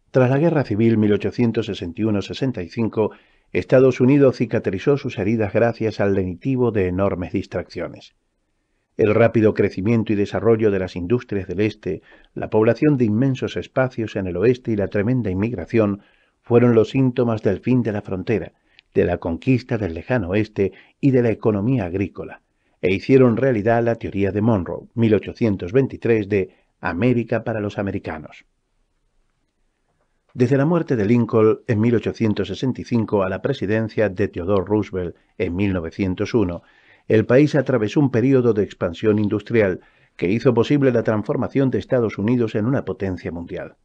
Tras la Guerra Civil 1861-65, Estados Unidos cicatrizó sus heridas gracias al lenitivo de enormes distracciones. El rápido crecimiento y desarrollo de las industrias del este, la población de inmensos espacios en el oeste y la tremenda inmigración fueron los síntomas del fin de la frontera, de la conquista del lejano oeste y de la economía agrícola, e hicieron realidad la teoría de Monroe, 1823, de América para los americanos. Desde la muerte de Lincoln en 1865 a la presidencia de Theodore Roosevelt en 1901, el país atravesó un periodo de expansión industrial que hizo posible la transformación de Estados Unidos en una potencia mundial.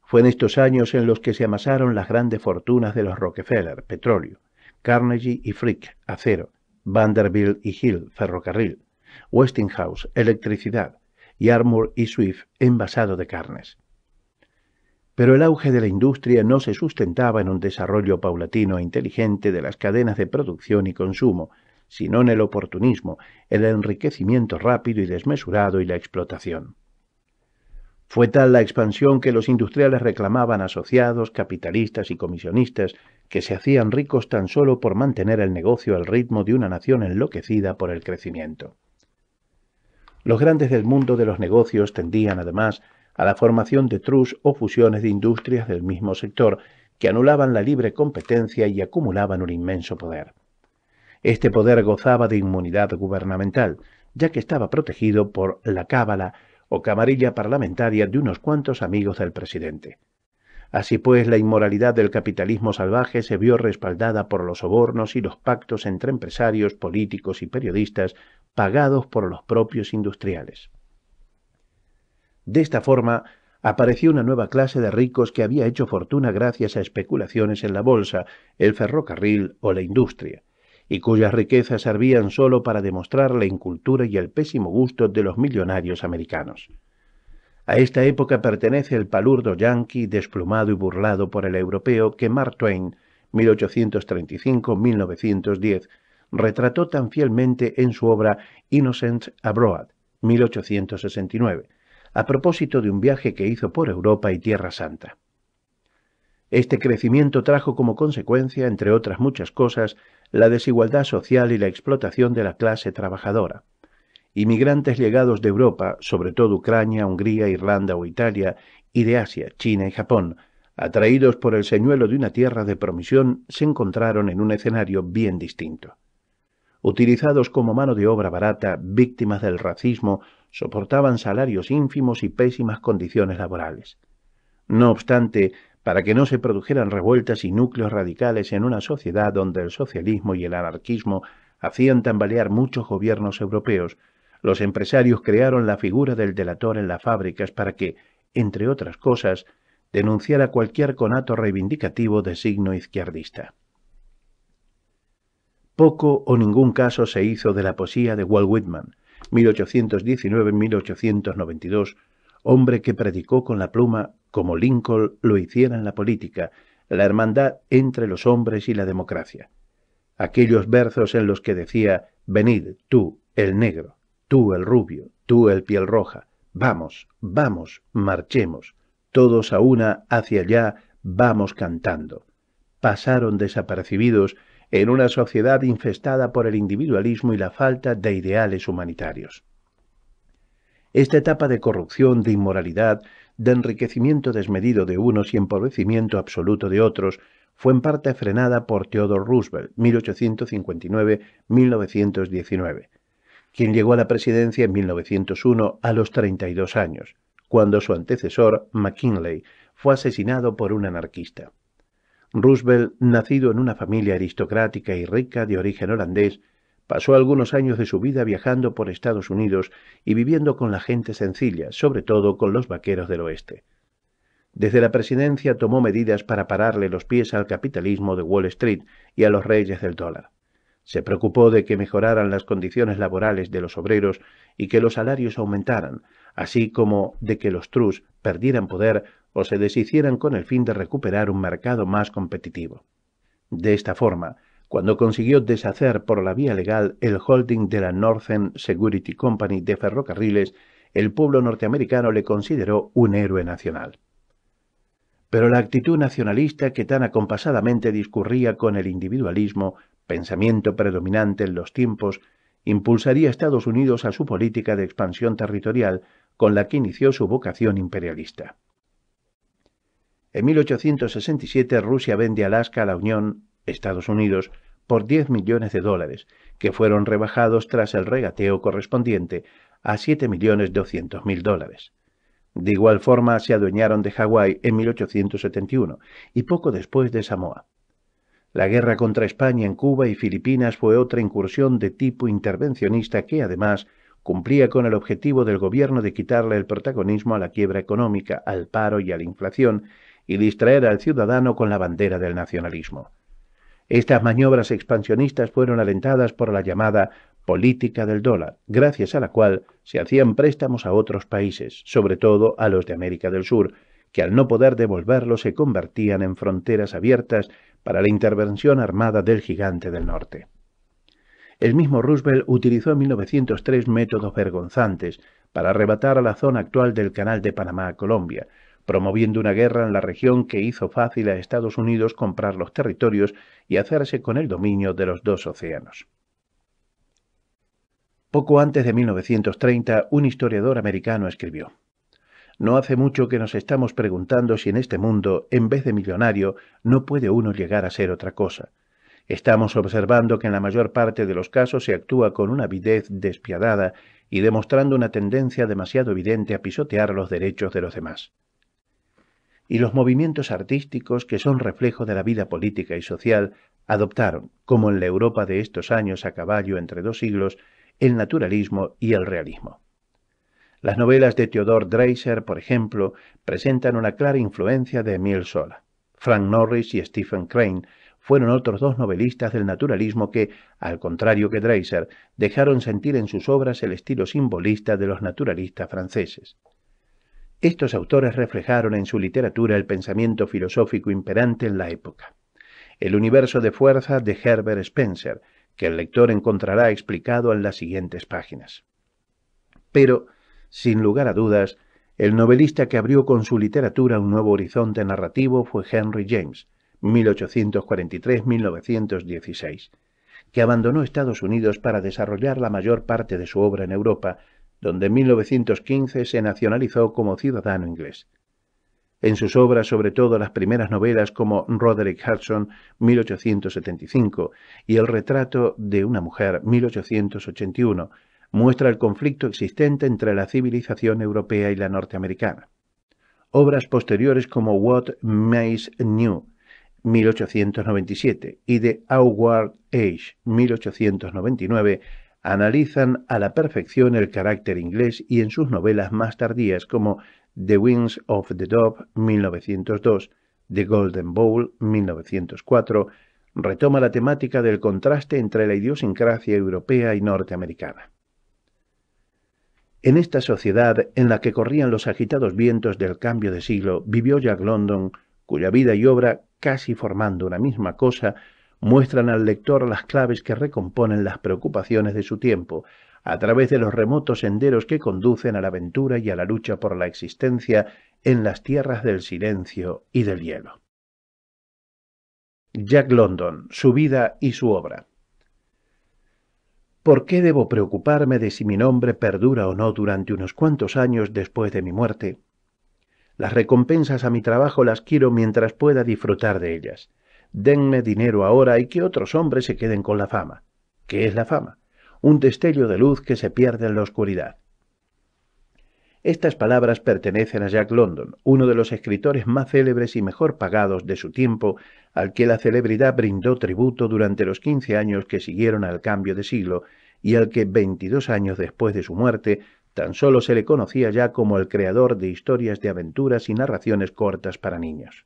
Fue en estos años en los que se amasaron las grandes fortunas de los Rockefeller, petróleo, Carnegie y Frick, acero, Vanderbilt y Hill, ferrocarril, Westinghouse, electricidad, y Armour y Swift, envasado de carnes pero el auge de la industria no se sustentaba en un desarrollo paulatino e inteligente de las cadenas de producción y consumo, sino en el oportunismo, el enriquecimiento rápido y desmesurado y la explotación. Fue tal la expansión que los industriales reclamaban asociados, capitalistas y comisionistas que se hacían ricos tan solo por mantener el negocio al ritmo de una nación enloquecida por el crecimiento. Los grandes del mundo de los negocios tendían, además, a la formación de trus o fusiones de industrias del mismo sector, que anulaban la libre competencia y acumulaban un inmenso poder. Este poder gozaba de inmunidad gubernamental, ya que estaba protegido por la cábala o camarilla parlamentaria de unos cuantos amigos del presidente. Así pues, la inmoralidad del capitalismo salvaje se vio respaldada por los sobornos y los pactos entre empresarios, políticos y periodistas pagados por los propios industriales. De esta forma, apareció una nueva clase de ricos que había hecho fortuna gracias a especulaciones en la bolsa, el ferrocarril o la industria, y cuyas riquezas servían sólo para demostrar la incultura y el pésimo gusto de los millonarios americanos. A esta época pertenece el palurdo yankee, desplumado y burlado por el europeo que Mark Twain, 1835-1910, retrató tan fielmente en su obra Innocent Abroad, 1869 a propósito de un viaje que hizo por Europa y Tierra Santa. Este crecimiento trajo como consecuencia, entre otras muchas cosas, la desigualdad social y la explotación de la clase trabajadora. Inmigrantes llegados de Europa, sobre todo Ucrania, Hungría, Irlanda o Italia, y de Asia, China y Japón, atraídos por el señuelo de una tierra de promisión, se encontraron en un escenario bien distinto. Utilizados como mano de obra barata, víctimas del racismo, soportaban salarios ínfimos y pésimas condiciones laborales. No obstante, para que no se produjeran revueltas y núcleos radicales en una sociedad donde el socialismo y el anarquismo hacían tambalear muchos gobiernos europeos, los empresarios crearon la figura del delator en las fábricas para que, entre otras cosas, denunciara cualquier conato reivindicativo de signo izquierdista. Poco o ningún caso se hizo de la poesía de Walt Whitman, 1819-1892, hombre que predicó con la pluma como Lincoln lo hiciera en la política, la hermandad entre los hombres y la democracia. Aquellos versos en los que decía, venid, tú, el negro, tú, el rubio, tú, el piel roja, vamos, vamos, marchemos, todos a una hacia allá, vamos cantando. Pasaron desapercibidos en una sociedad infestada por el individualismo y la falta de ideales humanitarios. Esta etapa de corrupción, de inmoralidad, de enriquecimiento desmedido de unos y empobrecimiento absoluto de otros, fue en parte frenada por Theodore Roosevelt, 1859-1919, quien llegó a la presidencia en 1901 a los 32 años, cuando su antecesor, McKinley, fue asesinado por un anarquista. Roosevelt, nacido en una familia aristocrática y rica de origen holandés, pasó algunos años de su vida viajando por Estados Unidos y viviendo con la gente sencilla, sobre todo con los vaqueros del oeste. Desde la presidencia tomó medidas para pararle los pies al capitalismo de Wall Street y a los reyes del dólar. Se preocupó de que mejoraran las condiciones laborales de los obreros y que los salarios aumentaran, así como de que los Trus perdieran poder o se deshicieran con el fin de recuperar un mercado más competitivo. De esta forma, cuando consiguió deshacer por la vía legal el holding de la Northern Security Company de ferrocarriles, el pueblo norteamericano le consideró un héroe nacional. Pero la actitud nacionalista que tan acompasadamente discurría con el individualismo, pensamiento predominante en los tiempos impulsaría a Estados Unidos a su política de expansión territorial con la que inició su vocación imperialista. En 1867 Rusia vende Alaska a la Unión, Estados Unidos, por 10 millones de dólares, que fueron rebajados tras el regateo correspondiente a 7.200.000 dólares. De igual forma se adueñaron de Hawái en 1871 y poco después de Samoa. La guerra contra España en Cuba y Filipinas fue otra incursión de tipo intervencionista que además cumplía con el objetivo del gobierno de quitarle el protagonismo a la quiebra económica, al paro y a la inflación, y distraer al ciudadano con la bandera del nacionalismo. Estas maniobras expansionistas fueron alentadas por la llamada política del dólar, gracias a la cual se hacían préstamos a otros países, sobre todo a los de América del Sur, que al no poder devolverlo se convertían en fronteras abiertas para la intervención armada del gigante del norte. El mismo Roosevelt utilizó en 1903 métodos vergonzantes para arrebatar a la zona actual del Canal de Panamá a Colombia, promoviendo una guerra en la región que hizo fácil a Estados Unidos comprar los territorios y hacerse con el dominio de los dos océanos. Poco antes de 1930, un historiador americano escribió, no hace mucho que nos estamos preguntando si en este mundo, en vez de millonario, no puede uno llegar a ser otra cosa. Estamos observando que en la mayor parte de los casos se actúa con una avidez despiadada y demostrando una tendencia demasiado evidente a pisotear los derechos de los demás. Y los movimientos artísticos, que son reflejo de la vida política y social, adoptaron, como en la Europa de estos años a caballo entre dos siglos, el naturalismo y el realismo. Las novelas de Theodore Dreiser, por ejemplo, presentan una clara influencia de Emile Sola. Frank Norris y Stephen Crane fueron otros dos novelistas del naturalismo que, al contrario que Dreiser, dejaron sentir en sus obras el estilo simbolista de los naturalistas franceses. Estos autores reflejaron en su literatura el pensamiento filosófico imperante en la época. El universo de fuerza de Herbert Spencer, que el lector encontrará explicado en las siguientes páginas. Pero, sin lugar a dudas, el novelista que abrió con su literatura un nuevo horizonte narrativo fue Henry James, 1843-1916, que abandonó Estados Unidos para desarrollar la mayor parte de su obra en Europa, donde en 1915 se nacionalizó como ciudadano inglés. En sus obras, sobre todo las primeras novelas como Roderick Hudson, 1875, y El retrato de una mujer, 1881, muestra el conflicto existente entre la civilización europea y la norteamericana. Obras posteriores como What Mays New, 1897, y The Outward Age, 1899, analizan a la perfección el carácter inglés y en sus novelas más tardías como The Wings of the Dove, 1902, The Golden Bowl, 1904, retoma la temática del contraste entre la idiosincrasia europea y norteamericana. En esta sociedad en la que corrían los agitados vientos del cambio de siglo vivió Jack London, cuya vida y obra, casi formando una misma cosa, muestran al lector las claves que recomponen las preocupaciones de su tiempo, a través de los remotos senderos que conducen a la aventura y a la lucha por la existencia en las tierras del silencio y del hielo. Jack London, su vida y su obra. ¿Por qué debo preocuparme de si mi nombre perdura o no durante unos cuantos años después de mi muerte? Las recompensas a mi trabajo las quiero mientras pueda disfrutar de ellas. Denme dinero ahora y que otros hombres se queden con la fama. ¿Qué es la fama? Un destello de luz que se pierde en la oscuridad. Estas palabras pertenecen a Jack London, uno de los escritores más célebres y mejor pagados de su tiempo, al que la celebridad brindó tributo durante los quince años que siguieron al cambio de siglo y al que veintidós años después de su muerte tan solo se le conocía ya como el creador de historias de aventuras y narraciones cortas para niños.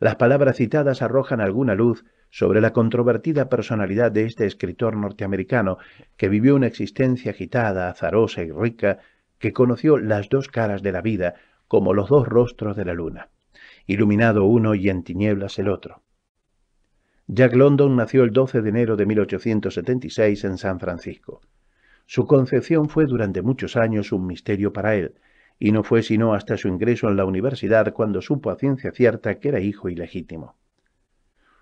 Las palabras citadas arrojan alguna luz sobre la controvertida personalidad de este escritor norteamericano, que vivió una existencia agitada, azarosa y rica, que conoció las dos caras de la vida como los dos rostros de la luna, iluminado uno y en tinieblas el otro. Jack London nació el 12 de enero de 1876 en San Francisco. Su concepción fue durante muchos años un misterio para él, y no fue sino hasta su ingreso en la universidad cuando supo a ciencia cierta que era hijo ilegítimo.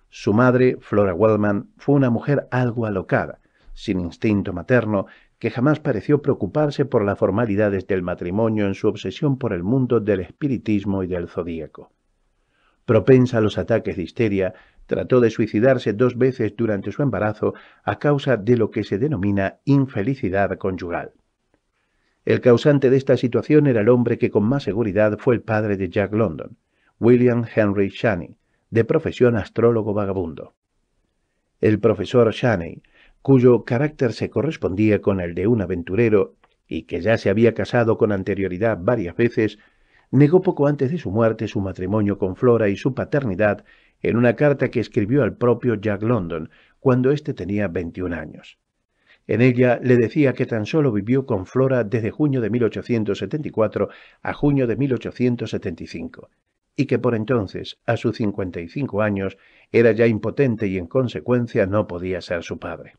Su madre, Flora Wellman, fue una mujer algo alocada, sin instinto materno, que jamás pareció preocuparse por las formalidades del matrimonio en su obsesión por el mundo del espiritismo y del zodíaco. Propensa a los ataques de histeria, trató de suicidarse dos veces durante su embarazo a causa de lo que se denomina infelicidad conyugal. El causante de esta situación era el hombre que con más seguridad fue el padre de Jack London, William Henry Shaney, de profesión astrólogo vagabundo. El profesor Shaney cuyo carácter se correspondía con el de un aventurero y que ya se había casado con anterioridad varias veces, negó poco antes de su muerte su matrimonio con Flora y su paternidad en una carta que escribió al propio Jack London cuando éste tenía 21 años. En ella le decía que tan solo vivió con Flora desde junio de 1874 a junio de 1875, y que por entonces, a sus 55 años, era ya impotente y en consecuencia no podía ser su padre.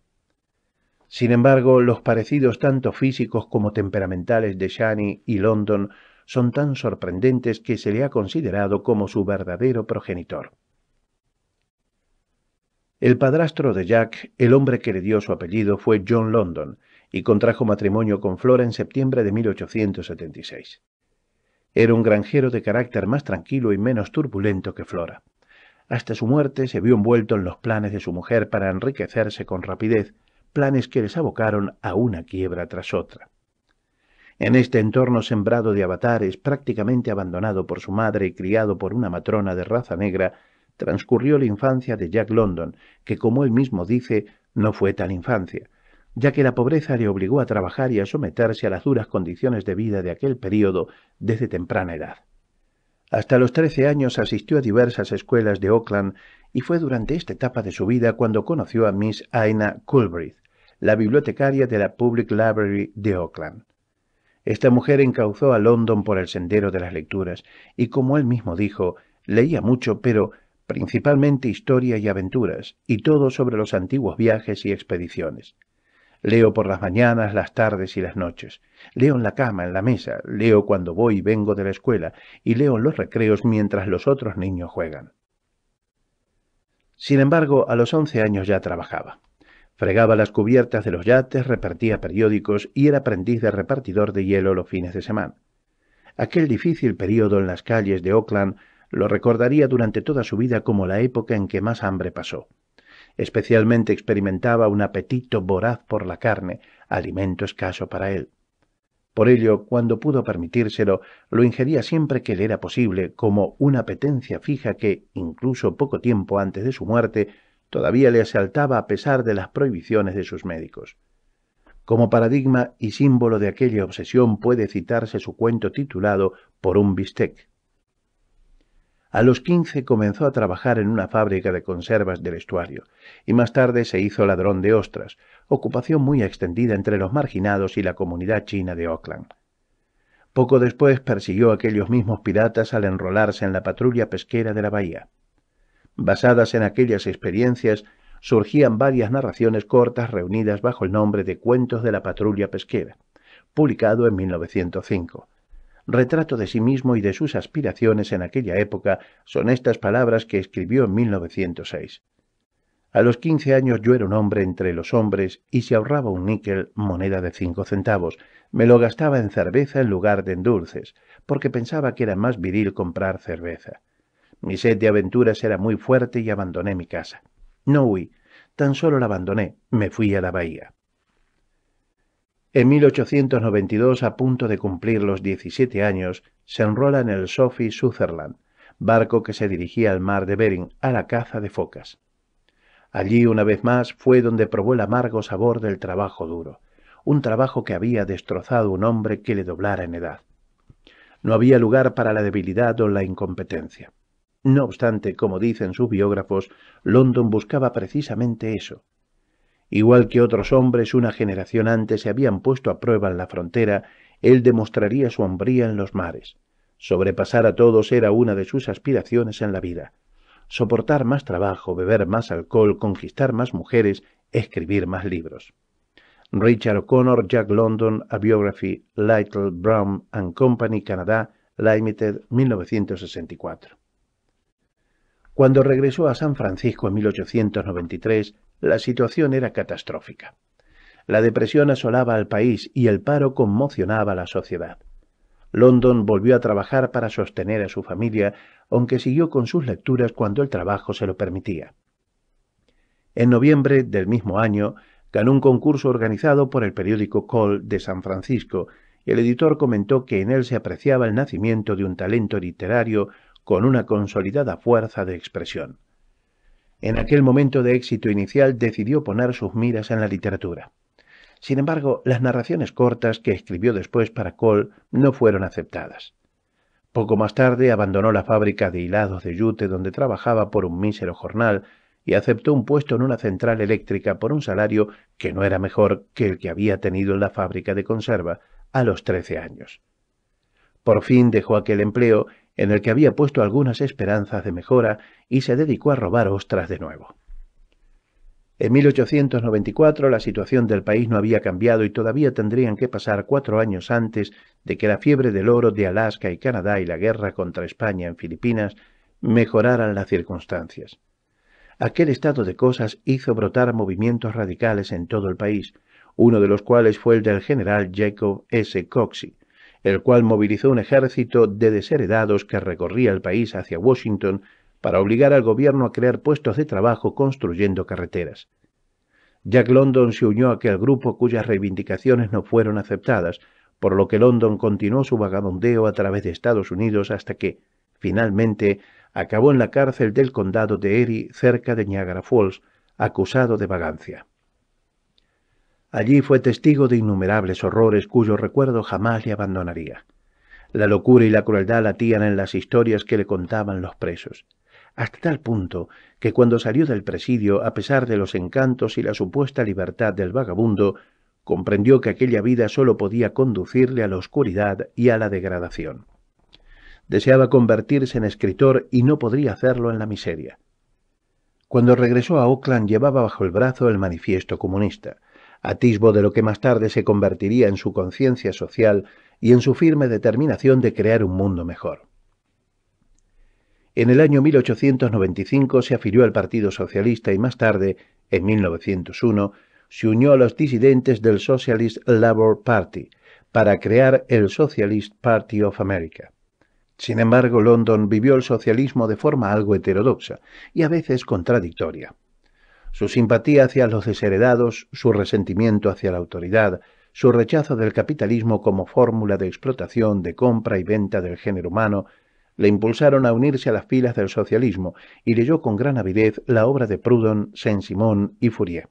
Sin embargo, los parecidos tanto físicos como temperamentales de Shani y London son tan sorprendentes que se le ha considerado como su verdadero progenitor. El padrastro de Jack, el hombre que le dio su apellido, fue John London y contrajo matrimonio con Flora en septiembre de 1876. Era un granjero de carácter más tranquilo y menos turbulento que Flora. Hasta su muerte se vio envuelto en los planes de su mujer para enriquecerse con rapidez, planes que les abocaron a una quiebra tras otra. En este entorno sembrado de avatares, prácticamente abandonado por su madre y criado por una matrona de raza negra, transcurrió la infancia de Jack London, que como él mismo dice, no fue tal infancia, ya que la pobreza le obligó a trabajar y a someterse a las duras condiciones de vida de aquel período desde temprana edad. Hasta los trece años asistió a diversas escuelas de Oakland y fue durante esta etapa de su vida cuando conoció a Miss Aina Culbreth, la bibliotecaria de la Public Library de Oakland. Esta mujer encauzó a London por el sendero de las lecturas y, como él mismo dijo, leía mucho, pero principalmente historia y aventuras, y todo sobre los antiguos viajes y expediciones. Leo por las mañanas, las tardes y las noches. Leo en la cama, en la mesa, leo cuando voy y vengo de la escuela, y leo en los recreos mientras los otros niños juegan. Sin embargo, a los once años ya trabajaba. Fregaba las cubiertas de los yates, repartía periódicos y era aprendiz de repartidor de hielo los fines de semana. Aquel difícil periodo en las calles de Oakland lo recordaría durante toda su vida como la época en que más hambre pasó. Especialmente experimentaba un apetito voraz por la carne, alimento escaso para él. Por ello, cuando pudo permitírselo, lo ingería siempre que le era posible, como una apetencia fija que, incluso poco tiempo antes de su muerte, todavía le asaltaba a pesar de las prohibiciones de sus médicos. Como paradigma y símbolo de aquella obsesión puede citarse su cuento titulado Por un bistec. A los quince comenzó a trabajar en una fábrica de conservas del estuario, y más tarde se hizo ladrón de ostras, ocupación muy extendida entre los marginados y la comunidad china de Oakland. Poco después persiguió a aquellos mismos piratas al enrolarse en la patrulla pesquera de la bahía. Basadas en aquellas experiencias, surgían varias narraciones cortas reunidas bajo el nombre de Cuentos de la Patrulla Pesquera, publicado en 1905. Retrato de sí mismo y de sus aspiraciones en aquella época son estas palabras que escribió en 1906. A los quince años yo era un hombre entre los hombres y si ahorraba un níquel, moneda de cinco centavos, me lo gastaba en cerveza en lugar de en dulces, porque pensaba que era más viril comprar cerveza. Mi sed de aventuras era muy fuerte y abandoné mi casa. No huí, tan solo la abandoné, me fui a la bahía. En 1892, a punto de cumplir los 17 años, se enrola en el Sophie Sutherland, barco que se dirigía al mar de Bering a la caza de focas. Allí, una vez más, fue donde probó el amargo sabor del trabajo duro, un trabajo que había destrozado un hombre que le doblara en edad. No había lugar para la debilidad o la incompetencia. No obstante, como dicen sus biógrafos, London buscaba precisamente eso. Igual que otros hombres una generación antes se habían puesto a prueba en la frontera, él demostraría su hombría en los mares. Sobrepasar a todos era una de sus aspiraciones en la vida. Soportar más trabajo, beber más alcohol, conquistar más mujeres, escribir más libros. Richard O'Connor, Jack London, A Biography, Lytle Brown Company, Canadá, Limited, 1964. Cuando regresó a San Francisco en 1893, la situación era catastrófica. La depresión asolaba al país y el paro conmocionaba a la sociedad. London volvió a trabajar para sostener a su familia, aunque siguió con sus lecturas cuando el trabajo se lo permitía. En noviembre del mismo año, ganó un concurso organizado por el periódico Call de San Francisco, y el editor comentó que en él se apreciaba el nacimiento de un talento literario con una consolidada fuerza de expresión. En aquel momento de éxito inicial decidió poner sus miras en la literatura. Sin embargo, las narraciones cortas que escribió después para Cole no fueron aceptadas. Poco más tarde abandonó la fábrica de hilados de yute donde trabajaba por un mísero jornal y aceptó un puesto en una central eléctrica por un salario que no era mejor que el que había tenido en la fábrica de conserva a los trece años. Por fin dejó aquel empleo en el que había puesto algunas esperanzas de mejora y se dedicó a robar ostras de nuevo. En 1894 la situación del país no había cambiado y todavía tendrían que pasar cuatro años antes de que la fiebre del oro de Alaska y Canadá y la guerra contra España en Filipinas mejoraran las circunstancias. Aquel estado de cosas hizo brotar movimientos radicales en todo el país, uno de los cuales fue el del general Jacob S. Coxey, el cual movilizó un ejército de desheredados que recorría el país hacia Washington para obligar al gobierno a crear puestos de trabajo construyendo carreteras. Jack London se unió a aquel grupo cuyas reivindicaciones no fueron aceptadas, por lo que London continuó su vagabundeo a través de Estados Unidos hasta que, finalmente, acabó en la cárcel del condado de Erie cerca de Niagara Falls, acusado de vagancia. Allí fue testigo de innumerables horrores cuyo recuerdo jamás le abandonaría. La locura y la crueldad latían en las historias que le contaban los presos, hasta tal punto que cuando salió del presidio, a pesar de los encantos y la supuesta libertad del vagabundo, comprendió que aquella vida sólo podía conducirle a la oscuridad y a la degradación. Deseaba convertirse en escritor y no podría hacerlo en la miseria. Cuando regresó a Oakland llevaba bajo el brazo el manifiesto comunista, atisbo de lo que más tarde se convertiría en su conciencia social y en su firme determinación de crear un mundo mejor. En el año 1895 se afilió al Partido Socialista y más tarde, en 1901, se unió a los disidentes del Socialist Labour Party para crear el Socialist Party of America. Sin embargo, London vivió el socialismo de forma algo heterodoxa y a veces contradictoria su simpatía hacia los desheredados, su resentimiento hacia la autoridad, su rechazo del capitalismo como fórmula de explotación, de compra y venta del género humano, le impulsaron a unirse a las filas del socialismo y leyó con gran avidez la obra de Proudhon, Saint-Simon y Fourier.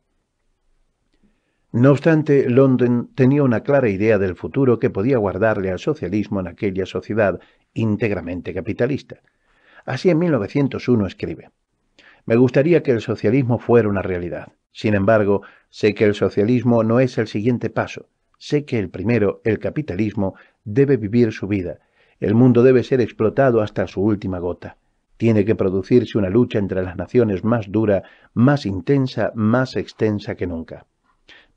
No obstante, London tenía una clara idea del futuro que podía guardarle al socialismo en aquella sociedad íntegramente capitalista. Así en 1901 escribe. Me gustaría que el socialismo fuera una realidad. Sin embargo, sé que el socialismo no es el siguiente paso. Sé que el primero, el capitalismo, debe vivir su vida. El mundo debe ser explotado hasta su última gota. Tiene que producirse una lucha entre las naciones más dura, más intensa, más extensa que nunca.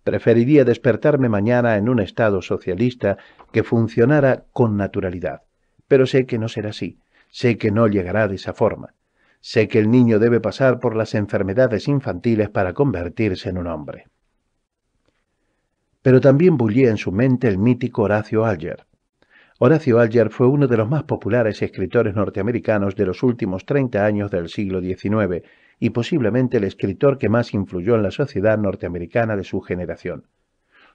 Preferiría despertarme mañana en un Estado socialista que funcionara con naturalidad. Pero sé que no será así. Sé que no llegará de esa forma. Sé que el niño debe pasar por las enfermedades infantiles para convertirse en un hombre. Pero también bullía en su mente el mítico Horacio Alger. Horacio Alger fue uno de los más populares escritores norteamericanos de los últimos 30 años del siglo XIX y posiblemente el escritor que más influyó en la sociedad norteamericana de su generación.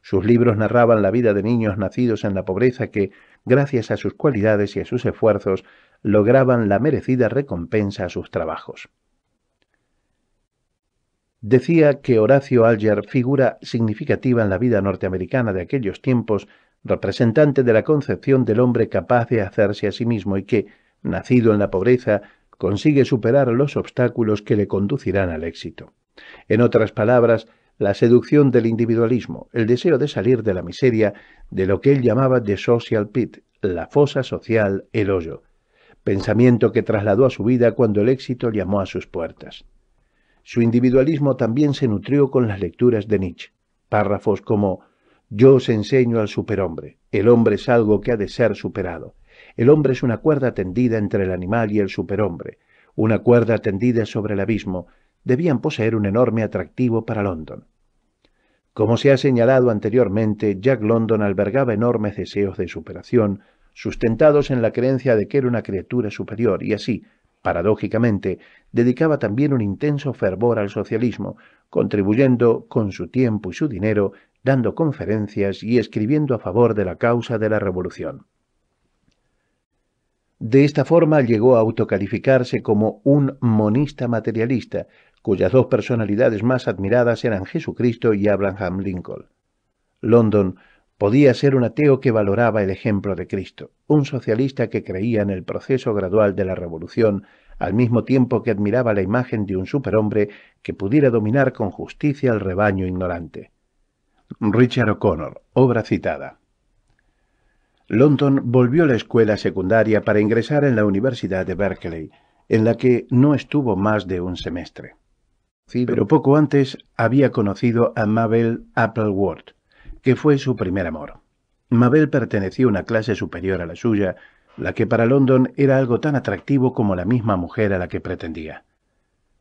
Sus libros narraban la vida de niños nacidos en la pobreza que, gracias a sus cualidades y a sus esfuerzos, lograban la merecida recompensa a sus trabajos. Decía que Horacio Alger, figura significativa en la vida norteamericana de aquellos tiempos, representante de la concepción del hombre capaz de hacerse a sí mismo y que, nacido en la pobreza, consigue superar los obstáculos que le conducirán al éxito. En otras palabras, la seducción del individualismo, el deseo de salir de la miseria, de lo que él llamaba the social pit, la fosa social, el hoyo, pensamiento que trasladó a su vida cuando el éxito llamó a sus puertas. Su individualismo también se nutrió con las lecturas de Nietzsche, párrafos como Yo os enseño al superhombre, el hombre es algo que ha de ser superado, el hombre es una cuerda tendida entre el animal y el superhombre, una cuerda tendida sobre el abismo, debían poseer un enorme atractivo para London. Como se ha señalado anteriormente, Jack London albergaba enormes deseos de superación, sustentados en la creencia de que era una criatura superior, y así, paradójicamente, dedicaba también un intenso fervor al socialismo, contribuyendo con su tiempo y su dinero, dando conferencias y escribiendo a favor de la causa de la revolución. De esta forma llegó a autocalificarse como un monista materialista, cuyas dos personalidades más admiradas eran Jesucristo y Abraham Lincoln. London Podía ser un ateo que valoraba el ejemplo de Cristo, un socialista que creía en el proceso gradual de la revolución, al mismo tiempo que admiraba la imagen de un superhombre que pudiera dominar con justicia el rebaño ignorante. Richard O'Connor, obra citada. London volvió a la escuela secundaria para ingresar en la Universidad de Berkeley, en la que no estuvo más de un semestre. Pero poco antes había conocido a Mabel Appleworth, que fue su primer amor. Mabel perteneció a una clase superior a la suya, la que para London era algo tan atractivo como la misma mujer a la que pretendía.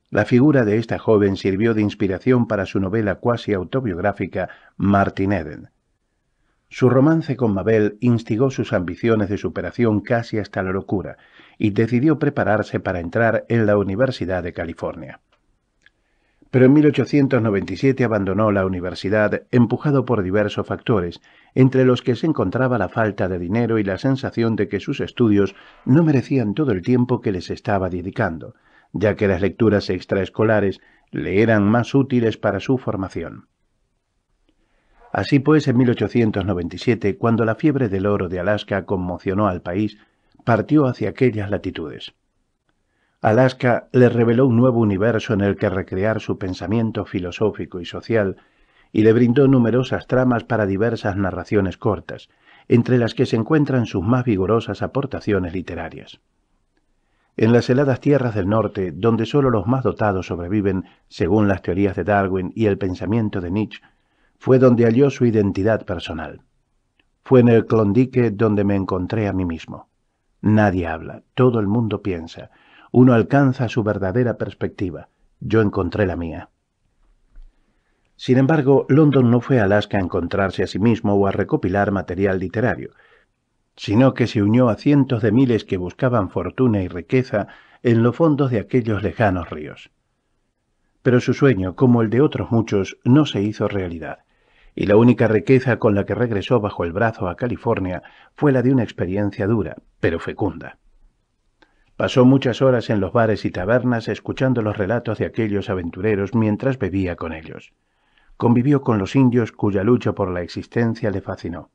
La figura de esta joven sirvió de inspiración para su novela cuasi autobiográfica Martin Eden. Su romance con Mabel instigó sus ambiciones de superación casi hasta la locura y decidió prepararse para entrar en la Universidad de California pero en 1897 abandonó la universidad empujado por diversos factores, entre los que se encontraba la falta de dinero y la sensación de que sus estudios no merecían todo el tiempo que les estaba dedicando, ya que las lecturas extraescolares le eran más útiles para su formación. Así pues, en 1897, cuando la fiebre del oro de Alaska conmocionó al país, partió hacia aquellas latitudes. Alaska le reveló un nuevo universo en el que recrear su pensamiento filosófico y social, y le brindó numerosas tramas para diversas narraciones cortas, entre las que se encuentran sus más vigorosas aportaciones literarias. En las heladas tierras del norte, donde sólo los más dotados sobreviven, según las teorías de Darwin y el pensamiento de Nietzsche, fue donde halló su identidad personal. Fue en el Klondike donde me encontré a mí mismo. Nadie habla, todo el mundo piensa, uno alcanza su verdadera perspectiva. Yo encontré la mía. Sin embargo, London no fue a Alaska a encontrarse a sí mismo o a recopilar material literario, sino que se unió a cientos de miles que buscaban fortuna y riqueza en los fondos de aquellos lejanos ríos. Pero su sueño, como el de otros muchos, no se hizo realidad, y la única riqueza con la que regresó bajo el brazo a California fue la de una experiencia dura, pero fecunda. Pasó muchas horas en los bares y tabernas escuchando los relatos de aquellos aventureros mientras bebía con ellos. Convivió con los indios cuya lucha por la existencia le fascinó.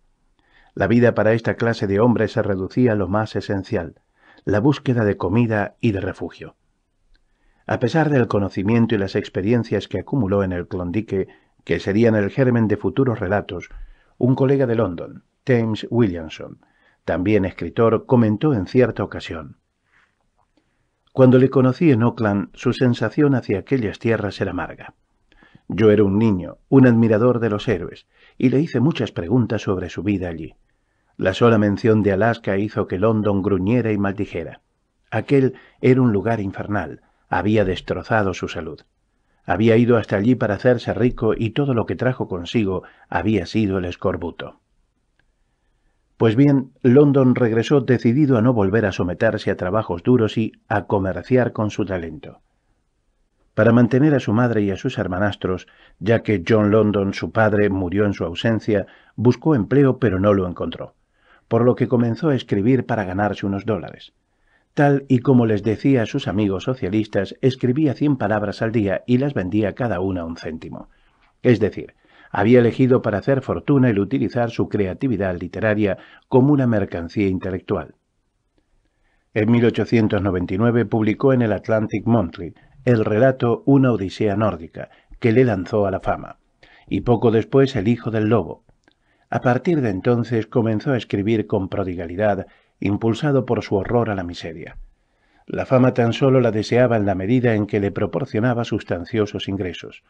La vida para esta clase de hombres se reducía a lo más esencial, la búsqueda de comida y de refugio. A pesar del conocimiento y las experiencias que acumuló en el Clondique, que serían el germen de futuros relatos, un colega de London, James Williamson, también escritor, comentó en cierta ocasión cuando le conocí en Oakland, su sensación hacia aquellas tierras era amarga. Yo era un niño, un admirador de los héroes, y le hice muchas preguntas sobre su vida allí. La sola mención de Alaska hizo que London gruñera y maldijera. Aquel era un lugar infernal, había destrozado su salud. Había ido hasta allí para hacerse rico y todo lo que trajo consigo había sido el escorbuto. Pues bien, London regresó decidido a no volver a someterse a trabajos duros y a comerciar con su talento. Para mantener a su madre y a sus hermanastros, ya que John London, su padre, murió en su ausencia, buscó empleo pero no lo encontró, por lo que comenzó a escribir para ganarse unos dólares. Tal y como les decía a sus amigos socialistas, escribía cien palabras al día y las vendía cada una un céntimo. Es decir, había elegido para hacer fortuna el utilizar su creatividad literaria como una mercancía intelectual. En 1899 publicó en el Atlantic Monthly el relato Una Odisea Nórdica, que le lanzó a la fama, y poco después El Hijo del Lobo. A partir de entonces comenzó a escribir con prodigalidad, impulsado por su horror a la miseria. La fama tan solo la deseaba en la medida en que le proporcionaba sustanciosos ingresos.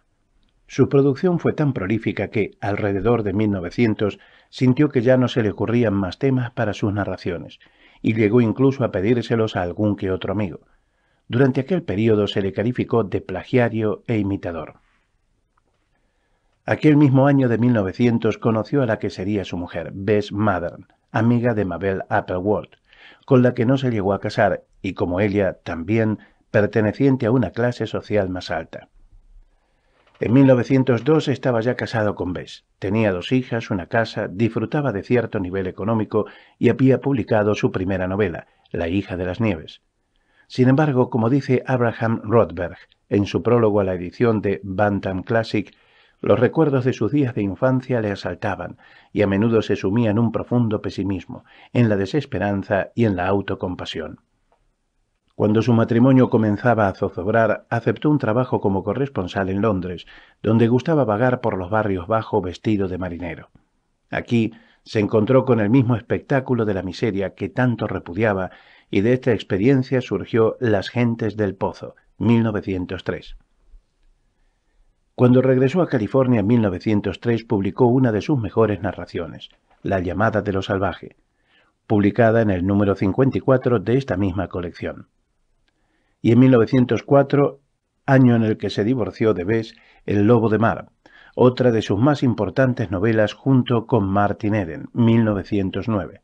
Su producción fue tan prolífica que, alrededor de 1900, sintió que ya no se le ocurrían más temas para sus narraciones, y llegó incluso a pedírselos a algún que otro amigo. Durante aquel periodo se le calificó de plagiario e imitador. Aquel mismo año de 1900 conoció a la que sería su mujer, Bess Madden, amiga de Mabel Appleworth, con la que no se llegó a casar y, como ella, también perteneciente a una clase social más alta. En 1902 estaba ya casado con Bess. Tenía dos hijas, una casa, disfrutaba de cierto nivel económico y había publicado su primera novela, La hija de las nieves. Sin embargo, como dice Abraham Rothberg en su prólogo a la edición de Bantam Classic, los recuerdos de sus días de infancia le asaltaban y a menudo se sumía en un profundo pesimismo, en la desesperanza y en la autocompasión. Cuando su matrimonio comenzaba a zozobrar, aceptó un trabajo como corresponsal en Londres, donde gustaba vagar por los barrios bajos vestido de marinero. Aquí se encontró con el mismo espectáculo de la miseria que tanto repudiaba, y de esta experiencia surgió Las Gentes del Pozo, 1903. Cuando regresó a California en 1903 publicó una de sus mejores narraciones, La llamada de lo salvaje, publicada en el número 54 de esta misma colección y en 1904, año en el que se divorció de Bess, El Lobo de Mar, otra de sus más importantes novelas junto con Martin Eden, 1909.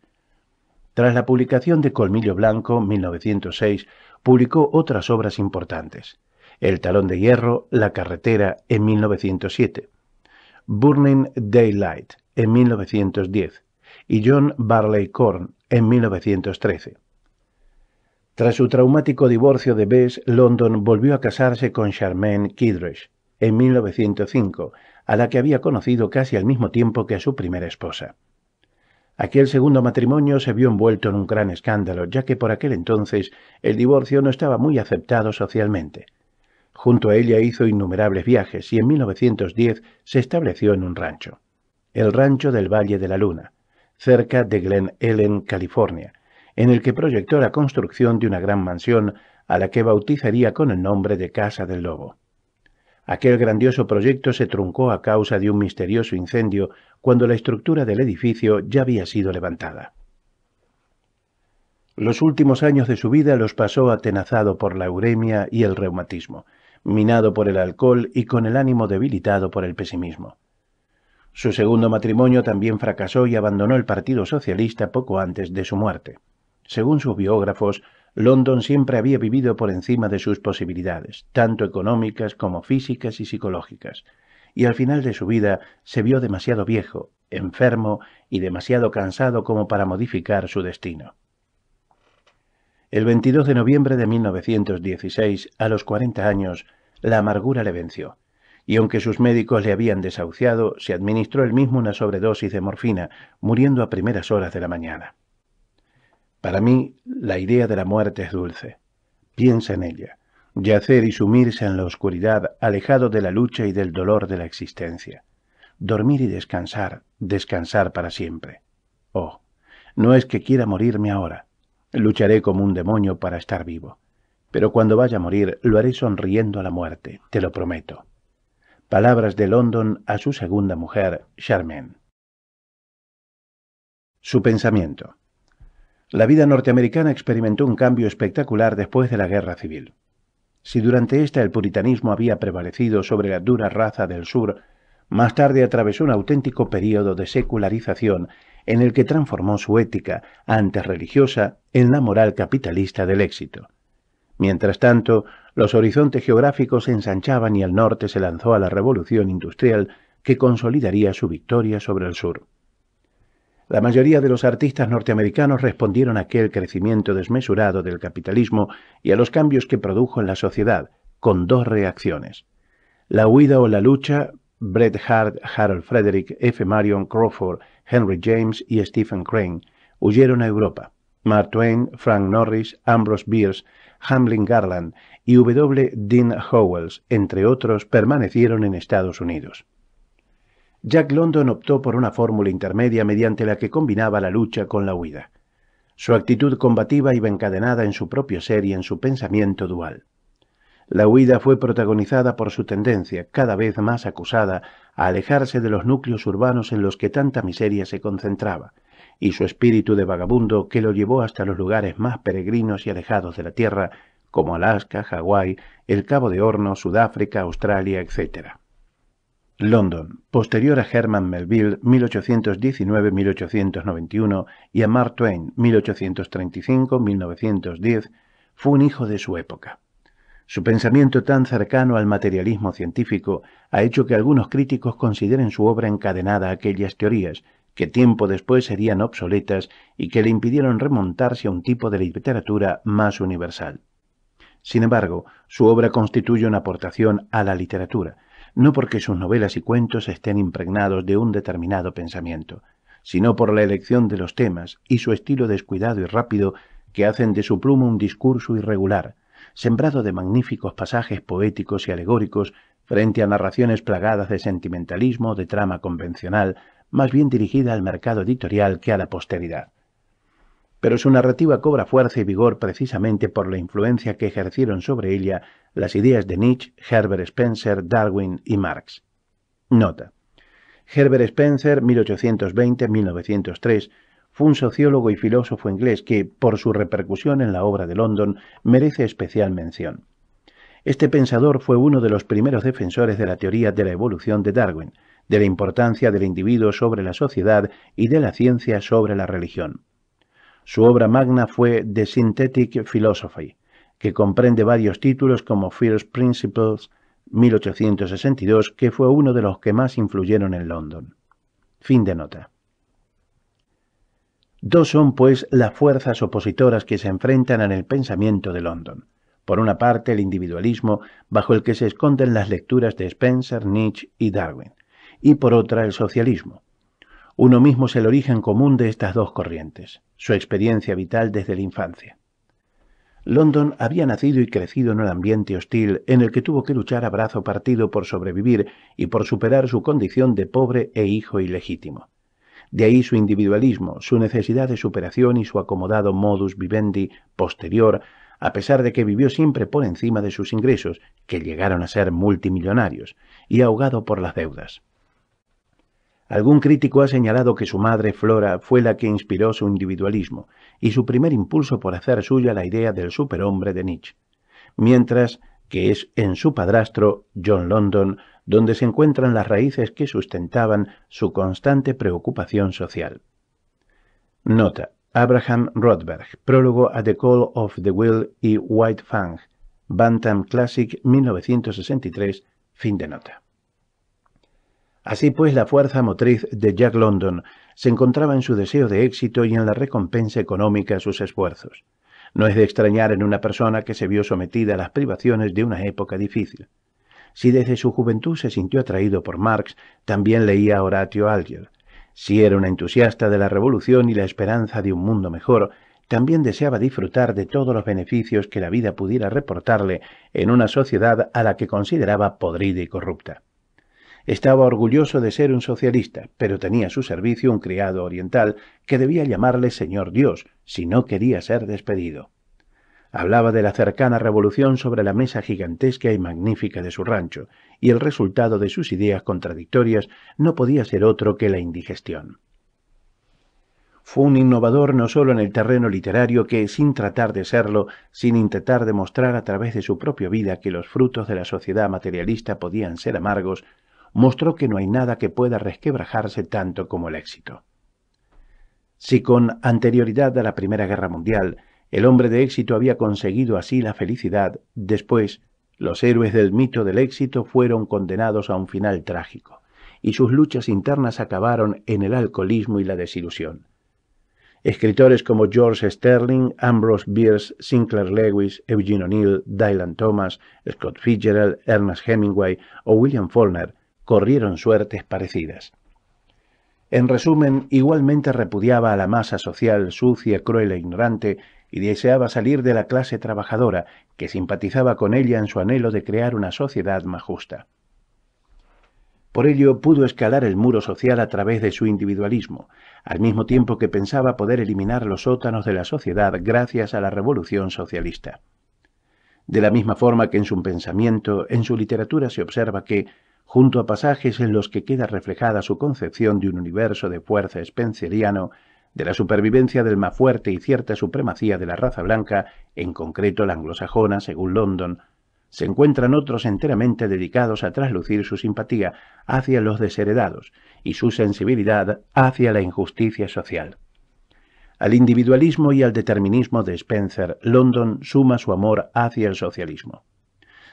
Tras la publicación de Colmillo Blanco, 1906, publicó otras obras importantes. El Talón de Hierro, La Carretera, en 1907. Burning Daylight, en 1910. Y John Barley Barleycorn, en 1913. Tras su traumático divorcio de Bess, London volvió a casarse con Charmaine Kidrush en 1905, a la que había conocido casi al mismo tiempo que a su primera esposa. Aquel segundo matrimonio se vio envuelto en un gran escándalo, ya que por aquel entonces el divorcio no estaba muy aceptado socialmente. Junto a ella hizo innumerables viajes y en 1910 se estableció en un rancho, el Rancho del Valle de la Luna, cerca de Glen Ellen, California, en el que proyectó la construcción de una gran mansión a la que bautizaría con el nombre de Casa del Lobo. Aquel grandioso proyecto se truncó a causa de un misterioso incendio cuando la estructura del edificio ya había sido levantada. Los últimos años de su vida los pasó atenazado por la uremia y el reumatismo, minado por el alcohol y con el ánimo debilitado por el pesimismo. Su segundo matrimonio también fracasó y abandonó el Partido Socialista poco antes de su muerte. Según sus biógrafos, London siempre había vivido por encima de sus posibilidades, tanto económicas como físicas y psicológicas, y al final de su vida se vio demasiado viejo, enfermo y demasiado cansado como para modificar su destino. El 22 de noviembre de 1916, a los 40 años, la amargura le venció, y aunque sus médicos le habían desahuciado, se administró él mismo una sobredosis de morfina, muriendo a primeras horas de la mañana. Para mí, la idea de la muerte es dulce. Piensa en ella, yacer y sumirse en la oscuridad, alejado de la lucha y del dolor de la existencia. Dormir y descansar, descansar para siempre. Oh, no es que quiera morirme ahora. Lucharé como un demonio para estar vivo. Pero cuando vaya a morir, lo haré sonriendo a la muerte, te lo prometo. Palabras de London a su segunda mujer, Charmaine. Su pensamiento. La vida norteamericana experimentó un cambio espectacular después de la Guerra Civil. Si durante esta el puritanismo había prevalecido sobre la dura raza del sur, más tarde atravesó un auténtico período de secularización en el que transformó su ética antes religiosa en la moral capitalista del éxito. Mientras tanto, los horizontes geográficos se ensanchaban y el norte se lanzó a la revolución industrial que consolidaría su victoria sobre el sur. La mayoría de los artistas norteamericanos respondieron a aquel crecimiento desmesurado del capitalismo y a los cambios que produjo en la sociedad, con dos reacciones. La huida o la lucha, Bret Hart, Harold Frederick, F. Marion Crawford, Henry James y Stephen Crane huyeron a Europa. Mark Twain, Frank Norris, Ambrose Bierce, Hamlin Garland y W. Dean Howells, entre otros, permanecieron en Estados Unidos. Jack London optó por una fórmula intermedia mediante la que combinaba la lucha con la huida. Su actitud combativa iba encadenada en su propio ser y en su pensamiento dual. La huida fue protagonizada por su tendencia, cada vez más acusada, a alejarse de los núcleos urbanos en los que tanta miseria se concentraba, y su espíritu de vagabundo que lo llevó hasta los lugares más peregrinos y alejados de la tierra, como Alaska, Hawái, el Cabo de Horno, Sudáfrica, Australia, etc. London, posterior a Herman Melville 1819-1891 y a Mark Twain 1835-1910, fue un hijo de su época. Su pensamiento tan cercano al materialismo científico ha hecho que algunos críticos consideren su obra encadenada a aquellas teorías, que tiempo después serían obsoletas y que le impidieron remontarse a un tipo de literatura más universal. Sin embargo, su obra constituye una aportación a la literatura, no porque sus novelas y cuentos estén impregnados de un determinado pensamiento, sino por la elección de los temas y su estilo descuidado y rápido que hacen de su pluma un discurso irregular, sembrado de magníficos pasajes poéticos y alegóricos frente a narraciones plagadas de sentimentalismo de trama convencional, más bien dirigida al mercado editorial que a la posteridad pero su narrativa cobra fuerza y vigor precisamente por la influencia que ejercieron sobre ella las ideas de Nietzsche, Herbert Spencer, Darwin y Marx. Nota. Herbert Spencer, 1820-1903, fue un sociólogo y filósofo inglés que, por su repercusión en la obra de London, merece especial mención. Este pensador fue uno de los primeros defensores de la teoría de la evolución de Darwin, de la importancia del individuo sobre la sociedad y de la ciencia sobre la religión. Su obra magna fue The Synthetic Philosophy, que comprende varios títulos como First Principles 1862, que fue uno de los que más influyeron en London. Fin de nota. Dos son, pues, las fuerzas opositoras que se enfrentan en el pensamiento de London. Por una parte, el individualismo, bajo el que se esconden las lecturas de Spencer, Nietzsche y Darwin, y por otra, el socialismo, uno mismo es el origen común de estas dos corrientes, su experiencia vital desde la infancia. London había nacido y crecido en un ambiente hostil en el que tuvo que luchar a brazo partido por sobrevivir y por superar su condición de pobre e hijo ilegítimo. De ahí su individualismo, su necesidad de superación y su acomodado modus vivendi posterior, a pesar de que vivió siempre por encima de sus ingresos, que llegaron a ser multimillonarios, y ahogado por las deudas. Algún crítico ha señalado que su madre, Flora, fue la que inspiró su individualismo y su primer impulso por hacer suya la idea del superhombre de Nietzsche, mientras que es en su padrastro, John London, donde se encuentran las raíces que sustentaban su constante preocupación social. Nota. Abraham Rothberg, prólogo a The Call of the Will y White Fang, Bantam Classic 1963, fin de nota. Así pues, la fuerza motriz de Jack London se encontraba en su deseo de éxito y en la recompensa económica a sus esfuerzos. No es de extrañar en una persona que se vio sometida a las privaciones de una época difícil. Si desde su juventud se sintió atraído por Marx, también leía a Horatio Alger. Si era un entusiasta de la revolución y la esperanza de un mundo mejor, también deseaba disfrutar de todos los beneficios que la vida pudiera reportarle en una sociedad a la que consideraba podrida y corrupta. Estaba orgulloso de ser un socialista, pero tenía a su servicio un criado oriental que debía llamarle Señor Dios si no quería ser despedido. Hablaba de la cercana revolución sobre la mesa gigantesca y magnífica de su rancho, y el resultado de sus ideas contradictorias no podía ser otro que la indigestión. Fue un innovador no solo en el terreno literario que, sin tratar de serlo, sin intentar demostrar a través de su propia vida que los frutos de la sociedad materialista podían ser amargos, mostró que no hay nada que pueda resquebrajarse tanto como el éxito. Si con anterioridad a la Primera Guerra Mundial el hombre de éxito había conseguido así la felicidad, después los héroes del mito del éxito fueron condenados a un final trágico, y sus luchas internas acabaron en el alcoholismo y la desilusión. Escritores como George Sterling, Ambrose Bierce, Sinclair Lewis, Eugene O'Neill, Dylan Thomas, Scott Fitzgerald, Ernest Hemingway o William Faulkner corrieron suertes parecidas. En resumen, igualmente repudiaba a la masa social sucia, cruel e ignorante y deseaba salir de la clase trabajadora, que simpatizaba con ella en su anhelo de crear una sociedad más justa. Por ello pudo escalar el muro social a través de su individualismo, al mismo tiempo que pensaba poder eliminar los sótanos de la sociedad gracias a la revolución socialista. De la misma forma que en su pensamiento, en su literatura se observa que, junto a pasajes en los que queda reflejada su concepción de un universo de fuerza spenceriano, de la supervivencia del más fuerte y cierta supremacía de la raza blanca, en concreto la anglosajona, según London, se encuentran otros enteramente dedicados a traslucir su simpatía hacia los desheredados y su sensibilidad hacia la injusticia social. Al individualismo y al determinismo de Spencer, London suma su amor hacia el socialismo.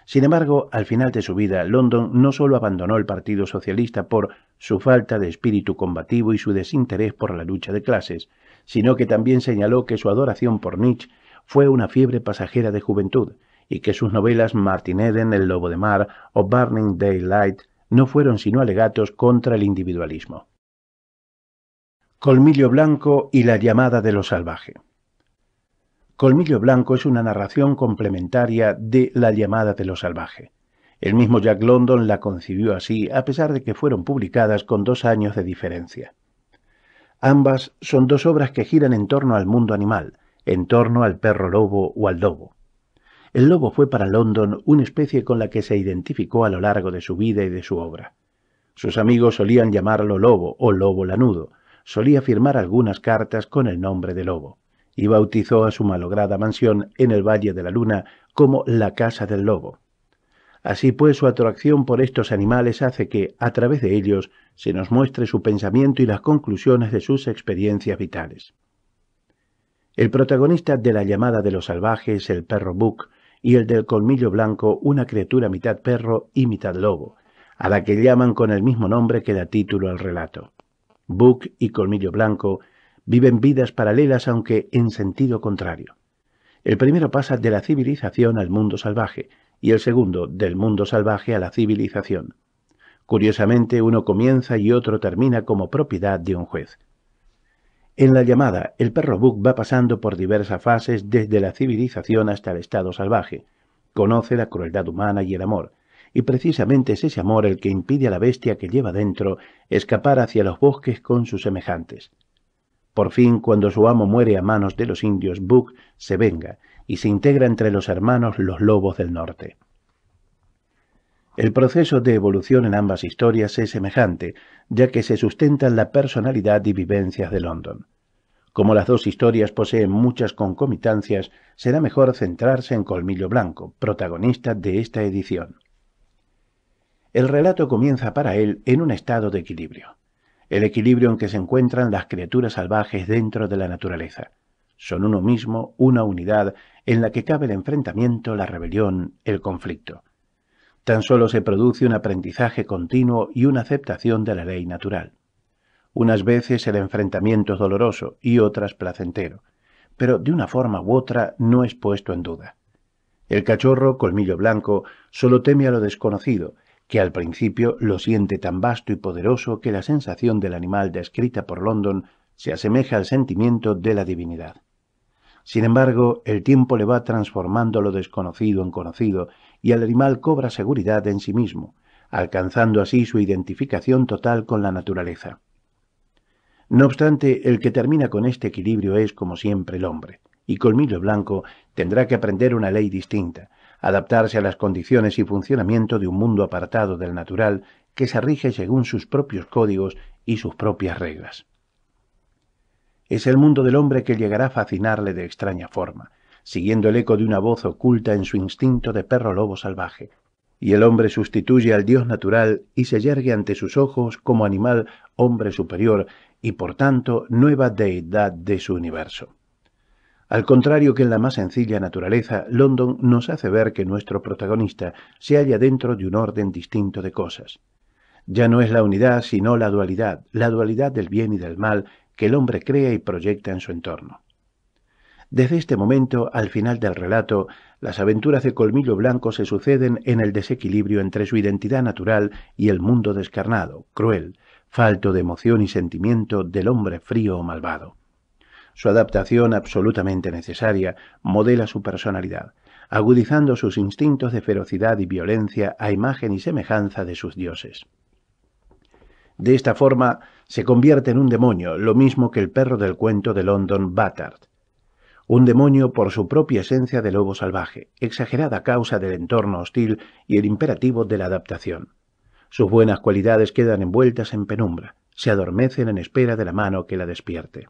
Sin embargo, al final de su vida, London no solo abandonó el Partido Socialista por su falta de espíritu combativo y su desinterés por la lucha de clases, sino que también señaló que su adoración por Nietzsche fue una fiebre pasajera de juventud y que sus novelas Martin Eden, El Lobo de Mar o Burning Daylight no fueron sino alegatos contra el individualismo. Colmillo Blanco y la llamada de lo salvaje. Colmillo Blanco es una narración complementaria de La llamada de lo salvaje. El mismo Jack London la concibió así, a pesar de que fueron publicadas con dos años de diferencia. Ambas son dos obras que giran en torno al mundo animal, en torno al perro lobo o al lobo. El lobo fue para London una especie con la que se identificó a lo largo de su vida y de su obra. Sus amigos solían llamarlo lobo o lobo lanudo. Solía firmar algunas cartas con el nombre de lobo y bautizó a su malograda mansión en el Valle de la Luna como la Casa del Lobo. Así pues, su atracción por estos animales hace que, a través de ellos, se nos muestre su pensamiento y las conclusiones de sus experiencias vitales. El protagonista de la llamada de los salvajes, el perro Buck, y el del colmillo blanco, una criatura mitad perro y mitad lobo, a la que llaman con el mismo nombre que da título al relato. Buck y Colmillo Blanco Viven vidas paralelas aunque en sentido contrario. El primero pasa de la civilización al mundo salvaje y el segundo del mundo salvaje a la civilización. Curiosamente, uno comienza y otro termina como propiedad de un juez. En la llamada, el perro Buck va pasando por diversas fases desde la civilización hasta el estado salvaje. Conoce la crueldad humana y el amor, y precisamente es ese amor el que impide a la bestia que lleva dentro escapar hacia los bosques con sus semejantes. Por fin, cuando su amo muere a manos de los indios, Buck se venga y se integra entre los hermanos los lobos del norte. El proceso de evolución en ambas historias es semejante, ya que se sustentan la personalidad y vivencias de London. Como las dos historias poseen muchas concomitancias, será mejor centrarse en Colmillo Blanco, protagonista de esta edición. El relato comienza para él en un estado de equilibrio el equilibrio en que se encuentran las criaturas salvajes dentro de la naturaleza. Son uno mismo, una unidad en la que cabe el enfrentamiento, la rebelión, el conflicto. Tan solo se produce un aprendizaje continuo y una aceptación de la ley natural. Unas veces el enfrentamiento es doloroso y otras placentero, pero de una forma u otra no es puesto en duda. El cachorro, colmillo blanco, solo teme a lo desconocido que al principio lo siente tan vasto y poderoso que la sensación del animal descrita por London se asemeja al sentimiento de la divinidad. Sin embargo, el tiempo le va transformando lo desconocido en conocido y el animal cobra seguridad en sí mismo, alcanzando así su identificación total con la naturaleza. No obstante, el que termina con este equilibrio es, como siempre, el hombre, y Colmillo Blanco tendrá que aprender una ley distinta, adaptarse a las condiciones y funcionamiento de un mundo apartado del natural que se rige según sus propios códigos y sus propias reglas. Es el mundo del hombre que llegará a fascinarle de extraña forma, siguiendo el eco de una voz oculta en su instinto de perro lobo salvaje, y el hombre sustituye al Dios natural y se yergue ante sus ojos como animal hombre superior y por tanto nueva deidad de su universo. Al contrario que en la más sencilla naturaleza, London nos hace ver que nuestro protagonista se halla dentro de un orden distinto de cosas. Ya no es la unidad, sino la dualidad, la dualidad del bien y del mal que el hombre crea y proyecta en su entorno. Desde este momento, al final del relato, las aventuras de Colmillo Blanco se suceden en el desequilibrio entre su identidad natural y el mundo descarnado, cruel, falto de emoción y sentimiento del hombre frío o malvado. Su adaptación absolutamente necesaria modela su personalidad, agudizando sus instintos de ferocidad y violencia a imagen y semejanza de sus dioses. De esta forma se convierte en un demonio, lo mismo que el perro del cuento de London Batard. Un demonio por su propia esencia de lobo salvaje, exagerada causa del entorno hostil y el imperativo de la adaptación. Sus buenas cualidades quedan envueltas en penumbra, se adormecen en espera de la mano que la despierte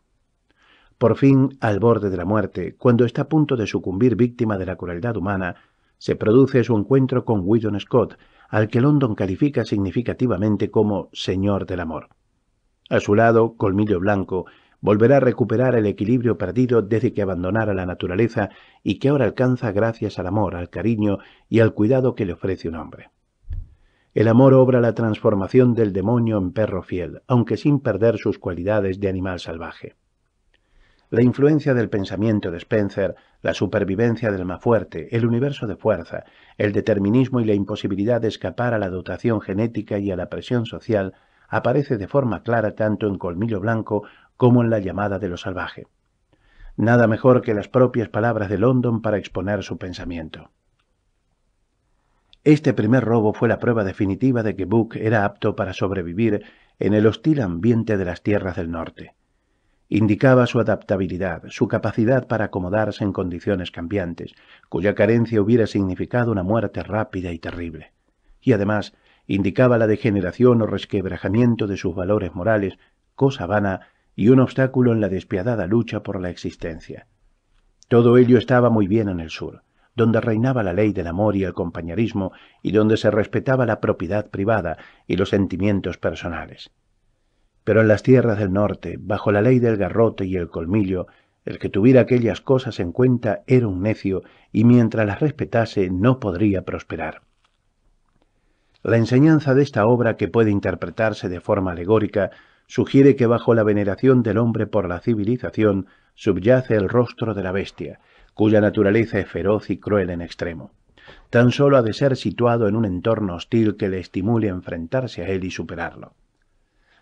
por fin al borde de la muerte, cuando está a punto de sucumbir víctima de la crueldad humana, se produce su encuentro con William Scott, al que London califica significativamente como Señor del Amor. A su lado, Colmillo Blanco volverá a recuperar el equilibrio perdido desde que abandonara la naturaleza y que ahora alcanza gracias al amor, al cariño y al cuidado que le ofrece un hombre. El amor obra la transformación del demonio en perro fiel, aunque sin perder sus cualidades de animal salvaje la influencia del pensamiento de Spencer, la supervivencia del más fuerte, el universo de fuerza, el determinismo y la imposibilidad de escapar a la dotación genética y a la presión social aparece de forma clara tanto en Colmillo Blanco como en la llamada de lo salvaje. Nada mejor que las propias palabras de London para exponer su pensamiento. Este primer robo fue la prueba definitiva de que Buck era apto para sobrevivir en el hostil ambiente de las tierras del norte indicaba su adaptabilidad, su capacidad para acomodarse en condiciones cambiantes, cuya carencia hubiera significado una muerte rápida y terrible. Y además, indicaba la degeneración o resquebrajamiento de sus valores morales, cosa vana y un obstáculo en la despiadada lucha por la existencia. Todo ello estaba muy bien en el sur, donde reinaba la ley del amor y el compañerismo y donde se respetaba la propiedad privada y los sentimientos personales. Pero en las tierras del norte, bajo la ley del garrote y el colmillo, el que tuviera aquellas cosas en cuenta era un necio y mientras las respetase no podría prosperar. La enseñanza de esta obra, que puede interpretarse de forma alegórica, sugiere que bajo la veneración del hombre por la civilización subyace el rostro de la bestia, cuya naturaleza es feroz y cruel en extremo. Tan solo ha de ser situado en un entorno hostil que le estimule a enfrentarse a él y superarlo.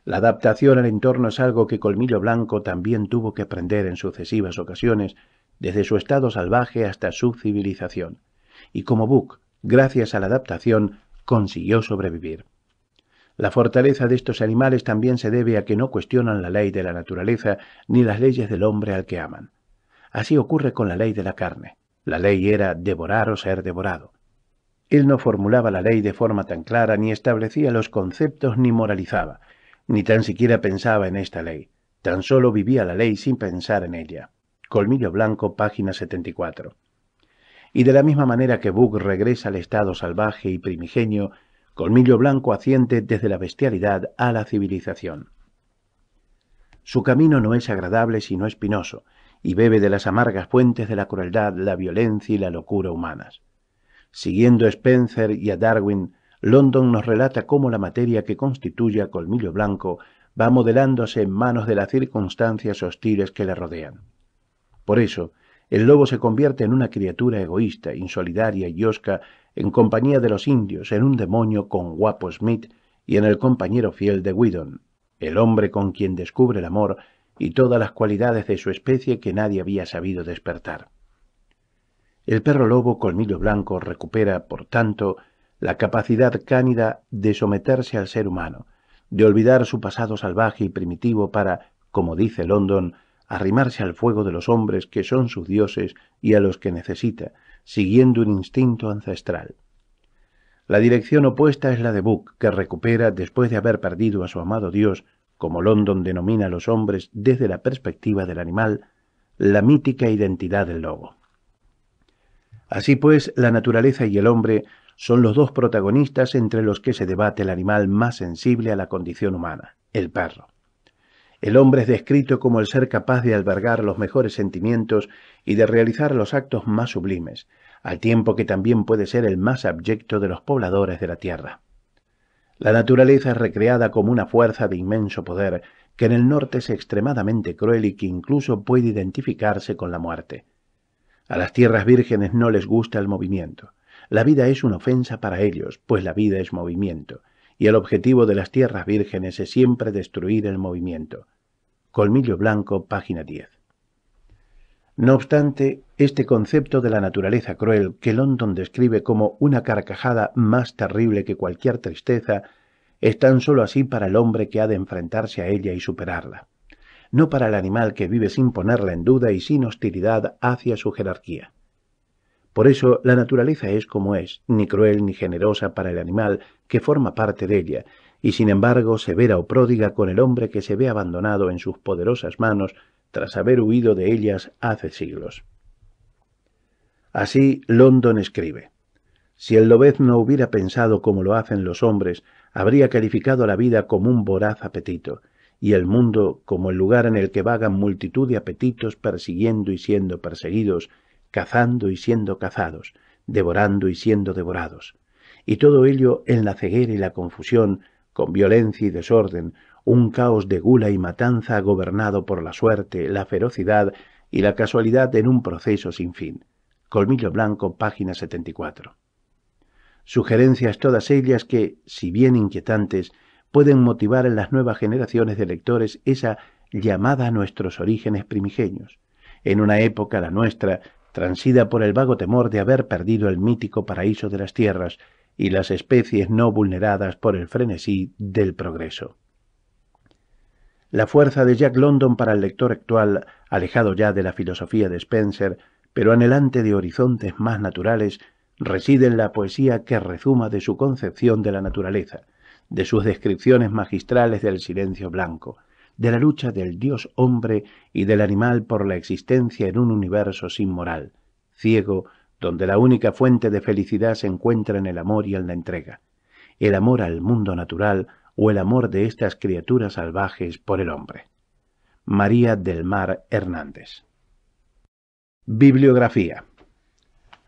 La adaptación al entorno es algo que Colmillo Blanco también tuvo que aprender en sucesivas ocasiones, desde su estado salvaje hasta su civilización. Y como Buck, gracias a la adaptación, consiguió sobrevivir. La fortaleza de estos animales también se debe a que no cuestionan la ley de la naturaleza ni las leyes del hombre al que aman. Así ocurre con la ley de la carne. La ley era devorar o ser devorado. Él no formulaba la ley de forma tan clara, ni establecía los conceptos, ni moralizaba, ni tan siquiera pensaba en esta ley. Tan solo vivía la ley sin pensar en ella. Colmillo Blanco, página 74. Y de la misma manera que Buck regresa al estado salvaje y primigenio, Colmillo Blanco asciende desde la bestialidad a la civilización. Su camino no es agradable sino espinoso, y bebe de las amargas fuentes de la crueldad, la violencia y la locura humanas. Siguiendo a Spencer y a Darwin, London nos relata cómo la materia que constituye a Colmillo Blanco va modelándose en manos de las circunstancias hostiles que le rodean. Por eso, el lobo se convierte en una criatura egoísta, insolidaria y osca, en compañía de los indios, en un demonio con guapo Smith y en el compañero fiel de Whedon, el hombre con quien descubre el amor y todas las cualidades de su especie que nadie había sabido despertar. El perro lobo colmillo blanco recupera, por tanto, la capacidad cánida de someterse al ser humano, de olvidar su pasado salvaje y primitivo para, como dice London, arrimarse al fuego de los hombres que son sus dioses y a los que necesita, siguiendo un instinto ancestral. La dirección opuesta es la de Buck, que recupera, después de haber perdido a su amado Dios, como London denomina a los hombres desde la perspectiva del animal, la mítica identidad del lobo. Así pues, la naturaleza y el hombre son los dos protagonistas entre los que se debate el animal más sensible a la condición humana, el perro. El hombre es descrito como el ser capaz de albergar los mejores sentimientos y de realizar los actos más sublimes, al tiempo que también puede ser el más abyecto de los pobladores de la tierra. La naturaleza es recreada como una fuerza de inmenso poder, que en el norte es extremadamente cruel y que incluso puede identificarse con la muerte. A las tierras vírgenes no les gusta el movimiento. La vida es una ofensa para ellos, pues la vida es movimiento, y el objetivo de las tierras vírgenes es siempre destruir el movimiento. Colmillo Blanco, página 10. No obstante, este concepto de la naturaleza cruel que London describe como una carcajada más terrible que cualquier tristeza, es tan solo así para el hombre que ha de enfrentarse a ella y superarla, no para el animal que vive sin ponerla en duda y sin hostilidad hacia su jerarquía. Por eso la naturaleza es como es, ni cruel ni generosa para el animal que forma parte de ella, y sin embargo severa o pródiga con el hombre que se ve abandonado en sus poderosas manos tras haber huido de ellas hace siglos. Así London escribe. Si el no hubiera pensado como lo hacen los hombres, habría calificado la vida como un voraz apetito, y el mundo como el lugar en el que vagan multitud de apetitos persiguiendo y siendo perseguidos, cazando y siendo cazados, devorando y siendo devorados. Y todo ello en la ceguera y la confusión, con violencia y desorden, un caos de gula y matanza gobernado por la suerte, la ferocidad y la casualidad en un proceso sin fin. Colmillo Blanco, página 74. Sugerencias todas ellas que, si bien inquietantes, pueden motivar en las nuevas generaciones de lectores esa llamada a nuestros orígenes primigenios, en una época la nuestra transida por el vago temor de haber perdido el mítico paraíso de las tierras y las especies no vulneradas por el frenesí del progreso. La fuerza de Jack London para el lector actual, alejado ya de la filosofía de Spencer, pero anhelante de horizontes más naturales, reside en la poesía que rezuma de su concepción de la naturaleza, de sus descripciones magistrales del silencio blanco, de la lucha del dios hombre y del animal por la existencia en un universo sin moral, ciego, donde la única fuente de felicidad se encuentra en el amor y en la entrega, el amor al mundo natural o el amor de estas criaturas salvajes por el hombre. María del Mar Hernández. Bibliografía.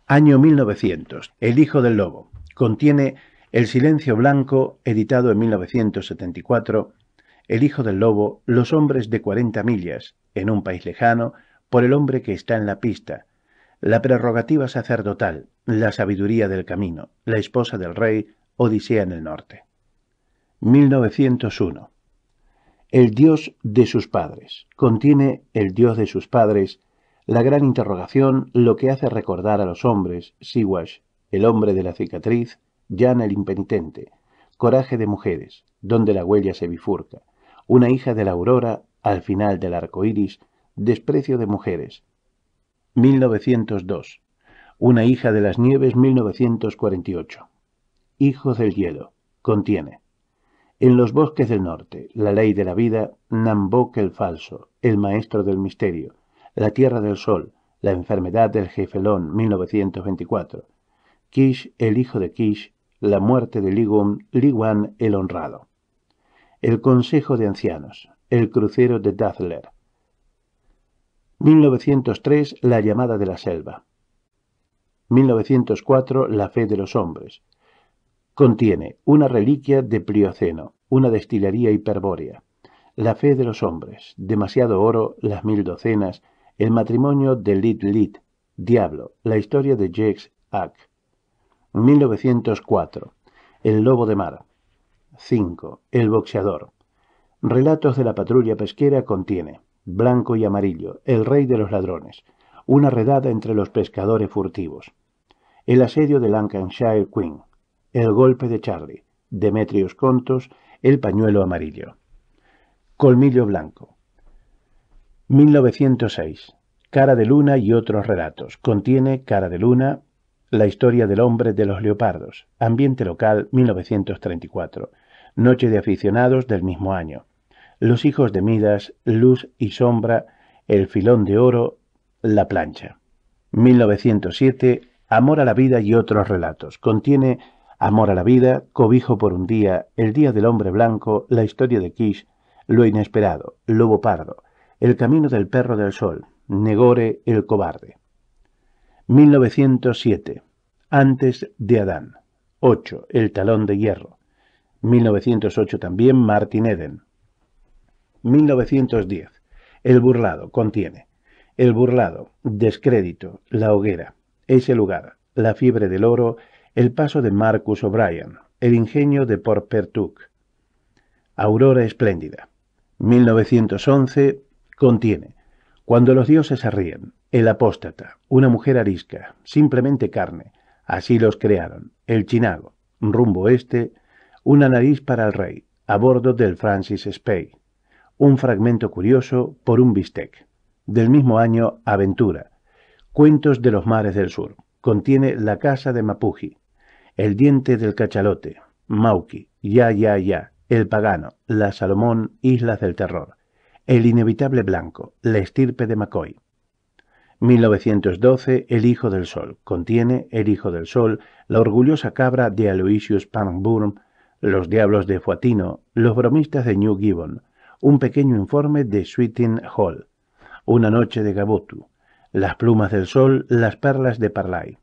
Año 1900. El Hijo del Lobo. Contiene El Silencio Blanco, editado en 1974, el hijo del lobo, los hombres de cuarenta millas, en un país lejano, por el hombre que está en la pista, la prerrogativa sacerdotal, la sabiduría del camino, la esposa del rey, Odisea en el norte. 1901. El Dios de sus padres. Contiene el Dios de sus padres, la gran interrogación, lo que hace recordar a los hombres, Siwash, el hombre de la cicatriz, Jan el impenitente, coraje de mujeres, donde la huella se bifurca, una hija de la aurora al final del arco iris, Desprecio de mujeres. 1902. Una hija de las nieves 1948. Hijos del hielo. Contiene. En los bosques del norte, la ley de la vida, Nambok el falso, el maestro del misterio, la tierra del sol, la enfermedad del jefelón 1924. Kish el hijo de Kish, la muerte de Ligum, Liwan el honrado. El Consejo de Ancianos, el crucero de Dazler. 1903, La llamada de la selva. 1904, La fe de los hombres. Contiene una reliquia de Plioceno, una destilería hiperbórea, La fe de los hombres, Demasiado oro, Las mil docenas, El matrimonio de Lit Lit, Diablo, La historia de jex Ack. 1904, El lobo de mar, 5. El boxeador. Relatos de la patrulla pesquera contiene Blanco y Amarillo, el rey de los ladrones, una redada entre los pescadores furtivos, el asedio de Lancashire Queen, el golpe de Charlie, Demetrios Contos, el pañuelo amarillo. Colmillo Blanco. 1906. Cara de Luna y otros relatos. Contiene Cara de Luna, la historia del hombre de los leopardos. Ambiente local 1934. Noche de aficionados del mismo año. Los hijos de Midas, Luz y Sombra, El filón de oro, La plancha. 1907, Amor a la vida y otros relatos. Contiene Amor a la vida, Cobijo por un día, El día del hombre blanco, La historia de Kish, Lo inesperado, Lobo pardo, El camino del perro del sol, Negore el cobarde. 1907. Antes de Adán. 8. El talón de hierro. 1908 también Martin Eden. 1910. El burlado contiene El burlado, Descrédito, La hoguera, Ese lugar, La fiebre del oro, El paso de Marcus O'Brien, El ingenio de Porpertuc, Aurora espléndida. 1911 contiene Cuando los dioses se ríen, El apóstata, Una mujer arisca, Simplemente carne, Así los crearon, El chinago, Rumbo este, una nariz para el rey, a bordo del Francis Spey. Un fragmento curioso por un bistec. Del mismo año, Aventura. Cuentos de los mares del sur. Contiene La casa de Mapuji. El diente del cachalote. Mauki. Ya, ya, ya. El pagano. La Salomón. Islas del terror. El inevitable blanco. La estirpe de Macoy. 1912 El Hijo del Sol. Contiene El Hijo del Sol, La orgullosa cabra de Aloysius Pangburn, los Diablos de Fuatino, Los Bromistas de New Gibbon, Un pequeño informe de Sweeting Hall, Una noche de Gabotu, Las plumas del sol, Las perlas de Parlay.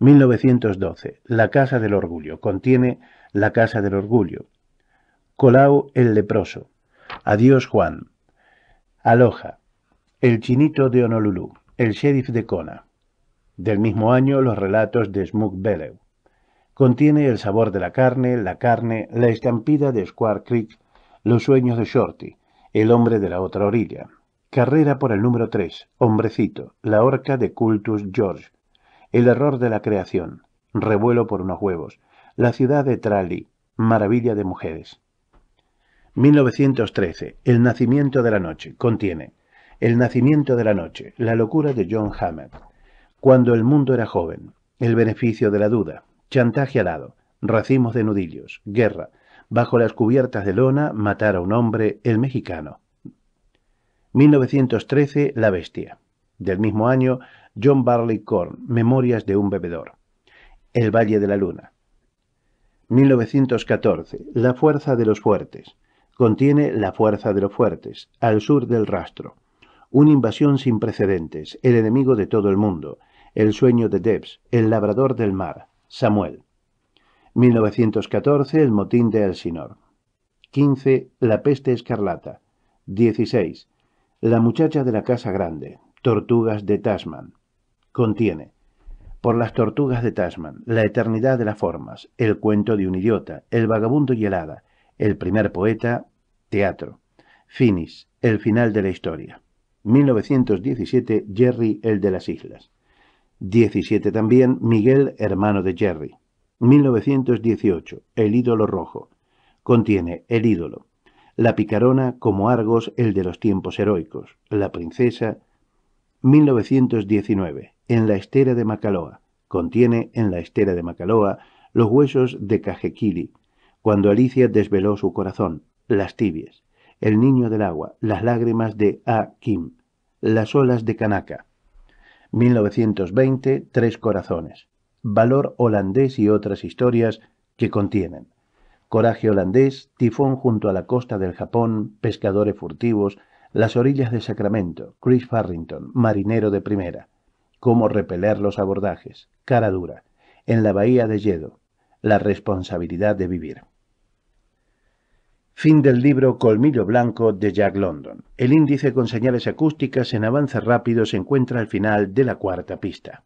1912. La Casa del Orgullo. Contiene La Casa del Orgullo. Colau el leproso. Adiós Juan. Aloja. El chinito de Honolulu. El sheriff de Kona. Del mismo año los relatos de Smug Bellew. Contiene el sabor de la carne, la carne, la estampida de Square Creek, los sueños de Shorty, el hombre de la otra orilla, carrera por el número 3, hombrecito, la horca de Cultus George, el error de la creación, revuelo por unos huevos, la ciudad de Trali, maravilla de mujeres. 1913, el nacimiento de la noche, contiene el nacimiento de la noche, la locura de John Hammett, cuando el mundo era joven, el beneficio de la duda, Chantaje alado, racimos de nudillos, guerra. Bajo las cubiertas de lona, matar a un hombre, el mexicano. 1913, La Bestia. Del mismo año, John Barley Barleycorn, Memorias de un bebedor. El Valle de la Luna. 1914, La Fuerza de los Fuertes. Contiene La Fuerza de los Fuertes, al sur del rastro. Una invasión sin precedentes, el enemigo de todo el mundo, el sueño de Debs, el labrador del mar, Samuel. 1914, el motín de Elsinor. 15, la peste escarlata. 16, la muchacha de la casa grande. Tortugas de Tasman. Contiene por las tortugas de Tasman, La eternidad de las formas, El cuento de un idiota, El vagabundo y el El primer poeta, Teatro, Finis, El final de la historia. 1917, Jerry el de las Islas. 17 también, Miguel, hermano de Jerry. 1918, El ídolo rojo. Contiene El ídolo, La picarona como Argos, el de los tiempos heroicos, La princesa. 1919, En la estera de Macaloa. Contiene En la estera de Macaloa, Los huesos de Cajequili, cuando Alicia desveló su corazón, Las tibias, El niño del agua, Las lágrimas de A. Kim, Las olas de Kanaka. 1920, Tres Corazones. Valor holandés y otras historias que contienen. Coraje holandés, Tifón junto a la costa del Japón, Pescadores furtivos, Las orillas de Sacramento, Chris Farrington, marinero de primera. Cómo repeler los abordajes, cara dura, En la bahía de Yedo, La responsabilidad de vivir. Fin del libro Colmillo Blanco de Jack London. El índice con señales acústicas en avance rápido se encuentra al final de la cuarta pista.